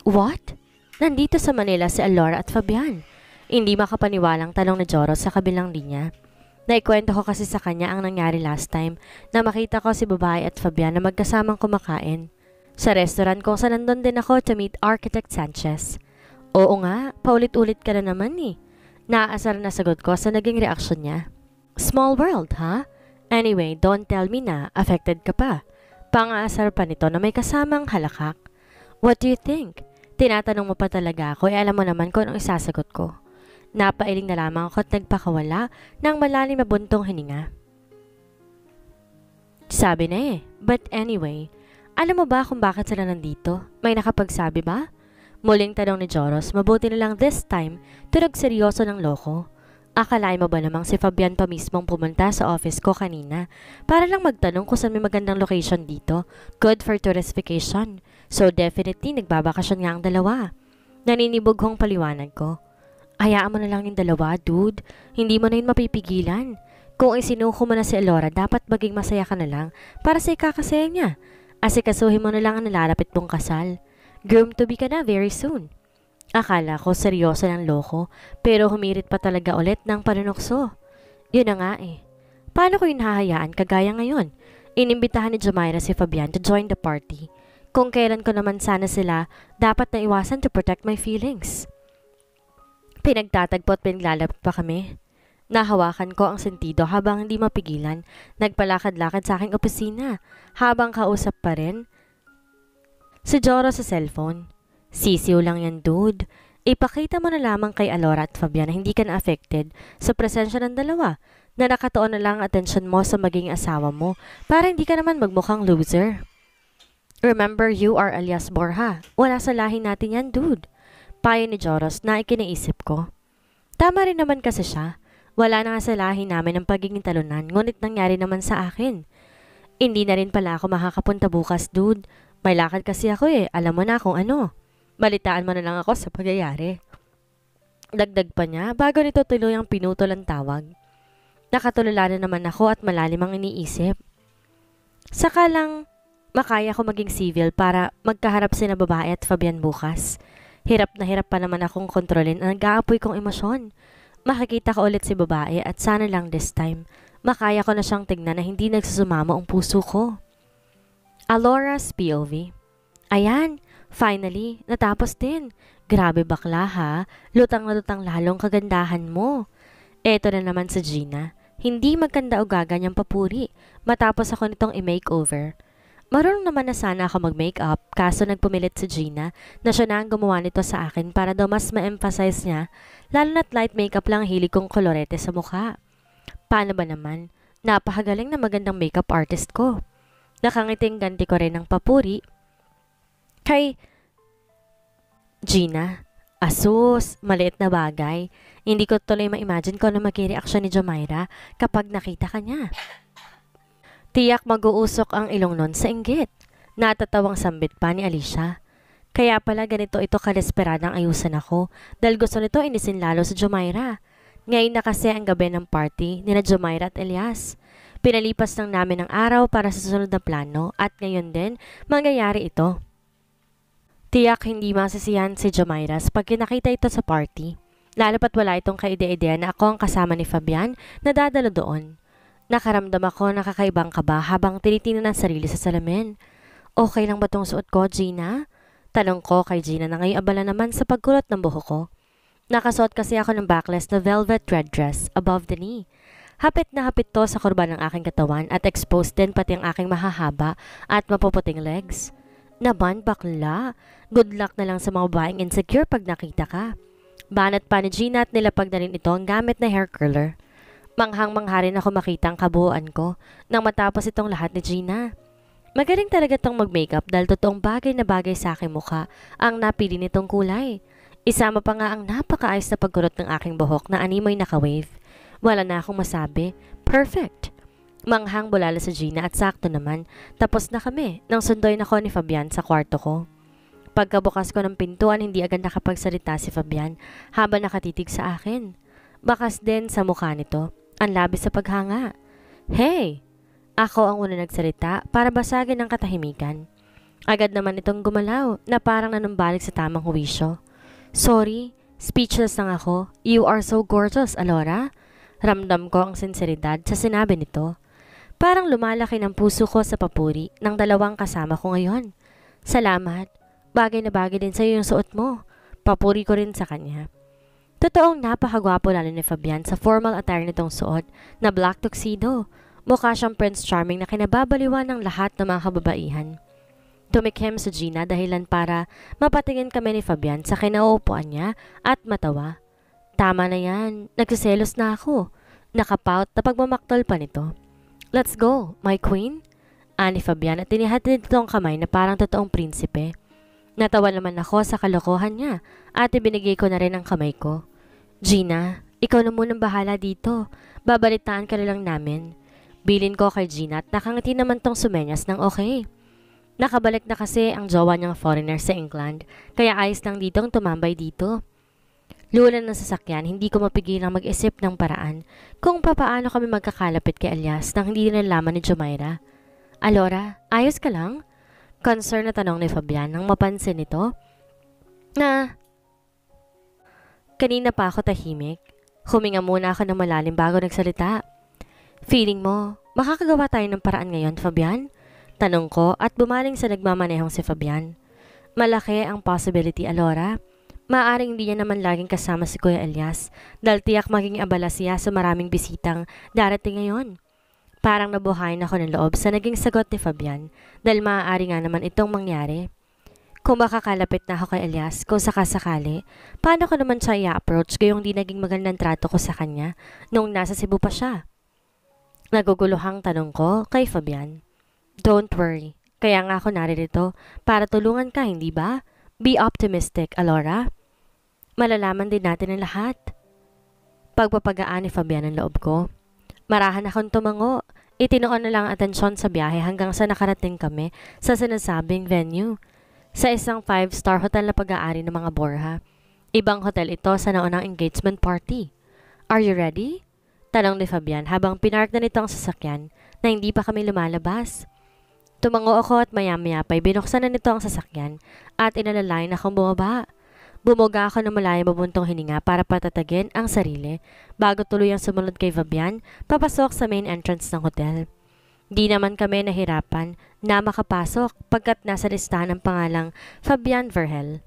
What? Nandito sa Manila si Alora at Fabian. Hindi makapaniwalang tanong ni Joro sa kabilang linya. Naikwento ko kasi sa kanya ang nangyari last time na makita ko si babae at Fabian na magkasamang kumakain. Sa restaurant kung saan nandun din ako to meet Architect Sanchez. Oo nga, paulit-ulit ka na naman eh. Naasar na sagot ko sa naging reaksyon niya. Small world, ha? Huh? Anyway, don't tell me na affected ka pa. Pangaasar pa nito na may kasamang halakak. What do you think? Tinatanong mo pa talaga ako eh alam mo naman kung anong isasagot ko. Napailing na lamang ako at nagpakawala ng malalim na buntong hininga. Sabi na eh. But anyway, alam mo ba kung bakit sila nandito? May nakapagsabi ba? Muling tanong ni Joros, mabuti na lang this time, tunog seryoso ng loko. Akalain mo ba namang si Fabian pa mismong pumunta sa office ko kanina para lang magtanong kung saan may magandang location dito, good for tourist vacation. So definitely, nagbabakasyon nga ang dalawa. Naninibog paliwanag ko. Hayaan mo na lang yung dalawa, dude. Hindi mo na yun mapipigilan. Kung isinuko mo na si Elora, dapat maging masaya ka na lang para sa ikakasaya niya. Asikasuhin mo na lang ang nalalapit pong kasal. Groom to be ka na very soon. Akala ko seryoso ng loko, pero humirit pa talaga ulit ng panunokso. Yun na nga eh. Paano ko yun hahayaan kagaya ngayon? Inimbitahan ni Jumaira si Fabian to join the party. Kung kailan ko naman sana sila, dapat na iwasan to protect my feelings. Pinagtatagpo at pinaglalap pa kami. Nahawakan ko ang sentido habang hindi mapigilan. Nagpalakad-lakad sa aking opisina. Habang kausap pa rin, si Joro sa cellphone. Sisiw lang yan, dude. Ipakita mo na lamang kay Alora at Fabian na hindi ka na affected sa presensya ng dalawa na nakatoon na lang atensyon mo sa maging asawa mo para hindi ka naman magmukhang loser. Remember, you are alias Borja. Wala sa lahi natin yan, dude. Payo ni Joros na ikinaisip ko. Tama rin naman kasi siya. Wala na nga sa lahi namin ang pagiging talunan, ngunit nangyari naman sa akin. Hindi na rin pala ako makakapunta bukas, dude. May lakad kasi ako eh, alam mo na kung ano. Balitaan mo na lang ako sa pagyayari. Dagdag pa niya, bago nito tuloy ang pinutol ang tawag. Nakatulala na naman ako at malalim ang iniisip. Saka lang, makaya ko maging civil para magkaharap sina babae at Fabian bukas. Hirap na hirap pa naman akong kontrolin ang nag-aapoy kong emosyon. Makikita ko ulit si babae at sana lang this time, makaya ko na siyang tignan na hindi nagsusumama ang puso ko. Alora's POV Ayan, finally, natapos din. Grabe bakla ha, lutang na lutang lalong kagandahan mo. Eto na naman sa Gina. Hindi magkanda o gaga niyang papuri matapos ako nitong i-makeover. Marunong naman na sana ako mag-makeup kaso nagpumilit si Gina na siya na ang gumawa nito sa akin para daw mas ma-emphasize niya lalo na't light makeup lang hilig kong kolorete sa mukha. Paano ba naman? Napakagaling na magandang makeup artist ko. Nakangiting ganti ko rin ng papuri. Kay Gina, asus, maliit na bagay. Hindi ko tuloy ma-imagine ko ano maging reaksyon ni Jamaira kapag nakita ka niya. Tiyak mag-uusok ang ilong nun sa inggit. Natatawang sambit pa ni Alicia. Kaya pala ganito ito kadesperadang ayusan ako dahil gusto nito inisin lalo sa Jumaira. Ngayon na kasi ang gabi ng party nina Jumaira at Elias. Pinalipas lang namin ang araw para sa susunod na plano at ngayon din mangyayari ito. Tiyak hindi masasiyan si Jumaira pag kinakita ito sa party. Lalo pat wala itong kaide-idea na ako ang kasama ni Fabian na dadalo doon. Nakaramdam ako ng kakaibang kaba habang tinitingnan ang sarili sa salamin. Okay lang ba tong suot ko, Gina? Tanong ko kay Gina na ngayon abala naman sa pagkulot ng buho ko. Nakasuot kasi ako ng backless na velvet red dress above the knee. Hapit na hapit to sa kurba ng aking katawan at exposed din pati ang aking mahahaba at mapuputing legs. Naman bakla, good luck na lang sa mga babaeng insecure pag nakita ka. Banat pa ni Gina at nilapag na rin ito ang gamit na hair curler. Manghang-mangha rin ako makita ang kabuuan ko nang matapos itong lahat ni Gina. Magaling talaga tong mag-makeup dahil totoong bagay na bagay sa aking mukha ang napili nitong kulay. Isama pa nga ang napakaayos na pagkurot ng aking buhok na animoy naka-wave. Wala na akong masabi. Perfect! Manghang bulala sa Gina at sakto naman, tapos na kami nang sundoy na ko ni Fabian sa kwarto ko. Pagkabukas ko ng pintuan, hindi agad nakapagsalita si Fabian habang nakatitig sa akin. Bakas din sa mukha nito. Ang labis sa paghanga. Hey! Ako ang una nagsalita para basagin ang katahimikan. Agad naman itong gumalaw na parang nanumbalik sa tamang huwisyo. Sorry, speechless lang ako. You are so gorgeous, Alora. Ramdam ko ang sinseridad sa sinabi nito. Parang lumalaki ng puso ko sa papuri ng dalawang kasama ko ngayon. Salamat. Bagay na bagay din sa iyo yung suot mo. Papuri ko rin sa kanya. Totoong napakagwapo lalo ni Fabian sa formal attire nitong suot na black tuxedo. Mukha siyang Prince Charming na kinababaliwan ng lahat ng mga kababaihan. Tumikhim sa Gina dahilan para mapatingin kami ni Fabian sa kinauupuan niya at matawa. Tama na yan, nagsiselos na ako. Nakapout na pagmamaktol pa nito. Let's go, my queen! Ani Fabian at tinihatid nitong kamay na parang totoong prinsipe. Natawa naman ako sa kalokohan niya at ibinigay ko na rin ang kamay ko. Gina, ikaw na munang bahala dito. Babalitaan ka lang namin. Bilin ko kay Gina at nakangiti naman tong sumenyas ng okay. Nakabalik na kasi ang jowa niyang foreigner sa England, kaya ayos lang dito ang tumambay dito. Lula ng sasakyan, hindi ko mapigilang mag-isip ng paraan kung papaano kami magkakalapit kay Elias nang hindi nalaman ni Jumaira. Alora, ayos ka lang? concern na tanong ni Fabian nang mapansin nito na kanina pa ako tahimik. Huminga muna ako ng malalim bago nagsalita. Feeling mo, makakagawa tayo ng paraan ngayon, Fabian? Tanong ko at bumaling sa nagmamanehong si Fabian. Malaki ang possibility, Alora. Maaring hindi niya naman laging kasama si Kuya Elias dahil tiyak maging abala siya sa maraming bisitang darating ngayon. Parang nabuhayin ako ng loob sa naging sagot ni Fabian dahil maaari nga naman itong mangyari. Kung makakalapit na ako kay Elias kung sakasakali, paano ko naman siya i-approach gayong di naging magandang trato ko sa kanya noong nasa Cebu pa siya? Naguguluhang tanong ko kay Fabian. Don't worry, kaya nga ako naririto para tulungan ka, hindi ba? Be optimistic, Alora. Malalaman din natin ang lahat. Pagpapagaan ni Fabian ang loob ko. Marahan akong tumango Itinoon na lang atensyon sa biyahe hanggang sa nakarating kami sa sinasabing venue sa isang five-star hotel na pag-aari ng mga Borha. Ibang hotel ito sa naunang engagement party. Are you ready? Tanong ni Fabian habang pinark na nitong sasakyan na hindi pa kami lumalabas. Tumango ako at maya-maya pa'y binuksan na nito ang sasakyan at inalalay na akong bumaba. Bumuga ako ng malayang mabuntong hininga para patatagin ang sarili bago tuluyang sumunod kay Fabian papasok sa main entrance ng hotel. Di naman kami nahirapan na makapasok pagkat nasa listahan ang pangalang Fabian Verhel.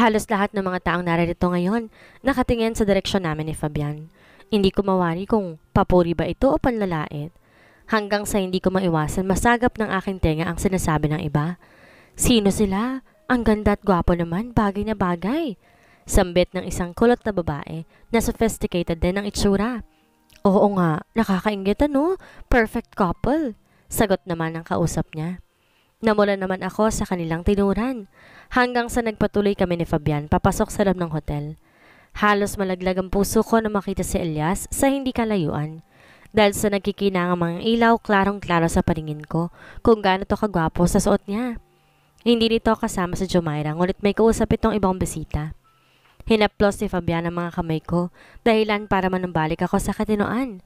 Halos lahat ng mga taong narito ngayon nakatingin sa direksyon namin ni Fabian. Hindi ko mawari kung papuri ba ito o panlalait. Hanggang sa hindi ko maiwasan masagap ng aking tenga ang sinasabi ng iba. Sino sila? Ang ganda at gwapo naman, bagay na bagay. Sambit ng isang kulot na babae na sophisticated din ang itsura. Oo nga, nakakaingit ano? Perfect couple. Sagot naman ang kausap niya. Namula naman ako sa kanilang tinuran. Hanggang sa nagpatuloy kami ni Fabian papasok sa loob ng hotel. Halos malaglag ang puso ko na makita si Elias sa hindi kalayuan. Dahil sa nagkikinang mga ilaw, klarong-klaro sa paningin ko kung gaano to kagwapo sa suot niya. Hindi nito kasama sa Jumaira, ngunit may kausap itong ibang bisita. Hinaplos ni Fabian ang mga kamay ko, dahilan para manumbalik ako sa katinoan.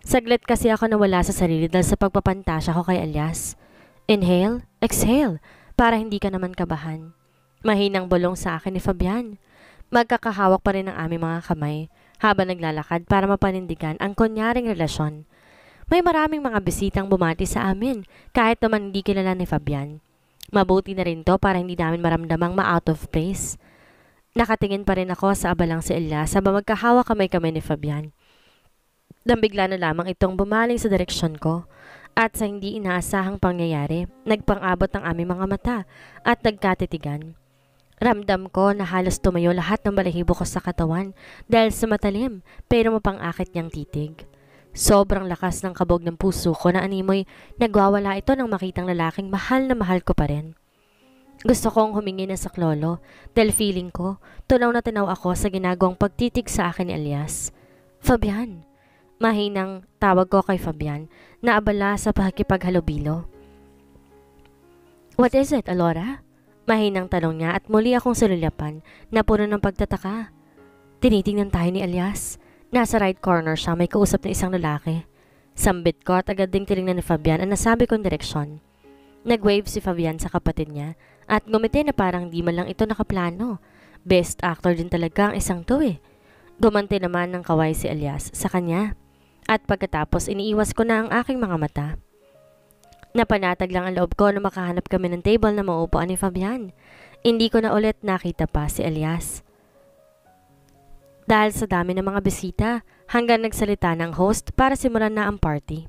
Saglit kasi ako nawala sa sarili dahil sa pagpapantasya ko kay Elias. Inhale, exhale, para hindi ka naman kabahan. Mahinang bulong sa akin ni Fabian. Magkakahawak pa rin ang aming mga kamay habang naglalakad para mapanindigan ang kunyaring relasyon. May maraming mga bisitang bumati sa amin kahit naman hindi kilala ni Fabian. Mabuti na rin to para hindi namin maramdamang ma-out of place. Nakatingin pa rin ako sa abalang si Ella sabang magkahawa kamay kami ni Fabian. Nang bigla na lamang itong bumaling sa direksyon ko at sa hindi inaasahang pangyayari, nagpangabot abot ang aming mga mata at nagkatitigan. Ramdam ko na halos tumayo lahat ng balahibo ko sa katawan dahil sa matalim pero mapangakit niyang titig. Sobrang lakas ng kabog ng puso ko na animoy nagwawala ito nang makitang lalaking mahal na mahal ko pa rin. Gusto kong humingi na sa klolo dahil feeling ko tunaw na tanaw ako sa ginagawang pagtitig sa akin ni Elias. Fabian! Mahinang tawag ko kay Fabian na abala sa pakikipaghalubilo. What is it, Alora? Mahinang tanong niya at muli akong sululapan na puno ng pagtataka. Tinitingnan tayo ni Elias. Nasa right corner siya, may kausap na isang lalaki. Sambit ko at agad ding tinignan ni Fabian ang nasabi kong direksyon. Nag-wave si Fabian sa kapatid niya at gumiti na parang di man lang ito nakaplano. Best actor din talaga ang isang to eh. Gumanti naman ng kaway si Elias sa kanya. At pagkatapos iniiwas ko na ang aking mga mata. Napanatag lang ang loob ko na makahanap kami ng table na maupuan ni Fabian. Hindi ko na ulit nakita pa si Elias dahil sa dami ng mga bisita hanggang nagsalita ng host para simulan na ang party.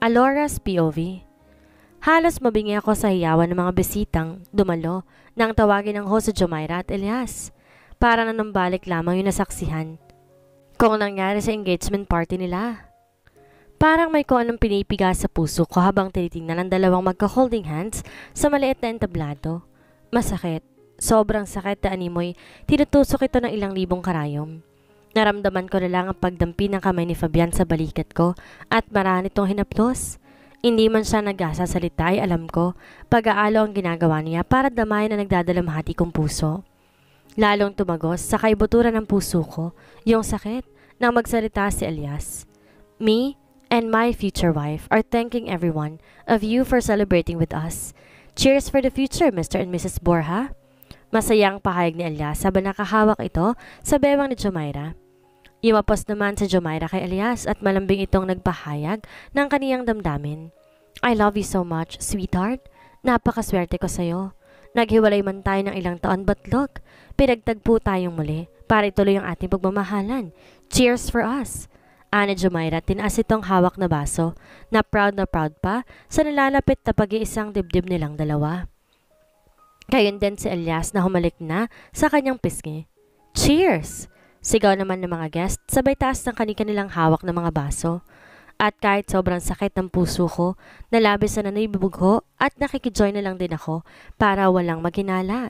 Alora's POV Halos mabingi ako sa hiyawan ng mga bisitang dumalo nang tawagin ng host sa Jumaira at Elias para na nambalik lamang yung nasaksihan. Kung nangyari sa engagement party nila. Parang may kung anong pinipiga sa puso ko habang tinitingnan ang dalawang magka-holding hands sa maliit na entablado. Masakit. Sobrang sakit na animoy, tinutusok ito ng ilang libong karayom. Naramdaman ko na lang ang pagdampi ng kamay ni Fabian sa balikat ko at marami itong hinaplos. Hindi man siya nagsasalita ay alam ko, pag-aalo ang ginagawa niya para damayan na nagdadalamhati kong puso. Lalong tumagos sa kaibuturan ng puso ko, yung sakit, nang magsalita si Elias. Me and my future wife are thanking everyone of you for celebrating with us. Cheers for the future, Mr. and Mrs. Borja. Masayang pahayag ni Elias habang nakahawak ito sa bewang ni Jomaira. Iwapos naman si Jomaira kay Elias at malambing itong nagpahayag ng kaniyang damdamin. I love you so much, sweetheart. Napakaswerte ko sa'yo. Naghiwalay man tayo ng ilang taon but look, pinagtagpo tayong muli para ituloy ang ating pagmamahalan. Cheers for us! Ana Jumaira, tinaas itong hawak na baso na proud na proud pa sa nalalapit na pag-iisang dibdib nilang dalawa. Gayon din si Elias na humalik na sa kanyang pisngi. Cheers! Sigaw naman ng mga guest sabay taas ng kanilang hawak ng mga baso. At kahit sobrang sakit ng puso ko, nalabis na nanibubugho at nakikijoy na lang din ako para walang maginala.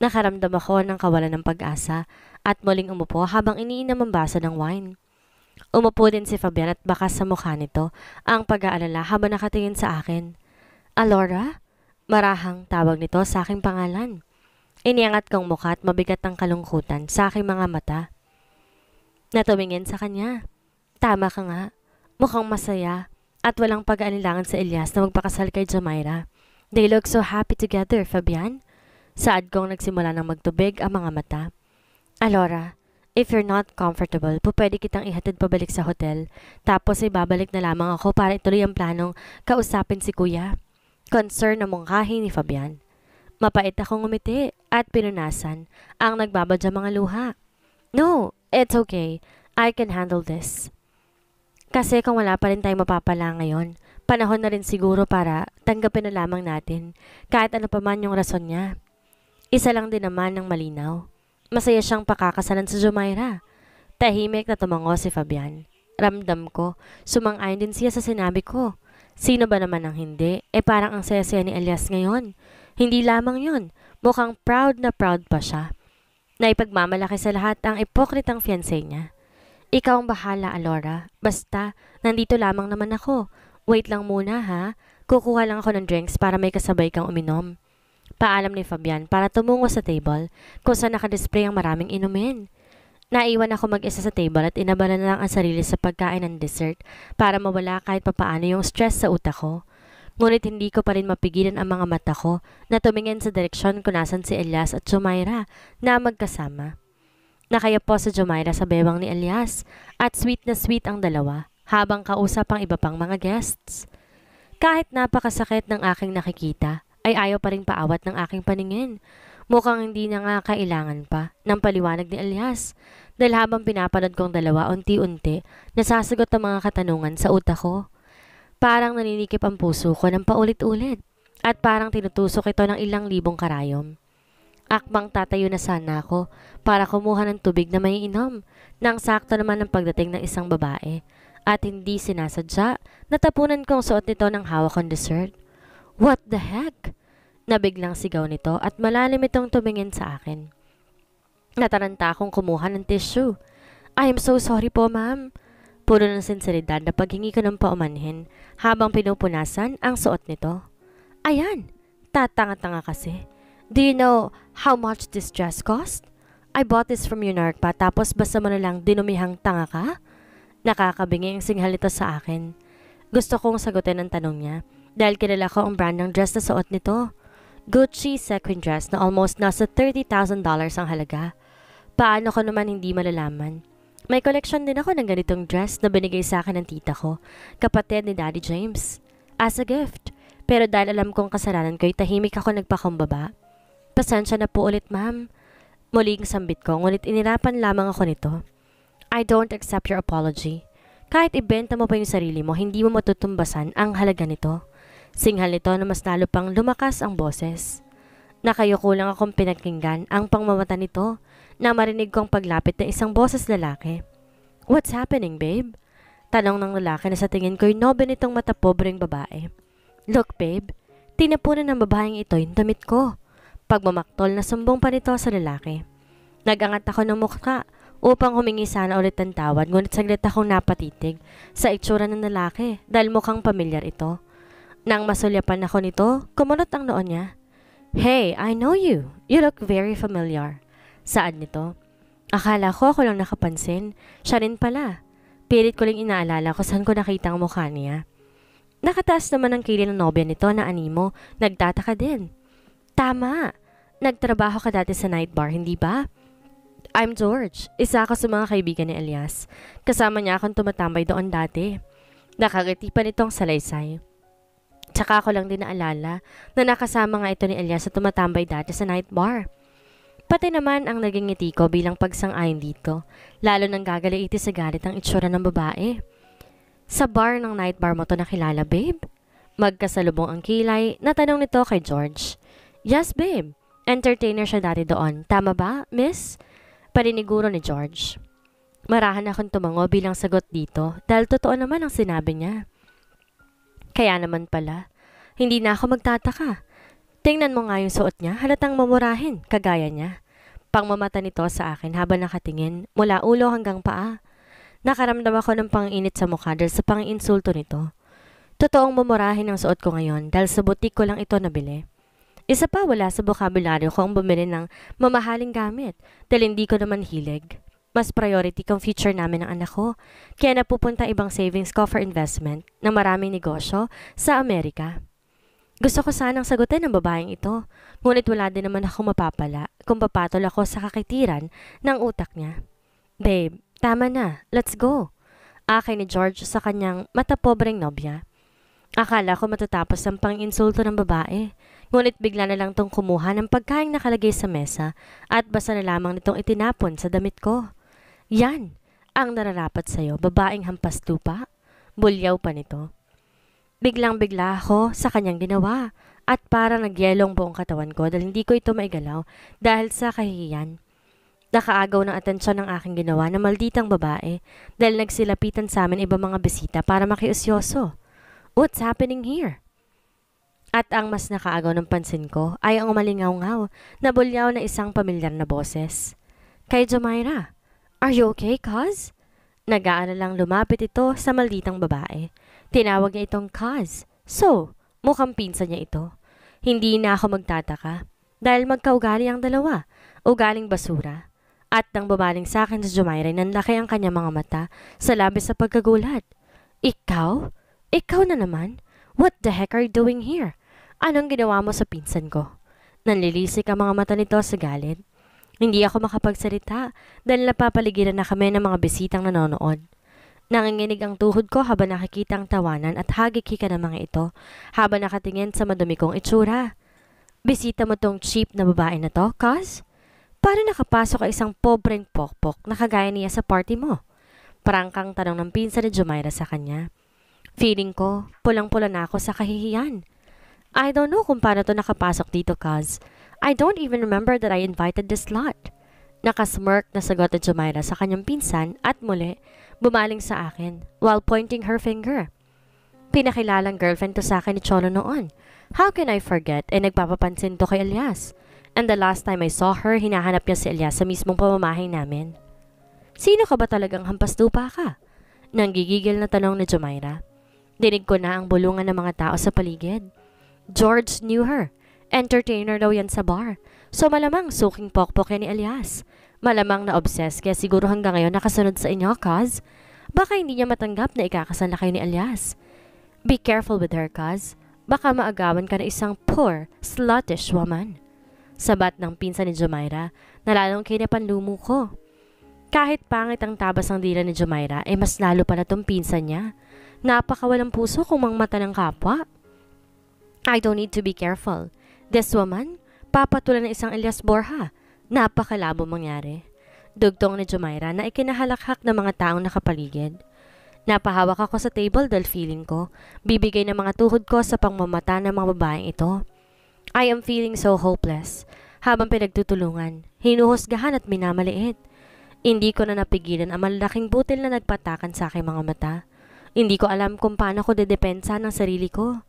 Nakaramdam ako ng kawalan ng pag-asa at muling umupo habang iniinom ang baso ng wine. Umupo din si Fabian at bakas sa mukha nito ang pag-aalala habang nakatingin sa akin. Alora? Marahang tawag nito sa aking pangalan. Iniangat kong mukha at mabigat ang kalungkutan sa aking mga mata. Natumingin sa kanya. Tama ka nga. Mukhang masaya at walang pag-aanilangan sa Elias na magpakasal kay Jamaira. They look so happy together, Fabian. Saad kong nagsimula ng magtubig ang mga mata. Alora, if you're not comfortable, po kitang ihatid pabalik sa hotel. Tapos ay babalik na lamang ako para ituloy ang planong kausapin si kuya. Concern na mungkahi ni Fabian. Mapait akong umiti at pinunasan ang nagbabadya mga luha. No, it's okay. I can handle this. Kasi kung wala pa rin tayong mapapala ngayon, panahon na rin siguro para tanggapin na lamang natin kahit ano pa man yung rason niya. Isa lang din naman ng malinaw. Masaya siyang pakakasalan sa Jumaira. Tahimik na tumango si Fabian. Ramdam ko, sumang-ayon din siya sa sinabi ko. Sino ba naman ang hindi? Eh parang ang saya-saya ni Elias ngayon. Hindi lamang yon, mukhang proud na proud pa siya. Naipagmamalaki sa lahat ang ipokritang fiancé niya. Ikaw ang bahala, Alora. Basta, nandito lamang naman ako. Wait lang muna ha. Kukuha lang ako ng drinks para may kasabay kang uminom. Paalam ni Fabian para tumungo sa table kung saan nakadisplay ang maraming inumin. Naiwan ako mag-isa sa table at inabala na lang ang sarili sa pagkain ng dessert para mawala kahit papaano yung stress sa utak ko. Ngunit hindi ko pa rin mapigilan ang mga mata ko na tumingin sa direksyon kung nasan si Elias at Jumaira na magkasama. Nakayap po sa Jumaira sa bewang ni Elias at sweet na sweet ang dalawa habang kausap ang iba pang mga guests. Kahit napakasakit ng aking nakikita ay ayaw pa rin paawat ng aking paningin Mukhang hindi na nga kailangan pa ng paliwanag ni Elias dahil habang pinapanood kong dalawa unti-unti, nasasagot ang mga katanungan sa utak ko. Parang naninikip ang puso ko ng paulit-ulit at parang tinutusok ito ng ilang libong karayom. Akbang tatayo na sana ako para kumuha ng tubig na may inom nang sakto naman ang pagdating ng isang babae at hindi sinasadya, natapunan kong suot nito ng hawak kong dessert. What the heck? Nabiglang sigaw nito at malalim itong tumingin sa akin. Nataranta akong kumuha ng tissue. I am so sorry po, ma'am. Puro ng sinseridad na paghingi ko ng paumanhin habang pinupunasan ang suot nito. Ayan, tatanga-tanga kasi. Do you know how much this dress cost? I bought this from Unark pa tapos basta mo na lang dinumihang tanga ka? Nakakabingi ang singhal nito sa akin. Gusto kong sagutin ang tanong niya dahil kilala ko ang brand ng dress na suot nito. Gucci sequin dress na almost nasa $30,000 ang halaga. Paano ko naman hindi malalaman? May collection din ako ng ganitong dress na binigay sa akin ng tita ko, kapatid ni Daddy James, as a gift. Pero dahil alam kong kasalanan ko, tahimik ako nagpakumbaba. Pasensya na po ulit, ma'am. Muling sambit ko, ngunit inirapan lamang ako nito. I don't accept your apology. Kahit ibenta mo pa yung sarili mo, hindi mo matutumbasan ang halaga nito. Singhal nito na mas lalo pang lumakas ang boses. Nakayoko lang akong pinakinggan ang pangmamata nito na marinig ang paglapit ng isang boses lalaki. What's happening, babe? Tanong ng lalaki na sa tingin ko'y nobe nitong matapobreng babae. Look, babe, tinapunan ng babaeng ito yung damit ko. Pagmamaktol na sumbong pa nito sa lalaki. Nagangat ako ng mukha upang humingi sana ulit ng tawad ngunit saglit akong napatitig sa itsura ng lalaki dahil mukhang pamilyar ito. Nang masulyapan ako nito, kumunot ang noon niya. Hey, I know you. You look very familiar. Saan nito? Akala ko ako lang nakapansin. Siya rin pala. Pilit ko lang inaalala ko saan ko nakita ang mukha niya. Nakataas naman ang kilin ng nobya nito na animo. Nagtataka din. Tama. Nagtrabaho ka dati sa night bar, hindi ba? I'm George. Isa ako sa mga kaibigan ni Elias. Kasama niya akong tumatambay doon dati. Nakagati pa nitong salaysay. Tsaka ako lang din naalala na nakasama nga ito ni Elias sa tumatambay dati sa night bar. Pati naman ang naging ngiti ko bilang pagsang-ayon dito, lalo nang gagalaiti sa galit ang itsura ng babae. Sa bar ng night bar mo to nakilala, babe? Magkasalubong ang kilay, natanong nito kay George. Yes, babe. Entertainer siya dati doon. Tama ba, miss? Pariniguro ni George. Marahan akong tumango bilang sagot dito dahil totoo naman ang sinabi niya. Kaya naman pala, hindi na ako magtataka. Tingnan mo nga yung suot niya, halatang mamurahin, kagaya niya. Pangmamata nito sa akin habang nakatingin, mula ulo hanggang paa. Nakaramdam ako ng panginit sa mukha dahil sa panginsulto nito. Totoong mamurahin ang suot ko ngayon dahil sa butik ko lang ito nabili. Isa pa wala sa bokabularyo ko ang bumili ng mamahaling gamit dahil hindi ko naman hilig mas priority kang future namin ng anak ko. Kaya napupunta ibang savings ko for investment na maraming negosyo sa Amerika. Gusto ko sanang sagutin ang babaeng ito, ngunit wala din naman ako mapapala kung papatol ako sa kakitiran ng utak niya. Babe, tama na, let's go. Akin ni George sa kanyang matapobreng nobya. Akala ko matatapos ang pang-insulto ng babae, ngunit bigla na lang tong kumuha ng pagkain nakalagay sa mesa at basa na lamang nitong itinapon sa damit ko. Yan ang nararapat sa'yo, babaeng hampas lupa. Bulyaw pa nito. Biglang-bigla ako sa kanyang ginawa at parang nagyelong buong katawan ko dahil hindi ko ito maigalaw dahil sa kahihiyan. Nakaagaw ng atensyon ng aking ginawa na malditang babae dahil nagsilapitan sa amin iba mga bisita para makiusyoso. What's happening here? At ang mas nakaagaw ng pansin ko ay ang umalingaw-ngaw na bulyaw na isang pamilyar na boses. Kay Jomaira, Are you okay, Kaz? nag lang lumapit ito sa malditang babae. Tinawag niya itong Kaz. So, mukhang pinsa niya ito. Hindi na ako magtataka dahil magkaugali ang dalawa, ugaling basura. At nang babaling sa akin sa Jumaire, nanlaki ang kanya mga mata sa labis sa pagkagulat. Ikaw? Ikaw na naman? What the heck are you doing here? Anong ginawa mo sa pinsan ko? Nanlilisik ang mga mata nito sa galit. Hindi ako makapagsalita dahil napapaligiran na kami ng mga bisitang nanonood. Nanginginig ang tuhod ko habang nakikita ang tawanan at hagikika ng mga ito habang nakatingin sa madumi kong itsura. Bisita mo tong cheap na babae na to, Kaz? Para nakapasok ang isang pobreng pokpok na kagaya niya sa party mo? Prangkang tanong ng pinsa ni Jumaira sa kanya. Feeling ko, pulang-pula na ako sa kahihiyan. I don't know kung paano to nakapasok dito, Kaz. I don't even remember that I invited this lot. Nakasmirk na sagot ni Jumaira sa kanyang pinsan at muli bumaling sa akin while pointing her finger. Pinakilalang girlfriend to sa akin ni Cholo noon. How can I forget? Eh nagpapapansin to kay Elias. And the last time I saw her, hinahanap niya si Elias sa mismong pamamahay namin. Sino ka ba talagang hampas dupa ka? Nanggigigil na tanong ni Jumaira. Dinig ko na ang bulungan ng mga tao sa paligid. George knew her. Entertainer daw yan sa bar. So malamang suking pokpok yan ni Elias. Malamang na-obsess kaya siguro hanggang ngayon nakasunod sa inyo, Kaz. Baka hindi niya matanggap na ikakasal na kayo ni Elias. Be careful with her, Kaz. Baka maagawan ka na isang poor, sluttish woman. Sabat ng pinsan ni Jumaira nalalong lalong kinapanlumo ko. Kahit pangit ang tabas ng dila ni Jumaira, ay eh mas lalo pala tong pinsan niya. Napakawalang puso kung mata ng kapwa. I don't need to be careful. Deswaman, papatulan ng isang Elias Borja. Napakalabo mangyari. Dugtong ni Jumaira na ikinahalakhak ng mga taong nakapaligid. Napahawak ako sa table dahil feeling ko, bibigay ng mga tuhod ko sa pangmamata ng mga babaeng ito. I am feeling so hopeless. Habang pinagtutulungan, hinuhusgahan at minamaliit. Hindi ko na napigilan ang malalaking butil na nagpatakan sa aking mga mata. Hindi ko alam kung paano ko dedepensa ng sarili ko.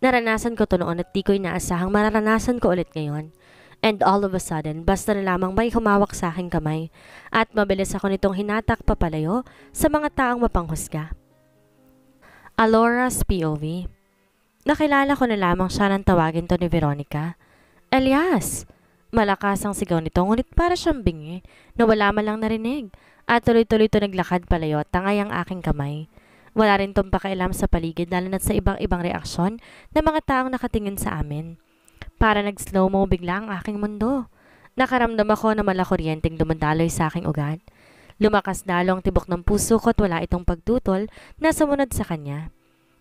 Naranasan ko to noon at di ko inaasahang mararanasan ko ulit ngayon. And all of a sudden, basta na lamang may humawak sa aking kamay at mabilis ako nitong hinatak papalayo sa mga taong mapanghusga. Alora's POV Nakilala ko na lamang siya nang tawagin to ni Veronica. Elias! Malakas ang sigaw nito ngunit para siyang bingi na wala man lang narinig at tuloy-tuloy to naglakad palayo at tangay ang aking kamay. Wala rin tong pakialam sa paligid lalo na't sa ibang-ibang reaksyon ng mga taong nakatingin sa amin. Para nag-slow-mo bigla ang aking mundo. Nakaramdam ako na malakuryenteng dumandaloy sa aking ugat. Lumakas lalo ang tibok ng puso ko at wala itong pagtutol na sumunod sa kanya.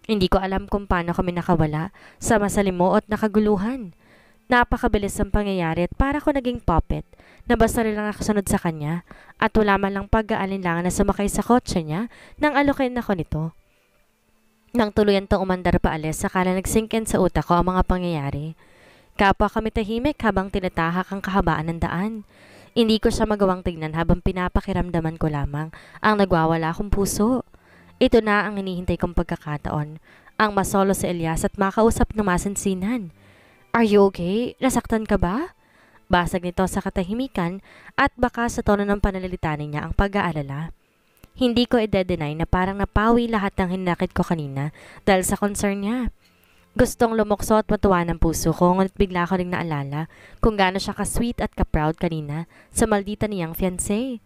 Hindi ko alam kung paano kami nakawala sa masalimo at nakaguluhan. Napakabilis ang pangyayari at para ko naging puppet na basta nilang nakasunod sa kanya at wala man lang pag-aalinlangan na sumakay sa kotse niya nang alukin ako nito. Nang tuluyan tong umandar pa alis, sakala nagsingkin sa utak ko ang mga pangyayari. Kapwa kami tahimik habang tinatahak ang kahabaan ng daan. Hindi ko siya magawang tignan habang pinapakiramdaman ko lamang ang nagwawala kong puso. Ito na ang hinihintay kong pagkakataon. Ang masolo si Elias at makausap ng masinsinan. Are you okay? Nasaktan ka ba? Basag nito sa katahimikan at baka sa tono ng pananalita niya ang pag-aalala. Hindi ko i-deny na parang napawi lahat ng hinakit ko kanina dahil sa concern niya. Gustong lumukso at matuwa ng puso ko ngunit bigla ko rin naalala kung gaano siya ka-sweet at ka-proud kanina sa maldita niyang fiancé.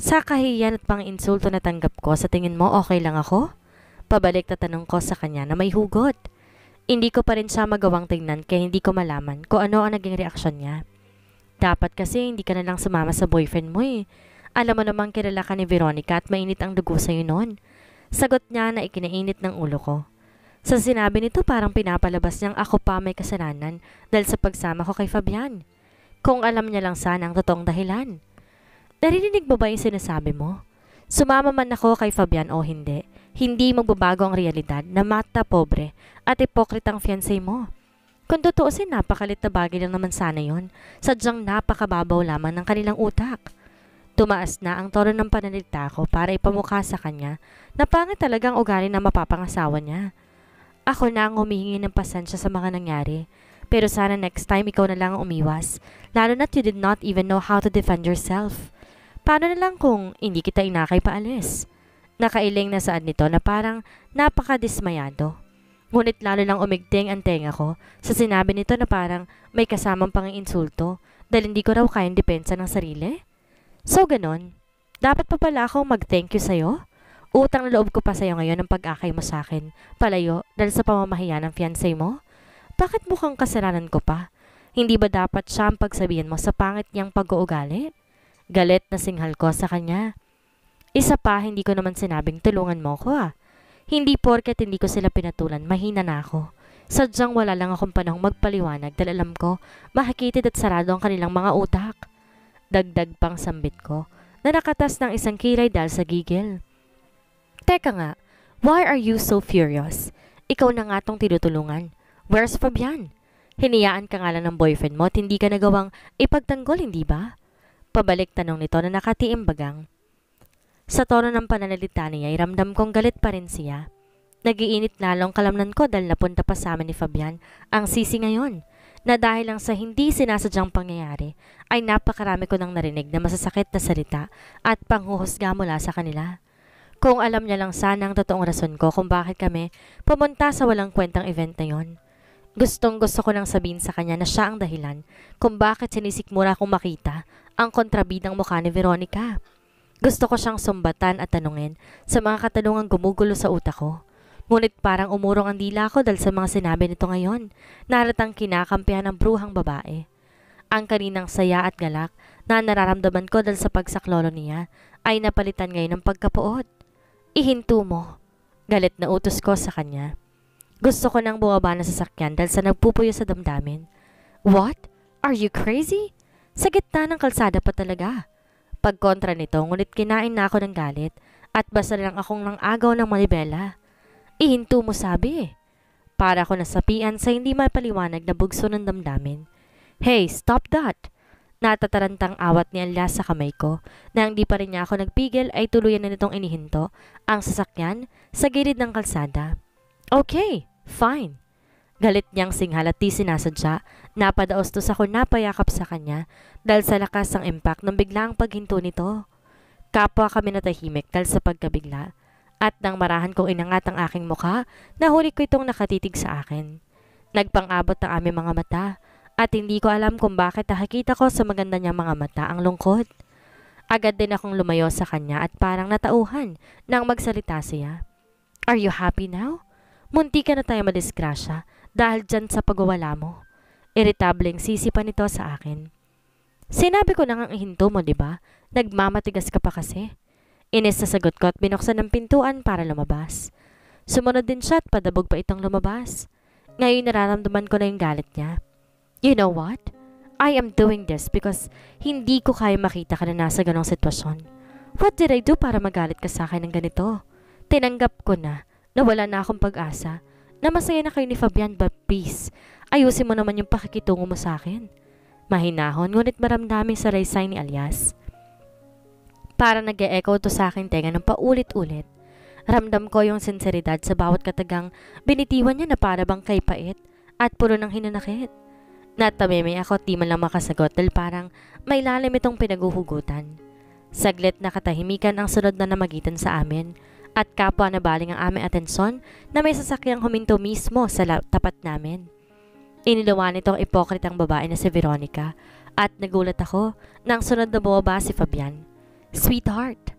Sa kahiyan at pang insulto na tanggap ko, sa tingin mo okay lang ako? Pabalik na tanong ko sa kanya na may hugot. Hindi ko pa rin siya magawang tingnan kaya hindi ko malaman kung ano ang naging reaksyon niya. Dapat kasi hindi ka na lang sumama sa boyfriend mo eh. Alam mo namang kilala ka ni Veronica at mainit ang dugo sa'yo noon. Sagot niya na ikinainit ng ulo ko. Sa sinabi nito parang pinapalabas niyang ako pa may kasalanan dahil sa pagsama ko kay Fabian. Kung alam niya lang sana ang totoong dahilan. Narinig mo ba yung sinasabi mo? Sumama man ako kay Fabian o hindi, hindi magbabago ang realidad na mata pobre at ipokritang fiancé mo. Kung tutuusin, napakalit na bagay lang naman sana yon. Sadyang napakababaw lamang ng kanilang utak. Tumaas na ang tono ng pananilta ko para ipamukha sa kanya na pangit talagang ugali na mapapangasawa niya. Ako na ang humihingi ng pasensya sa mga nangyari. Pero sana next time ikaw na lang ang umiwas. Lalo na't you did not even know how to defend yourself. Paano na lang kung hindi kita inakay paalis? Nakailing na saad nito na parang napakadismayado. Ngunit lalo lang umigting ang tenga ko sa sinabi nito na parang may kasamang pang insulto dahil hindi ko raw kayang depensa ng sarili. So, ganon. Dapat pa pala akong mag-thank you sa'yo? Utang na loob ko pa sa'yo ngayon ng pag-akay mo sa'kin, palayo, dahil sa pamamahiya ng fiancé mo? Bakit mukhang kasalanan ko pa? Hindi ba dapat siya ang pagsabihan mo sa pangit niyang pag-uugali? Galit na singhal ko sa kanya. Isa pa, hindi ko naman sinabing tulungan mo ko ah. Hindi porket hindi ko sila pinatulan, mahina na ako. Sadyang wala lang akong panahong magpaliwanag dahil alam ko, mahakitid at sarado ang kanilang mga utak. Dagdag pang sambit ko na nakatas ng isang kilay dahil sa gigil. Teka nga, why are you so furious? Ikaw na nga tong tinutulungan. Where's Fabian? Hiniyaan ka nga lang ng boyfriend mo at hindi ka nagawang ipagtanggol, hindi ba? Pabalik tanong nito na nakatiimbagang sa tono ng pananalita niya, ay ramdam kong galit pa rin siya. Nagiinit na lang kalamnan ko dahil napunta pa sa amin ni Fabian ang sisi ngayon na dahil lang sa hindi sinasadyang pangyayari ay napakarami ko nang narinig na masasakit na salita at panghuhusga mula sa kanila. Kung alam niya lang sana ang totoong rason ko kung bakit kami pumunta sa walang kwentang event na yon. Gustong gusto ko nang sabihin sa kanya na siya ang dahilan kung bakit sinisikmura kong makita ang kontrabidang mukha ni Veronica. Gusto ko siyang sumbatan at tanungin sa mga katanungang gumugulo sa utak ko. Ngunit parang umurong ang dila ko dahil sa mga sinabi nito ngayon. Naratang kinakampihan ng bruhang babae. Ang kaninang saya at galak na nararamdaman ko dahil sa pagsaklolo niya ay napalitan ngayon ng pagkapuot. Ihinto mo. Galit na utos ko sa kanya. Gusto ko nang bumaba na sasakyan dahil sa nagpupuyo sa damdamin. What? Are you crazy? Sa gitna ng kalsada pa talaga. Pagkontra nito, ngunit kinain na ako ng galit at basta lang akong nang agaw ng manibela. Ihinto mo sabi eh. Para ako nasapian sa hindi paliwanag na bugso ng damdamin. Hey, stop that! Natatarantang awat ni Anla sa kamay ko na hindi pa rin niya ako nagpigil ay tuluyan na nitong inihinto ang sasakyan sa gilid ng kalsada. Okay, fine. Galit niyang singhalat di sinasadya, napadaostos ako napayakap sa kanya dahil sa lakas ng impact ng biglang paghinto nito. Kapwa kami natahimik dahil sa pagkabigla at nang marahan kong inangat ang aking mukha, nahuli ko itong nakatitig sa akin. Nagpangabot ang aming mga mata at hindi ko alam kung bakit nakikita ko sa maganda niyang mga mata ang lungkot. Agad din akong lumayo sa kanya at parang natauhan nang magsalita siya. Are you happy now? Munti ka na tayo madisgrasya dahil dyan sa pagwawala mo. Iritableng sisi pa nito sa akin. Sinabi ko na ang hinto mo, di ba? Nagmamatigas ka pa kasi. Inis sa sagot ko at binuksan ng pintuan para lumabas. Sumunod din siya at padabog pa itong lumabas. Ngayon nararamdaman ko na yung galit niya. You know what? I am doing this because hindi ko kaya makita ka na nasa ganong sitwasyon. What did I do para magalit ka sa akin ng ganito? Tinanggap ko na na wala na akong pag-asa na masaya na kayo ni Fabian but please, ayusin mo naman yung pakikitungo mo sa akin. Mahinahon, ngunit maramdamin sa raysay ni Alias. Para nag -e echo to sa akin tenga ng paulit-ulit. Ramdam ko yung sinseridad sa bawat katagang binitiwan niya na para bang kay pait at puro ng hinanakit. Natameme ako at di man lang makasagot dahil parang may lalim itong pinaguhugutan. Saglit na katahimikan ang sunod na namagitan sa amin at kapwa nabaling ang aming atensyon na may sasakyang huminto mismo sa tapat namin. Inilawa nito ang ipokritang babae na si Veronica at nagulat ako nang sunod na bumaba si Fabian. Sweetheart!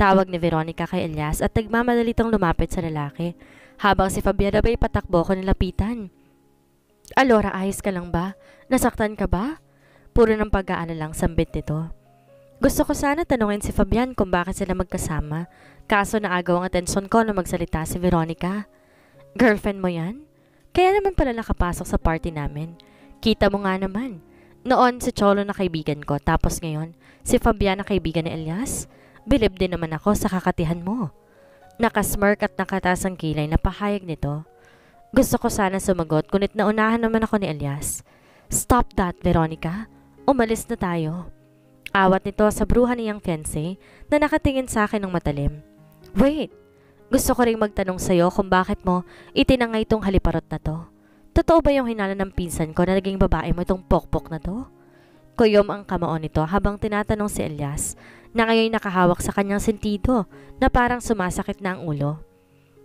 Tawag ni Veronica kay Elias at nagmamadali itong lumapit sa lalaki habang si Fabian ay patakbo ko nilapitan. Alora, ayos ka lang ba? Nasaktan ka ba? Puro ng pag lang sambit nito. Gusto ko sana tanungin si Fabian kung bakit sila magkasama Kaso naagaw ang atensyon ko na magsalita si Veronica. Girlfriend mo yan? Kaya naman pala nakapasok sa party namin. Kita mo nga naman. Noon si Cholo na kaibigan ko, tapos ngayon si Fabian na kaibigan ni Elias. Bilib din naman ako sa kakatihan mo. Nakasmirk at nakataas ang kilay na pahayag nito. Gusto ko sana sumagot, kunit naunahan naman ako ni Elias. Stop that, Veronica. Umalis na tayo. Awat nito sa bruha niyang fiancé na nakatingin sa akin ng matalim. Wait! Gusto ko rin magtanong sa'yo kung bakit mo itinangay itong haliparot na to. Totoo ba yung hinala ng pinsan ko na naging babae mo itong pokpok na to? Kuyom ang kamao nito habang tinatanong si Elias na ngayon nakahawak sa kanyang sentido na parang sumasakit na ang ulo.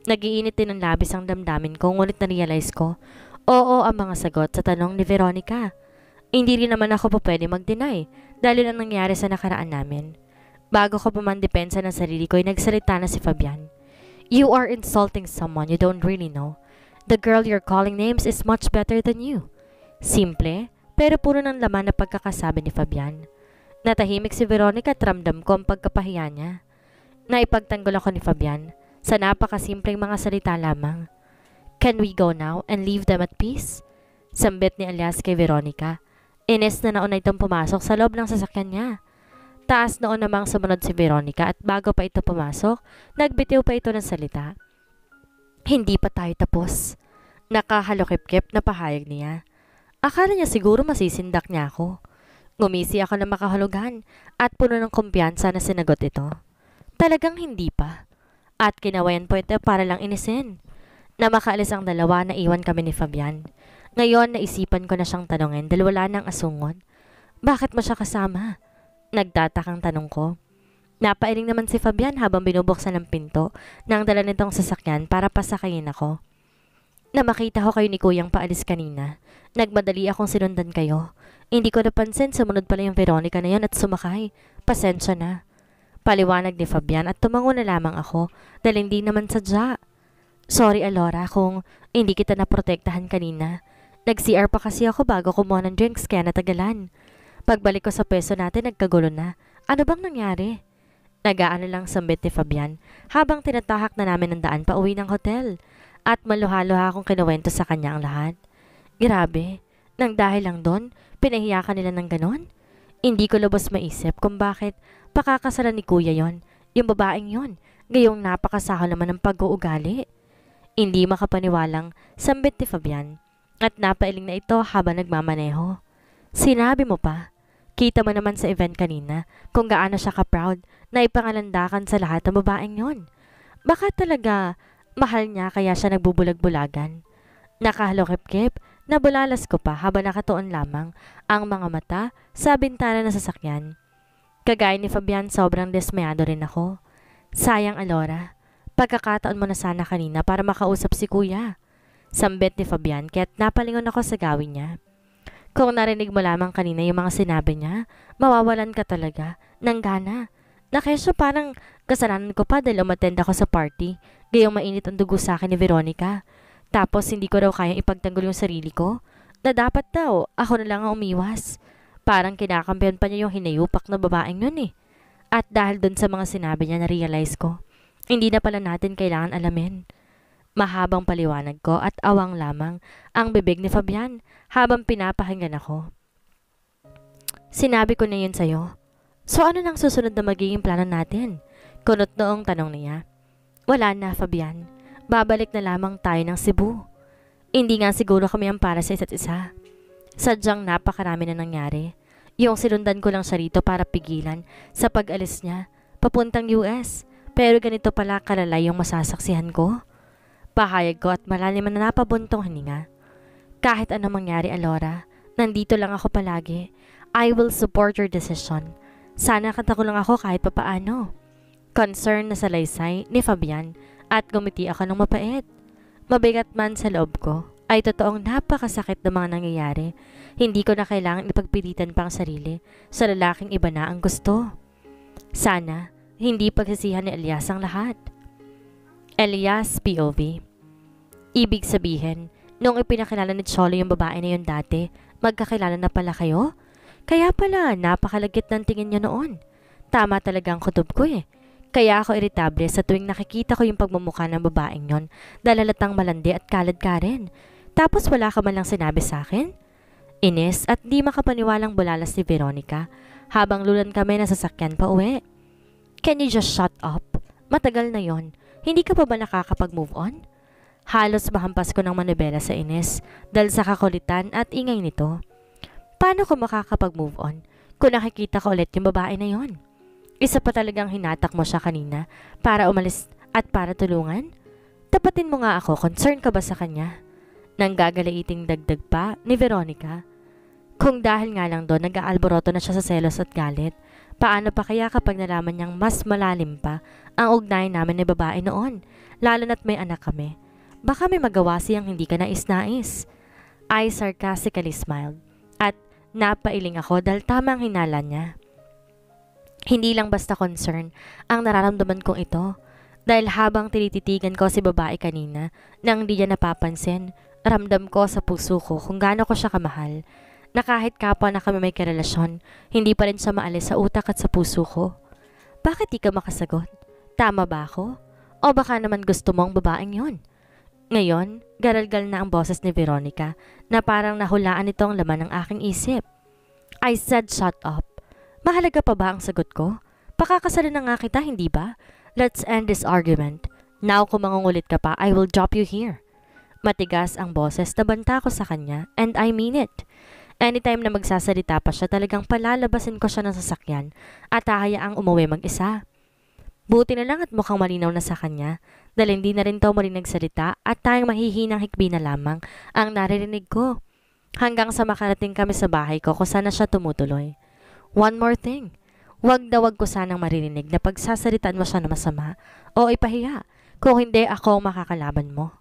Nagiinit din ang labis ang damdamin ko ngunit na-realize ko, oo ang mga sagot sa tanong ni Veronica. Hindi rin naman ako pa pwede mag-deny dahil ang nangyari sa nakaraan namin. Bago ko pa man depensa ng sarili ko nagsalita na si Fabian. You are insulting someone you don't really know. The girl you're calling names is much better than you. Simple, pero puno ng laman na pagkakasabi ni Fabian. Natahimik si Veronica at ramdam ko ang pagkapahiya niya. Naipagtanggol ako ni Fabian sa napakasimpleng mga salita lamang. Can we go now and leave them at peace? Sambit ni Alias kay Veronica. Ines na nauna itong pumasok sa loob ng sasakyan niya. Taas noon namang sumunod si Veronica at bago pa ito pumasok, nagbitiw pa ito ng salita. Hindi pa tayo tapos. Nakahalokip-kip na pahayag niya. Akala niya siguro masisindak niya ako. Gumisi ako ng makahulugan at puno ng kumpiyansa na sinagot ito. Talagang hindi pa. At kinawayan po ito para lang inisin. Na makaalis ang dalawa na iwan kami ni Fabian. Ngayon naisipan ko na siyang tanungin dahil wala nang asungon. Bakit mo siya kasama? Nagtatakang tanong ko. Napailing naman si Fabian habang binubuksan ng pinto na ang dala nitong sasakyan para pasakayin ako. Na makita ko kayo ni Kuyang paalis kanina. Nagmadali akong sinundan kayo. Hindi ko napansin sumunod pala yung Veronica na yon at sumakay. Pasensya na. Paliwanag ni Fabian at tumango na lamang ako dahil hindi naman sadya. Sorry Alora kung hindi kita naprotektahan kanina. Nag-CR pa kasi ako bago kumuha ng drinks kaya natagalan. Pagbalik ko sa peso natin, nagkagulo na. Ano bang nangyari? Nagaano lang sambit ni Fabian habang tinatahak na namin ang daan pa uwi ng hotel. At maluha akong kinuwento sa kanya ang lahat. Grabe, nang dahil lang doon, pinahiya ka nila ng ganon? Hindi ko lubos maisip kung bakit pakakasala ni kuya yon, yung babaeng yon, gayong napakasaho naman ng pag-uugali. Hindi makapaniwalang sambit ni Fabian at napailing na ito habang nagmamaneho. Sinabi mo pa, Kita mo naman sa event kanina kung gaano siya ka-proud na ipangalandakan sa lahat ng babaeng yon. Baka talaga mahal niya kaya siya nagbubulag-bulagan. Nakahalokip-kip, nabulalas ko pa habang nakatuon lamang ang mga mata sa bintana ng sasakyan. Kagaya ni Fabian, sobrang desmayado rin ako. Sayang Alora, pagkakataon mo na sana kanina para makausap si kuya. Sambit ni Fabian kaya't napalingon ako sa gawin niya. Kung narinig mo lamang kanina yung mga sinabi niya, mawawalan ka talaga ng gana. Nakeso parang kasalanan ko pa dahil umatend ako sa party. Gayong mainit ang dugo sa akin ni Veronica. Tapos hindi ko raw kayang ipagtanggol yung sarili ko. Na dapat daw, ako na lang ang umiwas. Parang kinakampiyon pa niya yung hinayupak na babaeng yun eh. At dahil dun sa mga sinabi niya na-realize ko, hindi na pala natin kailangan alamin. Mahabang paliwanag ko at awang lamang ang bibig ni Fabian habang pinapahingan ako. Sinabi ko na yun sa'yo. So ano nang susunod na magiging plano natin? Kunot noong tanong niya. Wala na, Fabian. Babalik na lamang tayo ng Cebu. Hindi nga siguro kami ang para sa isa't isa. Sadyang napakarami na nangyari. Yung sinundan ko lang siya rito para pigilan sa pag-alis niya, papuntang US. Pero ganito pala kalala yung masasaksihan ko. Pahayag ko at malalim na napabuntong hininga. Kahit anong mangyari, Alora, nandito lang ako palagi. I will support your decision. Sana kanta ko lang ako kahit papaano. Concern na sa laysay ni Fabian at gumiti ako ng mapait. Mabigat man sa loob ko, ay totoong napakasakit ng mga nangyayari. Hindi ko na kailangan ipagpilitan pang sarili sa lalaking iba na ang gusto. Sana, hindi pagsisihan ni Elias ang lahat. Elias POV Ibig sabihin, Noong ipinakilala ni Cholo yung babae na yun dati, magkakilala na pala kayo? Kaya pala, napakalagit ng tingin niya noon. Tama talaga ang kutob ko eh. Kaya ako iritable sa tuwing nakikita ko yung pagmamukha ng babaeng yon, dalalatang malandi at kalad ka rin. Tapos wala ka man lang sinabi sa akin? Inis at di makapaniwalang bulalas ni Veronica habang lulan kami na sasakyan pa uwi. Can you just shut up? Matagal na yon. Hindi ka pa ba nakakapag-move on? Halos mahampas ko ng manibela sa inis dahil sa kakulitan at ingay nito. Paano ko makakapag-move on kung nakikita ko ulit yung babae na yon? Isa pa talagang hinatak mo siya kanina para umalis at para tulungan? Tapatin mo nga ako, concern ka ba sa kanya? Nang gagalaiting dagdag pa ni Veronica. Kung dahil nga lang doon, nag-aalboroto na siya sa selos at galit, paano pa kaya kapag nalaman niyang mas malalim pa ang ugnayan namin ni babae noon, lalo na't may anak kami? Baka may magawa siyang hindi ka nais-nais. I sarcastically smiled at napailing ako dahil tamang hinala niya. Hindi lang basta concern ang nararamdaman kong ito dahil habang tinititigan ko si babae kanina nang hindi niya napapansin, ramdam ko sa puso ko kung gaano ko siya kamahal na kahit kapwa na kami may karelasyon, hindi pa rin siya maalis sa utak at sa puso ko. Bakit di ka makasagot? Tama ba ako? O baka naman gusto mo ang babaeng yon? Ngayon, garalgal na ang boses ni Veronica na parang nahulaan nito ang laman ng aking isip. I said shut up. Mahalaga pa ba ang sagot ko? Pakakasalan na nga kita, hindi ba? Let's end this argument. Now kung mangungulit ka pa, I will drop you here. Matigas ang boses na banta ko sa kanya and I mean it. Anytime na magsasalita pa siya, talagang palalabasin ko siya ng sasakyan at hahayaang umuwi mag-isa. Buti na lang at mukhang malinaw na sa kanya dahil hindi na rin daw muli nagsalita at tayong mahihinang hikbi na lamang ang naririnig ko. Hanggang sa makarating kami sa bahay ko kung sana siya tumutuloy. One more thing, wag daw wag ko sanang maririnig na pagsasalitaan mo siya na masama o ipahiya kung hindi ako ang makakalaban mo.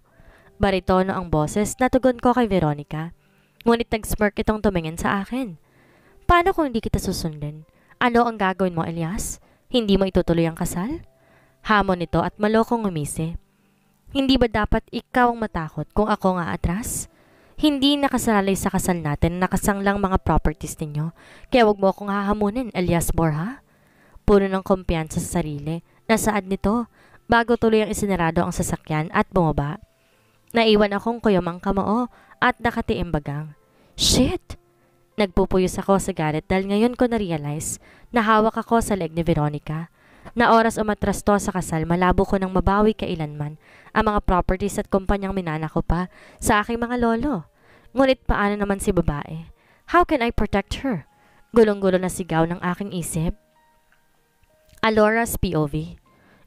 Baritono ang boses na tugon ko kay Veronica. Ngunit nag-smirk itong tumingin sa akin. Paano kung hindi kita susundin? Ano ang gagawin mo, Elias? Hindi mo itutuloy ang kasal? Hamon ito at malokong umisi. Hindi ba dapat ikaw ang matakot kung ako nga atras? Hindi nakasalalay sa kasal natin nakasanglang mga properties ninyo, kaya wag mo akong hahamunin, Elias Borha. Puno ng kumpiyansa sa sarili, nasaad nito, bago tuloy ang isinarado ang sasakyan at bumaba. Naiwan akong kuyamang kamao at nakatiimbagang. Shit! Nagpupuyos ako sa galit dahil ngayon ko na-realize na hawak ako sa leg ni Veronica na oras umatrasto sa kasal, malabo ko nang mabawi kailanman ang mga properties at kumpanyang minana ko pa sa aking mga lolo. Ngunit paano naman si babae? How can I protect her? Gulong-gulo na sigaw ng aking isip. Alora's POV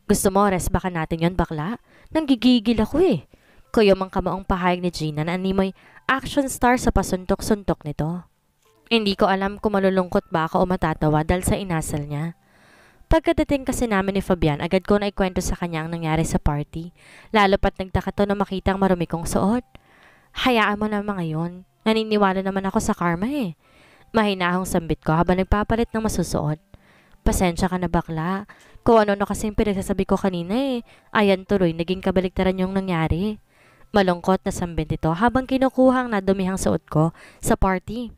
Gusto mo, res baka natin yon bakla? Nanggigigil ako eh. Kuyom ang kamaong pahayag ni Gina na animoy action star sa pasuntok-suntok nito. Hindi ko alam kung malulungkot ba ako o matatawa dahil sa inasal niya. Pagkadating kasi namin ni Fabian, agad ko na ikwento sa kanya ang nangyari sa party. Lalo pat nagtaka to na makita ang marumi kong suot. Hayaan mo na mga yon. Naniniwala naman ako sa karma eh. Mahinahong sambit ko habang nagpapalit ng masusuot. Pasensya ka na bakla. Kung ano-ano yung pinagsasabi ko kanina eh. Ayan tuloy, naging kabaliktaran yung nangyari. Malungkot na sambit ito habang kinukuhang ang nadumihang suot ko sa party.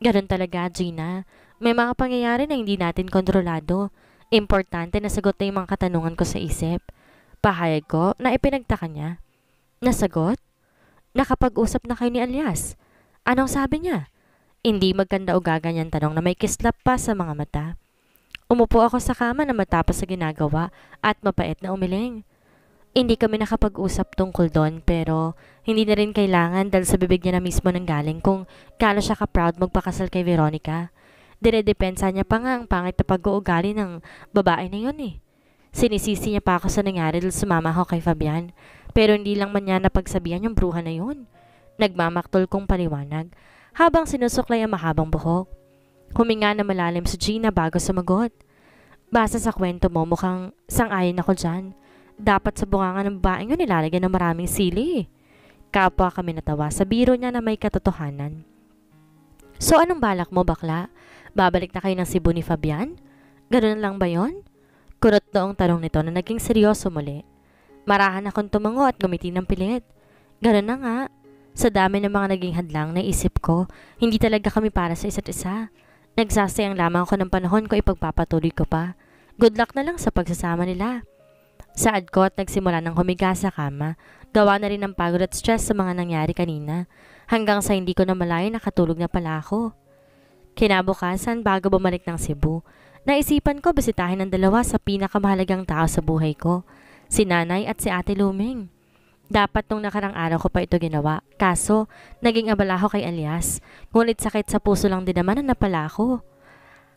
Ganun talaga, Gina. May mga pangyayari na hindi natin kontrolado. Importante na sagot na yung mga katanungan ko sa isip. Pahayag ko na ipinagtaka niya. Nasagot? Nakapag-usap na kayo ni Alias. Anong sabi niya? Hindi maganda o gaganyan tanong na may kislap pa sa mga mata. Umupo ako sa kama na matapos sa ginagawa at mapait na umiling. Hindi kami nakapag-usap tungkol doon pero hindi na rin kailangan dahil sa bibig niya na mismo nang galing kung kala siya ka-proud magpakasal kay Veronica. Dinedepensa niya pa nga ang pangit na pag-uugali ng babae na yun eh. Sinisisi niya pa ako sa nangyari dahil sumama ako kay Fabian. Pero hindi lang man niya napagsabihan yung bruha na yun. Nagmamaktol kong paliwanag habang sinusuklay ang mahabang buhok. Huminga na malalim si Gina bago sumagot. Basa sa kwento mo mukhang sangayon ako dyan. Dapat sa bunganga ng babaeng yun nilalagay ng maraming sili eh. Kapwa kami natawa sa biro niya na may katotohanan. So anong balak mo bakla? Babalik na kayo ng Cebu ni Fabian? Ganun lang ba yon? Kurot noong tanong nito na naging seryoso muli. Marahan akong tumango at gumiti ng pilit. Ganun na nga. Sa dami ng mga naging hadlang, naisip ko, hindi talaga kami para sa isa't isa. Nagsasayang lamang ako ng panahon ko ipagpapatuloy ko pa. Good luck na lang sa pagsasama nila. Saad ko at nagsimula ng humiga sa kama. Gawa na rin ng pagod at stress sa mga nangyari kanina. Hanggang sa hindi ko na malayo nakatulog na pala ako. Kinabukasan bago bumalik ng Cebu, naisipan ko bisitahin ang dalawa sa pinakamahalagang tao sa buhay ko, si nanay at si ate Luming. Dapat nung nakarang araw ko pa ito ginawa, kaso naging abala ko kay Alias, ngunit sakit sa puso lang din naman ang napala ko.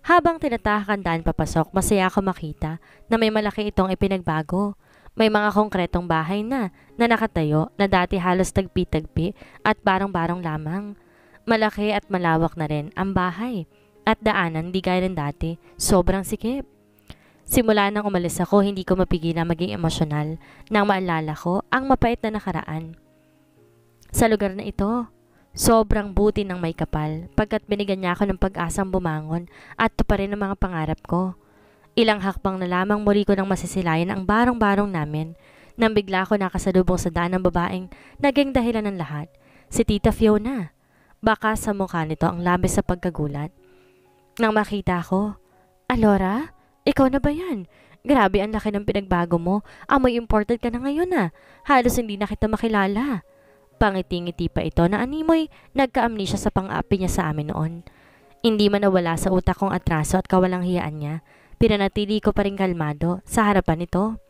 Habang tinatahak ang daan papasok, masaya ako makita na may malaki itong ipinagbago. May mga konkretong bahay na na nakatayo na dati halos tagpi-tagpi at barong-barong lamang. Malaki at malawak na rin ang bahay at daanan di gaya ng dati, sobrang sikip. Simula nang umalis ako, hindi ko mapigilan maging emosyonal nang maalala ko ang mapait na nakaraan. Sa lugar na ito, sobrang buti ng may kapal pagkat binigyan niya ako ng pag-asang bumangon at tuparin ang mga pangarap ko. Ilang hakbang na lamang muli ko nang masisilayan ang barong-barong namin nang bigla ko nakasalubong sa daan ng babaeng naging dahilan ng lahat, si Tita Fiona. Baka sa mukha nito ang labis sa pagkagulat. Nang makita ko, Alora, ikaw na ba yan? Grabe ang laki ng pinagbago mo. Amoy imported ka na ngayon ah. Halos hindi na kita makilala. Pangiti-ngiti pa ito na animoy nagka-amnesia sa pang-api niya sa amin noon. Hindi man nawala sa utak kong atraso at kawalang hiyaan niya, pinanatili ko pa rin kalmado sa harapan nito.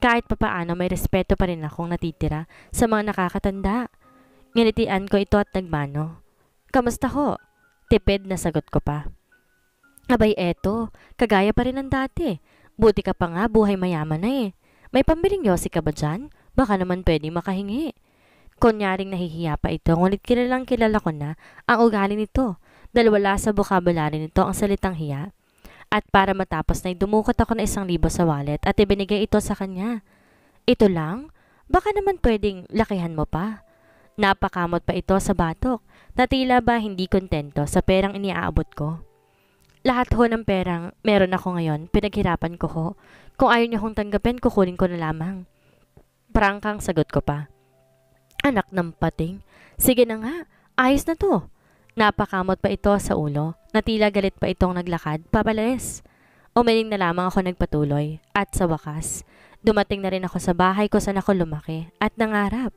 Kahit papaano may respeto pa rin akong natitira sa mga nakakatanda. Nginitian ko ito at nagmano. Kamusta ho? Tipid na sagot ko pa. Abay eto, kagaya pa rin ang dati. Buti ka pa nga, buhay mayaman na eh. May pambiling yosi ka ba dyan? Baka naman pwede makahingi. Kunyaring nahihiya pa ito, ngunit kilalang kilala ko na ang ugali nito dahil wala sa vocabulary nito ang salitang hiya. At para matapos na dumukot ako ng isang libo sa wallet at ibinigay ito sa kanya. Ito lang? Baka naman pwedeng lakihan mo pa. Napakamot pa ito sa batok na tila ba hindi kontento sa perang iniaabot ko. Lahat ho ng perang meron ako ngayon, pinaghirapan ko ho. Kung ayaw niya hong tanggapin, kukunin ko na lamang. Prangkang sagot ko pa. Anak ng pating, sige na nga, ayos na to. Napakamot pa ito sa ulo, natila galit pa itong naglakad, papalis. Umiling na lamang ako nagpatuloy, at sa wakas, dumating na rin ako sa bahay ko sa ako lumaki, at nangarap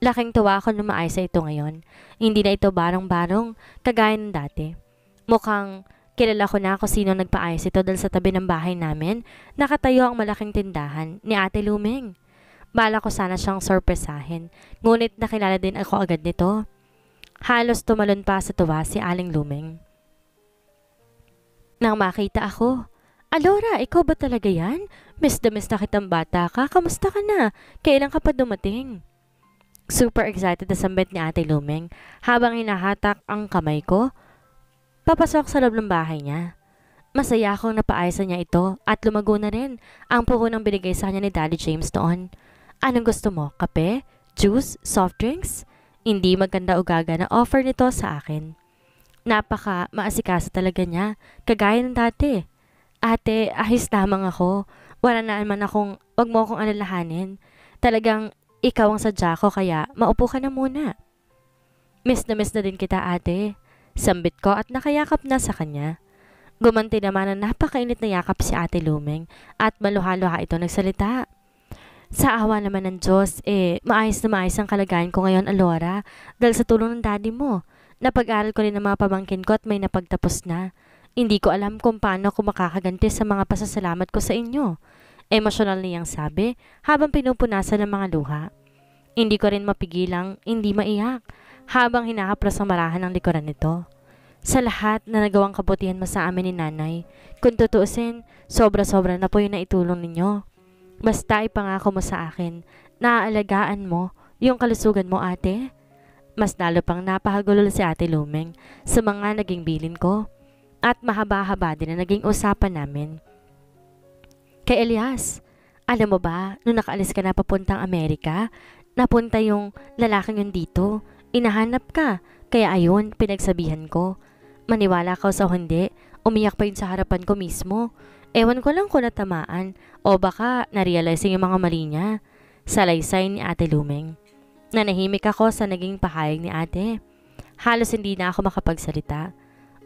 Laking tuwa ako nung maayos ito ngayon. Hindi na ito barong-barong, kagaya ng dati. Mukhang kilala ko na ako sino nagpaayos ito dahil sa tabi ng bahay namin, nakatayo ang malaking tindahan ni Ate Luming. Bala ko sana siyang sorpresahin, ngunit nakilala din ako agad nito. Halos tumalon pa sa tuwa si Aling Luming. Nang makita ako, Alora, ikaw ba talaga yan? Miss na miss na kitang bata ka, kamusta ka na? Kailan ka pa dumating? Super excited na sambit ni Ate Lumeng habang hinahatak ang kamay ko. Papasok sa loob ng bahay niya. Masaya akong napaayos niya ito at lumago na rin ang ng binigay sa kanya ni Daddy James noon. Anong gusto mo? Kape? Juice? Soft drinks? Hindi maganda o gaga na offer nito sa akin. Napaka maasikasa talaga niya, kagaya ng dati. Ate, ahis lamang ako. Wala na naman akong, wag mo akong alalahanin. Talagang ikaw ang sadya ko kaya maupo ka na muna. Miss na miss na din kita ate. Sambit ko at nakayakap na sa kanya. Gumanti naman ang napakainit na yakap si ate Lumeng at maluhaluha ito nagsalita. Sa awa naman ng Diyos, eh, maayos na maayos ang kalagayan ko ngayon, Alora, dahil sa tulong ng daddy mo. Napag-aral ko rin ng mga pamangkin ko at may napagtapos na. Hindi ko alam kung paano ako makakaganti sa mga pasasalamat ko sa inyo emosyonal niyang sabi habang pinupunasan ng mga luha. Hindi ko rin mapigilang hindi maiyak habang hinahapras sa marahan ng likuran nito. Sa lahat na nagawang kabutihan mo sa amin ni nanay, kung tutuusin, sobra-sobra na po yung naitulong ninyo. Basta ipangako mo sa akin, naaalagaan mo yung kalusugan mo ate. Mas lalo pang napahagulo si ate Lumeng sa mga naging bilin ko at mahaba-haba din na naging usapan namin. Kay Elias, alam mo ba, nung nakaalis ka na papuntang Amerika, napunta yung lalaking yun dito. Inahanap ka. Kaya ayun, pinagsabihan ko. Maniwala ka sa hindi, umiyak pa yun sa harapan ko mismo. Ewan ko lang kung natamaan o baka narealize yung mga mali niya. Salaysay ni Ate Lumeng. Nanahimik ako sa naging pahayag ni Ate. Halos hindi na ako makapagsalita.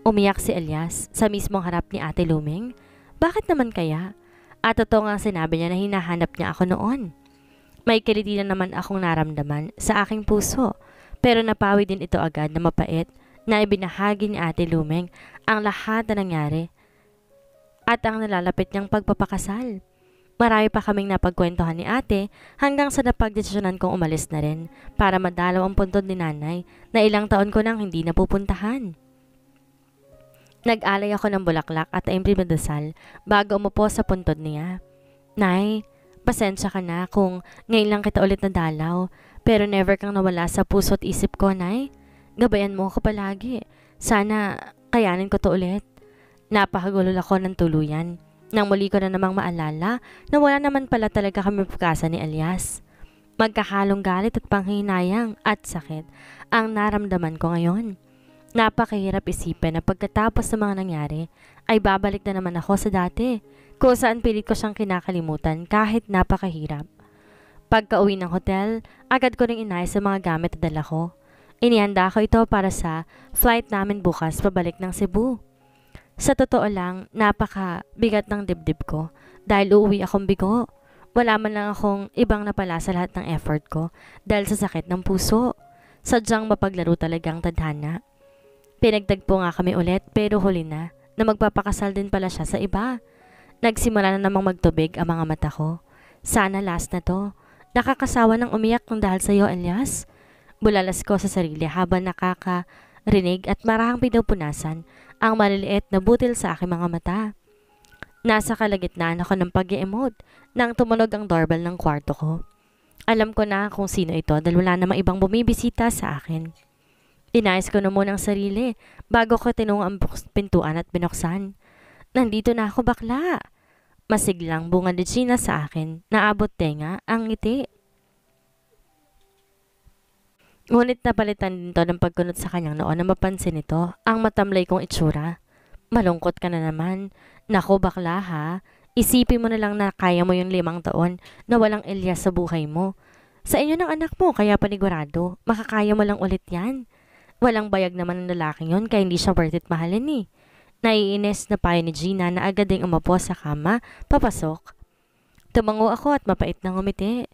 Umiyak si Elias sa mismong harap ni Ate Lumeng. Bakit naman kaya? At totoo nga sinabi niya na hinahanap niya ako noon. May kiliti na naman akong naramdaman sa aking puso. Pero napawi din ito agad na mapait na ibinahagi ni Ate Lumeng ang lahat na nangyari at ang nalalapit niyang pagpapakasal. Marami pa kaming napagkwentuhan ni ate hanggang sa napagdesisyonan kong umalis na rin para madalaw ang puntod ni nanay na ilang taon ko nang hindi napupuntahan. Nag-alay ako ng bulaklak at dasal bago umupo sa puntod niya. Nay, pasensya ka na kung ngayon lang kita ulit na dalaw pero never kang nawala sa puso at isip ko, Nay. Gabayan mo ako palagi. Sana kayanin ko to ulit. Napakagulol ako ng tuluyan. Nang muli ko na namang maalala na wala naman pala talaga kami pagkasa ni Elias. Magkahalong galit at panghinayang at sakit ang naramdaman ko ngayon. Napakahirap isipin na pagkatapos sa mga nangyari, ay babalik na naman ako sa dati, kung saan pilit ko siyang kinakalimutan kahit napakahirap. Pagka uwi ng hotel, agad ko rin inayos sa mga gamit na dala ko. Inihanda ko ito para sa flight namin bukas pabalik ng Cebu. Sa totoo lang, napakabigat ng dibdib ko dahil uuwi akong bigo. Wala man lang akong ibang napala sa lahat ng effort ko dahil sa sakit ng puso. Sadyang mapaglaro talagang tadhana po nga kami ulit pero huli na na magpapakasal din pala siya sa iba. Nagsimula na namang magtubig ang mga mata ko. Sana last na to. Nakakasawa ng umiyak ng dahil sa iyo, Elias. Bulalas ko sa sarili habang nakakarinig at marahang pinupunasan ang maliliit na butil sa aking mga mata. Nasa kalagitnaan ako ng pag emote nang tumunog ang doorbell ng kwarto ko. Alam ko na kung sino ito dahil wala namang ibang bumibisita sa akin. Inayos ko na muna ang sarili bago ko tinung ang pintuan at binuksan. Nandito na ako bakla. Masiglang bunga ni Gina sa akin, naabot tenga ang ngiti. Ngunit napalitan din to ng pagkunot sa kanyang noon na mapansin nito ang matamlay kong itsura. Malungkot ka na naman. Nako bakla ha, isipin mo na lang na kaya mo yung limang taon na walang Elias sa buhay mo. Sa inyo ng anak mo, kaya panigurado, makakaya mo lang ulit yan. Walang bayag naman ang lalaking yon kaya hindi siya worth it mahalin Eh. Naiinis na payo ni Gina na agad ding umapo sa kama, papasok. Tumango ako at mapait na ngumiti.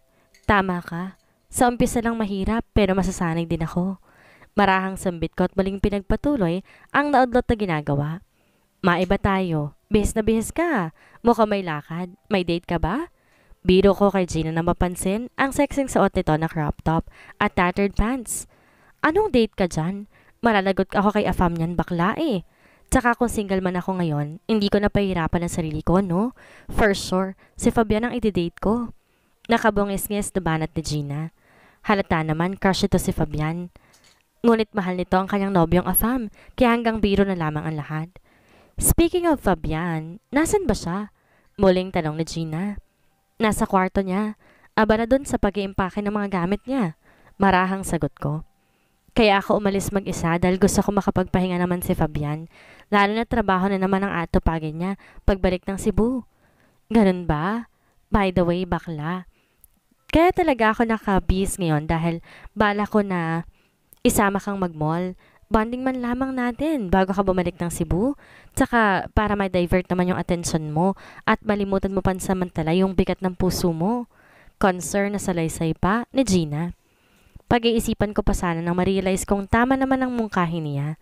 Tama ka. Sa umpisa lang mahirap pero masasanay din ako. Marahang sambit ko at maling pinagpatuloy ang naudlot na ginagawa. Maiba tayo. Bihis na bihis ka. Mukha may lakad. May date ka ba? Biro ko kay Gina na mapansin ang sexing suot nito na crop top at tattered pants. Anong date ka dyan? Malalagot ako kay Afam niyan bakla eh. Tsaka kung single man ako ngayon, hindi ko na pahirapan ang sarili ko, no? For sure, si Fabian ang ide-date ko. Nakabongis-ngis na banat ni Gina. Halata naman, crush ito si Fabian. Ngunit mahal nito ang kanyang nobyong Afam, kaya hanggang biro na lamang ang lahat. Speaking of Fabian, nasan ba siya? Muling tanong ni Gina. Nasa kwarto niya. Aba na dun sa pag-iimpake ng mga gamit niya. Marahang sagot ko. Kaya ako umalis mag-isa dahil gusto ko makapagpahinga naman si Fabian. Lalo na trabaho na naman ang atupagin niya pagbalik ng Cebu. Ganun ba? By the way, bakla. Kaya talaga ako nakabis ngayon dahil bala ko na isama kang mag-mall. Bonding man lamang natin bago ka bumalik ng Cebu. Tsaka para may divert naman yung attention mo at malimutan mo pansamantala yung bigat ng puso mo. Concern na salaysay pa ni Gina. Pag-iisipan ko pa sana nang ma-realize kong tama naman ang mungkahi niya.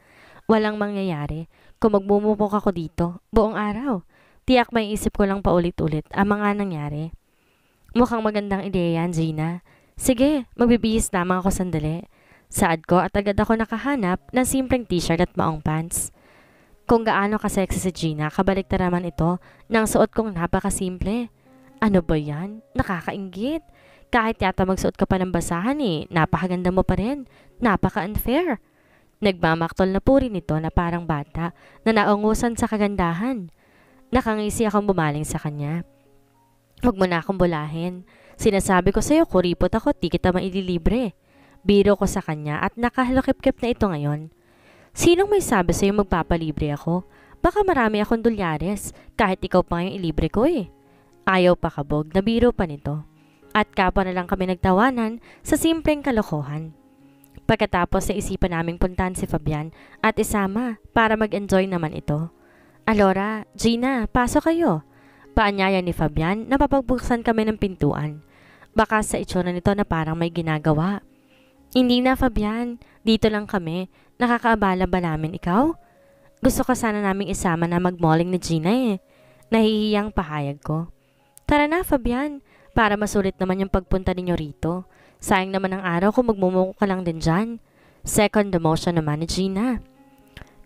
Walang mangyayari kung magmumupok ako dito buong araw. Tiyak may isip ko lang paulit-ulit ang mga nangyari. Mukhang magandang ideya yan, Gina. Sige, magbibihis lamang ako sandali. Saad ko at agad ako nakahanap ng simpleng t-shirt at maong pants. Kung gaano kasexy si Gina, kabalikta naman ito nang suot kong napakasimple. Ano ba yan? Nakakaingit. Kahit yata magsuot ka pa ng basahan eh, napakaganda mo pa rin. Napaka-unfair. Nagmamaktol na puri nito na parang bata na naungusan sa kagandahan. Nakangisi akong bumaling sa kanya. Huwag mo na akong bulahin. Sinasabi ko sa'yo, kuripot ako, di kita maililibre. Biro ko sa kanya at nakahalokip-kip na ito ngayon. Sinong may sabi sa'yo magpapalibre ako? Baka marami akong dolyares, kahit ikaw pa yung ilibre ko eh. Ayaw pa kabog, nabiro pa nito. At kapwa na lang kami nagtawanan sa simpleng kalokohan. Pagkatapos sa isipan naming puntahan si Fabian at isama para mag-enjoy naman ito. Alora, Gina, pasok kayo. Paanyaya ni Fabian na papagbuksan kami ng pintuan. Baka sa itsura nito na parang may ginagawa. Hindi na Fabian, dito lang kami. Nakakaabala ba namin ikaw? Gusto ka sana naming isama na mag-malling ni Gina eh. Nahihiyang pahayag ko. Tara na Fabian, para masulit naman yung pagpunta ninyo rito. Sayang naman ang araw kung magmumuko ka lang din dyan. Second the naman ni Gina.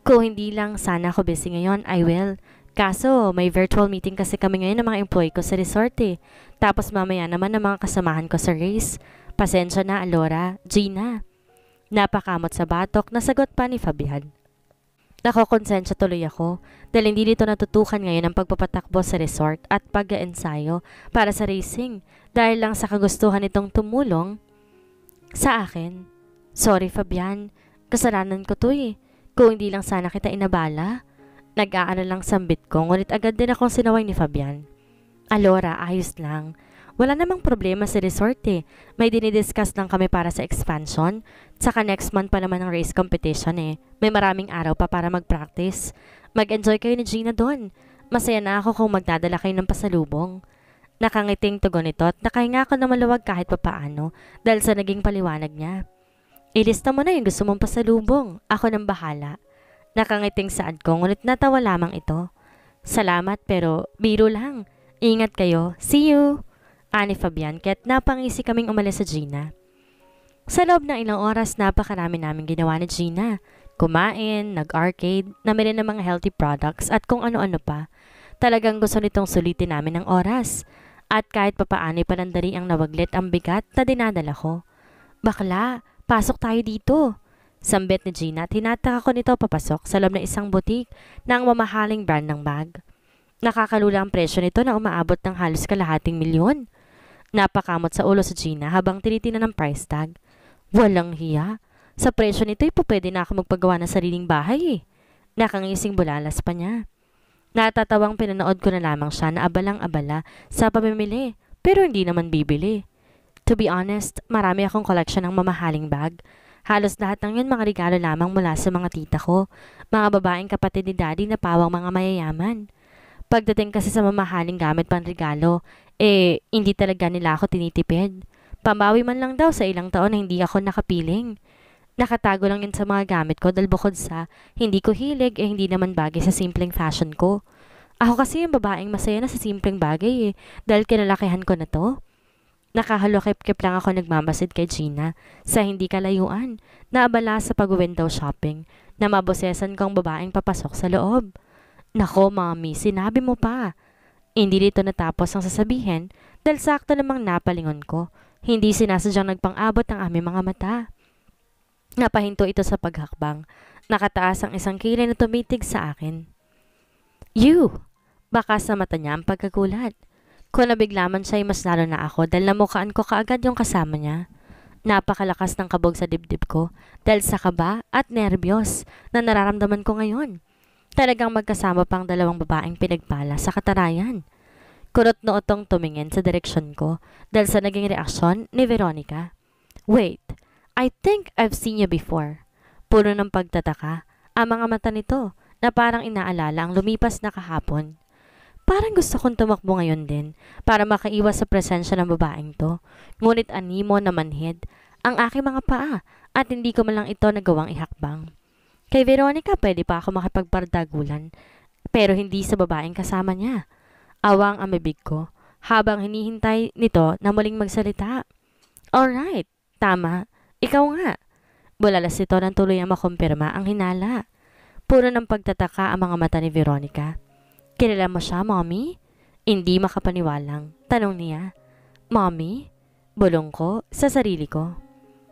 Kung hindi lang sana ako busy ngayon, I will. Kaso, may virtual meeting kasi kami ngayon ng mga employee ko sa resort eh. Tapos mamaya naman ng mga kasamahan ko sa race. Pasensya na, Alora. Gina. Napakamot sa batok, nasagot pa ni Fabian. Nakokonsensya tuloy ako dahil hindi dito natutukan ngayon ang pagpapatakbo sa resort at pag-ensayo para sa racing dahil lang sa kagustuhan nitong tumulong sa akin. Sorry Fabian, kasalanan ko to eh. Kung hindi lang sana kita inabala. Nag-aano lang sambit ko ngunit agad din akong sinaway ni Fabian. Alora, ayos lang. Wala namang problema sa resort eh. May dinidiscuss lang kami para sa expansion. Tsaka next month pa naman ang race competition eh. May maraming araw pa para mag-practice. Mag-enjoy kayo ni Gina doon. Masaya na ako kung magdadala kayo ng pasalubong. Nakangiting tugon ito at nakahinga ako na maluwag kahit papaano dahil sa naging paliwanag niya. Ilista mo na yung gusto mong pasalubong. Ako nang bahala. Nakangiting saad ko ngunit natawa lamang ito. Salamat pero biro lang. Ingat kayo. See you! ani Fabian kaya't napangisi kaming umalis sa Gina. Sa loob ng ilang oras, napakarami namin ginawa ni Gina. Kumain, nag-arcade, namili ng mga healthy products at kung ano-ano pa. Talagang gusto nitong sulitin namin ng oras. At kahit papaano palandari ang nawaglit ang bigat na dinadala ko. Bakla, pasok tayo dito. Sambit ni Gina, tinataka ko nito papasok sa loob ng isang butik ng mamahaling brand ng bag. Nakakalula ang presyo nito na umaabot ng halos kalahating milyon. Napakamot sa ulo si Gina habang tinitina ng price tag. Walang hiya. Sa presyo nito, ay ipopwede na ako magpagawa ng sariling bahay eh. Nakangising bulalas pa niya. Natatawang pinanood ko na lamang siya na abalang-abala sa pamimili, pero hindi naman bibili. To be honest, marami akong collection ng mamahaling bag. Halos lahat ng yun mga regalo lamang mula sa mga tita ko, mga babaeng kapatid ni daddy na pawang mga mayayaman. Pagdating kasi sa mamahaling gamit pang regalo, eh, hindi talaga nila ako tinitipid. Pambawi man lang daw sa ilang taon na hindi ako nakapiling. Nakatago lang yun sa mga gamit ko dahil bukod sa hindi ko hilig eh hindi naman bagay sa simpleng fashion ko. Ako kasi yung babaeng masaya na sa simpleng bagay eh, dahil kinalakihan ko na to. Nakahalokip-kip lang ako nagmamasid kay Gina sa hindi kalayuan, na abala sa pag-window shopping, na mabosesan kong babaeng papasok sa loob. Nako, mami, sinabi mo pa. Hindi dito natapos ang sasabihin dahil sakto namang napalingon ko. Hindi sinasadyang nagpang-abot ang aming mga mata. Napahinto ito sa paghakbang. Nakataas ang isang kilay na tumitig sa akin. You! Baka sa mata niya ang pagkagulat. Kung nabiglaman siya ay mas lalo na ako dahil namukaan ko kaagad yung kasama niya. Napakalakas ng kabog sa dibdib ko dahil sa kaba at nerbiyos na nararamdaman ko ngayon. Talagang magkasama pang dalawang babaeng pinagpala sa katarayan. Kurot nootong tumingin sa direksyon ko dahil sa naging reaksyon ni Veronica. Wait, I think I've seen you before. Puno ng pagtataka ang mga mata nito na parang inaalala ang lumipas na kahapon. Parang gusto kong tumakbo ngayon din para makaiwas sa presensya ng babaeng to. Ngunit animo na manhid ang aking mga paa at hindi ko malang ito nagawang ihakbang. Kay Veronica pwede pa ako makipagbardagulan, pero hindi sa babaeng kasama niya. Awang ang bibig ko, habang hinihintay nito na muling magsalita. Alright, tama, ikaw nga. Bulalas nito nang tuloy ang makumpirma ang hinala. Puro ng pagtataka ang mga mata ni Veronica. Kilala mo siya, mommy? Hindi makapaniwalang. Tanong niya, Mommy? Bulong ko sa sarili ko.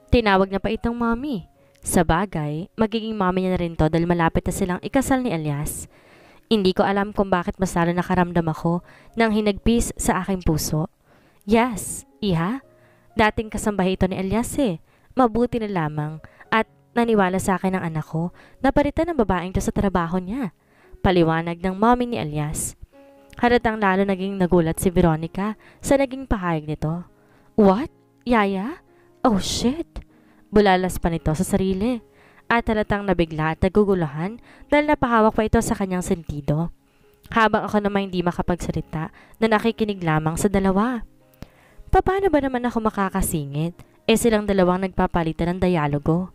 Tinawag na pa itong mommy. Sa bagay, magiging mami niya na rin to dahil malapit na silang ikasal ni Elias. Hindi ko alam kung bakit mas lalo nakaramdam ako ng hinagpis sa aking puso. Yes, iha. Dating kasambahay ito ni Elias eh. Mabuti na lamang at naniwala sa akin ng anak ko na palitan ng babaeng to sa trabaho niya. Paliwanag ng mommy ni Elias. Halatang lalo naging nagulat si Veronica sa naging pahayag nito. What? Yaya? Oh shit! Bulalas pa nito sa sarili at talatang nabigla at naguguluhan dahil napahawak pa ito sa kanyang sentido. Habang ako naman hindi makapagsalita na nakikinig lamang sa dalawa. Paano ba naman ako makakasingit? Eh silang dalawang nagpapalitan ng dialogo.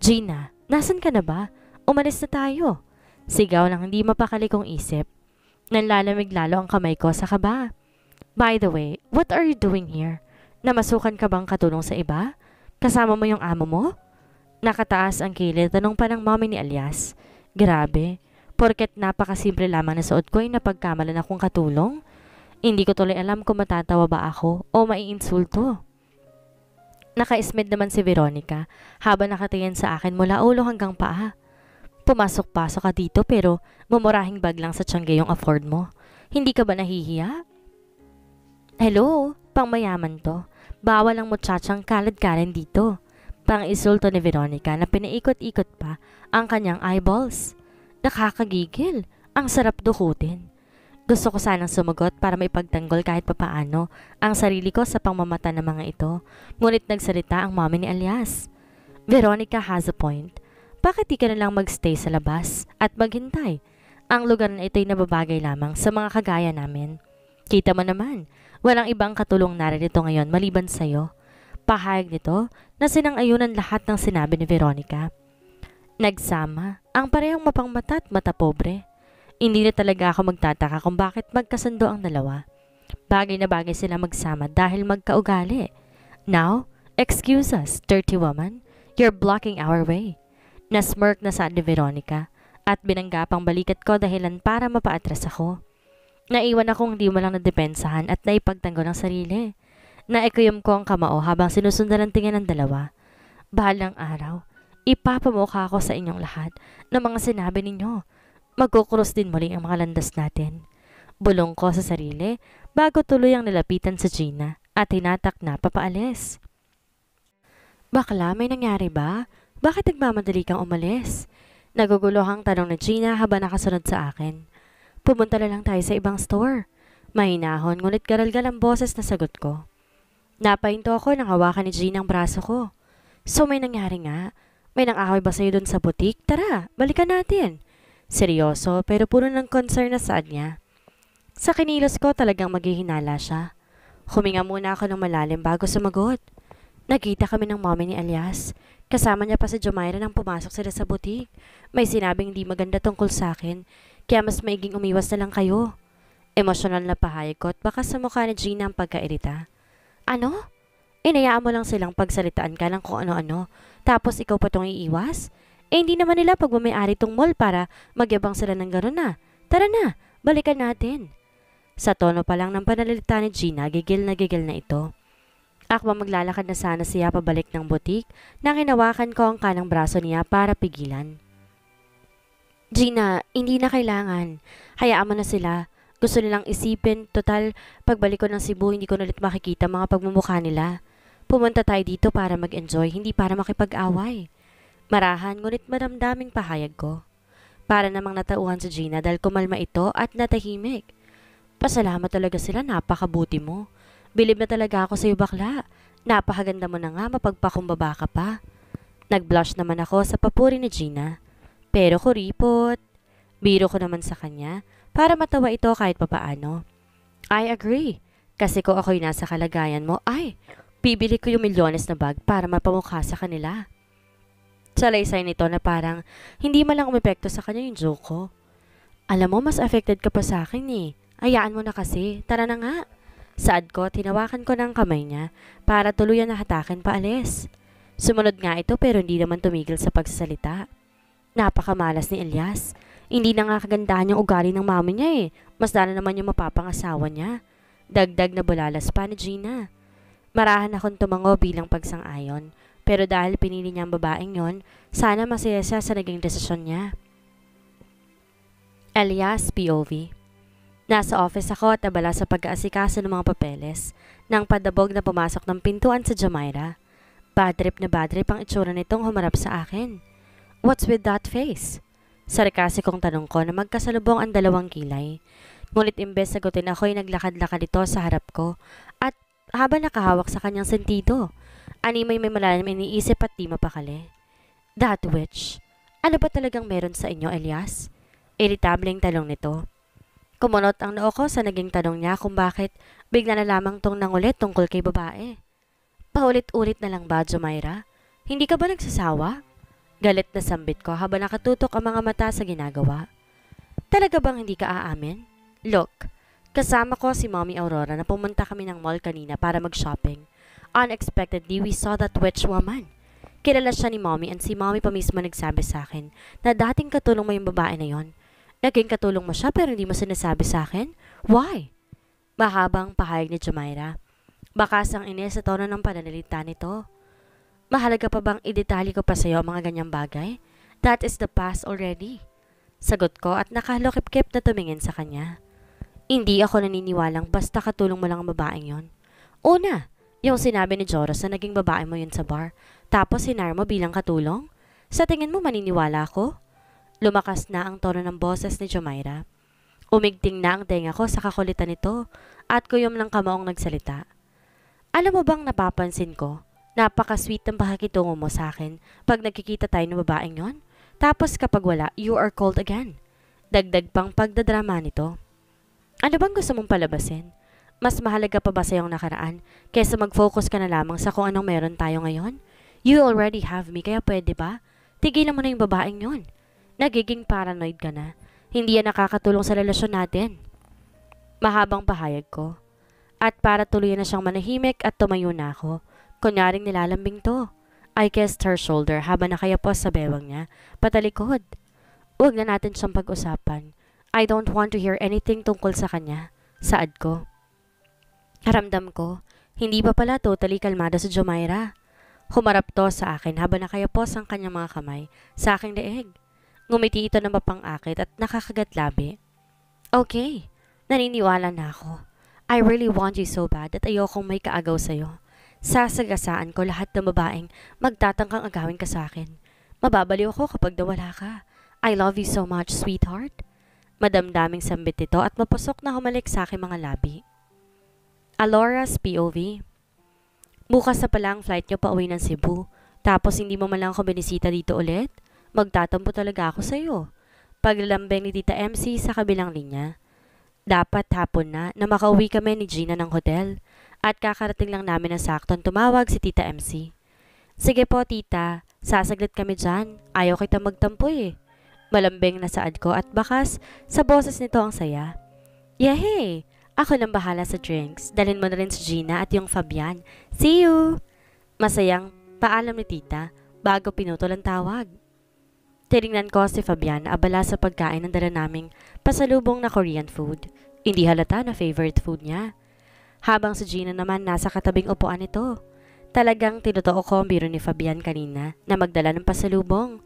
Gina, nasan ka na ba? Umalis na tayo. Sigaw ng hindi mapakali kong isip. Nanlalamig lalo ang kamay ko sa kaba. By the way, what are you doing here? Namasukan ka bang katulong sa iba? Kasama mo yung amo mo? Nakataas ang kilid, tanong pa ng mommy ni Alias. Grabe, porket napakasimple lamang na suot ko ay napagkamalan akong katulong? Hindi ko tuloy alam kung matatawa ba ako o maiinsulto. Nakaismed naman si Veronica habang nakatingin sa akin mula ulo hanggang paa. Pumasok-pasok ka dito pero mumurahing bag lang sa tiyangga yung afford mo. Hindi ka ba nahihiya? Hello, pang mayaman to. Bawal ang mutsatsang kalad-kalan dito. Pang-isulto ni Veronica na pinaikot-ikot pa ang kanyang eyeballs. Nakakagigil. Ang sarap dukutin. Gusto ko sanang sumagot para may pagtanggol kahit papaano ang sarili ko sa pangmamata ng mga ito. Ngunit nagsalita ang mami ni Alias. Veronica has a point. Bakit di ka na lang magstay sa labas at maghintay? Ang lugar na ito'y nababagay lamang sa mga kagaya namin. Kita mo naman, Walang ibang katulong naririto ngayon maliban sa'yo. Pahayag nito na sinang-ayunan lahat ng sinabi ni Veronica. Nagsama ang parehong mapangmata at matapobre. Hindi na talaga ako magtataka kung bakit magkasundo ang dalawa. Bagay na bagay sila magsama dahil magkaugali. Now, excuse us, dirty woman. You're blocking our way. Nasmirk na sa ni Veronica at binangga pang balikat ko dahilan para mapaatras ako. Naiwan akong di malang nadepensahan at naipagtanggol ang sarili. Naikuyom ko ang kamao habang sinusundan ang tingin ng dalawa. Bahalang araw, ipapamukha ko sa inyong lahat ng mga sinabi ninyo. Magkukrus din muli ang mga landas natin. Bulong ko sa sarili bago tuloy ang nilapitan sa Gina at hinatak na papaalis. Bakla, may nangyari ba? Bakit nagmamadali kang umalis? Naguguluhang tanong ni Gina habang nakasunod sa akin. Pumunta na lang tayo sa ibang store. Mahinahon, ngunit garalgal ang boses na sagot ko. Napahinto ako nang hawakan ni Jean ang braso ko. So may nangyari nga. May nang-away ba sa'yo dun sa boutique? Tara, balikan natin. Seryoso, pero puno ng concern na saad niya. Sa kinilos ko talagang maghihinala siya. Huminga muna ako ng malalim bago sumagot. Nagkita kami ng mommy ni Elias. Kasama niya pa si Jomaira nang pumasok sila sa boutique. May sinabing hindi maganda tungkol sa akin. Kaya mas maiging umiwas na lang kayo. Emosyonal na pahayag ko at baka sa mukha ni Gina ang pagkairita. Ano? Inayaan mo lang silang pagsalitaan ka ng kung ano-ano, tapos ikaw pa tong iiwas? Eh hindi naman nila pagmamayari tong mall para magyabang sila ng gano'n na. Tara na, balikan natin. Sa tono pa lang ng panalilita ni Gina, gigil na gigil na ito. Akma maglalakad na sana siya pabalik ng butik na kinawakan ko ang kanang braso niya para pigilan. Gina, hindi na kailangan. Hayaan mo na sila. Gusto nilang isipin, total, pagbalik ko ng Cebu, hindi ko na ulit makikita mga pagmumukha nila. Pumunta tayo dito para mag-enjoy, hindi para makipag-away. Marahan, ngunit maramdaming pahayag ko. Para namang natauhan si Gina dahil kumalma ito at natahimik. Pasalamat talaga sila, napakabuti mo. Bilib na talaga ako sa iyo bakla. Napakaganda mo na nga, mapagpakumbaba ka pa. Nag-blush naman ako sa papuri ni Gina. Pero kuripot. Biro ko naman sa kanya para matawa ito kahit papaano. I agree. Kasi kung ako'y nasa kalagayan mo, ay, bibili ko yung milyones na bag para mapamukha sa kanila. Salaysay nito na parang hindi malang umepekto sa kanya yung joke ko. Alam mo, mas affected ka pa sa akin eh. Ayaan mo na kasi. Tara na nga. Saad ko, tinawakan ko ng kamay niya para tuluyan na hatakin paalis. Sumunod nga ito pero hindi naman tumigil sa pagsasalita. Napakamalas ni Elias. Hindi na nga kagandahan yung ugali ng mami niya eh. Mas lalo naman yung mapapangasawa niya. Dagdag na bulalas pa ni Gina. Marahan akong tumango bilang pagsang-ayon. Pero dahil pinili niya ang babaeng yon, sana masaya siya sa naging desisyon niya. Elias POV Nasa office ako at abala sa pag-aasikaso ng mga papeles nang padabog na pumasok ng pintuan sa Jamaira. Bad trip na bad trip ang itsura nitong humarap sa akin. What's with that face? kong tanong ko na magkasalubong ang dalawang kilay. Ngunit imbes sagutin ako'y naglakad-lakad ito sa harap ko at habang nakahawak sa kanyang sentido. Animay may malalim iniisip at di mapakali. That witch, ano ba talagang meron sa inyo, Elias? Iritableng talong nito. Kumunot ang noo ko sa naging tanong niya kung bakit bigla na lamang tong nangulit tungkol kay babae. Paulit-ulit na lang ba, Jumaira? Hindi ka ba nagsasawa? Galit na sambit ko habang nakatutok ang mga mata sa ginagawa. Talaga bang hindi ka aamin? Look, kasama ko si Mommy Aurora na pumunta kami ng mall kanina para mag-shopping. Unexpectedly, we saw that witch woman. Kilala siya ni Mommy and si Mommy pa mismo nagsabi sa akin na dating katulong mo yung babae na yon. Naging katulong mo siya pero hindi mo sinasabi sa akin? Why? Mahabang pahayag ni Jumaira. Bakas ang inis sa tono ng pananalita nito. Mahalaga pa bang idetali ko pa sa sa'yo mga ganyang bagay? That is the past already. Sagot ko at nakalokip-kip na tumingin sa kanya. Hindi ako naniniwalang basta katulong mo lang ang babaeng yon. Una, yung sinabi ni Joros na naging babae mo yun sa bar, tapos hinar mo bilang katulong? Sa tingin mo maniniwala ako? Lumakas na ang tono ng boses ni Jumaira. Umigting na ang tenga ko sa kakulitan nito at kuyom lang kamaong nagsalita. Alam mo bang napapansin ko? Napaka-sweet ng pakikitungo mo sa akin pag nagkikita tayo ng babaeng yon. Tapos kapag wala, you are cold again. Dagdag pang pagdadrama nito. Ano bang gusto mong palabasin? Mas mahalaga pa ba sa iyong nakaraan kaysa mag-focus ka na lamang sa kung anong meron tayo ngayon? You already have me, kaya pwede ba? Tigilan mo na yung babaeng yon. Nagiging paranoid ka na. Hindi yan nakakatulong sa relasyon natin. Mahabang pahayag ko. At para tuloy na siyang manahimik at tumayo na ako, Kunyaring nilalambing to. I kissed her shoulder habang nakayapos sa bewang niya, patalikod. Huwag na natin siyang pag-usapan. I don't want to hear anything tungkol sa kanya. Saad ko. Karamdam ko, hindi pa pala totally kalmada si Jomaira. Humarap to sa akin habang nakayapos ang kanyang mga kamay sa aking leeg. Ngumiti ito ng mapangakit at nakakagat labi. Okay, naniniwala na ako. I really want you so bad at ayokong may kaagaw sa'yo. Sasagasaan ko lahat ng babaeng magtatangkang agawin ka sa akin. Mababaliw ako kapag nawala ka. I love you so much, sweetheart. Madamdaming sambit ito at mapusok na humalik sa aking mga labi. Alora's POV Bukas na pala flight niyo pa uwi ng Cebu. Tapos hindi mo man lang ako binisita dito ulit? Magtatampo talaga ako sa'yo. Paglalambeng ni Tita MC sa kabilang linya. Dapat hapon na na makauwi kami ni Gina ng hotel at kakarating lang namin ng sakton tumawag si Tita MC. Sige po, Tita. Sasaglit kami dyan. Ayaw kita magtampo eh. Malambing na saad ko at bakas sa boses nito ang saya. Yehey! Ako nang bahala sa drinks. Dalhin mo na rin si Gina at yung Fabian. See you! Masayang paalam ni Tita bago pinutol ang tawag. Tiringnan ko si Fabian abala sa pagkain ng dala naming pasalubong na Korean food. Hindi halata na favorite food niya habang si Gina naman nasa katabing upuan nito. Talagang tinutoo ko ang biro ni Fabian kanina na magdala ng pasalubong.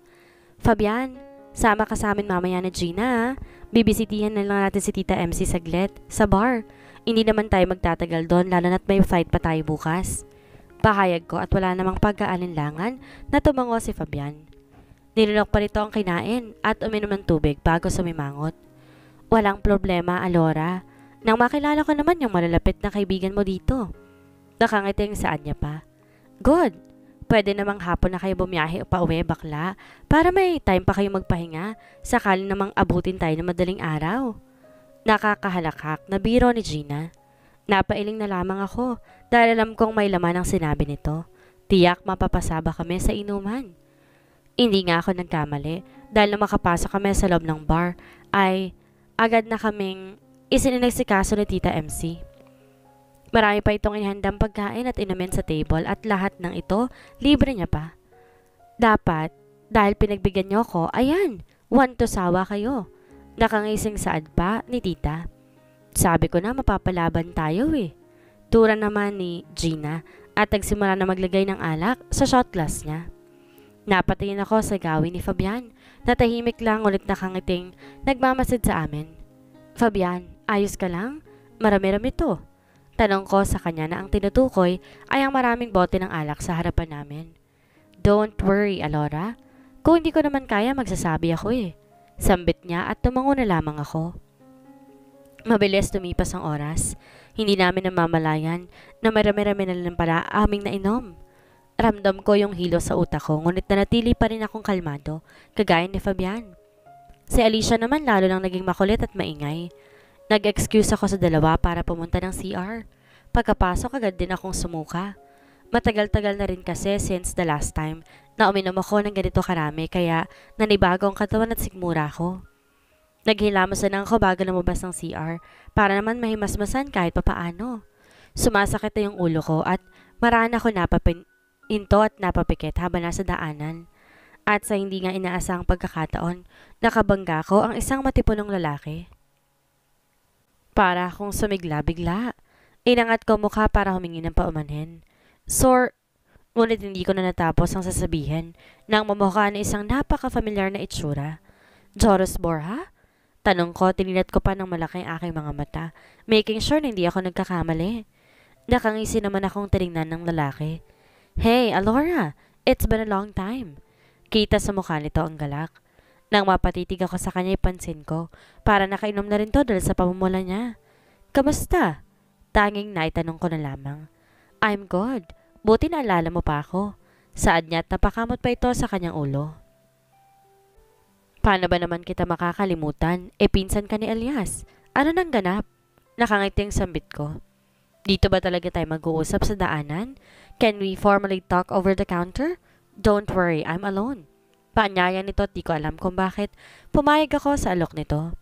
Fabian, sama ka sa amin mamaya na Gina ha. Bibisitihan na lang natin si Tita MC saglit, sa bar. Hindi naman tayo magtatagal doon lalo na't may fight pa tayo bukas. Pahayag ko at wala namang pagkaalinlangan na tumango si Fabian. Nilunok pa nito ang kinain at uminom ng tubig bago sumimangot. Walang problema, Alora. Nang makilala ko naman yung malalapit na kaibigan mo dito. Nakangiting saan niya pa. Good. pwede namang hapon na kayo bumiyahe o pauwi bakla para may time pa kayo magpahinga sakali namang abutin tayo ng madaling araw. Nakakahalakak na biro ni Gina. Napailing na lamang ako dahil alam kong may laman ang sinabi nito. Tiyak mapapasaba kami sa inuman. Hindi nga ako nagkamali dahil na makapasok kami sa loob ng bar ay agad na kaming isininasikaso ni Tita MC. Marami pa itong inhandang pagkain at inumin sa table at lahat ng ito, libre niya pa. Dapat, dahil pinagbigyan niyo ko, ayan, one to sawa kayo. Nakangising saad pa ni Tita. Sabi ko na mapapalaban tayo eh. Tura naman ni Gina at nagsimula na maglagay ng alak sa shot glass niya. Napatingin ako sa gawin ni Fabian. Natahimik lang ulit nakangiting nagmamasid sa amin. Fabian, Ayos ka lang? Marami-rami to. Tanong ko sa kanya na ang tinutukoy ay ang maraming bote ng alak sa harapan namin. Don't worry, Alora. Kung hindi ko naman kaya, magsasabi ako eh. Sambit niya at tumango na lamang ako. Mabilis tumipas ang oras. Hindi namin namamalayan na marami-rami na lang pala aming nainom. Ramdam ko yung hilo sa utak ko ngunit nanatili pa rin akong kalmado kagaya ni Fabian. Si Alicia naman lalo lang naging makulit at maingay. Nag-excuse ako sa dalawa para pumunta ng CR. Pagkapasok agad din akong sumuka. Matagal-tagal na rin kasi since the last time na uminom ako ng ganito karami kaya nanibago ang katawan at sigmura ko. Naghilamasan ako bago lumabas ng CR para naman mahimasmasan kahit papaano. Sumasakit na yung ulo ko at maraan ako napapin at napapikit habang nasa daanan. At sa hindi nga inaasang pagkakataon, nakabangga ko ang isang matipunong lalaki. Para akong sumigla-bigla. Inangat ko mukha para humingi ng paumanhin. Sir, ngunit hindi ko na natapos ang sasabihin nang mamukha na isang napaka-familiar na itsura. Joris Borha? Tanong ko, tininat ko pa ng ang aking mga mata, making sure na hindi ako nagkakamali. Nakangisi naman akong tiningnan ng lalaki. Hey, Alora! It's been a long time. Kita sa mukha nito ang galak. Nang mapatitig ako sa kanya, ipansin ko. Para nakainom na rin to dahil sa pamumula niya. Kamusta? Tanging naitanong ko na lamang. I'm good. Buti naalala mo pa ako. Saad niya at napakamot pa ito sa kanyang ulo. Paano ba naman kita makakalimutan? E pinsan ka ni Elias. Ano nang ganap? Nakangiting sambit ko. Dito ba talaga tayo mag-uusap sa daanan? Can we formally talk over the counter? Don't worry, I'm alone. Paanyaya nito at di ko alam kung bakit pumayag ako sa alok nito.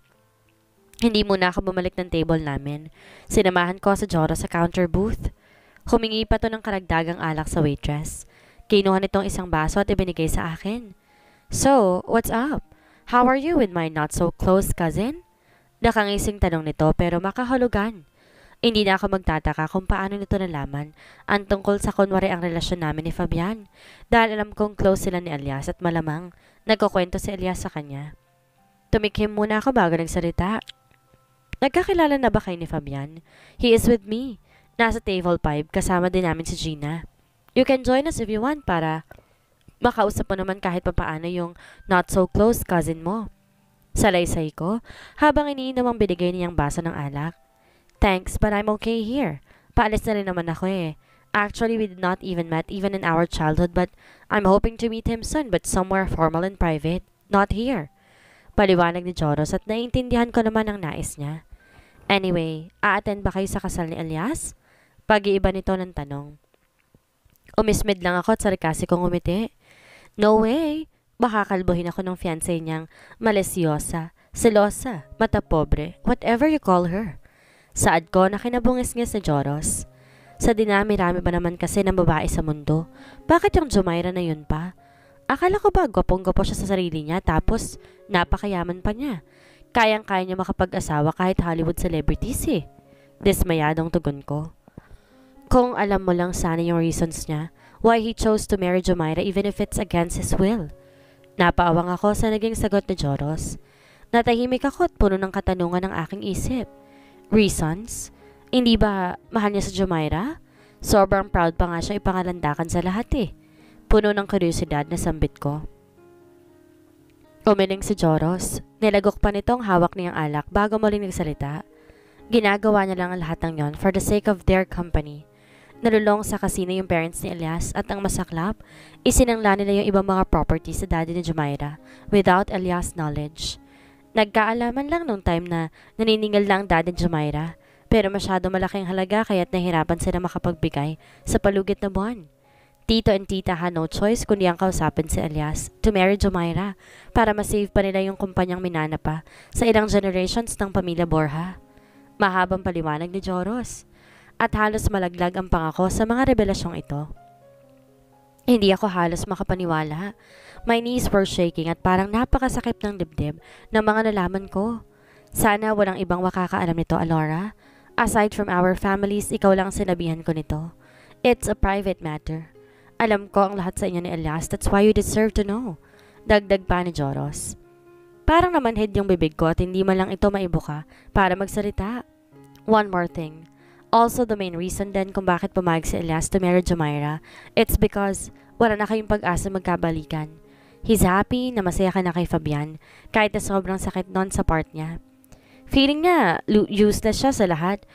Hindi muna ako bumalik ng table namin. Sinamahan ko sa Joro sa counter booth. Humingi pa to ng karagdagang alak sa waitress. Kinuha nitong isang baso at ibinigay sa akin. So, what's up? How are you with my not so close cousin? Nakangising tanong nito pero makahulugan. Hindi na ako magtataka kung paano nito nalaman ang tungkol sa kunwari ang relasyon namin ni Fabian dahil alam kong close sila ni Elias at malamang nagkukwento si Elias sa kanya. Tumikim muna ako bago nagsalita. Nagkakilala na ba kayo ni Fabian? He is with me. Nasa table 5 kasama din namin si Gina. You can join us if you want para makausap mo naman kahit papaano yung not so close cousin mo. Salaysay ko, habang iniinom ang binigay niyang baso ng alak, Thanks, but I'm okay here. Paalis na rin naman ako eh. Actually, we did not even met even in our childhood but I'm hoping to meet him soon but somewhere formal and private, not here. Paliwanag ni Joros at naiintindihan ko naman ang nais niya. Anyway, aaten ba kayo sa kasal ni Elias? Pag-iiba nito ng tanong. Umismid lang ako at kong umiti. No way! Baka kalbohin ako ng fiancé niyang malesyosa, selosa, matapobre, whatever you call her. Saad ko na kinabungis-ngis ni Joros. Sa dinami-rami ba naman kasi ng babae sa mundo, bakit yung Jumaira na yun pa? Akala ko ba gwapong-gwapo siya sa sarili niya tapos napakayaman pa niya. Kayang-kaya niya makapag-asawa kahit Hollywood celebrities eh. Desmayadong tugon ko. Kung alam mo lang sana yung reasons niya, why he chose to marry Jumaira even if it's against his will. Napaawang ako sa naging sagot ni Joros. Natahimik ako at puno ng katanungan ng aking isip reasons. Hindi ba mahal niya sa Jumaira? Sobrang proud pa nga siya ipangalandakan sa lahat eh. Puno ng kuryosidad na sambit ko. Umiling si Joros. Nilagok pa nitong hawak niyang alak bago muling nagsalita. Ginagawa niya lang ang lahat ng yon for the sake of their company. Nalulong sa kasino yung parents ni Elias at ang masaklap, isinangla nila yung ibang mga properties sa daddy ni Jumaira without Elias' knowledge. Nagkaalaman lang nung time na naniningal lang ang dad ni Jumaira. Pero masyado malaking halaga kaya't nahirapan sila makapagbigay sa palugit na buwan. Tito and tita had no choice kundi ang kausapin si Elias to marry Jumaira para masave pa nila yung kumpanyang minana pa sa ilang generations ng pamilya Borja. Mahabang paliwanag ni Joros at halos malaglag ang pangako sa mga revelasyong ito. Hindi ako halos makapaniwala My knees were shaking at parang napakasakit ng dibdib ng mga nalaman ko. Sana walang ibang makakaalam nito, Alora. Aside from our families, ikaw lang sinabihan ko nito. It's a private matter. Alam ko ang lahat sa inyo ni Elias, that's why you deserve to know. Dagdag pa ni Joros. Parang naman head yung bibig ko at hindi man lang ito maibuka para magsalita. One more thing. Also, the main reason din kung bakit pumayag si Elias to marry Jamaira, it's because wala na kayong pag-asa magkabalikan. He's happy na masaya ka na kay Fabian kahit na sobrang sakit noon sa part niya. Feeling niya useless siya sa lahat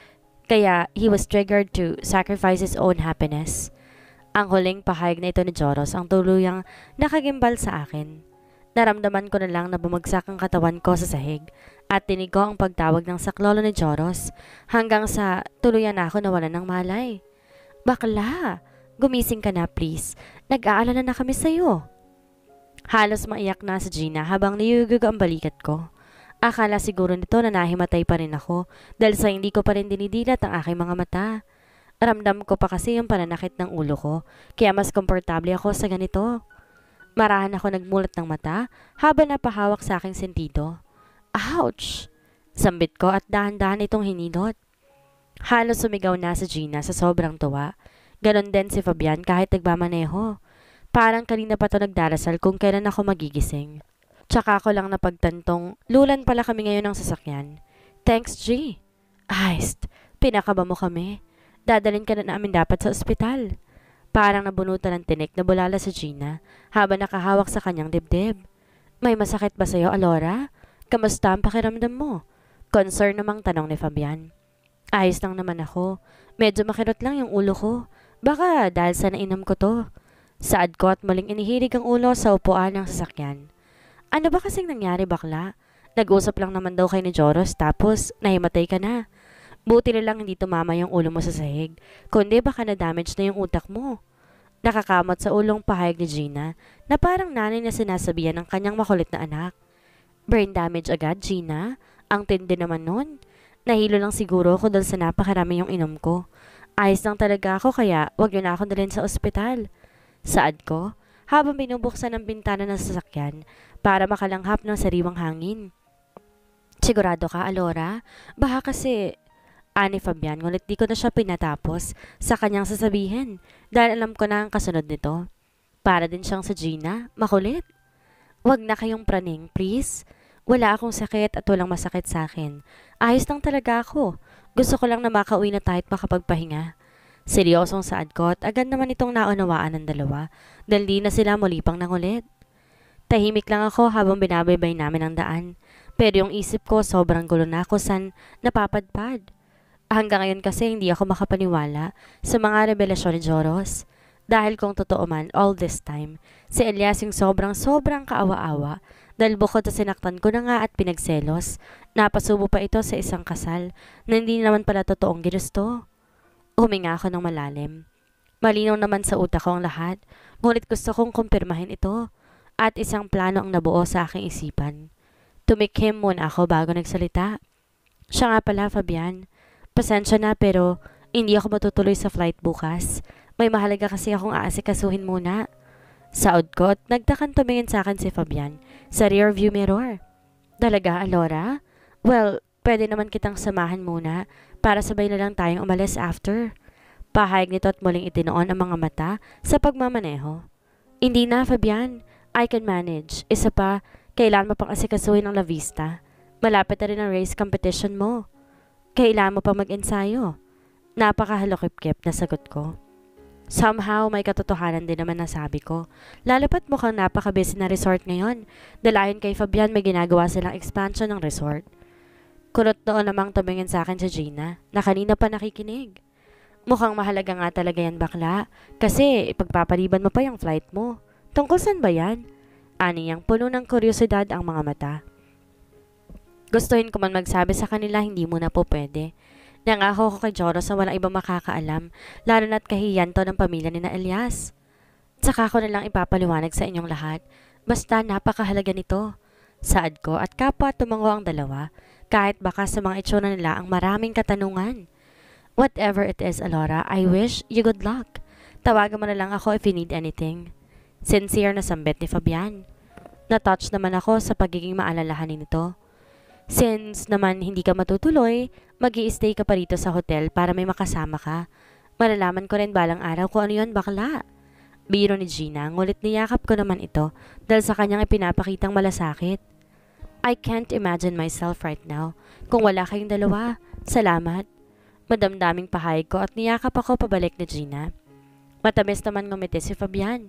kaya he was triggered to sacrifice his own happiness. Ang huling pahayag na ito ni Joros ang tuluyang nakagimbal sa akin. Naramdaman ko na lang na bumagsak ang katawan ko sa sahig at tinig ko ang pagtawag ng saklolo ni Joros hanggang sa tuluyan na ako nawala ng malay. Bakla! Gumising ka na please. Nag-aalala na kami sa'yo. Halos maiyak na si Gina habang niyugog ang balikat ko. Akala siguro nito na nahimatay pa rin ako dahil sa hindi ko pa rin dinidilat ang aking mga mata. Ramdam ko pa kasi yung pananakit ng ulo ko, kaya mas komportable ako sa ganito. Marahan ako nagmulat ng mata habang napahawak sa aking sentido. Ouch! Sambit ko at dahan-dahan itong hinilot. Halos sumigaw na si Gina sa sobrang tuwa. Ganon din si Fabian kahit nagmamaneho. Parang kanina pa to nagdarasal kung kailan ako magigising. Tsaka ako lang napagtantong, lulan pala kami ngayon ng sasakyan. Thanks, G. Heist, pinakaba mo kami. Dadalin ka na namin dapat sa ospital. Parang nabunutan ng tinik na bulala sa Gina habang nakahawak sa kanyang dibdib. May masakit ba sa'yo, Alora? Kamusta ang pakiramdam mo? Concern namang tanong ni Fabian. Ayos lang naman ako. Medyo makirot lang yung ulo ko. Baka dahil sa nainom ko to. Saad ko at muling inihilig ang ulo sa upuan ng sasakyan. Ano ba kasing nangyari bakla? Nag-usap lang naman daw kay ni Joros tapos nahimatay ka na. Buti na lang hindi tumama yung ulo mo sa sahig, kundi baka na-damage na yung utak mo. Nakakamot sa ulong pahayag ni Gina na parang nanay na sinasabihan ng kanyang makulit na anak. Brain damage agad, Gina? Ang tindi naman nun. Nahilo lang siguro ako dahil sa napakarami yung inom ko. Ayos lang talaga ako kaya wag niyo na akong dalhin sa ospital. Saad ko? Habang binubuksan ang bintana ng sasakyan para makalanghap ng sariwang hangin. Sigurado ka, Alora? Baka kasi... Ani Fabian, ngunit di ko na siya pinatapos sa kanyang sasabihin dahil alam ko na ang kasunod nito. Para din siyang sa Gina, makulit. Huwag na kayong praning, please. Wala akong sakit at walang masakit sa akin. Ayos lang talaga ako. Gusto ko lang na makauwi na tayo at makapagpahinga. Seryosong saad ko at agad naman itong naunawaan ng dalawa dahil di na sila muli pang nangulit. Tahimik lang ako habang binabaybay namin ang daan pero yung isip ko sobrang gulo na ako san napapadpad. Hanggang ngayon kasi hindi ako makapaniwala sa mga revelasyon ni Joros. Dahil kung totoo man, all this time, si Elias yung sobrang sobrang kaawa-awa dahil bukod sa sinaktan ko na nga at pinagselos, napasubo pa ito sa isang kasal na hindi naman pala totoong ginusto. Huminga ako ng malalim. Malinaw naman sa utak ko ang lahat, ngunit gusto kong kumpirmahin ito at isang plano ang nabuo sa aking isipan. Tumikim muna ako bago nagsalita. Siya nga pala, Fabian. Pasensya na pero hindi ako matutuloy sa flight bukas. May mahalaga kasi akong aasikasuhin muna. Saod ko at nagtakang tumingin sa akin si Fabian sa rearview mirror. Dalaga, Alora? Well, pwede naman kitang samahan muna para sabay na lang tayong umalis after. Pahayag nito at muling itinoon ang mga mata sa pagmamaneho. Hindi na, Fabian. I can manage. Isa pa, kailan mo pang asikasuhin ang La Vista. Malapit na rin ang race competition mo. Kailan mo pa mag-ensayo. Napakahalokip-kip na sagot ko. Somehow, may katotohanan din naman sabi ko. Lalapat pat mukhang napakabisi na resort ngayon. Dalahin kay Fabian may ginagawa silang expansion ng resort. Kulot noon namang tumingin sa akin si Gina na kanina pa nakikinig. Mukhang mahalaga nga talaga yan bakla kasi ipagpapaliban mo pa yung flight mo. Tungkol saan ba yan? yang puno ng kuryosidad ang mga mata. Gustuhin ko man magsabi sa kanila hindi mo na po pwede. Nangako ko kay Joros sa walang ibang makakaalam, lalo na't to ng pamilya ni na Elias. Tsaka ko na lang ipapaliwanag sa inyong lahat. Basta napakahalaga nito. Saad ko at kapwa tumango ang dalawa kahit baka sa mga itsura nila ang maraming katanungan. Whatever it is, Alora, I wish you good luck. Tawagan mo na lang ako if you need anything. Sincere na sambit ni Fabian. Natouch naman ako sa pagiging maalalahanin nito. Since naman hindi ka matutuloy, mag stay ka pa rito sa hotel para may makasama ka. Malalaman ko rin balang araw kung ano yon bakla. Biro ni Gina, ngulit niyakap ko naman ito dahil sa kanyang ipinapakitang malasakit. I can't imagine myself right now. Kung wala kayong dalawa, salamat. Madamdaming pahayag ko at niyakap ako pabalik ni Gina. Matamis naman ngumiti si Fabian.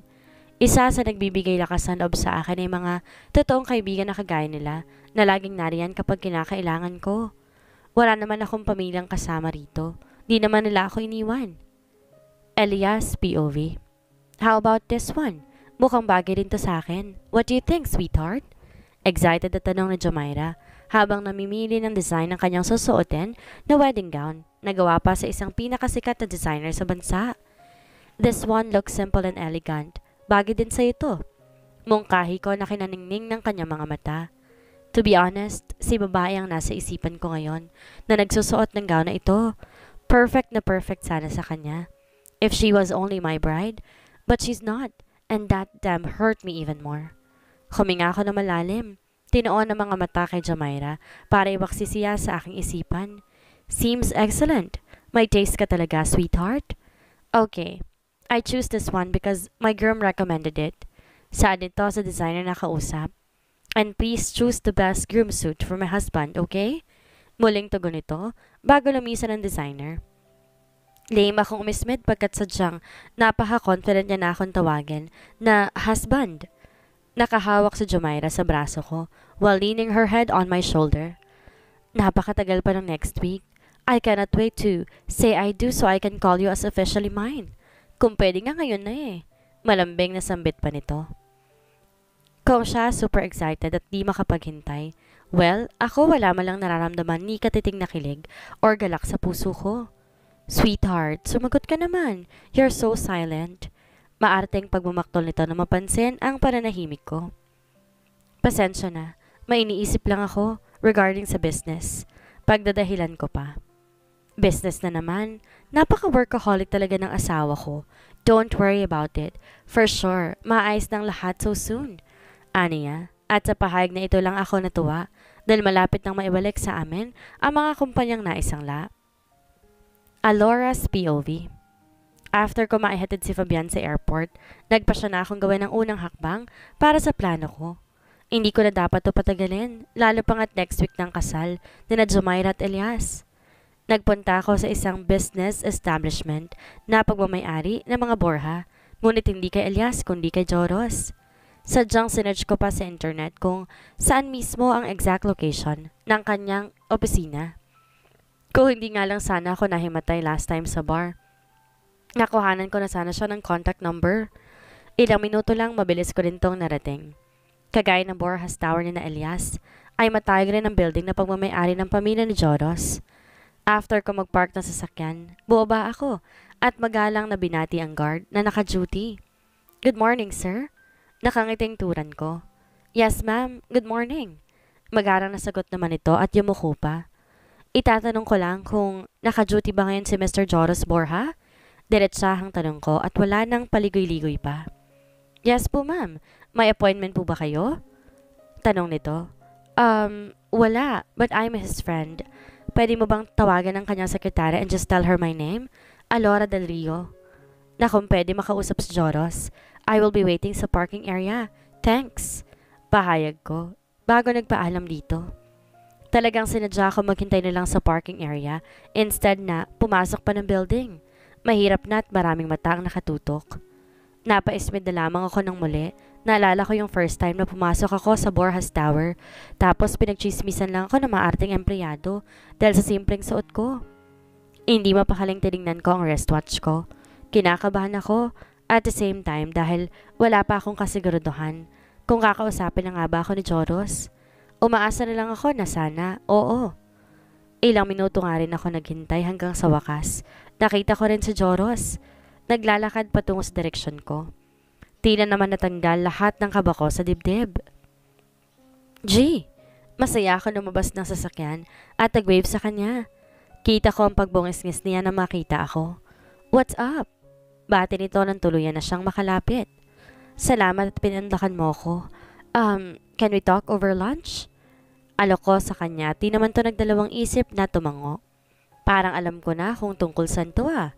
Isa sa nagbibigay lakas ng loob sa akin ay mga totoong kaibigan na kagaya nila na laging nariyan kapag kinakailangan ko. Wala naman akong pamilyang kasama rito. Di naman nila ako iniwan. Elias POV How about this one? Mukhang bagay din to sa akin. What do you think, sweetheart? Excited na tanong ni Jamaira habang namimili ng design ng kanyang susuotin na wedding gown na gawa pa sa isang pinakasikat na designer sa bansa. This one looks simple and elegant. Bagay din sa ito. Mungkahi ko na kinaningning ng kanyang mga mata. To be honest, si babae ang nasa isipan ko ngayon na nagsusuot ng gown na ito. Perfect na perfect sana sa kanya. If she was only my bride, but she's not, and that damn hurt me even more. Huminga ako na malalim. Tinoon ang mga mata kay Jamaira para iwaksi siya sa aking isipan. Seems excellent. My taste ka talaga, sweetheart. Okay. I choose this one because my groom recommended it. Sa to sa designer na kausap. And please choose the best groom suit for my husband, okay? Muling tugon ito bago lumisa ng designer. Lame akong umismid pagkat sadyang napaka-confident niya na akong tawagin na husband. Nakahawak si Jumaira sa braso ko while leaning her head on my shoulder. Napakatagal pa ng next week. I cannot wait to say I do so I can call you as officially mine. Kung pwede nga ngayon na eh. Malambing na sambit pa nito. Kung siya super excited at di makapaghintay, well, ako wala malang nararamdaman ni katiting na or galak sa puso ko. Sweetheart, sumagot ka naman. You're so silent. Maarteng pagmamaktol nito na mapansin ang pananahimik ko. Pasensya na, mainiisip lang ako regarding sa business. Pagdadahilan ko pa. Business na naman, napaka-workaholic talaga ng asawa ko. Don't worry about it. For sure, maayos ng lahat so soon. Aniya, at sa pahayag na ito lang ako natuwa dahil malapit nang maibalik sa amin ang mga kumpanyang naisangla. Alora's POV After ko maihatid si Fabian sa airport, nagpa siya na akong gawin ang unang hakbang para sa plano ko. Hindi ko na dapat ito patagalin, lalo pang at next week ng kasal ni na Jumaira at Elias. Nagpunta ako sa isang business establishment na pagmamayari ng mga Borha, ngunit hindi kay Elias kundi kay Joros. Sadyang sinerge ko pa sa internet kung saan mismo ang exact location ng kanyang opisina. Kung hindi nga lang sana ako nahimatay last time sa bar. Nakuhanan ko na sana siya ng contact number. Ilang minuto lang mabilis ko rin tong narating. Kagaya ng Borjas Tower ni na Elias, ay matayag rin ang building na pagmamayari ng pamilya ni Joros. After ko magpark ng sasakyan, buoba ako at magalang na binati ang guard na naka-duty. Good morning, sir. Nakangiting turan ko. Yes, ma'am. Good morning. Magarang na sagot naman ito at yumuko pa. Itatanong ko lang kung naka-duty ba ngayon si Mr. Joros Borja? Diretsahang tanong ko at wala nang paligoy-ligoy pa. Yes po ma'am, may appointment po ba kayo? Tanong nito. Um, wala, but I'm his friend. Pwede mo bang tawagan ang kanyang sekretary and just tell her my name? Alora Del Rio. Na kung pwede makausap si Joros, I will be waiting sa parking area. Thanks. Pahayag ko, bago nagpaalam dito. Talagang sinadya ko maghintay na lang sa parking area instead na pumasok pa ng building. Mahirap na at maraming mata ang nakatutok. Napaismid na lamang ako ng muli. Naalala ko yung first time na pumasok ako sa Borjas Tower. Tapos pinagchismisan lang ako ng maarting empleyado dahil sa simpleng suot ko. Hindi mapakaling tinignan ko ang wristwatch ko. Kinakabahan ako at the same time dahil wala pa akong kasiguruduhan kung kakausapin na nga ba ako ni Joros. Umaasa na lang ako na sana, oo. Ilang minuto nga rin ako naghintay hanggang sa wakas Nakita ko rin si Joros. Naglalakad patungo sa direksyon ko. Tila naman natanggal lahat ng kaba ko sa dibdib. G! Masaya ako lumabas ng sasakyan at nag-wave sa kanya. Kita ko ang pagbungis-ngis niya na makita ako. What's up? Bati nito nang tuluyan na siyang makalapit. Salamat at pinandakan mo ko. Um, can we talk over lunch? Alok ko sa kanya, di naman to nagdalawang isip na tumango. Parang alam ko na kung tungkol saan to ah.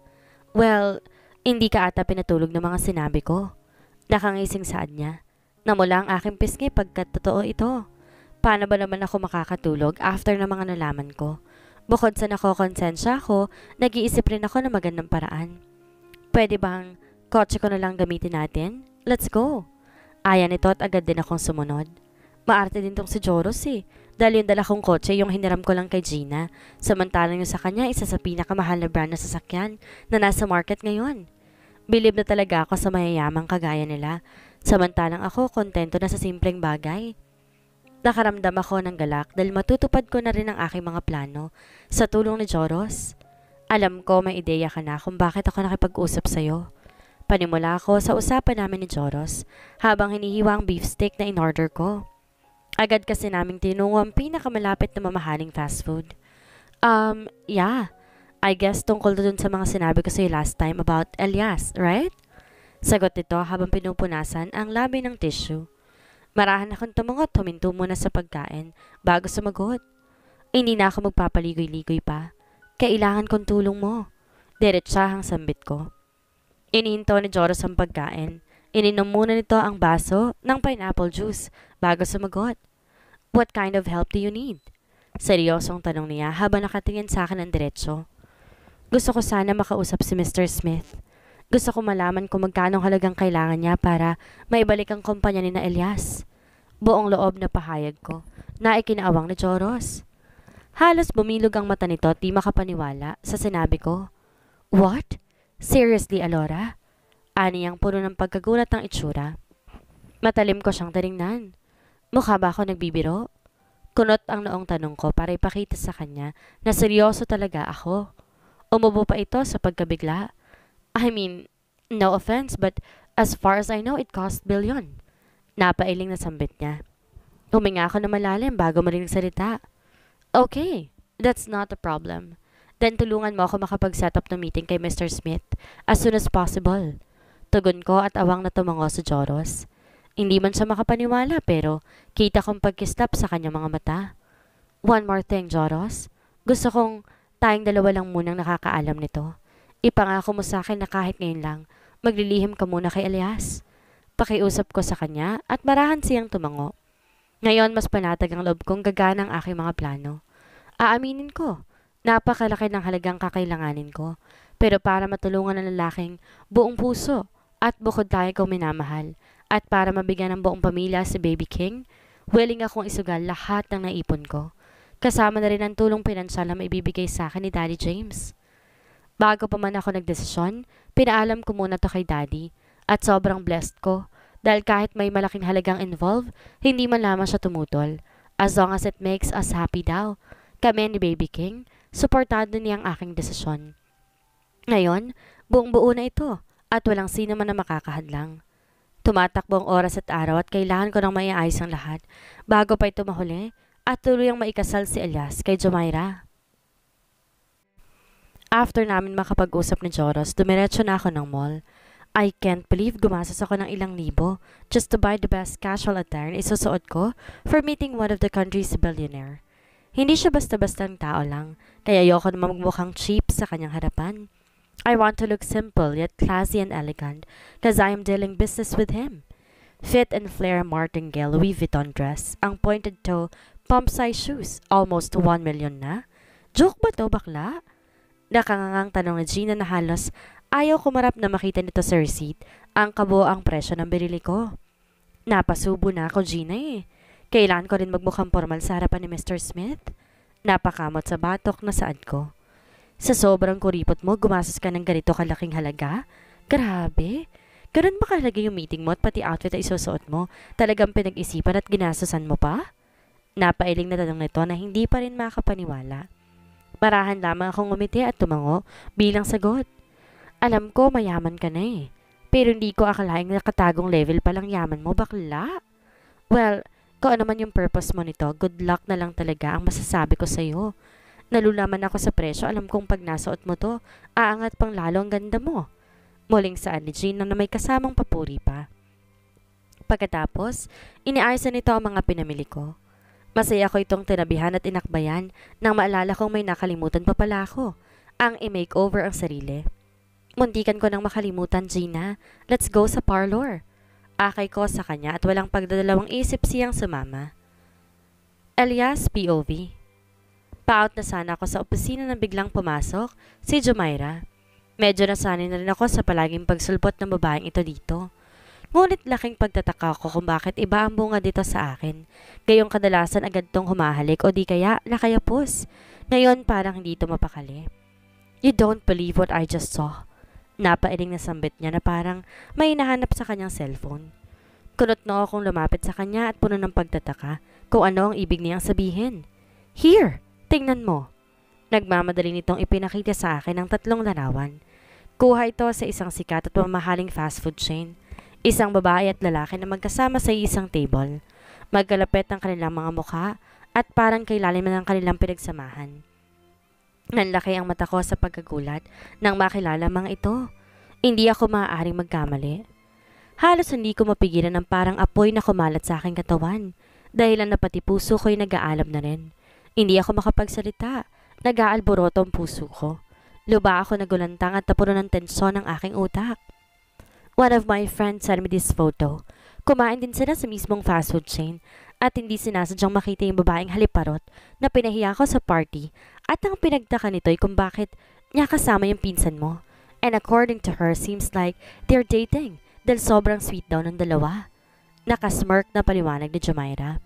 Well, hindi ka ata pinatulog ng mga sinabi ko. Nakangising saad niya. Namula ang aking pisngi pagkat totoo ito. Paano ba naman ako makakatulog after ng mga nalaman ko? Bukod sa nakokonsensya ako, nag-iisip rin ako ng magandang paraan. Pwede bang kotse ko na lang gamitin natin? Let's go! Ayan ito at agad din akong sumunod. Maarte din tong si Joros eh dahil yung dala kong kotse yung hiniram ko lang kay Gina. Samantalang yung sa kanya isa sa pinakamahal na brand na sasakyan na nasa market ngayon. Bilib na talaga ako sa mayayamang kagaya nila. Samantalang ako kontento na sa simpleng bagay. Nakaramdam ako ng galak dahil matutupad ko na rin ang aking mga plano sa tulong ni Joros. Alam ko may ideya ka na kung bakit ako nakipag-usap sa'yo. Panimula ako sa usapan namin ni Joros habang hinihiwa ang beefsteak na in-order ko. Agad kasi naming tinungo ang pinakamalapit na mamahaling fast food. Um, yeah. I guess tungkol doon sa mga sinabi ko sa'yo last time about Elias, right? Sagot nito habang pinupunasan ang labi ng tissue. Marahan akong tumungot, huminto muna sa pagkain bago sumagot. Hindi na ako magpapaligoy-ligoy pa. Kailangan kong tulong mo. Diretsahang sambit ko. Inihinto ni Joros ang pagkain. Ininom muna nito ang baso ng pineapple juice bago sumagot. What kind of help do you need? Seryosong tanong niya habang nakatingin sa akin ng diretso. Gusto ko sana makausap si Mr. Smith. Gusto ko malaman kung magkano halagang kailangan niya para maibalik ang kumpanya ni na Elias. Buong loob na pahayag ko na ikinaawang ni Joros. Halos bumilog ang mata nito di makapaniwala sa sinabi ko. What? Seriously, Alora? Aniyang puno ng pagkagulat ng itsura. Matalim ko siyang tiningnan. Mukha ba ako nagbibiro? Kunot ang noong tanong ko para ipakita sa kanya na seryoso talaga ako. Umubo pa ito sa pagkabigla. I mean, no offense, but as far as I know, it cost billion. Napailing na sambit niya. Huminga ako na malalim bago marinig salita. Okay, that's not a problem. Then tulungan mo ako makapag-set up ng meeting kay Mr. Smith as soon as possible. Tugon ko at awang na tumango sa Joros. Hindi man sa makapaniwala pero kita kong pagkistap sa kanyang mga mata. One more thing, Joros. Gusto kong tayong dalawa lang munang nakakaalam nito. Ipangako mo sa akin na kahit ngayon lang, maglilihim ka muna kay Elias. Pakiusap ko sa kanya at marahan siyang tumango. Ngayon, mas panatag ang loob kong gagana ang aking mga plano. Aaminin ko, napakalaki ng halagang kakailanganin ko, pero para matulungan ang lalaking buong puso at bukod tayo kong minamahal, at para mabigyan ng buong pamilya si Baby King, willing akong isugal lahat ng naipon ko. Kasama na rin ang tulong pinansyal na maibibigay sa akin ni Daddy James. Bago pa man ako nagdesisyon, pinaalam ko muna to kay Daddy at sobrang blessed ko dahil kahit may malaking halagang involve, hindi man lamang siya tumutol. As long as it makes us happy daw. Kami ni Baby King, suportado niya ang aking desisyon. Ngayon, buong buo na ito at walang sino man na makakahadlang. Tumatakbo ang oras at araw at kailangan ko nang maiayos ang lahat bago pa ito mahuli at tuloy ang maikasal si Elias kay Jomaira. After namin makapag-usap ni Joros, dumiretso na ako ng mall. I can't believe gumastos ako ng ilang libo just to buy the best casual attire na isusuot ko for meeting one of the country's billionaire. Hindi siya basta-bastang tao lang, kaya ayoko naman magmukhang cheap sa kanyang harapan. I want to look simple yet classy and elegant, because I am dealing business with him. Fit and flare martingale Louis Vuitton dress, ang pointed toe, pump-size shoes, almost 1 million na. Joke ba to, bakla? Nakangangang tanong ni Gina na halos ayaw kumarap na makita nito sa receipt ang kabuoang presyo ng binili ko. Napasubo na ako, Gina eh. Kailan ko rin magmukhang formal sa harapan ni Mr. Smith? Napakamot sa batok na saad ko. Sa sobrang kuripot mo, gumastos ka ng ganito kalaking halaga? Grabe! Ganun ba kahalaga yung meeting mo at pati outfit ay isusuot mo? Talagang pinag-isipan at ginastosan mo pa? Napailing na tanong nito na hindi pa rin makapaniwala. Marahan lamang akong umiti at tumango bilang sagot. Alam ko mayaman ka na eh. Pero hindi ko akalaing nakatagong level pa lang yaman mo, bakla. Well, kung ano man yung purpose mo nito, good luck na lang talaga ang masasabi ko sa'yo. Nalulaman ako sa presyo. Alam kong pag nasuot mo to, aangat pang lalo ang ganda mo. Muling saan ni Gina na may kasamang papuri pa. Pagkatapos, iniayos nito ang mga pinamili ko. Masaya ko itong tinabihan at inakbayan nang maalala kong may nakalimutan pa pala ako, ang i-makeover ang sarili. Mundikan ko nang makalimutan, Gina. Let's go sa parlor. Akay ko sa kanya at walang pagdadalawang isip siyang sumama. Elias POV pa-out na sana ako sa opisina nang biglang pumasok si Jumaira. Medyo nasanay na rin ako sa palaging pagsulpot ng babaeng ito dito. Ngunit laking pagtataka ko kung bakit iba ang bunga dito sa akin. Gayong kadalasan agad tong humahalik o di kaya nakayapos. Ngayon parang hindi ito mapakali. You don't believe what I just saw. Napailing na sambit niya na parang may hinahanap sa kanyang cellphone. Kunot na akong lumapit sa kanya at puno ng pagtataka kung ano ang ibig niyang sabihin. Here! Tingnan mo. Nagmamadali nitong ipinakita sa akin ang tatlong larawan. Kuha ito sa isang sikat at mamahaling fast food chain. Isang babae at lalaki na magkasama sa isang table. Magkalapit ang kanilang mga mukha at parang kailalim ng kanilang pinagsamahan. Nanlaki ang mata ko sa pagkagulat nang makilala mga ito. Hindi ako maaaring magkamali. Halos hindi ko mapigilan ng parang apoy na kumalat sa aking katawan dahil ang napati puso ko'y nag-aalab na rin. Hindi ako makapagsalita. Nag-aalboroto ang puso ko. Luba ako nagulantang at napuno ng tensyon ng aking utak. One of my friends sent me this photo. Kumain din sila sa mismong fast food chain at hindi sinasadyang makita yung babaeng haliparot na pinahiya ko sa party at ang pinagtaka nito ay kung bakit niya kasama yung pinsan mo. And according to her, seems like they're dating dahil sobrang sweet daw ng dalawa. Nakasmirk na paliwanag ni Jamaira.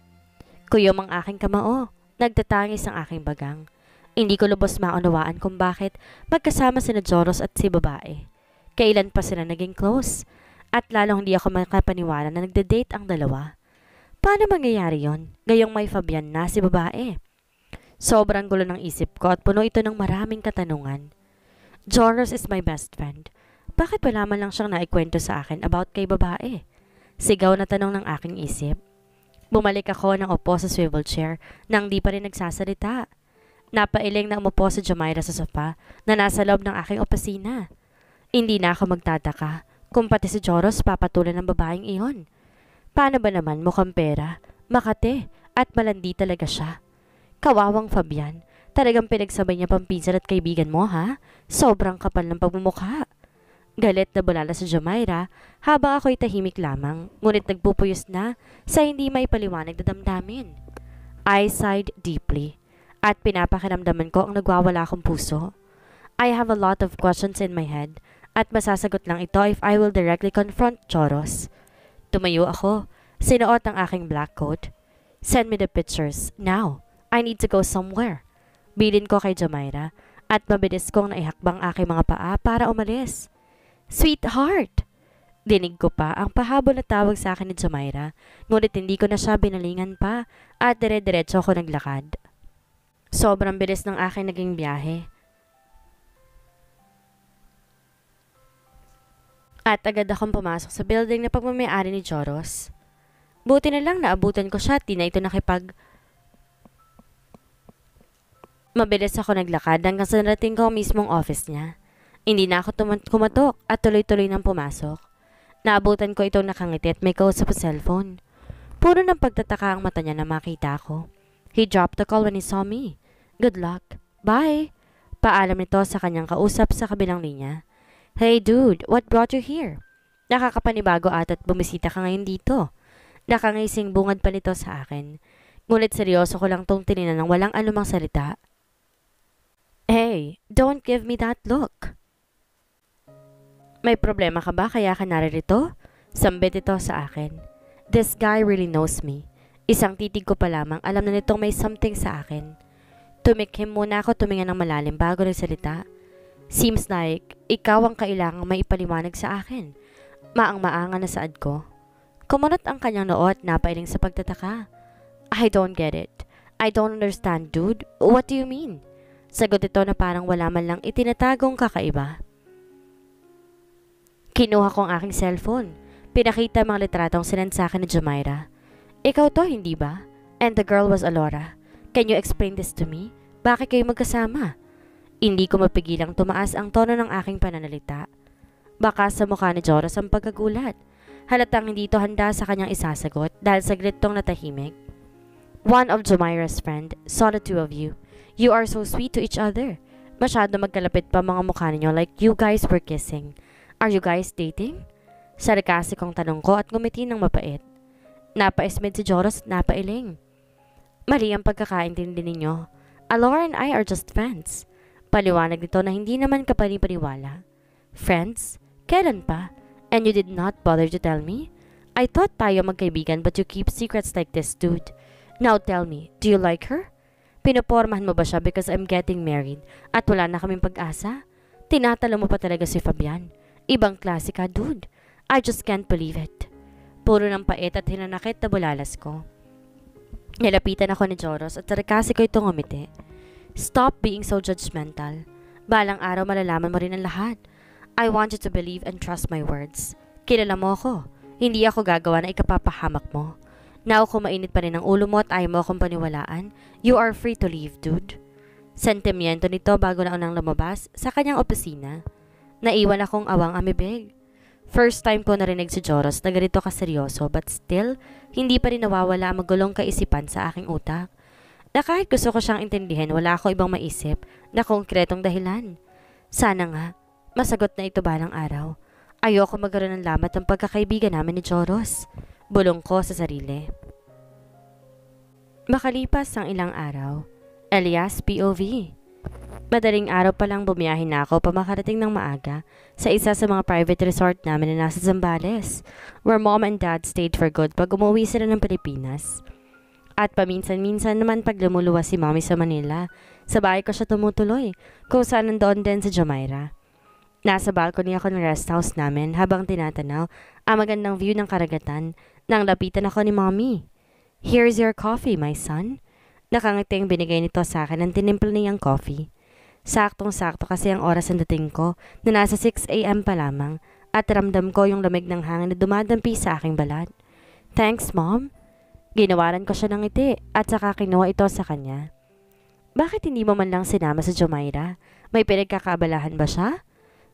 Kuyo mang aking kamao nagtatangis ang aking bagang. Hindi ko lubos maunawaan kung bakit magkasama si Joros at si babae. Kailan pa sila naging close? At lalong hindi ako makapaniwala na nagde-date ang dalawa. Paano mangyayari yon? Gayong may Fabian na si babae. Sobrang gulo ng isip ko at puno ito ng maraming katanungan. Joros is my best friend. Bakit wala man lang siyang naikwento sa akin about kay babae? Sigaw na tanong ng aking isip. Bumalik ako ng opo sa swivel chair nang di pa rin nagsasalita. Napailing na umupo si Jamaira sa sofa na nasa loob ng aking opisina. Hindi na ako magtataka kung pati si Joros papatulan ng babaeng iyon. Paano ba naman mukhang pera, makate at malandi talaga siya. Kawawang Fabian, talagang pinagsabay niya pampinsan at kaibigan mo ha? Sobrang kapal ng pagmumukha. Galit na bulala sa Jumaira habang ako'y tahimik lamang, ngunit nagpupuyos na sa hindi may paliwanag na damdamin. I sighed deeply at pinapakinamdaman ko ang nagwawala kong puso. I have a lot of questions in my head at masasagot lang ito if I will directly confront Choros. Tumayo ako, sinuot ang aking black coat. Send me the pictures, now. I need to go somewhere. Bilin ko kay Jamaira at mabilis kong naihakbang aking mga paa para umalis. Sweetheart! Dinig ko pa ang pahabol na tawag sa akin ni Zumaira, ngunit hindi ko na siya binalingan pa at dire-diretso ako naglakad. Sobrang bilis ng aking naging biyahe. At agad akong pumasok sa building na pagmamayari ni Joros. Buti na lang naabutan ko siya at na ito nakipag... Mabilis ako naglakad hanggang sa narating ko ang mismong office niya. Hindi na ako kumatok at tuloy-tuloy nang pumasok. Naabutan ko itong nakangiti at may kausap sa cellphone. Puro ng pagtataka ang mata niya na makita ko. He dropped the call when he saw me. Good luck. Bye. Paalam nito sa kanyang kausap sa kabilang linya. Hey dude, what brought you here? Nakakapanibago at bumisita ka ngayon dito. Nakangising bungad pa nito sa akin. Ngunit seryoso ko lang tong tininan ng walang anumang salita. Hey, don't give me that look. May problema ka ba kaya ka naririto? Sambit ito sa akin. This guy really knows me. Isang titig ko pa lamang, alam na nitong may something sa akin. Tumikhim muna ako tuminga ng malalim bago ng salita. Seems like, ikaw ang kailangang maipaliwanag sa akin. Maang-maanga na saad ko. Kumunot ang kanyang noo at napailing sa pagtataka. I don't get it. I don't understand, dude. What do you mean? Sagot ito na parang wala man lang itinatagong kakaiba. Kinuha ko ang aking cellphone. Pinakita mga litratong sinansakin ni Jamaira. Ikaw to, hindi ba? And the girl was Alora. Can you explain this to me? Bakit kayo magkasama? Hindi ko mapigilang tumaas ang tono ng aking pananalita. Baka sa mukha ni Joros ang pagkagulat. Halatang hindi to handa sa kanyang isasagot dahil sa tong natahimik. One of Jamaira's friend saw the two of you. You are so sweet to each other. Masyado magkalapit pa mga mukha ninyo like you guys were kissing. Are you guys dating? Sarkasikong tanong ko at ngumiti ng mapait. Napaismed si Joros at napailing. Mali ang pagkakaintindi ninyo. Alora and I are just friends. Paliwanag nito na hindi naman kapanipaniwala. Friends? Kailan pa? And you did not bother to tell me? I thought tayo magkaibigan but you keep secrets like this, dude. Now tell me, do you like her? Pinopormahan mo ba siya because I'm getting married at wala na kaming pag-asa? Tinatalo mo pa talaga si Fabian. Ibang klase ka, dude. I just can't believe it. Puro ng pait at hinanakit na bulalas ko. Nilapitan ako ni Joros at sarkasi ko itong umiti. Stop being so judgmental. Balang araw malalaman mo rin ang lahat. I want you to believe and trust my words. Kilala mo ako. Hindi ako gagawa na ikapapahamak mo. Now kung mainit pa rin ang ulo mo at ayaw mo akong paniwalaan, you are free to leave, dude. Sentimiento nito bago na unang lumabas sa kanyang opisina. Naiwan akong awang amibig. First time ko narinig si Joros na ganito kaseryoso but still, hindi pa rin nawawala ang magulong kaisipan sa aking utak. Na kahit gusto ko siyang intindihin, wala ako ibang maisip na konkretong dahilan. Sana nga, masagot na ito balang araw. Ayoko magkaroon ng lamat ang pagkakaibigan namin ni Joros. Bulong ko sa sarili. Makalipas ang ilang araw, Elias POV Madaling araw pa lang bumiyahin na ako pa makarating ng maaga sa isa sa mga private resort namin na nasa Zambales, where mom and dad stayed for good pag umuwi sila ng Pilipinas. At paminsan-minsan naman pag lumuluwas si mommy sa Manila, sa bahay ko siya tumutuloy, kung saan nandoon din sa Jamaira. Nasa balcony ako ng rest house namin habang tinatanaw ang magandang view ng karagatan nang lapitan ako ni mommy. Here's your coffee, my son. Nakangiting binigay nito sa akin ang tinimpla niyang coffee. Saktong-sakto kasi ang oras ng dating ko na nasa 6 a.m. pa lamang at ramdam ko yung lamig ng hangin na dumadampi sa aking balat. Thanks, Mom. Ginawaran ko siya ng ngiti at saka kinuha ito sa kanya. Bakit hindi mo man lang sinama sa si Jumaira? May pinagkakabalahan ba siya?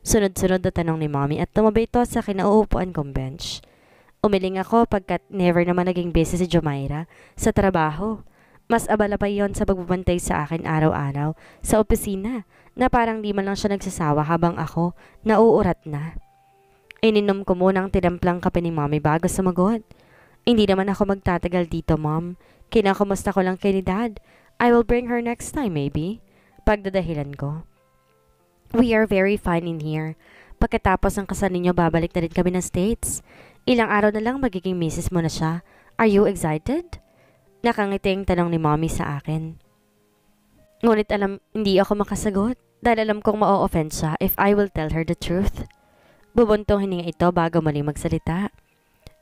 Sunod-sunod na tanong ni Mommy at tumabi ito sa kinauupuan kong bench. Umiling ako pagkat never naman naging busy si Jumaira sa trabaho. Mas abala pa yon sa pagbabantay sa akin araw-araw sa opisina na parang di man lang siya nagsasawa habang ako nauurat na. Ininom ko muna ang tinamplang kape ni mommy bago sumagot. Hindi naman ako magtatagal dito, mom. Kinakamusta ko lang kay ni dad. I will bring her next time, maybe. Pagdadahilan ko. We are very fine in here. Pagkatapos ng kasal ninyo, babalik na rin kami ng States. Ilang araw na lang magiging misis mo na siya. Are you excited? Nakangiting tanong ni mommy sa akin. Ngunit alam, hindi ako makasagot dahil alam kong ma-offend siya if I will tell her the truth. Bubuntong hininga ito bago muling magsalita.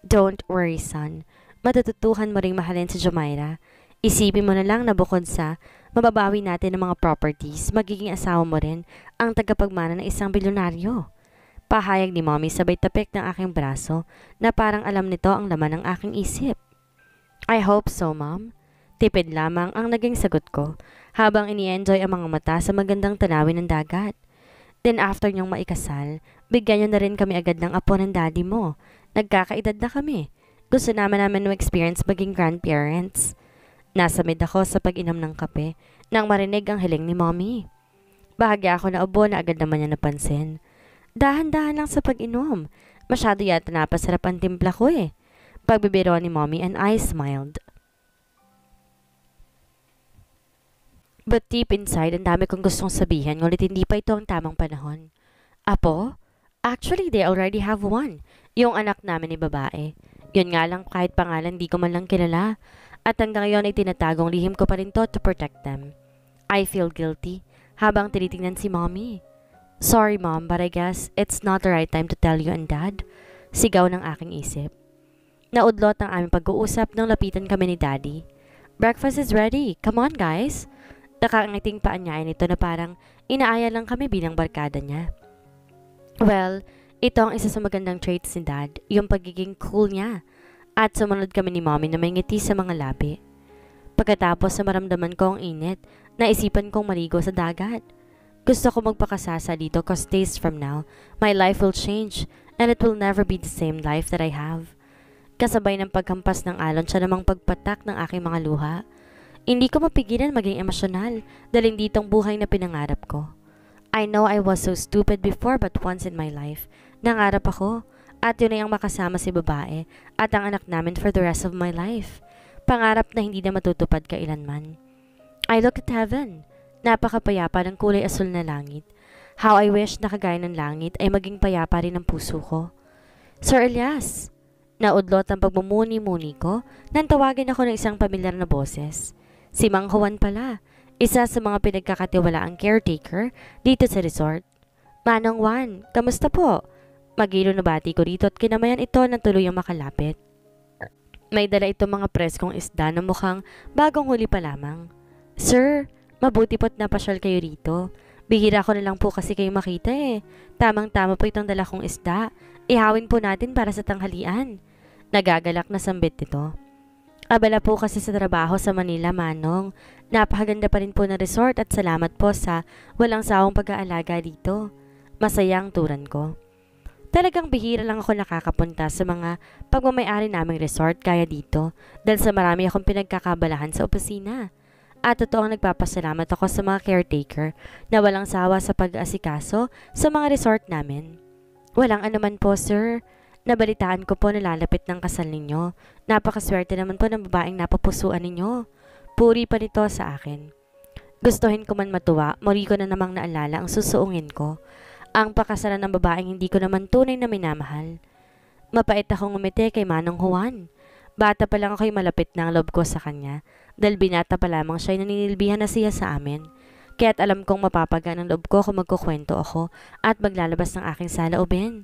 Don't worry, son. Matututuhan mo ring mahalin si Jumaira. Isipin mo na lang na bukod sa mababawi natin ng mga properties, magiging asawa mo rin ang tagapagmana ng isang bilyonaryo. Pahayag ni mommy sabay tapik ng aking braso na parang alam nito ang laman ng aking isip. I hope so, Mom. Tipid lamang ang naging sagot ko habang ini-enjoy ang mga mata sa magandang tanawin ng dagat. Then after niyong maikasal, bigyan niyo na rin kami agad ng apo ng daddy mo. Nagkakaedad na kami. Gusto naman namin ma-experience maging grandparents. Nasa mid ako sa pag-inom ng kape nang marinig ang hiling ni mommy. Bahagya ako na ubo na agad naman niya napansin. Dahan-dahan lang sa pag-inom. Masyado yata napasarap ang timpla ko eh pagbibiro ni mommy and I smiled. But deep inside, ang dami kong gustong sabihin, ngunit hindi pa ito ang tamang panahon. Apo? Actually, they already have one. Yung anak namin ni babae. Yun nga lang kahit pangalan di ko man lang kilala. At hanggang ngayon ay tinatagong lihim ko pa rin to to protect them. I feel guilty habang tinitingnan si mommy. Sorry mom, but I guess it's not the right time to tell you and dad. Sigaw ng aking isip. Naudlot ang aming pag-uusap nang lapitan kami ni Daddy. Breakfast is ready. Come on, guys. Nakangiting paan niya ay nito na parang inaaya lang kami bilang barkada niya. Well, ito ang isa sa magandang traits ni Dad, yung pagiging cool niya. At sumunod kami ni Mommy na may ngiti sa mga labi. Pagkatapos na maramdaman ko ang init, naisipan kong maligo sa dagat. Gusto ko magpakasasa dito cause days from now, my life will change and it will never be the same life that I have. Kasabay ng paghampas ng alon sa namang pagpatak ng aking mga luha. Hindi ko mapigilan maging emosyonal dahil hindi itong buhay na pinangarap ko. I know I was so stupid before but once in my life, nangarap ako at yun ay ang makasama si babae at ang anak namin for the rest of my life. Pangarap na hindi na matutupad kailanman. I look at heaven. Napakapayapa ng kulay asul na langit. How I wish na kagaya ng langit ay maging payapa rin ang puso ko. Sir Elias, Naudlot ang pagmumuni-muni ko nang tawagin ako ng isang pamilyar na boses. Si Mang Juan pala, isa sa mga pinagkakatiwalaang caretaker dito sa resort. Manong Juan, kamusta po? Magilo na bati ko rito at kinamayan ito ng tuluyang makalapit. May dala itong mga preskong isda na mukhang bagong huli pa lamang. Sir, mabuti po't napasyal kayo rito. Bihira ko na lang po kasi kayo makita eh. Tamang-tama po itong dala kong isda. Ihawin po natin para sa tanghalian. Nagagalak na sambit nito. Abala po kasi sa trabaho sa Manila, Manong. Napakaganda pa rin po na resort at salamat po sa walang sawang pag-aalaga dito. Masaya ang turan ko. Talagang bihira lang ako nakakapunta sa mga pagmamayari naming resort kaya dito dahil sa marami akong pinagkakabalahan sa opisina. At totoo ang nagpapasalamat ako sa mga caretaker na walang sawa sa pag-asikaso sa mga resort namin. Walang anuman po, sir. Nabalitaan ko po na lalapit ng kasal ninyo. Napakaswerte naman po ng babaeng napapusuan ninyo. Puri pa nito sa akin. Gustuhin ko man matuwa, muli ko na namang naalala ang susuungin ko. Ang pakasalan ng babaeng hindi ko naman tunay na minamahal. Mapait akong umite kay Manong Juan. Bata pa lang ako'y malapit na ang ko sa kanya dahil binata pa lamang siya'y naninilbihan na siya sa amin. Kaya't alam kong mapapagaan ang loob ko kung magkukwento ako at maglalabas ng aking saloobin.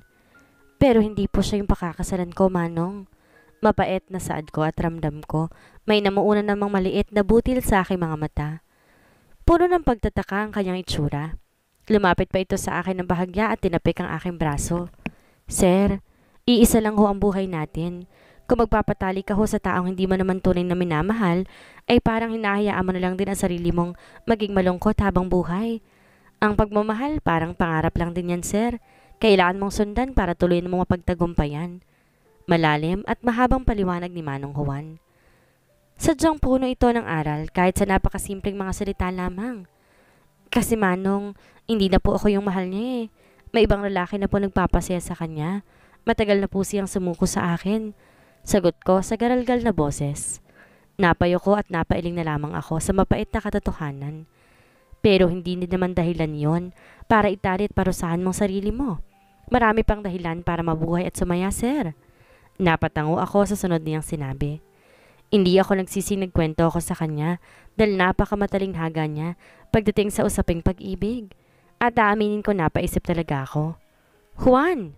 Pero hindi po siya yung pakakasalan ko, Manong. Mapait na saad ko at ramdam ko. May namuuna namang maliit na butil sa aking mga mata. Puno ng pagtataka ang kanyang itsura. Lumapit pa ito sa akin ng bahagya at tinapik ang aking braso. Sir, iisa lang ho ang buhay natin. Kung magpapatali ka ho sa taong hindi mo naman tunay na minamahal, ay parang hinahayaan mo na lang din ang sarili mong maging malungkot habang buhay. Ang pagmamahal parang pangarap lang din yan, sir. Kailangan mong sundan para tuloy mo mapagtagumpayan. Malalim at mahabang paliwanag ni Manong Juan. Sadyang puno ito ng aral kahit sa napakasimpleng mga salita lamang. Kasi Manong, hindi na po ako yung mahal niya eh. May ibang lalaki na po nagpapasaya sa kanya. Matagal na po siyang sumuko sa akin. Sagot ko sa garalgal na boses. Napayo ko at napailing na lamang ako sa mapait na katotohanan. Pero hindi din naman dahilan yon para itali parusahan mong sarili mo. Marami pang dahilan para mabuhay at sumaya, sir. Napatango ako sa sunod niyang sinabi. Hindi ako nagsising nagkwento ako sa kanya dahil napakamataling haga niya pagdating sa usaping pag-ibig. At aaminin ko napaisip talaga ako. Juan!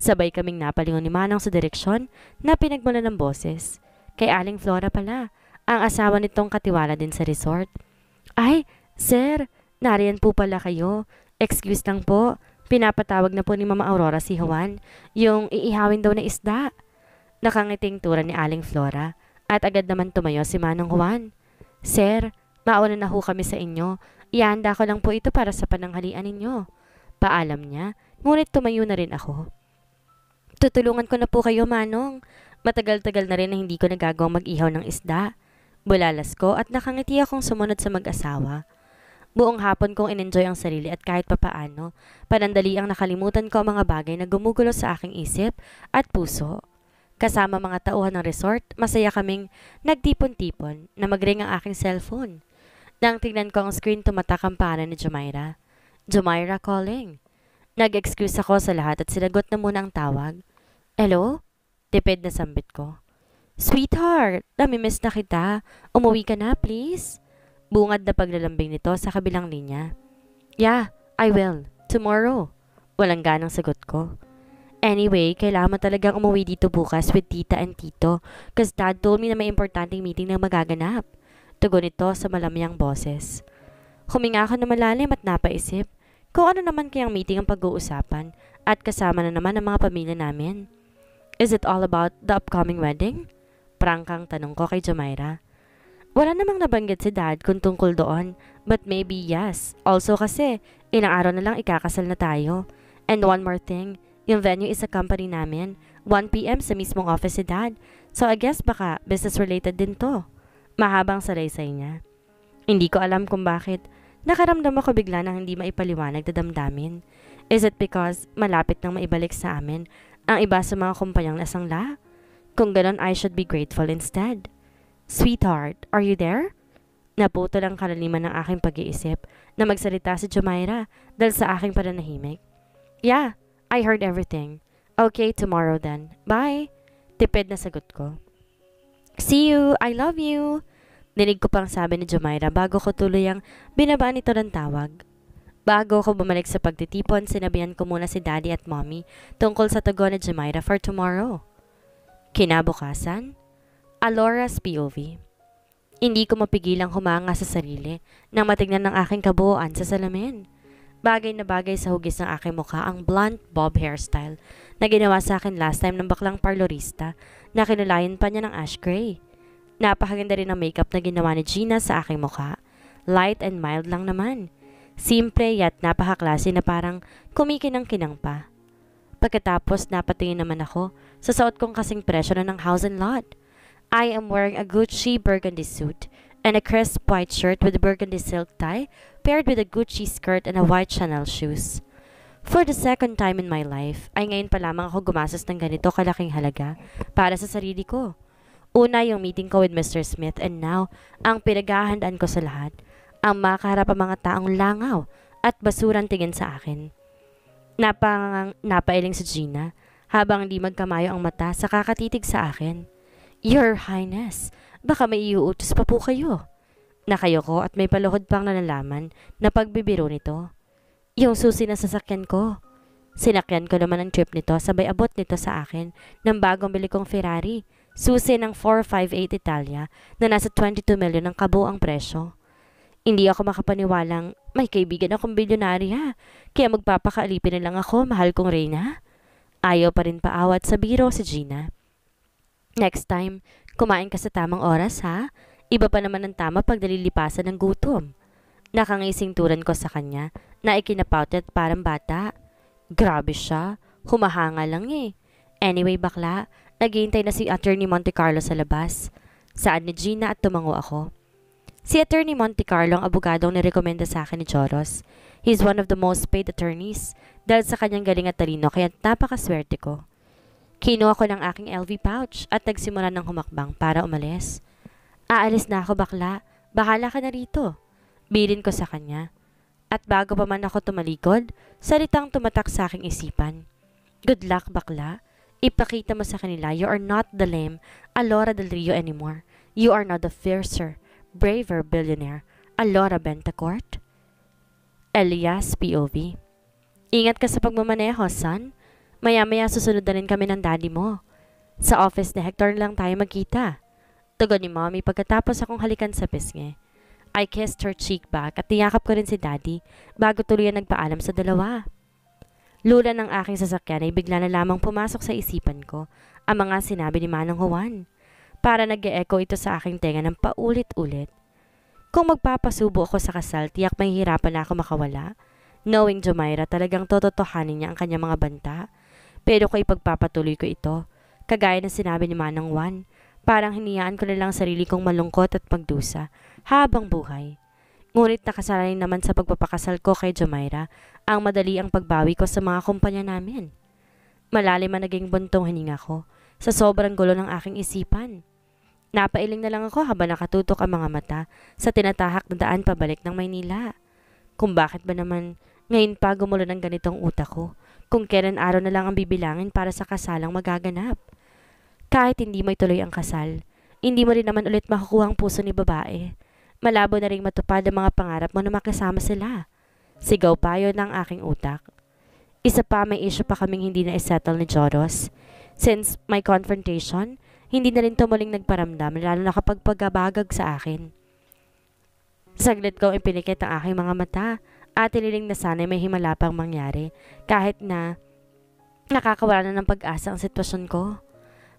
Sabay kaming napalingon ni Manang sa direksyon na pinagmula ng boses. Kay Aling Flora pala, ang asawa nitong katiwala din sa resort. Ay, Sir, nariyan po pala kayo. Excuse lang po. Pinapatawag na po ni Mama Aurora si Juan, yung iihawin daw na isda. Nakangiting tura ni Aling Flora at agad naman tumayo si Manong Juan. Sir, mauna na ho kami sa inyo. Ihanda ko lang po ito para sa pananghalian ninyo. Paalam niya, ngunit tumayo na rin ako. Tutulungan ko na po kayo, Manong. Matagal-tagal na rin na hindi ko nagagawang mag-ihaw ng isda. Bulalas ko at nakangiti akong sumunod sa mag-asawa. Buong hapon kong in-enjoy ang sarili at kahit papaano, panandali ang nakalimutan ko ang mga bagay na gumugulo sa aking isip at puso. Kasama mga tauhan ng resort, masaya kaming nagtipon-tipon na magring ang aking cellphone. Nang tingnan ko ang screen, tumatak ang pangalan ni Jumaira. Jumaira calling. Nag-excuse ako sa lahat at sinagot na muna ang tawag. Hello? Tipid na sambit ko. Sweetheart, nami-miss na kita. Umuwi ka na, please. Bungad na paglalambing nito sa kabilang linya. Yeah, I will. Tomorrow. Walang ganang sagot ko. Anyway, kailangan mo talagang umuwi dito bukas with tita and tito cause dad told me na may importanteng meeting na magaganap. Tugon nito sa malamyang boses. Huminga ako na malalim at napaisip kung ano naman kayang meeting ang pag-uusapan at kasama na naman ang mga pamilya namin. Is it all about the upcoming wedding? Prangkang tanong ko kay Jamaira. Wala namang nabanggit si dad kung tungkol doon, but maybe yes. Also kasi, ilang araw na lang ikakasal na tayo. And one more thing, yung venue is a company namin. 1pm sa mismong office si dad. So I guess baka business related din to. Mahabang salaysay niya. Hindi ko alam kung bakit. Nakaramdam ako bigla ng hindi maipaliwanag na damdamin. Is it because malapit nang maibalik sa amin ang iba sa mga kumpanyang nasangla? Kung ganon, I should be grateful instead. Sweetheart, are you there? Naputo lang kalaliman ng aking pag-iisip na magsalita si Jamaira dahil sa aking pananahimik. Yeah, I heard everything. Okay, tomorrow then. Bye! Tipid na sagot ko. See you! I love you! Dinig ko pang sabi ni Jamaira bago ko tuloy ang binabaan ito ng tawag. Bago ko bumalik sa pagtitipon, sinabihan ko muna si Daddy at Mommy tungkol sa tugon ni Jamaira for tomorrow. Kinabukasan, Alora's POV. Hindi ko mapigilang humanga sa sarili nang matignan ng aking kabuuan sa salamin. Bagay na bagay sa hugis ng aking mukha ang blunt bob hairstyle na ginawa sa akin last time ng baklang parlorista na kinulayan pa niya ng ash gray. Napakaganda rin ang makeup na ginawa ni Gina sa aking mukha. Light and mild lang naman. Simple yat napakaklase na parang kumikinang-kinang pa. Pagkatapos napatingin naman ako sa suot kong kasing presyo na ng house and lot – I am wearing a Gucci burgundy suit and a crisp white shirt with a burgundy silk tie paired with a Gucci skirt and a white Chanel shoes. For the second time in my life, ay ngayon pa lamang ako gumastos ng ganito kalaking halaga para sa sarili ko. Una yung meeting ko with Mr. Smith and now, ang pinaghahandaan ko sa lahat, ang makaharap ang mga taong langaw at basurang tingin sa akin. Napang, napailing si Gina habang di magkamayo ang mata sa kakatitig sa akin. Your Highness, baka may iuutos pa po kayo. Nakayo ko at may paluhod pang nanalaman na pagbibiro nito. Yung susi na sasakyan ko. Sinakyan ko naman ang trip nito sabay abot nito sa akin ng bagong bili kong Ferrari. Susi ng 458 Italia na nasa 22 million ang kabuang presyo. Hindi ako makapaniwalang may kaibigan akong ha, kaya magpapakaalipin na lang ako mahal kong reyna. Ayaw pa rin paawat sa biro si Gina. Next time, kumain ka sa tamang oras ha. Iba pa naman ang tama pag nalilipasan ng gutom. Nakangisingturan ko sa kanya na ikinapauti at parang bata. Grabe siya, humahanga lang eh. Anyway bakla, naghihintay na si Attorney Monte Carlo sa labas. Saan ni Gina at tumango ako. Si Attorney Monte Carlo ang abogadong nirekomenda sa akin ni Choros. He's one of the most paid attorneys dahil sa kanyang galing at talino kaya napakaswerte ko. Kinuha ko ng aking LV pouch at nagsimula ng humakbang para umalis. Aalis na ako bakla, bahala ka na rito. Bilin ko sa kanya. At bago pa man ako tumalikod, salitang tumatak sa aking isipan. Good luck bakla. Ipakita mo sa kanila you are not the lame Alora Del Rio anymore. You are not the fiercer, braver billionaire Alora Bentacourt. Elias POV Ingat ka sa pagmamaneho, son. Maya-maya susunod na rin kami ng daddy mo. Sa office ni Hector lang tayo magkita. Tugon ni mommy pagkatapos akong halikan sa pisngi. I kissed her cheek back at niyakap ko rin si daddy bago tuloy ang nagpaalam sa dalawa. Lula ng aking sasakyan ay bigla na lamang pumasok sa isipan ko ang mga sinabi ni Manang Juan. Para nag-e-echo ito sa aking tenga ng paulit-ulit. Kung magpapasubo ako sa kasal, tiyak mahihirapan na ako makawala. Knowing Jumaira, talagang tototohanin niya ang kanyang mga banta pero kung ipagpapatuloy ko ito, kagaya ng sinabi ni Manang Juan, parang hiniyaan ko na lang sarili kong malungkot at magdusa habang buhay. Ngunit nakasalalay naman sa pagpapakasal ko kay Jamaira ang madali ang pagbawi ko sa mga kumpanya namin. Malalim man naging buntong hininga ko sa sobrang gulo ng aking isipan. Napailing na lang ako habang nakatutok ang mga mata sa tinatahak na daan pabalik ng Maynila. Kung bakit ba naman ngayon pa gumulo ng ganitong utak ko kung kailan araw na lang ang bibilangin para sa kasalang magaganap. Kahit hindi mo ituloy ang kasal, hindi mo rin naman ulit makukuha ang puso ni babae. Malabo na rin matupad ang mga pangarap mo na makasama sila. Sigaw pa payo ng aking utak. Isa pa may issue pa kaming hindi na isettle ni Joros. Since my confrontation, hindi na rin tumuling nagparamdam lalo na kapag pagabagag sa akin. Saglit ko ipinikit ang aking mga mata Ate Liling na sana may himala pang mangyari kahit na nakakawala na ng pag-asa ang sitwasyon ko.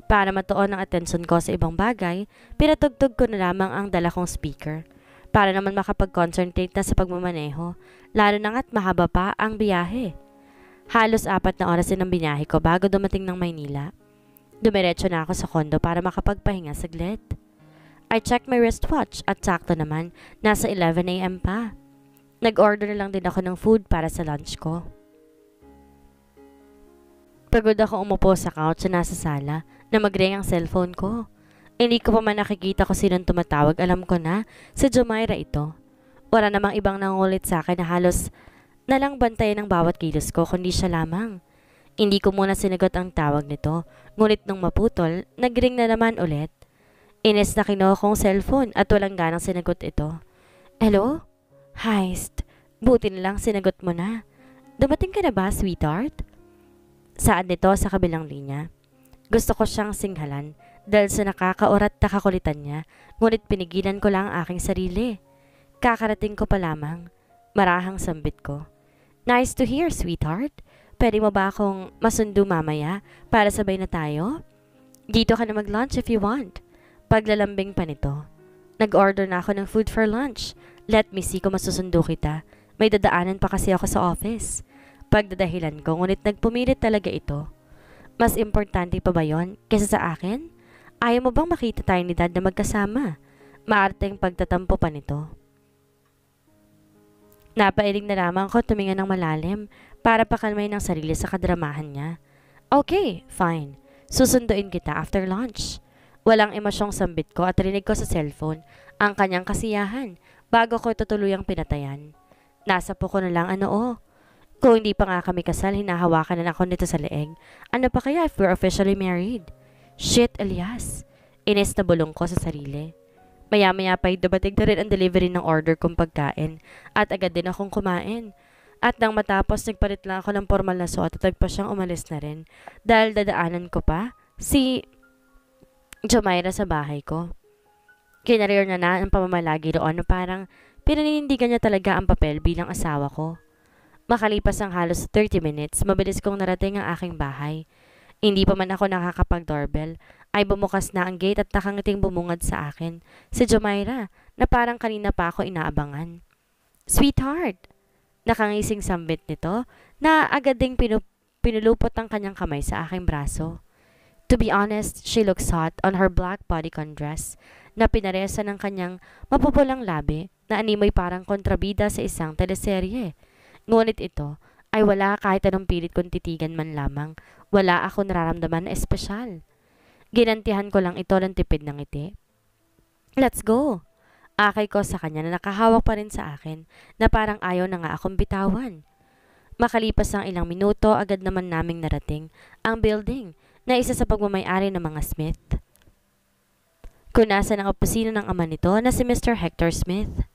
Para matuon ang atensyon ko sa ibang bagay, pinatugtog ko na lamang ang dala kong speaker para naman makapag-concentrate na sa pagmamaneho, lalo na nga't mahaba pa ang biyahe. Halos apat na oras din ang binahe ko bago dumating ng Maynila. Dumiretso na ako sa kondo para makapagpahinga saglit. I checked my wristwatch at sakto naman, nasa 11am pa. Nag-order lang din ako ng food para sa lunch ko. Pagod ako umupo sa couch sa nasa sala na magring ang cellphone ko. Eh, hindi ko pa man nakikita ko sinong tumatawag. Alam ko na, si Jomaira ito. Wala namang ibang nangulit sa akin na halos nalang bantayan ng bawat kilos ko, kundi siya lamang. Hindi ko muna sinagot ang tawag nito, ngunit nung maputol, nagring na naman ulit. Ines na kinuha kong cellphone at walang ganang sinagot ito. Hello? Heist, buti lang sinagot mo na. Dumating ka na ba, sweetheart? Saan nito sa kabilang linya. Gusto ko siyang singhalan dahil sa nakakaurat na kakulitan niya, ngunit pinigilan ko lang ang aking sarili. Kakarating ko pa lamang, marahang sambit ko. Nice to hear, sweetheart. Pwede mo ba akong masundo mamaya para sabay na tayo? Dito ka na mag-lunch if you want. Paglalambing pa nito. Nag-order na ako ng food for lunch Let me see kung masusundo kita. May dadaanan pa kasi ako sa office. Pagdadahilan ko, ngunit nagpumilit talaga ito. Mas importante pa ba yon kesa sa akin? Ayaw mo bang makita tayo ni Dad na magkasama? Maarte Maarteng pagtatampo pa nito. Napailing na lamang ko tuminga ng malalim para pakalmay ng sarili sa kadramahan niya. Okay, fine. Susunduin kita after lunch. Walang emosyong sambit ko at rinig ko sa cellphone ang kanyang kasiyahan bago ko ito tuluyang pinatayan. Nasa po ko na lang ano oh. Kung hindi pa nga kami kasal, hinahawakan na ako nito sa leeg. Ano pa kaya if we're officially married? Shit, Elias. Ines na bulong ko sa sarili. Maya-maya pa dumating na rin ang delivery ng order kong pagkain at agad din akong kumain. At nang matapos, nagpalit lang ako ng formal na suot at nagpa siyang umalis na rin dahil dadaanan ko pa si Jomaira sa bahay ko. Kinareer na na ang pamamalagi roon na parang pinaninindigan niya talaga ang papel bilang asawa ko. Makalipas ang halos 30 minutes, mabilis kong narating ang aking bahay. Hindi pa man ako nakakapag-doorbell, ay bumukas na ang gate at nakangiting bumungad sa akin, si Jomaira, na parang kanina pa ako inaabangan. Sweetheart! Nakangising sambit nito na agad ding pinup pinulupot ang kanyang kamay sa aking braso. To be honest, she looks hot on her black bodycon dress na pinaresa ng kanyang mapupulang labi na animoy parang kontrabida sa isang teleserye. Ngunit ito ay wala kahit anong pilit kong titigan man lamang. Wala akong nararamdaman na espesyal. Ginantihan ko lang ito ng tipid ng ngiti. Let's go! Akay ko sa kanya na nakahawak pa rin sa akin na parang ayaw na nga akong bitawan. Makalipas ang ilang minuto, agad naman naming narating ang building na isa sa pagmamayari ng mga Smith. Kunasa ng opisina ng ama nito na si Mr. Hector Smith.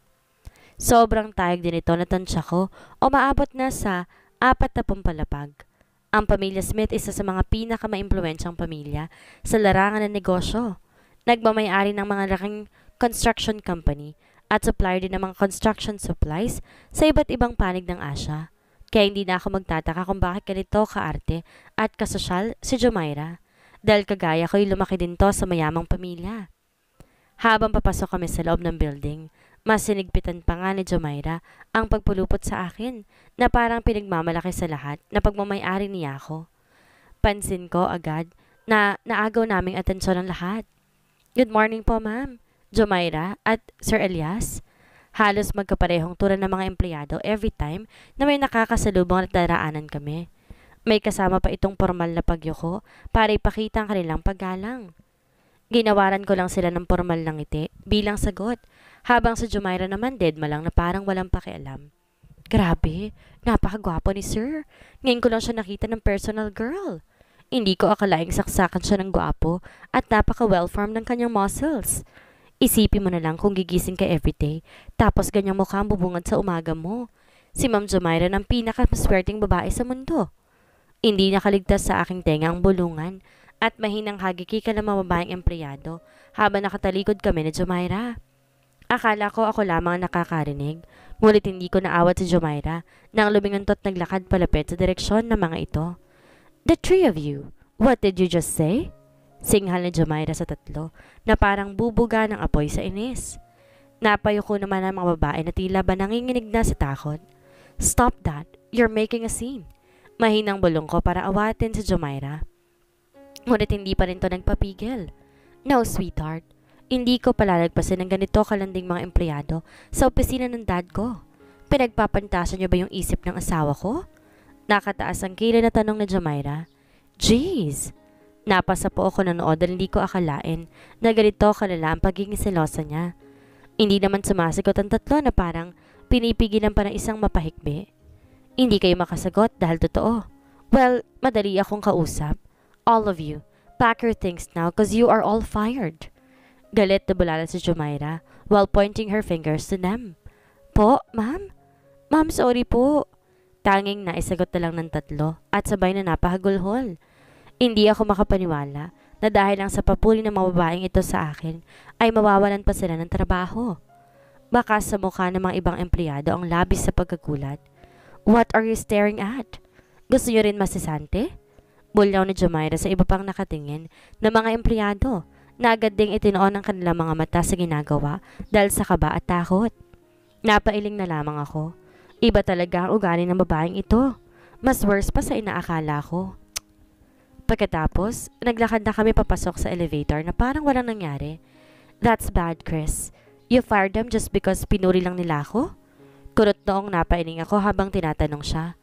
Sobrang tayag din ito na tansya ko o maabot na sa apat na pampalapag. Ang pamilya Smith isa sa mga pinakamaimpluensyang pamilya sa larangan ng negosyo. Nagmamayari ng mga laking construction company at supplier din ng mga construction supplies sa iba't ibang panig ng Asia. Kaya hindi na ako magtataka kung bakit ganito kaarte at kasosyal si Jumaira. Dahil kagaya ko'y lumaki din to sa mayamang pamilya. Habang papasok kami sa loob ng building, mas sinigpitan pa nga ni Jomaira ang pagpulupot sa akin na parang pinagmamalaki sa lahat na pagmamayari niya ako. Pansin ko agad na naagaw naming atensyon ng lahat. Good morning po ma'am, Jomaira at Sir Elias. Halos magkaparehong tura ng mga empleyado every time na may nakakasalubong at daraanan kami. May kasama pa itong formal na pagyuko para ipakita ang kanilang paggalang. Ginawaran ko lang sila ng formal ng ngiti bilang sagot, habang sa Jumaira naman dead malang na parang walang pakialam. Grabe, napakagwapo ni sir. Ngayon ko lang siya nakita ng personal girl. Hindi ko akalaing saksakan siya ng gwapo at napaka-well-formed ng kanyang muscles. Isipin mo na lang kung gigising ka everyday, tapos ganyang mukha ang bubungad sa umaga mo. Si Ma'am Jumaira ng pinakamaswerteng babae sa mundo. Hindi nakaligtas sa aking tenga ang bulungan at mahinang hagiki ka ng mga babaeng empleyado habang nakatalikod kami ni Jumaira. Akala ko ako lamang nakakarinig, ngunit hindi ko naawat si Jumaira nang lumingontot naglakad palapit sa direksyon ng mga ito. The three of you, what did you just say? Singhal ni Jumaira sa tatlo na parang bubuga ng apoy sa inis. Napayo naman ang mga babae na tila ba nanginginig na sa takot. Stop that. You're making a scene. Mahinang bulong ko para awatin si Jumaira. Ngunit hindi pa rin to nagpapigil. No, sweetheart. Hindi ko palalagpasin ng ganito kalanding mga empleyado sa opisina ng dad ko. Pinagpapantasan niyo ba yung isip ng asawa ko? Nakataas ang kilay na tanong na Jamaira. Jeez! Napasa po ako nanood dahil hindi ko akalain na ganito kalala ang pagiging selosa niya. Hindi naman sumasagot ang tatlo na parang pinipigilan pa ng isang mapahikbi. Hindi kayo makasagot dahil totoo. Well, madali akong kausap. All of you, pack your things now because you are all fired. Galit na bulala si Jumaira while pointing her fingers to them. Po, ma'am? Ma'am, sorry po. Tanging na isagot na lang ng tatlo at sabay na napahagulhol. Hindi ako makapaniwala na dahil lang sa papuri ng mga babaeng ito sa akin ay mawawalan pa sila ng trabaho. Baka sa mukha ng mga ibang empleyado ang labis sa pagkagulat. What are you staring at? Gusto nyo rin masisante? Bulyaw ni Jumaira sa iba pang nakatingin na mga empleyado na agad ding itinoon ang kanilang mga mata sa ginagawa dahil sa kaba at takot. Napailing na lamang ako. Iba talaga ang ugali ng babaeng ito. Mas worse pa sa inaakala ko. Pagkatapos, naglakad na kami papasok sa elevator na parang walang nangyari. That's bad, Chris. You fired them just because pinuri lang nila ako? Kurot noong napailing ako habang tinatanong siya.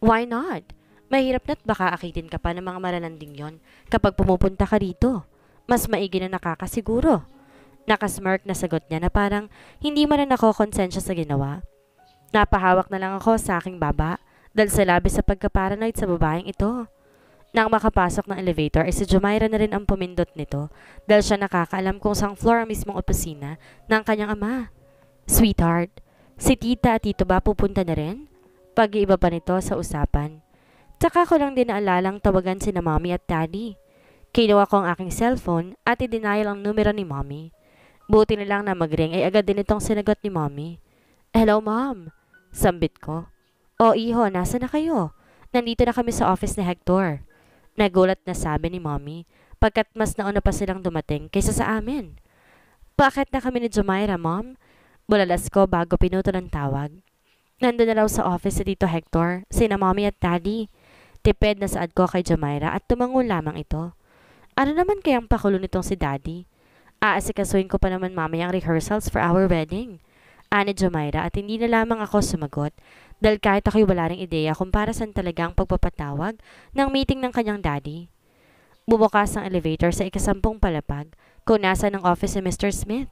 Why not? Mahirap na't baka akitin ka pa ng mga malalanding yon kapag pumupunta ka rito. Mas maigi na nakakasiguro. Nakasmirk na sagot niya na parang hindi man na konsensya sa ginawa. Napahawak na lang ako sa aking baba dahil sa labis sa pagkaparanoid sa babaeng ito. Nang makapasok ng elevator ay eh, si Jumaira na rin ang pumindot nito dahil siya nakakaalam kung saang floor ang mismong opisina ng kanyang ama. Sweetheart, si tita at tito ba pupunta na rin? Pag-iiba pa nito sa usapan. Tsaka ko lang din naalalang tawagan si na mommy at daddy. Kinuha ko ang aking cellphone at i-denial ang numero ni mommy. Buti na lang na magring ay agad din itong sinagot ni mommy. Hello mom, sambit ko. O iho, nasa na kayo? Nandito na kami sa office ni Hector. Nagulat na sabi ni mommy pagkat mas nauna pa silang dumating kaysa sa amin. Bakit na kami ni Jumaira, mom? Bulalas ko bago pinutol ang tawag. Nandun na raw sa office si Tito Hector, sina mommy at daddy. Tipid na saad ko kay Jamaira at tumangon lamang ito. Ano naman kayang pakulo nitong si Daddy? Aasikasuhin ko pa naman mamaya ang rehearsals for our wedding. Ani Jamaira at hindi na lamang ako sumagot dahil kahit ako'y wala rin ideya kung para saan talaga ang pagpapatawag ng meeting ng kanyang daddy. Bumukas ang elevator sa ikasampung palapag kung nasa ng office si Mr. Smith.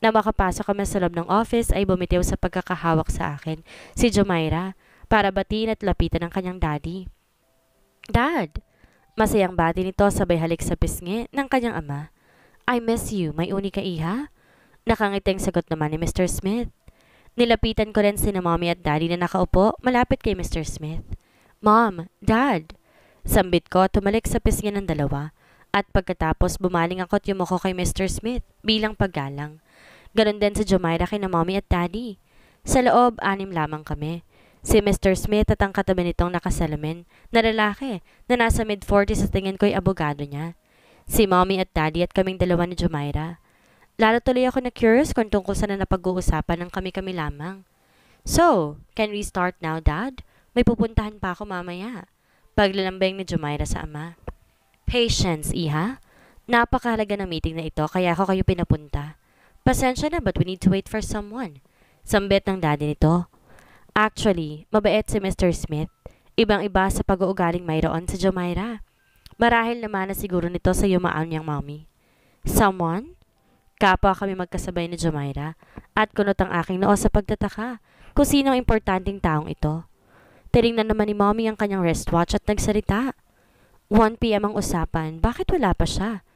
Na makapasok kami sa loob ng office ay bumitiw sa pagkakahawak sa akin si Jamaira para batiin at lapitan ng kanyang daddy. Dad! Masayang bati nito sabay halik sa pisngi ng kanyang ama. I miss you, may uni ka iha? Nakangiting sagot naman ni Mr. Smith. Nilapitan ko rin si na mommy at daddy na nakaupo malapit kay Mr. Smith. Mom! Dad! Sambit ko tumalik sa pisngi ng dalawa at pagkatapos bumaling ako at yumuko kay Mr. Smith bilang paggalang. Ganon din sa Jumaira kay na mommy at daddy. Sa loob, anim lamang kami. Si Mr. Smith at ang katabi nitong nakasalamin na lalaki na nasa mid-40 s sa tingin ko'y abogado niya. Si mommy at daddy at kaming dalawa ni Jumaira. Lalo tuloy ako na curious kung tungkol sa na napag-uusapan ng kami-kami lamang. So, can we start now, Dad? May pupuntahan pa ako mamaya. Paglalambing ni Jumaira sa ama. Patience, Iha. Napakahalaga ng meeting na ito kaya ako kayo pinapunta. Pasensya na but we need to wait for someone. Sambit ng daddy nito. Actually, mabait si Mr. Smith. Ibang-iba sa pag-uugaling mayroon sa Jomaira. Marahil naman na siguro nito sa yumaan niyang mommy. Someone? Kapwa kami magkasabay ni Jomaira at kunot ang aking noo sa pagtataka kung sino ang importanteng taong ito. Tinignan naman ni mommy ang kanyang wristwatch at nagsalita. 1pm ang usapan, bakit wala pa siya?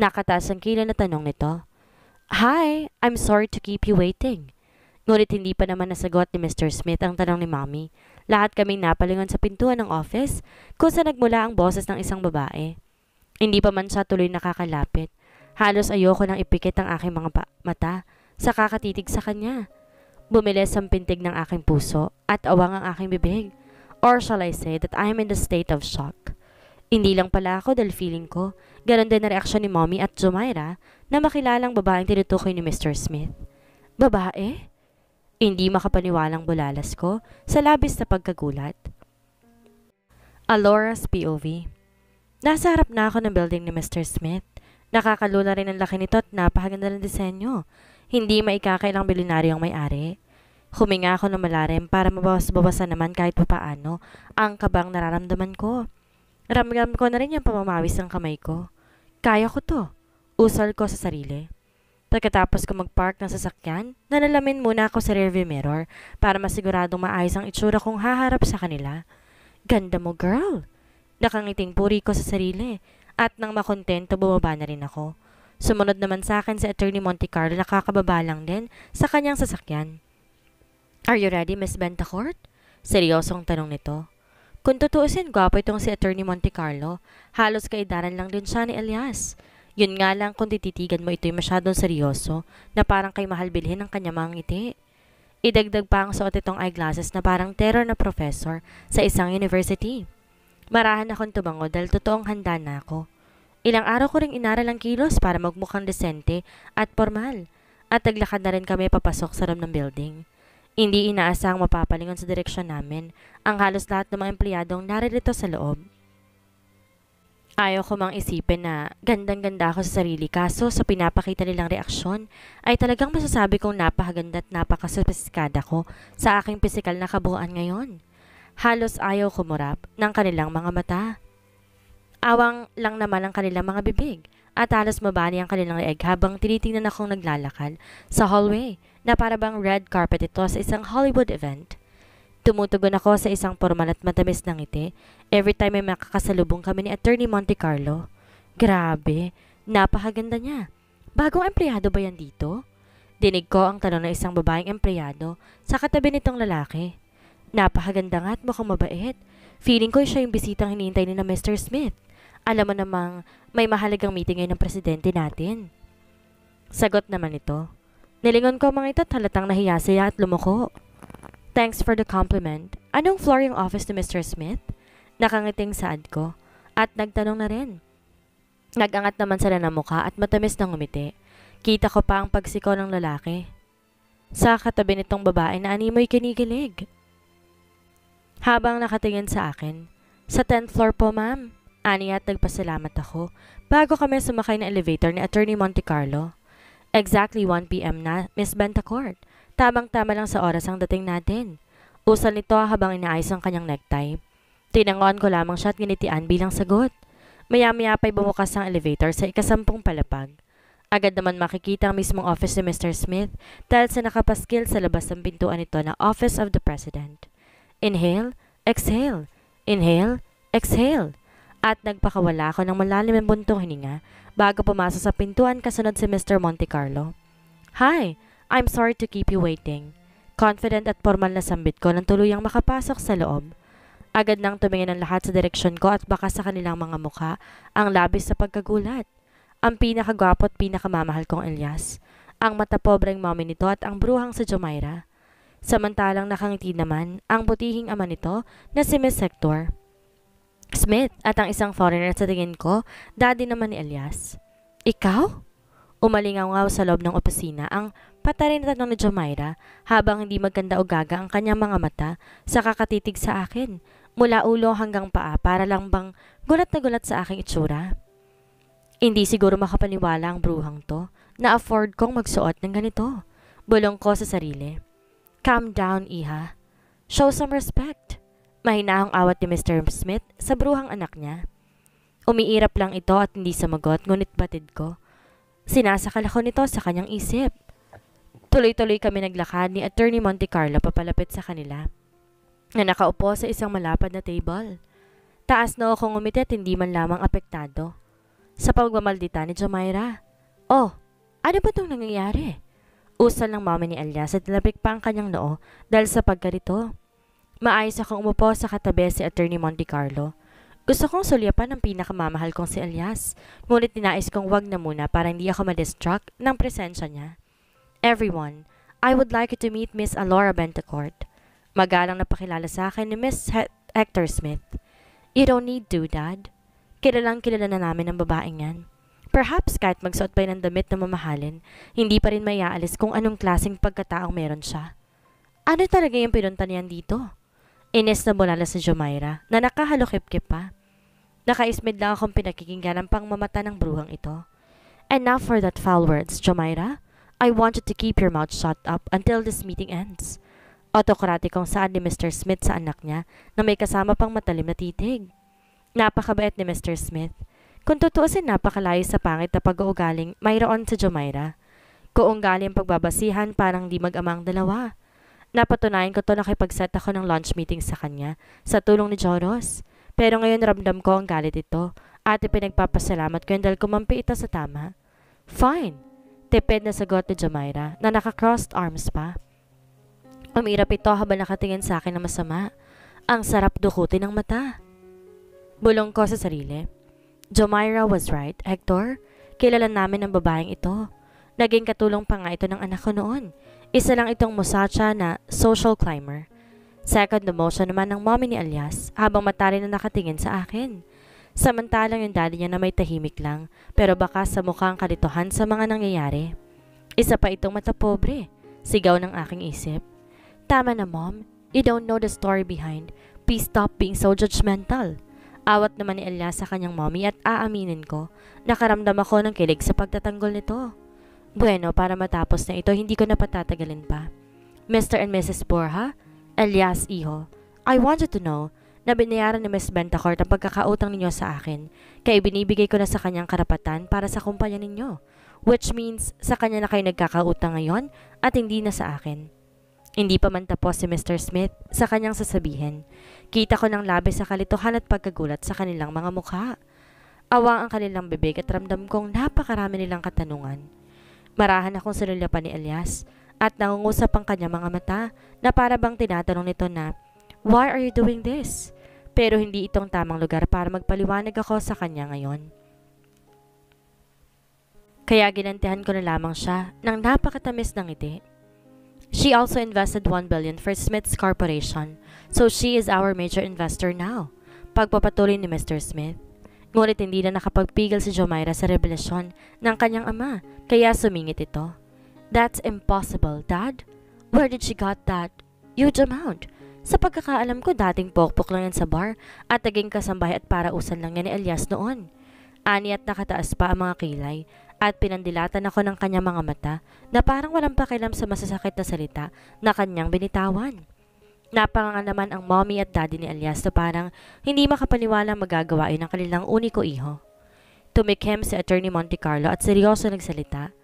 Nakataas ang kila na tanong nito. Hi, I'm sorry to keep you waiting. Ngunit hindi pa naman nasagot ni Mr. Smith ang tanong ni Mommy. Lahat kaming napalingon sa pintuan ng office kung saan nagmula ang boses ng isang babae. Hindi pa man siya tuloy nakakalapit. Halos ayoko nang ipikit ang aking mga mata sa kakatitig sa kanya. Bumilis ang pintig ng aking puso at awang ang aking bibig. Or shall I say that I am in the state of shock. Hindi lang pala ako dahil feeling ko, ganun din na reaksyon ni Mommy at Jumaira na makilalang babaeng tinutukoy ni Mr. Smith. Babae? Hindi makapaniwalang bulalas ko sa labis na pagkagulat. Alora's POV Nasa harap na ako ng building ni Mr. Smith. Nakakalula rin ang laki nito at napakaganda ng disenyo. Hindi maikakailang bilyonaryo ang may-ari. Huminga ako ng malalim para mabawas-bawasan naman kahit papaano ang kabang nararamdaman ko. Ramdam ko na rin yung pamamawis ng kamay ko. Kaya ko to. Usal ko sa sarili. Pagkatapos ko mag-park ng sasakyan, nanalamin muna ako sa rearview mirror para masiguradong maayos ang itsura kong haharap sa kanila. Ganda mo, girl! Nakangiting puri ko sa sarili at nang makontento bumaba na rin ako. Sumunod naman sa akin si Attorney Monte Carlo na kakababa lang din sa kanyang sasakyan. Are you ready, Miss Bentacourt? Seryosong tanong nito. Kung tutuusin, gwapo itong si Attorney Monte Carlo. Halos kaedaran lang din siya ni Elias. Yun nga lang kung tititigan mo ito'y masyadong seryoso na parang kay mahal bilhin ang kanya mga ngiti. Idagdag pa ang suot itong eyeglasses na parang terror na professor sa isang university. Marahan akong tumango dahil totoong handa na ako. Ilang araw ko ring inaral ang kilos para magmukhang desente at formal. At naglakad na rin kami papasok sa room ng building. Hindi inaasahang mapapalingon sa direksyon namin ang halos lahat ng mga empleyadong naririto sa loob. Ayaw ko mang isipin na gandang-ganda ako sa sarili kaso sa pinapakita nilang reaksyon ay talagang masasabi kong napakaganda at napakasopiskada ko sa aking pisikal na kabuuan ngayon. Halos ayaw kumurap ng kanilang mga mata. Awang lang naman ang kanilang mga bibig at halos mabani ang kanilang leeg habang tinitingnan akong naglalakad sa hallway na parabang red carpet ito sa isang Hollywood event. Tumutugon ako sa isang formal at matamis na ngiti Every time may makakasalubong kami ni Attorney Monte Carlo. Grabe, napakaganda niya. Bagong empleyado ba yan dito? Dinig ko ang tanong ng isang babaeng empleyado sa katabi nitong lalaki. Napakaganda nga at mukhang mabait. Feeling ko siya yung bisitang hinihintay ni na Mr. Smith. Alam mo namang may mahalagang meeting ngayon ng presidente natin. Sagot naman ito. Nilingon ko mga ito at halatang nahiya siya at lumuko. Thanks for the compliment. Anong floor yung office ni Mr. Smith? Nakangiting saad ko at nagtanong na rin. Nagangat naman sila ng mukha at matamis ng umiti. Kita ko pa ang pagsiko ng lalaki. Sa katabi nitong babae na animoy kinikilig. Habang nakatingin sa akin, sa 10th floor po ma'am, ani at nagpasalamat ako bago kami sumakay na elevator ni Attorney Monte Carlo. Exactly 1pm na, Miss Bentacourt. Tamang-tama lang sa oras ang dating natin. Usal nito habang inaayos ang kanyang necktie. Tinangon ko lamang siya at ginitian bilang sagot. Maya-maya pa'y bumukas ang elevator sa ikasampung palapag. Agad naman makikita ang mismong office ni Mr. Smith dahil sa nakapaskil sa labas ng pintuan nito na Office of the President. Inhale, exhale, inhale, exhale. At nagpakawala ako ng malalim ang buntong hininga bago pumasok sa pintuan kasunod si Mr. Monte Carlo. Hi, I'm sorry to keep you waiting. Confident at formal na sambit ko nang tuluyang makapasok sa loob. Agad nang tumingin ang lahat sa direksyon ko at baka sa kanilang mga mukha, ang labis sa pagkagulat. Ang pinakagwapo at pinakamamahal kong Elias, ang matapobreng mommy nito at ang bruhang sa Jumaira. Samantalang nakangiti naman ang butihing ama nito na si Miss Hector. Smith at ang isang foreigner sa tingin ko, daddy naman ni Elias. Ikaw? Umalingaw sa loob ng opisina ang patarin na tanong ni Jamaira habang hindi maganda o gaga ang kanyang mga mata sa kakatitig sa akin mula ulo hanggang paa para lang bang gulat na gulat sa aking itsura. Hindi siguro makapaniwala ang bruhang to na afford kong magsuot ng ganito. Bulong ko sa sarili. Calm down, iha. Show some respect. Mahina ang awat ni Mr. Smith sa bruhang anak niya. Umiirap lang ito at hindi samagot ngunit batid ko. Sinasakal ako nito sa kanyang isip. Tuloy-tuloy kami naglakad ni Attorney Monte Carlo papalapit sa kanila na nakaupo sa isang malapad na table. Taas na akong ngumiti at hindi man lamang apektado. Sa pagmamaldita ni Jamaira. Oh, ano ba itong nangyayari? Usal ng mama ni Elias at labik pa ang kanyang noo dahil sa pagkarito. Maayos akong umupo sa katabi si Attorney Monte Carlo. Gusto kong sulyapan ang pinakamamahal kong si Elias, ngunit dinais kong wag na muna para hindi ako madistract ng presensya niya. Everyone, I would like you to meet Miss Alora Bentecourt. Magalang na pakilala sa akin ni Miss Hector Smith. You don't need to, Dad. Kilalang kilala na namin ang babaeng yan. Perhaps kahit magsuot pa ng damit na mamahalin, hindi pa rin mayaalis kung anong klaseng pagkataong meron siya. Ano talaga yung pinunta niyan dito? Ines na bulala sa Jomaira na nakahalokip-kip pa. Nakaismid lang akong pinakikinggan ang pangmamata ng bruhang ito. And now for that foul words, Jumaira. I want you to keep your mouth shut up until this meeting ends. Otokratikong saan ni Mr. Smith sa anak niya na may kasama pang matalim na titig. Napakabait ni Mr. Smith. Kung tutuusin napakalayo sa pangit na pag-uugaling mayroon sa Jomaira. Kung galing pagbabasihan parang di mag amang dalawa. Napatunayan ko to nakipagset ako ng lunch meeting sa kanya sa tulong ni Joros. Pero ngayon ramdam ko ang galit ito at pinagpapasalamat ko yun dahil kumampi ito sa tama. Fine! Tipid na sagot ni Jomaira na naka-crossed arms pa. Umirap ito habang nakatingin sa akin na masama. Ang sarap dukutin ng mata. Bulong ko sa sarili. Jomaira was right, Hector. Kilala namin ang babaeng ito. Naging katulong pa nga ito ng anak ko noon. Isa lang itong musacha na social climber. Second emotion naman ng mommy ni Alias habang matali na nakatingin sa akin. Samantalang yung daddy niya na may tahimik lang pero baka sa mukhang kalituhan sa mga nangyayari. Isa pa itong mata pobre, sigaw ng aking isip. Tama na mom, you don't know the story behind. Please stop being so judgmental. Awat naman ni Ella sa kanyang mommy at aaminin ko, nakaramdam ako ng kilig sa pagtatanggol nito. Bueno, para matapos na ito, hindi ko na patatagalin pa. Mr. and Mrs. Borja, Elias Iho, I wanted to know na binayaran ni Ms. Bentacourt ang pagkakautang ninyo sa akin, kaya binibigay ko na sa kanyang karapatan para sa kumpanya ninyo, which means sa kanya na kayo nagkakautang ngayon at hindi na sa akin. Hindi pa man tapos si Mr. Smith sa kanyang sasabihin. Kita ko ng labi sa kalituhan at pagkagulat sa kanilang mga mukha. Awa ang kanilang bibig at ramdam kong napakarami nilang katanungan. Marahan akong sinulapan ni Elias at nangungusap ang kanyang mga mata na para bang tinatanong nito na, Why are you doing this? Pero hindi itong tamang lugar para magpaliwanag ako sa kanya ngayon. Kaya ginantihan ko na lamang siya ng napakatamis ng ngiti. She also invested 1 billion for Smith's corporation, so she is our major investor now. Pagpapatuloy ni Mr. Smith. Ngunit hindi na nakapagpigil si Jomaira sa revelasyon ng kanyang ama, kaya sumingit ito. That's impossible, Dad. Where did she got that huge amount? Sa pagkakaalam ko, dating pokpok lang yan sa bar at naging kasambahay at parausan lang yan ni Elias noon. Ani at nakataas pa ang mga kilay at pinandilatan ako ng kanyang mga mata na parang walang pakialam sa masasakit na salita na kanyang binitawan. Napanganga naman ang mommy at daddy ni Elias na parang hindi makapaniwala magagawain ng kanilang uniko iho. Tumikem si Attorney Monte Carlo at seryoso nagsalita.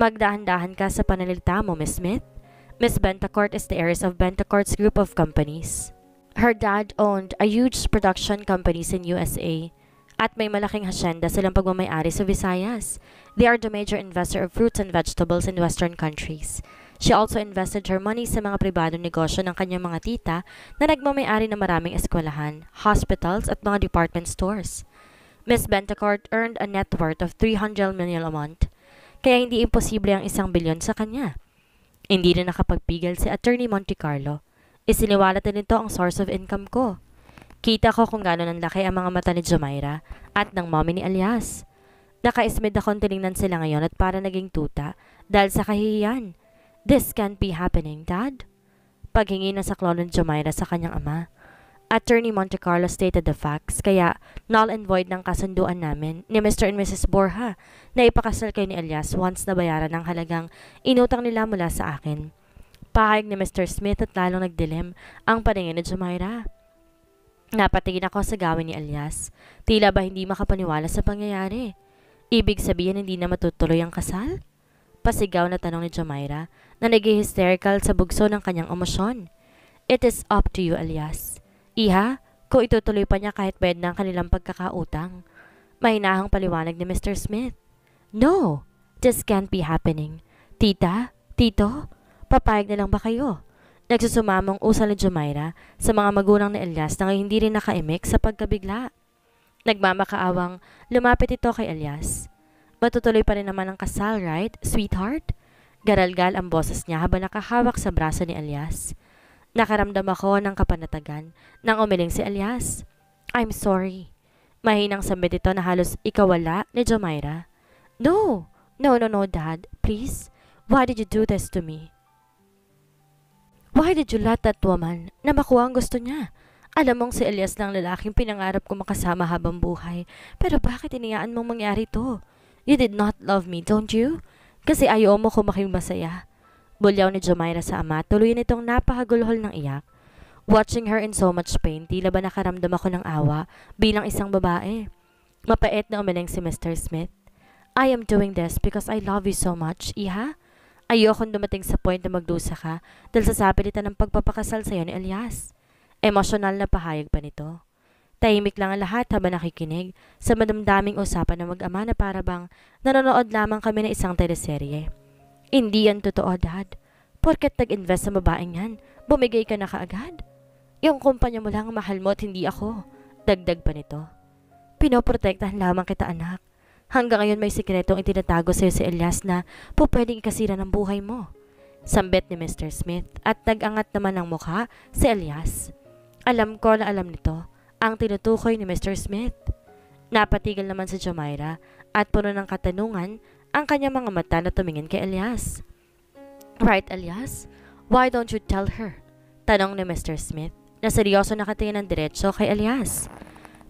Magdahan-dahan ka sa panalita mo, Miss Smith. Miss Bentacourt is the heiress of Bentacourt's group of companies. Her dad owned a huge production companies in USA at may malaking hasyenda silang pagmamayari sa Visayas. They are the major investor of fruits and vegetables in Western countries. She also invested her money sa mga pribadong negosyo ng kanyang mga tita na nagmamayari ng maraming eskwelahan, hospitals at mga department stores. Ms. Bentecourt earned a net worth of 300 million a month, kaya hindi imposible ang isang bilyon sa kanya. Hindi na nakapagpigil si Attorney Monte Carlo. Isiniwalat na nito ang source of income ko. Kita ko kung gaano ng laki ang mga mata ni Jumaira at ng mommy ni Alias. Nakaismid akong tiningnan sila ngayon at para naging tuta dahil sa kahihiyan. This can't be happening, Dad. Paghingi na sa klon ng Jumaira sa kanyang ama. Attorney Monte Carlo stated the facts kaya null and void ng kasunduan namin ni Mr. and Mrs. Borja na ipakasal kay ni Elias once nabayaran ang halagang inutang nila mula sa akin. Pahayag ni Mr. Smith at lalong nagdilim ang paningin ni Jumaira. Napatingin ako sa gawin ni Alias. Tila ba hindi makapaniwala sa pangyayari? Ibig sabihin hindi na matutuloy ang kasal? Pasigaw na tanong ni Jamaira na nag-hysterical sa bugso ng kanyang emosyon. It is up to you, Alias. Iha, ko itutuloy pa niya kahit bayad ng kanilang pagkakautang. Mahinahang paliwanag ni Mr. Smith. No, this can't be happening. Tita, tito, papayag na lang ba kayo? Nagsusumamong usa ni Jumaira sa mga magulang ni Elias na hindi rin nakaimik sa pagkabigla. Nagmamakaawang lumapit ito kay Elias. Matutuloy pa rin naman ang kasal, right, sweetheart? Garalgal ang boses niya habang nakahawak sa braso ni Elias. Nakaramdam ako ng kapanatagan nang umiling si Elias. I'm sorry. Mahinang sambit ito na halos ikawala ni Jumaira. No! No, no, no, Dad. Please. Why did you do this to me? Why did you let that woman na makuha ang gusto niya? Alam mong si Elias lang lalaking pinangarap ko makasama habang buhay. Pero bakit iniyaan mong mangyari to? You did not love me, don't you? Kasi ayaw mo ko maging masaya. Bulyaw ni Jomaira sa ama, tuloy nitong napakagulhol ng iyak. Watching her in so much pain, tila ba nakaramdam ako ng awa bilang isang babae. Mapait na umiling si Mr. Smith. I am doing this because I love you so much, iha. Ayokong dumating sa point na magdusa ka dahil sa sapilitan ng pagpapakasal sa iyo ni Elias. Emosyonal na pahayag pa nito. Tahimik lang ang lahat habang nakikinig sa madamdaming usapan ng mag-ama na para bang nanonood lamang kami ng isang teleserye. Hindi yan totoo, Dad. Porket nag-invest sa babaeng yan, bumigay ka na kaagad. Yung kumpanya mo lang mahal mo at hindi ako. Dagdag pa nito. Pinoprotektahan lamang kita, anak. Hanggang ngayon may sikretong itinatago sa'yo si Elias na po ikasira ng buhay mo. Sambit ni Mr. Smith at nagangat naman ang mukha si Elias. Alam ko na alam nito ang tinutukoy ni Mr. Smith. Napatigil naman si Jomira at puno ng katanungan ang kanyang mga mata na tumingin kay Elias. Right, Elias? Why don't you tell her? Tanong ni Mr. Smith na seryoso nakatingin ng diretso kay Elias.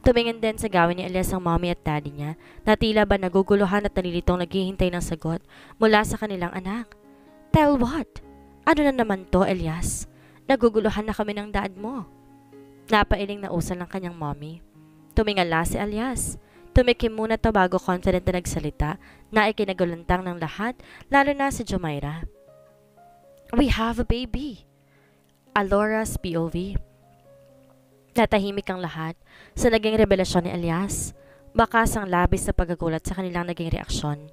Tumingin din sa gawin ni Elias ang mommy at daddy niya na tila ba naguguluhan at nalilitong naghihintay ng sagot mula sa kanilang anak. Tell what? Ano na naman to, Elias? Naguguluhan na kami ng dad mo. Napailing na usal ng kanyang mommy. Tumingala si Elias. Tumikim muna to bago confident na nagsalita na ikinagulantang ng lahat, lalo na si Jumaira. We have a baby. Alora's POV. Natahimik ang lahat sa naging revelasyon ni Elias. Bakas ang labis sa pagagulat sa kanilang naging reaksyon.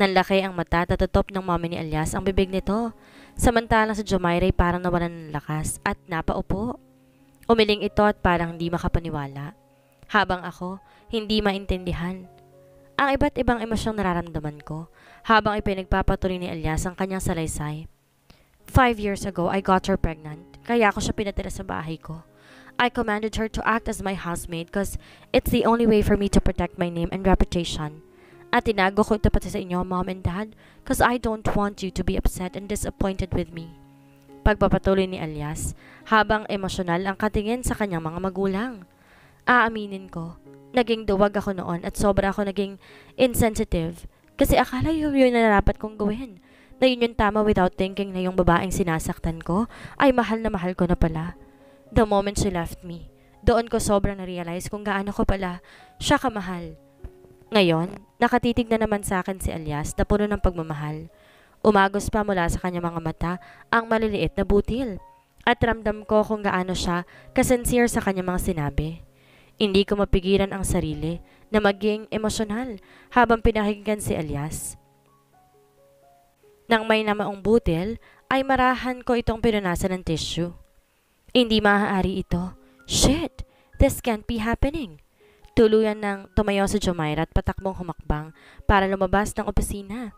Nanlaki ang mata at tatotop ng mommy ni Elias ang bibig nito. Samantalang si Jomayre parang nawalan ng lakas at napaupo. Umiling ito at parang hindi makapaniwala. Habang ako, hindi maintindihan. Ang iba't ibang emosyong nararamdaman ko habang ipinagpapatuloy ni Elias ang kanyang salaysay. Five years ago, I got her pregnant, kaya ako siya pinatira sa bahay ko. I commanded her to act as my housemaid because it's the only way for me to protect my name and reputation. At tinago ko ito pati sa inyo, mom and dad, because I don't want you to be upset and disappointed with me. Pagpapatuloy ni Elias, habang emosyonal ang katingin sa kanyang mga magulang. Aaminin ko, naging duwag ako noon at sobra ako naging insensitive kasi akala yun yun na narapat kong gawin. Na yun yung tama without thinking na yung babaeng sinasaktan ko ay mahal na mahal ko na pala. The moment she left me, doon ko sobrang na-realize kung gaano ko pala siya kamahal. Ngayon, nakatitig na naman sa akin si Elias na puno ng pagmamahal. Umagos pa mula sa kanya mga mata ang maliliit na butil at ramdam ko kung gaano siya kasincere sa kanya mga sinabi. Hindi ko mapigilan ang sarili na maging emosyonal habang pinakinggan si Elias. Nang may namaong butil, ay marahan ko itong pinunasan ng tissue. Hindi maaari ito. Shit! This can't be happening. Tuluyan ng tumayo sa Jumaira at patakbong humakbang para lumabas ng opisina.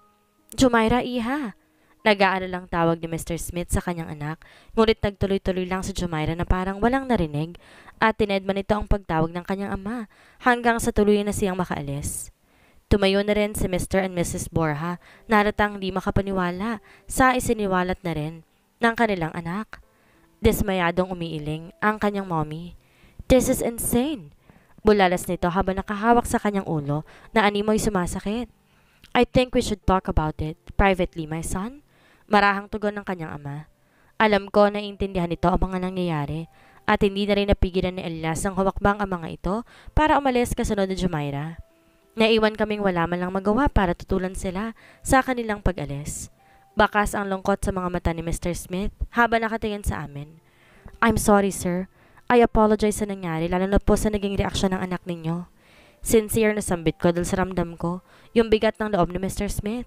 Jumaira, iha! nag lang tawag ni Mr. Smith sa kanyang anak, ngunit nagtuloy-tuloy lang sa Jumaira na parang walang narinig at tinedma nito ang pagtawag ng kanyang ama hanggang sa tuluyan na siyang makaalis. Tumayo na rin si Mr. and Mrs. Borja, naratang di makapaniwala sa isiniwalat na rin ng kanilang anak. Desmayadong umiiling ang kanyang mommy. This is insane! Bulalas nito habang nakahawak sa kanyang ulo na animoy sumasakit. I think we should talk about it privately, my son. Marahang tugon ng kanyang ama. Alam ko na intindihan nito ang mga nangyayari at hindi na rin napigilan ni Elias ang hawakbang ang mga ito para umalis kasunod ni Jumaira. Naiwan kaming wala man lang magawa para tutulan sila sa kanilang pag-alis. Bakas ang lungkot sa mga mata ni Mr. Smith habang nakatingin sa amin. I'm sorry, sir. I apologize sa nangyari, lalo na po sa naging reaksyon ng anak ninyo. Sincere na sambit ko dahil sa ramdam ko yung bigat ng loob ni Mr. Smith.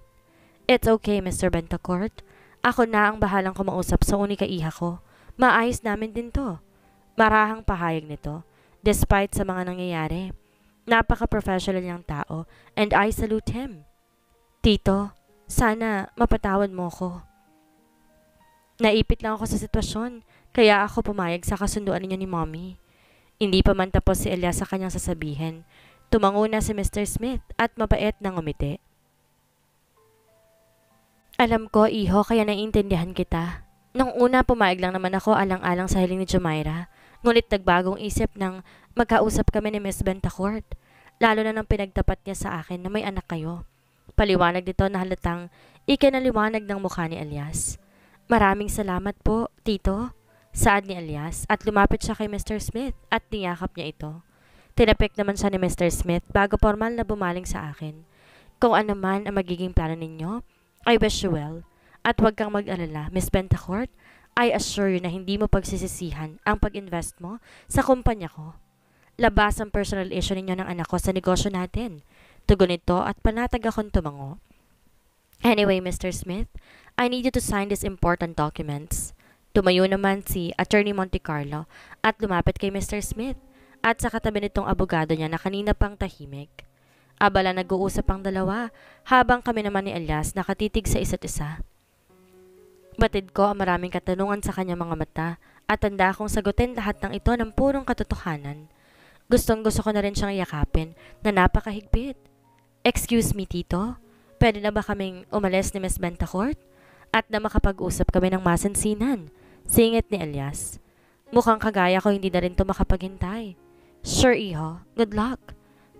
It's okay, Mr. Bentacourt. Ako na ang bahalang kumausap sa unika kaiha ko. Maayos namin din to. Marahang pahayag nito, despite sa mga nangyayari. Napaka-professional niyang tao, and I salute him. Tito, sana mapatawad mo ko. Naipit lang ako sa sitwasyon, kaya ako pumayag sa kasunduan niya ni Mommy. Hindi pa man tapos si Elias sa kanyang sasabihin. Tumango na si Mr. Smith at mabait nang umiti. Alam ko, iho, kaya naiintindihan kita. Nung una, pumayag lang naman ako alang-alang sa hiling ni Jumaira. Ngunit nagbagong isip ng magkausap kami ni Miss Bentacourt. Lalo na nang pinagtapat niya sa akin na may anak kayo. Paliwanag nito na halatang ikinaliwanag ng mukha ni Elias. Maraming salamat po, tito, saad ni Elias at lumapit siya kay Mr. Smith at niyakap niya ito. Tinapik naman siya ni Mr. Smith bago formal na bumaling sa akin. Kung ano man ang magiging plano ninyo, I wish you well. At huwag kang mag-alala, Miss Bentacourt, I assure you na hindi mo pagsisisihan ang pag-invest mo sa kumpanya ko. Labas ang personal issue ninyo ng anak ko sa negosyo natin. Tugon ito at panatag akong tumango. Anyway, Mr. Smith, I need you to sign these important documents. Tumayo naman si Attorney Monte Carlo at lumapit kay Mr. Smith at sa katabi nitong abogado niya na kanina pang tahimik. Abala nag-uusap ang dalawa habang kami naman ni Elias nakatitig sa isa't isa. Batid ko ang maraming katanungan sa kanyang mga mata at tanda akong sagutin lahat ng ito ng purong katotohanan. Gustong gusto ko na rin siyang yakapin na napakahigpit. Excuse me, Tito? Pwede na ba kaming umalis ni Miss Bentacourt? At na makapag-usap kami ng masansinan? Singit ni Elias. Mukhang kagaya ko hindi na rin to makapaghintay. Sure, iho. Good luck.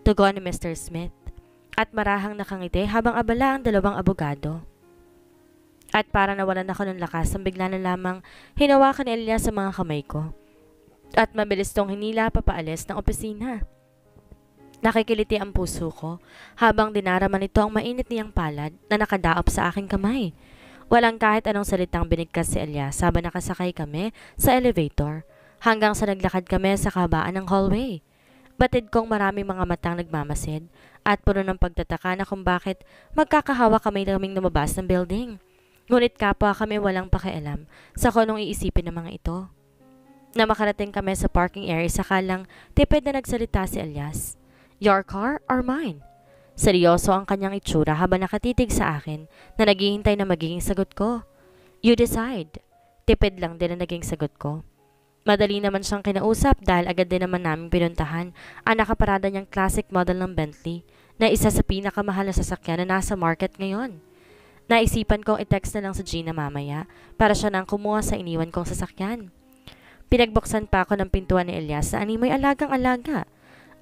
Tugon ni Mr. Smith. At marahang nakangiti habang abala ang dalawang abogado. At para nawalan ako ng lakas, ang bigla na lamang hinawakan ni Elias sa mga kamay ko. At mabilis tong hinila papaalis ng opisina. Nakikiliti ang puso ko habang dinarama nito ang mainit niyang palad na nakadaop sa aking kamay. Walang kahit anong salitang binigkas si Elias habang nakasakay kami sa elevator hanggang sa naglakad kami sa kabaan ng hallway. Batid kong maraming mga matang nagmamasid at puno ng pagtataka na kung bakit magkakahawa kami kaming namabas ng building. Ngunit kapwa kami walang pakialam sa konong iisipin ng mga ito. Na makarating kami sa parking area sakalang tipid na nagsalita si Elias. Your car or mine? Seryoso ang kanyang itsura habang nakatitig sa akin na naghihintay na magiging sagot ko. You decide. Tipid lang din ang naging sagot ko. Madali naman siyang kinausap dahil agad din naman namin pinuntahan ang nakaparada niyang classic model ng Bentley na isa sa pinakamahal na sasakyan na nasa market ngayon. Naisipan kong i-text na lang sa Gina mamaya para siya nang kumuha sa iniwan kong sasakyan. Pinagbuksan pa ako ng pintuan ni Elias na animoy alagang-alaga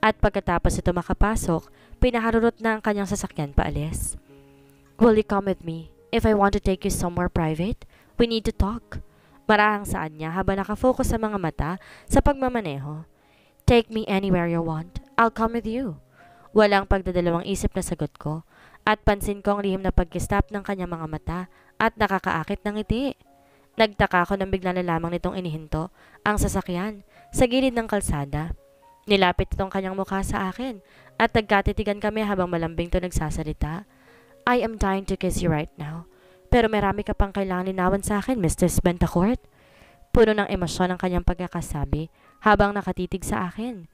at pagkatapos ito makapasok, pinaharurot na ang kanyang sasakyan paalis. Will you come with me? If I want to take you somewhere private, we need to talk. Marahang saan niya habang nakafocus sa mga mata sa pagmamaneho. Take me anywhere you want. I'll come with you. Walang pagdadalawang isip na sagot ko at pansin ko ang lihim na pag-stop ng kanyang mga mata at nakakaakit ng ngiti. Nagtaka ko nang bigla na lamang nitong inihinto ang sasakyan sa gilid ng kalsada. Nilapit itong kanyang mukha sa akin at nagkatitigan kami habang malambing to nagsasalita. I am dying to kiss you right now. Pero marami ka pang kailangan linawan sa akin, Mr. Bentacourt. Puno ng emosyon ang kanyang pagkakasabi habang nakatitig sa akin.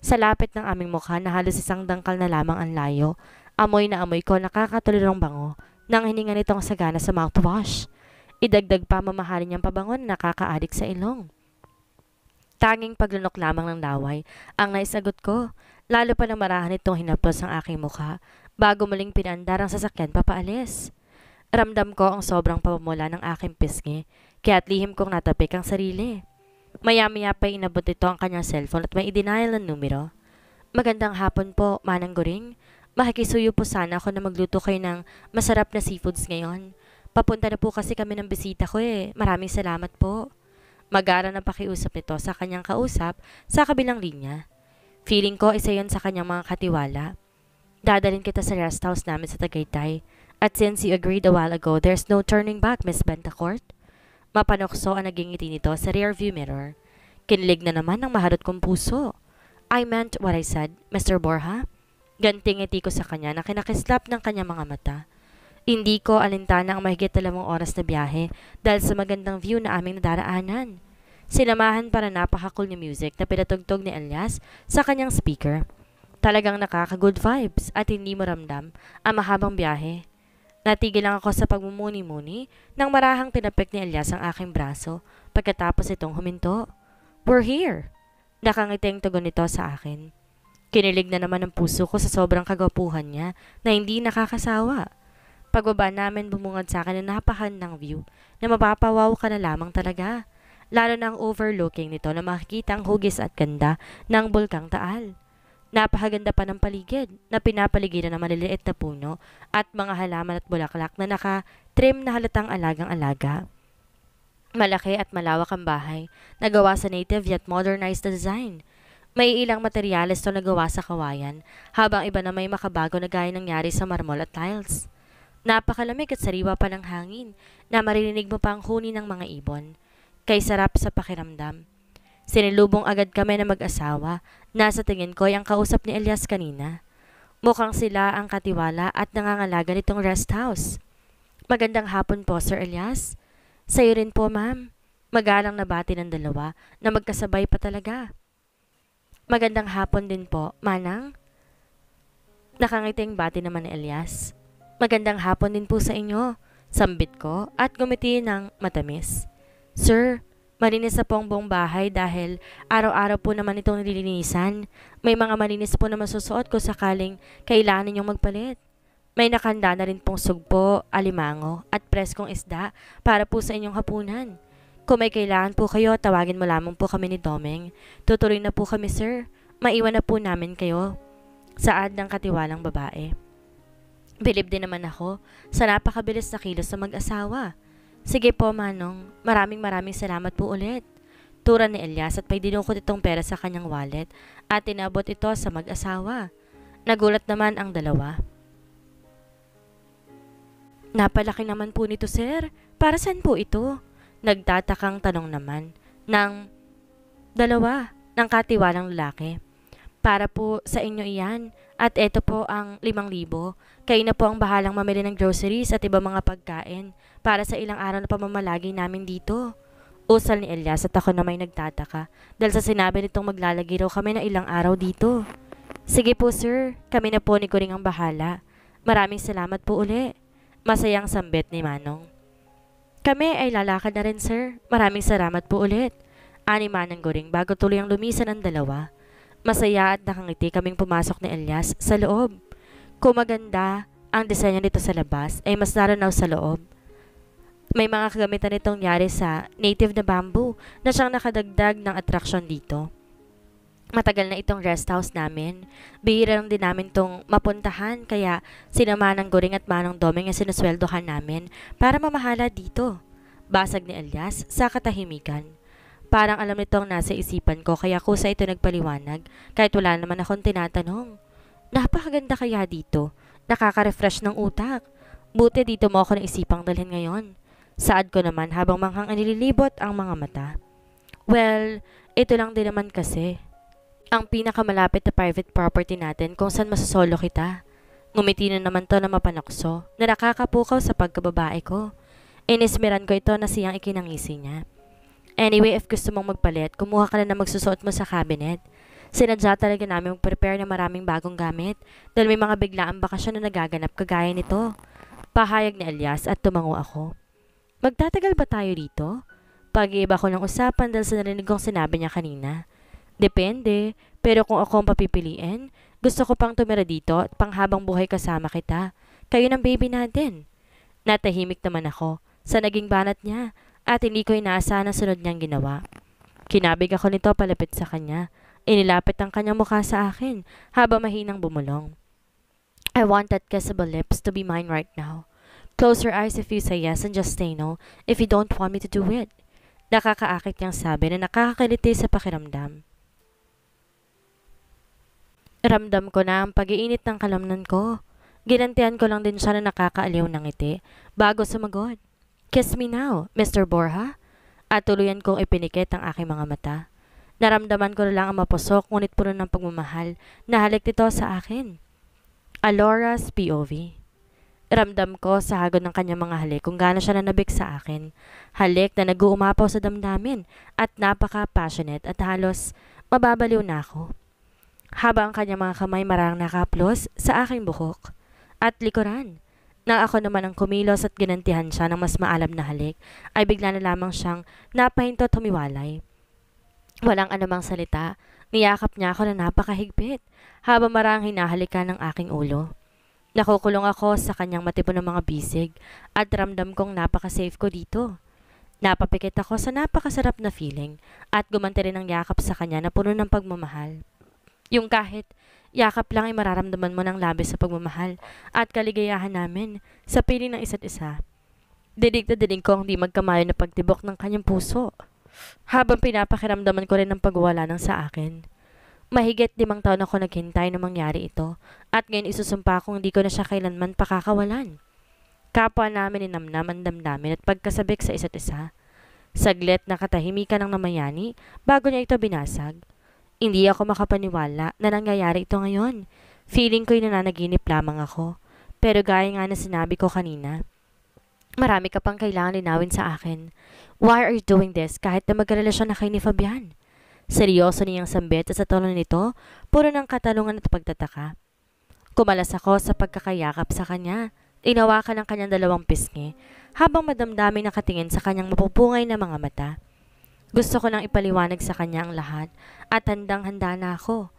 Sa lapit ng aming mukha na halos isang dangkal na lamang ang layo, amoy na amoy ko nakakatulirong bango nang hininga nitong sagana sa mouthwash. Idagdag pa mamahalin niyang pabangon na nakakaadik sa ilong. Tanging paglunok lamang ng laway ang naisagot ko. Lalo pa na marahan itong hinaplos ang aking mukha bago muling pinandar ang sasakyan papaalis. Ramdam ko ang sobrang pamumula ng aking pisngi kaya't lihim kong natapik ang sarili. Maya-maya pa inabot ito ang kanyang cellphone at may idenial ng numero. Magandang hapon po, Manang Goring. Makikisuyo po sana ako na magluto kayo ng masarap na seafoods ngayon. Papunta na po kasi kami ng bisita ko eh. Maraming salamat po. Magara na pakiusap ito sa kanyang kausap sa kabilang linya. Feeling ko isa yon sa kanyang mga katiwala. Dadalhin kita sa rest house namin sa Tagaytay. At since you agreed a while ago, there's no turning back, Miss Bentacourt. Mapanokso ang naging ngiti nito sa rearview mirror. Kinilig na naman ang maharot kong puso. I meant what I said, Mr. Borja. Ganting ngiti ko sa kanya na kinakislap ng kanyang mga mata. Hindi ko alintana ang mahigit dalawang oras na biyahe dahil sa magandang view na aming nadaraanan. Sinamahan para napakakul ni music na pinatugtog ni Elias sa kanyang speaker. Talagang nakaka-good vibes at hindi mo ramdam ang mahabang biyahe. Natigil lang ako sa pagmumuni-muni nang marahang tinapik ni Elias ang aking braso pagkatapos itong huminto. We're here! Nakangiti ang tugon nito sa akin. Kinilig na naman ang puso ko sa sobrang kagapuhan niya na hindi nakakasawa. Pagbaba namin bumungad sa akin na napakan ng view na mapapawaw ka na lamang talaga. Lalo na ang overlooking nito na makikita ang hugis at ganda ng bulkang taal. Napakaganda pa ng paligid na pinapaligiran ng maliliit na puno at mga halaman at bulaklak na naka-trim na halatang alagang-alaga. Malaki at malawak ang bahay na gawa sa native yet modernized design. May ilang materyales to nagawa sa kawayan habang iba na may makabago na gaya nangyari sa marmol at tiles. Napakalamig at sariwa pa ng hangin na maririnig mo pa ang huni ng mga ibon. Kay sarap sa pakiramdam. Sinilubong agad kami na mag-asawa. Nasa tingin ko ay ang kausap ni Elias kanina. Mukhang sila ang katiwala at nangangalaga nitong rest house. Magandang hapon po, Sir Elias. Sa'yo rin po, ma'am. Magalang na bati ng dalawa na magkasabay pa talaga. Magandang hapon din po, Manang. Nakangiting bati naman ni Elias. Magandang hapon din po sa inyo, sambit ko at gumiti ng matamis. Sir, malinis na po ang buong bahay dahil araw-araw po naman itong nililinisan. May mga malinis po na masusuot ko sakaling kailangan ninyong magpalit. May nakanda na rin pong sugpo, alimango at preskong isda para po sa inyong hapunan. Kung may kailangan po kayo, tawagin mo lamang po kami ni Doming. Tutuloy na po kami, sir. Maiwan na po namin kayo. Saad ng katiwalang babae. Bilib din naman ako sa napakabilis na kilos sa mag-asawa. Sige po, Manong. Maraming maraming salamat po ulit. Tura ni Elias at may dinukot itong pera sa kanyang wallet at tinabot ito sa mag-asawa. Nagulat naman ang dalawa. Napalaki naman po nito, sir. Para saan po ito? Nagtatakang tanong naman ng dalawa ng katiwalang lalaki. Para po sa inyo iyan at ito po ang limang libo kayo na po ang bahalang mamili ng groceries at iba mga pagkain para sa ilang araw na pamamalagi namin dito. Usal ni Elias at ako na may nagtataka dahil sa sinabi nitong maglalagi raw kami na ilang araw dito. Sige po sir, kami na po ni Kuring ang bahala. Maraming salamat po uli. Masayang sambit ni Manong. Kami ay lalakad na rin sir. Maraming salamat po ulit. Ani Manang Goring bago tuloy ang lumisan ang dalawa. Masaya at nakangiti kaming pumasok ni Elias sa loob. Kung maganda ang disenyo nito sa labas, ay eh, mas naranaw sa loob. May mga kagamitan nitong yari sa native na bamboo na siyang nakadagdag ng atraksyon dito. Matagal na itong rest house namin. Bihira lang din namin tong mapuntahan kaya sinama ng guring at Manong Doming ang sinusweldohan namin para mamahala dito. Basag ni Elias sa katahimikan. Parang alam nitong nasa isipan ko kaya kusa ito nagpaliwanag kahit wala naman akong tinatanong. Napakaganda kaya dito. Nakaka-refresh ng utak. Buti dito mo ako naisipang dalhin ngayon. Saad ko naman habang manghang anililibot ang mga mata. Well, ito lang din naman kasi. Ang pinakamalapit na private property natin kung saan masasolo kita. Ngumiti na naman to na mapanakso na nakakapukaw sa pagkababae ko. Inismiran ko ito na siyang ikinangisi niya. Anyway, if gusto mong magpalit, kumuha ka na na magsusuot mo sa cabinet. Sinadya talaga namin mag-prepare ng maraming bagong gamit dahil may mga biglaang bakasyon na nagaganap kagaya nito. Pahayag ni Elias at tumango ako. Magtatagal ba tayo dito? Pag-iiba ko ng usapan dahil sa narinig kong sinabi niya kanina. Depende, pero kung ako ang papipiliin, gusto ko pang tumira dito at panghabang buhay kasama kita. Kayo ng baby natin. Natahimik naman ako sa naging banat niya at hindi ko inaasahan ang sunod niyang ginawa. Kinabig ako nito palapit sa kanya Inilapit ang kanyang mukha sa akin habang mahinang bumulong. I want that kissable lips to be mine right now. Close your eyes if you say yes and just say no if you don't want me to do it. Nakakaakit niyang sabi na nakakakiliti sa pakiramdam. Ramdam ko na ang pag-iinit ng kalamnan ko. Ginantian ko lang din siya na nakakaaliw ng ngiti bago sumagot. Kiss me now, Mr. Borja. At tuluyan kong ipinikit ang aking mga mata. Naramdaman ko lang ang mapusok, ngunit puno ng pagmamahal. Nahalik nito sa akin. Alora's POV Ramdam ko sa hagod ng kanyang mga halik kung gaano siya nanabik sa akin. Halik na nag-uumapaw sa damdamin at napaka-passionate at halos mababaliw na ako. Habang kanyang mga kamay marang nakaplos sa aking buhok at likuran. Nang ako naman ang kumilos at ginantihan siya ng mas maalam na halik, ay bigla na lamang siyang napahinto at humiwalay. Walang anumang salita, niyakap niya ako na napakahigpit habang marang hinahalikan ng aking ulo. Nakukulong ako sa kanyang matipon ng mga bisig at ramdam kong napaka-safe ko dito. Napapikit ako sa napakasarap na feeling at gumanti rin ang yakap sa kanya na puno ng pagmamahal. Yung kahit yakap lang ay mararamdaman mo ng labis sa pagmamahal at kaligayahan namin sa piling ng isa't isa. Didig na dinig ko ang di magkamayo na pagtibok ng kanyang puso habang pinapakiramdaman ko rin ang pagwala ng sa akin. Mahigit limang taon ako naghintay na mangyari ito at ngayon isusumpa kong hindi ko na siya kailanman pakakawalan. Kapwa namin inamnam ninamnaman damdamin at pagkasabik sa isa't isa. Saglit na katahimikan ng namayani bago niya ito binasag. Hindi ako makapaniwala na nangyayari ito ngayon. Feeling ko'y nananaginip lamang ako. Pero gaya nga na sinabi ko kanina, Marami ka pang kailangan linawin sa akin. Why are you doing this kahit na magkarelasyon na kayo ni Fabian? Seryoso niyang sambit sa tono nito, puro ng katalungan at pagtataka. Kumalas ako sa pagkakayakap sa kanya. Inawakan ng kanyang dalawang pisngi habang madamdaming nakatingin sa kanyang mapupungay na mga mata. Gusto ko nang ipaliwanag sa kanya ang lahat at handang-handa na ako.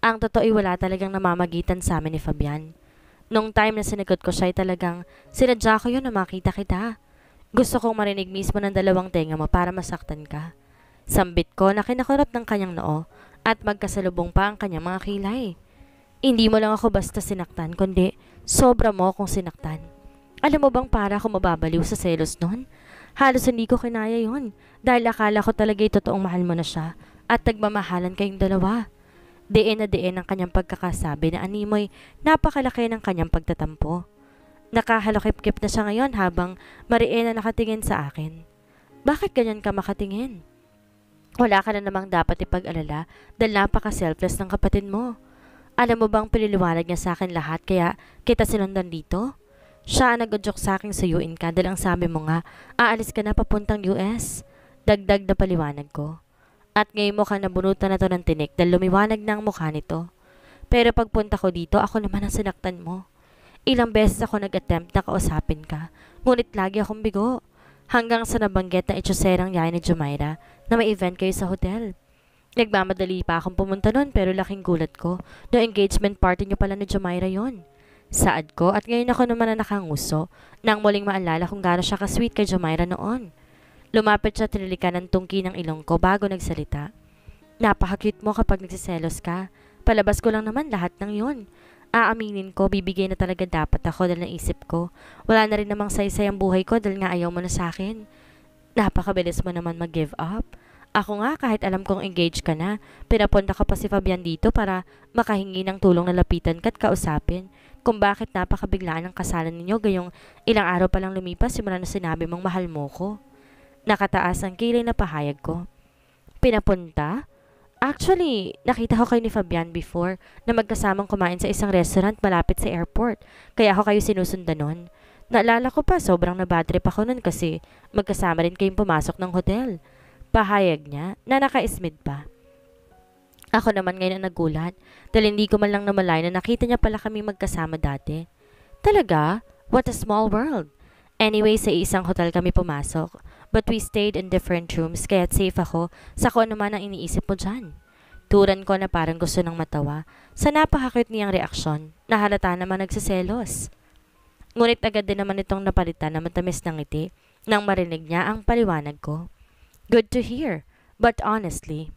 Ang totoo'y wala talagang namamagitan sa amin ni Fabian. Nung time na sinagot ko siya ay talagang sinadya ko yun na makita kita. Gusto kong marinig mismo ng dalawang tenga mo para masaktan ka. Sambit ko na kinakurap ng kanyang noo at magkasalubong pa ang kanyang mga kilay. Hindi mo lang ako basta sinaktan kundi sobra mo akong sinaktan. Alam mo bang para ako mababaliw sa selos noon? Halos hindi ko kinaya yun dahil akala ko talaga totoong mahal mo na siya at nagmamahalan kayong dalawa. Diin na diin ang kanyang pagkakasabi na animoy napakalaki ng kanyang pagtatampo. Nakahalakip-kip na siya ngayon habang Mariena nakatingin sa akin. Bakit ganyan ka makatingin? Wala ka na namang dapat ipag-alala dahil napaka-selfless ng kapatid mo. Alam mo bang piniliwanag niya sa akin lahat kaya kita sinundan dito? Siya ang nag-joke sa akin sa UN ka dahil ang sabi mo nga, aalis ka na papuntang US. Dagdag na paliwanag ko. At ngayon mukha nabunutan na to ng tinik dahil lumiwanag na ang mukha nito. Pero pagpunta ko dito, ako naman ang sinaktan mo. Ilang beses ako nag-attempt na kausapin ka, ngunit lagi akong bigo. Hanggang sa nabanggit na itsuserang yaya ni Jumaira na may event kayo sa hotel. Nagmamadali pa akong pumunta nun pero laking gulat ko. No engagement party niyo pala ni Jumaira yon. Saad ko at ngayon ako naman na nakanguso nang muling maalala kung gaano siya ka-sweet kay Jumaira noon. Lumapit siya tinilikan ng tungki ng ilong ko bago nagsalita. napaka mo kapag nagsiselos ka. Palabas ko lang naman lahat ng yon. Aaminin ko, bibigay na talaga dapat ako dahil naisip ko. Wala na rin namang saysay ang buhay ko dahil nga ayaw mo na sa akin. Napakabilis mo naman mag-give up. Ako nga kahit alam kong engaged ka na, pinapunta ka pa si Fabian dito para makahingi ng tulong na lapitan ka at kausapin kung bakit napakabiglaan ang kasalan ninyo gayong ilang araw pa lang lumipas simula na sinabi mong mahal mo ko. Nakataas ang kilay na pahayag ko. Pinapunta? Actually, nakita ko kayo ni Fabian before na magkasamang kumain sa isang restaurant malapit sa airport. Kaya ako kayo sinusundan nun. Naalala ko pa, sobrang nabadrip ako nun kasi magkasama rin kayong pumasok ng hotel. Pahayag niya na naka-smid pa. Ako naman ngayon ang nagulat dahil hindi ko man lang namalay na nakita niya pala kami magkasama dati. Talaga? What a small world! Anyway, sa isang hotel kami pumasok. But we stayed in different rooms kaya't safe ako sa kung ano man ang iniisip mo dyan. Turan ko na parang gusto ng matawa sa napakakit niyang reaksyon na halata naman nagsiselos. Ngunit agad din naman itong napalitan na matamis ng ngiti nang marinig niya ang paliwanag ko. Good to hear, but honestly,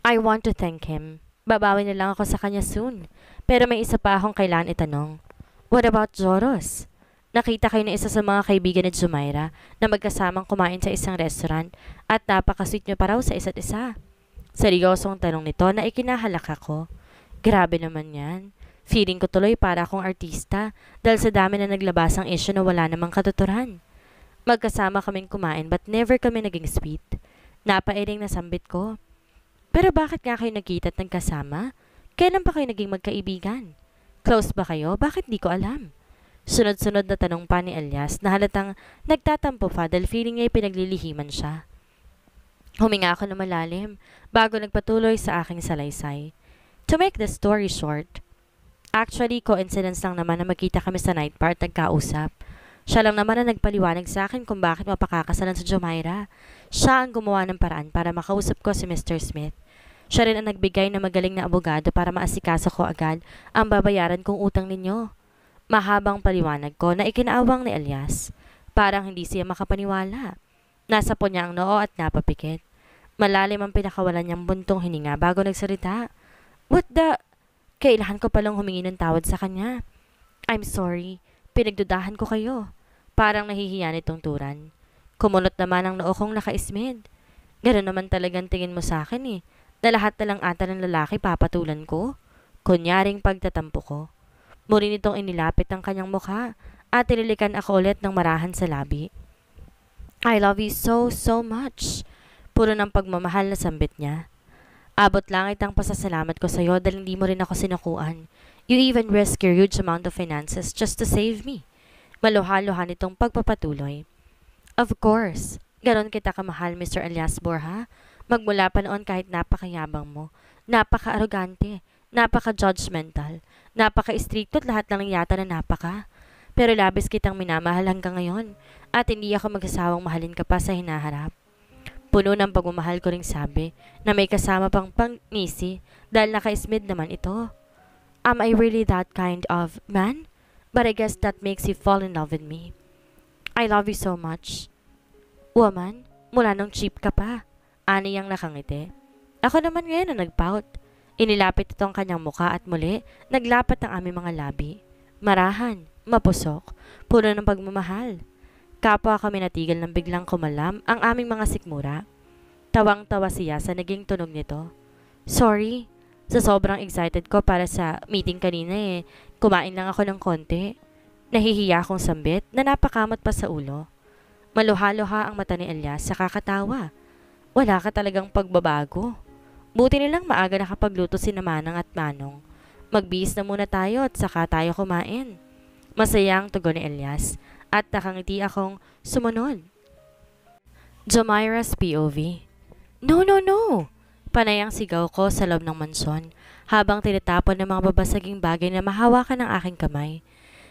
I want to thank him. Babawi na lang ako sa kanya soon. Pero may isa pa akong kailan itanong. What about Joros? Nakita kayo na isa sa mga kaibigan ni Zumaira na magkasamang kumain sa isang restaurant at napakasweet nyo pa raw sa isa't isa. Seryosong tanong nito na ikinahalak ako. Grabe naman yan. Feeling ko tuloy para akong artista dahil sa dami na naglabas ang issue na wala namang katuturan. Magkasama kaming kumain but never kami naging sweet. Napairing sambit ko. Pero bakit nga kayo nagkita at nagkasama? Kailan pa kayo naging magkaibigan? Close ba kayo? Bakit di ko alam? Sunod-sunod na tanong pa ni Elias na halatang nagtatampo pa dahil feeling niya pinaglilihiman siya. Huminga ako na malalim bago nagpatuloy sa aking salaysay. To make the story short, actually coincidence lang naman na magkita kami sa night part nagkausap. Siya lang naman na nagpaliwanag sa akin kung bakit mapakakasalan sa Jomaira. Siya ang gumawa ng paraan para makausap ko si Mr. Smith. Siya rin ang nagbigay ng magaling na abogado para maasikaso ko agad ang babayaran kong utang ninyo. Mahabang paliwanag ko na ikinaawang ni Elias. Parang hindi siya makapaniwala. Nasa po niya ang noo at napapikit. Malalim ang pinakawalan niyang buntong hininga bago nagsalita. What the... Kailangan ko palang humingi ng tawad sa kanya. I'm sorry. Pinagdudahan ko kayo. Parang nahihiya nitong turan. Kumulot naman ang noo kong nakaismid. Ganun naman talagang tingin mo sa akin eh, na lahat na lang ata ng lalaki papatulan ko. Kunyaring pagtatampo ko. Muli nitong inilapit ang kanyang mukha at tinilikan ako ulit ng marahan sa labi. I love you so, so much. Puro ng pagmamahal na sambit niya. Abot langit ang pasasalamat ko sa iyo dahil hindi mo rin ako sinukuan. You even risk your huge amount of finances just to save me. Maluha-luha nitong pagpapatuloy. Of course, ganon kita kamahal Mr. Elias Borja. Magmula pa noon kahit napakayabang mo, napaka-arogante, Napaka-judgmental. Napaka-stricto at lahat lang yata na napaka. Pero labis kitang minamahal hanggang ngayon at hindi ako magsasawang mahalin ka pa sa hinaharap. Puno ng pagmamahal ko ring sabi na may kasama pang pangisi dahil naka-smid naman ito. Am I really that kind of man? But I guess that makes you fall in love with me. I love you so much. Woman, mula nung cheap ka pa. Ani yang nakangiti. Ako naman ngayon ang nagpout. Inilapit itong kanyang muka at muli, naglapat ang aming mga labi. Marahan, mapusok, puno ng pagmamahal. Kapwa kami natigil nang biglang kumalam ang aming mga sikmura. Tawang-tawa siya sa naging tunog nito. Sorry, sa sobrang excited ko para sa meeting kanina eh, kumain lang ako ng konti. Nahihiya akong sambit na napakamot pa sa ulo. Maluha-luha ang mata ni Elias sa kakatawa. Wala ka talagang pagbabago. Buti nilang maaga nakapagluto si Manang at Manong. Magbihis na muna tayo at saka tayo kumain. Masaya ang tugon ni Elias at nakangiti akong sumunod. Jomira's POV No, no, no! Panay ang sigaw ko sa loob ng mansyon habang tinatapon ng mga babasaging bagay na mahawakan ng aking kamay.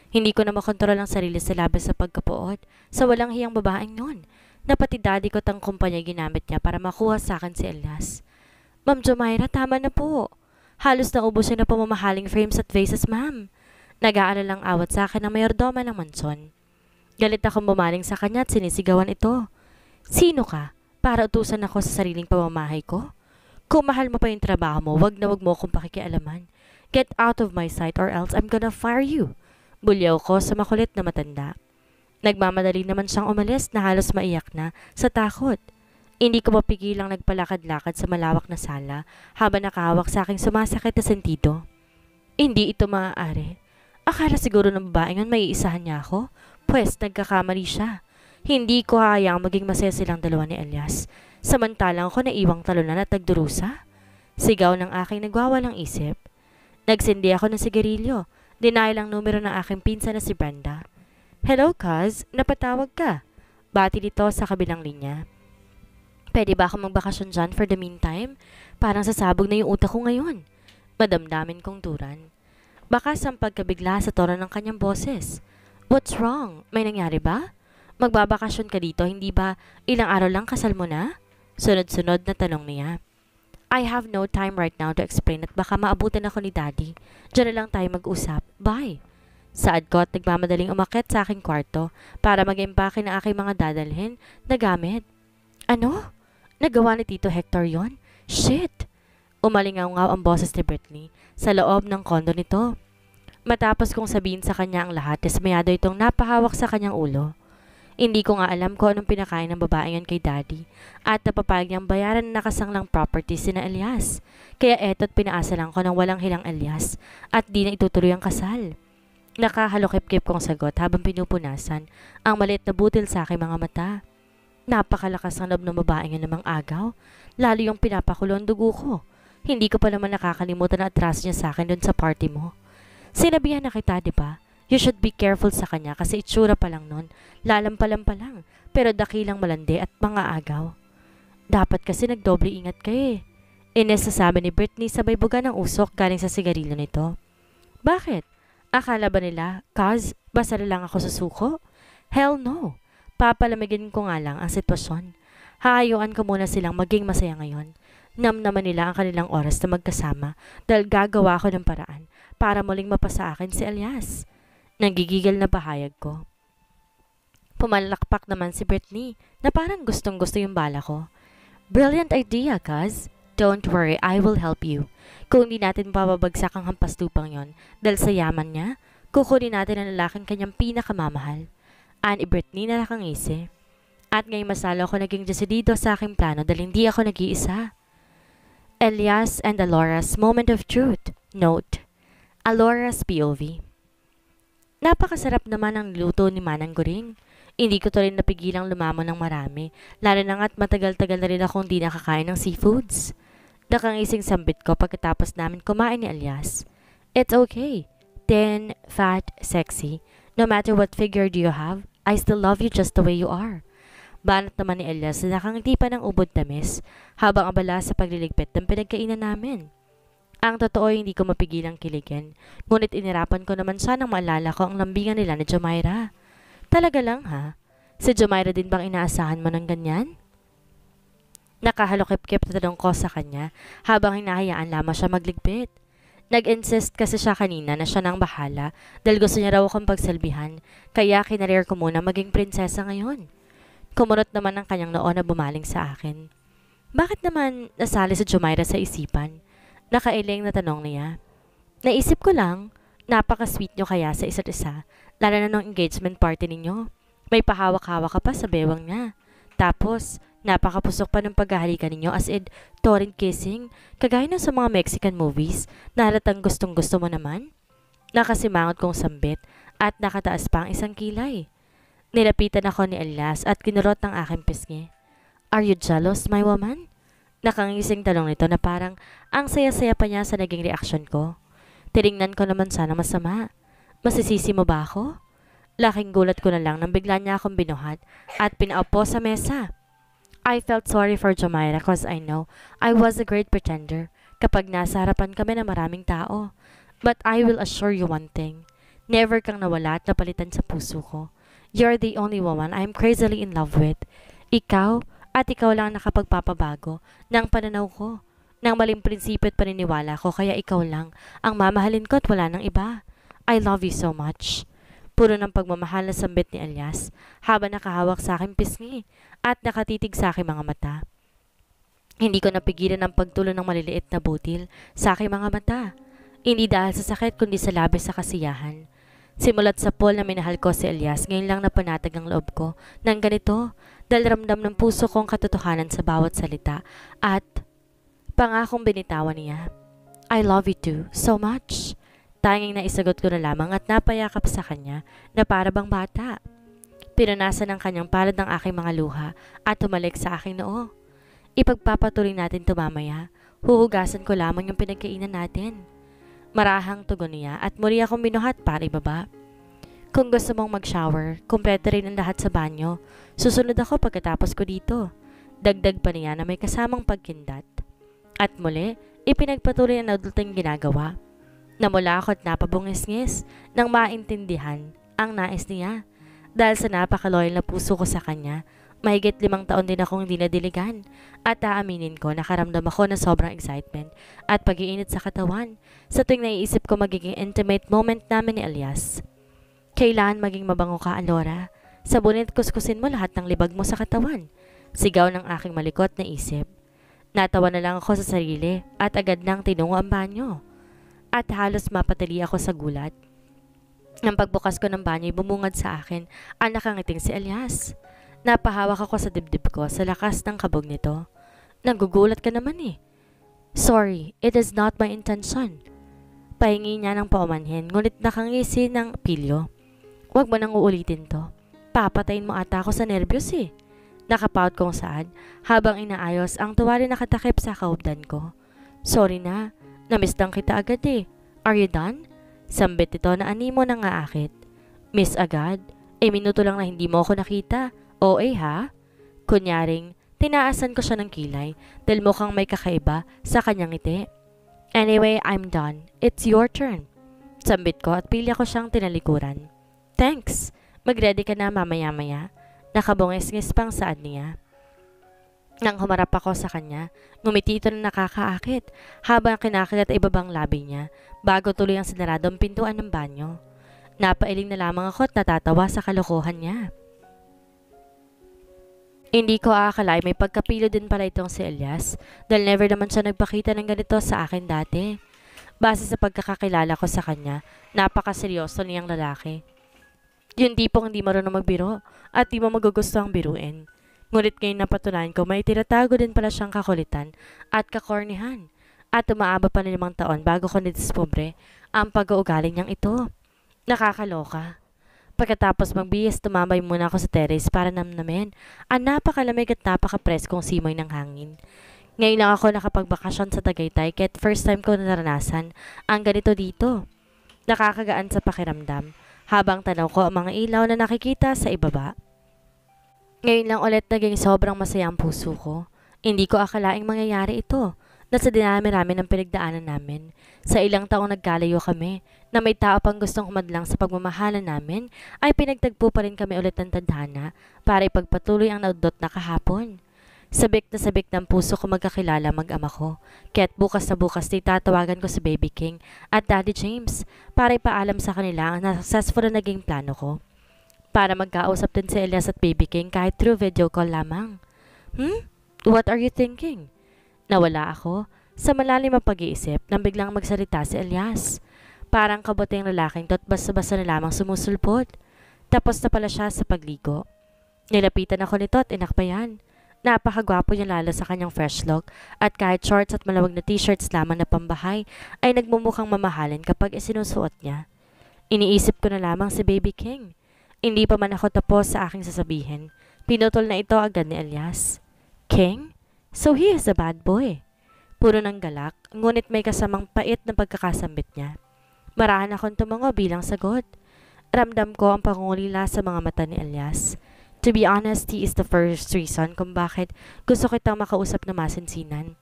Hindi ko na makontrol ang sarili sa labas sa pagkapuot sa walang hiyang babaeng noon na pati daddy ko tang kumpanya ginamit niya para makuha sa akin si Elias. Ma'am Jumaira, tama na po. Halos naubos na pamamahaling frames at vases, ma'am. Nag-aalala lang awat sa akin ng mayordoma ng mansyon. Galit akong bumaling sa kanya at sinisigawan ito. Sino ka? Para utusan ako sa sariling pamamahay ko? Kung mahal mo pa yung trabaho mo, wag na wag mo akong pakikialaman. Get out of my sight or else I'm gonna fire you. Bulyaw ko sa makulit na matanda. Nagmamadali naman siyang umalis na halos maiyak na sa takot. Hindi ko mapigilang nagpalakad-lakad sa malawak na sala habang nakahawak sa aking sumasakit na sentido. Hindi ito maaari. Akala siguro ng babaeng yun may iisahan niya ako. Pwes, nagkakamali siya. Hindi ko hayaang maging masaya silang dalawa ni Elias. Samantalang ako naiwang talunan at nagdurusa. Sigaw ng aking nagwawalang isip. Nagsindi ako ng sigarilyo. Denial ang numero ng aking pinsa na si Brenda. Hello, Kaz. Napatawag ka. Bati nito sa kabilang linya. Pwede ba ako magbakasyon dyan for the meantime? Parang sasabog na yung utak ko ngayon. Madamdamin kong turan. Baka sa pagkabigla sa tono ng kanyang boses. What's wrong? May nangyari ba? Magbabakasyon ka dito, hindi ba ilang araw lang kasal mo na? Sunod-sunod na tanong niya. I have no time right now to explain at baka maabutan ako ni Daddy. Diyan na lang tayo mag-usap. Bye! Saad ko at nagmamadaling umakit sa aking kwarto para mag-impake ng aking mga dadalhin na gamit. Ano? Nagawa ni Tito Hector yon? Shit! Umalingaw-ngaw ang boses ni Brittany sa loob ng kondo nito. Matapos kong sabihin sa kanya ang lahat, desmayado itong napahawak sa kanyang ulo. Hindi ko nga alam kung anong pinakain ng babae yun kay daddy at napapayag niyang bayaran ng nakasanglang property si na Elias. Kaya eto't pinaasa lang ko ng walang hilang Elias at di na itutuloy ang kasal. Nakahalokip-kip kong sagot habang pinupunasan ang maliit na butil sa aking mga mata. Napakalakas ang loob ng babaeng namang agaw, lalo yung pinapakulo ang dugo ko. Hindi ko pa naman nakakalimutan ang atras niya sa akin doon sa party mo. Sinabihan na kita, di ba? You should be careful sa kanya kasi itsura pa lang nun, lalampalam pa lang, pero dakilang malandi at mga agaw. Dapat kasi nagdoble ingat ka eh. Ines ni Brittany sabay buga ng usok galing sa sigarilyo nito. Bakit? Akala ba nila, Kaz, basa lang ako sa suko? Hell no. Papalamigin ko nga lang ang sitwasyon. Haayuan ko muna silang maging masaya ngayon. Namnaman nila ang kanilang oras na magkasama dahil gagawa ko ng paraan para muling mapasa akin si Elias. Nagigigil na bahayag ko. Pumalakpak naman si Brittany na parang gustong gusto yung bala ko. Brilliant idea, Kaz. Don't worry, I will help you. Kung hindi natin pababagsak ang hampas lupang yon dahil sa yaman niya, kukunin natin ang lalaking kanyang pinakamamahal. An na Nakangise. At ngayon masalo ako naging desidido sa aking plano dahil hindi ako nag-iisa. Elias and Alora's Moment of Truth Note Alora's POV Napakasarap naman ang luto ni Manang Goring. Hindi ko tuloy napigilang lumamon ng marami, lalo na nga't matagal-tagal na rin akong di nakakain ng seafoods. Nakangising sambit ko pagkatapos namin kumain ni Elias. It's okay. Thin, fat, sexy. No matter what figure do you have, I still love you just the way you are. Banat naman ni Elias na nakangiti pa ng ubod tamis habang abala sa pagliligpit ng pinagkainan namin. Ang totoo hindi ko mapigilang kiligin, ngunit inirapan ko naman sanang maalala ko ang lambingan nila ni Jamaira. Talaga lang ha? Si Jamaira din bang inaasahan mo ng ganyan? Nakahalokip-kip na tanong ko sa kanya habang hinahayaan lamang siya magligpit. Nag-insist kasi siya kanina na siya nang bahala dahil gusto niya raw akong pagsalbihan, kaya kinarir ko muna maging prinsesa ngayon. Kumurot naman ang kanyang noo na bumaling sa akin. Bakit naman nasali si Jumaira sa isipan? Nakailing na tanong niya. Naisip ko lang, napaka-sweet niyo kaya sa isa't isa, lalo na nung engagement party ninyo. May pahawak-hawak ka pa sa bewang niya. Tapos, Napakapusok pa ng paghahalikan ninyo as in torrent kissing, kagaya ng sa mga Mexican movies, nahalatang gustong gusto mo naman. Nakasimangot kong sambit at nakataas pa ang isang kilay. Nilapitan ako ni Alas at kinurot ng aking pisngi. Are you jealous, my woman? Nakangising tanong nito na parang ang saya-saya pa niya sa naging reaksyon ko. Tinignan ko naman sana masama. Masisisi mo ba ako? Laking gulat ko na lang nang bigla niya akong binuhat at pinaupo sa mesa. I felt sorry for Jomira cause I know I was a great pretender kapag nasa harapan kami ng maraming tao. But I will assure you one thing. Never kang nawala at napalitan sa puso ko. You're the only woman I'm crazily in love with. Ikaw at ikaw lang nakapagpapabago ng pananaw ko, ng maling prinsipyo at paniniwala ko kaya ikaw lang ang mamahalin ko at wala ng iba. I love you so much. Puro ng pagmamahal na sambit ni Elias habang nakahawak sa aking pisngi at nakatitig sa aking mga mata. Hindi ko napigilan ang pagtulo ng maliliit na butil sa aking mga mata. Hindi dahil sa sakit kundi sa labis sa kasiyahan. Simulat sa Paul na minahal ko si Elias, ngayon lang napanatag ang loob ko ng ganito dahil ramdam ng puso kong katotohanan sa bawat salita at pangakong binitawan niya. I love you too, so much. Tanging na isagot ko na lamang at napayakap sa kanya na para bang bata. Pinunasan ng kanyang palad ng aking mga luha at tumalik sa aking noo. Ipagpapatuloy natin to mamaya. Huhugasan ko lamang yung pinagkainan natin. Marahang tugon niya at muli akong binuhat para ibaba. Kung gusto mong mag-shower, kumpleto rin ang lahat sa banyo. Susunod ako pagkatapos ko dito. Dagdag pa niya na may kasamang pagkindat. At muli, ipinagpatuloy ang adulting ginagawa. Namula ako at napabungis-ngis nang maintindihan ang nais niya dahil sa napakaloyal na puso ko sa kanya, mahigit limang taon din akong hindi nadiligan. At aaminin ko, nakaramdam ako na sobrang excitement at pag-iinit sa katawan sa tuwing naiisip ko magiging intimate moment namin ni Elias. Kailan maging mabango ka, Alora. Sabunit kuskusin mo lahat ng libag mo sa katawan. Sigaw ng aking malikot na isip. Natawa na lang ako sa sarili at agad nang tinungo ang banyo. At halos mapatali ako sa gulat nang pagbukas ko ng banyo ay bumungad sa akin. Ang nakangiting si Elias. Napahawak ako sa dibdib ko sa lakas ng kabog nito. Nagugulat ka naman eh. Sorry, it is not my intention. Pahingi niya ng paumanhin, ngunit nakangisi ng pilyo. Huwag mo nang uulitin to. Papatayin mo ata ako sa nervyos eh. Nakapout kong saad, habang inaayos ang tuwa nakatakip sa kaubdan ko. Sorry na, namiss lang kita agad eh. Are you done? Sambit ito na animo na nga akit. Miss agad, eh minuto lang na hindi mo ako nakita. O eh ha? Kunyaring, tinaasan ko siya ng kilay dahil mukhang may kakaiba sa kanyang ngiti. Anyway, I'm done. It's your turn. Sambit ko at pilya ko siyang tinalikuran. Thanks! Magready ka na mamaya-maya. Nakabungis-ngis pang saan niya. Nang humarap ako sa kanya, ngumiti ito na nakakaakit habang kinakagat ay ibabang labi niya bago tuloy ang sinaradong pintuan ng banyo. Napailing na lamang ako at natatawa sa kalokohan niya. Hindi ko aakala ay may pagkapilo din pala itong si Elias dahil never naman siya nagpakita ng ganito sa akin dati. Base sa pagkakakilala ko sa kanya, napakaseryoso niyang lalaki. Yung tipong hindi marunong magbiro at di mo magugusto ang biruin. Ngunit ngayon napatunayan ko may tinatago din pala siyang kakulitan at kakornihan at umaaba pa na limang taon bago ko nadispobre ang pag-uugaling niyang ito. Nakakaloka. Pagkatapos magbihis, tumambay muna ako sa terrace para namnamin ang napakalamig at napakapreskong simoy ng hangin. Ngayon lang ako nakapagbakasyon sa Tagaytay kaya't first time ko naranasan ang ganito dito. Nakakagaan sa pakiramdam habang tanaw ko ang mga ilaw na nakikita sa ibaba ngayon lang ulit naging sobrang masaya ang puso ko. Hindi ko akalaing mangyayari ito. sa dinami-rami ng pinagdaanan namin. Sa ilang taong nagkalayo kami, na may tao pang gustong humadlang sa pagmamahalan namin, ay pinagtagpo pa rin kami ulit ng tadhana para ipagpatuloy ang naudot na kahapon. Sabik na sabik ng puso ko magkakilala mag-ama ko. Kaya't bukas na bukas di tatawagan ko si Baby King at Daddy James para ipaalam sa kanila ang successful na naging plano ko para magkausap din si Elias at Baby King kahit through video call lamang. Hmm? What are you thinking? Nawala ako sa malalim ang pag-iisip nang biglang magsalita si Elias. Parang kabuting lalaking to't basta-basta na lamang sumusulpot. Tapos na pala siya sa pagligo. Nilapitan ako nito at inakbayan. Napakagwapo niya lalo sa kanyang fresh look at kahit shorts at malawag na t-shirts lamang na pambahay ay nagmumukhang mamahalin kapag isinusuot niya. Iniisip ko na lamang si Baby King. Hindi pa man ako tapos sa aking sasabihin. Pinutol na ito agad ni Elias. King? So he is a bad boy. Puro ng galak, ngunit may kasamang pait na pagkakasambit niya. Marahan akong tumango bilang sagot. Ramdam ko ang pangulila sa mga mata ni Elias. To be honest, he is the first reason kung bakit gusto kitang makausap na masinsinan.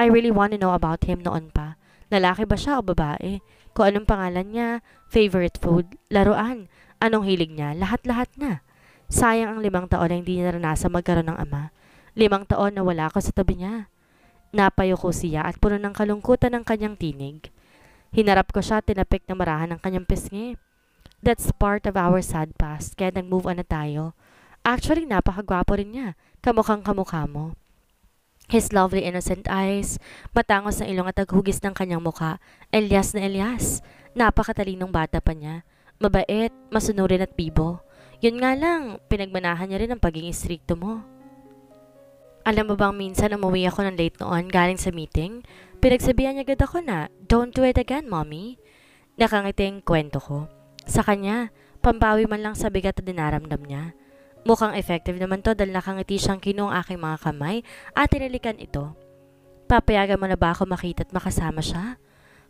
I really want to know about him noon pa. Lalaki ba siya o babae? Kung anong pangalan niya, favorite food, laruan, Anong hilig niya? Lahat-lahat na. Sayang ang limang taon na hindi niya naranasan magkaroon ng ama. Limang taon na wala ako sa tabi niya. Napayo ko siya at puno ng kalungkutan ng kanyang tinig. Hinarap ko siya at tinapik na marahan ng kanyang pisngi. That's part of our sad past, kaya nag-move on na tayo. Actually, napakagwapo rin niya. Kamukhang kamukha mo. His lovely innocent eyes, matangos na ilong at taghugis ng kanyang mukha. Elias na Elias. Napakatalinong bata pa niya. Mabait, masunurin at bibo. Yun nga lang, pinagmanahan niya rin ang pagiging stricto mo. Alam mo bang minsan umuwi ako ng late noon galing sa meeting? Pinagsabihan niya agad ako na, don't do it again, mommy. Nakangiting kwento ko. Sa kanya, pambawi man lang sa bigat na dinaramdam niya. Mukhang effective naman to dahil nakangiti siyang kinuang aking mga kamay at tinilikan ito. Papayagan mo na ba ako makita at makasama siya?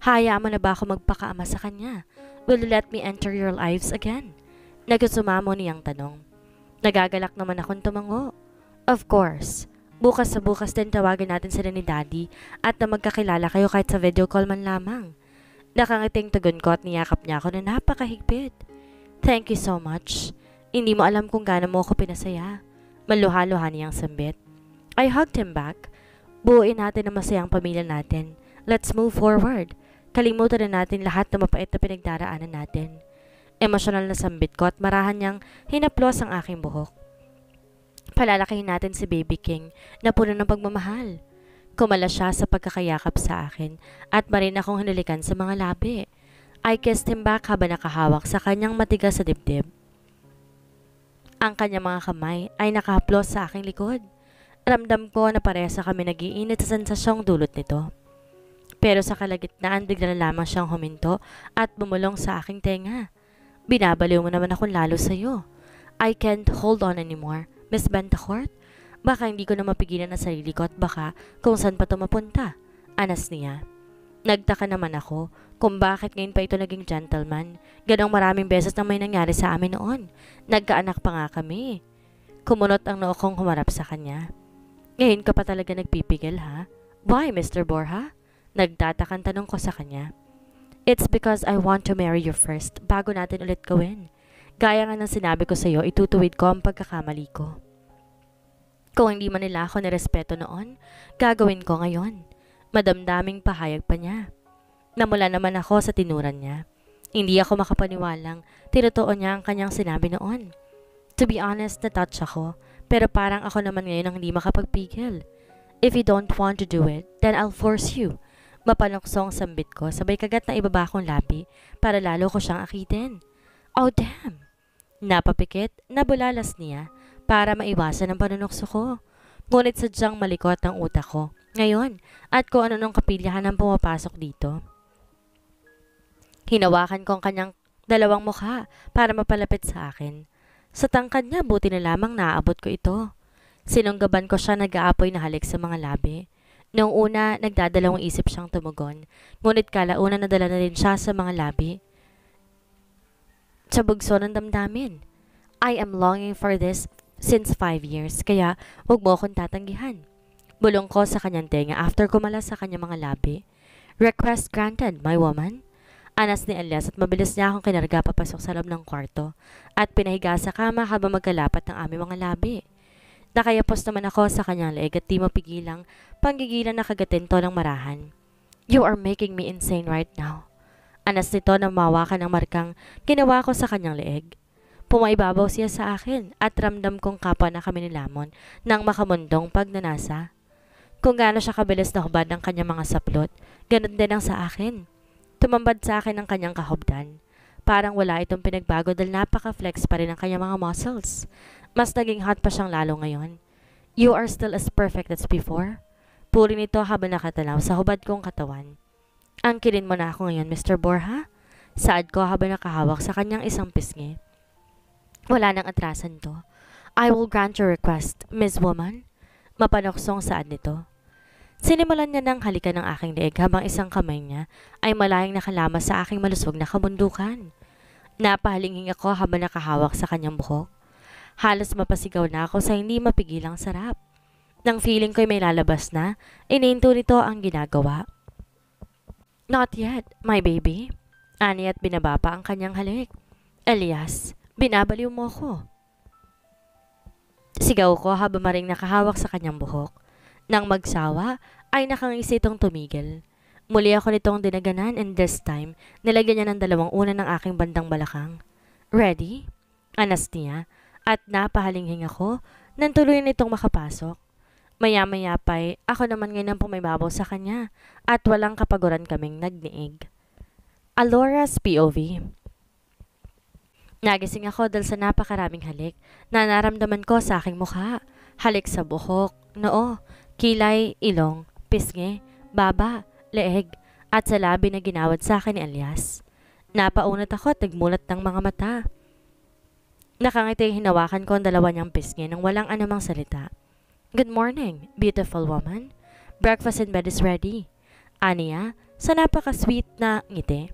Hayaan mo na ba ako magpakaama sa kanya? Will you let me enter your lives again? Nagusumamo niyang tanong. Nagagalak naman akong tumango. Of course. Bukas sa bukas din tawagan natin sila ni Daddy at na magkakilala kayo kahit sa video call man lamang. Nakangiting tugon ko at niyakap niya ako na napakahigpit. Thank you so much. Hindi mo alam kung gaano mo ako pinasaya. Maluhaluha niyang sambit. I hugged him back. Buuin natin ang masayang pamilya natin. Let's move forward. Kalimutan na natin lahat ng mapait na pinagdaraanan natin. Emosyonal na sambit ko at marahan niyang hinaplos ang aking buhok. Palalakihin natin si Baby King na puno ng pagmamahal. Kumala siya sa pagkakayakap sa akin at marin akong hinalikan sa mga labi. I kissed him back habang nakahawak sa kanyang matigas sa dibdib. Ang kanyang mga kamay ay nakahaplos sa aking likod. Ramdam ko na paresa kami nagiinit sa sensasyong dulot nito. Pero sa kalagitnaan bigla na lamang siyang huminto at bumulong sa aking tenga. Binabaliw mo naman ako lalo sa iyo. I can't hold on anymore, Miss Bantacourt. Baka hindi ko na mapigilan na sarili ko at baka kung saan pa tumapunta. Anas niya. Nagtaka naman ako kung bakit ngayon pa ito naging gentleman. Ganong maraming beses na may nangyari sa amin noon. Nagkaanak pa nga kami. Kumunot ang noo kong humarap sa kanya. Ngayon ka pa talaga nagpipigil ha? Why, Mr. Borha? Nagtatakang tanong ko sa kanya. It's because I want to marry you first bago natin ulit gawin. Gaya nga ng sinabi ko sa iyo, itutuwid ko ang pagkakamali ko. Kung hindi man nila ako nirespeto noon, gagawin ko ngayon. Madamdaming pahayag pa niya. Namula naman ako sa tinuran niya. Hindi ako makapaniwalang tinutuon niya ang kanyang sinabi noon. To be honest, natouch ako, pero parang ako naman ngayon ang hindi makapagpigil. If you don't want to do it, then I'll force you. Mapanoksong sambit ko, sabay kagat na ibaba kong labi para lalo ko siyang akitin. Oh damn! Napapikit, nabulalas niya para maiwasan ang panunokso ko. Ngunit sadyang malikot ang utak ko. Ngayon, at kung ano-nong kapilyahan ang pumapasok dito. Hinawakan ko ang kanyang dalawang mukha para mapalapit sa akin. Sa tangkad niya, buti na lamang naaabot ko ito. Sinunggaban ko siya nag-aapoy na halik sa mga labi. Noong una, nagdadalawang isip siyang tumugon, ngunit kalauna nadala na rin siya sa mga labi. Sa bugso ng damdamin, I am longing for this since five years, kaya huwag mo akong tatanggihan. Bulong ko sa kanyang tenga after kumala sa kanyang mga labi. Request granted, my woman. Anas ni Elias at mabilis niya akong kinarga papasok sa loob ng kwarto at pinahiga sa kama habang magkalapat ng aming mga labi. Nakayapos naman ako sa kanyang leeg at di mapigilang Panggigilan na kagatin to ng marahan. You are making me insane right now. Anas nito na mawakan ng markang ginawa ko sa kanyang leeg. Pumaibabaw siya sa akin at ramdam kong kapwa na kami nilamon ng makamundong pagnanasa. Kung gaano siya kabilis na hubad ng kanyang mga saplot, ganun din ang sa akin. Tumambad sa akin ang kanyang kahubdan. Parang wala itong pinagbago dahil napaka-flex pa rin ang kanyang mga muscles. Mas naging hot pa siyang lalo ngayon. You are still as perfect as before. Puri nito habang nakatalaw sa hubad kong katawan. Ang kilin mo na ako ngayon, Mr. Borha? Saad ko habang nakahawak sa kanyang isang pisngi. Wala nang atrasan to. I will grant your request, Miss Woman. Mapanoksong saad nito. Sinimulan niya ng halikan ng aking leeg habang isang kamay niya ay malayang nakalama sa aking malusog na kamundukan. Napahalinging ako habang nakahawak sa kanyang buhok. Halos mapasigaw na ako sa hindi mapigilang sarap. Nang feeling ko'y may lalabas na, ininto nito ang ginagawa. Not yet, my baby. Ani at binaba pa ang kanyang halik. Elias, binabaliw mo ako. Sigaw ko habang maring nakahawak sa kanyang buhok. Nang magsawa, ay nakangisi itong tumigil. Muli ako nitong dinaganan and this time, nilagyan niya ng dalawang una ng aking bandang balakang. Ready? Anas niya at napahalinghinga ko nang tuloy nitong makapasok. Maya-maya pa'y eh, ako naman ngayon ang pumibabaw sa kanya at walang kapaguran kaming nagniig. Alora's POV Nagising ako dahil sa napakaraming halik na naramdaman ko sa aking mukha. Halik sa buhok, noo, kilay, ilong, pisngi, baba, leeg, at sa labi na ginawad sa akin ni Elias. Napaunat ako at nagmulat ng mga mata. Nakangiti hinawakan ko ang dalawa niyang pisngi nang walang anumang salita. Good morning, beautiful woman. Breakfast in bed is ready. Aniya, sa napaka-sweet na ngiti.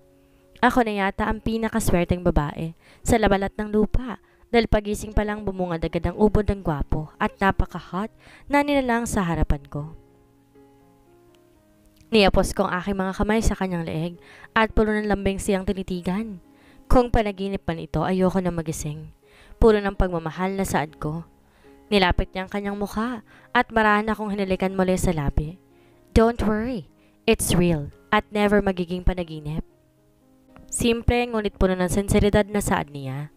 Ako na yata ang pinakaswerteng babae sa labalat ng lupa dahil pagising pa lang bumungad agad ang ubod ng gwapo at napaka-hot na nilalang sa harapan ko. Niyapos kong aking mga kamay sa kanyang leeg at pulo ng lambing siyang tinitigan. Kung panaginip man ito, ayoko na magising. Puro ng pagmamahal na saad ko Nilapit niya ang kanyang mukha at marahan akong hinalikan muli sa labi. Don't worry, it's real at never magiging panaginip. Simple ngunit puno ng sinseridad na saad niya.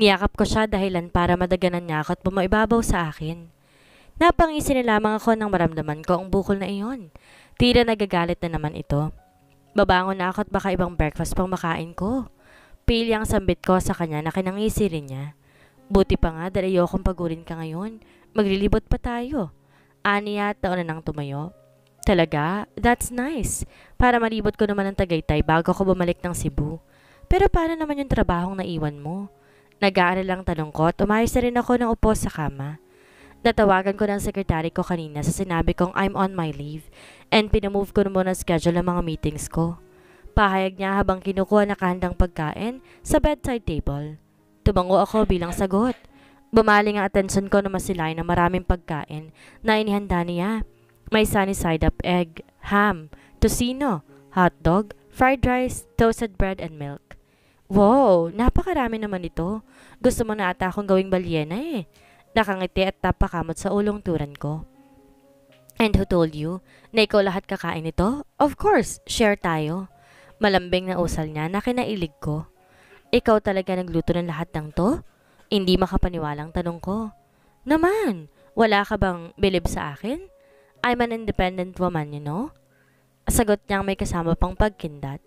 Niyakap ko siya dahilan para madaganan niya ako at bumaibabaw sa akin. Napangisi na lamang ako nang maramdaman ko ang bukol na iyon. Tira nagagalit na naman ito. Babangon na ako at baka ibang breakfast pang makain ko. Pili ang sambit ko sa kanya na kinangisi rin niya. Buti pa nga dahil ayokong pagurin ka ngayon. Maglilibot pa tayo. Ani yata o na nang tumayo. Talaga? That's nice. Para malibot ko naman ang Tagaytay bago ko bumalik ng Cebu. Pero paano naman yung trabahong naiwan mo? Nag-aaral lang tanong ko at umayos na rin ako ng upo sa kama. Natawagan ko ng sekretary ko kanina sa sinabi kong I'm on my leave and pinamove ko naman ang schedule ng mga meetings ko. Pahayag niya habang kinukuha na kahandang pagkain sa bedside table. Tumango ako bilang sagot. Bumaling ang atensyon ko na masilay na maraming pagkain na inihanda niya. May sunny side up egg, ham, tocino, hotdog, fried rice, toasted bread, and milk. Wow, napakarami naman ito. Gusto mo na ata akong gawing balyena eh. Nakangiti at napakamot sa ulong turan ko. And who told you na ikaw lahat kakain ito? Of course, share tayo. Malambing na usal niya na kinailig ko. Ikaw talaga nagluto ng lahat ng to? Hindi makapaniwalang tanong ko. Naman, wala ka bang bilib sa akin? I'm an independent woman, you know? Sagot niyang may kasama pang pagkindat.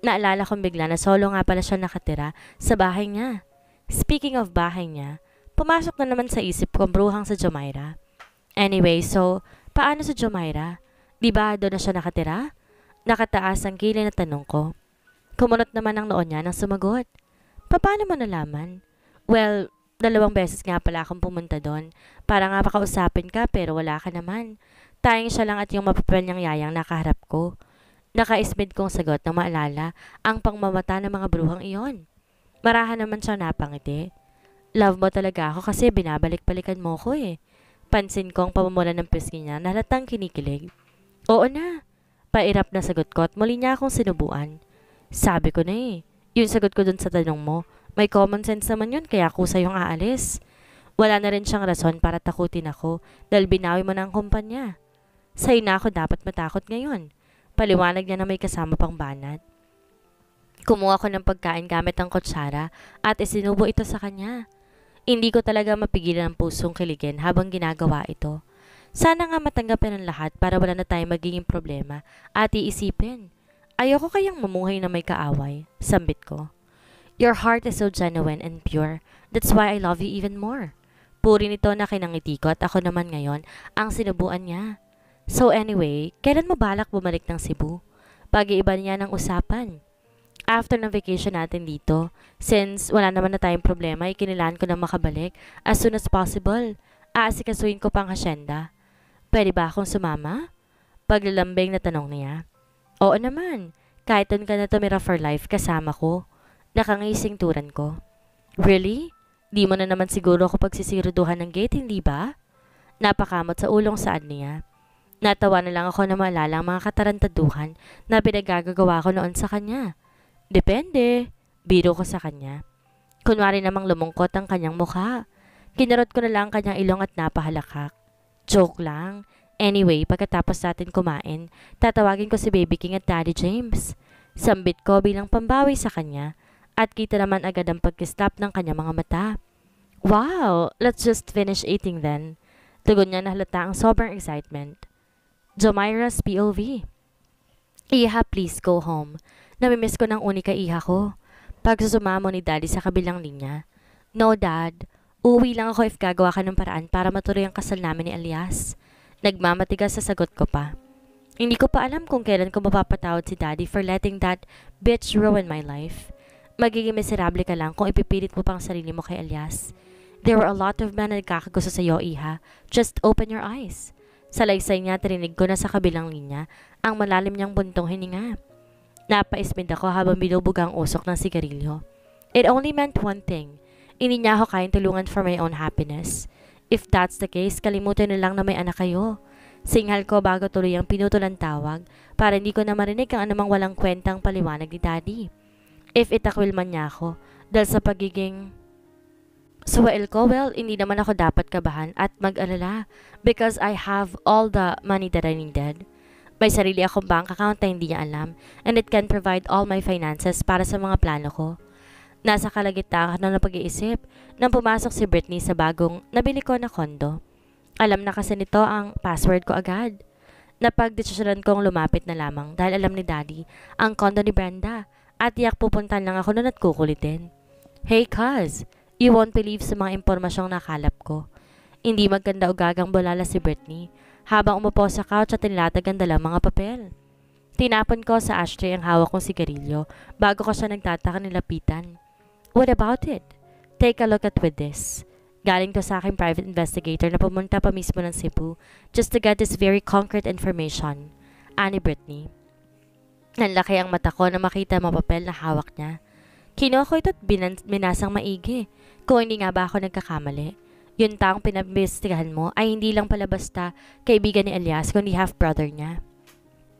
Naalala kong bigla na solo nga pala siya nakatira sa bahay niya. Speaking of bahay niya, pumasok na naman sa isip ko bruhang sa Jomaira. Anyway, so, paano sa Jomaira? Di ba doon na siya nakatira? Nakataas ang kilay na tanong ko. Kumunot naman ang noon niya nang sumagot. Paano mo nalaman? Well, dalawang beses nga pala akong pumunta doon. Para nga pakausapin ka pero wala ka naman. Tayang siya lang at yung mapapal niyang yayang nakaharap ko. Nakaismid kong sagot na maalala ang pangmamata ng mga bruhang iyon. Marahan naman siya napangiti. Love mo talaga ako kasi binabalik-balikan mo ko eh. Pansin ko ang pamamula ng pisngi niya na halatang kinikilig. Oo na. Pairap na sagot ko at muli niya akong sinubuan. Sabi ko na eh. Yun sagot ko dun sa tanong mo. May common sense naman yun kaya ako sa'yong aalis. Wala na rin siyang rason para takutin ako dahil binawi mo na ang kumpanya. Sa'yo na ako dapat matakot ngayon. Paliwanag niya na may kasama pang banat. Kumuha ko ng pagkain gamit ang kutsara at isinubo ito sa kanya. Hindi ko talaga mapigilan ang pusong kiligin habang ginagawa ito. Sana nga matanggapin ang lahat para wala na tayong magiging problema at iisipin. Ayoko kayang mamuhay na may kaaway, sambit ko. Your heart is so genuine and pure. That's why I love you even more. Puri nito na kinangiti ko at ako naman ngayon ang sinubuan niya. So anyway, kailan mo balak bumalik ng Cebu? Pag-iiba niya ng usapan. After ng vacation natin dito, since wala naman na tayong problema, ikinilaan ko na makabalik as soon as possible. Aasikasuhin ko pang hasyenda. Pwede ba akong sumama? Paglalambing na tanong niya. Oo naman. Kahit doon ka na tumira for life, kasama ko. Nakangising turan ko. Really? Di mo na naman siguro ako pagsisiruduhan ng gate, hindi ba? Napakamot sa ulong saan niya. Natawa na lang ako na malala mga katarantaduhan na pinagagagawa ko noon sa kanya. Depende. Biro ko sa kanya. Kunwari namang lumungkot ang kanyang mukha. Kinarot ko na lang ang kanyang ilong at napahalakak. Joke lang. Anyway, pagkatapos natin kumain, tatawagin ko si Baby King at Daddy James. Sambit ko bilang pambawi sa kanya at kita naman agad ang pagkislap ng kanya mga mata. Wow! Let's just finish eating then. Tugon niya na halata ang sobrang excitement. Jomira's POV Iha, please go home. Namimiss ko ng unika iha ko. Pagsusumamo ni daddy sa kabilang linya. No, dad. Uuwi lang ako if gagawa ka ng paraan para matuloy ang kasal namin ni Elias. Nagmamatigas sa sagot ko pa. Hindi ko pa alam kung kailan ko mapapatawad si daddy for letting that bitch ruin my life. Magiging miserable ka lang kung ipipilit mo pang sarili mo kay Elias. There were a lot of men na nagkakagusto sa'yo, iha. Just open your eyes. Sa Salaysay niya, tirinig ko na sa kabilang linya ang malalim niyang buntong hininga. Napaismid ako habang binubuga ang usok ng sigarilyo. It only meant one thing. Hindi niya ako kayang tulungan for my own happiness. If that's the case, kalimutan na lang na may anak kayo. Singhal ko bago tuloy ang pinutulan tawag para hindi ko na marinig ang anumang walang kwentang paliwanag ni Daddy. If itakwil man niya ako, dahil sa pagiging... Suwail ko, well, hindi naman ako dapat kabahan at mag-alala because I have all the money that I needed. May sarili akong bank account na hindi niya alam and it can provide all my finances para sa mga plano ko. Nasa kalagitnaan na ng pag-iisip nang pumasok si Britney sa bagong nabili ko na kondo. Alam na kasi nito ang password ko agad. Napagdesisyonan kong lumapit na lamang dahil alam ni Daddy ang kondo ni Brenda at yak pupuntan lang ako noon at kukulitin. Hey cuz, you won't believe sa mga impormasyong nakalap ko. Hindi maganda o gagang bulala si Britney habang umupo sa couch at nilatag ang dalang mga papel. Tinapon ko sa ashtray ang hawak kong sigarilyo bago ko siya nagtataka nilapitan. What about it? Take a look at with this. Galing to sa aking private investigator na pumunta pa mismo ng Cebu just to get this very concrete information. Ani Brittany. Nanlaki ang mata ko na makita ang papel na hawak niya. Kinuha ito at binasang maigi. Kung hindi nga ba ako nagkakamali. Yun taong pinabestigahan mo ay hindi lang pala basta kaibigan ni Elias kundi half-brother niya.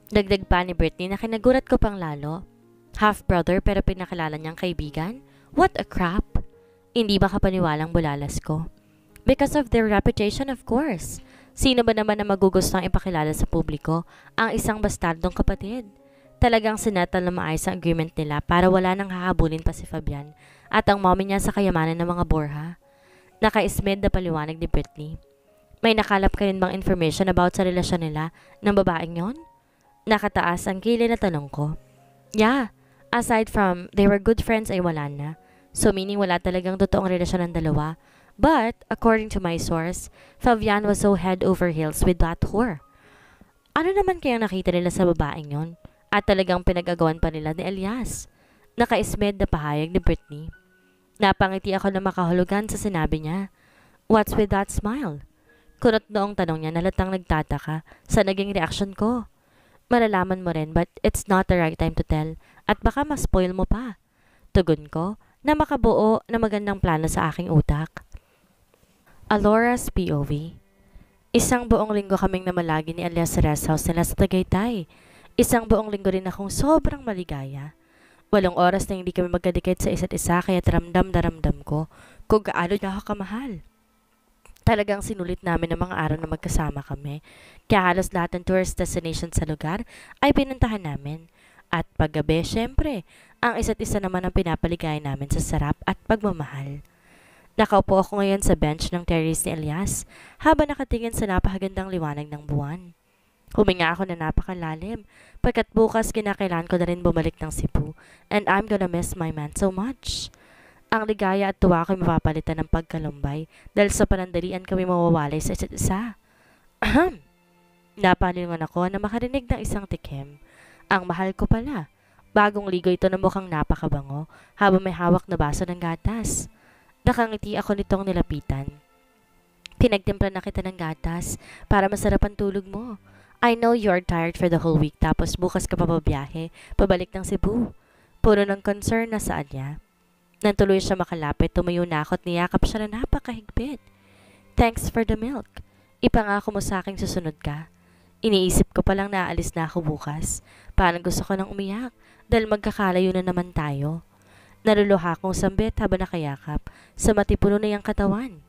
Dagdag pa ni Brittany na kinagurat ko pang lalo. Half-brother pero pinakilala niyang kaibigan? What a crap! Hindi ba kapaniwalang bulalas ko? Because of their reputation, of course. Sino ba naman na magugustang ipakilala sa publiko ang isang bastardong kapatid? Talagang sinatal na maayos ang agreement nila para wala nang hahabulin pa si Fabian at ang mommy niya sa kayamanan ng mga Borha. Nakaismed na paliwanag ni Brittany. May nakalap ka rin bang information about sa relasyon nila ng babaeng yon? Nakataas ang kilay na tanong ko. Yeah, aside from they were good friends ay wala na. So meaning wala talagang totoong relasyon ng dalawa. But, according to my source, Fabian was so head over heels with that whore. Ano naman kayang nakita nila sa babaeng yon? At talagang pinagagawan pa nila ni Elias. Naka-ismed na pahayag ni Brittany. Napangiti ako na makahulugan sa sinabi niya. What's with that smile? Kunot noong tanong niya nalatang nagtataka sa naging reaksyon ko. Malalaman mo rin but it's not the right time to tell at baka mas spoil mo pa. Tugon ko na makabuo na magandang plano sa aking utak. Alora's POV Isang buong linggo kaming namalagi ni Elias sa rest house nila sa Tagaytay. Isang buong linggo rin akong sobrang maligaya. Walong oras na hindi kami magkadikit sa isa't isa kaya ramdam na ramdam ko kung gaano niya ako kamahal. Talagang sinulit namin ang mga araw na magkasama kami. Kaya halos lahat ng tourist destination sa lugar ay pinuntahan namin at paggabi, syempre, ang isa't isa naman ang pinapaligaya namin sa sarap at pagmamahal. Nakaupo ako ngayon sa bench ng terrace ni Elias habang nakatingin sa napakagandang liwanag ng buwan. Huminga ako na napakalalim pagkat bukas kinakailan ko na rin bumalik ng Cebu and I'm gonna miss my man so much. Ang ligaya at tuwa ko'y mapapalitan ng pagkalumbay dahil sa panandalian kami mawawalay sa isa't isa. Ahem! Napalingon ako na makarinig ng isang tikim. Ang mahal ko pala. Bagong ligo ito na mukhang napakabango habang may hawak na baso ng gatas. Nakangiti ako nitong nilapitan. Pinagtimpla na kita ng gatas para masarap ang tulog mo. I know you're tired for the whole week tapos bukas ka pababiyahe, pabalik ng Cebu. Puno ng concern na saan niya. Nang tuloy siya makalapit, tumayo na ako at niyakap siya na napakahigpit. Thanks for the milk. Ipangako mo sa akin susunod ka. Iniisip ko palang naaalis na ako bukas. Parang gusto ko nang umiyak dahil magkakalayo na naman tayo. Naluluha kong sambit habang nakayakap sa matipuno na iyang katawan.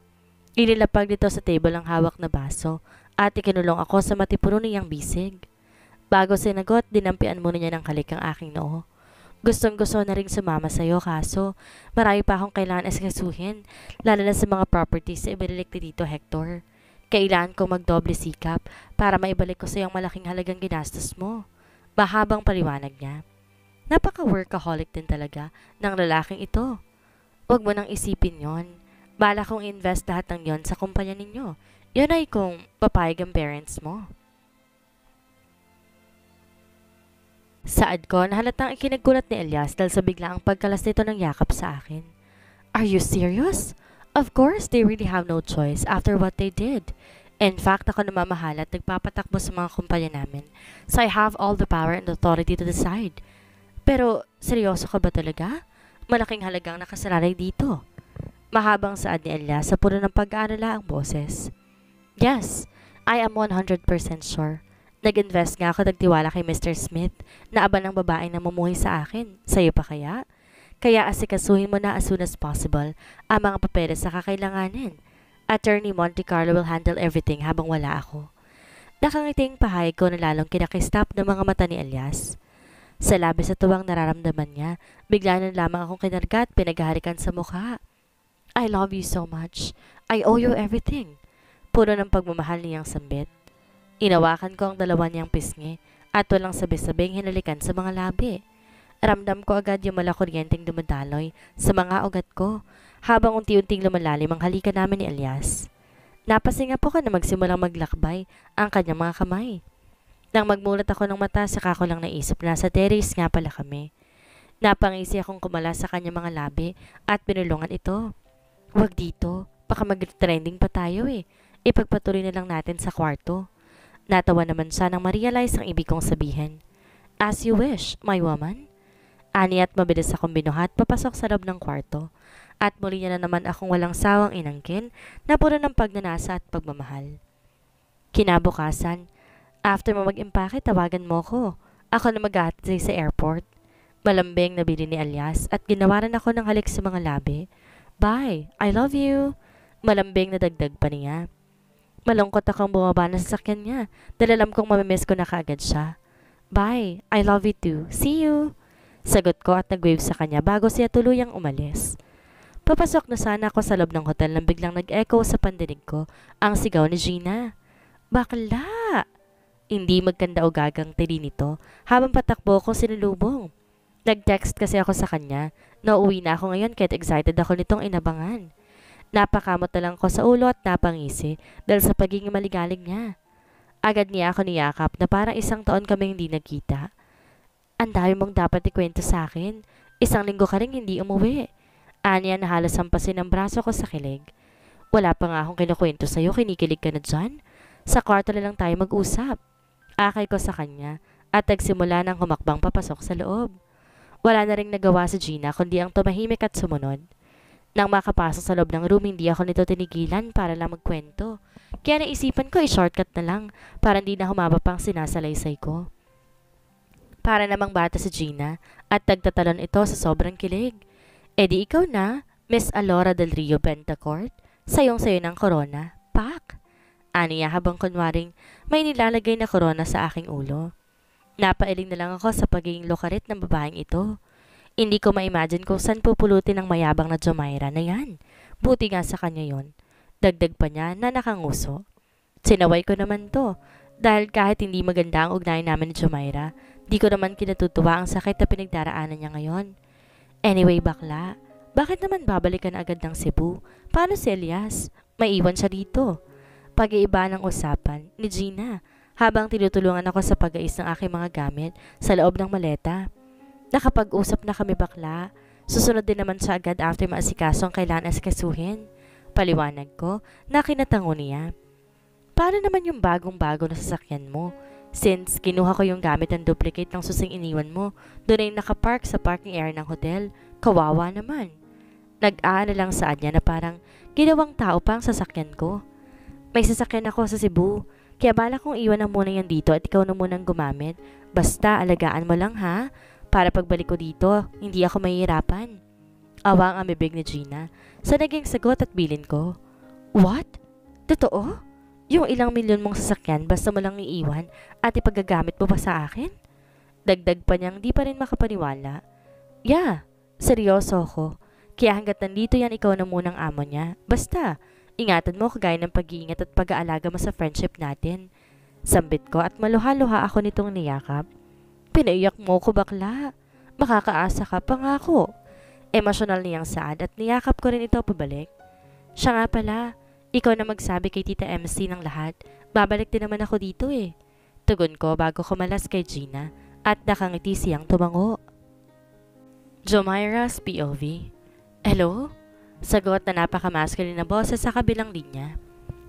Inilapag nito sa table ang hawak na baso at ikinulong ako sa matipuno niyang bisig. Bago sinagot, dinampian muna niya ng halik ang aking noo. Gustong gusto na rin sumama sa iyo kaso marami pa akong kailangan asikasuhin lalo na sa mga properties na ibinilikti dito Hector. Kailan ko magdoble sikap para maibalik ko sa'yo ang malaking halagang ginastos mo bahabang paliwanag niya. Napaka-workaholic din talaga ng lalaking ito. Huwag mo nang isipin yon. Bala kong invest lahat ng yon sa kumpanya ninyo. Yun ay kung papayag ang parents mo. Saad ko na halatang ikinagulat ni Elias dahil sa biglaang pagkalas nito ng yakap sa akin. Are you serious? Of course, they really have no choice after what they did. In fact, ako namamahal at nagpapatakbo sa mga kumpanya namin. So I have all the power and authority to decide. Pero, seryoso ka ba talaga? Malaking halagang nakasalalay dito. Mahabang saad ni Ella sa puro ng pag aarala ang boses. Yes, I am 100% sure. Nag-invest nga ako nagtiwala kay Mr. Smith na aba ng babaeng na sa akin. Sa'yo pa kaya? Kaya asikasuhin mo na as soon as possible ang mga papeles sa kakailanganin Attorney Monte Carlo will handle everything habang wala ako. Nakangiting pahayag ko na lalong kinakistap ng mga mata ni Elias. Sa labis sa tuwang nararamdaman niya, bigla na lamang akong kinarga at pinagharikan sa mukha. I love you so much. I owe you everything. Puno ng pagmamahal niyang sambit. Inawakan ko ang dalawa niyang pisngi at walang sabi-sabing hinalikan sa mga labi. Ramdam ko agad yung malakuryenteng dumadaloy sa mga ugat ko habang unti-unting lumalalim ang halika namin ni Elias. Napasinga po ka na magsimulang maglakbay ang kanyang mga kamay. Nang magmulat ako ng mata, saka ko lang naisip na sa terrace nga pala kami. Napangisi akong kumala sa kanyang mga labi at pinulungan ito. Huwag dito, baka mag-trending pa tayo eh. Ipagpatuloy na lang natin sa kwarto. Natawa naman siya nang ma-realize ang ibig kong sabihin. As you wish, my woman. Ani at mabilis akong binuhat papasok sa loob ng kwarto at muli niya na naman akong walang sawang inangkin na puro ng pagnanasa at pagmamahal. Kinabukasan, after mo mag-impake, tawagan mo ko. Ako na mag sa airport. Malambing na nabili ni Alias at ginawaran ako ng halik sa mga labi. Bye! I love you! Malambing na dagdag pa niya. Malungkot akong bumaba na sasakyan niya dahil alam kong mamimiss ko na kaagad siya. Bye! I love you too. See you! Sagot ko at nag-wave sa kanya bago siya tuluyang umalis. Papasok na sana ako sa loob ng hotel nang biglang nag-echo sa pandinig ko ang sigaw ni Gina. Bakla! Hindi magkanda o gagang tili nito habang patakbo ko sinulubong. Nag-text kasi ako sa kanya na uwi na ako ngayon kahit excited ako nitong inabangan. Napakamot na lang ko sa ulo at napangisi dahil sa pagiging maligalig niya. Agad niya ako niyakap na parang isang taon kami hindi nagkita. Ang dami mong dapat ikwento sa akin. Isang linggo ka rin hindi umuwi. Anya na halos hampasin ang braso ko sa kilig. Wala pa nga akong kinukwento sa'yo, kinikilig ka na dyan. Sa kwarto na lang tayo mag-usap. Akay ko sa kanya at nagsimula ng humakbang papasok sa loob. Wala na rin nagawa si Gina kundi ang tumahimik at sumunod. Nang makapasok sa loob ng room, hindi ako nito tinigilan para lang magkwento. Kaya naisipan ko i-shortcut na lang para hindi na humaba pang sinasalaysay ko. Para namang bata si Gina at tagtatalon ito sa sobrang kilig. E di ikaw na, Miss Alora del Rio Bentacourt, sayong-sayo ng corona. Pak! Ano niya habang kunwaring may nilalagay na corona sa aking ulo. Napailing na lang ako sa pagiging lokarit ng babaeng ito. Hindi ko ma-imagine kung saan pupulutin ang mayabang na Jomaira na yan. Buti nga sa kanya yon. Dagdag pa niya na nakanguso. Sinaway ko naman to. Dahil kahit hindi maganda ang ugnayan namin ni Jomaira, di ko naman kinatutuwa ang sakit na pinagdaraanan niya ngayon. Anyway bakla, bakit naman babalikan agad ng Cebu? Paano si Elias? Maiwan siya dito. Pag-iiba ng usapan ni Gina habang tinutulungan ako sa pag-ais ng aking mga gamit sa loob ng maleta. Nakapag-usap na kami bakla. Susunod din naman siya agad after maasikaso ang kailangan asikasuhin. Paliwanag ko na kinatango niya. Paano naman yung bagong-bago na sasakyan mo? Since kinuha ko yung gamit ng duplicate ng susing iniwan mo, doon ay nakapark sa parking area ng hotel. Kawawa naman. Nag-aana lang sa niya na parang ginawang tao pa ang sasakyan ko. May sasakyan ako sa Cebu, kaya bala kong iwan na muna yan dito at ikaw na munang gumamit. Basta alagaan mo lang ha, para pagbalik ko dito, hindi ako mahihirapan. Awa ang amibig ni Gina sa naging sagot at bilin ko. What? Totoo? Yung ilang milyon mong sasakyan basta mo lang iiwan at ipagagamit mo pa sa akin? Dagdag pa niyang di pa rin makapaniwala. Yeah, seryoso ko. Kaya hanggat nandito yan ikaw na munang amo niya. Basta, ingatan mo kagaya ng pag-iingat at pag-aalaga mo sa friendship natin. Sambit ko at maluha-luha ako nitong niyakap. Pinaiyak mo ko bakla. Makakaasa ka, pangako. Emosyonal niyang sad at niyakap ko rin ito pabalik. Siya nga pala, ikaw na magsabi kay Tita MC ng lahat. Babalik din naman ako dito eh. Tugon ko bago kumalas kay Gina at nakangiti siyang tumango. Jomaira's POV Hello? Sagot na napaka na boses sa kabilang linya.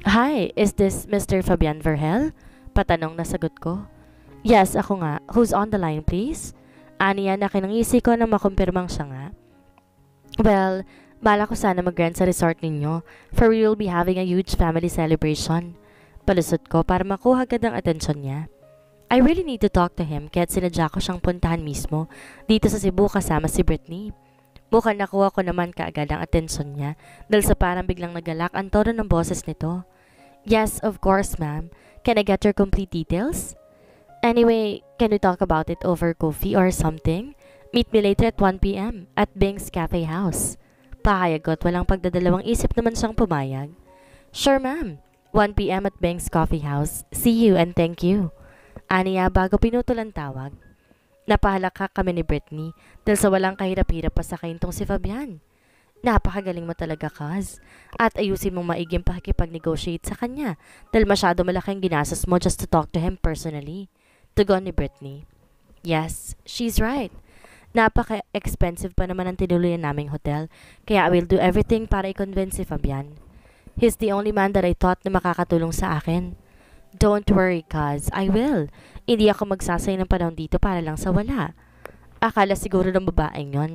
Hi, is this Mr. Fabian Verhel? Patanong na sagot ko. Yes, ako nga. Who's on the line, please? Aniya na kinangisi ko na makumpirmang siya nga. Well, Bala ko sana mag-rent sa resort ninyo for we will be having a huge family celebration. Palusot ko para makuha agad ang atensyon niya. I really need to talk to him kaya't sinadya ko siyang puntahan mismo dito sa Cebu kasama si Brittany. Mukhang nakuha ko naman kaagad ang atensyon niya dahil sa parang biglang nagalak ang tono ng boses nito. Yes, of course, ma'am. Can I get your complete details? Anyway, can we talk about it over coffee or something? Meet me later at 1pm at Bing's Cafe House. Pahayagot walang pagdadalawang isip naman siyang pumayag. Sure ma'am, 1pm at Banks Coffee House. See you and thank you. Aniya bago pinutulan tawag. Napahalakha kami ni Brittany dahil sa walang kahirap-hirap pa sa kaintong si Fabian. Napakagaling mo talaga, Kaz. At ayusin mong maiging pakikipag-negotiate sa kanya dahil masyado malaking ginasas mo just to talk to him personally. Tugon ni Brittany. Yes, she's right. Napaka-expensive pa naman ang tinuluyan naming hotel, kaya I will do everything para i-convince si Fabian. He's the only man that I thought na makakatulong sa akin. Don't worry, cuz. I will. Hindi ako magsasay ng panahon dito para lang sa wala. Akala siguro ng babaeng yon.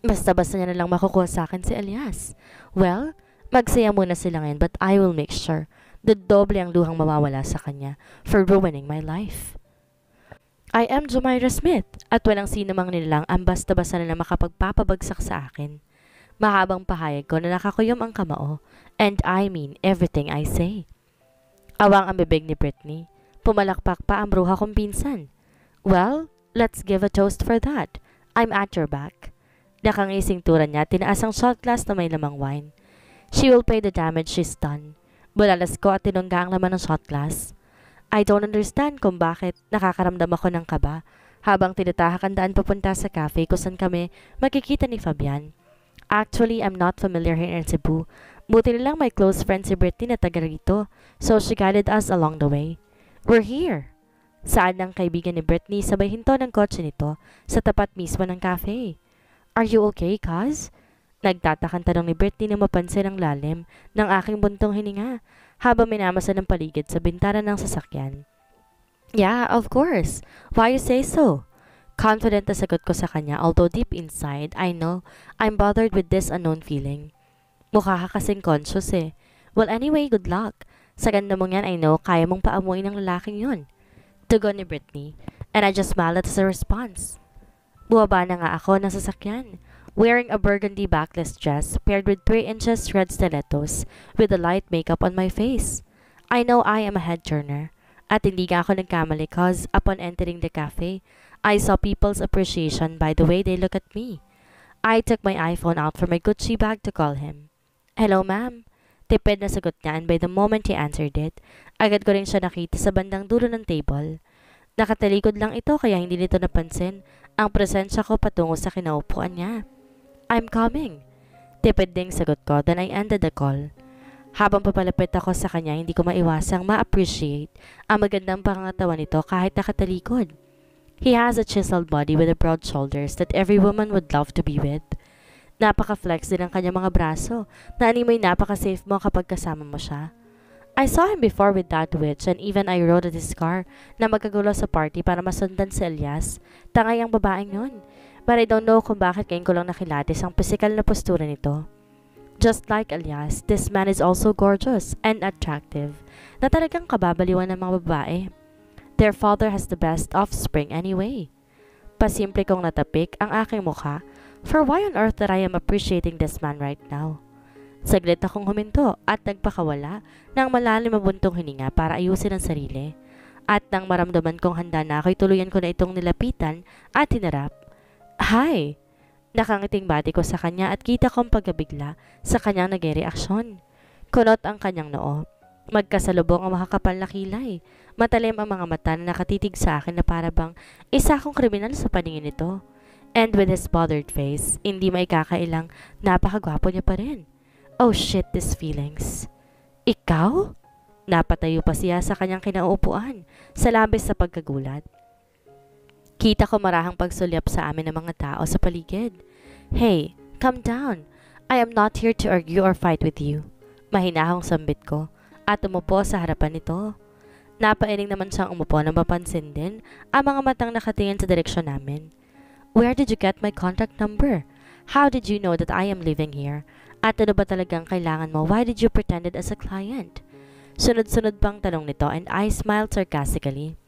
Basta-basta niya na lang makukuha sa akin si Elias. Well, magsaya muna sila ngayon but I will make sure. The doble ang luhang mawawala sa kanya for ruining my life. I am Jomira Smith at walang sino mang nilang ang basta basa na makapagpapabagsak sa akin. Mahabang pahayag ko na nakakuyom ang kamao and I mean everything I say. Awang ang bibig ni Britney. Pumalakpak pa ang bruha kong pinsan. Well, let's give a toast for that. I'm at your back. Nakangising tura niya, tinaas ang shot glass na may lamang wine. She will pay the damage she's done. Bulalas ko at tinungga ang laman ng shot glass. I don't understand kung bakit nakakaramdam ako ng kaba habang tinatahak ang papunta sa cafe kung saan kami makikita ni Fabian. Actually, I'm not familiar here in Cebu. Buti nilang my close friend si Brittany na taga rito, so she guided us along the way. We're here! Saan ang kaibigan ni Brittany sabay hinto ng kotse nito sa tapat mismo ng cafe. Are you okay, Kaz? Nagtatakang tanong ni Brittany na mapansin ang lalim ng aking buntong hininga habang minamasa ng paligid sa bintana ng sasakyan. Yeah, of course. Why you say so? Confident na sagot ko sa kanya although deep inside, I know I'm bothered with this unknown feeling. Mukha ka kasing conscious eh. Well anyway, good luck. Sa ganda mong yan, I know, kaya mong paamuin ng lalaking yun. Tugon ni Brittany, and I just smiled at a response. Buwaba na nga ako ng sasakyan wearing a burgundy backless dress paired with 3 inches red stilettos with a light makeup on my face. I know I am a head turner. At hindi nga ako nagkamali cause upon entering the cafe, I saw people's appreciation by the way they look at me. I took my iPhone out from my Gucci bag to call him. Hello, ma'am. Tipid na sagot niya and by the moment he answered it, agad ko rin siya nakita sa bandang dulo ng table. Nakatalikod lang ito kaya hindi nito napansin ang presensya ko patungo sa kinaupuan niya. I'm coming. Tipid ding sagot ko, then I ended the call. Habang papalapit ako sa kanya, hindi ko maiwasang ma-appreciate ang magandang pangatawan nito kahit nakatalikod. He has a chiseled body with a broad shoulders that every woman would love to be with. Napaka-flex din ang kanyang mga braso, na animay napaka-safe mo kapag kasama mo siya. I saw him before with that witch and even I rode at his car na magkagulo sa party para masundan si Elias. Tangay ang babaeng yun. But I don't know kung bakit ngayon ko lang nakilatis ang pisikal na postura nito. Just like Elias, this man is also gorgeous and attractive na talagang kababaliwan ng mga babae. Their father has the best offspring anyway. Pasimple kong natapik ang aking mukha for why on earth that I am appreciating this man right now. Saglit akong huminto at nagpakawala ng malalim na buntong hininga para ayusin ang sarili. At nang maramdaman kong handa na ako'y tuluyan ko na itong nilapitan at hinarap, Hi! Nakangiting bati ko sa kanya at kita kong pagkabigla sa kanyang naging reaksyon. Kunot ang kanyang noo. Magkasalubong ang makakapal na kilay. Matalim ang mga mata na nakatitig sa akin na para bang isa akong kriminal sa paningin nito. And with his bothered face, hindi maikakailang napakagwapo niya pa rin. Oh shit, these feelings. Ikaw? Napatayo pa siya sa kanyang kinauupuan, sa labis sa pagkagulat. Kita ko marahang pagsulyap sa amin ng mga tao sa paligid. Hey, come down. I am not here to argue or fight with you. Mahinahong sambit ko at umupo sa harapan nito. Napailing naman siyang umupo nang mapansin din ang mga matang nakatingin sa direksyon namin. Where did you get my contact number? How did you know that I am living here? At ano ba talagang kailangan mo? Why did you pretend it as a client? Sunod-sunod pang tanong nito and I smiled sarcastically.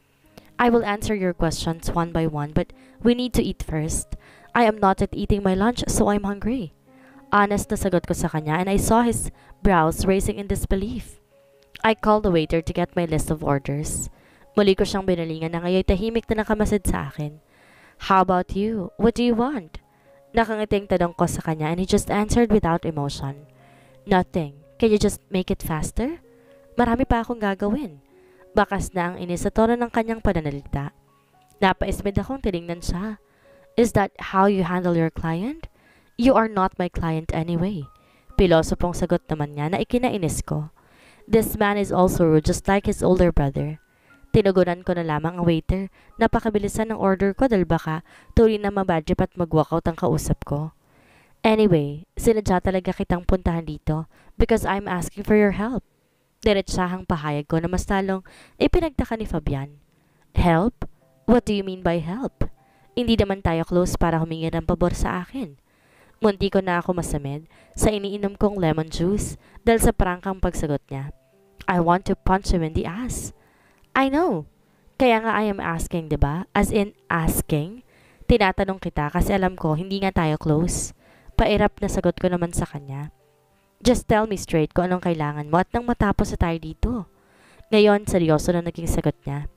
I will answer your questions one by one, but we need to eat first. I am not at eating my lunch, so I'm hungry. Honest na sagot ko sa kanya and I saw his brows raising in disbelief. I called the waiter to get my list of orders. Muli ko siyang binalingan na ngayon tahimik na nakamasid sa akin. How about you? What do you want? Nakangiting tanong ko sa kanya and he just answered without emotion. Nothing. Can you just make it faster? Marami pa akong gagawin. Bakas na ang inis sa tono ng kanyang pananalita. Napaismid akong tinignan siya. Is that how you handle your client? You are not my client anyway. Pilosopong sagot naman niya na ikinainis ko. This man is also rude just like his older brother. Tinugunan ko na lamang ang waiter. Napakabilisan ng order ko dahil baka tuloy na mabadjip at mag-walkout ang kausap ko. Anyway, sinadya talaga kitang puntahan dito because I'm asking for your help. Diretsahang pahayag ko na mas ipinagtaka ni Fabian. Help? What do you mean by help? Hindi naman tayo close para humingi ng pabor sa akin. Munti ko na ako masamed sa iniinom kong lemon juice dahil sa prangkang pagsagot niya. I want to punch him in the ass. I know. Kaya nga I am asking, ba? Diba? As in, asking? Tinatanong kita kasi alam ko hindi nga tayo close. Pairap na sagot ko naman sa kanya. Just tell me straight kung anong kailangan mo at nang matapos sa tayo dito. Ngayon, seryoso na naging sagot niya.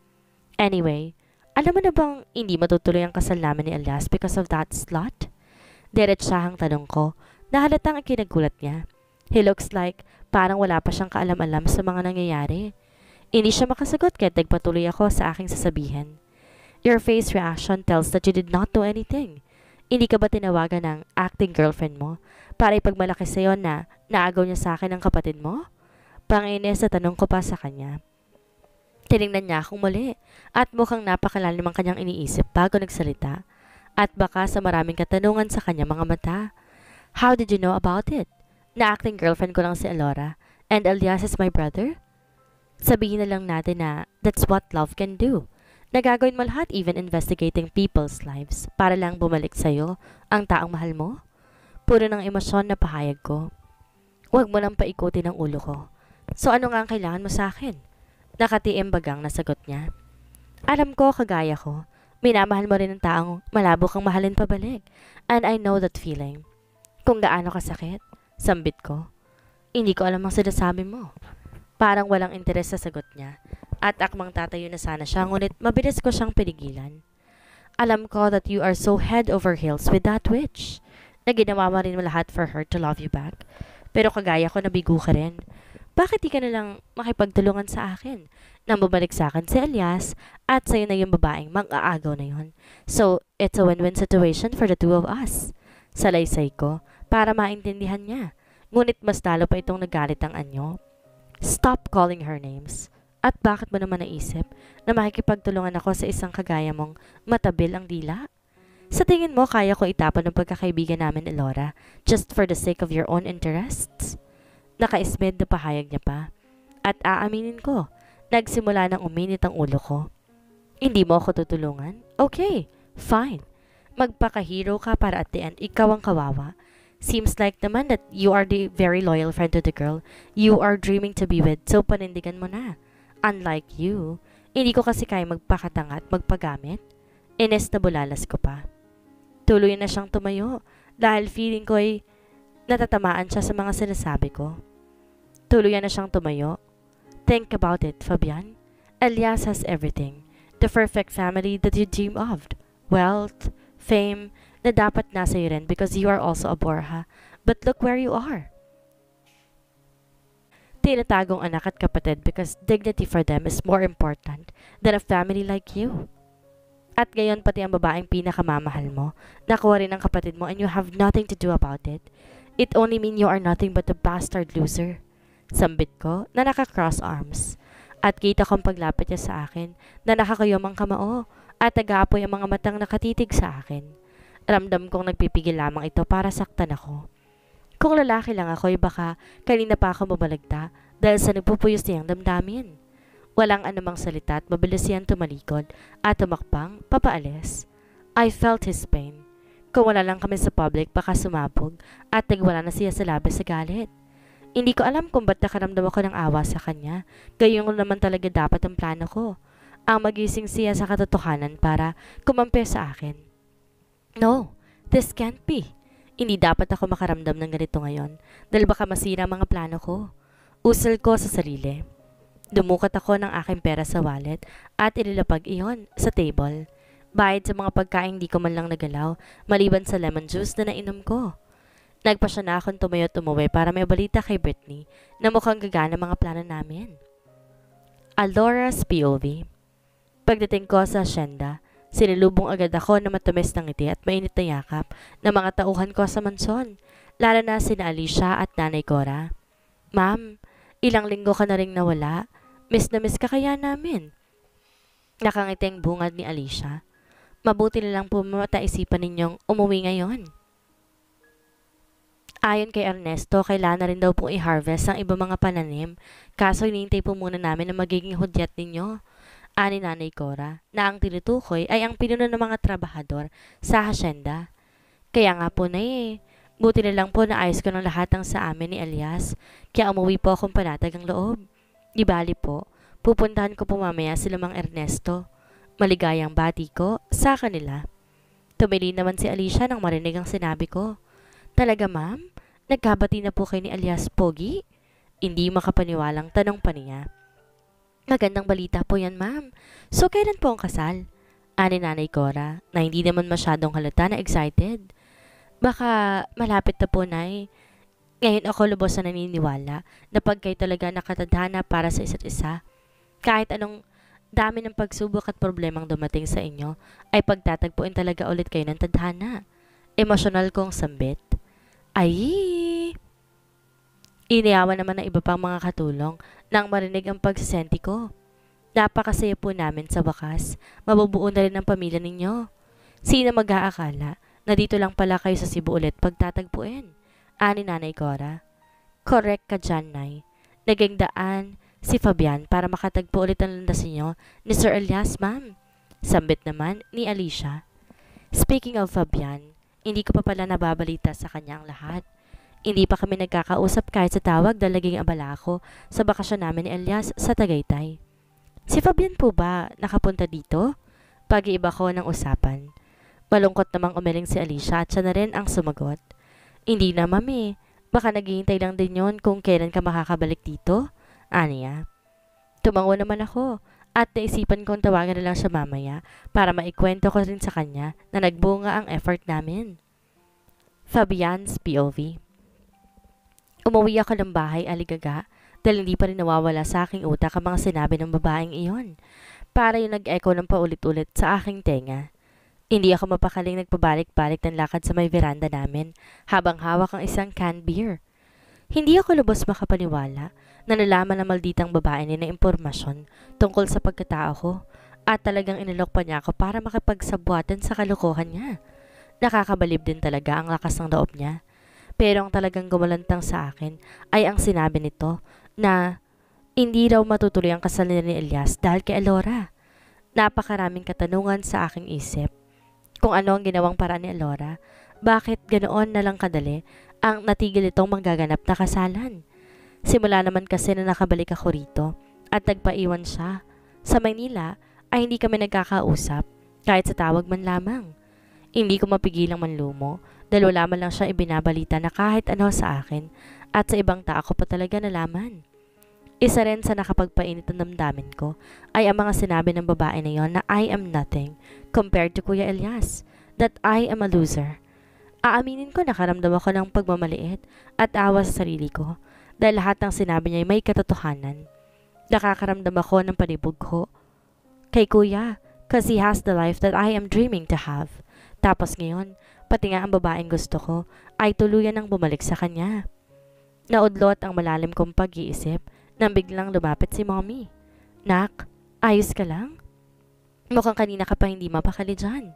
Anyway, alam mo na bang hindi matutuloy ang kasal namin ni Elias because of that slot? Diretsahang tanong ko na halatang ikinagulat niya. He looks like parang wala pa siyang kaalam-alam sa mga nangyayari. Hindi siya makasagot kaya nagpatuloy ako sa aking sasabihin. Your face reaction tells that you did not do anything. Hindi ka ba tinawagan ng acting girlfriend mo? para ipagmalaki sa iyo na naagaw niya sa akin ang kapatid mo? Panginis sa tanong ko pa sa kanya. Tinignan niya akong muli at mukhang napakalalim ang kanyang iniisip bago nagsalita at baka sa maraming katanungan sa kanya mga mata. How did you know about it? Na acting girlfriend ko lang si Alora and Elias is my brother? Sabihin na lang natin na that's what love can do. Nagagawin mo lahat even investigating people's lives para lang bumalik sa'yo ang taong mahal mo? Puro ng emosyon na pahayag ko. Huwag mo nang paikutin ang ulo ko. So ano nga ang kailangan mo sa akin? Nakatiim bagang nasagot niya. Alam ko, kagaya ko, minamahal mo rin ng taong malabo kang mahalin pabalik. And I know that feeling. Kung gaano sakit, sambit ko. Hindi ko alam ang sinasabi mo. Parang walang interes sa sagot niya. At akmang tatayo na sana siya, ngunit mabilis ko siyang pinigilan. Alam ko that you are so head over heels with that witch na ginawa mo rin mo lahat for her to love you back. Pero kagaya ko, nabigo ka rin. Bakit di ka nalang makipagtulungan sa akin? Nang babalik sa akin si Elias at sa'yo na yung babaeng mang-aagaw na yon. So, it's a win-win situation for the two of us. Salaysay ko para maintindihan niya. Ngunit mas talo pa itong nagalit ang anyo. Stop calling her names. At bakit mo naman naisip na makikipagtulungan ako sa isang kagaya mong matabil ang dila? Sa tingin mo, kaya ko itapon ang pagkakaibigan namin ni Laura just for the sake of your own interests? Nakaismed na pahayag niya pa. At aaminin ko, nagsimula nang uminit ang ulo ko. Hindi mo ako tutulungan? Okay, fine. Magpakahiro ka para at the end, ikaw ang kawawa. Seems like naman that you are the very loyal friend to the girl you are dreaming to be with, so panindigan mo na. Unlike you, hindi ko kasi kaya magpakatanga at magpagamit. Ines na bulalas ko pa. Tuloy na siyang tumayo dahil feeling ko ay natatamaan siya sa mga sinasabi ko. Tuloy na siyang tumayo. Think about it, Fabian. Elias has everything. The perfect family that you dream of. Wealth, fame, na dapat nasa iyo rin because you are also a Borja. But look where you are. Tinatagong anak at kapatid because dignity for them is more important than a family like you. At gayon pati ang babaeng pinakamamahal mo, nakuha rin ng kapatid mo and you have nothing to do about it. It only mean you are nothing but a bastard loser. Sambit ko na naka-cross arms. At kita kong paglapit niya sa akin na nakakayom ang kamao at tagapoy ang mga matang nakatitig sa akin. Ramdam kong nagpipigil lamang ito para saktan ako. Kung lalaki lang ako, ay eh baka kanina pa ako mabalagta dahil sa nagpupuyos niyang damdamin. Walang anumang salita at mabilis siyang tumalikod at tumakpang papaalis. I felt his pain. Kung wala lang kami sa public, baka sumabog at nagwala na siya sa labis sa galit. Hindi ko alam kung ba't nakaramdam ako ng awa sa kanya. Gayong naman talaga dapat ang plano ko. Ang magising siya sa katotohanan para kumampi sa akin. No, this can't be. Hindi dapat ako makaramdam ng ganito ngayon dahil baka masira ang mga plano ko. Usal ko sa sarili. Dumukat ako ng aking pera sa wallet at inilapag iyon sa table. Bayad sa mga pagkain di ko man lang nagalaw, maliban sa lemon juice na nainom ko. Nagpa siya na akong tumayo tumuwi para may balita kay Brittany na mukhang gagana mga plano namin. Aldora's POV Pagdating ko sa asyenda, sinilubong agad ako na matumis ng ngiti at mainit na yakap ng mga tauhan ko sa mansyon, lalo na sina Alicia at Nanay Cora. Ma'am, ilang linggo ka na rin nawala. Miss na miss ka kaya namin. Nakangiting bungad ni Alicia. Mabuti na lang po mataisipan ninyong umuwi ngayon. Ayon kay Ernesto, kailangan na rin daw po i-harvest ang iba mga pananim. Kaso hinihintay po muna namin na magiging hudyat ninyo. Ani Nanay Cora, na ang tinutukoy ay ang pinuno ng mga trabahador sa hasyenda. Kaya nga po na eh. Buti na lang po naayos ko ng lahat ng sa amin ni Elias. Kaya umuwi po akong panatag ang loob. Di po, pupuntahan ko po mamaya si Lumang Ernesto. Maligayang bati ko sa kanila. Tumili naman si Alicia nang marinig ang sinabi ko. Talaga ma'am? Nagkabati na po kay ni alias Pogi? Hindi makapaniwalang tanong pa niya. Magandang balita po yan ma'am. So kailan po ang kasal? Ani Nanay Cora na hindi naman masyadong halata na excited. Baka malapit na po, Nay. Ngayon ako lubos na naniniwala na pagkay talaga nakatadhana para sa isa't isa. Kahit anong dami ng pagsubok at problemang dumating sa inyo, ay pagtatagpuin talaga ulit kayo ng tadhana. Emosyonal kong sambit. Ay! Iniyawan naman ng iba pang mga katulong nang marinig ang pagsisenti ko. Napakasaya po namin sa wakas. Mabubuo na rin ang pamilya ninyo. Sino mag-aakala na dito lang pala kayo sa Cebu ulit pagtatagpuin? ani Nanay Cora. Correct ka dyan, Nay. Naging daan si Fabian para makatagpo ulit ang landas niyo ni Sir Elias, ma'am. Sambit naman ni Alicia. Speaking of Fabian, hindi ko pa pala nababalita sa kanya ang lahat. Hindi pa kami nagkakausap kahit sa tawag dahil naging abala ko sa bakasyon namin ni Elias sa Tagaytay. Si Fabian po ba nakapunta dito? Pag-iiba ko ng usapan. Malungkot namang umiling si Alicia at siya na rin ang sumagot. Hindi na, mami. Baka naghihintay lang din yon kung kailan ka makakabalik dito. Aniya. Tumango naman ako at naisipan kong tawagan na lang siya mamaya para maikwento ko rin sa kanya na nagbunga ang effort namin. Fabian's POV Umuwi ako ng bahay aligaga dahil hindi pa rin nawawala sa aking utak ang mga sinabi ng babaeng iyon. Para yung nag-echo ng paulit-ulit sa aking tenga hindi ako mapakaling nagpabalik-balik ng lakad sa may veranda namin habang hawak ang isang canned beer. Hindi ako lubos makapaniwala na nalaman ng malditang babae ni na impormasyon tungkol sa pagkatao ko at talagang inilok pa niya ako para makipagsabwatan sa kalukuhan niya. Nakakabalib din talaga ang lakas ng loob niya. Pero ang talagang gumalantang sa akin ay ang sinabi nito na hindi raw matutuloy ang kasal ni Elias dahil kay Elora. Napakaraming katanungan sa aking isip kung ano ang ginawang para ni Alora. Bakit ganoon na lang kadali ang natigil itong manggaganap na kasalan? Simula naman kasi na nakabalik ako rito at nagpaiwan siya. Sa Manila ay hindi kami nagkakausap kahit sa tawag man lamang. Hindi ko mapigilang manlumo dahil wala man lang siya ibinabalita na kahit ano sa akin at sa ibang tao ko pa talaga nalaman. Isa rin sa nakapagpainit ng damdamin ko ay ang mga sinabi ng babae na yon na I am nothing compared to Kuya Elias, that I am a loser. Aaminin ko nakaramdam ako ng pagmamaliit at awa sa sarili ko dahil lahat ng sinabi niya ay may katotohanan. Nakakaramdam ako ng panibog ko kay Kuya because he has the life that I am dreaming to have. Tapos ngayon, pati nga ang babaeng gusto ko ay tuluyan ng bumalik sa kanya. Naudlot ang malalim kong pag-iisip nang biglang lumapit si mommy. Nak, ayos ka lang? Mukhang kanina ka pa hindi mapakali dyan.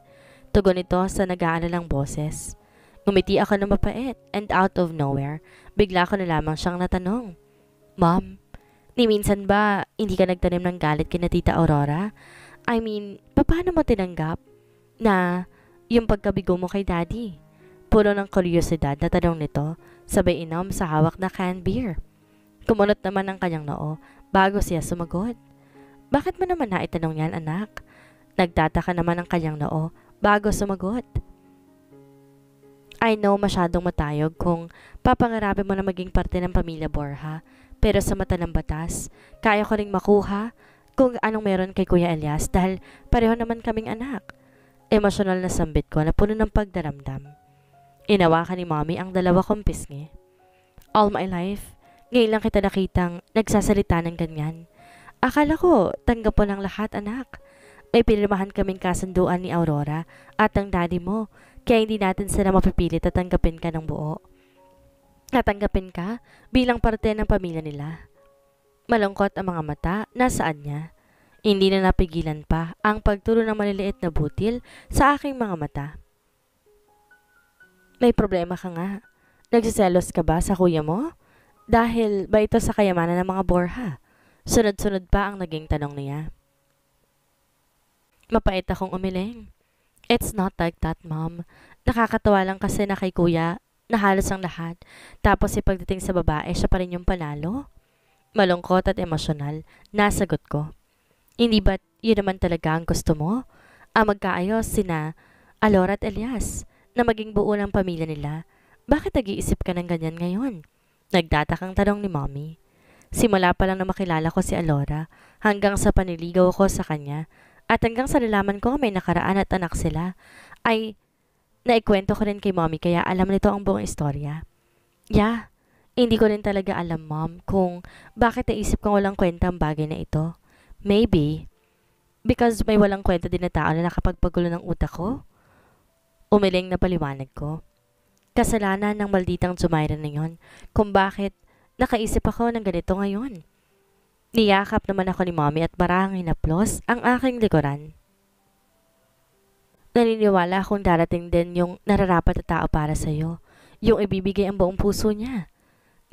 Tugon ito sa nag-aalalang boses. Gumiti ako na mapait and out of nowhere, bigla ko na lamang siyang natanong. Mom, ni minsan ba hindi ka nagtanim ng galit kina Tita Aurora? I mean, paano mo tinanggap na yung pagkabigo mo kay Daddy? Puno ng kuryosidad na tanong nito, sabay inom sa hawak na canned beer. Kumunot naman ang kanyang noo bago siya sumagot. Bakit mo naman naitanong yan anak? Nagtataka naman ang kanyang noo bago sumagot. I know masyadong matayog kung papangarapin mo na maging parte ng pamilya Borja, pero sa mata ng batas, kaya ko ring makuha kung anong meron kay Kuya Elias dahil pareho naman kaming anak. Emosyonal na sambit ko na puno ng pagdaramdam. Inawakan ni Mommy ang dalawa kong pisngi. All my life, ngayon lang kita nakitang nagsasalita ng ganyan. Akala ko, tanggap po ng lahat anak. May pinirmahan kaming kasunduan ni Aurora at ang daddy mo, kaya hindi natin sila mapipilit at tanggapin ka ng buo. Natanggapin ka bilang parte ng pamilya nila. Malungkot ang mga mata, nasaan niya? Hindi na napigilan pa ang pagturo ng maliliit na butil sa aking mga mata. May problema ka nga. Nagsiselos ka ba sa kuya mo? Dahil ba ito sa kayamanan ng mga Borha? Sunod-sunod pa ang naging tanong niya. Mapait akong umiling. It's not like that, mom. Nakakatawa lang kasi na kay kuya, nahalos ang lahat. Tapos si pagdating sa babae, siya pa rin yung panalo. Malungkot at emosyonal, nasagot ko. Hindi ba yun naman talaga ang gusto mo? Ang ah, magkaayos sina Alora at Elias na maging buo ng pamilya nila. Bakit nag-iisip ka ng ganyan ngayon? Nagdatakang tanong ni Mommy. Simula pa lang na makilala ko si Alora, hanggang sa paniligaw ko sa kanya, at hanggang sa nalaman ko may nakaraan at anak sila, ay naikwento ko rin kay Mommy kaya alam nito ang buong istorya. Yeah, hindi ko rin talaga alam, Mom, kung bakit naisip kong walang kwenta ang bagay na ito. Maybe, because may walang kwenta din na tao na nakapagpagulo ng utak ko? Umiling na paliwanag ko. Kasalanan ng malditang Zumaira na yon kung bakit nakaisip ako ng ganito ngayon. Niyakap naman ako ni mommy at marangin na ang aking likuran. Naniniwala akong darating din yung nararapat na tao para sa'yo. Yung ibibigay ang buong puso niya.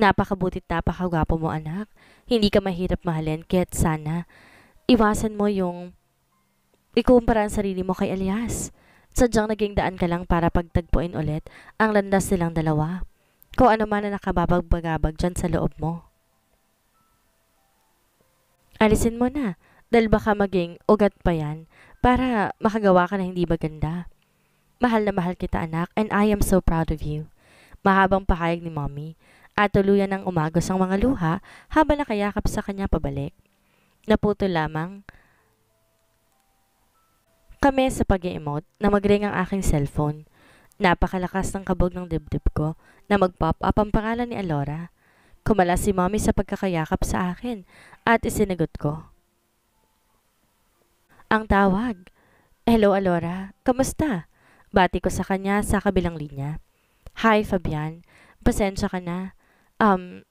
Napakabutit napakagwapo mo anak. Hindi ka mahirap mahalin kaya't sana iwasan mo yung ikumpara ang sarili mo kay Elias. Sadyang naging daan ka lang para pagtagpuin ulit ang landas nilang dalawa. Kung ano man na nakababagbagabag dyan sa loob mo. Alisin mo na, dahil baka maging ugat pa yan para makagawa ka na hindi maganda. Mahal na mahal kita anak and I am so proud of you. Mahabang pahayag ni mommy at tuluyan ng umagos ang mga luha habang nakayakap sa kanya pabalik. Naputo lamang kami sa pag emote na magring ang aking cellphone. Napakalakas ng kabog ng dibdib ko na mag-pop up ang pangalan ni Alora. Kumala si mommy sa pagkakayakap sa akin at isinagot ko. Ang tawag. Hello Alora, kamusta? Bati ko sa kanya sa kabilang linya. Hi Fabian, pasensya ka na. Um,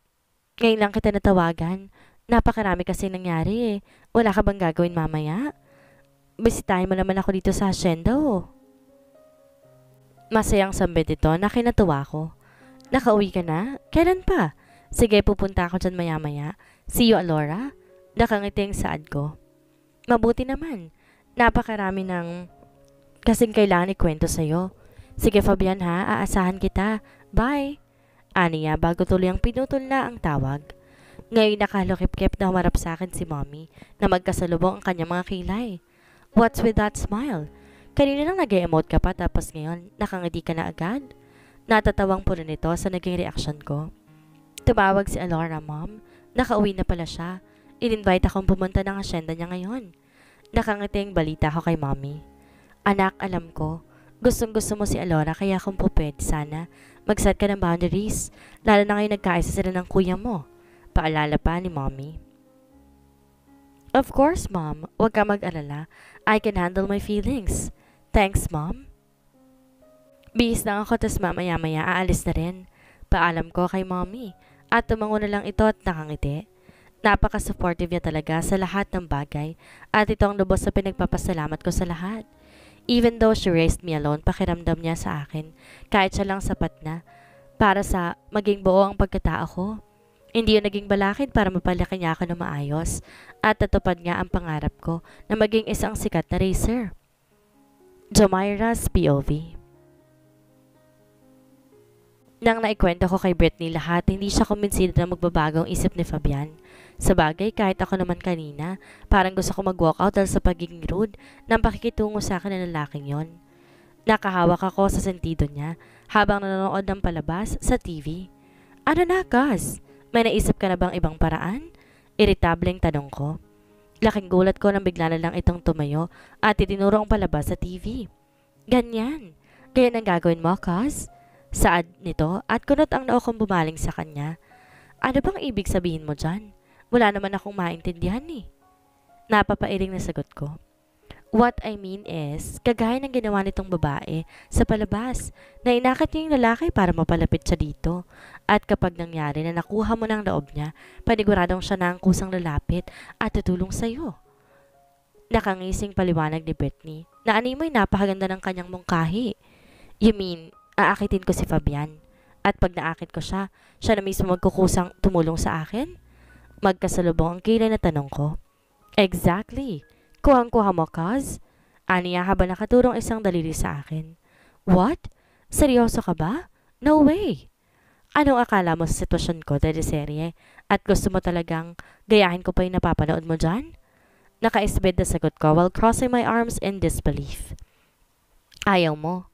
ngayon lang kita natawagan. Napakarami kasi nangyari eh. Wala ka bang gagawin mamaya? bisitahin mo naman ako dito sa hasyenda oh. Masayang sambit ito na kinatuwa ko. Nakauwi ka na? Kailan pa? Sige, pupunta ako dyan maya-maya. See you, Alora. Nakangiting saad ko. Mabuti naman. Napakarami ng kasing kailangan ikwento sa'yo. Sige, Fabian ha. Aasahan kita. Bye! Aniya bago tuloy ang pinutol na ang tawag. Ngayon nakalukip-kip na humarap sa akin si mommy na magkasalubong ang kanyang mga kilay. What's with that smile? Kanina lang nag-emote ka pa tapos ngayon nakangiti ka na agad? Natatawang po nito sa naging reaksyon ko. Tumawag si Alora, ma'am. Nakauwi na pala siya. In-invite akong pumunta ng asyenda niya ngayon. Nakangiting balita ko kay mommy. Anak, alam ko. Gustong gusto mo si Alora kaya kung po pwede sana, mag-set ka ng boundaries. Lalo na ngayon nagkaisa sila ng kuya mo. Paalala pa ni mommy. Of course, Mom. Huwag ka mag-alala. I can handle my feelings. Thanks, Mom. Bihis lang ako, tas mamaya-maya aalis na rin. Paalam ko kay Mommy. At tumango na lang ito at nakangiti. Napaka-supportive niya talaga sa lahat ng bagay at ito ang lubos na pinagpapasalamat ko sa lahat. Even though she raised me alone, pakiramdam niya sa akin kahit siya lang sapat na para sa maging buo ang pagkatao ko. Hindi yun naging balakid para mapalaki niya ako ng maayos at tatupad nga ang pangarap ko na maging isang sikat na racer. Jomaira's POV Nang naikwento ko kay Brittany lahat, hindi siya kumbinsido na magbabagong isip ni Fabian. Sa bagay, kahit ako naman kanina, parang gusto ko mag-walk out dahil sa pagiging rude ng pakikitungo sa akin ng lalaking yon. Nakahawak ako sa sentido niya habang nanonood ng palabas sa TV. Ano na, Gus? May naisip ka na bang ibang paraan? Iritableng tanong ko. Laking gulat ko nang bigla na lang itong tumayo at itinuro ang palabas sa TV. Ganyan. Kaya nang gagawin mo, Kaz? Saad nito at kunot ang noo kong bumaling sa kanya. Ano bang ibig sabihin mo dyan? Wala naman akong maintindihan ni. Eh. Napapailing na sagot ko. What I mean is, kagaya ng ginawa nitong babae sa palabas na inakit niya yung lalaki para mapalapit siya dito. At kapag nangyari na nakuha mo ng loob niya, paniguradong siya na ang kusang lalapit at tutulong sa'yo. Nakangising paliwanag ni Britney na animoy napakaganda ng kanyang mungkahi. You mean, aakitin ko si Fabian? At pag naakit ko siya, siya na mismo magkukusang tumulong sa akin? Magkasalubong ang kilay na tanong ko. Exactly. Kuhang-kuha mo, Kaz? Aniya habang nakaturong isang daliri sa akin. What? Seryoso ka ba? No way! Anong akala mo sa sitwasyon ko, Serye? At gusto mo talagang gayahin ko pa yung napapanood mo dyan? Nakaisbed na sagot ko while crossing my arms in disbelief. Ayaw mo.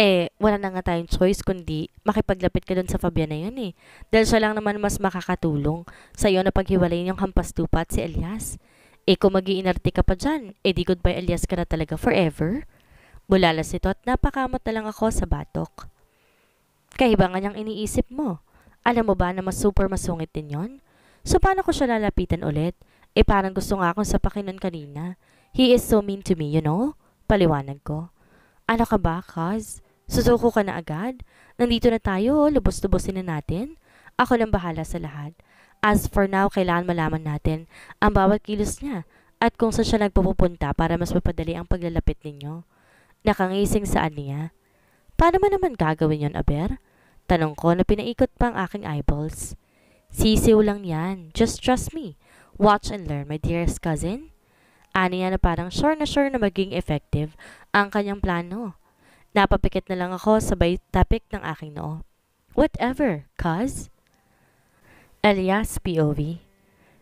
Eh, wala na nga tayong choice kundi makipaglapit ka doon sa Fabian na yun eh. Dahil siya lang naman mas makakatulong sa iyo na paghiwalayin yung hampas tupa at si Elias. E kung mag ka pa dyan, eh di goodbye alias ka na talaga forever. Bulalas nito at napakamot na lang ako sa batok. Kahibangan niyang iniisip mo. Alam mo ba na mas super masungit din yon? So paano ko siya lalapitan ulit? Eh parang gusto nga akong sapakinan kanina. He is so mean to me, you know? Paliwanag ko. Ano ka ba, Kaz? Susuko ka na agad? Nandito na tayo, oh. lubos-lubosin na natin? Ako lang bahala sa lahat. As for now, kailangan malaman natin ang bawat kilos niya at kung saan siya nagpupunta para mas mapadali ang paglalapit ninyo. Nakangising saan niya? Paano man naman gagawin yon Aber? Tanong ko na pinaikot pa ang aking eyeballs. Sisiw lang yan. Just trust me. Watch and learn, my dearest cousin. Ani niya na parang sure na sure na maging effective ang kanyang plano. Napapikit na lang ako sa sabay topic ng aking noo. Whatever, cuz. Alias POV.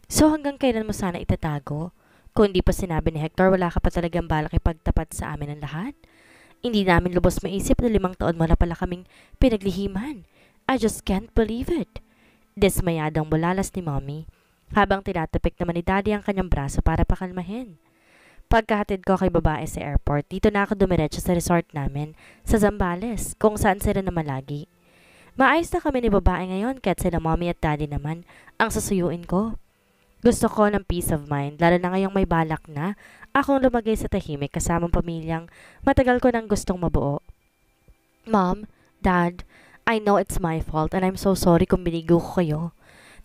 So hanggang kailan mo sana itatago? Kung hindi pa sinabi ni Hector, wala ka pa talagang balak ipagtapat sa amin ang lahat? Hindi namin lubos maisip na limang taon mo na pala kaming pinaglihiman. I just can't believe it. Desmayadang bulalas ni Mommy habang tinatapik naman ni Daddy ang kanyang braso para pakalmahin. Pagkahatid ko kay babae sa airport, dito na ako dumiretso sa resort namin sa Zambales kung saan sila na malagi. Maayos na kami ni babae ngayon kahit sila mommy at daddy naman ang sasuyuin ko. Gusto ko ng peace of mind, lalo na ngayong may balak na akong lumagay sa tahimik kasamang pamilyang matagal ko nang gustong mabuo. Mom, Dad, I know it's my fault and I'm so sorry kung binigo ko kayo.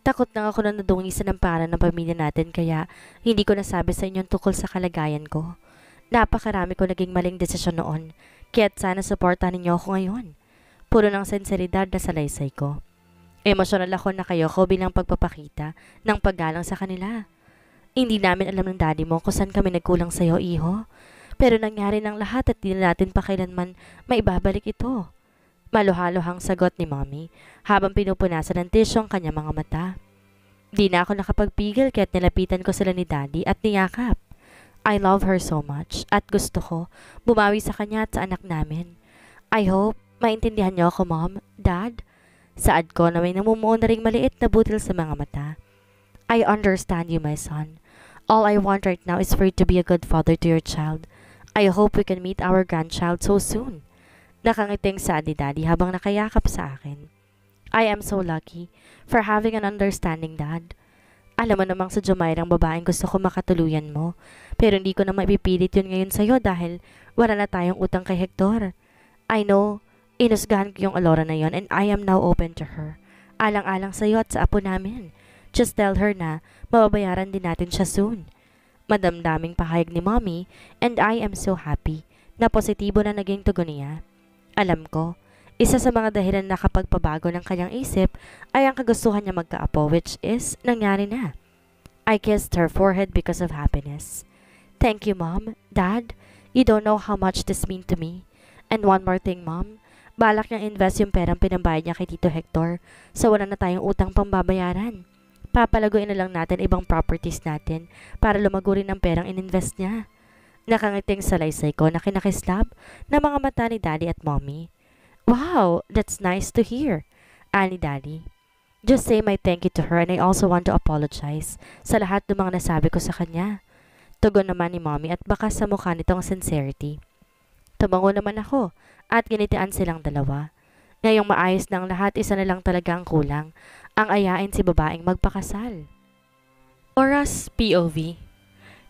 Takot na ako na nadungisan ng paraan ng pamilya natin kaya hindi ko nasabi sa inyo tukol sa kalagayan ko. Napakarami ko naging maling desisyon noon, kaya't sana supportan ninyo ako ngayon puno ng senseridad na salaysay ko. Emosyonal ako na kayo ko bilang pagpapakita ng paggalang sa kanila. Hindi namin alam ng daddy mo kung saan kami nagkulang sa'yo, iho. Pero nangyari ng lahat at di natin pa kailanman maibabalik ito. Maluhaluhang sagot ni mommy habang pinupunasan ng tissue ang kanyang mga mata. Di na ako nakapagpigil kaya't nilapitan ko sila ni daddy at niyakap. I love her so much at gusto ko bumawi sa kanya at sa anak namin. I hope Maintindihan niyo ako, Mom? Dad? Saad ko na may namumuo na ring maliit na butil sa mga mata. I understand you, my son. All I want right now is for you to be a good father to your child. I hope we can meet our grandchild so soon. Nakangiting sa ni Daddy habang nakayakap sa akin. I am so lucky for having an understanding dad. Alam mo namang sa ang babaeng gusto ko makatuluyan mo. Pero hindi ko na maipipilit yun ngayon sa'yo dahil wala na tayong utang kay Hector. I know Inusgahan ko yung alora na yon and I am now open to her. Alang-alang sa iyo at sa apo namin. Just tell her na mababayaran din natin siya soon. Madamdaming pahayag ni mommy and I am so happy na positibo na naging tugon niya. Alam ko, isa sa mga dahilan na kapag ng kanyang isip ay ang kagustuhan niya magkaapo which is nangyari na. I kissed her forehead because of happiness. Thank you, Mom. Dad, you don't know how much this means to me. And one more thing, Mom. Balak niyang invest yung perang pinambayad niya kay Tito Hector. So wala na tayong utang pambabayaran. Papalaguin na lang natin ibang properties natin para lumago rin ang perang ininvest niya. Nakangiting salaysay ko na kinakislap na mga mata ni Daddy at Mommy. Wow, that's nice to hear, ani ah, Daddy. Just say my thank you to her and I also want to apologize sa lahat ng mga nasabi ko sa kanya. Tugon naman ni Mommy at baka sa mukha nitong sincerity tumango naman ako at ginitian silang dalawa. Ngayong maayos ng lahat, isa na lang talaga ang kulang, ang ayain si babaeng magpakasal. Oras POV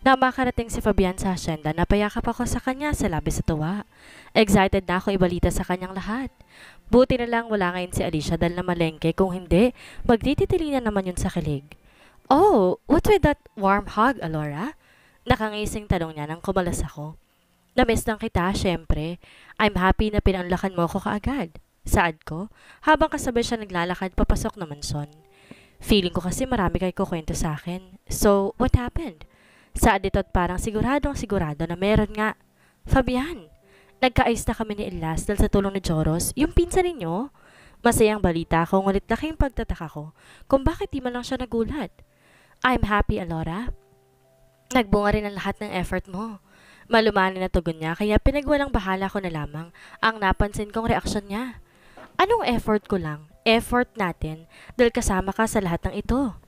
Na makarating si Fabian sa asyenda, napayakap ako sa kanya sa labis sa tuwa. Excited na ako ibalita sa kanyang lahat. Buti na lang wala ngayon si Alicia dahil na malengke, kung hindi, magtititili na naman yun sa kilig. Oh, what with that warm hug, Alora? Nakangising tanong niya nang kumalas ako. Namiss lang kita, syempre. I'm happy na pinanlakan mo ko kaagad. Saad ko, habang kasabay siya naglalakad papasok naman son. Feeling ko kasi marami kayo kukwento sa akin. So, what happened? Saad ito't parang siguradong sigurado na meron nga. Fabian, nagkaayos na kami ni Elas dahil sa tulong ni Joros, yung pinsa ninyo. Masayang balita ko, ngunit laking pagtataka ko kung bakit di man lang siya nagulat. I'm happy, Alora. Nagbunga rin ang lahat ng effort mo. Malumani na tugon niya kaya pinagwalang bahala ko na lamang ang napansin kong reaksyon niya. Anong effort ko lang? Effort natin dahil kasama ka sa lahat ng ito.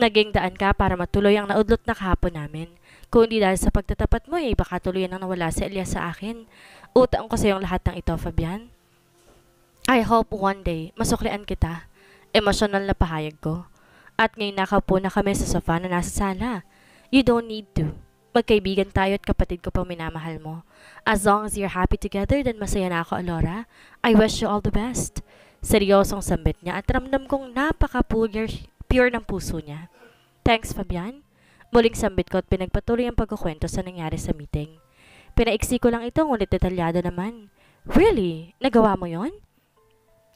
Naging daan ka para matuloy ang naudlot na kahapon namin. Kung hindi dahil sa pagtatapat mo ay eh, baka tuluyan ang nawala si Elias sa akin. Utang ko sa yung lahat ng ito, Fabian. I hope one day, masuklian kita. Emosyonal na pahayag ko. At ngayon nakapo na kami sa sofa na nasa sala. You don't need to. Magkaibigan tayo at kapatid ko pang minamahal mo. As long as you're happy together, then masaya na ako, Alora. I wish you all the best. Seryosong sambit niya at ramdam kong napaka-pure pure ng puso niya. Thanks, Fabian. Muling sambit ko at pinagpatuloy ang pagkukwento sa nangyari sa meeting. Pinaiksi ko lang ito ngunit detalyado naman. Really? Nagawa mo yon?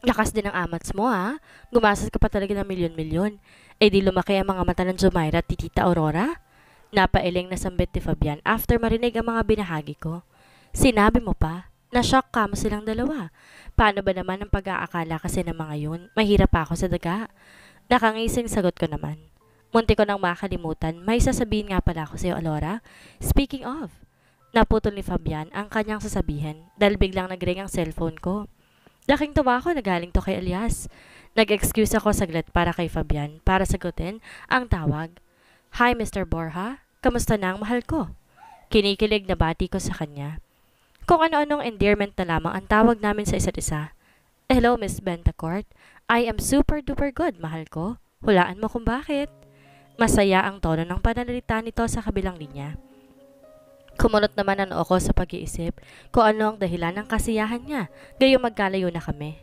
Lakas din ang amats mo ha. Ah. Gumasas ka pa talaga ng milyon-milyon. Eh di lumaki ang mga mata ng Jumaira at titita Aurora? Napailing na sambit ni Fabian after marinig ang mga binahagi ko. Sinabi mo pa, na-shock ka mo silang dalawa. Paano ba naman ang pag-aakala kasi ng mga yun? Mahirap ako sa daga. Nakangising sagot ko naman. Munti ko nang makalimutan, may sasabihin nga pala ako sa iyo, Alora. Speaking of, naputol ni Fabian ang kanyang sasabihin dahil biglang nagring ang cellphone ko. Laking tuwa ako na galing to kay Elias. Nag-excuse ako saglit para kay Fabian para sagutin ang tawag. Hi, Mr. Borja. Kamusta na ang mahal ko? Kinikilig na bati ko sa kanya. Kung ano-anong endearment na lamang ang tawag namin sa isa't isa. Hello, Miss Bentacourt. I am super duper good, mahal ko. Hulaan mo kung bakit. Masaya ang tono ng pananalita nito sa kabilang linya. Kumunot naman ang ako sa pag-iisip kung ano ang dahilan ng kasiyahan niya, gayong magkalayo na kami.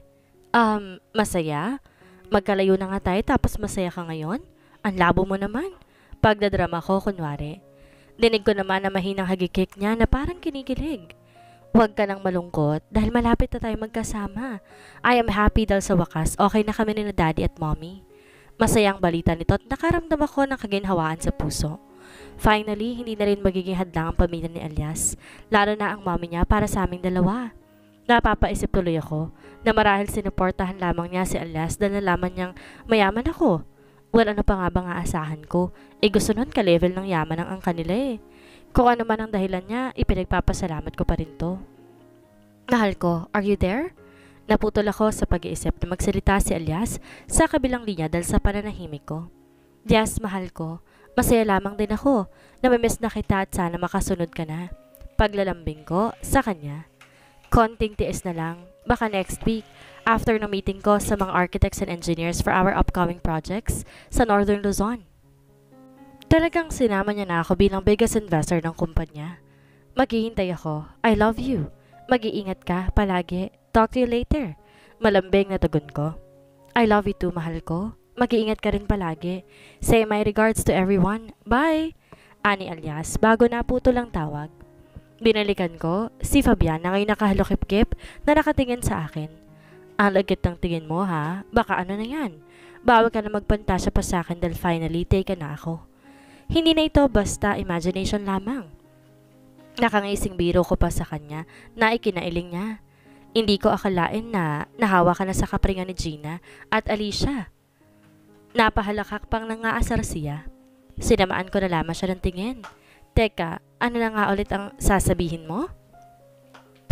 Um, masaya? Magkalayo na nga tayo tapos masaya ka ngayon? Ang labo mo naman. Pagdadrama ko, kunwari. Dinig ko naman na mahinang hagikik niya na parang kinigilig. Huwag ka nang malungkot dahil malapit na tayo magkasama. I am happy dahil sa wakas, okay na kami ni na daddy at mommy. Masayang balita nito at nakaramdam ako ng kaginhawaan sa puso. Finally, hindi na rin magiging hadlang ang pamilya ni Elias, lalo na ang mommy niya para sa aming dalawa. Napapaisip tuloy ako na marahil sinuportahan lamang niya si Elias dahil nalaman niyang mayaman ako Well, ano pa nga ba bang aasahan ko? Eh gusto nun ka-level ng yaman ng ang kanila eh. Kung ano man ang dahilan niya, ipinagpapasalamat ko pa rin to. Mahal ko, are you there? Naputol ako sa pag-iisip na magsalita si Elias sa kabilang linya dahil sa pananahimik ko. Yes, mahal ko. Masaya lamang din ako. Namimiss na kita at sana makasunod ka na. Paglalambing ko sa kanya. Konting tiis na lang. Baka next week, after ng meeting ko sa mga architects and engineers for our upcoming projects sa Northern Luzon. Talagang sinama niya na ako bilang biggest investor ng kumpanya. Maghihintay ako. I love you. Mag-iingat ka palagi. Talk to you later. Malambing na tugon ko. I love you too, mahal ko. Mag-iingat ka rin palagi. Say my regards to everyone. Bye! Ani alias, bago na puto lang tawag. Binalikan ko si Fabian na ngayon nakahalokip-kip na nakatingin sa akin. Alagad ng tingin mo ha, baka ano na yan. Bawal ka na magpantasa sa pasakin dahil finally take na ako. Hindi na ito basta imagination lamang. Nakangising biro ko pa sa kanya na ikinailing niya. Hindi ko akalain na nahawa ka na sa kapringan ni Gina at Alicia. Napahalakak pang nangaasar siya. Sinamaan ko na lamang siya ng tingin. Teka, ano na nga ulit ang sasabihin mo?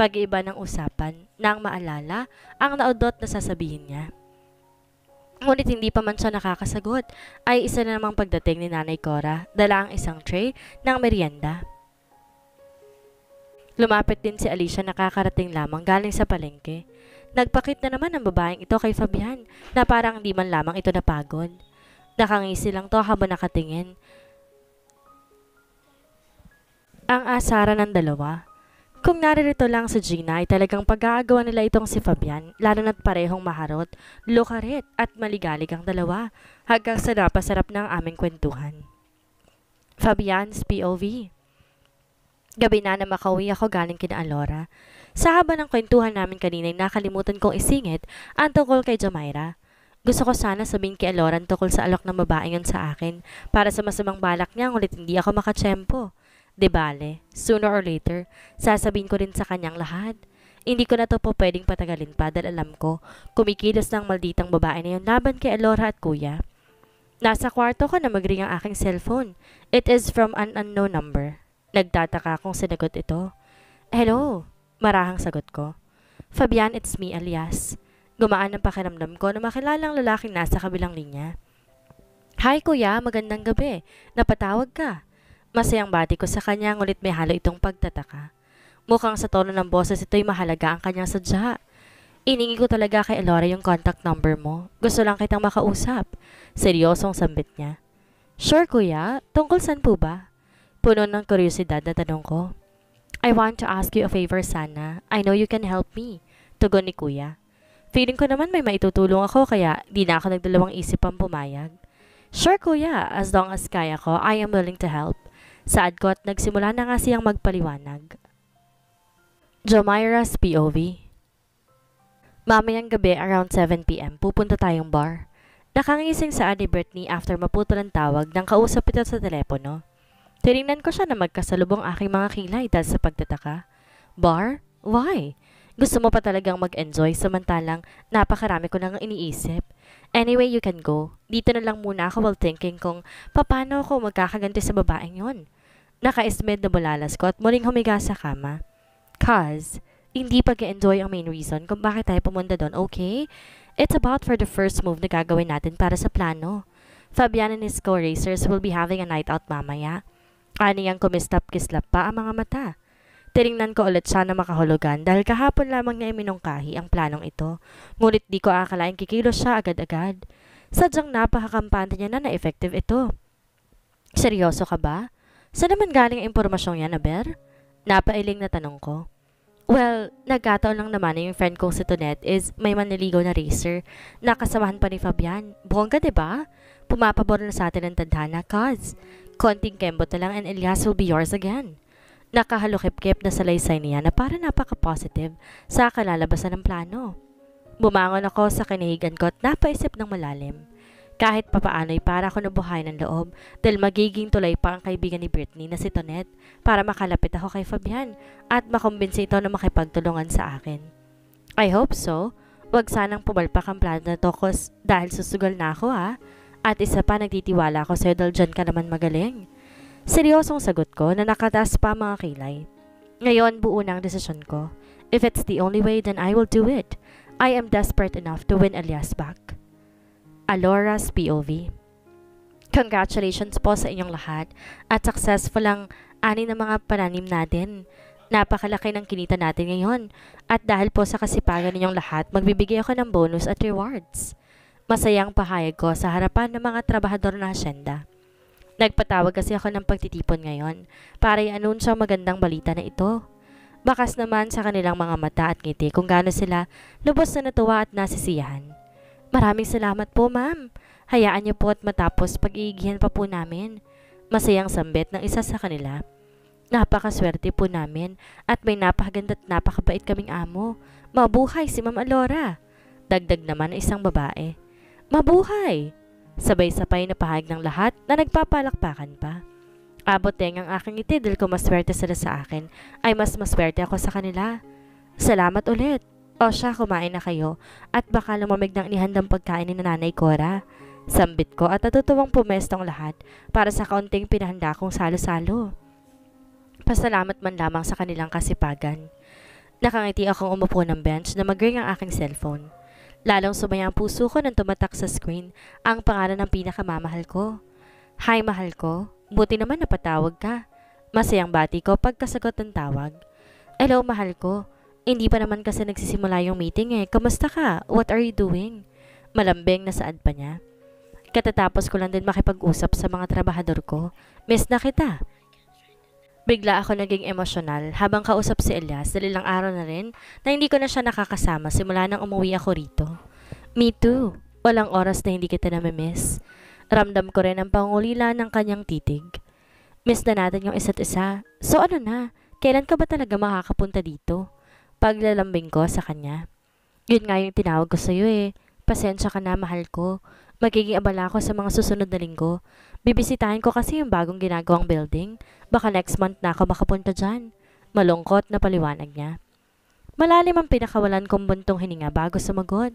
pag-iba ng usapan nang maalala ang naudot na sasabihin niya. Ngunit hindi pa man siya nakakasagot ay isa na namang pagdating ni Nanay Cora dala ang isang tray ng merienda. Lumapit din si Alicia nakakarating lamang galing sa palengke. Nagpakit na naman ang babaeng ito kay Fabian na parang hindi man lamang ito napagod. Nakangisi lang to habang nakatingin. Ang asara ng dalawa kung naririto lang sa Gina ay talagang pag-aagawa nila itong si Fabian, lalo na't parehong maharot, lokaret at maligalig ang dalawa, hanggang sa napasarap ng aming kwentuhan. Fabian's POV Gabi na na makauwi ako galing kina Alora. Sa haba ng kwentuhan namin kanina ay nakalimutan kong isingit ang tungkol kay Jamaira. Gusto ko sana sabihin kay Alora tungkol sa alok ng babae yun sa akin para sa masamang balak niya ngunit hindi ako makatsyempo. De bale, sooner or later, sasabihin ko rin sa kanyang lahat. Hindi ko na to po pwedeng patagalin pa dahil alam ko, kumikilos ng malditang babae na yun laban kay Elora at kuya. Nasa kwarto ko na magring ang aking cellphone. It is from an unknown number. Nagtataka kung sinagot ito. Hello, marahang sagot ko. Fabian, it's me alias. Gumaan ang pakiramdam ko na makilalang lalaking nasa kabilang linya. Hi kuya, magandang gabi. Napatawag ka. Masayang bati ko sa kanya ngunit may halo itong pagtataka. Mukhang sa tono ng boses ito'y mahalaga ang kanyang sadya. Iningi ko talaga kay Elora yung contact number mo. Gusto lang kitang makausap. Seryosong sambit niya. Sure kuya, tungkol saan po ba? Puno ng kuryosidad na tanong ko. I want to ask you a favor sana. I know you can help me. Tugon ni kuya. Feeling ko naman may maitutulong ako kaya di na ako nagdalawang isip ang pumayag. Sure kuya, as long as kaya ko, I am willing to help. Saad ko at nagsimula na nga siyang magpaliwanag. Jomaira's POV Mamayang gabi around 7pm pupunta tayong bar. Nakangising sa ni Brittany after ang tawag nang kausap ito sa telepono. Tinignan ko siya na magkasalubong aking mga kilay dahil sa pagtataka. Bar? Why? Gusto mo pa talagang mag-enjoy samantalang napakarami ko nang iniisip. Anyway, you can go. Dito na lang muna ako while thinking kung paano ako magkakaganti sa babaeng yon. Naka-esmed na bulalas ko at muling humiga sa kama. Cause, hindi pag enjoy ang main reason kung bakit tayo pumunta doon, okay? It's about for the first move na gagawin natin para sa plano. Fabian and his co-racers will be having a night out mamaya. Aniyang kumistap-kislap pa ang mga mata. Tiningnan ko ulit sana makahulugan dahil kahapon lamang niya iminungkahi ang planong ito. Ngunit di ko akalain kikilos siya agad-agad. Sadyang napakakampante niya na na-effective ito. Seryoso ka ba? Saan naman galing ang impormasyong yan, Aber? Napailing na tanong ko. Well, nagkataon lang naman na yung friend kong si Tonet is may manliligaw na racer. Nakasamahan pa ni Fabian. Bongga, ba? Diba? Pumapabor na sa atin ang tadhana, cause. Konting kembo na lang and Elias will be yours again. Nakahalukip-kip na salaysay niya na para napaka-positive sa kalalabasan ng plano. Bumangon ako sa kinahigan ko at napaisip ng malalim. Kahit papaano'y para ako nabuhay ng loob dahil magiging tulay pa ang kaibigan ni Britney na si Tonet para makalapit ako kay Fabian at makumbinsi ito na makipagtulungan sa akin. I hope so. Huwag sanang pumalpak ang plano na to dahil susugal na ako ha. Ah. At isa pa nagtitiwala ako sa'yo dahil dyan ka naman magaling. Seryosong sagot ko na nakataas pa mga kilay. Ngayon, buo na ang desisyon ko. If it's the only way, then I will do it. I am desperate enough to win Elias back. Alora's POV Congratulations po sa inyong lahat at successful ang ani ng mga pananim natin. Napakalaki ng kinita natin ngayon at dahil po sa kasipagan ninyong lahat, magbibigay ako ng bonus at rewards. Masayang pahayag ko sa harapan ng mga trabahador na asyenda. Nagpatawag kasi ako ng pagtitipon ngayon para i-anunsyo magandang balita na ito. Bakas naman sa kanilang mga mata at ngiti kung gaano sila lubos na natuwa at nasisiyahan. Maraming salamat po ma'am. Hayaan niyo po at matapos pag-iigihan pa po namin. Masayang sambit ng isa sa kanila. Napakaswerte po namin at may napakaganda at napakabait kaming amo. Mabuhay si Ma'am Alora. Dagdag naman isang babae. Mabuhay! Sabay-sabay na pahag ng lahat na nagpapalakpakan pa. Abot teng ang aking ngiti dahil kung maswerte sila sa akin, ay mas maswerte ako sa kanila. Salamat ulit. O siya, kumain na kayo at baka lumamig ng inihandang pagkain ni nanay Cora. Sambit ko at natutuwang pumestong lahat para sa kaunting pinahanda kong salo-salo. Pasalamat man lamang sa kanilang kasipagan. Nakangiti akong umupo ng bench na magring ang aking cellphone. Lalong sumaya ang puso ko nang tumatak sa screen ang pangalan ng pinakamamahal ko. Hi mahal ko, buti naman napatawag ka. Masayang bati ko pagkasagot ng tawag. Hello mahal ko, hindi pa naman kasi nagsisimula yung meeting eh. Kamusta ka? What are you doing? Malambing na saad pa niya. Katatapos ko lang din makipag-usap sa mga trabahador ko. Miss na kita. Bigla ako naging emosyonal habang kausap si Elias dahil ilang araw na rin na hindi ko na siya nakakasama simula nang umuwi ako rito. Me too. Walang oras na hindi kita namimiss. Ramdam ko rin ang pangulila ng kanyang titig. Miss na natin yung isa't isa. So ano na, kailan ka ba talaga makakapunta dito? Paglalambing ko sa kanya. Yun nga yung tinawag ko sa iyo eh. Pasensya ka na, mahal ko. Magiging abala ako sa mga susunod na linggo. Bibisitahin ko kasi yung bagong ginagawang building. Baka next month na ako makapunta dyan. Malungkot na paliwanag niya. Malalim ang pinakawalan kong buntong hininga bago sumagot.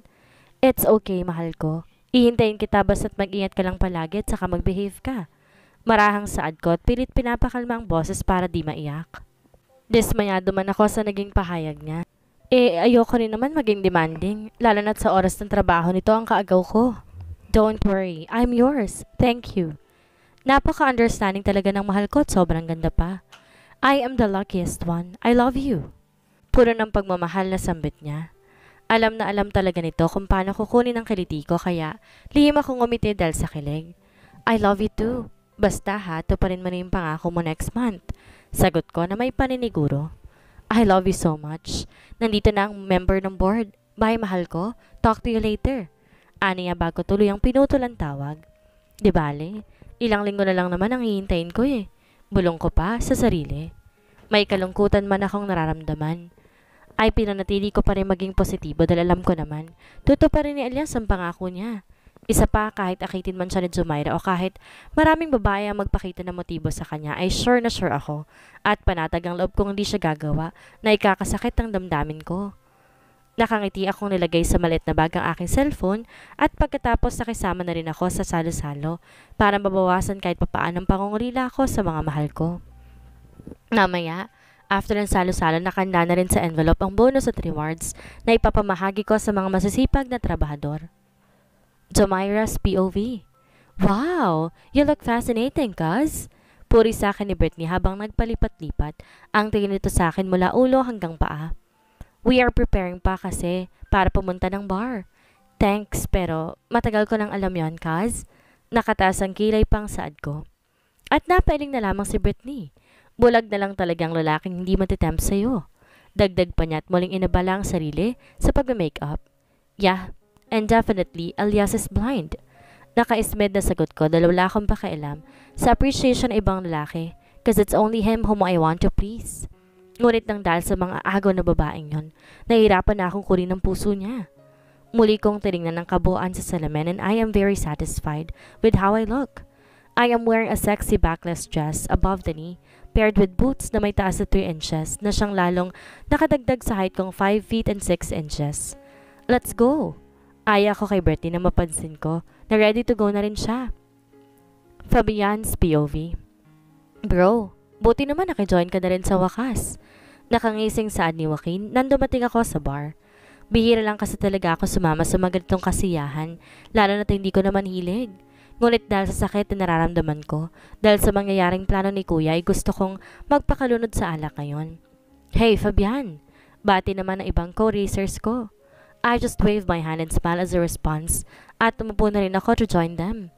It's okay, mahal ko. Ihintayin kita basta't mag-ingat ka lang palagi at saka mag-behave ka. Marahang saad ko at pilit pinapakalma ang boses para di maiyak. Dismayado man ako sa naging pahayag niya. Eh, ayoko rin naman maging demanding, lalo na't sa oras ng trabaho nito ang kaagaw ko. Don't worry, I'm yours. Thank you. Napaka-understanding talaga ng mahal ko at sobrang ganda pa. I am the luckiest one. I love you. Puro ng pagmamahal na sambit niya. Alam na alam talaga nito kung paano kukunin ang kiliti ko kaya lihim akong umiti dahil sa kilig. I love you too. Basta ha, tuparin mo na yung pangako mo next month. Sagot ko na may paniniguro. I love you so much. Nandito na ang member ng board. Bye, mahal ko. Talk to you later. Ano Aniya bago tuloy ang pinutulang tawag. Di bale, Ilang linggo na lang naman ang hihintayin ko eh. Bulong ko pa sa sarili. May kalungkutan man akong nararamdaman. Ay pinanatili ko pa rin maging positibo dahil alam ko naman. Totoo pa rin ni Elias ang pangako niya. Isa pa, kahit akitin man siya ni Zumaira o kahit maraming babae ang magpakita ng motibo sa kanya, ay sure na sure ako. At panatag ang loob kong hindi siya gagawa na ikakasakit ang damdamin ko. Nakangiti akong nilagay sa malit na bag ang aking cellphone at pagkatapos nakisama na rin ako sa salo-salo para mabawasan kahit papaan ang pangungulila ko sa mga mahal ko. Namaya, after ng salo-salo nakanda na rin sa envelope ang bonus at rewards na ipapamahagi ko sa mga masisipag na trabahador. Jomira's POV Wow! You look fascinating, cuz! Puri sa akin ni Brittany habang nagpalipat-lipat ang tingin nito sa akin mula ulo hanggang paa. We are preparing pa kasi para pumunta ng bar. Thanks, pero matagal ko nang alam yon, Kaz. Nakataas ang kilay pang saad ko. At napailing na lamang si Brittany. Bulag na lang talagang lalaking hindi matitempt sa'yo. Dagdag pa niya at muling inabala ang sarili sa pag-makeup. Yeah, and definitely, Elias is blind. Nakaismed na sagot ko dahil wala akong pakialam sa appreciation ibang lalaki because it's only him whom I want to please. Ngunit nang dahil sa mga agaw na babaeng yon, nahirapan na akong kunin ang puso niya. Muli kong tinignan ng kabuuan sa salamin and I am very satisfied with how I look. I am wearing a sexy backless dress above the knee, paired with boots na may taas na 3 inches na siyang lalong nakadagdag sa height kong 5 feet and 6 inches. Let's go! Aya ko kay Bertie na mapansin ko na ready to go na rin siya. Fabian's POV Bro, buti naman nakijoin ka na rin sa wakas. Nakangising sa ni Joaquin nang dumating ako sa bar. Bihira lang kasi talaga ako sumama sa mga ganitong kasiyahan, lalo na't hindi ko naman hilig. Ngunit dahil sa sakit na nararamdaman ko, dahil sa mangyayaring plano ni kuya ay gusto kong magpakalunod sa alak ngayon. Hey Fabian! Bati naman ang ibang co-racers ko. I just waved my hand and smiled as a response at tumupo na rin ako to join them.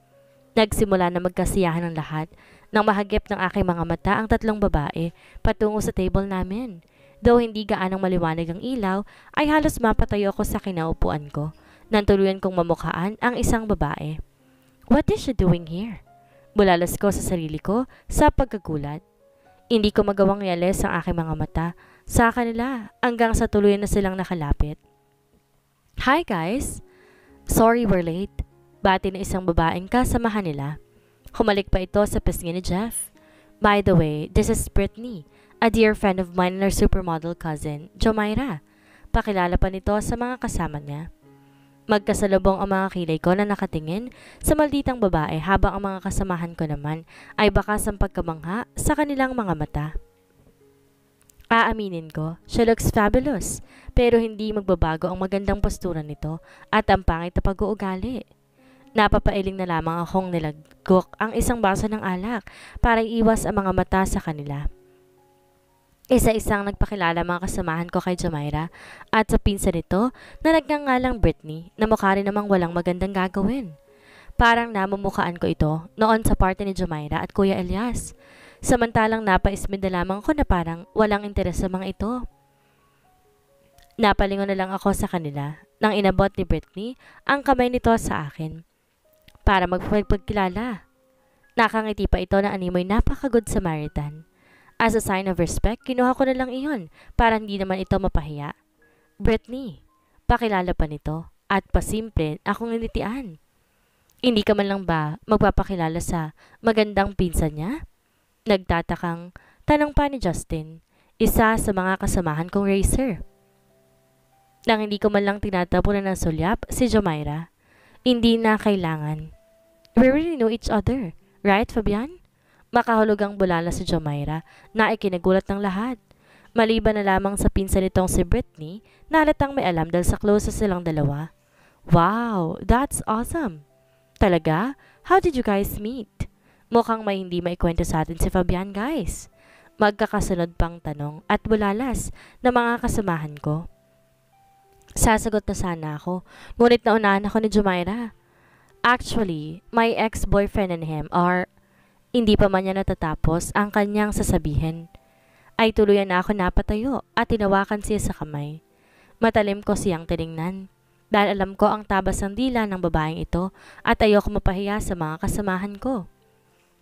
Nagsimula na magkasiyahan ang lahat nang mahagip ng aking mga mata ang tatlong babae patungo sa table namin. Though hindi gaanong maliwanag ang ilaw, ay halos mapatayo ako sa kinaupuan ko. Nantuluyan kong mamukhaan ang isang babae. What is she doing here? Bulalas ko sa sarili ko sa pagkagulat. Hindi ko magawang yales ang aking mga mata sa kanila hanggang sa tuluyan na silang nakalapit. Hi guys! Sorry we're late. Bati na isang babaeng kasamahan nila. Humalik pa ito sa pisngi ni Jeff. By the way, this is Brittany, a dear friend of mine and our supermodel cousin, Jomaira. Pakilala pa nito sa mga kasama niya. Magkasalubong ang mga kilay ko na nakatingin sa malditang babae habang ang mga kasamahan ko naman ay bakas ang pagkamangha sa kanilang mga mata. Aaminin ko, she looks fabulous, pero hindi magbabago ang magandang postura nito at ang pangit na pag-uugali. Napapailing na lamang akong nilagkok ang isang baso ng alak para iwas ang mga mata sa kanila. Isa-isang nagpakilala mga kasamahan ko kay Jamaira at sa pinsa nito na nagngangalang Britney na mukha rin namang walang magandang gagawin. Parang namumukaan ko ito noon sa party ni Jamaira at Kuya Elias. Samantalang napaismid na lamang ko na parang walang interes sa mga ito. Napalingon na lang ako sa kanila nang inabot ni Britney ang kamay nito sa akin para magpagpagkilala. Nakangiti pa ito na animoy napakagod sa Samaritan. As a sign of respect, kinuha ko na lang iyon para hindi naman ito mapahiya. Brittany, pakilala pa nito at pasimple akong initian. Hindi ka man lang ba magpapakilala sa magandang pinsan niya? Nagtatakang tanong pa ni Justin, isa sa mga kasamahan kong racer. Nang hindi ko man lang tinatapunan ng sulyap si Jomaira, hindi na kailangan. We really know each other. Right, Fabian? Makahulog ang bulala si Jomaira na ikinagulat ng lahat. Maliban na lamang sa pinsan nitong si Brittany, nalatang may alam dahil sa closest silang dalawa. Wow, that's awesome! Talaga? How did you guys meet? Mukhang may hindi maikwento sa atin si Fabian, guys. Magkakasunod pang tanong at bulalas na mga kasamahan ko. Sasagot na sana ako, ngunit naunahan ako ni Jumaira. Actually, my ex-boyfriend and him are hindi pa man niya natatapos ang kanyang sasabihin. Ay tuluyan na ako napatayo at tinawakan siya sa kamay. Matalim ko siyang tiningnan dahil alam ko ang tabas ng dila ng babaeng ito at ayoko mapahiya sa mga kasamahan ko.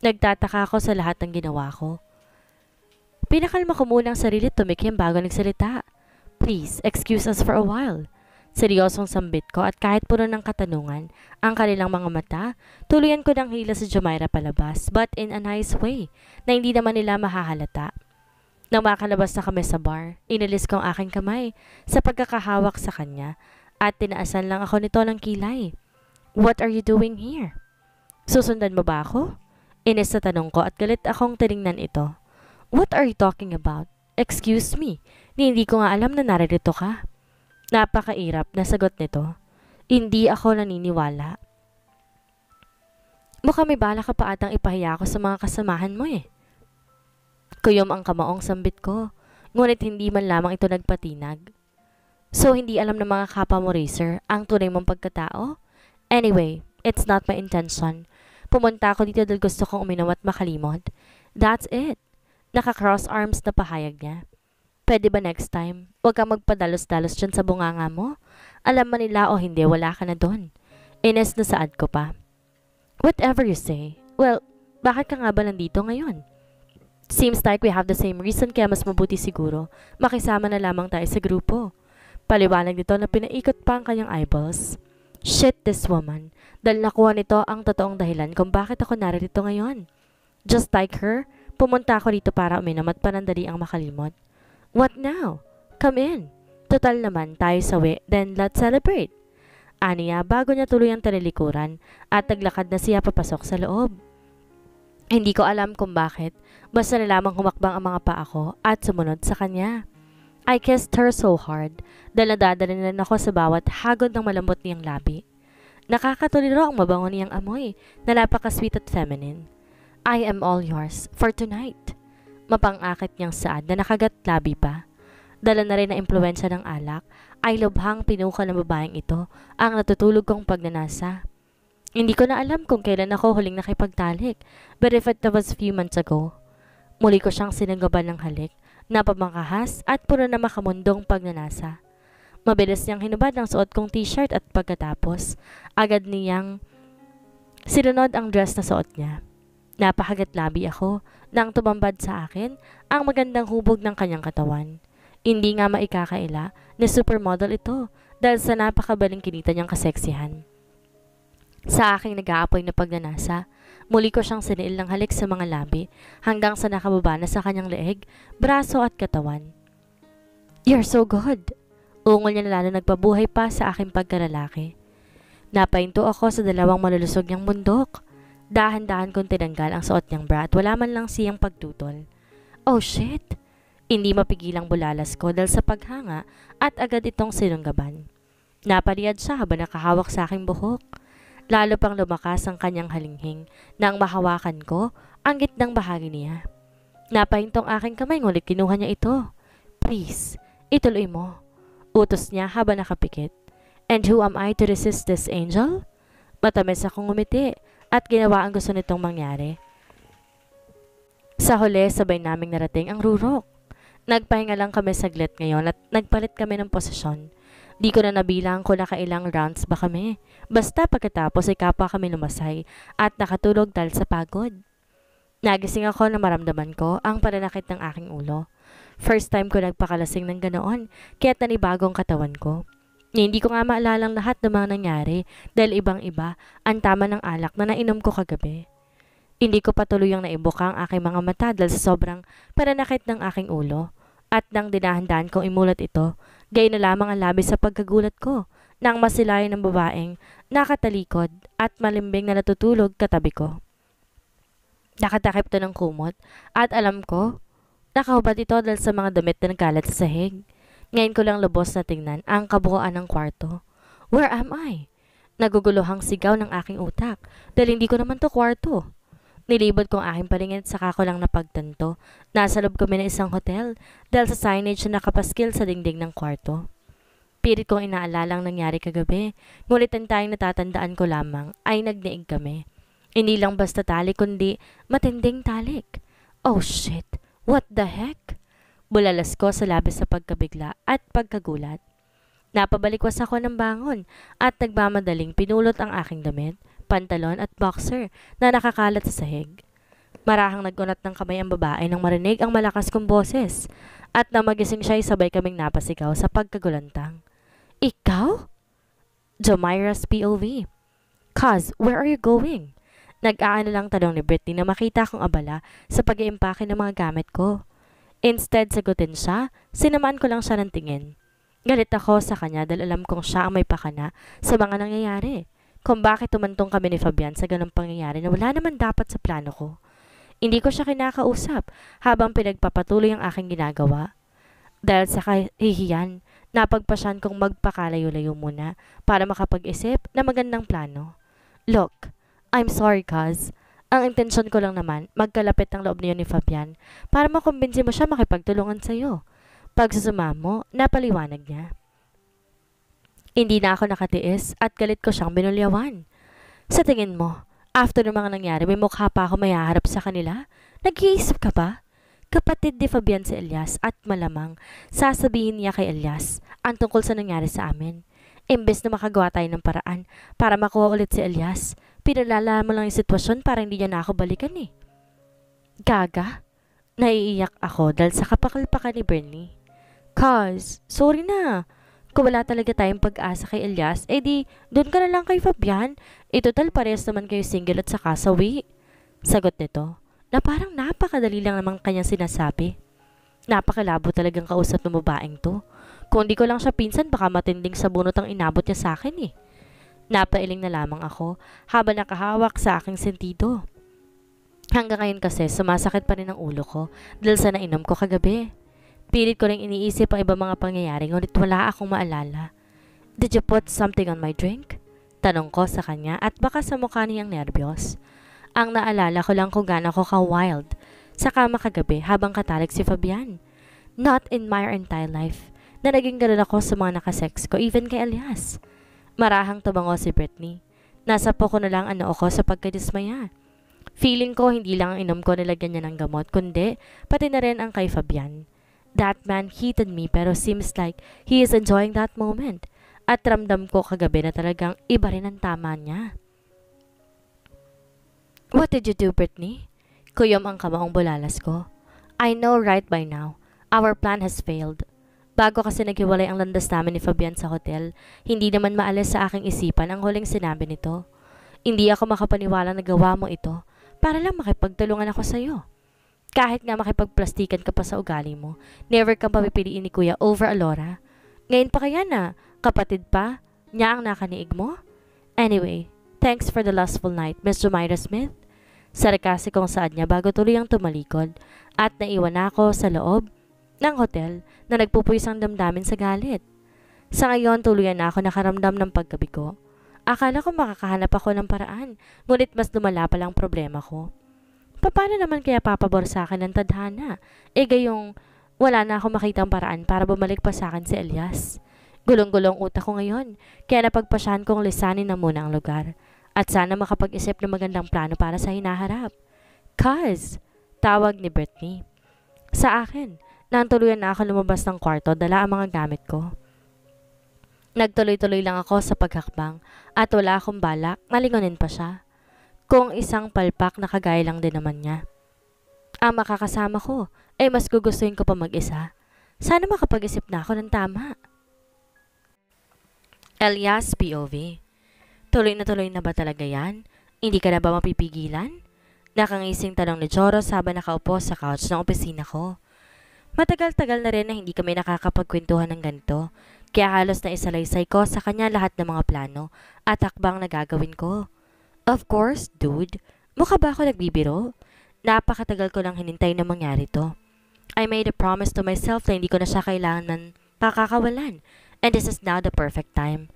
Nagtataka ako sa lahat ng ginawa ko. Pinakalma ko muna ang sarili tumikim bago nagsalita. Please, excuse us for a while. Seryosong sambit ko at kahit puno ng katanungan, ang kanilang mga mata, tuluyan ko ng hila si Jumaira palabas but in a nice way na hindi naman nila mahahalata. Nang makalabas na kami sa bar, inalis ko ang aking kamay sa pagkakahawak sa kanya at tinaasan lang ako nito ng kilay. What are you doing here? Susundan mo ba ako? Inis na tanong ko at galit akong tiningnan ito. What are you talking about? Excuse me, ni hindi ko nga alam na naririto ka. Napakairap na sagot nito. Hindi ako naniniwala. Mukhang may bala ka pa atang ipahiya ako sa mga kasamahan mo eh. Kuyom ang kamaong sambit ko, ngunit hindi man lamang ito nagpatinag. So hindi alam ng mga kapa mo racer ang tunay mong pagkatao? Anyway, it's not my intention. Pumunta ako dito dahil gusto kong uminom at makalimot. That's it. Naka-cross arms na pahayag niya. Pwede ba next time? Huwag kang magpadalos-dalos dyan sa bunganga mo. Alam man nila o oh, hindi, wala ka na doon. Ines na saad ko pa. Whatever you say. Well, bakit ka nga ba nandito ngayon? Seems like we have the same reason kaya mas mabuti siguro. Makisama na lamang tayo sa grupo. Paliwanag nito na pinaikot pa ang kanyang eyeballs. Shit this woman. Dahil nakuha nito ang totoong dahilan kung bakit ako narito ngayon. Just like her, pumunta ako dito para uminom at panandali ang makalimot. What now? Come in. Total naman tayo sawi, then let's celebrate. Aniya bago niya tuloy ang talilikuran at naglakad na siya papasok sa loob. Hindi ko alam kung bakit, basta na lamang humakbang ang mga paa ko at sumunod sa kanya. I kissed her so hard dahil nadadalinan ako sa bawat hagod ng malambot niyang labi. Nakakatuliro ang mabango niyang amoy na napaka-sweet at feminine. I am all yours for tonight mapangakit niyang saad na nakagat labi pa. Dala na rin ang impluensya ng alak, ay lubhang pinuka ng babaeng ito ang natutulog kong pagnanasa. Hindi ko na alam kung kailan ako huling nakipagtalik, but if it was few months ago. Muli ko siyang sinagaban ng halik, napamangkahas at puro na makamundong pagnanasa. Mabilis niyang hinubad ang suot kong t-shirt at pagkatapos, agad niyang sinunod ang dress na suot niya. Napakagat labi ako nang tumambad sa akin ang magandang hubog ng kanyang katawan. Hindi nga maikakaila na supermodel ito dahil sa napakabaling kinita niyang kaseksihan. Sa aking nag-aapoy na pagnanasa, muli ko siyang sinil ng halik sa mga labi hanggang sa nakababa na sa kanyang leeg, braso at katawan. You're so good! Ungol niya na lalo nagpabuhay pa sa aking pagkalalaki. Napainto ako sa dalawang malulusog niyang bundok. Dahan-dahan kong tinanggal ang suot niyang bra at wala man lang siyang pagtutol. Oh shit! Hindi mapigilang bulalas ko dahil sa paghanga at agad itong sinunggaban. Napaliyad siya habang nakahawak sa aking buhok. Lalo pang lumakas ang kanyang halinghing na ang mahawakan ko ang gitnang bahagi niya. Napahintong aking kamay ngunit kinuha niya ito. Please, ituloy mo. Utos niya habang nakapikit. And who am I to resist this angel? Matamis akong umiti at ginawa ang gusto nitong mangyari. Sa huli, sabay naming narating ang rurok. Nagpahinga lang kami saglit ngayon at nagpalit kami ng posisyon. Di ko na nabilang kung nakailang rounds ba kami. Basta pagkatapos ay kapwa kami lumasay at nakatulog dahil sa pagod. Nagising ako na maramdaman ko ang pananakit ng aking ulo. First time ko nagpakalasing ng ganoon, kaya't nanibagong katawan ko. Hindi ko nga maalalang lahat ng mga nangyari dahil ibang-iba ang tama ng alak na nainom ko kagabi. Hindi ko patuloy ang naibuka ang aking mga mata dahil sa sobrang pananakit ng aking ulo at nang dinahandaan kong imulat ito, gay na lamang ang labis sa pagkagulat ko nang masilayan ng babaeng nakatalikod at malimbing na natutulog katabi ko. Nakatakip to ng kumot at alam ko, nakahubad ito dahil sa mga damit na nagkalat sa sahig. Ngayon ko lang lubos na tingnan ang kabuuan ng kwarto. Where am I? Naguguluhang sigaw ng aking utak dahil hindi ko naman to kwarto. Nilibot kong aking at saka ko lang napagtanto. Nasa loob kami ng isang hotel dahil sa signage na nakapaskil sa dingding ng kwarto. Pirit kong inaalalang nangyari kagabi, ngunit ang tayong natatandaan ko lamang ay nagniig kami. Hindi lang basta tali kundi matinding talik. Oh shit, what the heck? Bulalas ko sa labis sa pagkabigla at pagkagulat. Napabalikwas ako ng bangon at nagmamadaling pinulot ang aking damit, pantalon at boxer na nakakalat sa sahig. Marahang nagunat ng kamay ang babae nang marinig ang malakas kong boses at nang magising siya ay sabay kaming napasigaw sa pagkagulantang. Ikaw? Jomira's POV. Kaz, where are you going? Nag-aano lang talong ni Brittany na makita akong abala sa pag-iimpake ng mga gamit ko. Instead, sagutin siya, sinamaan ko lang siya ng tingin. Galit ako sa kanya dahil alam kong siya ang may pakana sa mga nangyayari. Kung bakit tumantong kami ni Fabian sa ganong pangyayari na wala naman dapat sa plano ko. Hindi ko siya kinakausap habang pinagpapatuloy ang aking ginagawa. Dahil sa kahihiyan, napagpasyan kong magpakalayo-layo muna para makapag-isip na magandang plano. Look, I'm sorry, cuz. Ang intensyon ko lang naman, magkalapit ang loob niyo ni Fabian para makumbinsi mo siya makipagtulungan sa iyo. Pag napaliwanag niya. Hindi na ako nakatiis at galit ko siyang binulyawan. Sa tingin mo, after ng mga nangyari, may mukha pa ako mayaharap sa kanila? Nag-iisip ka ba? Kapatid ni Fabian si Elias at malamang sasabihin niya kay Elias ang tungkol sa nangyari sa amin. Imbes na makagawa tayo ng paraan para makuha ulit si Elias, Pinalala mo lang yung sitwasyon para hindi niya na ako balikan eh. Gaga? Naiiyak ako dahil sa kapakalapakan ni Bernie. Cause, sorry na. Kung wala talaga tayong pag-asa kay Elias, eh di, doon ka na lang kay Fabian. Eh total, parehas naman kayo single at saka sawi. Sagot nito, na parang napakadali lang namang kanyang sinasabi. Napakalabo talagang kausap ng babaeng to. Kung hindi ko lang siya pinsan, baka matinding sabunot ang inabot niya sa akin eh. Napailing na lamang ako habang nakahawak sa aking sentido. Hanggang ngayon kasi, sumasakit pa rin ang ulo ko dahil sa nainom ko kagabi. Pilit ko rin iniisip ang iba mga pangyayari ngunit wala akong maalala. Did you put something on my drink? Tanong ko sa kanya at baka sa mukha niyang nervyos. Ang naalala ko lang kung gana ko ka-wild sa kama kagabi habang katalik si Fabian. Not in my entire life na naging ganun ako sa mga nakasex ko even kay Elias. Marahang tumango si Brittany. Nasa po ko na lang ano ako sa pagkadismaya. Feeling ko hindi lang ang inom ko nilagyan niya ng gamot, kundi pati na rin ang kay Fabian. That man heated me pero seems like he is enjoying that moment. At ramdam ko kagabi na talagang iba rin ang tama niya. What did you do, Brittany? Kuyom ang kamaong bulalas ko. I know right by now. Our plan has failed. Bago kasi naghiwalay ang landas namin ni Fabian sa hotel, hindi naman maalis sa aking isipan ang huling sinabi nito. Hindi ako makapaniwala na gawa mo ito para lang makipagtulungan ako sa iyo. Kahit nga makipagplastikan ka pa sa ugali mo, never kang papipiliin ni Kuya over Alora. Ngayon pa kaya na, kapatid pa, niya ang nakaniig mo? Anyway, thanks for the lustful night, Miss Jumaira Smith. kong saad niya bago tuloy ang tumalikod at naiwan ako sa loob ng hotel na nagpupuyisang damdamin sa galit. Sa ngayon, tuluyan na ako nakaramdam ng pagkabigo. Akala ko makakahanap ako ng paraan, ngunit mas lumala pa lang problema ko. Paano naman kaya papabor sa akin ng tadhana? E gayong wala na ako makitang paraan para bumalik pa sa akin si Elias. Gulong-gulong utak ko ngayon, kaya napagpasyahan kong lisanin na muna ang lugar. At sana makapag-isip ng magandang plano para sa hinaharap. Cause, tawag ni Brittany. Sa akin, nang tuluyan na ako lumabas ng kwarto dala ang mga gamit ko. Nagtuloy-tuloy lang ako sa paghakbang at wala akong balak na lingonin pa siya. Kung isang palpak na kagaya lang din naman niya. Ang makakasama ko ay eh, mas gugustuhin ko pa mag-isa. Sana makapag-isip na ako ng tama. Elias POV Tuloy na tuloy na ba talaga yan? Hindi ka na ba mapipigilan? Nakangising tanong ni Joro habang nakaupo sa couch ng opisina ko. Matagal-tagal na rin na hindi kami nakakapagkwentuhan ng ganito, kaya halos na isalaysay ko sa kanya lahat ng mga plano at hakbang na gagawin ko. Of course, dude. Mukha ba ako nagbibiro? Napakatagal ko lang hinintay na mangyari to. I made a promise to myself na hindi ko na siya kailangan pakakawalan, and this is now the perfect time.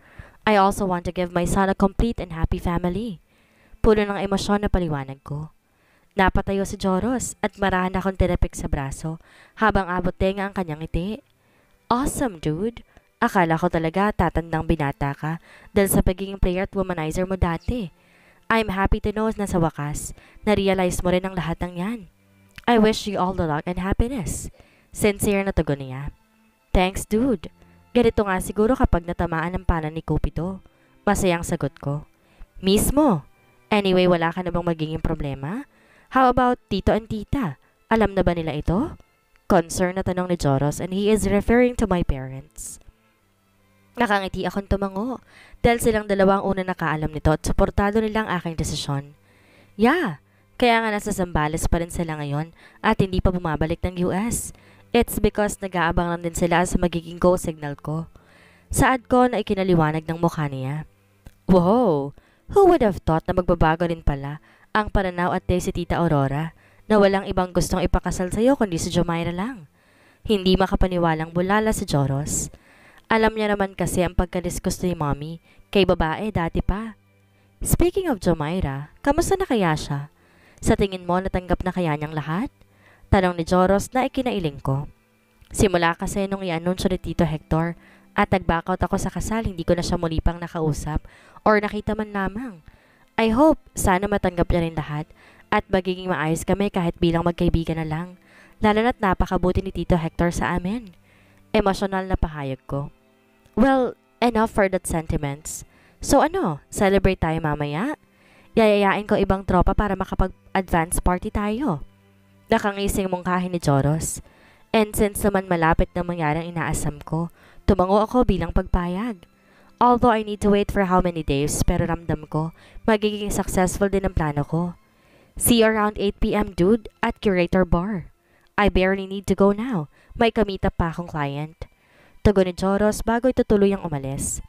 I also want to give my son a complete and happy family. Puno ng emosyon na paliwanag ko. Napatayo si Joros at marahan akong tinapik sa braso habang abot tenga ang kanyang ngiti. Awesome, dude! Akala ko talaga tatandang binata ka dahil sa pagiging player at womanizer mo dati. I'm happy to know na sa wakas, na-realize mo rin ang lahat ng yan. I wish you all the luck and happiness. Sincere na tugon niya. Thanks, dude. Ganito nga siguro kapag natamaan ng pana ni Cupido. Masayang sagot ko. Mismo. Anyway, wala ka na bang magiging problema? How about tito and tita? Alam na ba nila ito? Concern na tanong ni Joros and he is referring to my parents. Nakangiti akong tumango dahil silang dalawang una nakaalam nito at suportado nilang aking desisyon. Yeah, kaya nga nasa Zambales pa rin sila ngayon at hindi pa bumabalik ng US. It's because nag-aabang lang din sila sa magiging go signal ko. Saad ko na ikinaliwanag ng mukha niya. Wow! Who would have thought na magbabago rin pala ang pananaw at day si Tita Aurora na walang ibang gustong ipakasal sa iyo kundi si Jomaira lang. Hindi makapaniwalang bulala si Joros. Alam niya naman kasi ang pagkadiskus ni Mommy kay babae dati pa. Speaking of Jomaira, kamusta na kaya siya? Sa tingin mo natanggap na kaya niyang lahat? Tanong ni Joros na ikinailing ko. Simula kasi nung i-anunsyo ni Tito Hector at nagbakout ako sa kasal, hindi ko na siya muli pang nakausap or nakita man lamang. I hope sana matanggap niya rin lahat at magiging maayos kami kahit bilang magkaibigan na lang, lalo na't napakabuti ni Tito Hector sa amin. Emosyonal na pahayag ko. Well, enough for that sentiments. So ano, celebrate tayo mamaya? Yayayain ko ibang tropa para makapag-advance party tayo. Nakangising mungkahi ni Joros. And since naman malapit na mangyari ang inaasam ko, tumango ako bilang pagpayag. Although I need to wait for how many days, pero ramdam ko, magiging successful din ang plano ko. See you around 8pm, dude, at Curator Bar. I barely need to go now. May kamita pa akong client. Tugon ni Joros bago itutuloy ang umalis.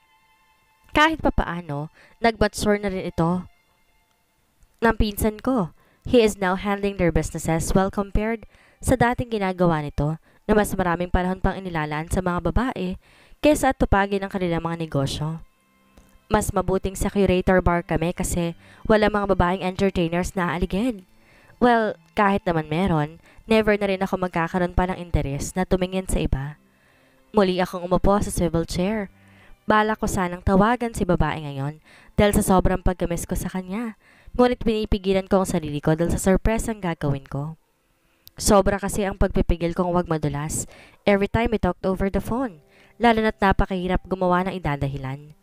Kahit papaano, nagmatsure na rin ito ng pinsan ko. He is now handling their businesses well compared sa dating ginagawa nito na mas maraming panahon pang inilalaan sa mga babae kesa tupagin ang kanilang mga negosyo. Mas mabuting sa curator bar kami kasi wala mga babaeng entertainers na aaligid. Well, kahit naman meron, never na rin ako magkakaroon pa ng interes na tumingin sa iba. Muli akong umupo sa swivel chair. Bala ko sanang tawagan si babae ngayon dahil sa sobrang pagkamis ko sa kanya. Ngunit pinipigilan ko ang sarili ko dahil sa surprise ang gagawin ko. Sobra kasi ang pagpipigil kong wag madulas every time we talked over the phone lalo na't napakahirap gumawa ng idadahilan.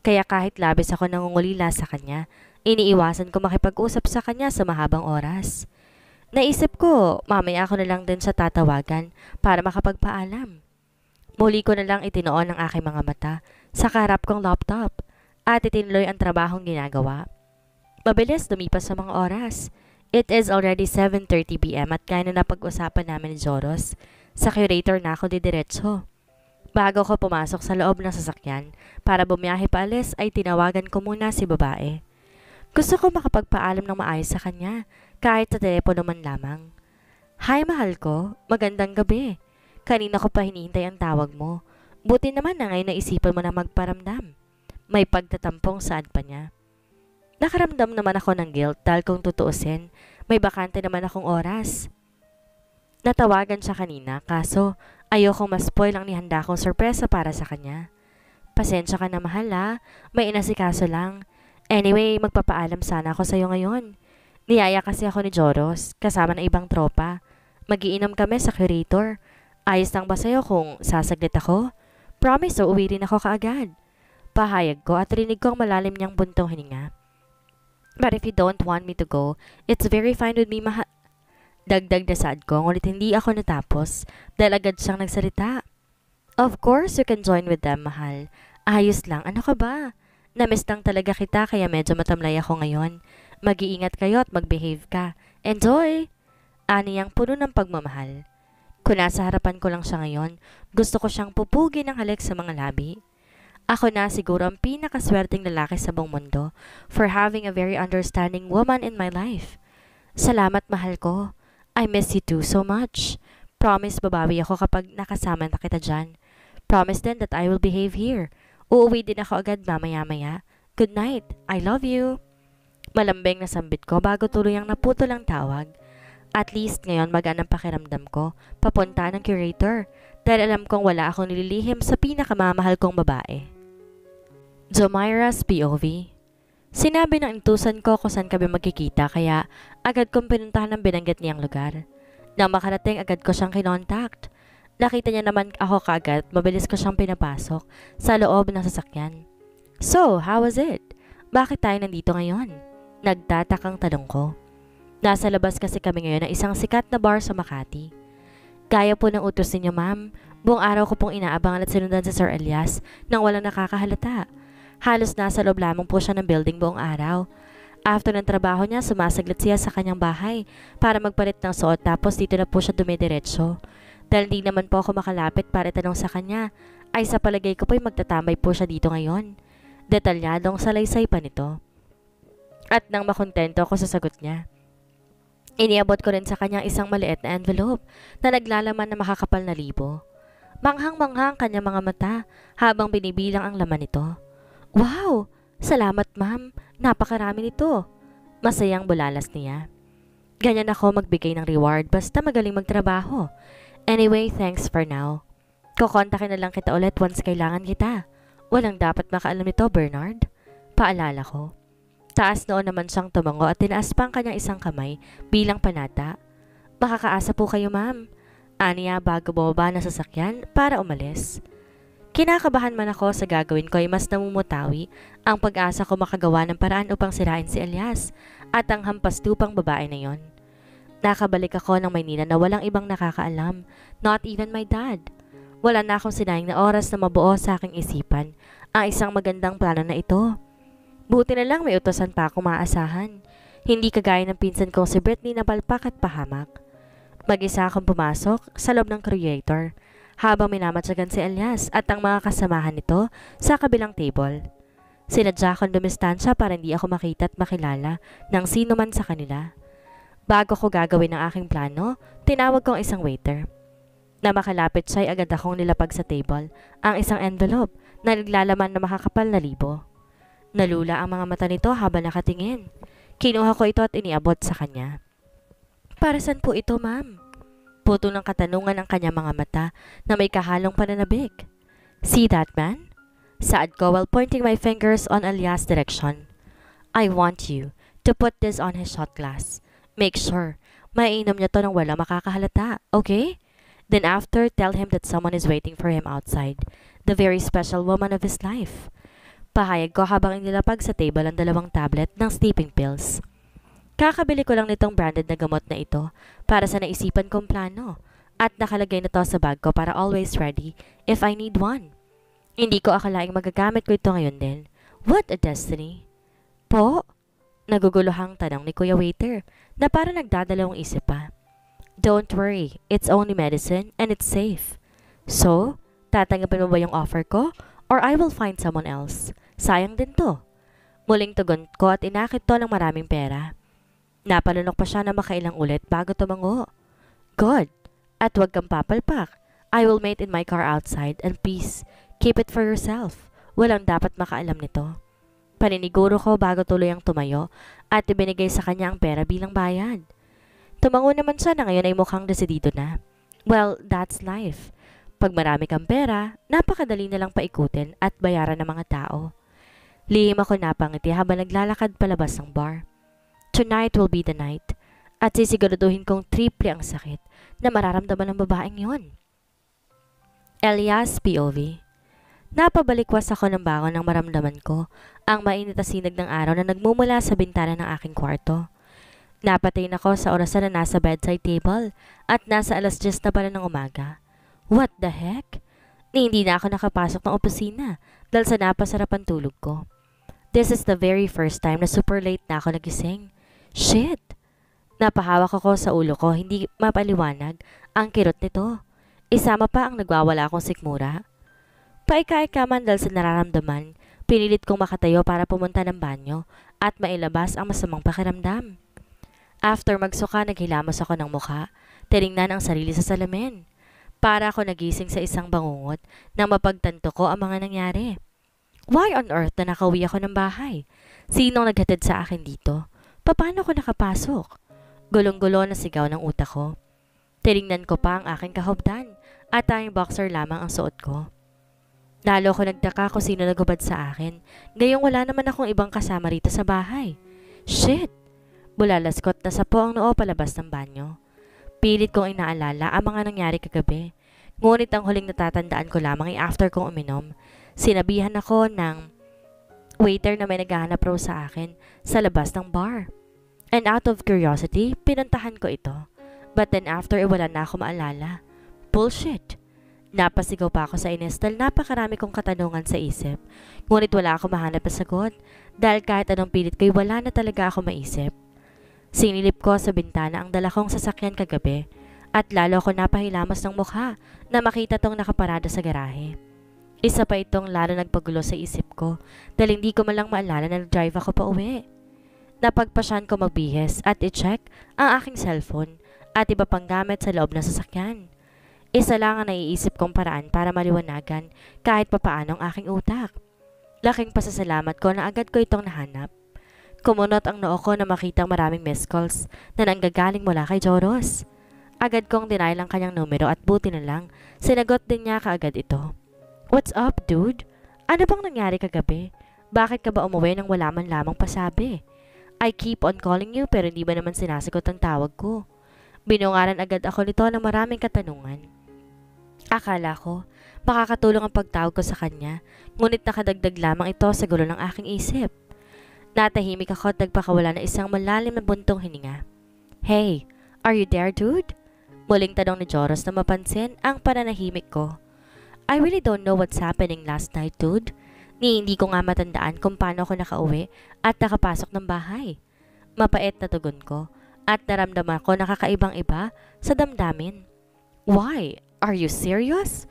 Kaya kahit labis ako nangungulila sa kanya, iniiwasan ko makipag-usap sa kanya sa mahabang oras. Naisip ko, mamaya ako na lang din sa tatawagan para makapagpaalam. Muli ko na lang itinoon ang aking mga mata sa karap kong laptop at itinuloy ang trabahong ginagawa. Mabilis dumipas sa mga oras. It is already 7.30pm at kaya na napag-usapan namin ni Joros. Sa curator na ako didiretso. Bago ko pumasok sa loob ng sasakyan para bumiyahe paalis ay tinawagan ko muna si babae. Gusto ko makapagpaalam ng maayos sa kanya kahit sa telepono man lamang. Hi mahal ko, magandang gabi. Kanina ko pa hinihintay ang tawag mo. Buti naman na ngayon naisipan mo na magparamdam. May pagtatampong saad pa niya. Nakaramdam naman ako ng guilt dahil kung tutuusin, may bakante naman akong oras. Natawagan siya kanina kaso Ayokong ma-spoil ang nihanda kong sorpresa para sa kanya. Pasensya ka na mahal ha, ah. may inasikaso lang. Anyway, magpapaalam sana ako sa'yo ngayon. Niyaya kasi ako ni Joros, kasama ng ibang tropa. Magiinom kami sa curator. Ayos lang ba sa'yo kung sasaglit ako? Promise, uuwi rin ako kaagad. Pahayag ko at rinig ko ang malalim niyang buntong hininga. But if you don't want me to go, it's very fine with me, mahal. Dagdag na sad ko, ngunit hindi ako natapos dahil agad siyang nagsalita. Of course, you can join with them, mahal. Ayos lang, ano ka ba? Namiss lang talaga kita kaya medyo matamlay ako ngayon. Mag-iingat kayo at mag-behave ka. Enjoy! Ani Aniyang puno ng pagmamahal. Kung nasa harapan ko lang siya ngayon, gusto ko siyang pupugin ng halik sa mga labi. Ako na siguro ang pinakaswerteng lalaki sa buong mundo for having a very understanding woman in my life. Salamat mahal ko. I miss you too so much. Promise babawi ako kapag nakasama na kita dyan. Promise then that I will behave here. Uuwi din ako agad mamaya-maya. Good night. I love you. Malambing na sambit ko bago tuluyang naputol ang tawag. At least ngayon magaan ang pakiramdam ko, papunta ng curator, dahil alam kong wala akong nililihim sa pinakamamahal kong babae. Zomaira's POV Sinabi ng intusan ko kung saan kami magkikita kaya agad kong pinuntahan ng binanggit niyang lugar. Nang makarating agad ko siyang kinontakt. Nakita niya naman ako kagad mabilis ko siyang pinapasok sa loob ng sasakyan. So, how was it? Bakit tayo nandito ngayon? Nagtatakang tanong ko. Nasa labas kasi kami ngayon ng isang sikat na bar sa Makati. Kaya po ng utos ninyo ma'am, buong araw ko pong inaabangan at sinundan sa Sir Elias nang walang nakakahalata. Halos nasa loob lamang po siya ng building buong araw. After ng trabaho niya, sumasaglit siya sa kanyang bahay para magpalit ng suot tapos dito na po siya dumidiretso. Dahil hindi naman po ako makalapit para tanong sa kanya, ay sa palagay ko po'y magtatamay po siya dito ngayon. Detalyadong salaysay pa nito. At nang makontento ako sa sagot niya. Iniabot ko rin sa kanya isang maliit na envelope na naglalaman ng makakapal na libo. Manghang-manghang kanya mga mata habang binibilang ang laman nito. Wow! Salamat ma'am. Napakarami nito. Masayang bulalas niya. Ganyan ako magbigay ng reward basta magaling magtrabaho. Anyway, thanks for now. Kukontakin na lang kita ulit once kailangan kita. Walang dapat makaalam nito, Bernard. Paalala ko. Taas noon naman siyang tumango at tinaas pa ang kanyang isang kamay bilang panata. Makakaasa po kayo, ma'am. Aniya bago bumaba na sasakyan para umalis. Kinakabahan man ako sa gagawin ko ay mas namumutawi ang pag-asa ko makagawa ng paraan upang sirain si Elias at ang hampas lupang babae na yon. Nakabalik ako ng Maynila na walang ibang nakakaalam, not even my dad. Wala na akong sinayang na oras na mabuo sa aking isipan ang isang magandang plano na ito. Buti na lang may utosan pa akong maaasahan. Hindi kagaya ng pinsan kong si Brittany na palpak at pahamak. Mag-isa akong pumasok sa loob ng creator habang minamatsagan si Elias at ang mga kasamahan nito sa kabilang table. Sinadya kong dumistansya para hindi ako makita at makilala ng sino man sa kanila. Bago ko gagawin ang aking plano, tinawag kong isang waiter. Na makalapit siya ay agad akong nilapag sa table ang isang envelope na naglalaman na makakapal na libo. Nalula ang mga mata nito habang nakatingin. Kinuha ko ito at iniabot sa kanya. Para saan po ito, ma'am? Puto ng katanungan ang kanyang mga mata na may kahalong pananabik. See that man? Saad ko while pointing my fingers on Elias' direction. I want you to put this on his shot glass. Make sure, mainom niya to nang wala makakahalata, okay? Then after, tell him that someone is waiting for him outside. The very special woman of his life. Pahayag ko habang inilapag sa table ang dalawang tablet ng sleeping pills. Kakabili ko lang nitong branded na gamot na ito para sa naisipan kong plano at nakalagay na to sa bag ko para always ready if I need one. Hindi ko akalaing magagamit ko ito ngayon din. What a destiny! Po? Naguguluhang tanong ni Kuya Waiter na para nagdadalawang isip pa. Don't worry, it's only medicine and it's safe. So, tatanggapin mo ba yung offer ko or I will find someone else? Sayang din to. Muling tugon ko at inakit to ng maraming pera. Napalunok pa siya na makailang ulit bago tumango. God! At huwag kang papalpak. I will wait in my car outside and please, keep it for yourself. Walang dapat makaalam nito. Paniniguro ko bago tuloy ang tumayo at ibinigay sa kanya ang pera bilang bayad. Tumango naman siya na ngayon ay mukhang desidido na. Well, that's life. Pag marami kang pera, napakadali na lang paikutin at bayaran ng mga tao. Lihim ako napangiti habang naglalakad palabas ng bar. Tonight will be the night. At sisiguraduhin kong triple ang sakit na mararamdaman ng babaeng yon. Elias POV Napabalikwas ako ng bangon ng maramdaman ko ang mainit na sinag ng araw na nagmumula sa bintana ng aking kwarto. Napatayin ako sa orasan na nasa bedside table at nasa alas 10 na pala ng umaga. What the heck? Ni hindi na ako nakapasok ng opisina dahil sa napasarap ang tulog ko. This is the very first time na super late na ako nagising Shit! Napahawak ako sa ulo ko, hindi mapaliwanag ang kirot nito. Isama pa ang nagwawala akong sikmura. Paika-ika man dahil sa nararamdaman, pinilit kong makatayo para pumunta ng banyo at mailabas ang masamang pakiramdam. After magsuka, naghilamos ako ng mukha, tiningnan ang sarili sa salamin. Para ako nagising sa isang bangungot na mapagtanto ko ang mga nangyari. Why on earth na nakawi ako ng bahay? Sinong naghatid sa akin dito? Paano ko nakapasok? Gulong-gulo na sigaw ng utak ko. Tinignan ko pa ang aking kahubdan at tayong boxer lamang ang suot ko. Lalo ko nagtaka kung sino nagubad sa akin. Ngayong wala naman akong ibang kasama rito sa bahay. Shit! ko na sa ang noo palabas ng banyo. Pilit kong inaalala ang mga nangyari kagabi. Ngunit ang huling natatandaan ko lamang ay after kong uminom. Sinabihan ako ng waiter na may naghahanap raw sa akin sa labas ng bar. And out of curiosity, pinantahan ko ito. But then after, wala na ako maalala. Bullshit! Napasigaw pa ako sa Ines dahil napakarami kong katanungan sa isip. Ngunit wala ako mahanap na sagot dahil kahit anong pilit kay wala na talaga ako maisip. Sinilip ko sa bintana ang dala kong sasakyan kagabi at lalo ako napahilamas ng mukha na makita tong nakaparada sa garahe. Isa pa itong lalo nagpagulo sa isip ko dahil hindi ko malang maalala na drive ako pa uwi. Napagpasyan ko magbihes at i-check ang aking cellphone at iba pang gamit sa loob ng sasakyan. Isa lang ang naiisip kong paraan para maliwanagan kahit papaano ang aking utak. Laking pasasalamat ko na agad ko itong nahanap. Kumunot ang noo ko na makitang maraming missed calls na nanggagaling mula kay Joros. Agad kong deny ang kanyang numero at buti na lang, sinagot din niya kaagad ito. What's up, dude? Ano bang nangyari kagabi? Bakit ka ba umuwi nang wala man lamang pasabi? I keep on calling you pero hindi ba naman sinasagot ang tawag ko? Binungaran agad ako nito ng maraming katanungan. Akala ko, makakatulong ang pagtawag ko sa kanya, ngunit nakadagdag lamang ito sa gulo ng aking isip. Natahimik ako at nagpakawala ng isang malalim na buntong hininga. Hey, are you there dude? Muling tanong ni Joros na mapansin ang pananahimik ko. I really don't know what's happening last night dude ni hindi ko nga matandaan kung paano ako nakauwi at nakapasok ng bahay. Mapait na tugon ko at naramdaman ko nakakaibang iba sa damdamin. Why? Are you serious?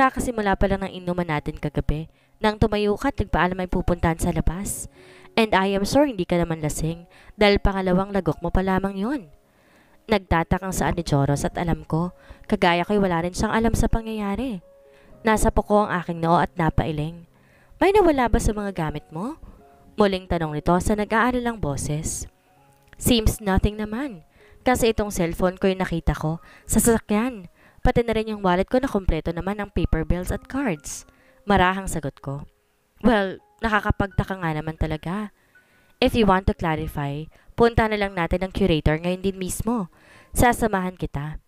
Kakasimula pa lang ng inuman natin kagabi nang tumayo ka at nagpaalam ay pupuntahan sa labas. And I am sure hindi ka naman lasing dahil pangalawang lagok mo pa lamang yun. Nagtatakang sa ni Joros at alam ko, kagaya ko'y wala rin siyang alam sa pangyayari. Nasa po ko ang aking noo at napailing. May nawala ba sa mga gamit mo? Muling tanong nito sa nag-aalalang boses. Seems nothing naman. Kasi itong cellphone ko yung nakita ko sa sasakyan. Pati na rin yung wallet ko na kumpleto naman ng paper bills at cards. Marahang sagot ko. Well, nakakapagtaka nga naman talaga. If you want to clarify, punta na lang natin ng curator ngayon din mismo. Sasamahan kita.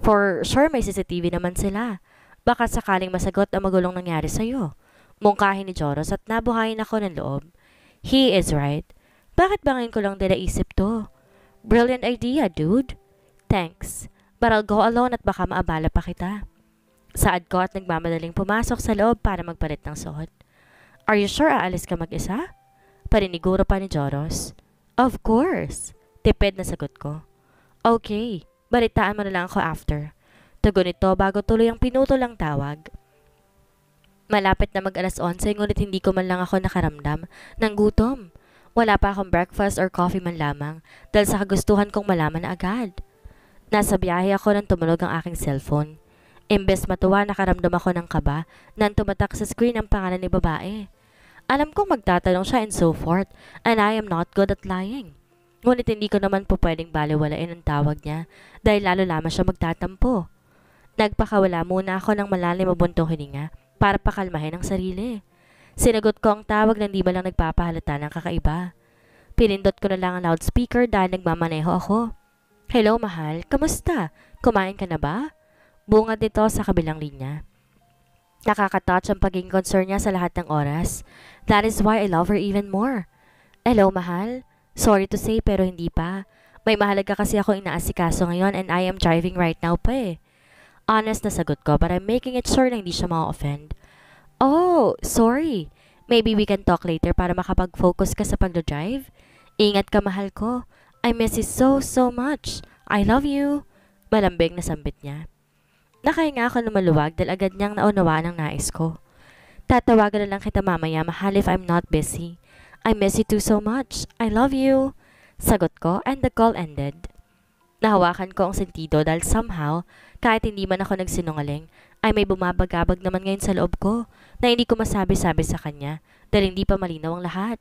For sure, may CCTV naman sila. Baka sakaling masagot ang magulong nangyari sa'yo. Mungkahi ni Joros at nabuhayin ako ng loob. He is right. Bakit bangin ko lang dinaisip to? Brilliant idea, dude. Thanks. But I'll go alone at baka maabala pa kita. Saad ko at nagmamadaling pumasok sa loob para magpalit ng suot. Are you sure aalis ka mag-isa? Pariniguro pa ni Joros. Of course. Tipid na sagot ko. Okay, balitaan mo na lang ako after. Tugon ito bago tuloy ang pinuto lang tawag. Malapit na mag alas 11 ngunit hindi ko man lang ako nakaramdam ng gutom. Wala pa akong breakfast or coffee man lamang dahil sa kagustuhan kong malaman na agad. Nasa biyahe ako nang tumulog ang aking cellphone. Imbes matuwa nakaramdam ako ng kaba nang tumatak sa screen ang pangalan ni babae. Alam kong magtatanong siya and so forth and I am not good at lying. Ngunit hindi ko naman po pwedeng baliwalain ang tawag niya dahil lalo lamang siya magtatampo. Nagpakawala muna ako ng malalim mabuntong hininga para pakalmahin ang sarili. Sinagot ko ang tawag ng hindi ba lang nagpapahalata ng kakaiba. Pinindot ko na lang ang loudspeaker dahil nagmamaneho ako. Hello, mahal. Kamusta? Kumain ka na ba? Bungad nito sa kabilang linya. Nakakatouch ang pagiging concern niya sa lahat ng oras. That is why I love her even more. Hello, mahal. Sorry to say pero hindi pa. May mahalaga kasi ako inaasikaso ngayon and I am driving right now pa eh. Honest na sagot ko, but I'm making it sure na hindi siya ma-offend. Oh, sorry. Maybe we can talk later para makapag-focus ka sa pagdo-drive? Ingat ka, mahal ko. I miss you so, so much. I love you. Malambing na sambit niya. Nakahinga ako na maluwag dahil agad niyang naunawaan ang nais ko. Tatawagan na lang kita mamaya, mahal if I'm not busy. I miss you too so much. I love you. Sagot ko and the call ended. Nahawakan ko ang sentido dahil somehow kahit hindi man ako nagsinungaling, ay may bumabagabag naman ngayon sa loob ko na hindi ko masabi-sabi sa kanya dahil hindi pa malinaw ang lahat.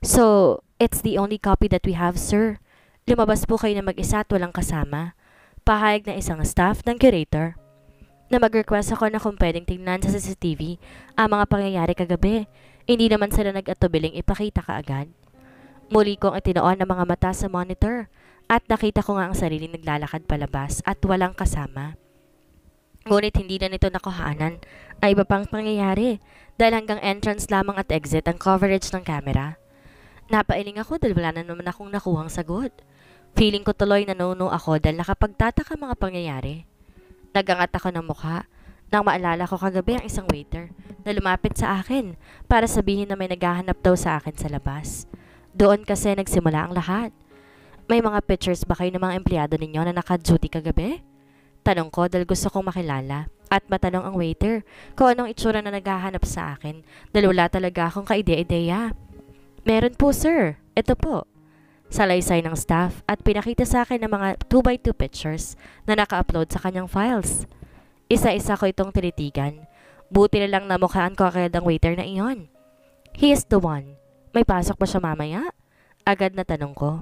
So, it's the only copy that we have, sir. Lumabas po kayo na mag-isa at walang kasama. Pahayag na isang staff ng curator na mag-request ako na kung pwedeng tingnan sa CCTV ang mga pangyayari kagabi. Hindi naman sila nag-atubiling ipakita kaagad. Muli kong itinoon ang mga mata sa monitor at nakita ko nga ang sarili naglalakad palabas at walang kasama. Ngunit hindi na nito nakuhaanan ay iba pang pangyayari dahil hanggang entrance lamang at exit ang coverage ng camera. Napailing ako dahil wala na naman akong nakuhang sagot. Feeling ko tuloy nanono ako dahil nakapagtataka mga pangyayari. Nagangat ako ng mukha nang maalala ko kagabi ang isang waiter na lumapit sa akin para sabihin na may naghahanap daw sa akin sa labas. Doon kasi nagsimula ang lahat. May mga pictures ba kayo ng mga empleyado ninyo na naka-duty kagabi? Tanong ko dahil gusto kong makilala at matanong ang waiter kung anong itsura na naghahanap sa akin dahil wala talaga akong kaide-ideya. Meron po sir, ito po. Salaysay ng staff at pinakita sa akin ng mga 2x2 pictures na naka-upload sa kanyang files. Isa-isa ko itong tinitigan. Buti na lang namukhaan ko agad ang waiter na iyon. He is the one. May pasok pa siya mamaya? Agad na tanong ko.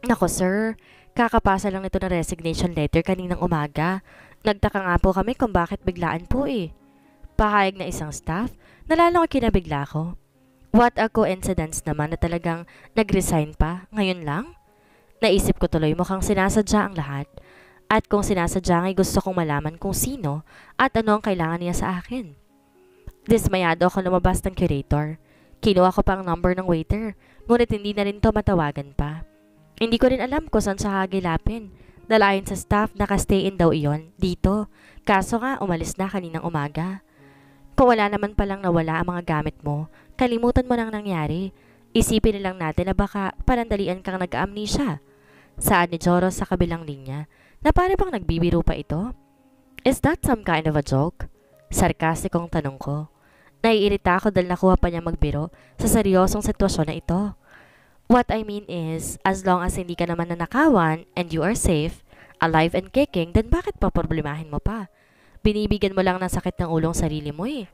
Nako sir, kakapasa lang nito na resignation letter kaninang umaga. Nagtaka nga po kami kung bakit biglaan po eh. Pahayag na isang staff, nalalo ko kinabigla ko. What a coincidence naman na talagang nag-resign pa, ngayon lang? Naisip ko tuloy mukhang sinasadya ang lahat. At kung sinasadya ay gusto kong malaman kung sino at ano ang kailangan niya sa akin. Dismayado ako lumabas ng curator. Kinuha ko pa ang number ng waiter, ngunit hindi na rin to matawagan pa. Hindi ko rin alam kung saan siya hagilapin. Dahil sa staff, stay in daw iyon dito. Kaso nga, umalis na kaninang umaga. Kung wala naman palang nawala ang mga gamit mo, kalimutan mo nang nangyari. Isipin na lang natin na baka panandalian kang nag-amnesia. Saan ni Joro sa kabilang linya na pare bang nagbibiro pa ito? Is that some kind of a joke? Sarkastikong tanong ko. Naiirita ako dahil nakuha pa niya magbiro sa seryosong sitwasyon na ito. What I mean is, as long as hindi ka naman nanakawan and you are safe, alive and kicking, then bakit pa problemahin mo pa? Binibigyan mo lang ng sakit ng ulong sarili mo eh.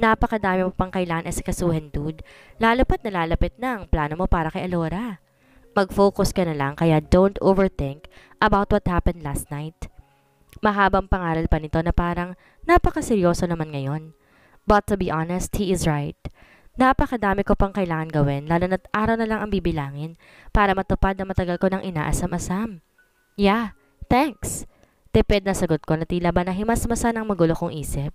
Napakadami mo pang kailan as kasuhin dude. Lalapat na lalapit na ang plano mo para kay Alora. Mag-focus ka na lang kaya don't overthink about what happened last night. Mahabang pangaral pa nito na parang napakaseryoso naman ngayon. But to be honest, he is right. Napakadami ko pang kailangan gawin, lalo na't araw na lang ang bibilangin para matupad na matagal ko nang inaasam-asam. Yeah, thanks. Tipid na sagot ko na tila ba nahimasmasa ang magulo kong isip.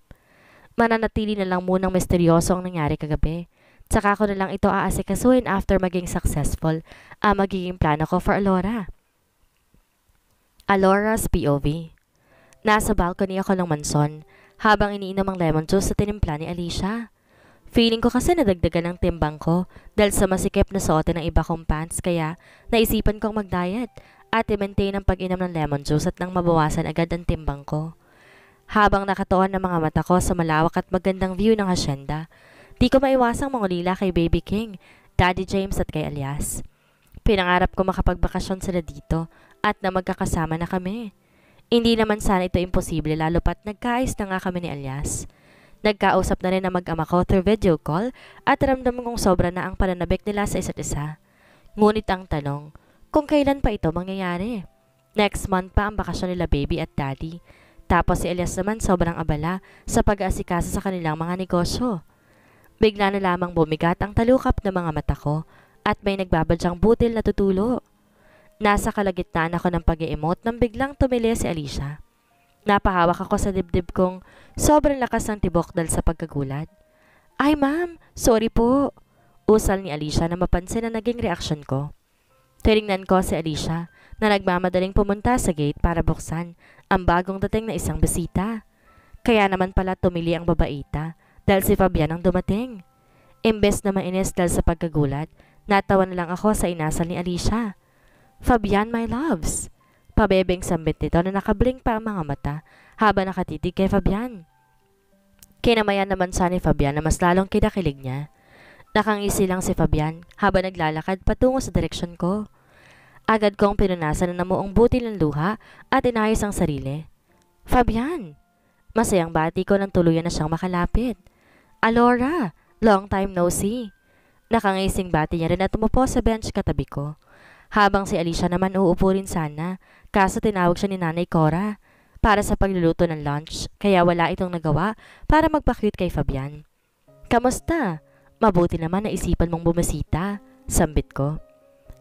Mananatili na lang munang misteryoso ang nangyari kagabi. Tsaka ko na lang ito aasikasuhin after maging successful ang magiging plano ko for Alora. Alora's POV Nasa balcony ako ng manson habang iniinom ang lemon juice sa tinimpla ni Alicia. Feeling ko kasi nadagdagan ng timbang ko dahil sa masikip na suote ng iba kong pants kaya naisipan kong mag-diet at i-maintain ang pag-inom ng lemon juice at nang mabawasan agad ang timbang ko. Habang nakatuon ng mga mata ko sa malawak at magandang view ng hasyenda, di ko maiwasang mangulila kay Baby King, Daddy James at kay Elias. Pinangarap ko makapagbakasyon sila dito at na magkakasama na kami. Hindi naman sana ito imposible lalo pat nagkaayos na nga kami ni Elias. Nagkausap na rin ang mag-ama ko through video call at ramdam kong sobra na ang pananabik nila sa isa't isa. Ngunit ang tanong, kung kailan pa ito mangyayari? Next month pa ang bakasyon nila baby at daddy. Tapos si Elias naman sobrang abala sa pag-aasikasa sa kanilang mga negosyo. Bigla na lamang bumigat ang talukap ng mga mata ko at may nagbabadyang butil na tutulo. Nasa kalagitnaan ako ng pag emote nang biglang tumili si Alicia. Napahawak ako sa dibdib kong sobrang lakas ng tibok dahil sa pagkagulat. Ay ma'am, sorry po. Usal ni Alicia na mapansin na naging reaksyon ko. Tinignan ko si Alicia na nagmamadaling pumunta sa gate para buksan ang bagong dating na isang bisita. Kaya naman pala tumili ang babaita dahil si Fabian ang dumating. Imbes na mainis dahil sa pagkagulat, natawa na lang ako sa inasal ni Alicia. Fabian, my loves! Pabebeng sambit nito na nakabling pa ang mga mata habang nakatitig kay Fabian. Kinamayan naman sa ni Fabian na mas lalong kinakilig niya. Nakangisi lang si Fabian habang naglalakad patungo sa direksyon ko. Agad kong pinunasan na namuong buti ng luha at inayos ang sarili. Fabian! Masayang bati ko nang tuluyan na siyang makalapit. Alora! Long time no see! Nakangising bati niya rin at tumupo sa bench katabi ko. Habang si Alicia naman uupo rin sana Kaso tinawag siya ni Nanay Cora para sa pagluluto ng lunch kaya wala itong nagawa para magpa-cute kay Fabian. Kamusta? Mabuti naman na isipan mong bumisita, sambit ko.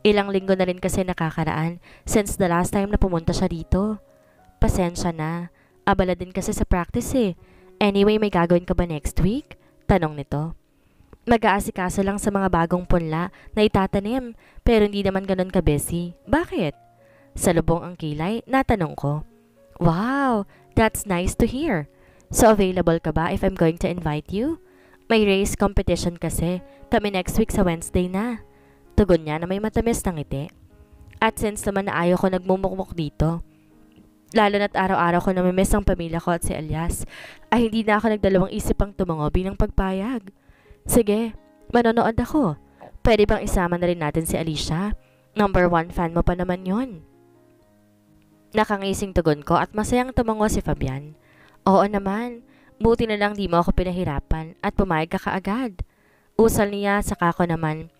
Ilang linggo na rin kasi nakakaraan since the last time na pumunta siya dito. Pasensya na, abala din kasi sa practice eh. Anyway, may gagawin ka ba next week? Tanong nito. Mag-aasikaso lang sa mga bagong punla na itatanim pero hindi naman ganun ka busy. Bakit? Salubong ang kilay, natanong ko. Wow, that's nice to hear. So available ka ba if I'm going to invite you? May race competition kasi, kami next week sa Wednesday na. Tugon niya na may matamis ng ngiti. At since naman na ayaw ko nagmumukmuk dito, lalo na't araw-araw ko namimiss ang pamilya ko at si Elias, ay hindi na ako nagdalawang isip ang tumango bilang pagpayag. Sige, manonood ako. Pwede bang isama na rin natin si Alicia? Number one fan mo pa naman yon. Nakangising tugon ko at masayang tumango si Fabian. Oo naman, buti na lang di mo ako pinahirapan at pumayag ka kaagad. Usal niya saka ako naman.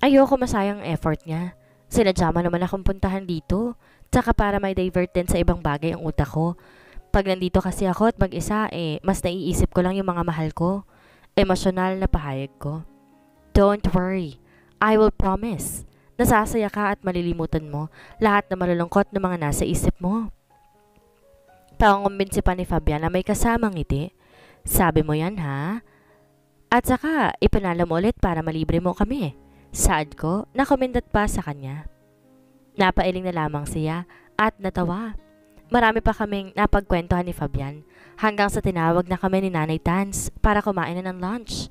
Ayoko masayang effort niya. Sinadya naman akong puntahan dito. Tsaka para may divert din sa ibang bagay ang utak ko. Pag nandito kasi ako at mag-isa, eh, mas naiisip ko lang yung mga mahal ko. Emosyonal na pahayag ko. Don't worry. I will promise. Nasasaya ka at malilimutan mo lahat na malulungkot ng mga nasa isip mo. Pangumbinsi pa ni Fabian na may kasamang ngiti. Sabi mo yan ha? At saka, ipanalo mo ulit para malibre mo kami. Saad ko, nakomendat pa sa kanya. Napailing na lamang siya at natawa. Marami pa kaming napagkwentuhan ni Fabian hanggang sa tinawag na kami ni Nanay Tans para kumain na ng lunch.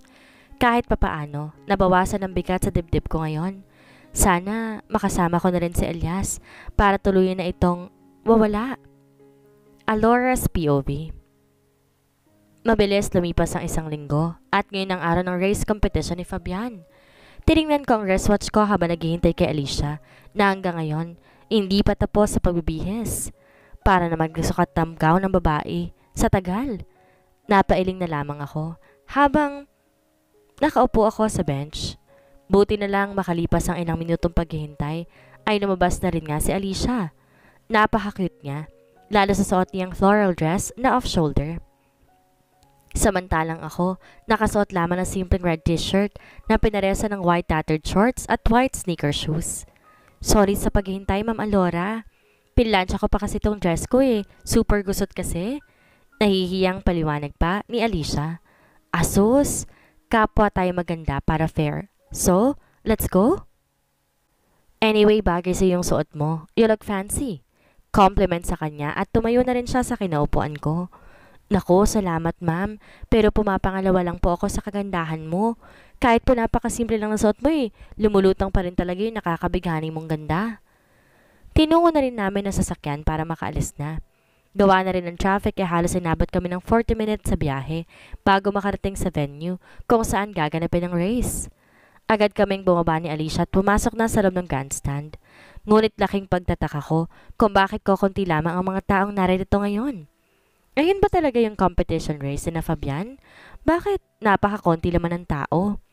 Kahit papaano, nabawasan ng bigat sa dibdib ko ngayon sana makasama ko na rin si Elias para tuluyin na itong wawala. Alora's POV Mabilis lumipas ang isang linggo at ngayon ang araw ng race competition ni Fabian. Tinignan ko ang wristwatch ko habang naghihintay kay Alicia na hanggang ngayon hindi pa tapos sa pagbibihis. Para na magsukat ng gown ng babae sa tagal. Napailing na lamang ako habang nakaupo ako sa bench. Buti na lang makalipas ang ilang minutong paghihintay ay lumabas na rin nga si Alicia. Napaka-cute niya, lalo sa suot niyang floral dress na off-shoulder. Samantalang ako, nakasuot lamang ng simpleng red t-shirt na pinaresa ng white tattered shorts at white sneaker shoes. Sorry sa paghihintay, Ma'am Alora. Pinlansya ko pa kasi itong dress ko eh. Super gusot kasi. Nahihiyang paliwanag pa ni Alicia. Asus, kapwa tayo maganda para fair. So, let's go? Anyway, bagay sa yung suot mo. You look fancy. Compliment sa kanya at tumayo na rin siya sa kinaupuan ko. Nako, salamat ma'am, pero pumapangalawa lang po ako sa kagandahan mo. Kahit po napakasimple lang ng suot mo eh, lumulutang pa rin talaga yung nakakabighani mong ganda. Tinungo na rin namin na sasakyan para makaalis na. Gawa na rin ng traffic kaya eh, halos inabot kami ng 40 minutes sa biyahe bago makarating sa venue kung saan gaganapin ang race. Agad kaming bumaba ni Alicia at pumasok na sa loob ng grandstand. Ngunit laking pagtataka ko kung bakit ko konti lamang ang mga taong narito ngayon. Ayun ba talaga yung competition race na Fabian? Bakit napakakonti laman ng tao?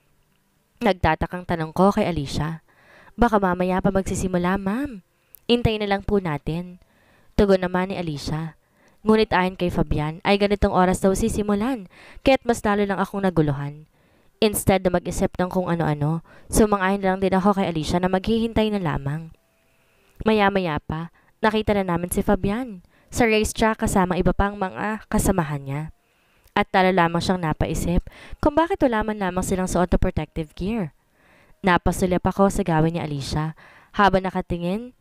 Nagtatakang tanong ko kay Alicia. Baka mamaya pa magsisimula, ma'am. Intayin na lang po natin. Tugon naman ni Alicia. Ngunit ayon kay Fabian ay ganitong oras daw sisimulan, kaya't mas lalo lang akong naguluhan. Instead na mag-isip ng kung ano-ano, sumangayon lang din ako kay Alicia na maghihintay na lamang. Maya-maya pa, nakita na namin si Fabian sa race track kasama iba pang mga kasamahan niya. At tala lamang siyang napaisip kung bakit wala man lamang silang suot na protective gear. Napasulip ako sa gawin ni Alicia habang nakatingin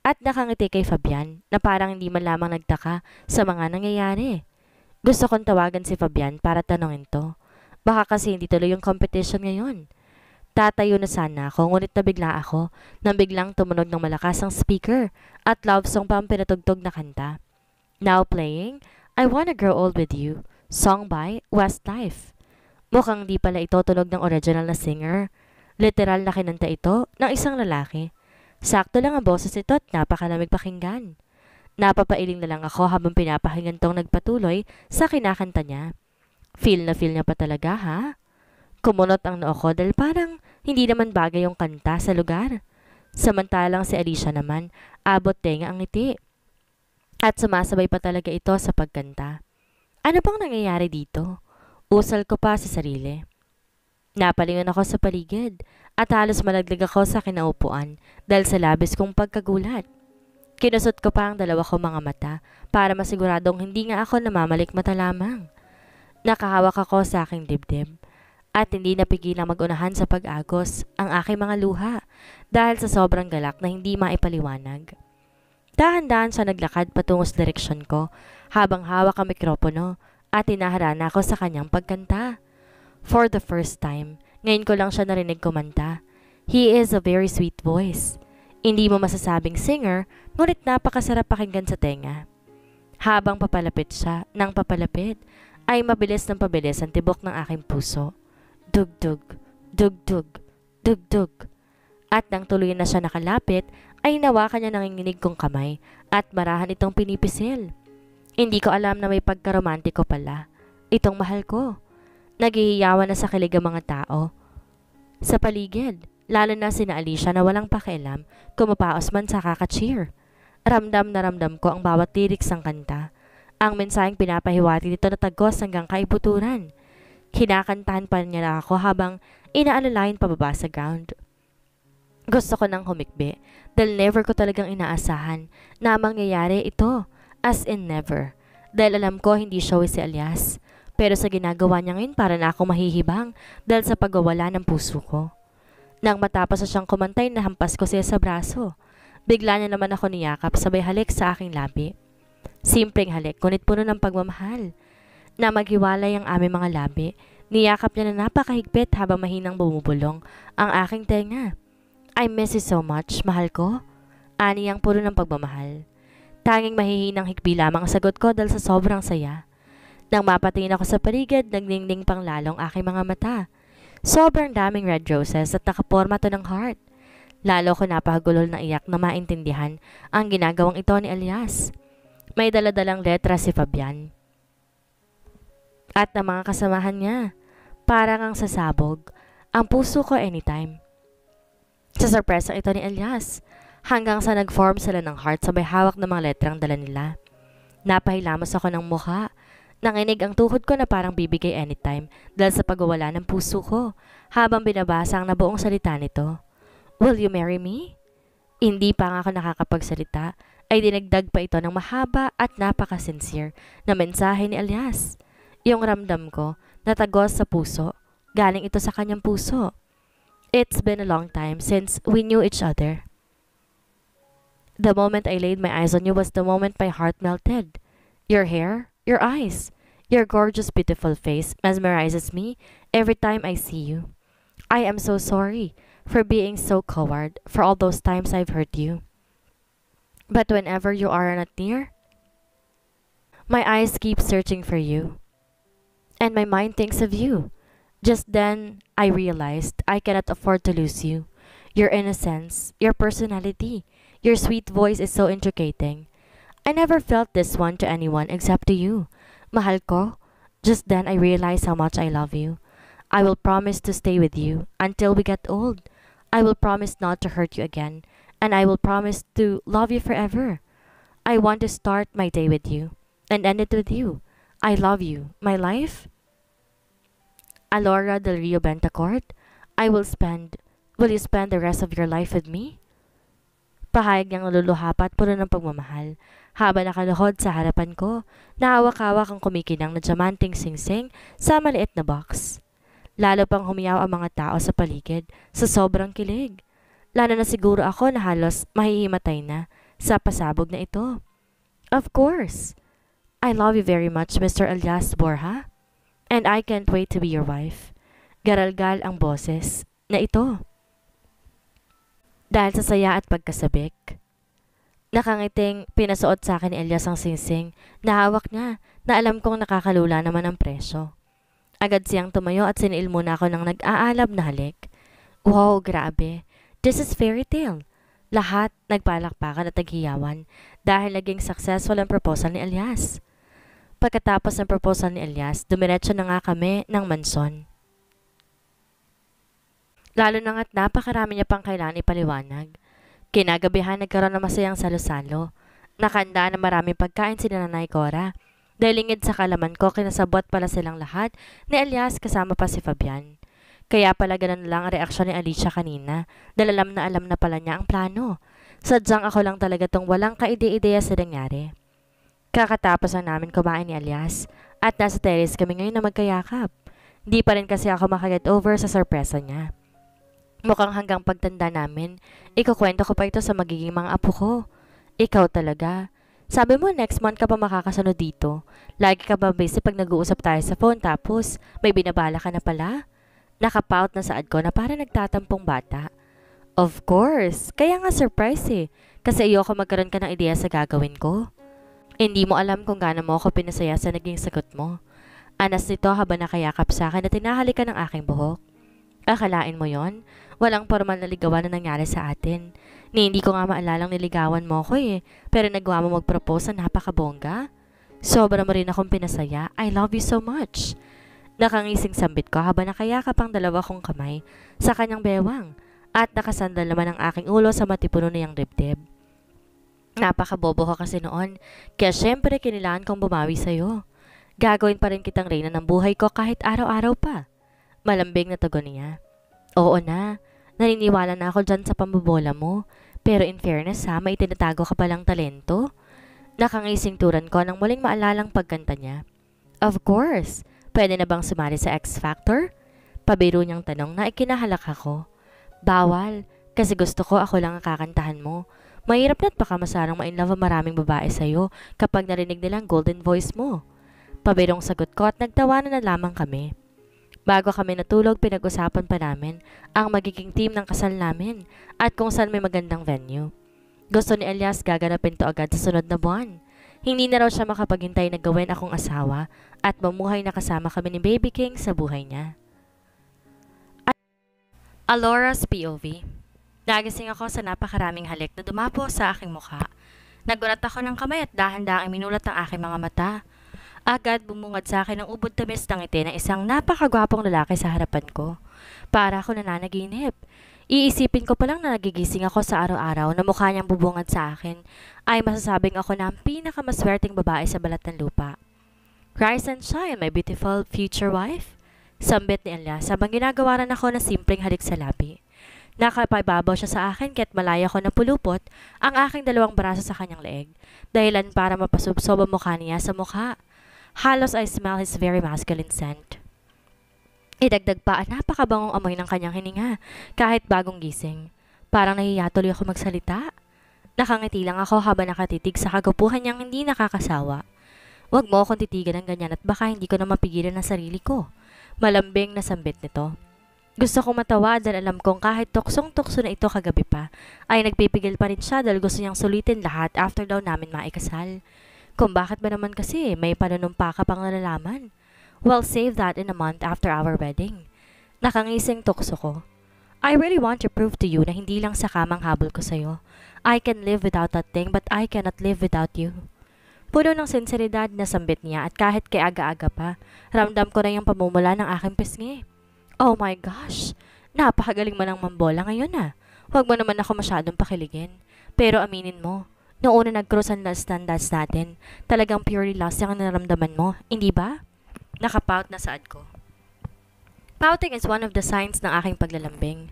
at nakangiti kay Fabian na parang hindi man lamang nagtaka sa mga nangyayari. Gusto kong tawagan si Fabian para tanongin to. Baka kasi hindi tuloy yung competition ngayon. Tatayo na sana ako, ngunit nabigla ako nang biglang tumunog ng malakas ang speaker at love song pa ang pinatugtog na kanta. Now playing, I Wanna Grow Old With You, song by Westlife. Mukhang di pala ito tunog ng original na singer. Literal na kinanta ito ng isang lalaki. Sakto lang ang boses nito at napakalamig pakinggan. Napapailing na lang ako habang pinapakinggan tong nagpatuloy sa kinakanta niya. Feel na feel niya pa talaga, ha? Kumunot ang noo ko dahil parang hindi naman bagay yung kanta sa lugar. Samantalang si Alicia naman, abot tenga ang ngiti. At sumasabay pa talaga ito sa pagkanta. Ano bang nangyayari dito? Usal ko pa sa sarili. Napalingon ako sa paligid at halos malaglag ako sa kinaupuan dahil sa labis kong pagkagulat. Kinusot ko pa ang dalawa kong mga mata para masiguradong hindi nga ako namamalik mata lamang. Nakahawak ako sa aking dibdib at hindi napigilang magunahan sa pag-agos ang aking mga luha dahil sa sobrang galak na hindi maipaliwanag. Dahan-dahan siya naglakad patungo sa direksyon ko habang hawak ang mikropono at tinaharana ako sa kanyang pagkanta. For the first time, ngayon ko lang siya narinig kumanta. He is a very sweet voice. Hindi mo masasabing singer, ngunit napakasarap pakinggan sa tenga. Habang papalapit siya, nang papalapit, ay mabilis ng pabilis ang tibok ng aking puso. Dugdug, dugdug, dugdug. At nang tuloy na siya nakalapit, ay nawakan niya nanginginig kong kamay at marahan itong pinipisil. Hindi ko alam na may pagkaromantiko pala. Itong mahal ko. Nagihiyawan na sa kilig ang mga tao. Sa paligid, lalo na sina Alicia na walang pakialam, kumapaos man sa kakacheer. Ramdam na ramdam ko ang bawat lyrics ng kanta. Ang mensaheng pinapahiwati nito natagos hanggang kaibuturan. Kinakantahan pa niya na ako habang inaalalayan pababa sa ground. Gusto ko nang humikbi dahil never ko talagang inaasahan na mangyayari ito as in never. Dahil alam ko hindi showy si Elias pero sa ginagawa niya ngayon para na ako mahihibang dahil sa pagwawala ng puso ko. Nang matapos na siyang kumantay, nahampas ko siya sa braso. Bigla niya naman ako niyakap sabay halik sa aking labi. Simpleng halik, kunit puno ng pagmamahal. Na maghiwalay ang aming mga labi, niyakap niya na napakahigpit habang mahinang bumubulong ang aking tenga. I miss you so much, mahal ko. Ani ang puno ng pagmamahal. Tanging mahihinang hikbi lamang ang sagot ko dahil sa sobrang saya. Nang mapatingin ako sa paligid, nagningning pang lalong aking mga mata. Sobrang daming red roses at nakaporma to ng heart. Lalo ko napahagulol na iyak na maintindihan ang ginagawang ito ni Elias. May daladalang letra si Fabian. At ang mga kasamahan niya. Parang ang sasabog. Ang puso ko anytime. Sa sorpresa ito ni Elias. Hanggang sa nag-form sila ng heart sa may hawak ng mga letrang dala nila. Napahilamos ako ng mukha. Nanginig ang tuhod ko na parang bibigay anytime dahil sa pagwawala ng puso ko habang binabasa ang nabuong salita nito. Will you marry me? Hindi pa nga ako nakakapagsalita ay dinagdag pa ito ng mahaba at napaka-sincere na mensahe ni Elias. Yung ramdam ko, natagos sa puso. Galing ito sa kanyang puso. It's been a long time since we knew each other. The moment I laid my eyes on you was the moment my heart melted. Your hair, your eyes, your gorgeous beautiful face mesmerizes me every time I see you. I am so sorry for being so coward for all those times I've hurt you. But whenever you are not near, my eyes keep searching for you. And my mind thinks of you. Just then, I realized I cannot afford to lose you. Your innocence, your personality, your sweet voice is so intricating. I never felt this one to anyone except to you. Mahal ko. Just then I realized how much I love you. I will promise to stay with you until we get old. I will promise not to hurt you again and I will promise to love you forever. I want to start my day with you and end it with you. I love you, my life. Alora del Rio Bentacourt, I will spend, will you spend the rest of your life with me? Pahayag niyang naluluhapat puro ng pagmamahal. Habang nakaluhod sa harapan ko, nahawak-hawak ang kumikinang na diamanting singsing sa maliit na box. Lalo pang humiyaw ang mga tao sa paligid sa sobrang kilig lana na siguro ako na halos mahihimatay na sa pasabog na ito. Of course. I love you very much, Mr. Elias Borja. And I can't wait to be your wife. Garalgal ang boses na ito. Dahil sa saya at pagkasabik, nakangiting pinasuot sa akin ni Elias ang singsing na hawak niya na alam kong nakakalula naman ang presyo. Agad siyang tumayo at sinilmo na ako ng nag-aalab na halik. Wow, grabe. This is fairy tale. Lahat nagpalakpakan at naghiyawan dahil naging successful ang proposal ni Elias. Pagkatapos ng proposal ni Elias, dumiretso na nga kami ng manson. Lalo na nga't napakarami niya pang kailangan ipaliwanag. Kinagabihan nagkaroon ng masayang salusalo. Nakanda na maraming pagkain sila Nanay Cora. Dahil sa kalaman ko, kinasabot pala silang lahat ni Elias kasama pa si Fabian. Kaya pala ganun lang ang reaksyon ni Alicia kanina. Dahil alam na alam na pala niya ang plano. Sadyang ako lang talaga tong walang kaide-ideya sa nangyari. Kakatapos lang namin kumain ni Alias at nasa terrace kami ngayon na magkayakap. Di pa rin kasi ako makaget over sa sorpresa niya. Mukhang hanggang pagtanda namin, ikukwento ko pa ito sa magiging mga apo ko. Ikaw talaga. Sabi mo next month ka pa makakasunod dito. Lagi ka ba busy pag nag-uusap tayo sa phone tapos may binabala ka na pala? Nakapout na saad ko na para nagtatampong bata. Of course, kaya nga surprise eh. Kasi ayoko magkaroon ka ng ideya sa gagawin ko. Hindi mo alam kung gaano mo ako pinasaya sa naging sagot mo. Anas nito habang nakayakap sa akin na tinahali ka ng aking buhok. Akalain mo yon? Walang formal na ligawan na nangyari sa atin. Ni hindi ko nga maalalang niligawan mo ko eh, pero nagawa mo mag-propose na napakabongga. Sobra mo rin akong pinasaya. I love you so much. Nakangising sambit ko habang nakayakap ang dalawa kong kamay sa kanyang bewang at nakasandal naman ang aking ulo sa matipuno niyang dibdib. Napakabobo ko kasi noon, kaya syempre kinilaan kong bumawi sa'yo. Gagawin pa rin kitang reyna ng buhay ko kahit araw-araw pa. Malambing na tugon niya. Oo na, naniniwala na ako dyan sa pambobola mo. Pero in fairness ha, may tinatago ka palang talento. Nakangising turan ko nang muling maalalang pagganta niya. Of course, Pwede na bang sumali sa X Factor? Pabiro niyang tanong na ikinahalak ako. Bawal, kasi gusto ko ako lang ang kakantahan mo. Mahirap at baka masarang mainlove ang maraming babae sa'yo kapag narinig nilang golden voice mo. Pabirong sagot ko at nagtawanan na lamang kami. Bago kami natulog, pinag-usapan pa namin ang magiging team ng kasal namin at kung saan may magandang venue. Gusto ni Elias gaganapin to agad sa sunod na buwan. Hindi na raw siya makapaghintay na gawin akong asawa at mamuhay na kasama kami ni Baby King sa buhay niya. Alora's POV Nagising ako sa napakaraming halik na dumapo sa aking mukha. Nagulat ako ng kamay at dahan-dahan minulat ang aking mga mata. Agad bumungad sa akin ang ubod tamis ng ngiti ng isang napakagwapong lalaki sa harapan ko. Para ako nananaginip. Iisipin ko pa lang na nagigising ako sa araw-araw na mukha niyang bubungad sa akin ay masasabing ako na ang pinakamaswerteng babae sa balat ng lupa. Rise and shine, my beautiful future wife. Sambit ni Elias habang ginagawa rin ako ng simpleng halik sa labi. Nakapababaw siya sa akin kahit malaya ko na pulupot ang aking dalawang braso sa kanyang leeg, dahilan para mapasubsob ang mukha niya sa mukha. Halos I smell his very masculine scent. Idagdag pa ang napakabangong amoy ng kanyang hininga, kahit bagong gising. Parang nahiya ako magsalita. Nakangiti lang ako habang nakatitig sa kagapuhan niyang hindi nakakasawa. Huwag mo akong titigan ng ganyan at baka hindi ko na mapigilan ang sarili ko. Malambing na sambit nito. Gusto kong matawa dahil alam kong kahit tuksong-tukso na ito kagabi pa, ay nagpipigil pa rin siya dahil gusto niyang sulitin lahat after daw namin maikasal. Kung bakit ba naman kasi may pananumpa ka pang nalalaman? Well, save that in a month after our wedding. Nakangising tukso ko. I really want to prove to you na hindi lang sa kamang habol ko sa'yo. I can live without that thing but I cannot live without you. Puno ng sinseridad na sambit niya at kahit kay aga-aga pa, ramdam ko na yung pamumula ng aking pisngi. Oh my gosh! Napakagaling mo ng mambola ngayon ah. Huwag mo naman ako masyadong pakiligin. Pero aminin mo, noong una nag-cross ang last standards natin, talagang purely last ang naramdaman mo, hindi ba? Nakapout na saad ko. Pouting is one of the signs ng aking paglalambing.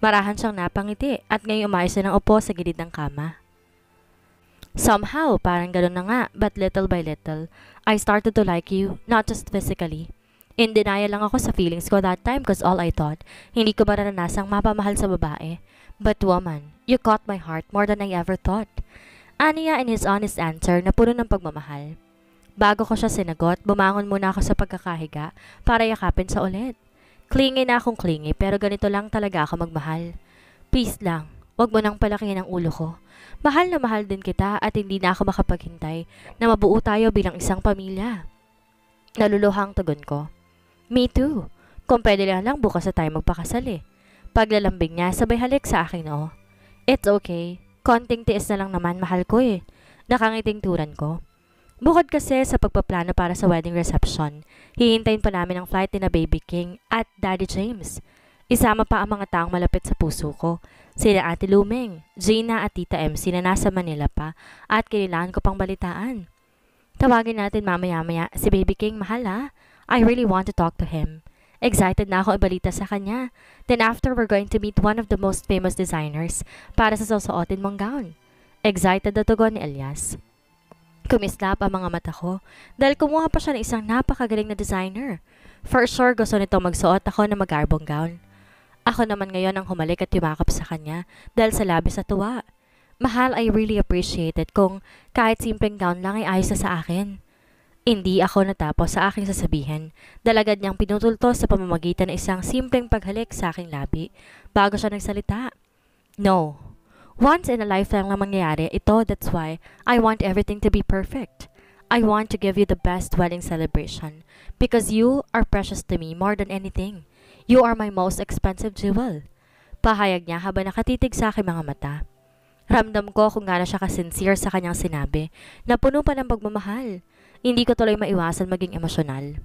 Marahan siyang napangiti at ngayon umayos na ng upo sa gilid ng kama. Somehow, parang ganun na nga, but little by little, I started to like you, not just physically. In denial lang ako sa feelings ko that time because all I thought, hindi ko maranasang mapamahal sa babae. But woman, you caught my heart more than I ever thought. Aniya in his honest answer na puno ng pagmamahal. Bago ko siya sinagot, bumangon muna ako sa pagkakahiga para yakapin sa ulit. Klingi na akong klingi pero ganito lang talaga ako magmahal. Peace lang. Huwag mo nang palakihin ang ulo ko. Mahal na mahal din kita at hindi na ako makapaghintay na mabuo tayo bilang isang pamilya. Naluluhang tugon ko. Me too. Kung pwede lang lang bukas na tayo magpakasal eh. Paglalambing niya, sabay halik sa akin oo. It's okay. Konting tiis na lang naman mahal ko eh. Nakangiting turan ko. Bukod kasi sa pagpaplano para sa wedding reception, hihintayin pa namin ang flight ni na Baby King at Daddy James. Isama pa ang mga taong malapit sa puso ko, sila Ate Luming, Gina at Tita MC na nasa Manila pa at kailangan ko pang balitaan. Tawagin natin mamaya-maya si Baby King mahal ha. I really want to talk to him. Excited na ako ibalita sa kanya. Then after we're going to meet one of the most famous designers para sa susuotin mong gown. Excited na tugon ni Elias. Kumislap ang mga mata ko dahil kumuha pa siya ng isang napakagaling na designer. For sure, gusto nito magsuot ako ng magarbong gown. Ako naman ngayon ang humalik at tumakap sa kanya dahil sa labis na tuwa. Mahal, I really appreciate it kung kahit simpleng gown lang ay ayos na sa akin. Hindi ako natapos sa aking sasabihin. Dalagad niyang pinutulto sa pamamagitan ng isang simpleng paghalik sa aking labi bago siya nagsalita. No, Once in a lifetime lang mangyayari ito, that's why I want everything to be perfect. I want to give you the best wedding celebration because you are precious to me more than anything. You are my most expensive jewel. Pahayag niya habang nakatitig sa aking mga mata. Ramdam ko kung gaano siya kasincere sa kanyang sinabi na puno pa ng pagmamahal. Hindi ko tuloy maiwasan maging emosyonal.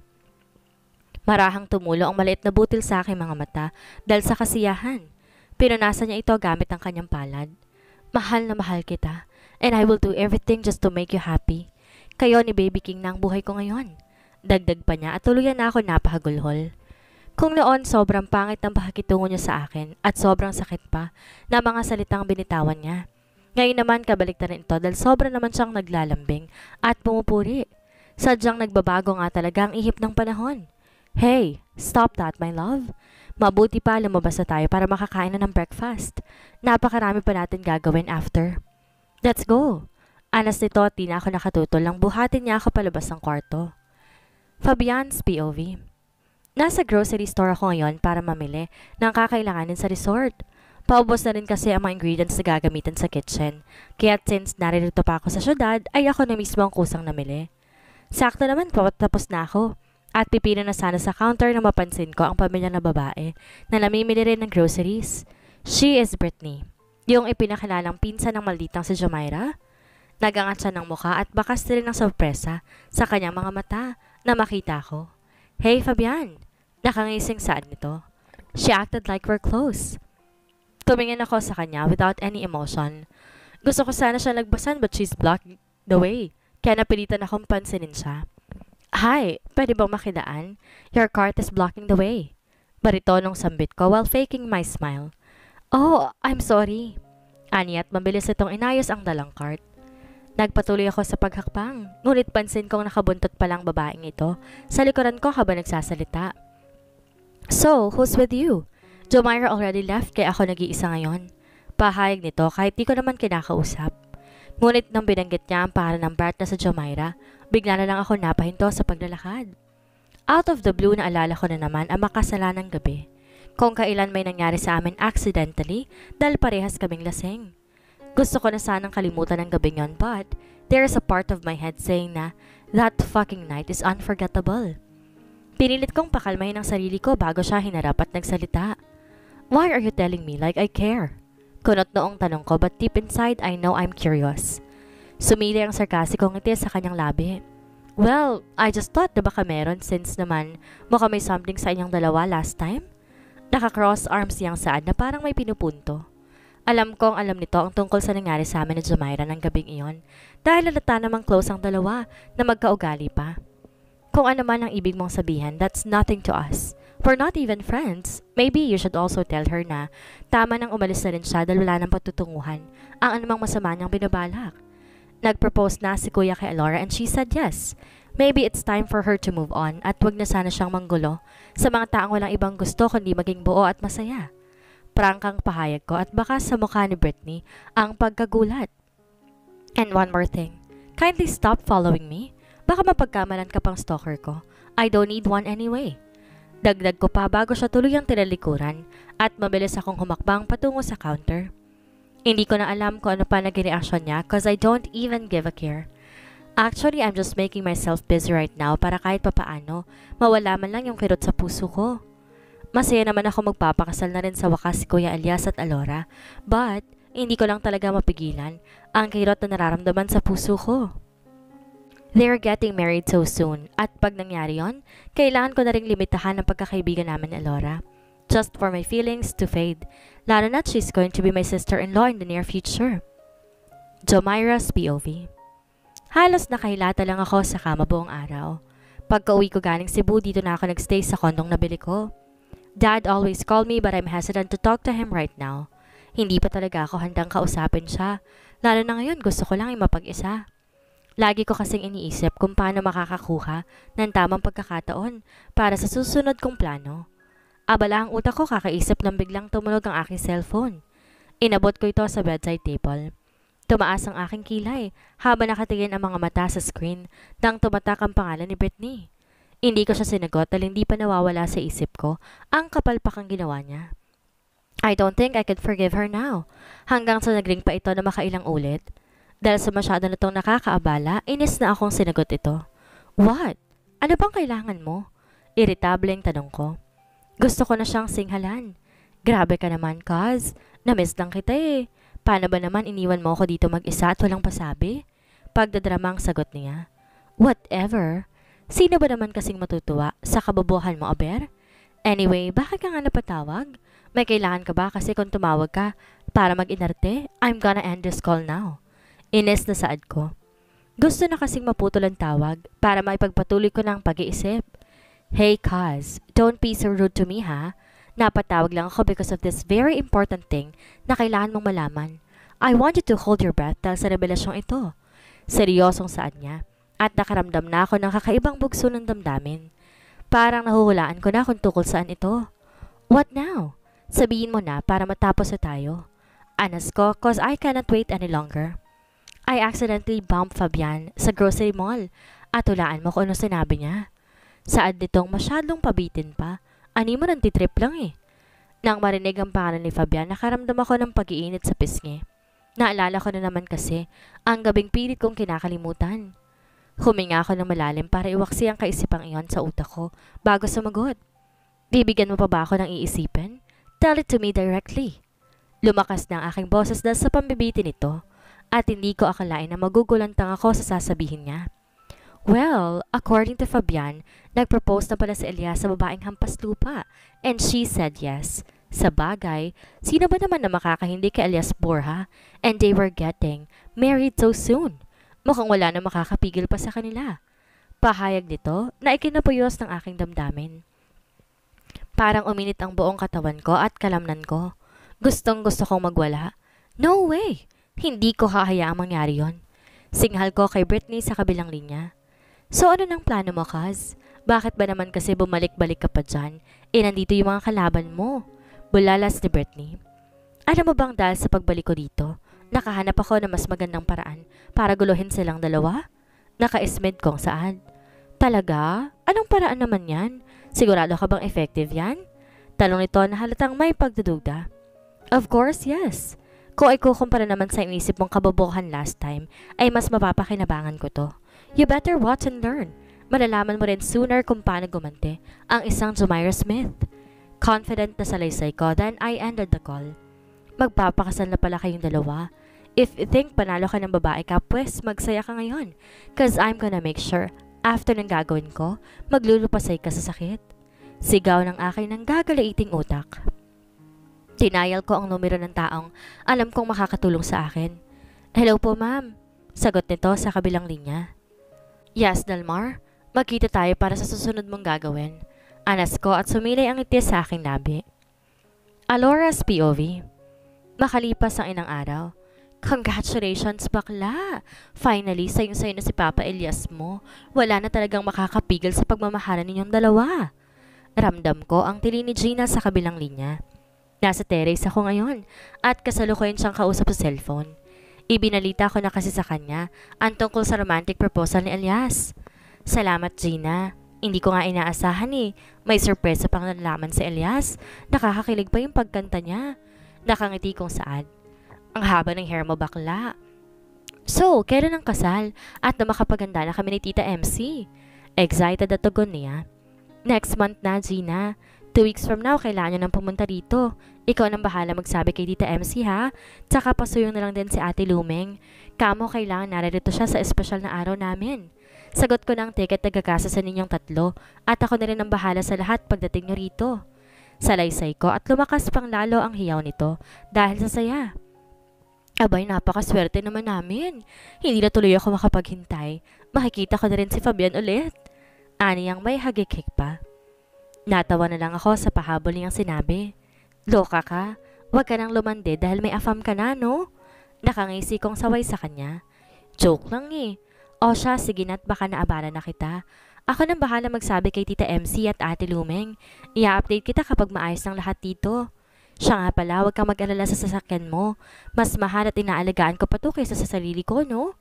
Marahang tumulo ang maliit na butil sa aking mga mata dahil sa kasiyahan. Pinunasan niya ito gamit ang kanyang palad. Mahal na mahal kita, and I will do everything just to make you happy. Kayo ni Baby King na ang buhay ko ngayon. Dagdag pa niya at tuluyan na ako napahagulhol. Kung noon sobrang pangit ang pakikitungo niya sa akin at sobrang sakit pa na mga salitang binitawan niya. Ngayon naman kabaliktaran ito dahil sobra naman siyang naglalambing at pumupuri. Sadyang nagbabago nga talaga ang ihip ng panahon. Hey, stop that my love. Mabuti pa lumabas tayo para makakain na ng breakfast. Napakarami pa natin gagawin after. Let's go! Anas nito at na ako nakatutol lang buhatin niya ako palabas ng kwarto. Fabian's POV Nasa grocery store ako ngayon para mamili ng kakailanganin sa resort. Paubos na rin kasi ang mga ingredients na gagamitin sa kitchen. Kaya since naririto pa ako sa syudad, ay ako na mismo ang kusang namili. Sakto naman po, tapos na ako. At pipila na sana sa counter na mapansin ko ang pamilya na babae na namimili rin ng groceries. She is Britney, yung ipinakilalang pinsa ng malditang si Jamaira. Nagangat siya ng muka at bakas rin ng sorpresa sa kanyang mga mata na makita ko. Hey Fabian! Nakangising saan nito. She acted like we're close. Tumingin ako sa kanya without any emotion. Gusto ko sana siya lagbasan but she's blocked the way. Kaya napilitan akong pansinin siya. Hi, pwede bang makidaan? Your cart is blocking the way. Barito nung sambit ko while faking my smile. Oh, I'm sorry. Ani at mabilis itong inayos ang dalang cart. Nagpatuloy ako sa paghakbang, ngunit pansin kong nakabuntot pa lang babaeng ito sa likuran ko habang nagsasalita. So, who's with you? Jomira already left kaya ako nag-iisa ngayon. Pahayag nito kahit di ko naman kinakausap. Ngunit nang binanggit niya ang pangalan ng Bart na sa Jomaira, Bigla na lang ako napahinto sa paglalakad. Out of the blue na alala ko na naman ang makasalanang gabi. Kung kailan may nangyari sa amin accidentally dahil parehas kaming lasing. Gusto ko na sanang kalimutan ang gabi yon but there is a part of my head saying na that fucking night is unforgettable. Pinilit kong pakalmahin ang sarili ko bago siya hinarap at nagsalita. Why are you telling me like I care? Kunot noong tanong ko but deep inside I know I'm curious. Sumili ang sarkasikong ngiti sa kanyang labi. Well, I just thought na baka meron since naman mukha may something sa inyong dalawa last time. Naka-cross arms yang saan na parang may pinupunto. Alam kong alam nito ang tungkol sa nangyari sa amin ni Jumaira ng gabing iyon dahil lalata namang close ang dalawa na magkaugali pa. Kung ano man ang ibig mong sabihin, that's nothing to us. For not even friends. Maybe you should also tell her na tama nang umalis na rin siya dahil wala nang patutunguhan ang anumang masama niyang binabalak. Nag-propose na si kuya kay Alora and she said yes. Maybe it's time for her to move on at wag na sana siyang manggulo sa mga taong walang ibang gusto kundi maging buo at masaya. Prangkang pahayag ko at baka sa mukha ni Britney ang pagkagulat. And one more thing, kindly stop following me. Baka mapagkamalan ka pang stalker ko. I don't need one anyway. Dagdag ko pa bago siya tuluyang tinalikuran at mabilis akong humakbang patungo sa counter. Hindi ko na alam kung ano pa naging reaction niya cause I don't even give a care. Actually, I'm just making myself busy right now para kahit papaano, mawala man lang yung kirot sa puso ko. Masaya naman ako magpapakasal na rin sa wakas si Kuya Elias at Alora, but hindi ko lang talaga mapigilan ang kirot na nararamdaman sa puso ko. They're getting married so soon at pag nangyari yon, kailangan ko na rin limitahan ang pagkakaibigan namin ni Alora just for my feelings to fade, lalo na't she's going to be my sister-in-law in the near future. Jomira's POV Halos nakahilata lang ako sa kama buong araw. Pagka uwi ko galing Cebu, dito na ako nagstay sa kondong nabili ko. Dad always called me but I'm hesitant to talk to him right now. Hindi pa talaga ako handang kausapin siya, lalo na ngayon gusto ko lang ay mapag-isa. Lagi ko kasing iniisip kung paano makakakuha ng tamang pagkakataon para sa susunod kong plano. Abala ang utak ko kakaisip nang biglang tumunog ang aking cellphone. Inabot ko ito sa bedside table. Tumaas ang aking kilay habang nakatingin ang mga mata sa screen nang tumatak ang pangalan ni Britney. Hindi ko siya sinagot dahil hindi pa nawawala sa isip ko ang kapalpakang ginawa niya. I don't think I could forgive her now. Hanggang sa nagring pa ito na makailang ulit. Dahil sa masyado na itong nakakaabala, inis na akong sinagot ito. What? Ano bang kailangan mo? Iritableng tanong ko. Gusto ko na siyang singhalan. Grabe ka naman, Kaz. Namiss lang kita eh. Paano ba naman iniwan mo ako dito mag-isa at walang pasabi? Pagdadramang sagot niya. Whatever. Sino ba naman kasing matutuwa sa kabobohan mo, Aber? Anyway, bakit ka nga napatawag? May kailangan ka ba kasi kung tumawag ka para mag-inarte, I'm gonna end this call now. Ines na saad ko. Gusto na kasing maputol ang tawag para maipagpatuloy ko ng pag-iisip. Hey, Kaz, don't be so rude to me, ha? Napatawag lang ako because of this very important thing na kailangan mong malaman. I want you to hold your breath dahil sa revelasyong ito. Seryosong saan niya. At nakaramdam na ako ng kakaibang bugso ng damdamin. Parang nahuhulaan ko na kung tukol saan ito. What now? Sabihin mo na para matapos na tayo. Anas ko, cause I cannot wait any longer. I accidentally bumped Fabian sa grocery mall at hulaan mo kung ano sinabi niya. Saad nitong masyadong pabitin pa. Ani mo nang titrip lang eh. Nang marinig ang pangalan ni Fabian, nakaramdam ako ng pag-iinit sa pisngi. Naalala ko na naman kasi ang gabing pilit kong kinakalimutan. Huminga ako ng malalim para iwaksi ang kaisipang iyon sa utak ko bago sumagot. Bibigyan mo pa ba ako ng iisipin? Tell it to me directly. Lumakas na ang aking boses dahil sa pambibitin nito at hindi ko akalain na magugulantang ako sa sasabihin niya. Well, according to Fabian, nagpropose na pala si Elias sa babaeng hampas lupa and she said yes. Sa bagay, sino ba naman na makakahindi kay Elias Borja? And they were getting married so soon. Mukhang wala na makakapigil pa sa kanila. Pahayag nito na ikinapuyos ng aking damdamin. Parang uminit ang buong katawan ko at kalamnan ko. Gustong gusto kong magwala. No way! Hindi ko hahayaang mangyari yon. Singhal ko kay Britney sa kabilang linya. So ano nang plano mo, Kaz? Bakit ba naman kasi bumalik-balik ka pa dyan? Eh, nandito yung mga kalaban mo. Bulalas ni Brittany. Alam mo bang dahil sa pagbalik ko dito, nakahanap ako ng mas magandang paraan para guluhin silang dalawa? Naka-ismed kong saan. Talaga? Anong paraan naman yan? Sigurado ka bang effective yan? Talong nito na halatang may pagdududa. Of course, yes. Kung ay kukumpara naman sa inisip mong kabobohan last time, ay mas mapapakinabangan ko to. You better watch and learn. Malalaman mo rin sooner kung paano gumante ang isang Jumaira Smith. Confident na salaysay ko, then I ended the call. Magpapakasal na pala kayong dalawa. If you think panalo ka ng babae ka, pwes magsaya ka ngayon. Cause I'm gonna make sure, after ng gagawin ko, maglulupasay ka sa sakit. Sigaw ng akin ng gagalaiting utak. Tinayal ko ang numero ng taong alam kong makakatulong sa akin. Hello po ma'am, sagot nito sa kabilang linya. Yes, Delmar. Magkita tayo para sa susunod mong gagawin. Anas ko at sumilay ang ngiti sa aking labi. Alora's POV. Makalipas ang inang araw. Congratulations, bakla! Finally, sayong-sayo na si Papa Elias mo. Wala na talagang makakapigil sa pagmamahalan ninyong dalawa. Ramdam ko ang tili ni Gina sa kabilang linya. Nasa terrace ako ngayon at kasalukuyan siyang kausap sa cellphone. Ibinalita ko na kasi sa kanya ang tungkol sa romantic proposal ni Elias. Salamat Gina. Hindi ko nga inaasahan eh. May sorpresa pang nalaman si Elias. Nakakakilig pa yung pagkanta niya. Nakangiti kong saad. Ang haba ng hair mo bakla. So, kailan ang kasal at na makapaganda na kami ni Tita MC? Excited at tugon niya. Next month na, Gina. Two weeks from now, kailangan nyo nang pumunta dito. Ikaw nang bahala magsabi kay Tita MC ha. Tsaka pasuyong na lang din si Ate Lumeng. Kamo kailangan naririto siya sa espesyal na araw namin. Sagot ko ng ticket na sa ninyong tatlo at ako na rin ang bahala sa lahat pagdating nyo rito. Salaysay ko at lumakas pang lalo ang hiyaw nito dahil sa saya. Abay, napakaswerte naman namin. Hindi na tuloy ako makapaghintay. Makikita ko na rin si Fabian ulit. Ani ang may hagikik pa. Natawa na lang ako sa pahabol niyang sinabi. Loka ka? Huwag ka nang lumande dahil may afam ka na, no? Nakangisi kong saway sa kanya. Joke lang eh. O siya, sige na't baka naabala na kita. Ako nang bahala magsabi kay Tita MC at Ate Lumeng. i update kita kapag maayos ng lahat dito. Siya nga pala, huwag kang mag-alala sa sasakyan mo. Mas mahal at inaalagaan ko pa to kaysa sa sarili ko, no?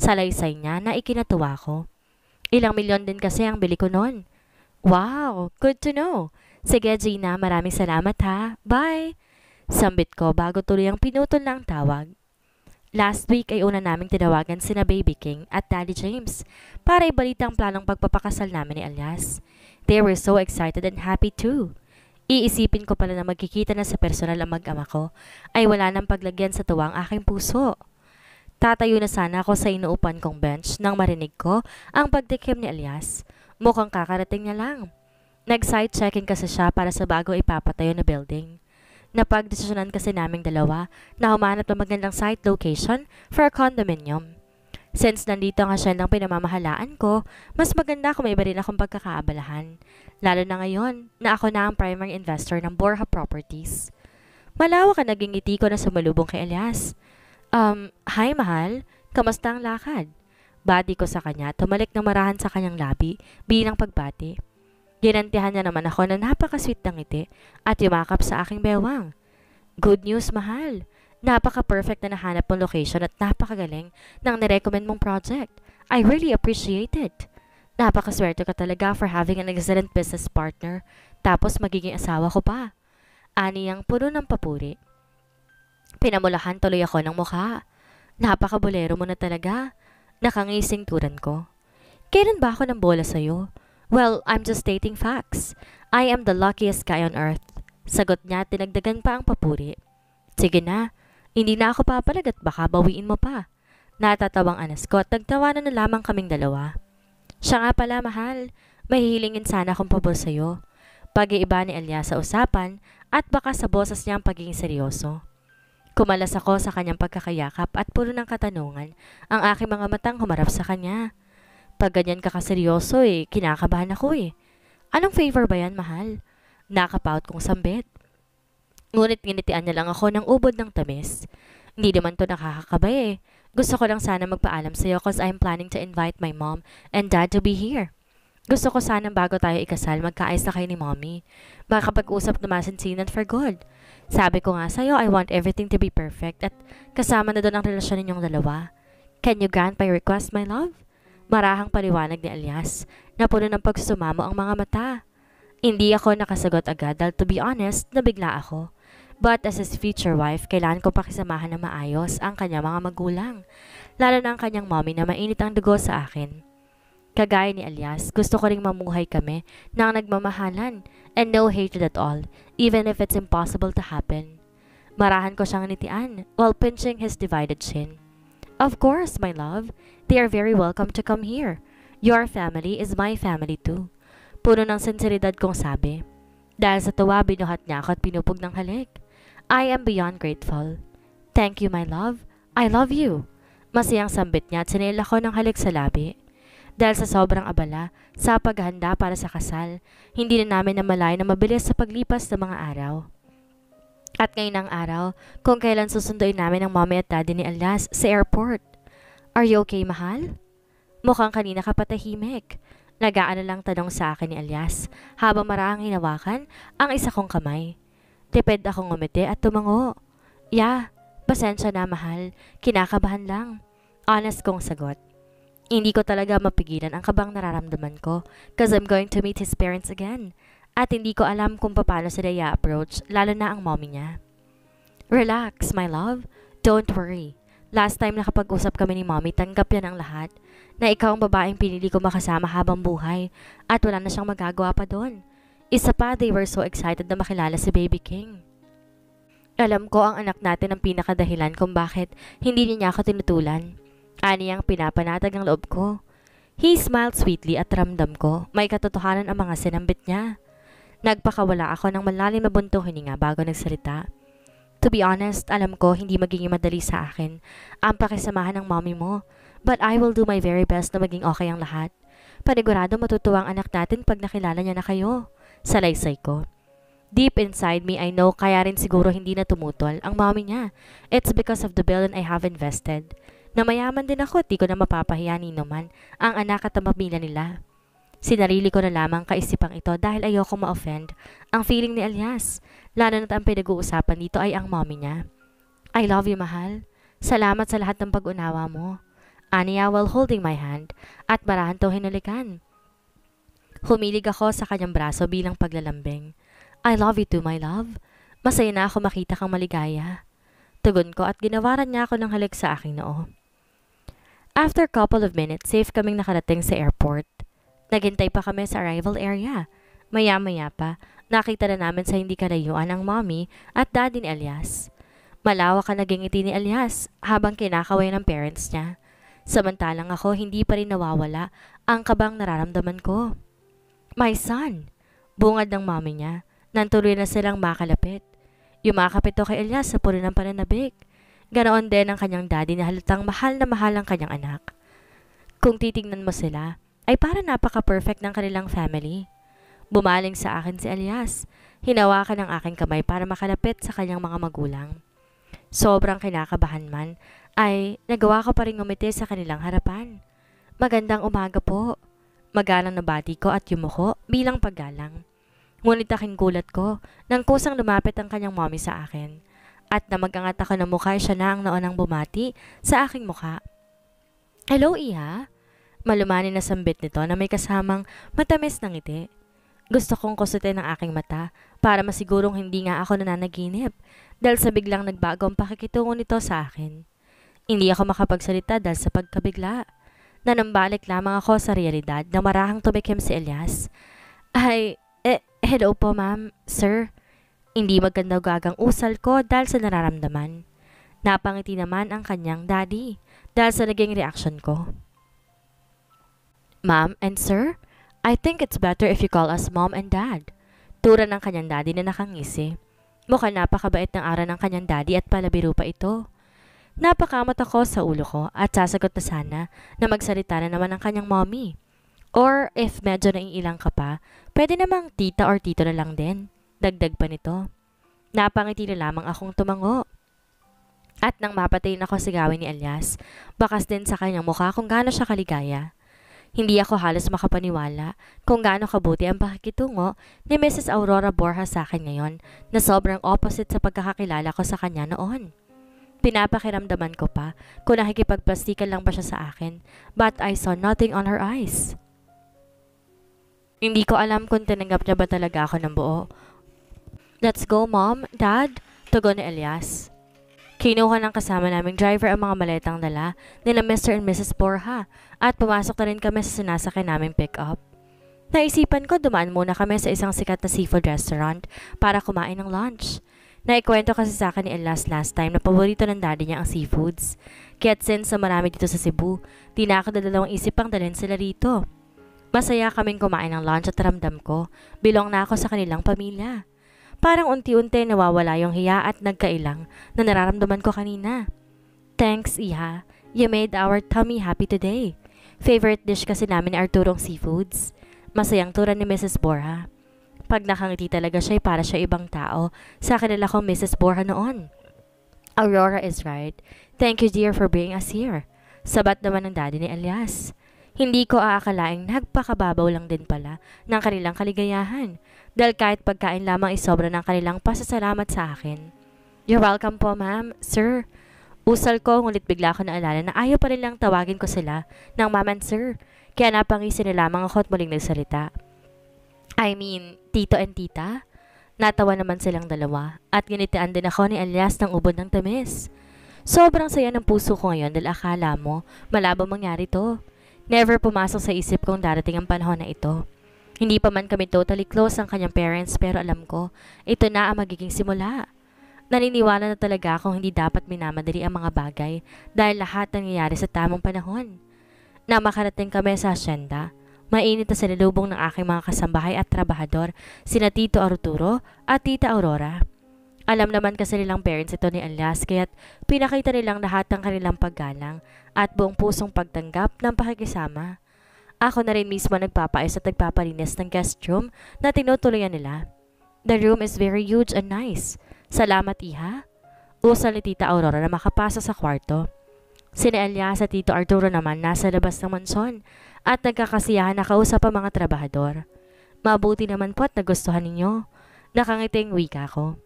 Salaysay niya na ikinatuwa ko. Ilang milyon din kasi ang bili ko noon. Wow! Good to know! Sige Gina, maraming salamat ha. Bye! Sambit ko bago tuloy ang pinutol na tawag. Last week ay una naming tinawagan sina Baby King at Daddy James para ibalita ang planong pagpapakasal namin ni Elias. They were so excited and happy too. Iisipin ko pala na magkikita na sa personal ang mag-ama ko ay wala nang paglagyan sa tuwa ang aking puso. Tatayo na sana ako sa inuupan kong bench nang marinig ko ang pagtikim ni Elias. Mukhang kakarating niya lang. Nag-site checking kasi siya para sa bago ipapatayo na building. Napagdesisyonan kasi naming dalawa na humanap ng magandang site location for a condominium. Since nandito nga siya ng pinamamahalaan ko, mas maganda kung may iba rin akong pagkakaabalahan. Lalo na ngayon na ako na ang primary investor ng Borja Properties. Malawak ang naging itiko na sumalubong kay Elias. Um, hi mahal, kamusta ang lakad? body ko sa kanya, tumalik na marahan sa kanyang labi bilang pagbati. Ginantihan niya naman ako na napakasweet ng ngiti at yumakap sa aking bewang. Good news, mahal! Napaka-perfect na nahanap mong location at napakagaling ng nirecommend mong project. I really appreciate it. Napakaswerte ka talaga for having an excellent business partner tapos magiging asawa ko pa. Aniyang puno ng papuri. Pinamulahan tuloy ako ng mukha. Napakabulero mo na talaga. Nakangising turan ko. Kailan ba ako ng bola sa'yo? Well, I'm just stating facts. I am the luckiest guy on earth. Sagot niya tinagdagan pa ang papuri. Sige na, hindi na ako papalag at baka bawiin mo pa. Natatawang anas ko at nagtawanan na lamang kaming dalawa. Siya nga pala, mahal. Mahihilingin sana akong pabor sa'yo. Pag-iiba ni Elia sa usapan at baka sa boses niya ang pagiging seryoso. Kumalas ako sa kanyang pagkakayakap at puro ng katanungan ang aking mga matang humarap sa kanya. Pag ganyan ka kaseryoso eh, kinakabahan ako eh. Anong favor ba yan, mahal? Nakapout kong sambit. Ngunit nginitian niya lang ako ng ubod ng tamis. Hindi naman to nakakakabay eh. Gusto ko lang sana magpaalam sa iyo cause I'm planning to invite my mom and dad to be here. Gusto ko sana bago tayo ikasal, magkaayos na kayo ni mommy. Baka pag-usap na masinsinan for good. Sabi ko nga sa'yo, I want everything to be perfect at kasama na doon ang relasyon ninyong dalawa. Can you grant my request, my love? Marahang paliwanag ni Elias na puno ng pagsumamo ang mga mata. Hindi ako nakasagot agad dahil to be honest, nabigla ako. But as his future wife, kailan ko pakisamahan na maayos ang kanya mga magulang, lalo na ang kanyang mommy na mainit ang dugo sa akin. Kagaya ni Elias, gusto ko ring mamuhay kami nang nagmamahalan and no hatred at all, even if it's impossible to happen. Marahan ko siyang nitian while pinching his divided chin. Of course, my love. They are very welcome to come here. Your family is my family too. Puno ng sinseridad kong sabi. Dahil sa tuwa, binuhat niya ako at pinupog ng halik. I am beyond grateful. Thank you, my love. I love you. Masayang sambit niya at sinila ko ng halik sa labi dahil sa sobrang abala sa paghahanda para sa kasal, hindi na namin namalay na mabilis sa paglipas ng mga araw. At ngayon ang araw, kung kailan susunduin namin ang mommy at daddy ni Alas sa airport. Are you okay, mahal? Mukhang kanina ka patahimik. Nagaano lang tanong sa akin ni Alias habang marang hinawakan ang isa kong kamay. Tipid akong umiti at tumango. Yeah, pasensya na mahal. Kinakabahan lang. Honest kong sagot. Hindi ko talaga mapigilan ang kabang nararamdaman ko because I'm going to meet his parents again. At hindi ko alam kung paano sila i-approach, lalo na ang mommy niya. Relax, my love. Don't worry. Last time nakapag-usap kami ni mommy, tanggap yan ang lahat. Na ikaw ang babaeng pinili ko makasama habang buhay at wala na siyang magagawa pa doon. Isa pa, they were so excited na makilala si Baby King. Alam ko ang anak natin ang pinakadahilan kung bakit hindi niya ako tinutulan. Aniyang pinapanatag ang loob ko. He smiled sweetly at ramdam ko may katotohanan ang mga sinambit niya. Nagpakawala ako ng malalim na buntong hininga bago nagsalita. To be honest, alam ko hindi magiging madali sa akin ang pakisamahan ng mommy mo. But I will do my very best na maging okay ang lahat. Panigurado matutuwa ang anak natin pag nakilala niya na kayo. Salaysay ko. Deep inside me, I know kaya rin siguro hindi na tumutol ang mommy niya. It's because of the billion I have invested. Na mayaman din ako at di ko na mapapahiyanin naman ang anak at ang pamilya nila. Sinarili ko na lamang kaisipang ito dahil ayoko ma-offend ang feeling ni Elias, lalo na't ang pinag-uusapan dito ay ang mommy niya. I love you, mahal. Salamat sa lahat ng pag-unawa mo. Aniya while holding my hand at marahan to hinalikan. Humilig ako sa kanyang braso bilang paglalambing. I love you too, my love. Masaya na ako makita kang maligaya. Tugon ko at ginawaran niya ako ng halik sa aking noo. After a couple of minutes, safe kaming nakarating sa airport. Naghintay pa kami sa arrival area. Maya-maya pa, nakita na namin sa hindi kalayuan ang mommy at daddy ni Elias. Malawak ang naging ngiti ni Elias habang kinakaway ng parents niya. Samantalang ako, hindi pa rin nawawala ang kabang nararamdaman ko. My son! Bungad ng mommy niya, nantuloy na silang makalapit. Yumakap ito kay Elias sa puro ng pananabik. Ganoon din ang kanyang daddy na halatang mahal na mahal ang kanyang anak. Kung titingnan mo sila, ay para napaka-perfect ng kanilang family. Bumaling sa akin si Elias. Hinawakan ang aking kamay para makalapit sa kanyang mga magulang. Sobrang kinakabahan man, ay nagawa ko pa rin ngumiti sa kanilang harapan. Magandang umaga po. Magalang na bati ko at yumuko bilang paggalang. Ngunit aking gulat ko nang kusang lumapit ang kanyang mommy sa akin at na namagangat ako ng mukha siya na ang naonang bumati sa aking mukha. Hello, Iha. Malumani na sambit nito na may kasamang matamis ng ngiti. Gusto kong kusutin ang aking mata para masigurong hindi nga ako nananaginip dahil sa biglang nagbago ang pakikitungo nito sa akin. Hindi ako makapagsalita dahil sa pagkabigla. Nanambalik lamang ako sa realidad na marahang tumikim si Elias. Ay, eh, hello po ma'am, sir. Hindi gagang usal ko dahil sa nararamdaman. Napangiti naman ang kanyang daddy dahil sa naging reaction ko. Ma'am and sir, I think it's better if you call us mom and dad. Tura ng kanyang daddy na nakangisi. Mukha napakabait ng araw ng kanyang daddy at palabiro pa ito. Napakamot ako sa ulo ko at sasagot na sana na magsalita na naman ang kanyang mommy. Or if medyo naiilang ka pa, pwede namang tita or tito na lang din. Dagdag pa nito. Napangiti na lamang akong tumango. At nang mapatay na ako sigawin ni Elias, bakas din sa kanyang mukha kung gaano siya kaligaya. Hindi ako halos makapaniwala kung gaano kabuti ang pakikitungo ni Mrs. Aurora Borja sa akin ngayon na sobrang opposite sa pagkakakilala ko sa kanya noon. Pinapakiramdaman ko pa kung nakikipagplastikan lang ba siya sa akin but I saw nothing on her eyes. Hindi ko alam kung tinanggap niya ba talaga ako ng buo Let's go, Mom, Dad, tugon ni Elias. Kinuha ng kasama naming driver ang mga maletang dala nila Mr. and Mrs. Borja at pumasok na rin kami sa sinasakay naming pick-up. Naisipan ko dumaan muna kami sa isang sikat na seafood restaurant para kumain ng lunch. Naikwento kasi sa akin ni Elias last time na paborito ng daddy niya ang seafoods. Kaya't since sa marami dito sa Cebu, di na ako dalawang isip pang dalhin sila rito. Masaya kaming kumain ng lunch at ramdam ko, bilong na ako sa kanilang pamilya. Parang unti-unti nawawala yung hiya at nagkailang na nararamdaman ko kanina. Thanks, Iha. You made our tummy happy today. Favorite dish kasi namin ni Arturong Seafoods. Masayang tura ni Mrs. Borha. Pag nakangiti talaga siya para siya ibang tao, sa akin kanila kong Mrs. Borha noon. Aurora is right. Thank you dear for being us here. Sabat naman ng daddy ni Elias. Hindi ko aakalaing nagpakababaw lang din pala ng kanilang kaligayahan dahil kahit pagkain lamang isobra ng kanilang pasasalamat sa akin. You're welcome po, ma'am. Sir, usal ko ngunit bigla ko naalala na ayaw pa rin lang tawagin ko sila ng ma'am sir. Kaya napangisi na lamang ako at muling nagsalita. I mean, tito and tita? Natawa naman silang dalawa at ginitian din ako ni Elias ng ubod ng tamis. Sobrang saya ng puso ko ngayon dahil akala mo malabo mangyari to. Never pumasok sa isip kong darating ang panahon na ito. Hindi pa man kami totally close ang kanyang parents pero alam ko, ito na ang magiging simula. Naniniwala na talaga akong hindi dapat minamadali ang mga bagay dahil lahat nangyayari sa tamang panahon. Na makarating kami sa asyenda, mainit na sinalubong ng aking mga kasambahay at trabahador, sina Tito Arturo at Tita Aurora. Alam naman kasi nilang parents ito ni Anlas kaya't pinakita nilang lahat ng kanilang paggalang at buong pusong pagtanggap ng pakikisama. Ako na rin mismo nagpapaayos at nagpapalinis ng guest room na tinutuloyan nila. The room is very huge and nice. Salamat, Iha. Usal ni Tita Aurora na makapasa sa kwarto. Sina Elias at Tito Arturo naman nasa labas ng mansyon at nagkakasiyahan na kausap ang mga trabahador. Mabuti naman po at nagustuhan ninyo. Nakangiting wika ko.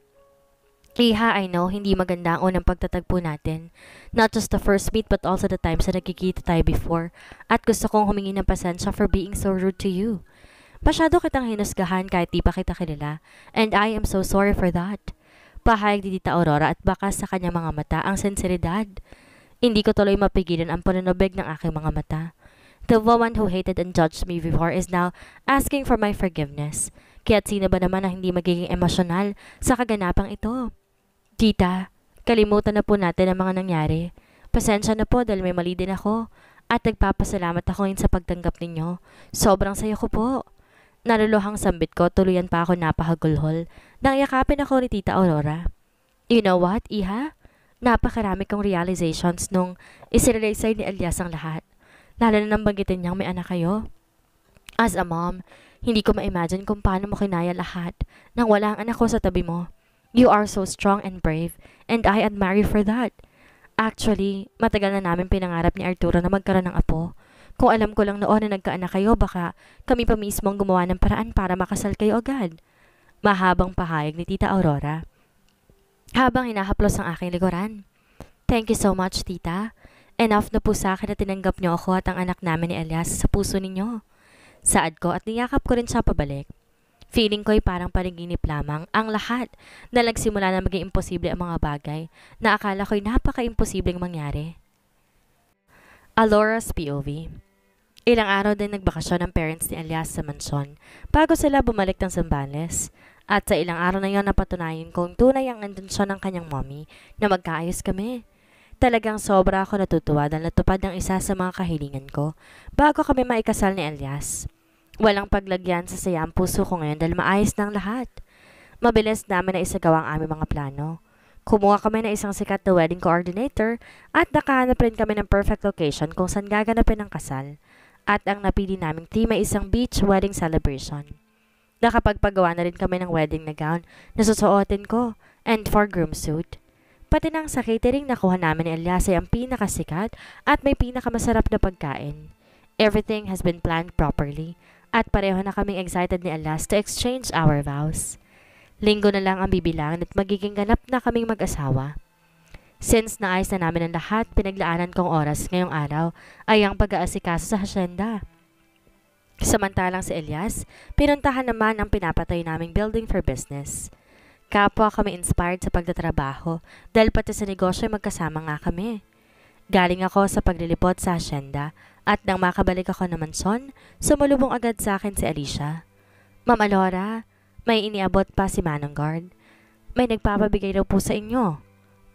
Iha, I know, hindi maganda ang unang pagtatagpo natin. Not just the first meet but also the times na nagkikita tayo before. At gusto kong humingi ng pasensya for being so rude to you. Masyado kitang hinusgahan kahit di pa kita kilala. And I am so sorry for that. Pahayag di Tita Aurora at baka sa kanyang mga mata ang sinseridad. Hindi ko tuloy mapigilan ang pananubig ng aking mga mata. The woman who hated and judged me before is now asking for my forgiveness. Kaya't sino ba naman na hindi magiging emosyonal sa kaganapang ito? Tita, kalimutan na po natin ang mga nangyari. Pasensya na po dahil may mali din ako at nagpapasalamat ako ngayon sa pagtanggap ninyo. Sobrang saya ko po. Naluluhang sambit ko, tuluyan pa ako napahagulhol nang yakapin ako ni Tita Aurora. You know what, Iha? Napakarami kong realizations nung isirealize ni Elias ang lahat. Lalo na nang banggitin niyang may anak kayo. As a mom, hindi ko ma-imagine kung paano mo kinaya lahat nang wala ang anak ko sa tabi mo. You are so strong and brave, and I admire you for that. Actually, matagal na namin pinangarap ni Arturo na magkaroon ng apo. Kung alam ko lang noon na nagkaanak kayo, baka kami pa mismo ang gumawa ng paraan para makasal kayo agad. Mahabang pahayag ni Tita Aurora. Habang hinahaplos ang aking likuran. Thank you so much, Tita. Enough na po sa akin na tinanggap niyo ako at ang anak namin ni Elias sa puso ninyo. Saad ko at niyakap ko rin siya pabalik. Feeling ko'y parang panaginip lamang ang lahat na nagsimula na maging imposible ang mga bagay na akala ko'y napaka-imposibleng mangyari. Alora's POV Ilang araw din nagbakasyon ang parents ni Elias sa mansyon bago sila bumalik ng Zambales. At sa ilang araw na yon napatunayan kong tunay ang intensyon ng kanyang mommy na magkaayos kami. Talagang sobra ako natutuwa dahil natupad ng isa sa mga kahilingan ko bago kami maikasal ni Elias. Walang paglagyan sa saya puso ko ngayon dahil maayos ng lahat. Mabilis namin na isagawa ang aming mga plano. Kumuha kami ng isang sikat na wedding coordinator at nakahanap rin kami ng perfect location kung saan gaganapin ang kasal. At ang napili naming team ay isang beach wedding celebration. Nakapagpagawa na rin kami ng wedding na gown na susuotin ko and for groom suit. Pati nang sa catering nakuha namin ni Elias ay ang pinakasikat at may pinakamasarap na pagkain. Everything has been planned properly at pareho na kaming excited ni Alas to exchange our vows. Linggo na lang ang bibilang at magiging ganap na kaming mag-asawa. Since naayos na namin ang lahat, pinaglaanan kong oras ngayong araw ay ang pag-aasikaso sa hasyenda. Samantalang si Elias, pinuntahan naman ang pinapatay naming building for business. Kapwa kami inspired sa pagtatrabaho dahil pati sa negosyo ay magkasama nga kami. Galing ako sa paglilipot sa hasyenda at nang makabalik ako naman son, sumulubong agad sa akin si Alicia. Ma'am Alora, may iniabot pa si Manong Guard. May nagpapabigay daw po sa inyo.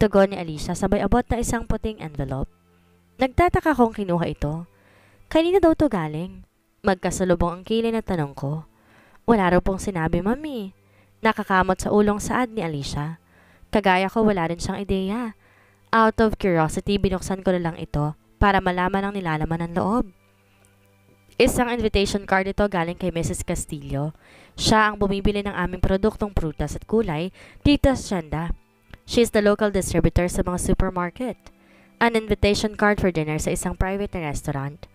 Tugon ni Alicia sabay abot na isang puting envelope. Nagtataka kong kinuha ito. Kanina daw to galing. Magkasalubong ang kilay na tanong ko. Wala raw pong sinabi, mami. Nakakamot sa ulong saad ni Alicia. Kagaya ko, wala rin siyang ideya. Out of curiosity, binuksan ko na lang ito para malaman ang nilalaman ng loob. Isang invitation card ito galing kay Mrs. Castillo. Siya ang bumibili ng aming produktong prutas at gulay dito sa Shanda. She is the local distributor sa mga supermarket. An invitation card for dinner sa isang private na restaurant.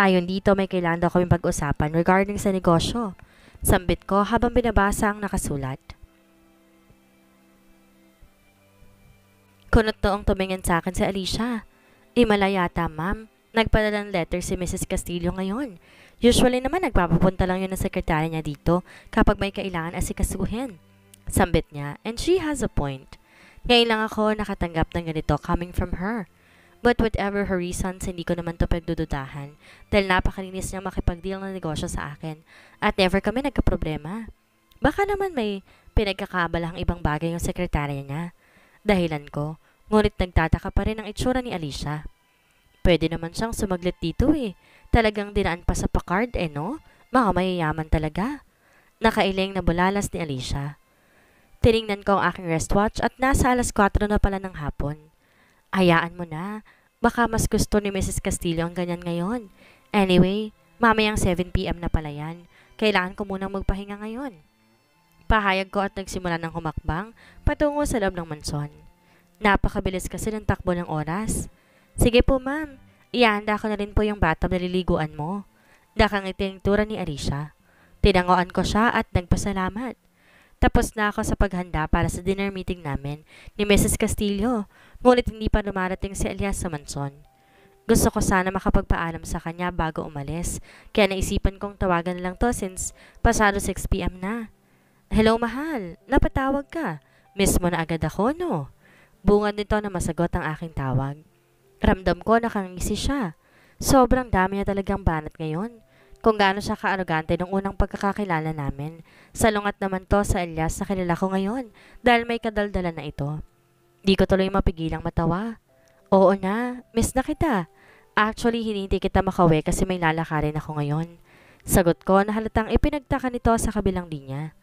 Ayon dito, may kailangan daw kaming pag-usapan regarding sa negosyo. Sambit ko habang binabasa ang nakasulat. Kunot noong tumingin sa akin si Alicia. Imalayata, eh, ma'am. Nagpadala ng letter si Mrs. Castillo ngayon. Usually naman nagpapapunta lang yun ng sekretary niya dito kapag may kailangan asikasuhin. Sambit niya, and she has a point. Ngayon lang ako nakatanggap ng ganito coming from her. But whatever her reasons, hindi ko naman to pagdududahan dahil napakalinis niya makipag-deal ng negosyo sa akin at never kami nagka-problema. Baka naman may pinagkakabalahang ibang bagay yung sekretarya niya. Dahilan ko, Ngunit nagtataka pa rin ang itsura ni Alicia. Pwede naman siyang sumaglit dito eh. Talagang dinaan pa sa Packard eh no? Mga mayayaman talaga. Nakailing na bulalas ni Alicia. Tiningnan ko ang aking wristwatch at nasa alas 4 na pala ng hapon. Hayaan mo na. Baka mas gusto ni Mrs. Castillo ang ganyan ngayon. Anyway, mamayang 7pm na pala yan. Kailangan ko munang magpahinga ngayon. Pahayag ko at nagsimula ng humakbang patungo sa loob ng mansyon. Napakabilis kasi ng takbo ng oras. Sige po ma'am, ihanda ko na rin po yung batang naliliguan mo. Nakangiting tura ni Arisha. Tinangoan ko siya at nagpasalamat. Tapos na ako sa paghanda para sa dinner meeting namin ni Mrs. Castillo, ngunit hindi pa lumarating si Elias sa mansyon. Gusto ko sana makapagpaalam sa kanya bago umalis, kaya naisipan kong tawagan lang to since pasado 6pm na. Hello mahal, napatawag ka. Miss mo na agad ako, no? Bunga nito na masagot ang aking tawag. Ramdam ko nakangisi siya. Sobrang dami niya talagang banat ngayon. Kung gaano siya kaarogante nung unang pagkakakilala namin. Salungat naman to sa Elias na kilala ko ngayon dahil may kadaldala na ito. Di ko tuloy mapigilang matawa. Oo na, miss na kita. Actually, hinintay kita makauwi kasi may lalakarin ako ngayon. Sagot ko na halatang ipinagtaka nito sa kabilang linya.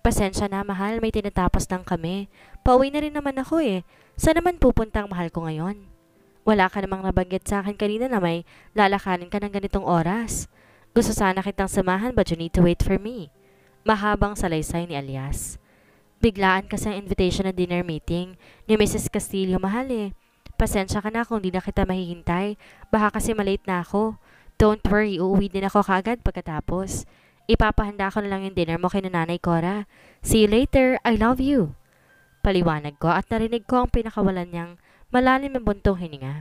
Pasensya na mahal, may tinatapos lang kami. Pauwi na rin naman ako eh. Saan naman pupunta ang mahal ko ngayon? Wala ka namang nabanggit sa akin kanina na may lalakanin ka ng ganitong oras. Gusto sana kitang samahan but you need to wait for me. Mahabang salaysay ni Alias. Biglaan kasi ang invitation ng dinner meeting ni Mrs. Castillo mahal eh. Pasensya ka na kung di na kita mahihintay. Baka kasi malate na ako. Don't worry, uuwi din ako kagad pagkatapos. Ipapahanda ko na lang yung dinner mo kay nanay Cora. See you later. I love you. Paliwanag ko at narinig ko ang pinakawalan niyang malalim na buntong hininga.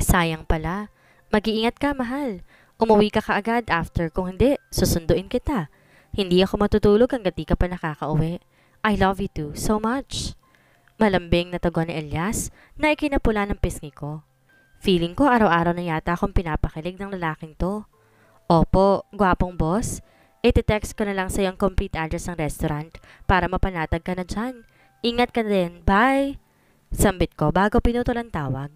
Sayang pala. Mag-iingat ka, mahal. Umuwi ka kaagad after. Kung hindi, susunduin kita. Hindi ako matutulog hanggat di ka pa nakakauwi. I love you too so much. Malambing na tago ni Elias na ikinapula ng pisngi ko. Feeling ko araw-araw na yata akong pinapakilig ng lalaking to. Opo, gwapong boss. Iti-text ko na lang sa'yo ang complete address ng restaurant para mapanatag ka na dyan. Ingat ka din. Bye! Sambit ko bago pinutol ang tawag.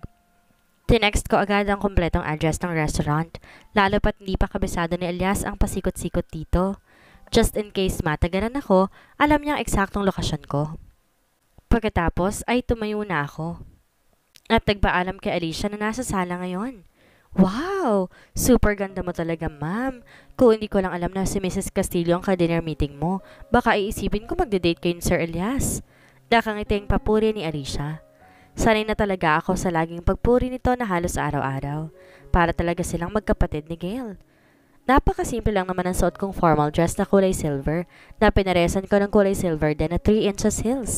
Tinext ko agad ang kompletong address ng restaurant, lalo pat hindi pa kabisado ni Elias ang pasikot-sikot dito. Just in case matagalan ako, alam niya ang eksaktong lokasyon ko. Pagkatapos ay tumayo na ako. At nagpaalam kay Alicia na nasa sala ngayon. Wow! Super ganda mo talaga, ma'am. Kung hindi ko lang alam na si Mrs. Castillo ang ka-dinner meeting mo, baka iisipin ko magde-date kayo ni Sir Elias. Nakangiting papuri ni Alicia. Sanay na talaga ako sa laging pagpuri nito na halos araw-araw para talaga silang magkapatid ni Gail. Napakasimple lang naman ang suot kong formal dress na kulay silver na pinaresan ko ng kulay silver din na 3 inches heels.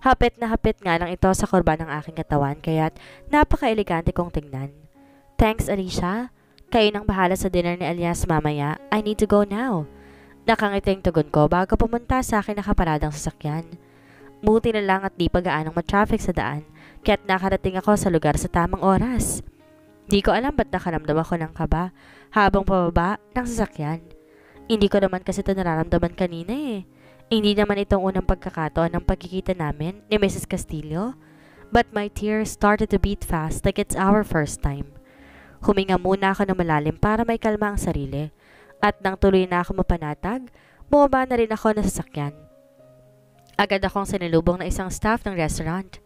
Hapit na hapit nga lang ito sa kurba ng aking katawan kaya't napaka-elegante kong tingnan. Thanks Alicia. Kayo nang bahala sa dinner ni Alias mamaya. I need to go now. Nakangiting tugon ko bago pumunta sa akin nakaparadang sasakyan. Buti na lang at di pa gaanong matraffic sa daan, kaya't nakarating ako sa lugar sa tamang oras. Di ko alam ba't nakaramdam ako ng kaba habang pababa ng sasakyan. Hindi ko naman kasi ito nararamdaman kanina eh. Hindi naman itong unang pagkakataon ng pagkikita namin ni Mrs. Castillo. But my tears started to beat fast like it's our first time. Huminga muna ako ng malalim para may kalma ang sarili. At nang tuloy na ako mapanatag, bumaba na rin ako na sasakyan. Agad akong sinilubong na isang staff ng restaurant.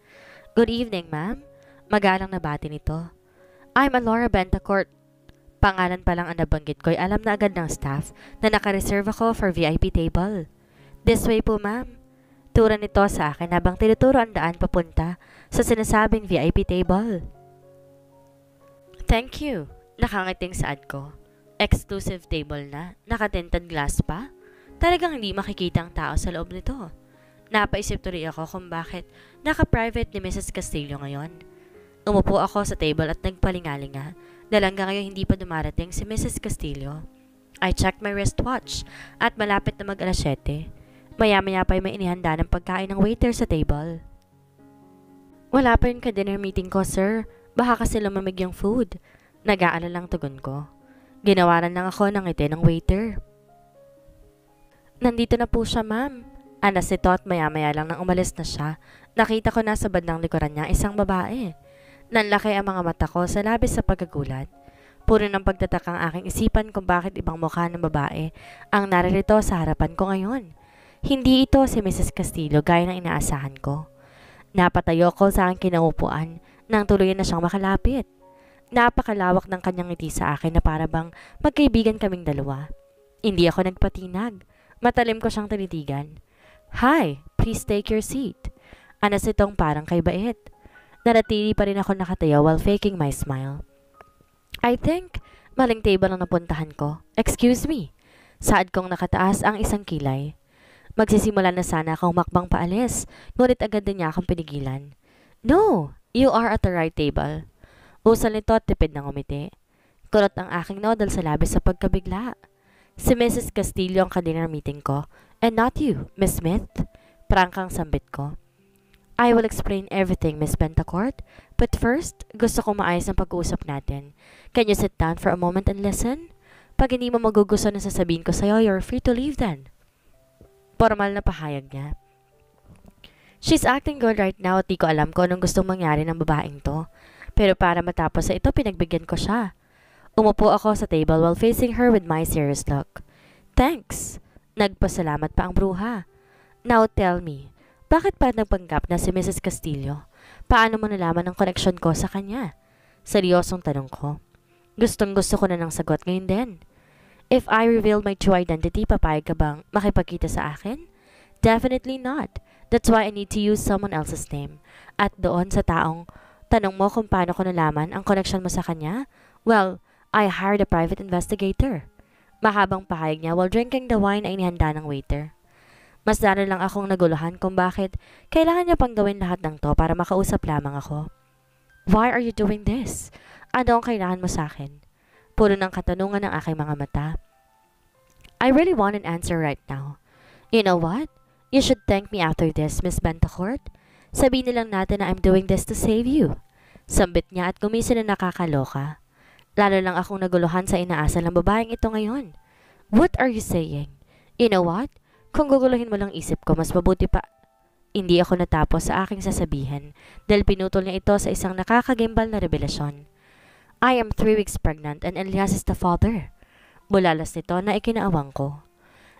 Good evening, ma'am. Magalang na bati nito. I'm Alora Bentacourt. Pangalan pa lang ang nabanggit ko'y alam na agad ng staff na nakareserve ako for VIP table. This way po, ma'am. Tura nito sa akin habang tinuturo ang daan papunta sa sinasabing VIP table. Thank you. Nakangiting saad ko. Exclusive table na, nakatinted glass pa. Talagang hindi makikita ang tao sa loob nito. Napaisip tuloy ako kung bakit naka-private ni Mrs. Castillo ngayon. Umupo ako sa table at nagpalingalinga dahil hanggang ngayon hindi pa dumarating si Mrs. Castillo. I checked my wristwatch at malapit na mag alas 7. Maya-maya pa'y may inihanda ng pagkain ng waiter sa table. Wala pa rin ka-dinner meeting ko, sir. Baka kasi lumamig yung food. Nag-aalala lang tugon ko. Ginawaran lang ako ng ngiti ng waiter. Nandito na po siya, ma'am. Anas nito at maya-maya lang nang umalis na siya, nakita ko na sa bandang likuran niya isang babae. Nanlaki ang mga mata ko sa labis sa pagkagulat. Puro ng pagtatakang aking isipan kung bakit ibang mukha ng babae ang naririto sa harapan ko ngayon. Hindi ito si Mrs. Castillo gaya ng inaasahan ko. Napatayo ko sa aking kinaupuan nang tuloy na siyang makalapit. Napakalawak ng kanyang ngiti sa akin na parabang magkaibigan kaming dalawa. Hindi ako nagpatinag. Matalim ko siyang tinitigan. Hi, please take your seat. Anas itong parang kay bait. Naratili pa rin ako nakatayo while faking my smile. I think, maling table ang napuntahan ko. Excuse me. Saad kong nakataas ang isang kilay. Magsisimula na sana akong makbang paalis, ngunit agad din niya akong pinigilan. No, you are at the right table. Usal nito at tipid ng umiti. Kurot ang aking nodal sa labis sa pagkabigla. Si Mrs. Castillo ang kanilang meeting ko, And not you, Miss Smith. Prangkang sambit ko. I will explain everything, Miss Pentacourt. But first, gusto ko maayos ang pag-uusap natin. Can you sit down for a moment and listen? Pag hindi mo magugustuhan ang sasabihin ko sa'yo, you're free to leave then. Formal na pahayag niya. She's acting good right now at di ko alam kung anong gustong mangyari ng babaeng to. Pero para matapos sa ito, pinagbigyan ko siya. Umupo ako sa table while facing her with my serious look. Thanks. Nagpasalamat pa ang bruha. Now tell me, bakit pa nagpanggap na si Mrs. Castillo? Paano mo nalaman ang koneksyon ko sa kanya? Seryosong tanong ko. Gustong gusto ko na ng sagot ngayon din. If I reveal my true identity, papayag ka bang makipagkita sa akin? Definitely not. That's why I need to use someone else's name. At doon sa taong, tanong mo kung paano ko nalaman ang koneksyon mo sa kanya? Well, I hired a private investigator. Mahabang pahayag niya while drinking the wine ay nihanda ng waiter. Mas lalo lang akong naguluhan kung bakit kailangan niya pang gawin lahat ng to para makausap lamang ako. Why are you doing this? Ano ang kailangan mo sa akin? Puro ng katanungan ng aking mga mata. I really want an answer right now. You know what? You should thank me after this, Miss Bentacourt. Sabihin nilang natin na I'm doing this to save you. Sambit niya at gumisa na nakakaloka. Lalo lang akong naguluhan sa inaasal ng babaeng ito ngayon. What are you saying? You know what? Kung guguluhin mo lang isip ko, mas mabuti pa. Hindi ako natapos sa aking sasabihin dahil pinutol niya ito sa isang nakakagimbal na revelasyon. I am three weeks pregnant and Elias is the father. Bulalas nito na ikinaawang ko.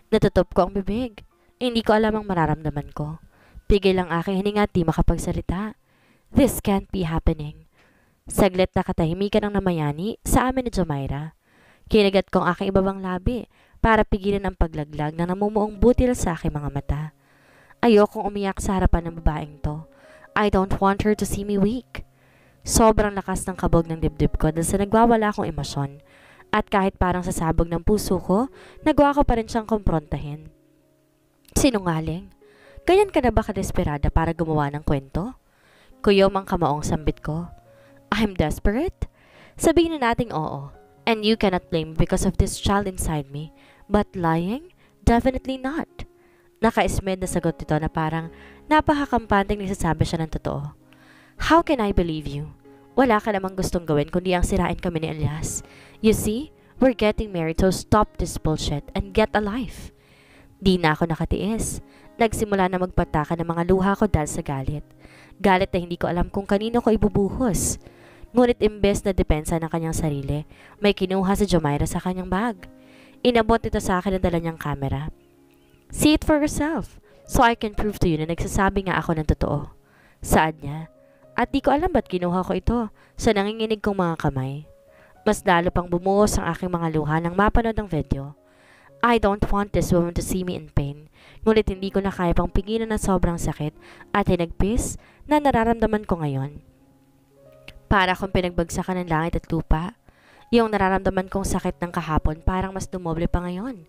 Natutop ko ang bibig. Hindi ko alam ang mararamdaman ko. Pigil ang aking hininga at di makapagsalita. This can't be happening. Saglit na katahimikan ng namayani sa amin ni Jomaira. Kinagat kong ang aking ibabang labi para pigilan ang paglaglag na namumuong butil sa aking mga mata. Ayokong umiyak sa harapan ng babaeng to. I don't want her to see me weak. Sobrang lakas ng kabog ng dibdib ko dahil sa nagwawala akong emosyon. At kahit parang sasabog ng puso ko, nagwa ko pa rin siyang komprontahin. Sinungaling. Ganyan ka na ba kadesperada para gumawa ng kwento? Kuyom ang kamaong sambit ko. I'm desperate? Sabihin na nating oo. And you cannot blame because of this child inside me. But lying? Definitely not. Nakaismed na sagot nito na parang napakakampanting nagsasabi siya ng totoo. How can I believe you? Wala ka namang gustong gawin kundi ang sirain kami ni Elias. You see, we're getting married so stop this bullshit and get a life. Di na ako nakatiis. Nagsimula na magpataka ng mga luha ko dahil sa galit. Galit na hindi ko alam kung kanino ko ibubuhos. Ngunit imbes na depensa ng kanyang sarili, may kinuha si Jomaira sa kanyang bag. Inabot ito sa akin ang dala niyang kamera. See it for yourself, so I can prove to you na nagsasabi nga ako ng totoo. Saad niya? At di ko alam ba't kinuha ko ito sa nanginginig kong mga kamay. Mas lalo pang bumuhos ang aking mga luha nang mapanood ang video. I don't want this woman to see me in pain. Ngunit hindi ko na kaya pang pigilan na sobrang sakit at hinagpis na nararamdaman ko ngayon. Para akong pinagbagsakan ng langit at lupa. Yung nararamdaman kong sakit ng kahapon parang mas dumoble pa ngayon.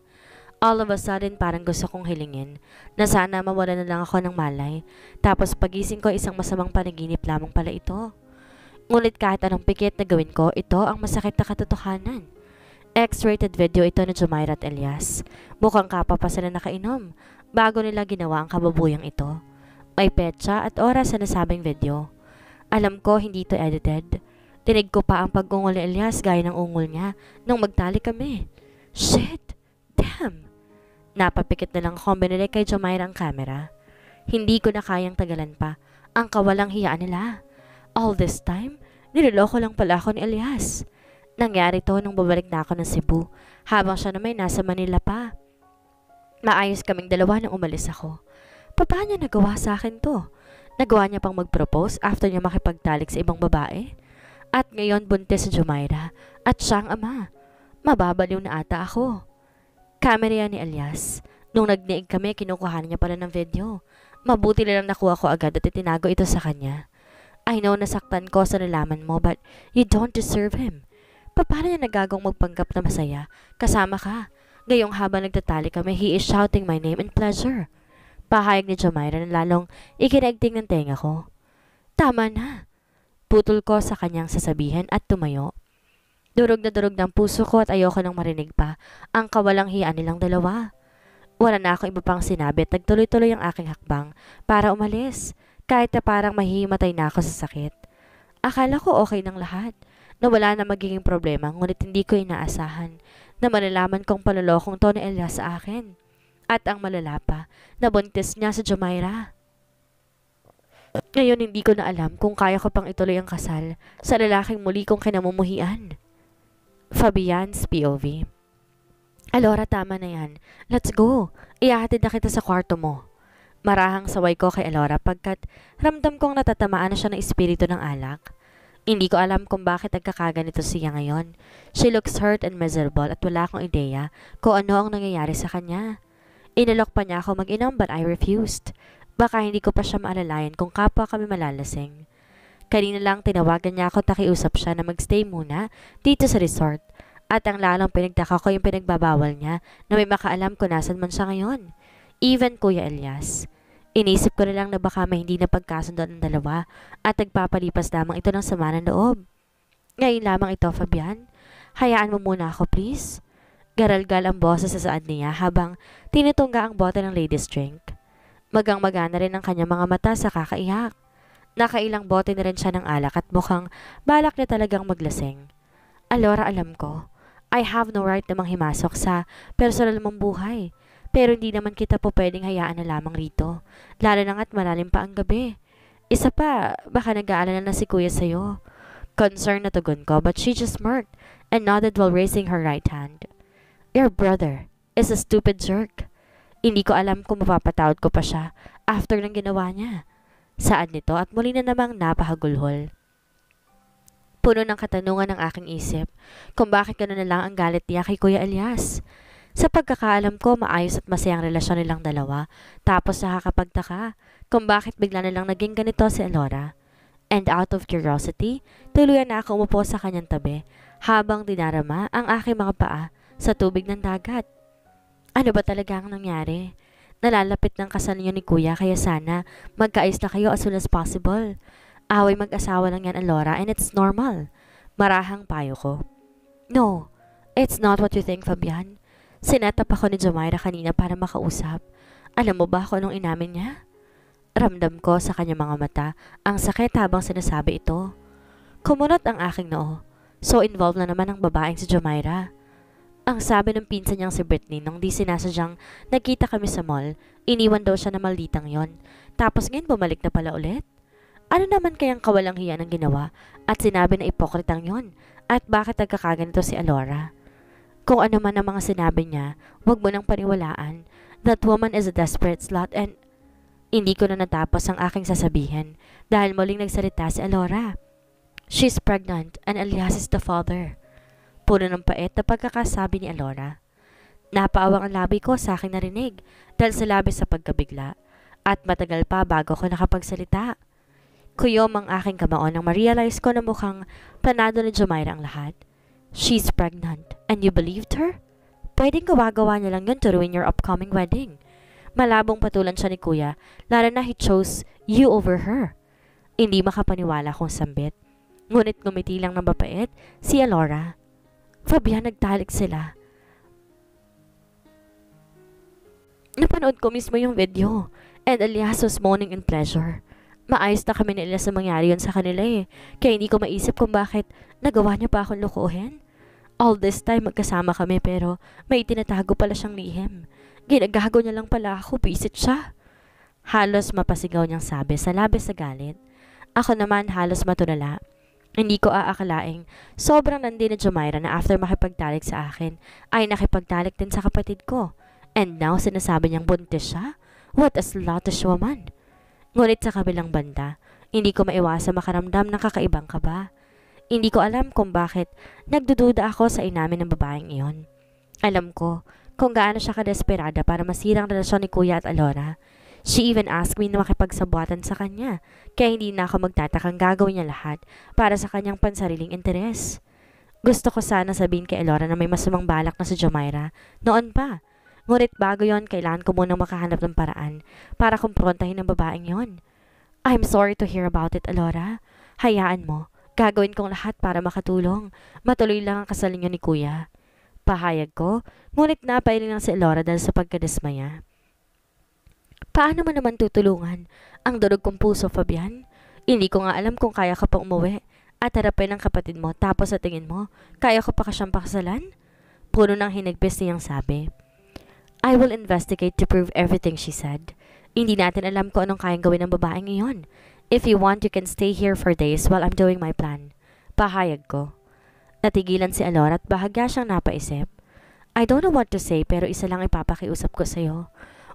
All of a sudden parang gusto kong hilingin na sana mawala na lang ako ng malay. Tapos pagising ko isang masamang panaginip lamang pala ito. Ngunit kahit anong pikit na gawin ko, ito ang masakit na katotohanan. X-rated video ito ni Jumaira at Elias. Mukhang kapapasan na nakainom bago nila ginawa ang kababuyang ito. May petsa at oras sa nasabing video. Alam ko hindi to edited. Tinig ko pa ang pagungol ni Elias gaya ng ungol niya nung magtali kami. Shit! Damn! Napapikit na lang ko binili kay Jomaira ang camera. Hindi ko na kayang tagalan pa ang kawalang hiyaan nila. All this time, niloloko lang pala ako ni Elias. Nangyari to nung babalik na ako ng Cebu habang siya na may nasa Manila pa. Maayos kaming dalawa nang umalis ako. Paano nagawa sa akin to? Nagawa niya pang mag-propose after niya makipagtalik sa ibang babae? At ngayon buntis si Jumaira at siyang ama. Mababaliw na ata ako. Kamera ni Elias. Nung nagniig kami, kinukuha niya pala ng video. Mabuti lang nakuha ko agad at itinago ito sa kanya. I know nasaktan ko sa nalaman mo but you don't deserve him. Paano niya nagagawang magpanggap na masaya? Kasama ka. Gayong habang nagtatali kami, he is shouting my name in pleasure. Pahayag ni Jamira na lalong ikinagting ng tenga ko. Tama na! Putol ko sa kanyang sasabihin at tumayo. Durog na durog ng puso ko at ayoko nang marinig pa ang kawalang hiyaan nilang dalawa. Wala na ako iba pang sinabi at nagtuloy-tuloy ang aking hakbang para umalis kahit na parang mahihimatay na ako sa sakit. Akala ko okay ng lahat na wala na magiging problema ngunit hindi ko inaasahan na malalaman kong panulokong to ni Elia sa akin at ang malala pa, buntis niya sa Jumaira. Ngayon hindi ko na alam kung kaya ko pang ituloy ang kasal sa lalaking muli kong kinamumuhian. Fabian's POV Alora, tama na yan. Let's go. Iahatid na kita sa kwarto mo. Marahang saway ko kay Alora pagkat ramdam kong natatamaan na siya ng espiritu ng alak. Hindi ko alam kung bakit nagkakaganito siya ngayon. She looks hurt and miserable at wala akong ideya kung ano ang nangyayari sa kanya. Inalok pa niya ako mag-inom but I refused. Baka hindi ko pa siya maalalayan kung kapwa kami malalasing. Kanina lang tinawagan niya ako takiusap siya na magstay muna dito sa resort. At ang lalong pinagtaka ko yung pinagbabawal niya na may makaalam kung nasan man siya ngayon. Even Kuya Elias. Inisip ko na lang na baka may hindi na pagkasundo ng dalawa at nagpapalipas lamang ito ng sama ng loob. Ngayon lamang ito, Fabian. Hayaan mo muna ako, please. Garalgal ang boses sa saan niya habang tinitungga ang bote ng ladies drink. magang magana rin ang kanyang mga mata sa kakaiyak. Nakailang bote na rin siya ng alak at mukhang balak niya talagang maglasing. Alora alam ko, I have no right na manghimasok sa personal mong buhay. Pero hindi naman kita po pwedeng hayaan na lamang rito. Lalo na nga't malalim pa ang gabi. Isa pa, baka nag-aalala na si kuya sa'yo. Concern na tugon ko but she just smirked and nodded while raising her right hand. Your brother is a stupid jerk. Hindi ko alam kung mapapatawad ko pa siya after ng ginawa niya. Saan nito at muli na namang napahagulhol. Puno ng katanungan ng aking isip kung bakit gano'n na lang ang galit niya kay Kuya Elias. Sa pagkakaalam ko, maayos at masayang relasyon nilang dalawa. Tapos nakakapagtaka kung bakit bigla na lang naging ganito si Elora. And out of curiosity, tuluyan na ako umupo sa kanyang tabi habang dinarama ang aking mga paa sa tubig ng dagat. Ano ba talaga ang nangyari? Nalalapit ng kasal niyo ni kuya kaya sana magkaayos na kayo as soon as possible. Away mag-asawa lang yan ang Laura and it's normal. Marahang payo ko. No, it's not what you think, Fabian. Sinatap ako ni Jamaira kanina para makausap. Alam mo ba ako nung inamin niya? Ramdam ko sa kanyang mga mata ang sakit habang sinasabi ito. Kumunot ang aking noo. So involved na naman ang babaeng si Jamaira. Ang sabi ng pinsan niyang si Britney nung di sinasadyang nagkita kami sa mall, iniwan daw siya na malditang yon. Tapos ngayon bumalik na pala ulit. Ano naman kayang kawalang hiya ng ginawa at sinabi na ipokritang yon? At bakit nagkakaganito si Alora? Kung ano man ang mga sinabi niya, huwag mo nang paniwalaan. That woman is a desperate slut and... Hindi ko na natapos ang aking sasabihin dahil muling nagsalita si Alora. She's pregnant and Elias is the father. Puno ng paet na pagkakasabi ni Alora. Napaawang ang labi ko sa aking narinig dahil sa labi sa pagkabigla at matagal pa bago ko nakapagsalita. Kuyom ang aking kamaon nang ma-realize ko na mukhang planado ni Jumaira ang lahat. She's pregnant and you believed her? Pwedeng gawa-gawa niya lang yun to ruin your upcoming wedding. Malabong patulan siya ni kuya, lara na he chose you over her. Hindi makapaniwala kong sambit. Ngunit gumiti lang ng mapait si Alora. Fabian, nagtalik sila. Napanood ko mismo yung video and Elias was moaning in pleasure. Maayos na kami nila sa mangyari yun sa kanila eh. Kaya hindi ko maisip kung bakit nagawa niya pa akong lukuhin. All this time magkasama kami pero may tinatago pala siyang lihim. Ginagago niya lang pala ako, bisit siya. Halos mapasigaw niyang sabi sa labis sa galit. Ako naman halos matulala. Hindi ko aakalaing, sobrang nandi na Jumaira na after makipagtalik sa akin, ay nakipagtalik din sa kapatid ko. And now, sinasabi niyang buntis siya? What a sluttish woman! Ngunit sa kabilang banda, hindi ko maiwasa makaramdam ng kakaibang kaba. Hindi ko alam kung bakit nagdududa ako sa inamin ng babaeng iyon. Alam ko kung gaano siya kadesperada para masirang relasyon ni Kuya at Alora She even asked me na makipagsabwatan sa kanya, kaya hindi na ako magtatakang gagawin niya lahat para sa kanyang pansariling interes. Gusto ko sana sabihin kay Elora na may masamang balak na si Jamaira noon pa. Ngunit bago yon kailan ko munang makahanap ng paraan para kumprontahin ang babaeng yon. I'm sorry to hear about it, Elora. Hayaan mo. Gagawin kong lahat para makatulong. Matuloy lang ang kasal niyo ni Kuya. Pahayag ko, ngunit napailin lang si Elora dahil sa pagkadismaya. Paano mo naman tutulungan? Ang dulog kong puso, Fabian. Hindi ko nga alam kung kaya ka pang umuwi at harapin ang kapatid mo tapos sa tingin mo, kaya ko pa ka siyang pakasalan? Puno ng hinagpis niyang sabi. I will investigate to prove everything she said. Hindi natin alam kung anong kayang gawin ng babaeng iyon. If you want, you can stay here for days while I'm doing my plan. Pahayag ko. Natigilan si Alora at bahagya siyang napaisip. I don't know what to say pero isa lang ipapakiusap ko sa'yo.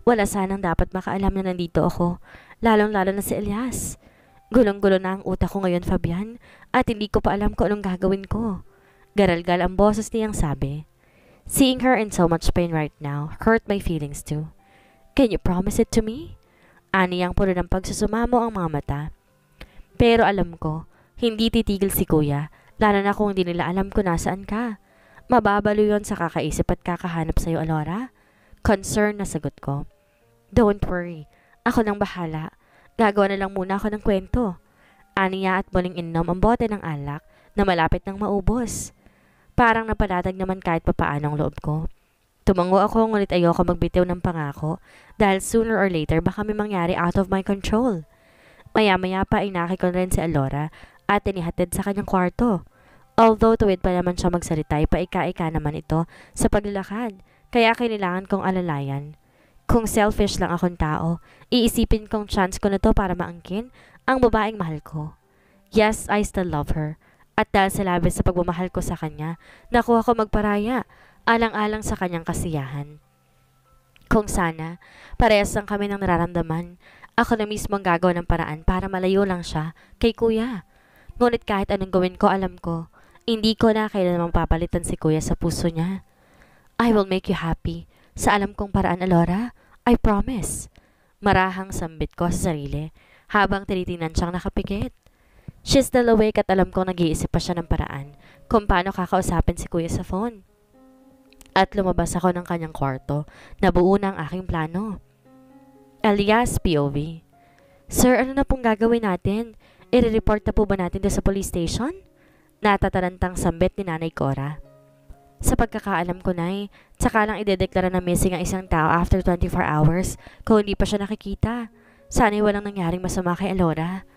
Wala sanang dapat makaalam na nandito ako, lalong-lalo na si Elias. Gulong-gulo na ang utak ko ngayon, Fabian, at hindi ko pa alam kung anong gagawin ko. Garalgal ang boses niyang sabi. Seeing her in so much pain right now hurt my feelings too. Can you promise it to me? Aniyang puro ng pagsusumamo ang mga mata. Pero alam ko, hindi titigil si kuya, lalo na kung hindi nila alam kung nasaan ka. Mababalo yon sa kakaisip at kakahanap sa'yo, Alora. Concern na sagot ko. Don't worry. Ako nang bahala. Gagawa na lang muna ako ng kwento. Aniya at muling inom ang bote ng alak na malapit nang maubos. Parang napalatag naman kahit papaano ang loob ko. Tumango ako ngunit ayoko magbitiw ng pangako dahil sooner or later baka may mangyari out of my control. Maya-maya pa inaki ko rin si Alora at tinihatid sa kanyang kwarto. Although tuwid pa naman siya magsalita ay paika-ika naman ito sa paglalakad kaya kailangan kong alalayan. Kung selfish lang akong tao, iisipin kong chance ko na to para maangkin ang babaeng mahal ko. Yes, I still love her. At dahil sa labis sa pagmamahal ko sa kanya, nakuha ko magparaya, alang-alang sa kanyang kasiyahan. Kung sana, parehas lang kami ng nararamdaman, ako na mismo ang gagawa ng paraan para malayo lang siya kay kuya. Ngunit kahit anong gawin ko, alam ko, hindi ko na kailanman papalitan si kuya sa puso niya. I will make you happy. Sa alam kong paraan, Alora, I promise. Marahang sambit ko sa sarili habang tinitingnan siyang nakapikit. She's still awake at alam kong nag-iisip pa siya ng paraan kung paano kakausapin si kuya sa phone. At lumabas ako ng kanyang kwarto na buo na ang aking plano. Alias POV. Sir, ano na pong gagawin natin? I-report na po ba natin doon sa police station? Natatarantang sambit ni Nanay Cora. Sa pagkakaalam ko, Nay, tsaka lang idedeklara na missing ang isang tao after 24 hours kung hindi pa siya nakikita. Sana'y walang nangyaring masama kay Alora.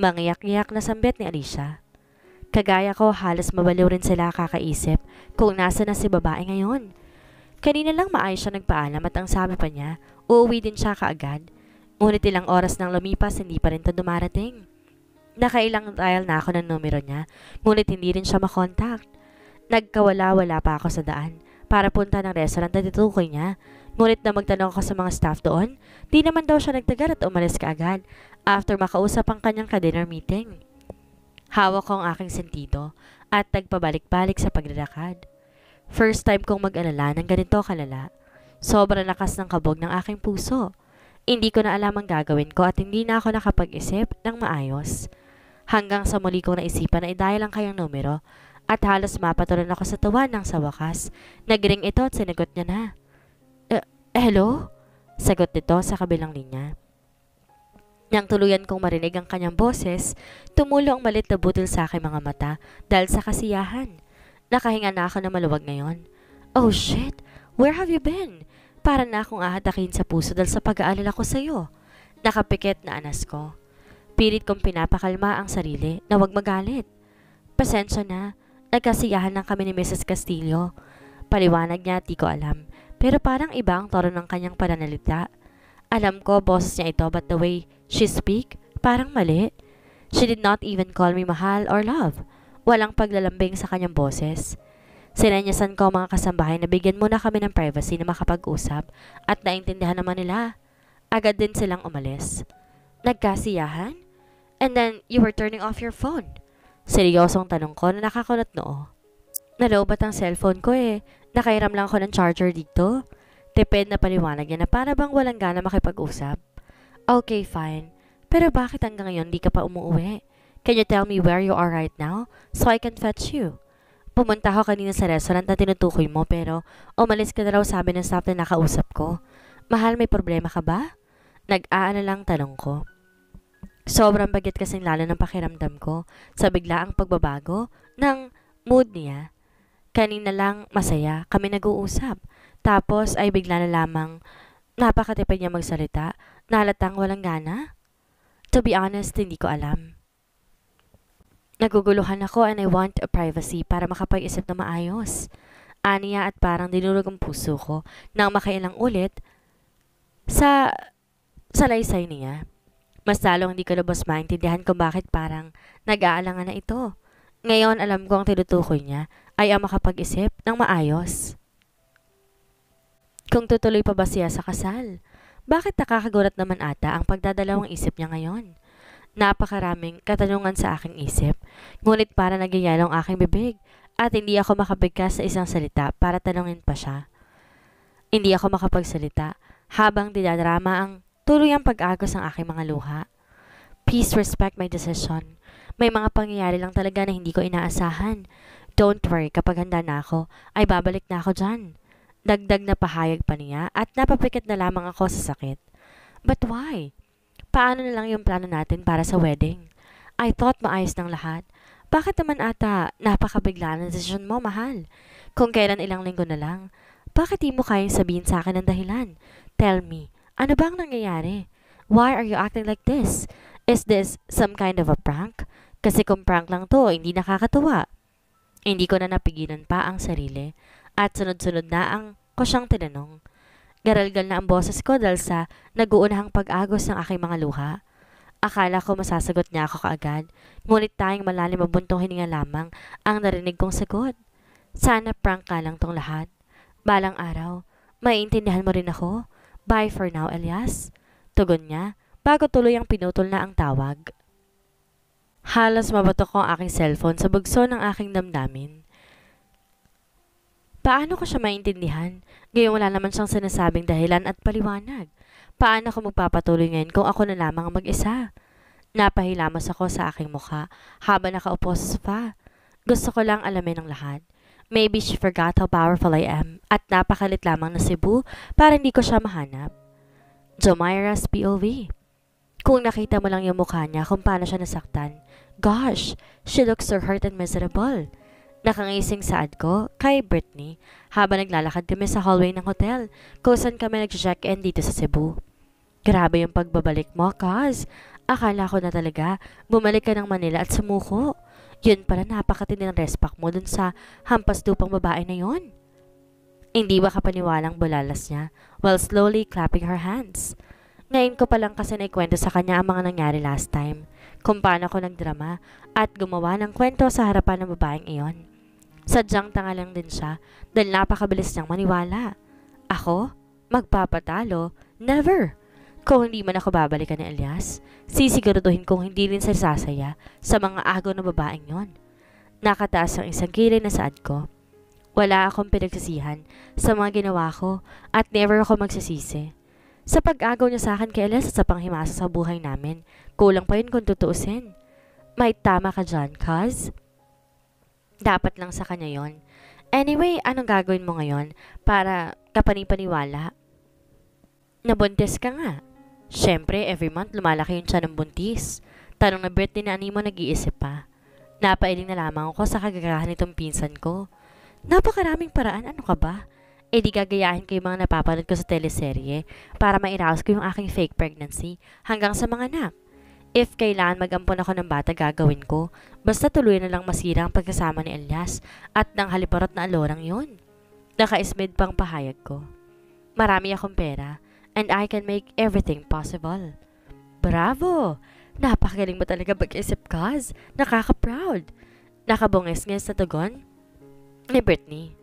Mangiyak-iyak na sambet ni Alicia. Kagaya ko, halos mabaliw rin sila kakaisip kung nasa na si babae ngayon. Kanina lang maayos siya nagpaalam at ang sabi pa niya, uuwi din siya kaagad. Ngunit ilang oras nang lumipas, hindi pa rin to dumarating. Nakailang dial na ako ng numero niya, ngunit hindi rin siya makontakt. Nagkawala-wala pa ako sa daan para punta ng restaurant na titukoy niya. Ngunit na magtanong ako sa mga staff doon, di naman daw siya nagtagal at umalis kaagad after makausap ang kanyang ka-dinner meeting. Hawak ko ang aking sentido at nagpabalik-balik sa paglalakad. First time kong mag-alala ng ganito kalala. Sobrang lakas ng kabog ng aking puso. Hindi ko na alam ang gagawin ko at hindi na ako nakapag-isip ng maayos. Hanggang sa muli kong naisipan na i-dial ang kayang numero at halos mapatalon ako sa tuwa nang sa wakas. Nagring ito at sinagot niya na. E hello? Sagot nito sa kabilang linya. Nang tuluyan kong marinig ang kanyang boses, tumulo ang malit na butil sa aking mga mata dahil sa kasiyahan. Nakahinga na ako na maluwag ngayon. Oh shit, where have you been? Para na akong ahatakin sa puso dahil sa pag-aalala ko sa iyo. Nakapikit na anas ko. Pilit kong pinapakalma ang sarili na wag magalit. Pasensya na, Nagkasiyahan lang kami ni Mrs. Castillo. Paliwanag niya, di ko alam. Pero parang iba ang tono ng kanyang pananalita. Alam ko, boses niya ito, but the way she speak, parang mali. She did not even call me mahal or love. Walang paglalambing sa kanyang boses. Sinanyasan ko mga kasambahay na bigyan muna kami ng privacy na makapag-usap at naintindihan naman nila. Agad din silang umalis. Nagkasiyahan? And then you were turning off your phone. Seryosong tanong ko na nakakunot noo. Nalo ang cellphone ko eh? Nakairam lang ako ng charger dito. Tipid na paliwanag niya na para bang walang gana makipag-usap. Okay, fine. Pero bakit hanggang ngayon di ka pa umuwi? Can you tell me where you are right now so I can fetch you? Pumunta ako kanina sa restaurant na tinutukoy mo pero umalis ka na raw sabi ng staff na nakausap ko. Mahal, may problema ka ba? Nag-aano lang tanong ko. Sobrang bagit kasing lalo ng pakiramdam ko sa biglaang pagbabago ng mood niya. Kanina lang masaya kami nag-uusap. Tapos ay bigla na lamang napakatipid niya magsalita. Nalatang walang gana. To be honest, hindi ko alam. Naguguluhan ako and I want a privacy para makapag-isip na maayos. Aniya at parang dinurog ang puso ko nang makailang ulit sa salaysay niya. Mas lalong hindi ko lubos maintindihan kung bakit parang nag-aalangan na ito. Ngayon alam ko ang tinutukoy niya ay ang makapag-isip ng maayos. Kung tutuloy pa ba siya sa kasal? Bakit nakakagulat naman ata ang pagdadalawang isip niya ngayon? Napakaraming katanungan sa aking isip, ngunit para nagyayalo ang aking bibig at hindi ako makabigkas sa isang salita para tanungin pa siya. Hindi ako makapagsalita habang dinadrama ang Tuloy ang pag-agos ng aking mga luha. Please respect my decision. May mga pangyayari lang talaga na hindi ko inaasahan. Don't worry, kapag handa na ako, ay babalik na ako dyan. Dagdag na pahayag pa niya at napapikit na lamang ako sa sakit. But why? Paano na lang yung plano natin para sa wedding? I thought maayos ng lahat. Bakit naman ata napakabigla ng desisyon mo, mahal? Kung kailan ilang linggo na lang, bakit di mo kayang sabihin sa akin ang dahilan? Tell me, ano bang nangyayari? Why are you acting like this? Is this some kind of a prank? Kasi kung prank lang to, hindi nakakatuwa. Hindi ko na napigilan pa ang sarili at sunod-sunod na ang ko siyang tinanong. Garalgal na ang boses ko dahil sa naguunahang pag-agos ng aking mga luha. Akala ko masasagot niya ako kaagad, ngunit tayong malalim ang buntong hininga lamang ang narinig kong sagot. Sana prank ka lang tong lahat. Balang araw, maiintindihan mo rin ako Bye for now, Elias. Tugon niya, bago tuloy ang pinutol na ang tawag. Halos mabato ko ang aking cellphone sa bugso ng aking damdamin. Paano ko siya maintindihan? Ngayon wala naman siyang sinasabing dahilan at paliwanag. Paano ko magpapatuloy ngayon kung ako na lamang mag-isa? Napahilamos ako sa aking mukha habang nakaupo sa sofa. Gusto ko lang alamin ang lahat. Maybe she forgot how powerful I am at napakalit lamang na Cebu para hindi ko siya mahanap. Jomira's POV Kung nakita mo lang yung mukha niya kung paano siya nasaktan, gosh, she looks so hurt and miserable. Nakangising saad ko kay Brittany habang naglalakad kami sa hallway ng hotel kung saan kami nag-check-in dito sa Cebu. Grabe yung pagbabalik mo, Kaz. Akala ko na talaga, bumalik ka ng Manila at sumuko. Yun pala napakatindi ng respect mo dun sa hampas lupang babae na yon. Hindi ba kapaniwalang bulalas niya while slowly clapping her hands? Ngayon ko palang kasi naikwento sa kanya ang mga nangyari last time, kung paano ko nagdrama at gumawa ng kwento sa harapan ng babaeng iyon. Sadyang tanga lang din siya dahil napakabilis niyang maniwala. Ako? Magpapatalo? Never! Kung hindi man ako babalikan ni Elias, sisiguraduhin kong hindi rin sasaya sa mga agaw na babaeng yon. Nakataas ang isang kilay na saad ko. Wala akong pinagsisihan sa mga ginawa ko at never ako magsasisi. Sa pag-agaw niya sa akin kay Elias at sa panghimasa sa buhay namin, kulang pa yun kung tutuusin. May tama ka dyan, cuz? Dapat lang sa kanya yon. Anyway, anong gagawin mo ngayon para kapanipaniwala? Nabuntis ka nga. Siyempre, every month lumalaki yung tiyan ng buntis. Tanong na Bert na Nani mo nag-iisip pa. Napailing na lamang ako sa kagagahan nitong pinsan ko. Napakaraming paraan, ano ka ba? E di gagayahin ko yung mga napapanood ko sa teleserye para mairaos ko yung aking fake pregnancy hanggang sa mga nap. If kailangan magampon ako ng bata gagawin ko, basta tuloy na lang masira ang pagkasama ni Elias at ng haliparot na alorang yon. Nakaismid pang pahayag ko. Marami akong pera and I can make everything possible. Bravo! Napakaling mo talaga mag-isip, Kaz. Nakaka-proud. Nakabungis nges na tugon? Ni Brittany.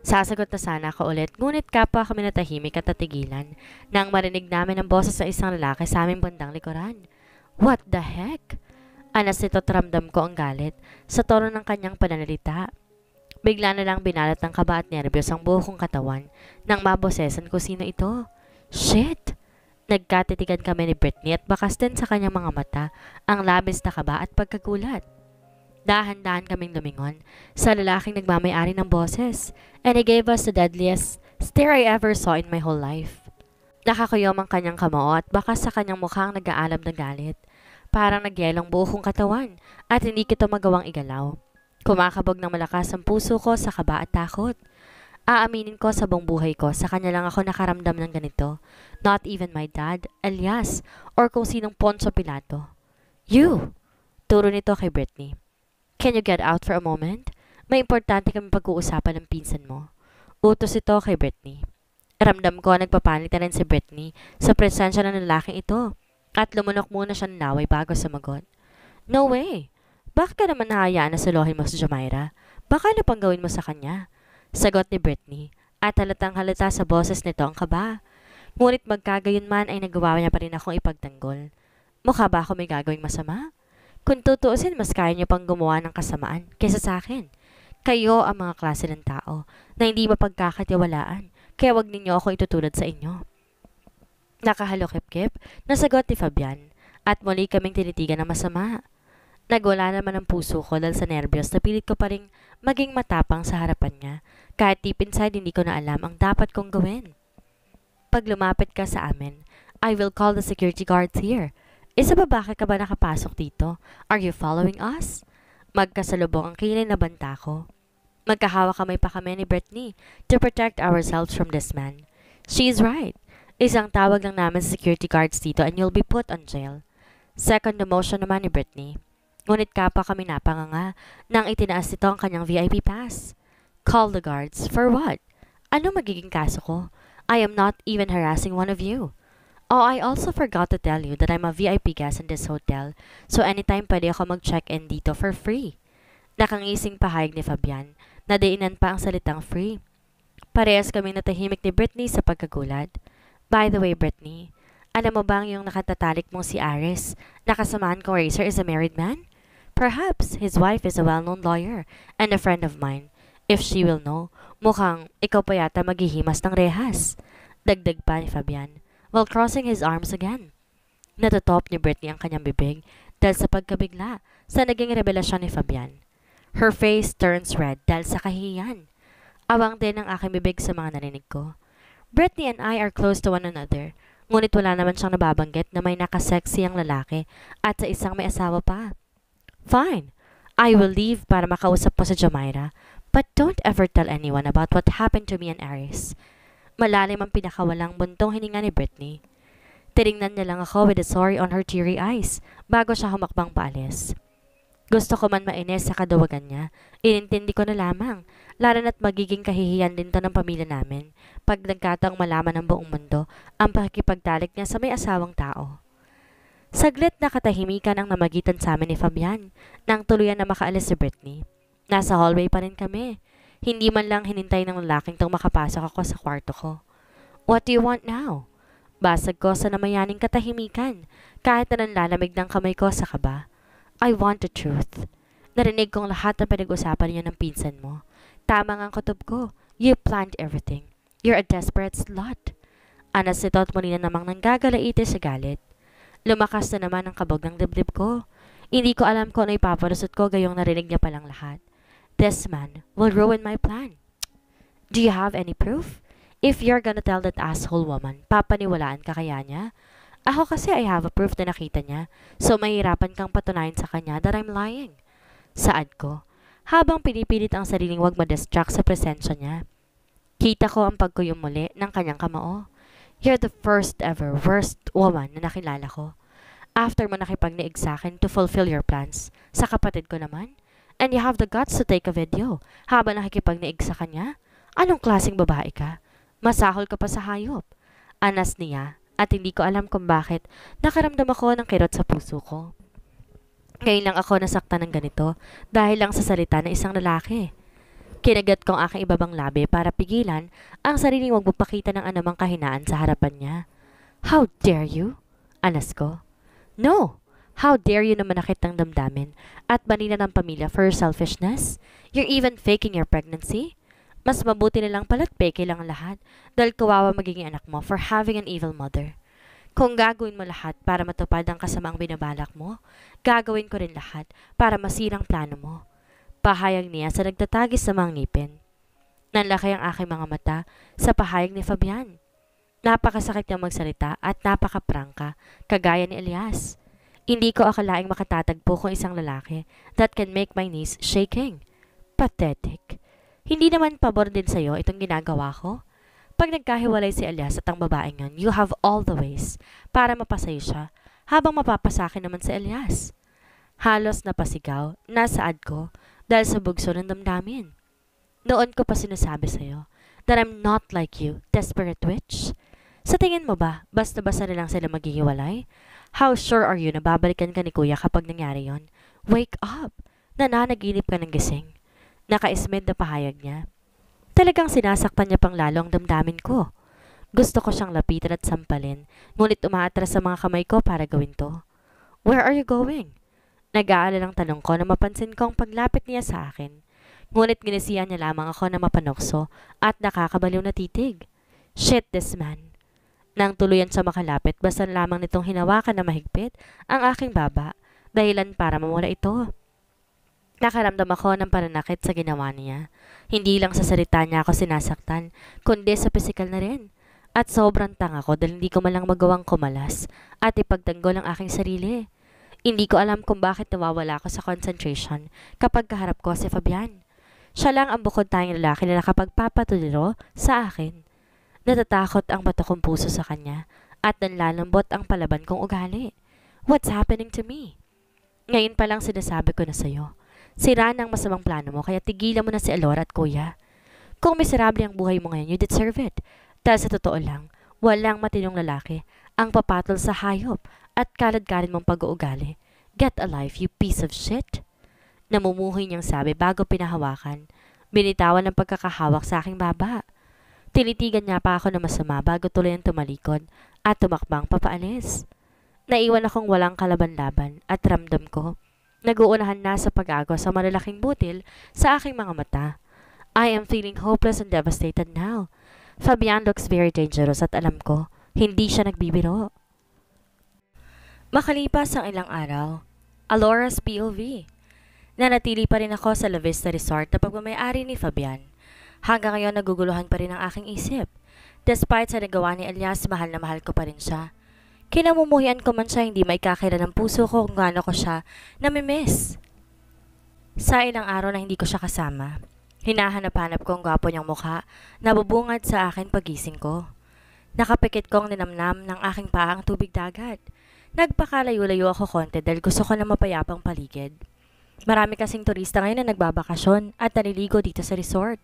Sasagot na sana ako ulit, ngunit kapwa kami natahimik at tatigilan nang marinig namin ang boses sa isang lalaki sa aming bandang likuran. What the heck? Anas nito ramdam ko ang galit sa tono ng kanyang pananalita. Bigla na lang binalat ng kaba at nerbiyos ang buhong katawan nang mabosesan ko sino ito. Shit! Nagkatitigan kami ni Brittany at bakas din sa kanyang mga mata ang labis na kaba at pagkagulat. Dahan-dahan kaming lumingon sa lalaking nagmamayari ng boses and he gave us the deadliest stare I ever saw in my whole life. Nakakuyom ang kanyang kamao at bakas sa kanyang mukhang nag-aalam ng galit. Parang nagyelong buong katawan at hindi kita magawang igalaw. Kumakabog ng malakas ang puso ko sa kaba at takot. Aaminin ko sa buong buhay ko, sa kanya lang ako nakaramdam ng ganito. Not even my dad, Elias, or kung sinong Ponso Pilato. You! Turo nito kay Brittany. Can you get out for a moment? May importante kami pag-uusapan ng pinsan mo. Utos ito kay Brittany. Ramdam ko nagpapanik na rin si Brittany sa presensya ng lalaking ito. At lumunok muna siya ng naway bago sumagot. No way! Bakit ka naman nahayaan na saluhin mo si Jamaira? Baka ano pang gawin mo sa kanya? Sagot ni Britney at halatang halata sa boses nito ang kaba. Ngunit magkagayon man ay nagawa niya pa rin akong ipagtanggol. Mukha ba ako may gagawing masama? Kung tutuusin, mas kaya niyo pang gumawa ng kasamaan kaysa sa akin. Kayo ang mga klase ng tao na hindi mapagkakatiwalaan, kaya wag ninyo ako itutulad sa inyo. Nakahalokip-kip, nasagot ni Fabian, at muli kaming tinitigan ng masama. Nagwala naman ang puso ko dahil sa nerbiyos na pilit ko pa rin maging matapang sa harapan niya kahit deep inside, hindi ko na alam ang dapat kong gawin. Pag lumapit ka sa amin, I will call the security guards here. Isa ba bakit ka ba nakapasok dito? Are you following us? Magkasalubong ang kilay na banta ko. Magkahawa kamay pa kami ni Brittany to protect ourselves from this man. She is right. Isang tawag lang namin sa security guards dito and you'll be put on jail. Second emotion naman ni Brittany. Ngunit kapa kami napanganga nang itinaas nito ang kanyang VIP pass. Call the guards? For what? Ano magiging kaso ko? I am not even harassing one of you. Oh, I also forgot to tell you that I'm a VIP guest in this hotel, so anytime pwede ako mag-check-in dito for free. Nakangising pahayag ni Fabian, nadainan pa ang salitang free. Parehas kaming natahimik ni Brittany sa pagkagulat. By the way, Brittany, alam mo bang yung nakatatalik mong si Aris, nakasamahan kong racer is a married man? Perhaps his wife is a well-known lawyer and a friend of mine. If she will know, mukhang ikaw pa yata maghihimas ng rehas. Dagdag pa ni Fabian while crossing his arms again. Natatop ni Brittany ang kanyang bibig dahil sa pagkabigla sa naging revelasyon ni Fabian. Her face turns red dahil sa kahihiyan. Awang din ang aking bibig sa mga narinig ko. Brittany and I are close to one another, ngunit wala naman siyang nababanggit na may nakasexy ang lalaki at sa isang may asawa pa. Fine, I will leave para makausap po sa Jamaira But don't ever tell anyone about what happened to me and Aris. Malalim ang pinakawalang buntong hininga ni Britney. Tinignan niya lang ako with a sorry on her teary eyes bago siya humakbang paalis. Gusto ko man mainis sa kadawagan niya, inintindi ko na lamang, lalo na't magiging kahihiyan din to ng pamilya namin pag nagkataong malaman ng buong mundo ang pakikipagtalik niya sa may asawang tao. Saglit na katahimikan ang namagitan sa amin ni Fabian nang tuluyan na makaalis si Britney. Nasa hallway pa rin kami. Hindi man lang hinintay ng lalaking tong makapasok ako sa kwarto ko. What do you want now? Basag ko sa namayaning katahimikan kahit na nanlalamig ng kamay ko sa kaba. I want the truth. Narinig kong lahat ng pinag-usapan niyo ng pinsan mo. Tama nga ang kutob ko. You planned everything. You're a desperate slut. Anas nito at muli na namang nanggagalaite sa galit. Lumakas na naman ang kabog ng dibdib ko. Hindi ko alam kung ano ipaparusot ko gayong narinig niya palang lahat. This man will ruin my plan. Do you have any proof? If you're gonna tell that asshole woman, papaniwalaan ka kaya niya? Ako kasi I have a proof na nakita niya, so mahirapan kang patunayan sa kanya that I'm lying. Saad ko, habang pinipilit ang sariling wag madistract sa presensya niya. Kita ko ang pagkuyom muli ng kanyang kamao. You're the first ever worst woman na nakilala ko. After mo nakipagniig sa akin to fulfill your plans, sa kapatid ko naman, And you have the guts to take a video habang nakikipagniig sa kanya? Anong klaseng babae ka? Masahol ka pa sa hayop. Anas niya at hindi ko alam kung bakit nakaramdam ako ng kirot sa puso ko. Ngayon lang ako nasaktan ng ganito dahil lang sa salita ng isang lalaki. Kinagat kong aking ibabang labi para pigilan ang sariling wag magpakita ng anumang kahinaan sa harapan niya. How dare you? Anas ko. No! How dare you naman nakit ng damdamin at banina ng pamilya for your selfishness? You're even faking your pregnancy? Mas mabuti na lang pala't peke lang lahat dahil kawawa magiging anak mo for having an evil mother. Kung gagawin mo lahat para matupad ang kasamaang binabalak mo, gagawin ko rin lahat para masirang plano mo. Pahayag niya sa nagtatagis sa mga ngipin. Nanlaki ang aking mga mata sa pahayag ni Fabian. Napakasakit niyang magsalita at napakaprangka, kagaya ni Elias. Hindi ko akalaing makatatagpo kung isang lalaki that can make my knees shaking. Pathetic. Hindi naman pabor din sa'yo itong ginagawa ko? Pag nagkahiwalay si Elias at ang babaeng yun, you have all the ways para mapasay siya habang mapapasakin naman si Elias. Halos napasigaw, nasaad ko dahil sa bugso ng damdamin. Noon ko pa sinasabi sa'yo that I'm not like you, desperate witch. Sa tingin mo ba, basta-basta na lang sila maghihiwalay? How sure are you na babalikan ka ni kuya kapag nangyari yon? Wake up! Nananaginip ka ng gising. Nakaismed na pahayag niya. Talagang sinasaktan niya pang lalo ang damdamin ko. Gusto ko siyang lapitan at sampalin, ngunit umaatras sa mga kamay ko para gawin to. Where are you going? Nag-aalala ng tanong ko na mapansin ko ang paglapit niya sa akin. Ngunit ginisiyan niya lamang ako na mapanokso at nakakabaliw na titig. Shit this man. Nang tuluyan sa makalapit, basan lamang nitong hinawakan na mahigpit ang aking baba, dahilan para mawala ito. Nakaramdam ako ng pananakit sa ginawa niya. Hindi lang sa salita niya ako sinasaktan, kundi sa pisikal na rin. At sobrang tanga ko dahil hindi ko malang magawang kumalas at ipagdanggol ang aking sarili. Hindi ko alam kung bakit nawawala ako sa concentration kapag kaharap ko si Fabian. Siya lang ang bukod tayong lalaki na nakapagpapatuliro sa akin. Natatakot ang mata kong puso sa kanya at nanlalambot ang palaban kong ugali. What's happening to me? Ngayon pa lang sinasabi ko na sa'yo. Sira ang masamang plano mo kaya tigilan mo na si Elora at kuya. Kung miserable ang buhay mo ngayon, you deserve it. Dahil sa totoo lang, walang matinong lalaki ang papatol sa hayop at kalad-kalad mong pag-uugali. Get a life, you piece of shit. Namumuhay niyang sabi bago pinahawakan. Binitawan ng pagkakahawak sa aking baba. Tinitigan niya pa ako na masama bago tuloy ang tumalikod at tumakbang papaalis. Naiwan akong walang kalaban-laban at ramdam ko. Naguunahan na sa pag-ago sa malalaking butil sa aking mga mata. I am feeling hopeless and devastated now. Fabian looks very dangerous at alam ko, hindi siya nagbibiro. Makalipas ang ilang araw, Alora's POV. Nanatili pa rin ako sa La Vista Resort na pagmamayari ni Fabian. Hanggang ngayon naguguluhan pa rin ang aking isip. Despite sa nagawa ni Elias, mahal na mahal ko pa rin siya. Kinamumuhian ko man siya, hindi maikakira ng puso ko kung gaano ko siya namimiss. Sa ilang araw na hindi ko siya kasama, hinahanap-hanap ko ang gwapo niyang mukha, na nabubungad sa akin pagising ko. Nakapikit ko ang ninamnam ng aking paa ang tubig dagat. Nagpakalayo-layo ako konti dahil gusto ko na mapayapang paligid. Marami kasing turista ngayon na nagbabakasyon at naliligo dito sa resort.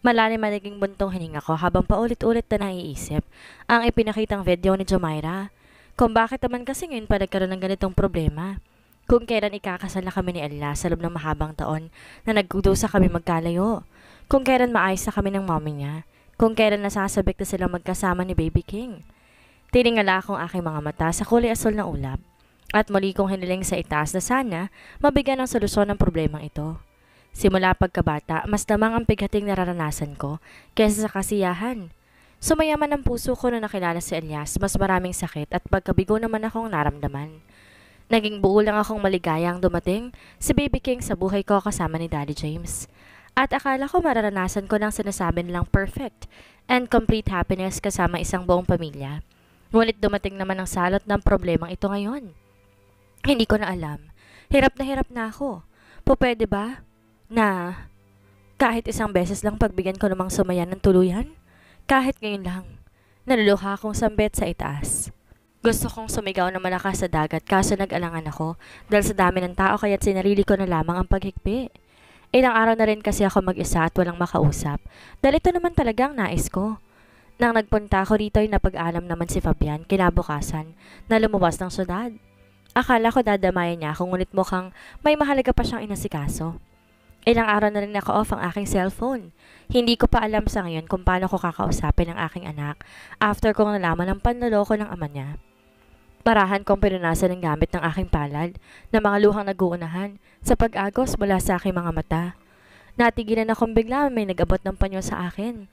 Malalim ang naging buntong hininga ko habang paulit-ulit na naiisip ang ipinakitang video ni Jomaira. Kung bakit naman kasi ngayon pa nagkaroon ng ganitong problema. Kung kailan ikakasal na kami ni Ella sa loob ng mahabang taon na nagkudusa kami magkalayo. Kung kailan maayos na kami ng mommy niya. Kung kailan nasasabik na silang magkasama ni Baby King. Tiningala akong aking mga mata sa kulay asul na ulap at muli kong hiniling sa itaas na sana mabigyan ng solusyon ng problemang ito. Simula pagkabata, mas damang ang pighating nararanasan ko kaysa sa kasiyahan. Sumayaman ang puso ko na nakilala si Elias, mas maraming sakit at pagkabigo naman akong naramdaman. Naging buo lang akong maligayang dumating si Baby King sa buhay ko kasama ni Daddy James. At akala ko mararanasan ko ng sinasabi nilang perfect and complete happiness kasama isang buong pamilya. Ngunit dumating naman ang salot ng problemang ito ngayon. Hindi ko na alam. Hirap na hirap na ako. Po ba? na kahit isang beses lang pagbigyan ko namang sumaya ng tuluyan, kahit ngayon lang, naluluha akong sambet sa itaas. Gusto kong sumigaw na malakas sa dagat kaso nag-alangan ako dahil sa dami ng tao kaya't sinarili ko na lamang ang paghigpi. Ilang araw na rin kasi ako mag-isa at walang makausap dahil ito naman talaga ang nais ko. Nang nagpunta ako rito ay napag-alam naman si Fabian kinabukasan na lumabas ng syudad. Akala ko dadamayan niya ako ngunit mukhang may mahalaga pa siyang inasikaso ilang araw na rin naka-off ang aking cellphone. Hindi ko pa alam sa ngayon kung paano ko kakausapin ang aking anak after kong nalaman ang panloloko ng ama niya. Parahan kong pinunasan ng gamit ng aking palad na mga luhang naguunahan sa pag-agos mula sa aking mga mata. Natigilan na akong bigla may nagabot ng panyo sa akin.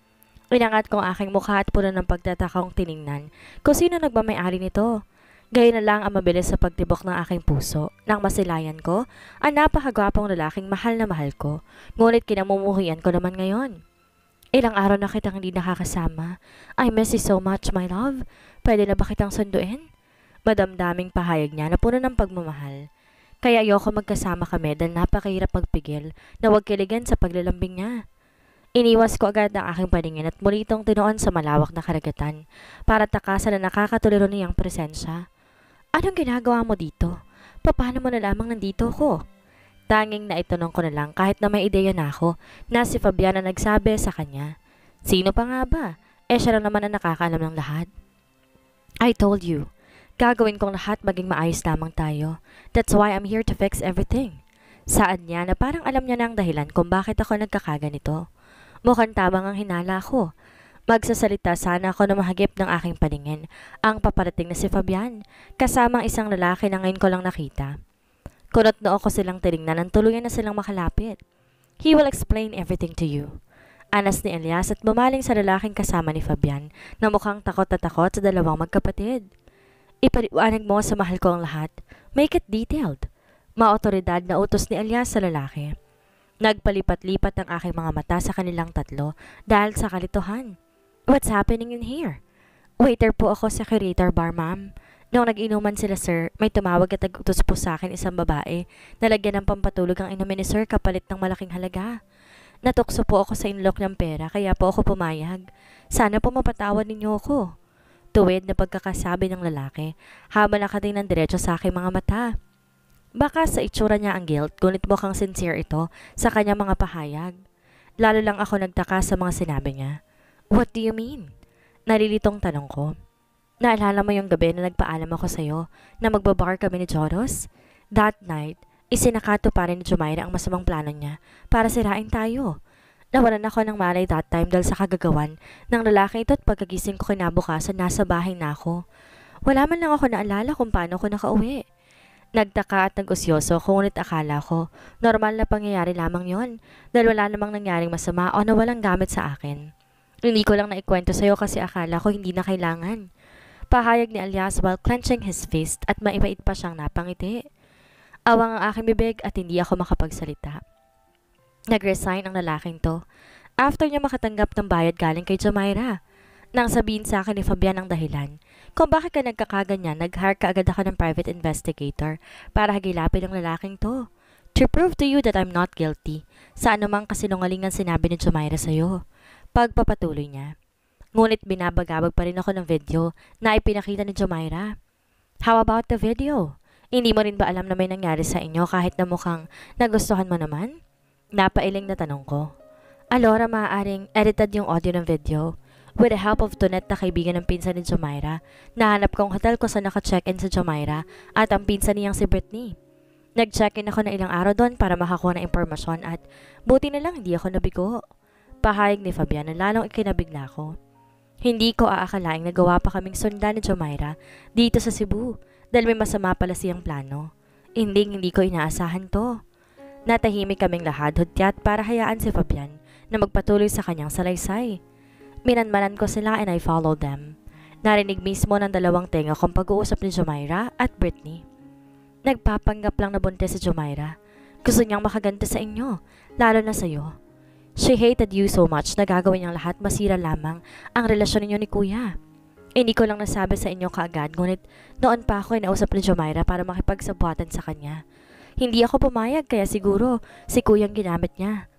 Inangat kong aking mukha at puno ng pagtataka pagtatakang tiningnan kung sino nagmamayari nito. Gaya na lang ang mabilis sa pagtibok ng aking puso nang masilayan ko ang napakagwapong lalaking mahal na mahal ko. Ngunit kinamumuhian ko naman ngayon. Ilang araw na kitang hindi nakakasama. I miss you so much, my love. Pwede na ba kitang sunduin? Madamdaming pahayag niya na puno ng pagmamahal. Kaya ayoko magkasama kami dahil napakahirap magpigil na huwag kiligan sa paglalambing niya. Iniwas ko agad ang aking paningin at muli itong tinoon sa malawak na karagatan para takasan na nakakatuliro niyang presensya. Anong ginagawa mo dito? Paano mo na lamang nandito ako? Tanging na itanong ko na lang kahit na may ideya na ako na si Fabiana nagsabi sa kanya. Sino pa nga ba? Eh siya lang naman na nakakaalam ng lahat. I told you, gagawin kong lahat maging maayos lamang tayo. That's why I'm here to fix everything. Saan niya na parang alam niya na ang dahilan kung bakit ako nagkakaganito. Mukhang tabang ang hinala ko. Magsasalita sana ako na mahagip ng aking paningin ang paparating na si Fabian kasama ang isang lalaki na ngayon ko lang nakita. Kunot noo ko silang tinignan nang tuluyan na silang makalapit. He will explain everything to you. Anas ni Elias at bumaling sa lalaking kasama ni Fabian na mukhang takot na takot sa dalawang magkapatid. Ipaliwanag mo sa mahal ko ang lahat. Make it detailed. Maotoridad na utos ni Elias sa lalaki. Nagpalipat-lipat ang aking mga mata sa kanilang tatlo dahil sa kalituhan. What's happening in here? Waiter po ako sa curator bar, ma'am. Noong nag-inuman sila, sir, may tumawag at nagutos po sa akin isang babae. Nalagyan ng pampatulog ang inumin ni sir kapalit ng malaking halaga. Natukso po ako sa inlock ng pera kaya po ako pumayag. Sana po mapatawad ninyo ako. Tuwid na pagkakasabi ng lalaki habang nakatingin ng diretso sa aking mga mata. Baka sa itsura niya ang guilt, ngunit mukhang sincere ito sa kanyang mga pahayag. Lalo lang ako nagtaka sa mga sinabi niya. What do you mean? Nalilitong tanong ko. Naalala mo yung gabi na nagpaalam ako sa'yo na magbabar kami ni Joros? That night, isinakato pa rin ni Jumaira ang masamang plano niya para sirain tayo. Nawalan ako ng malay that time dahil sa kagagawan ng lalaki ito at pagkagising ko kinabukasan nasa bahay na ako. Wala man lang ako naalala kung paano ko nakauwi. Nagtaka at nagusyoso ngunit akala ko normal na pangyayari lamang yon dahil wala namang nangyaring masama o nawalang gamit sa akin. Hindi ko lang naikwento sa'yo kasi akala ko hindi na kailangan. Pahayag ni Alias while clenching his fist at maipait pa siyang napangiti. Awang ang aking bibig at hindi ako makapagsalita. Nag-resign ang lalaking to after niya makatanggap ng bayad galing kay Jamaira. Nang sabihin sa akin ni Fabian ang dahilan, kung bakit ka nagkakaganyan, nag-hire ka agad ako ng private investigator para hagilapin ang lalaking to. To prove to you that I'm not guilty sa anumang kasinungalingan sinabi ni Jamaira sa'yo. Pagpapatuloy niya. Ngunit binabagabag pa rin ako ng video na ipinakita ni Jomaira. How about the video? Hindi mo rin ba alam na may nangyari sa inyo kahit na mukhang nagustuhan mo naman? Napailing na tanong ko. Alora maaaring edited yung audio ng video. With the help of Tonet na kaibigan ng pinsan ni Jomaira, nahanap kong hotel ko sa naka-check-in sa Jomaira at ang pinsan niyang si Brittany. Nag-check-in ako na ilang araw doon para makakuha ng impormasyon at buti na lang hindi ako nabigo. Pahayag ni Fabian na lalong ikinabigla ko. Hindi ko aakalaing nagawa pa kaming sundan ni Jomaira dito sa Cebu dahil may masama pala siyang plano. Hindi hindi ko inaasahan to. Natahimik kaming lahat hudyat para hayaan si Fabian na magpatuloy sa kanyang salaysay. Minanmanan ko sila and I followed them. Narinig mismo ng dalawang tenga kong pag-uusap ni Jomaira at Brittany. Nagpapanggap lang na buntis si Jomaira. Gusto niyang makaganti sa inyo, lalo na sa iyo. She hated you so much na gagawin niyang lahat masira lamang ang relasyon ninyo ni Kuya. Eh, hindi eh, ko lang nasabi sa inyo kaagad, ngunit noon pa ako ay nausap ni Jomaira para makipagsabuatan sa kanya. Hindi ako pumayag kaya siguro si Kuyang ginamit niya.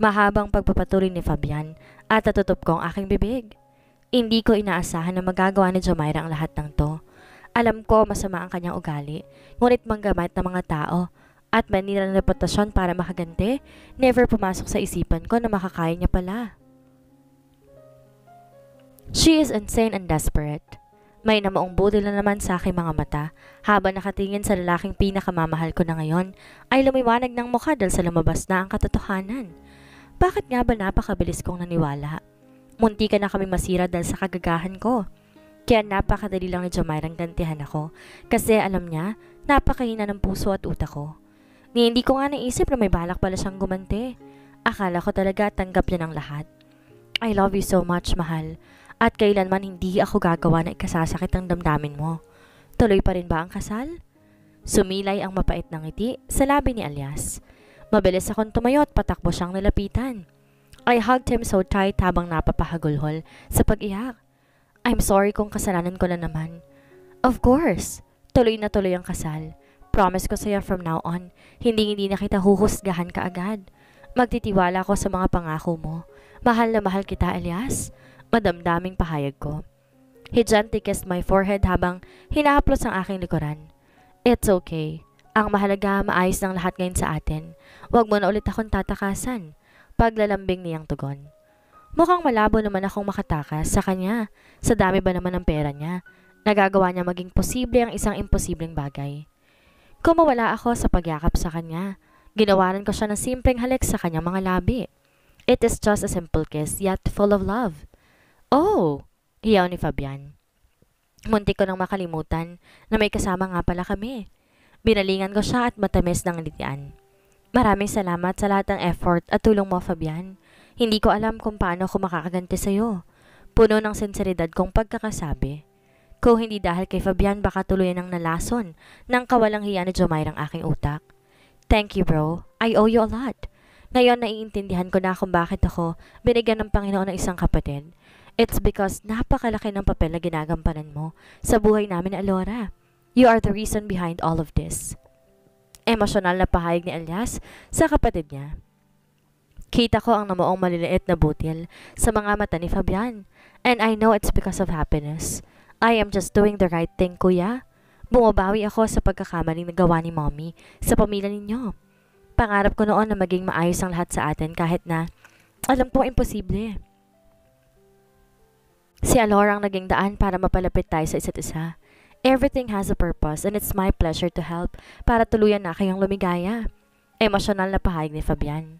Mahabang pagpapatuloy ni Fabian at natutop ko ang aking bibig. Hindi ko inaasahan na magagawa ni Jomaira ang lahat ng to. Alam ko masama ang kanyang ugali, ngunit manggamit ng mga tao at Manila ng reputasyon para makaganti, never pumasok sa isipan ko na makakaya niya pala. She is insane and desperate. May namaong budil na naman sa aking mga mata habang nakatingin sa lalaking pinakamamahal ko na ngayon ay lumiwanag ng mukha dal sa lumabas na ang katotohanan. Bakit nga ba napakabilis kong naniwala? Munti ka na kami masira dal sa kagagahan ko. Kaya napakadali lang ni Jamairang gantihan ako kasi alam niya napakahina ng puso at utak ko. Ni hindi ko nga naisip na may balak pala siyang gumante. Akala ko talaga tanggap niya ng lahat. I love you so much, mahal. At kailanman hindi ako gagawa na ikasasakit ang damdamin mo. Tuloy pa rin ba ang kasal? Sumilay ang mapait ng ngiti sa labi ni Alias. Mabilis akong tumayo at patakbo siyang nilapitan. I hugged him so tight habang napapahagulhol sa pag-iyak. I'm sorry kung kasalanan ko na naman. Of course, tuloy na tuloy ang kasal. Promise ko sa'yo from now on, hindi-hindi na kita huhusgahan ka agad. Magtitiwala ko sa mga pangako mo. Mahal na mahal kita, Elias. Madamdaming pahayag ko. He gently kissed my forehead habang hinahaplos ang aking likuran. It's okay. Ang mahalaga, maayos ng lahat ngayon sa atin. Huwag mo na ulit akong tatakasan. Paglalambing niyang tugon. Mukhang malabo naman akong makatakas sa kanya. Sa dami ba naman ng pera niya? Nagagawa niya maging posible ang isang imposibleng bagay. Kumawala ako sa pagyakap sa kanya. Ginawaran ko siya ng simpleng halik sa kanyang mga labi. It is just a simple kiss yet full of love. Oh, hiyaw ni Fabian. Munti ko nang makalimutan na may kasama nga pala kami. Binalingan ko siya at matamis ng litian. Maraming salamat sa lahat ng effort at tulong mo, Fabian. Hindi ko alam kung paano ko makakaganti sa'yo. Puno ng sinseridad kong pagkakasabi. Kung hindi dahil kay Fabian baka tuluyan ang nalason nang kawalang hiya ni Jomair ang aking utak. Thank you bro, I owe you a lot. Ngayon naiintindihan ko na kung bakit ako binigyan ng Panginoon ng isang kapatid. It's because napakalaki ng papel na ginagampanan mo sa buhay namin na Alora. You are the reason behind all of this. Emosyonal na pahayag ni Elias sa kapatid niya. Kita ko ang namuong maliliit na butil sa mga mata ni Fabian. And I know it's because of happiness. I am just doing the right thing, kuya. Bumabawi ako sa pagkakamaling nagawa ni mommy sa pamilya ninyo. Pangarap ko noon na maging maayos ang lahat sa atin kahit na alam ko imposible. Si Alora ang naging daan para mapalapit tayo sa isa't isa. Everything has a purpose and it's my pleasure to help para tuluyan na kayong lumigaya. Emosyonal na pahayag ni Fabian.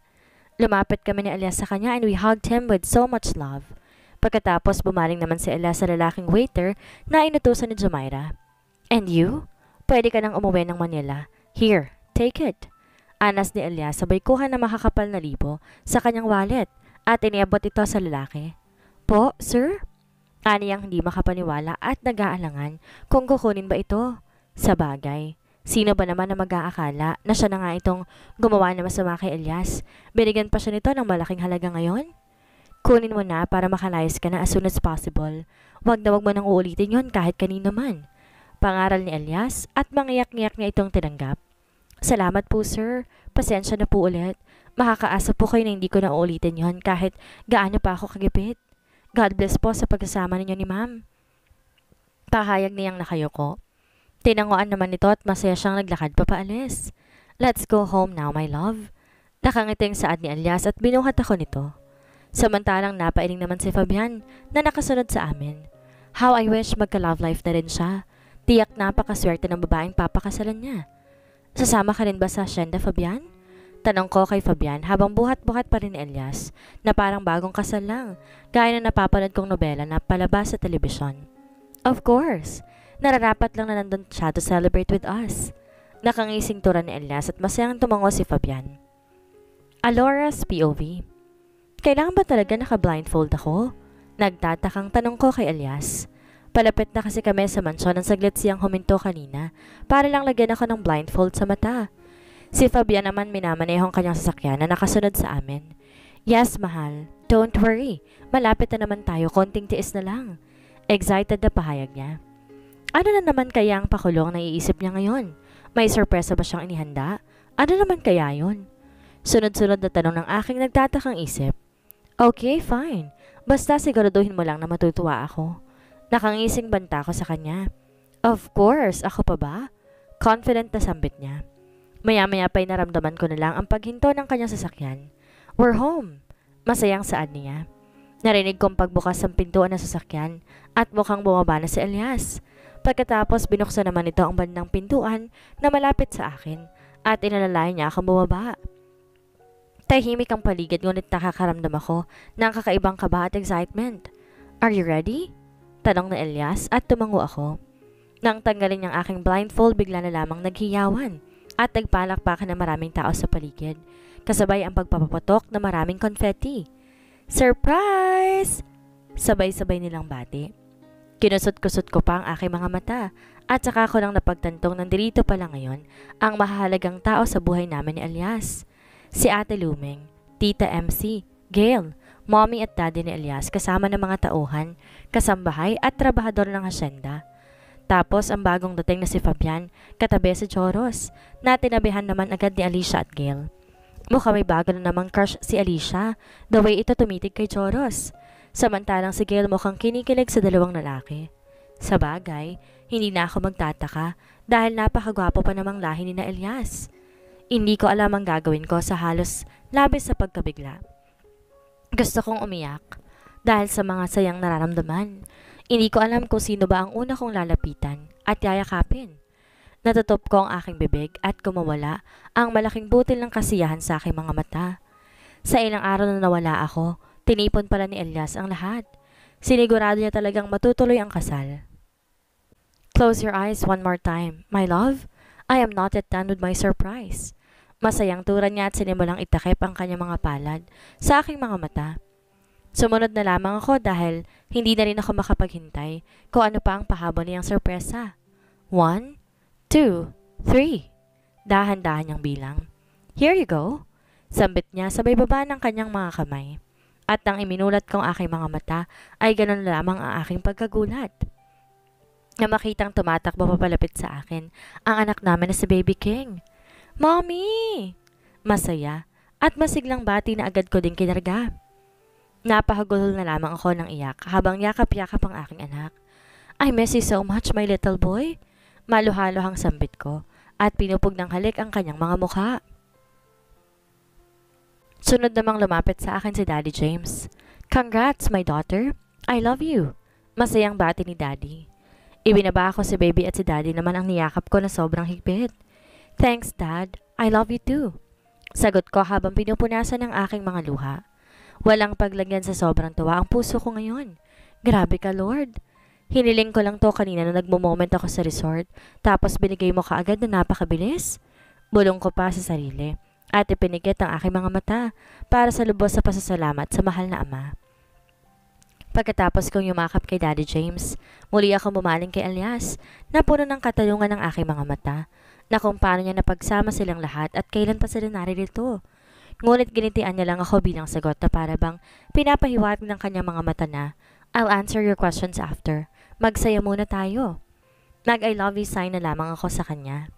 Lumapit kami ni Elias sa kanya and we hugged him with so much love. Pagkatapos bumaling naman si Ella sa lalaking waiter na inutusan ni Jumaira. And you? Pwede ka nang umuwi ng Manila. Here, take it. Anas ni Elia sabay kuha na makakapal na libo sa kanyang wallet at iniabot ito sa lalaki. Po, sir? Aniyang hindi makapaniwala at nag-aalangan kung kukunin ba ito. Sa bagay, sino ba naman na mag-aakala na siya na nga itong gumawa na masama kay Elias? Binigyan pa siya nito ng malaking halaga ngayon? Kunin mo na para makalayas ka na as soon as possible. Huwag na huwag mo nang uulitin yon kahit kanino man. Pangaral ni Elias at mangyak-ngyak niya itong tinanggap. Salamat po sir. Pasensya na po ulit. Makakaasa po kayo na hindi ko na uulitin yon kahit gaano pa ako kagipit. God bless po sa pagsasama ninyo ni ma'am. Pahayag niyang nakayoko. Tinanguan naman nito at masaya siyang naglakad papaalis. Let's go home now, my love. Nakangiting saad ni Elias at binuhat ako nito. Samantalang napailing naman si Fabian na nakasunod sa amin. How I wish magka-love life na rin siya. Tiyak napakaswerte ng babaeng papakasalan niya. Sasama ka rin ba sa Shenda, Fabian? Tanong ko kay Fabian habang buhat-buhat pa rin ni Elias na parang bagong kasal lang gaya na napapanood kong nobela na palabas sa telebisyon. Of course! Nararapat lang na nandun siya to celebrate with us. Nakangising tura ni Elias at masayang tumango si Fabian. Alora's POV kailangan ba talaga naka-blindfold ako? Nagtatakang tanong ko kay Elias. Palapit na kasi kami sa mansyon ng saglit siyang huminto kanina para lang lagyan ako ng blindfold sa mata. Si Fabian naman minamanehong kanyang sasakyan na nakasunod sa amin. Yes, mahal. Don't worry. Malapit na naman tayo. Konting tiis na lang. Excited na pahayag niya. Ano na naman kaya ang pakulong na iisip niya ngayon? May sorpresa ba siyang inihanda? Ano naman kaya yon? Sunod-sunod na tanong ng aking nagtatakang isip. Okay, fine. Basta siguraduhin mo lang na matutuwa ako. Nakangising banta ko sa kanya. Of course, ako pa ba? Confident na sambit niya. Maya-maya pa'y naramdaman ko na lang ang paghinto ng kanyang sasakyan. We're home. Masayang saad niya. Narinig kong pagbukas ng pintuan ng sasakyan at mukhang bumaba na si Elias. Pagkatapos binuksan naman ito ang bandang pintuan na malapit sa akin at inalalayan niya akong bumaba. Tahimik ang paligid ngunit nakakaramdam ako ng kakaibang kaba at excitement. Are you ready? Tanong na Elias at tumango ako. Nang tanggalin niyang aking blindfold, bigla na lamang naghiyawan at nagpalakpakan ng maraming tao sa paligid, kasabay ang pagpapapotok ng maraming confetti. Surprise! Sabay-sabay nilang bati. Kinusot-kusot ko pa ang aking mga mata at saka ko nang napagtantong ng dirito pala ngayon ang mahalagang tao sa buhay namin ni Elias si Ate Luming, Tita MC, Gail, Mommy at Daddy ni Elias kasama ng mga tauhan, kasambahay at trabahador ng hasyenda. Tapos ang bagong dating na si Fabian, katabi si Joros, na tinabihan naman agad ni Alicia at Gail. Mukha may bago na namang crush si Alicia, the way ito tumitig kay Joros. Samantalang si Gail mukhang kinikilig sa dalawang lalaki. Sa bagay, hindi na ako magtataka dahil napakagwapo pa namang lahi ni na Elias. Hindi ko alam ang gagawin ko sa halos labis sa pagkabigla. Gusto kong umiyak dahil sa mga sayang nararamdaman. Hindi ko alam kung sino ba ang una kong lalapitan at yayakapin. Natatop ko ang aking bibig at kumawala ang malaking butil ng kasiyahan sa aking mga mata. Sa ilang araw na nawala ako, tinipon pala ni Elias ang lahat. Sinigurado niya talagang matutuloy ang kasal. Close your eyes one more time, my love. I am not yet done with my surprise. Masayang tura niya at sinimulang itakip ang kanyang mga palad sa aking mga mata. Sumunod na lamang ako dahil hindi na rin ako makapaghintay kung ano pa ang pahabol niyang sorpresa. One, two, three. Dahan-dahan niyang bilang. Here you go. Sambit niya sabay baba ng kanyang mga kamay. At nang iminulat kong aking mga mata ay ganun lamang ang aking pagkagulat. Na makitang tumatakbo papalapit sa akin ang anak namin na si Baby King. Mommy! Masaya at masiglang bati na agad ko din kinarga. Napahagulol na lamang ako ng iyak habang yakap-yakap ang aking anak. I miss you so much, my little boy. Maluhalohang sambit ko at pinupog ng halik ang kanyang mga mukha. Sunod namang lumapit sa akin si Daddy James. Congrats, my daughter. I love you. Masayang bati ni Daddy. Ibinaba ako si baby at si daddy naman ang niyakap ko na sobrang higpit. Thanks, Dad. I love you too. Sagot ko habang pinupunasan ang aking mga luha. Walang paglagyan sa sobrang tuwa ang puso ko ngayon. Grabe ka, Lord. Hiniling ko lang to kanina nung nagmo-moment ako sa resort, tapos binigay mo kaagad na napakabilis. Bulong ko pa sa sarili at ipinikit ang aking mga mata para sa lubos sa pasasalamat sa mahal na ama. Pagkatapos kong yumakap kay Daddy James, muli ako bumaling kay Elias na puno ng katalungan ng aking mga mata na kung paano niya napagsama silang lahat at kailan pa sila naririto. Ngunit ginitian niya lang ako bilang sagot na para bang pinapahiwatig ng kanyang mga mata na, I'll answer your questions after. Magsaya muna tayo. Nag-I love you sign na lamang ako sa kanya.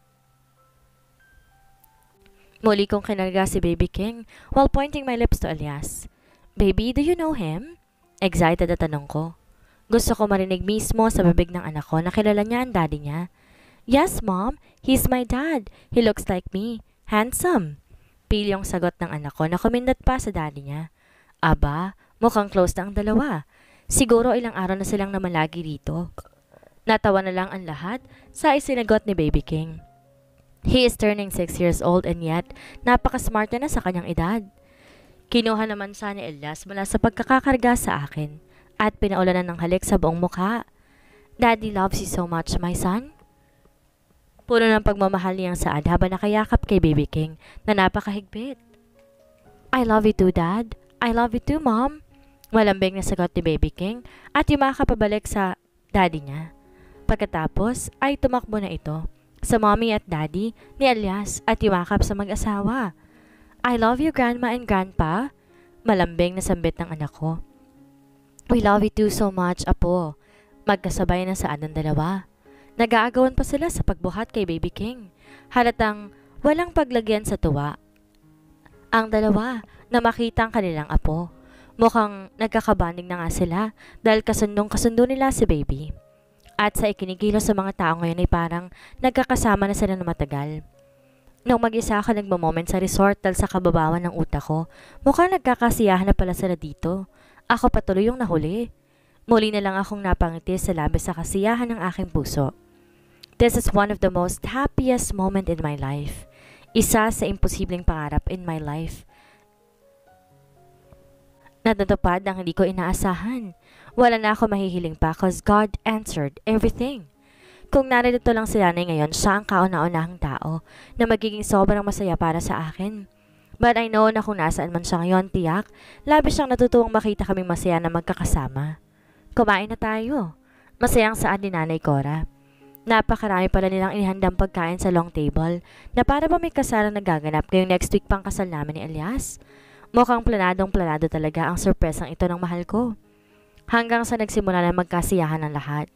Muli kong kinarga si Baby King while pointing my lips to Elias. Baby, do you know him? Excited na tanong ko. Gusto ko marinig mismo sa bibig ng anak ko na kilala niya ang daddy niya. Yes, Mom. He's my dad. He looks like me. Handsome. Pilyong sagot ng anak ko na kumindat pa sa daddy niya. Aba, mukhang close na ang dalawa. Siguro ilang araw na silang namalagi lagi rito. Natawa na lang ang lahat sa isinagot ni Baby King. He is turning 6 years old and yet, napaka-smart na, na sa kanyang edad. Kinuha naman sana ni Elias mula sa pagkakakarga sa akin at pinaulanan ng halik sa buong mukha. Daddy loves you so much, my son. Puno ng pagmamahal niyang saad habang nakayakap kay Baby King na napakahigpit. I love you too, Dad. I love you too, Mom. Malambing na sagot ni Baby King at yumaka pabalik sa daddy niya. Pagkatapos ay tumakbo na ito sa mommy at daddy ni Elias at yumakap sa mag-asawa. I love you, Grandma and Grandpa. Malambing na sambit ng anak ko. We love you too so much, Apo. Magkasabay na saan ang dalawa. Nagaagawan pa sila sa pagbuhat kay Baby King. Halatang walang paglagyan sa tuwa. Ang dalawa na makita ang kanilang apo. Mukhang nagkakabanig na nga sila dahil kasundong-kasundo nila si Baby. At sa ikinikilos sa mga tao ngayon ay parang nagkakasama na sila na matagal. Nung mag-isa ako nagmamoment sa resort dahil sa kababawan ng utak ko, mukhang nagkakasiyahan na pala sila dito. Ako patuloy yung nahuli. Muli na lang akong napangiti sa labis sa kasiyahan ng aking puso. This is one of the most happiest moment in my life. Isa sa imposibleng pangarap in my life. Natatupad ang hindi ko inaasahan. Wala na ako mahihiling pa cause God answered everything. Kung naririto lang si nanay ngayon, siya ang kauna-unahang tao na magiging sobrang masaya para sa akin. But I know na kung nasaan man siya ngayon, tiyak, labis siyang natutuwang makita kaming masaya na magkakasama. Kumain na tayo. Masayang saan ni Nanay Cora. Napakarami pala nilang inihandang pagkain sa long table na para ba may kasalan na gaganap ngayong next week pang kasal namin ni Elias. Mukhang planadong planado talaga ang sorpresang ito ng mahal ko. Hanggang sa nagsimula na magkasiyahan ng lahat.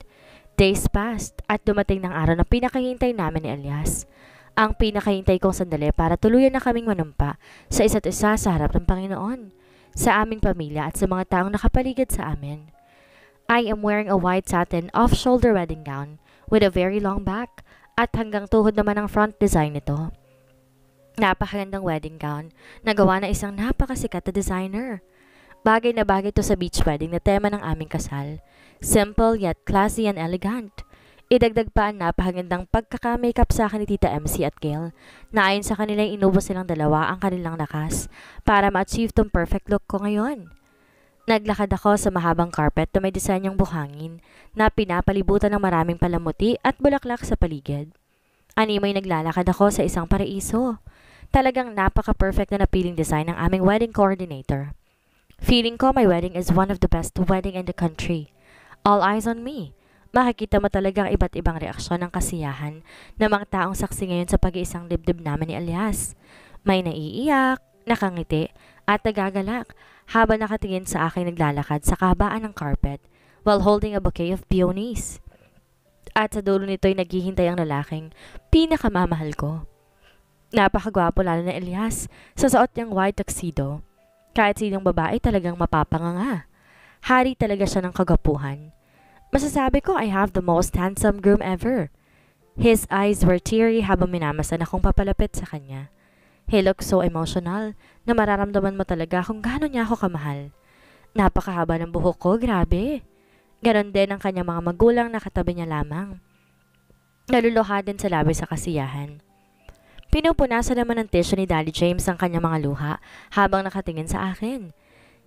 Days passed at dumating ng araw na pinakahintay namin ni Elias. Ang pinakahintay kong sandali para tuluyan na kaming manumpa sa isa't isa sa harap ng Panginoon, sa aming pamilya at sa mga taong nakapaligid sa amin. I am wearing a white satin off-shoulder wedding gown with a very long back at hanggang tuhod naman ang front design nito. Napakagandang wedding gown na gawa ng isang napakasikat na designer. Bagay na bagay ito sa beach wedding na tema ng aming kasal. Simple yet classy and elegant. Idagdag pa ang napakagandang pagkaka-makeup sa akin ni Tita MC at Gail na ayon sa kanila inubos silang dalawa ang kanilang lakas para ma-achieve tong perfect look ko ngayon. Naglakad ako sa mahabang carpet na may disanyang buhangin na pinapalibutan ng maraming palamuti at bulaklak sa paligid. Animoy naglalakad ako sa isang paraiso. Talagang napaka-perfect na napiling design ng aming wedding coordinator. Feeling ko my wedding is one of the best wedding in the country. All eyes on me. Makikita mo talagang iba't ibang reaksyon ng kasiyahan ng mga taong saksi ngayon sa pag-iisang dibdib namin ni Elias. May naiiyak, nakangiti, at nagagalak habang nakatingin sa akin naglalakad sa kahabaan ng carpet while holding a bouquet of peonies. At sa dulo nito ay naghihintay ang lalaking pinakamamahal ko. Napakagwapo lalo na Elias sa suot niyang white tuxedo. Kahit sinong babae talagang mapapanganga. Hari talaga siya ng kagapuhan. Masasabi ko I have the most handsome groom ever. His eyes were teary habang minamasan akong papalapit sa kanya. He looked so emotional na mararamdaman mo talaga kung gaano niya ako kamahal. Napakahaba ng buhok ko, grabe. Ganon din ang kanyang mga magulang na katabi niya lamang. Naluluha din sa labi sa kasiyahan. Pinupunasan naman ng tissue ni Daddy James ang kanyang mga luha habang nakatingin sa akin.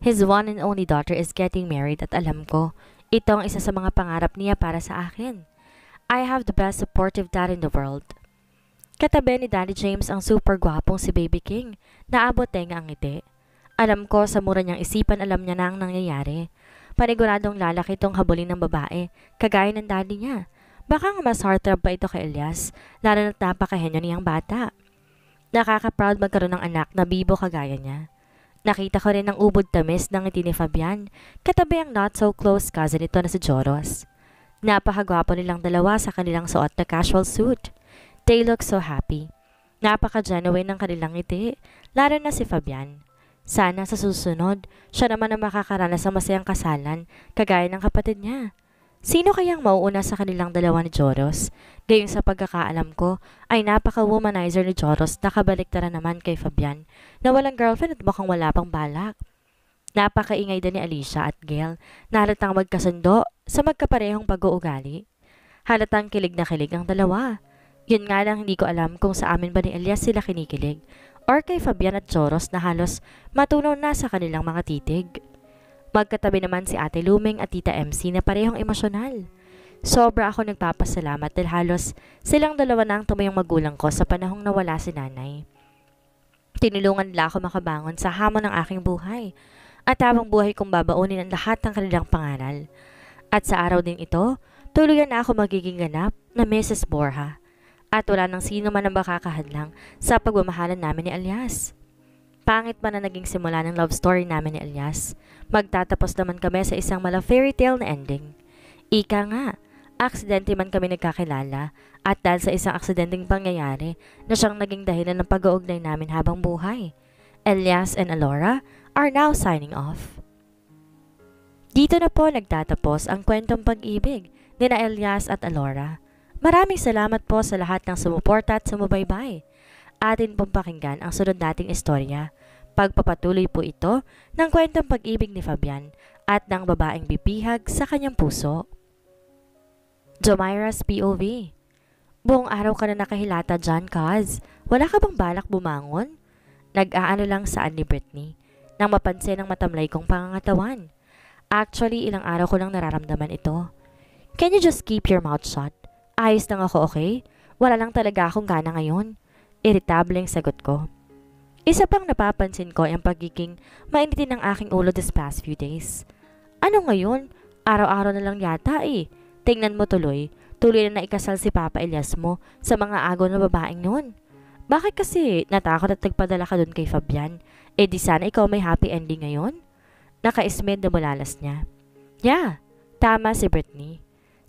His one and only daughter is getting married at alam ko, ito ang isa sa mga pangarap niya para sa akin. I have the best supportive dad in the world. Katabi ni Daddy James ang super gwapong si Baby King na abot tenga ang ngiti. Alam ko sa mura niyang isipan alam niya na ang nangyayari. Paniguradong lalaki itong habulin ng babae, kagaya ng daddy niya. Baka nga mas heartthrob pa ito kay Elias, lalo na't napakahenyo niyang bata. Nakaka-proud magkaroon ng anak na bibo kagaya niya. Nakita ko rin ang ubod tamis ng ngiti ni Fabian, katabi ang not so close cousin nito na si Joros. Napakagwapo nilang dalawa sa kanilang suot na casual suit. They look so happy. Napaka-genuine ng kanilang ngiti, lalo na si Fabian. Sana sa susunod, siya naman ang makakaranas ng masayang kasalan, kagaya ng kapatid niya. Sino kayang mauuna sa kanilang dalawa ni Joros? Gayong sa pagkakaalam ko, ay napaka-womanizer ni Joros na kabaliktara naman kay Fabian na walang girlfriend at mukhang wala pang balak. Napakaingay din ni Alicia at Gail na halatang magkasundo sa magkaparehong pag-uugali. Halatang kilig na kilig ang dalawa. Yun nga lang hindi ko alam kung sa amin ba ni Elias sila kinikilig or kay Fabian at Choros na halos matunaw na sa kanilang mga titig. Magkatabi naman si Ate Luming at Tita MC na parehong emosyonal. Sobra ako nagpapasalamat dahil halos silang dalawa na ang tumayong magulang ko sa panahong nawala si nanay. Tinulungan nila ako makabangon sa hamon ng aking buhay at habang buhay kong babaunin ang lahat ng kanilang pangaral. At sa araw din ito, tuluyan na ako magiging ganap na Mrs. Borja at wala nang sino man ang makakahadlang sa pagmamahalan namin ni Elias. Pangit man na naging simula ng love story namin ni Elias, magtatapos naman kami sa isang mala fairy tale na ending. Ika nga, aksidente man kami nagkakilala at dahil sa isang aksidenteng pangyayari na siyang naging dahilan ng pag-uugnay namin habang buhay. Elias and Alora are now signing off. Dito na po nagtatapos ang kwentong pag-ibig nina Elias at Alora. Maraming salamat po sa lahat ng sumuporta at sumubaybay. Atin pong pakinggan ang sunod nating istorya. Pagpapatuloy po ito ng kwentong pag-ibig ni Fabian at ng babaeng bibihag sa kanyang puso. Jomira's POV Buong araw ka na nakahilata dyan, Kaz. Wala ka bang balak bumangon? Nag-aano lang saan ni Brittany nang mapansin ang matamlay kong pangangatawan. Actually, ilang araw ko lang nararamdaman ito. Can you just keep your mouth shut? Ayos lang ako, okay? Wala lang talaga akong gana ngayon. Iritableng sagot ko. Isa pang napapansin ko ang pagiging mainitin ng aking ulo this past few days. Ano ngayon? Araw-araw na lang yata eh. Tingnan mo tuloy, tuloy na naikasal si Papa Elias mo sa mga agaw na babaeng yun. Bakit kasi natakot at nagpadala ka dun kay Fabian? Eh di sana ikaw may happy ending ngayon? Nakaismed na mulalas niya. Yeah, tama si Brittany.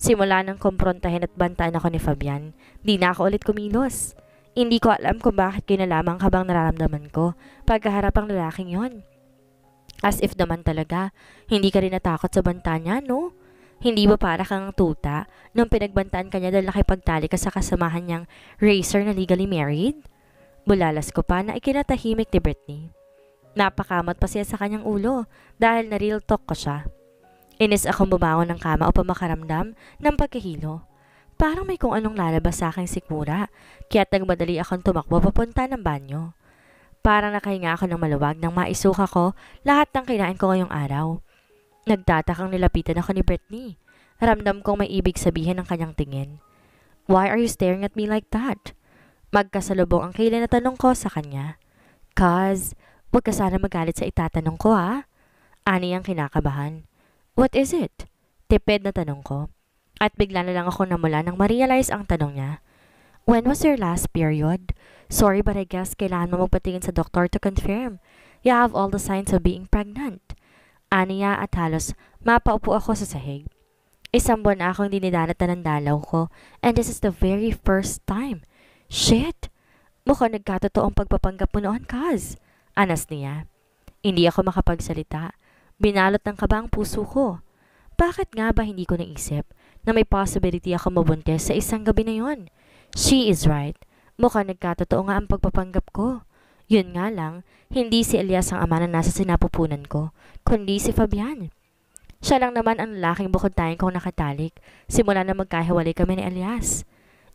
Simula nang komprontahin at bantaan ako ni Fabian, di na ako ulit kumilos. Hindi ko alam kung bakit ko na lamang habang nararamdaman ko pagkaharap ang lalaking yon. As if naman talaga, hindi ka rin natakot sa banta niya, no? Hindi ba para kang tuta nung pinagbantaan kanya niya dahil nakipagtali ka sa kasamahan niyang racer na legally married? Bulalas ko pa na ikinatahimik ni Brittany. Napakamot pa siya sa kanyang ulo dahil na real talk ko siya. Inis akong bumangon ng kama upang makaramdam ng pagkahilo. Parang may kung anong lalabas sa aking sikmura, kaya nagmadali akong tumakbo papunta ng banyo. Parang nakahinga ako ng maluwag nang maisuka ko lahat ng kinain ko ngayong araw. Nagtatakang nilapitan ako ni Brittany. Ramdam kong may ibig sabihin ng kanyang tingin. Why are you staring at me like that? Magkasalubong ang kilay na tanong ko sa kanya. Cause, huwag ka sana magalit sa itatanong ko ha. Ah. Ani ang kinakabahan. What is it? Tipid na tanong ko. At bigla na lang ako namula nang ma-realize ang tanong niya. When was your last period? Sorry but I guess kailangan mo magpatingin sa doktor to confirm. You have all the signs of being pregnant. Aniya at halos mapaupo ako sa sahig. Isang buwan na akong dinidanatan ng dalaw ko and this is the very first time. Shit! Mukhang nagkatotoo ang pagpapanggap mo noon, Kaz. Anas niya. Hindi ako makapagsalita Binalot ng kaba ang puso ko. Bakit nga ba hindi ko naisip na may possibility ako mabuntis sa isang gabi na yon? She is right. Mukha nagkatotoo nga ang pagpapanggap ko. Yun nga lang, hindi si Elias ang ama na nasa sinapupunan ko, kundi si Fabian. Siya lang naman ang lalaking bukuntayan kong nakatalik simula na magkahiwalay kami ni Elias.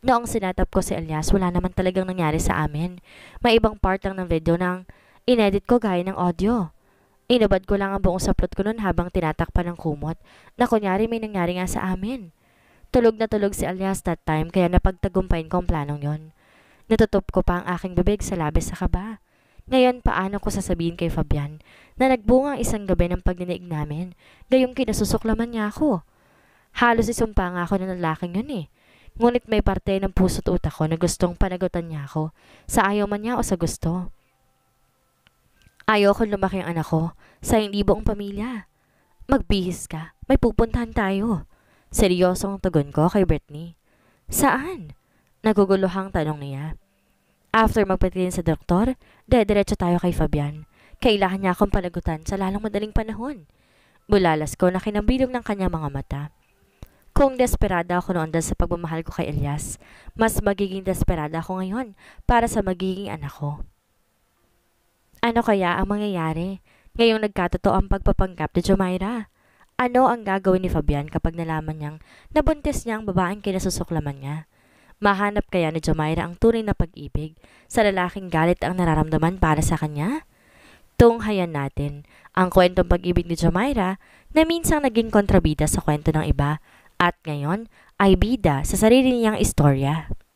Noong sinatap ko si Elias, wala naman talagang nangyari sa amin. May ibang part lang ng video ng inedit ko gaya ng audio. Inubad ko lang ang buong saplot ko noon habang tinatakpan ng kumot na kunyari may nangyari nga sa amin. Tulog na tulog si Alias that time kaya napagtagumpayin ko ang planong yon. Natutop ko pa ang aking bibig sa labis sa kaba. Ngayon, paano ko sasabihin kay Fabian na nagbunga isang gabi ng pagninig namin, gayong kinasusuklaman niya ako? Halos isumpa nga ako ng lalaking yun eh. Ngunit may parte ng puso't utak ko na gustong panagutan niya ako, sa ayaw man niya o sa gusto. Ayoko lumaki ang anak ko sa hindi buong pamilya. Magbihis ka, may pupuntahan tayo. Seryosong tugon ko kay Brittany. Saan? Naguguluhang tanong niya. After magpatingin sa doktor, dediretso tayo kay Fabian. Kailangan niya akong palagutan sa lalong madaling panahon. Bulalas ko na kinabilog ng kanya mga mata. Kung desperada ako noon dahil sa pagmamahal ko kay Elias, mas magiging desperada ako ngayon para sa magiging anak ko. Ano kaya ang mangyayari ngayong nagkatotoo ang pagpapanggap ni Jumaira? Ano ang gagawin ni Fabian kapag nalaman niyang nabuntis niya ang babaeng kinasusuklaman niya? Mahanap kaya ni Jumaira ang tunay na pag-ibig sa lalaking galit ang nararamdaman para sa kanya? Tunghayan natin ang kwentong pag-ibig ni Jumaira na minsang naging kontrabida sa kwento ng iba at ngayon ay bida sa sarili niyang istorya.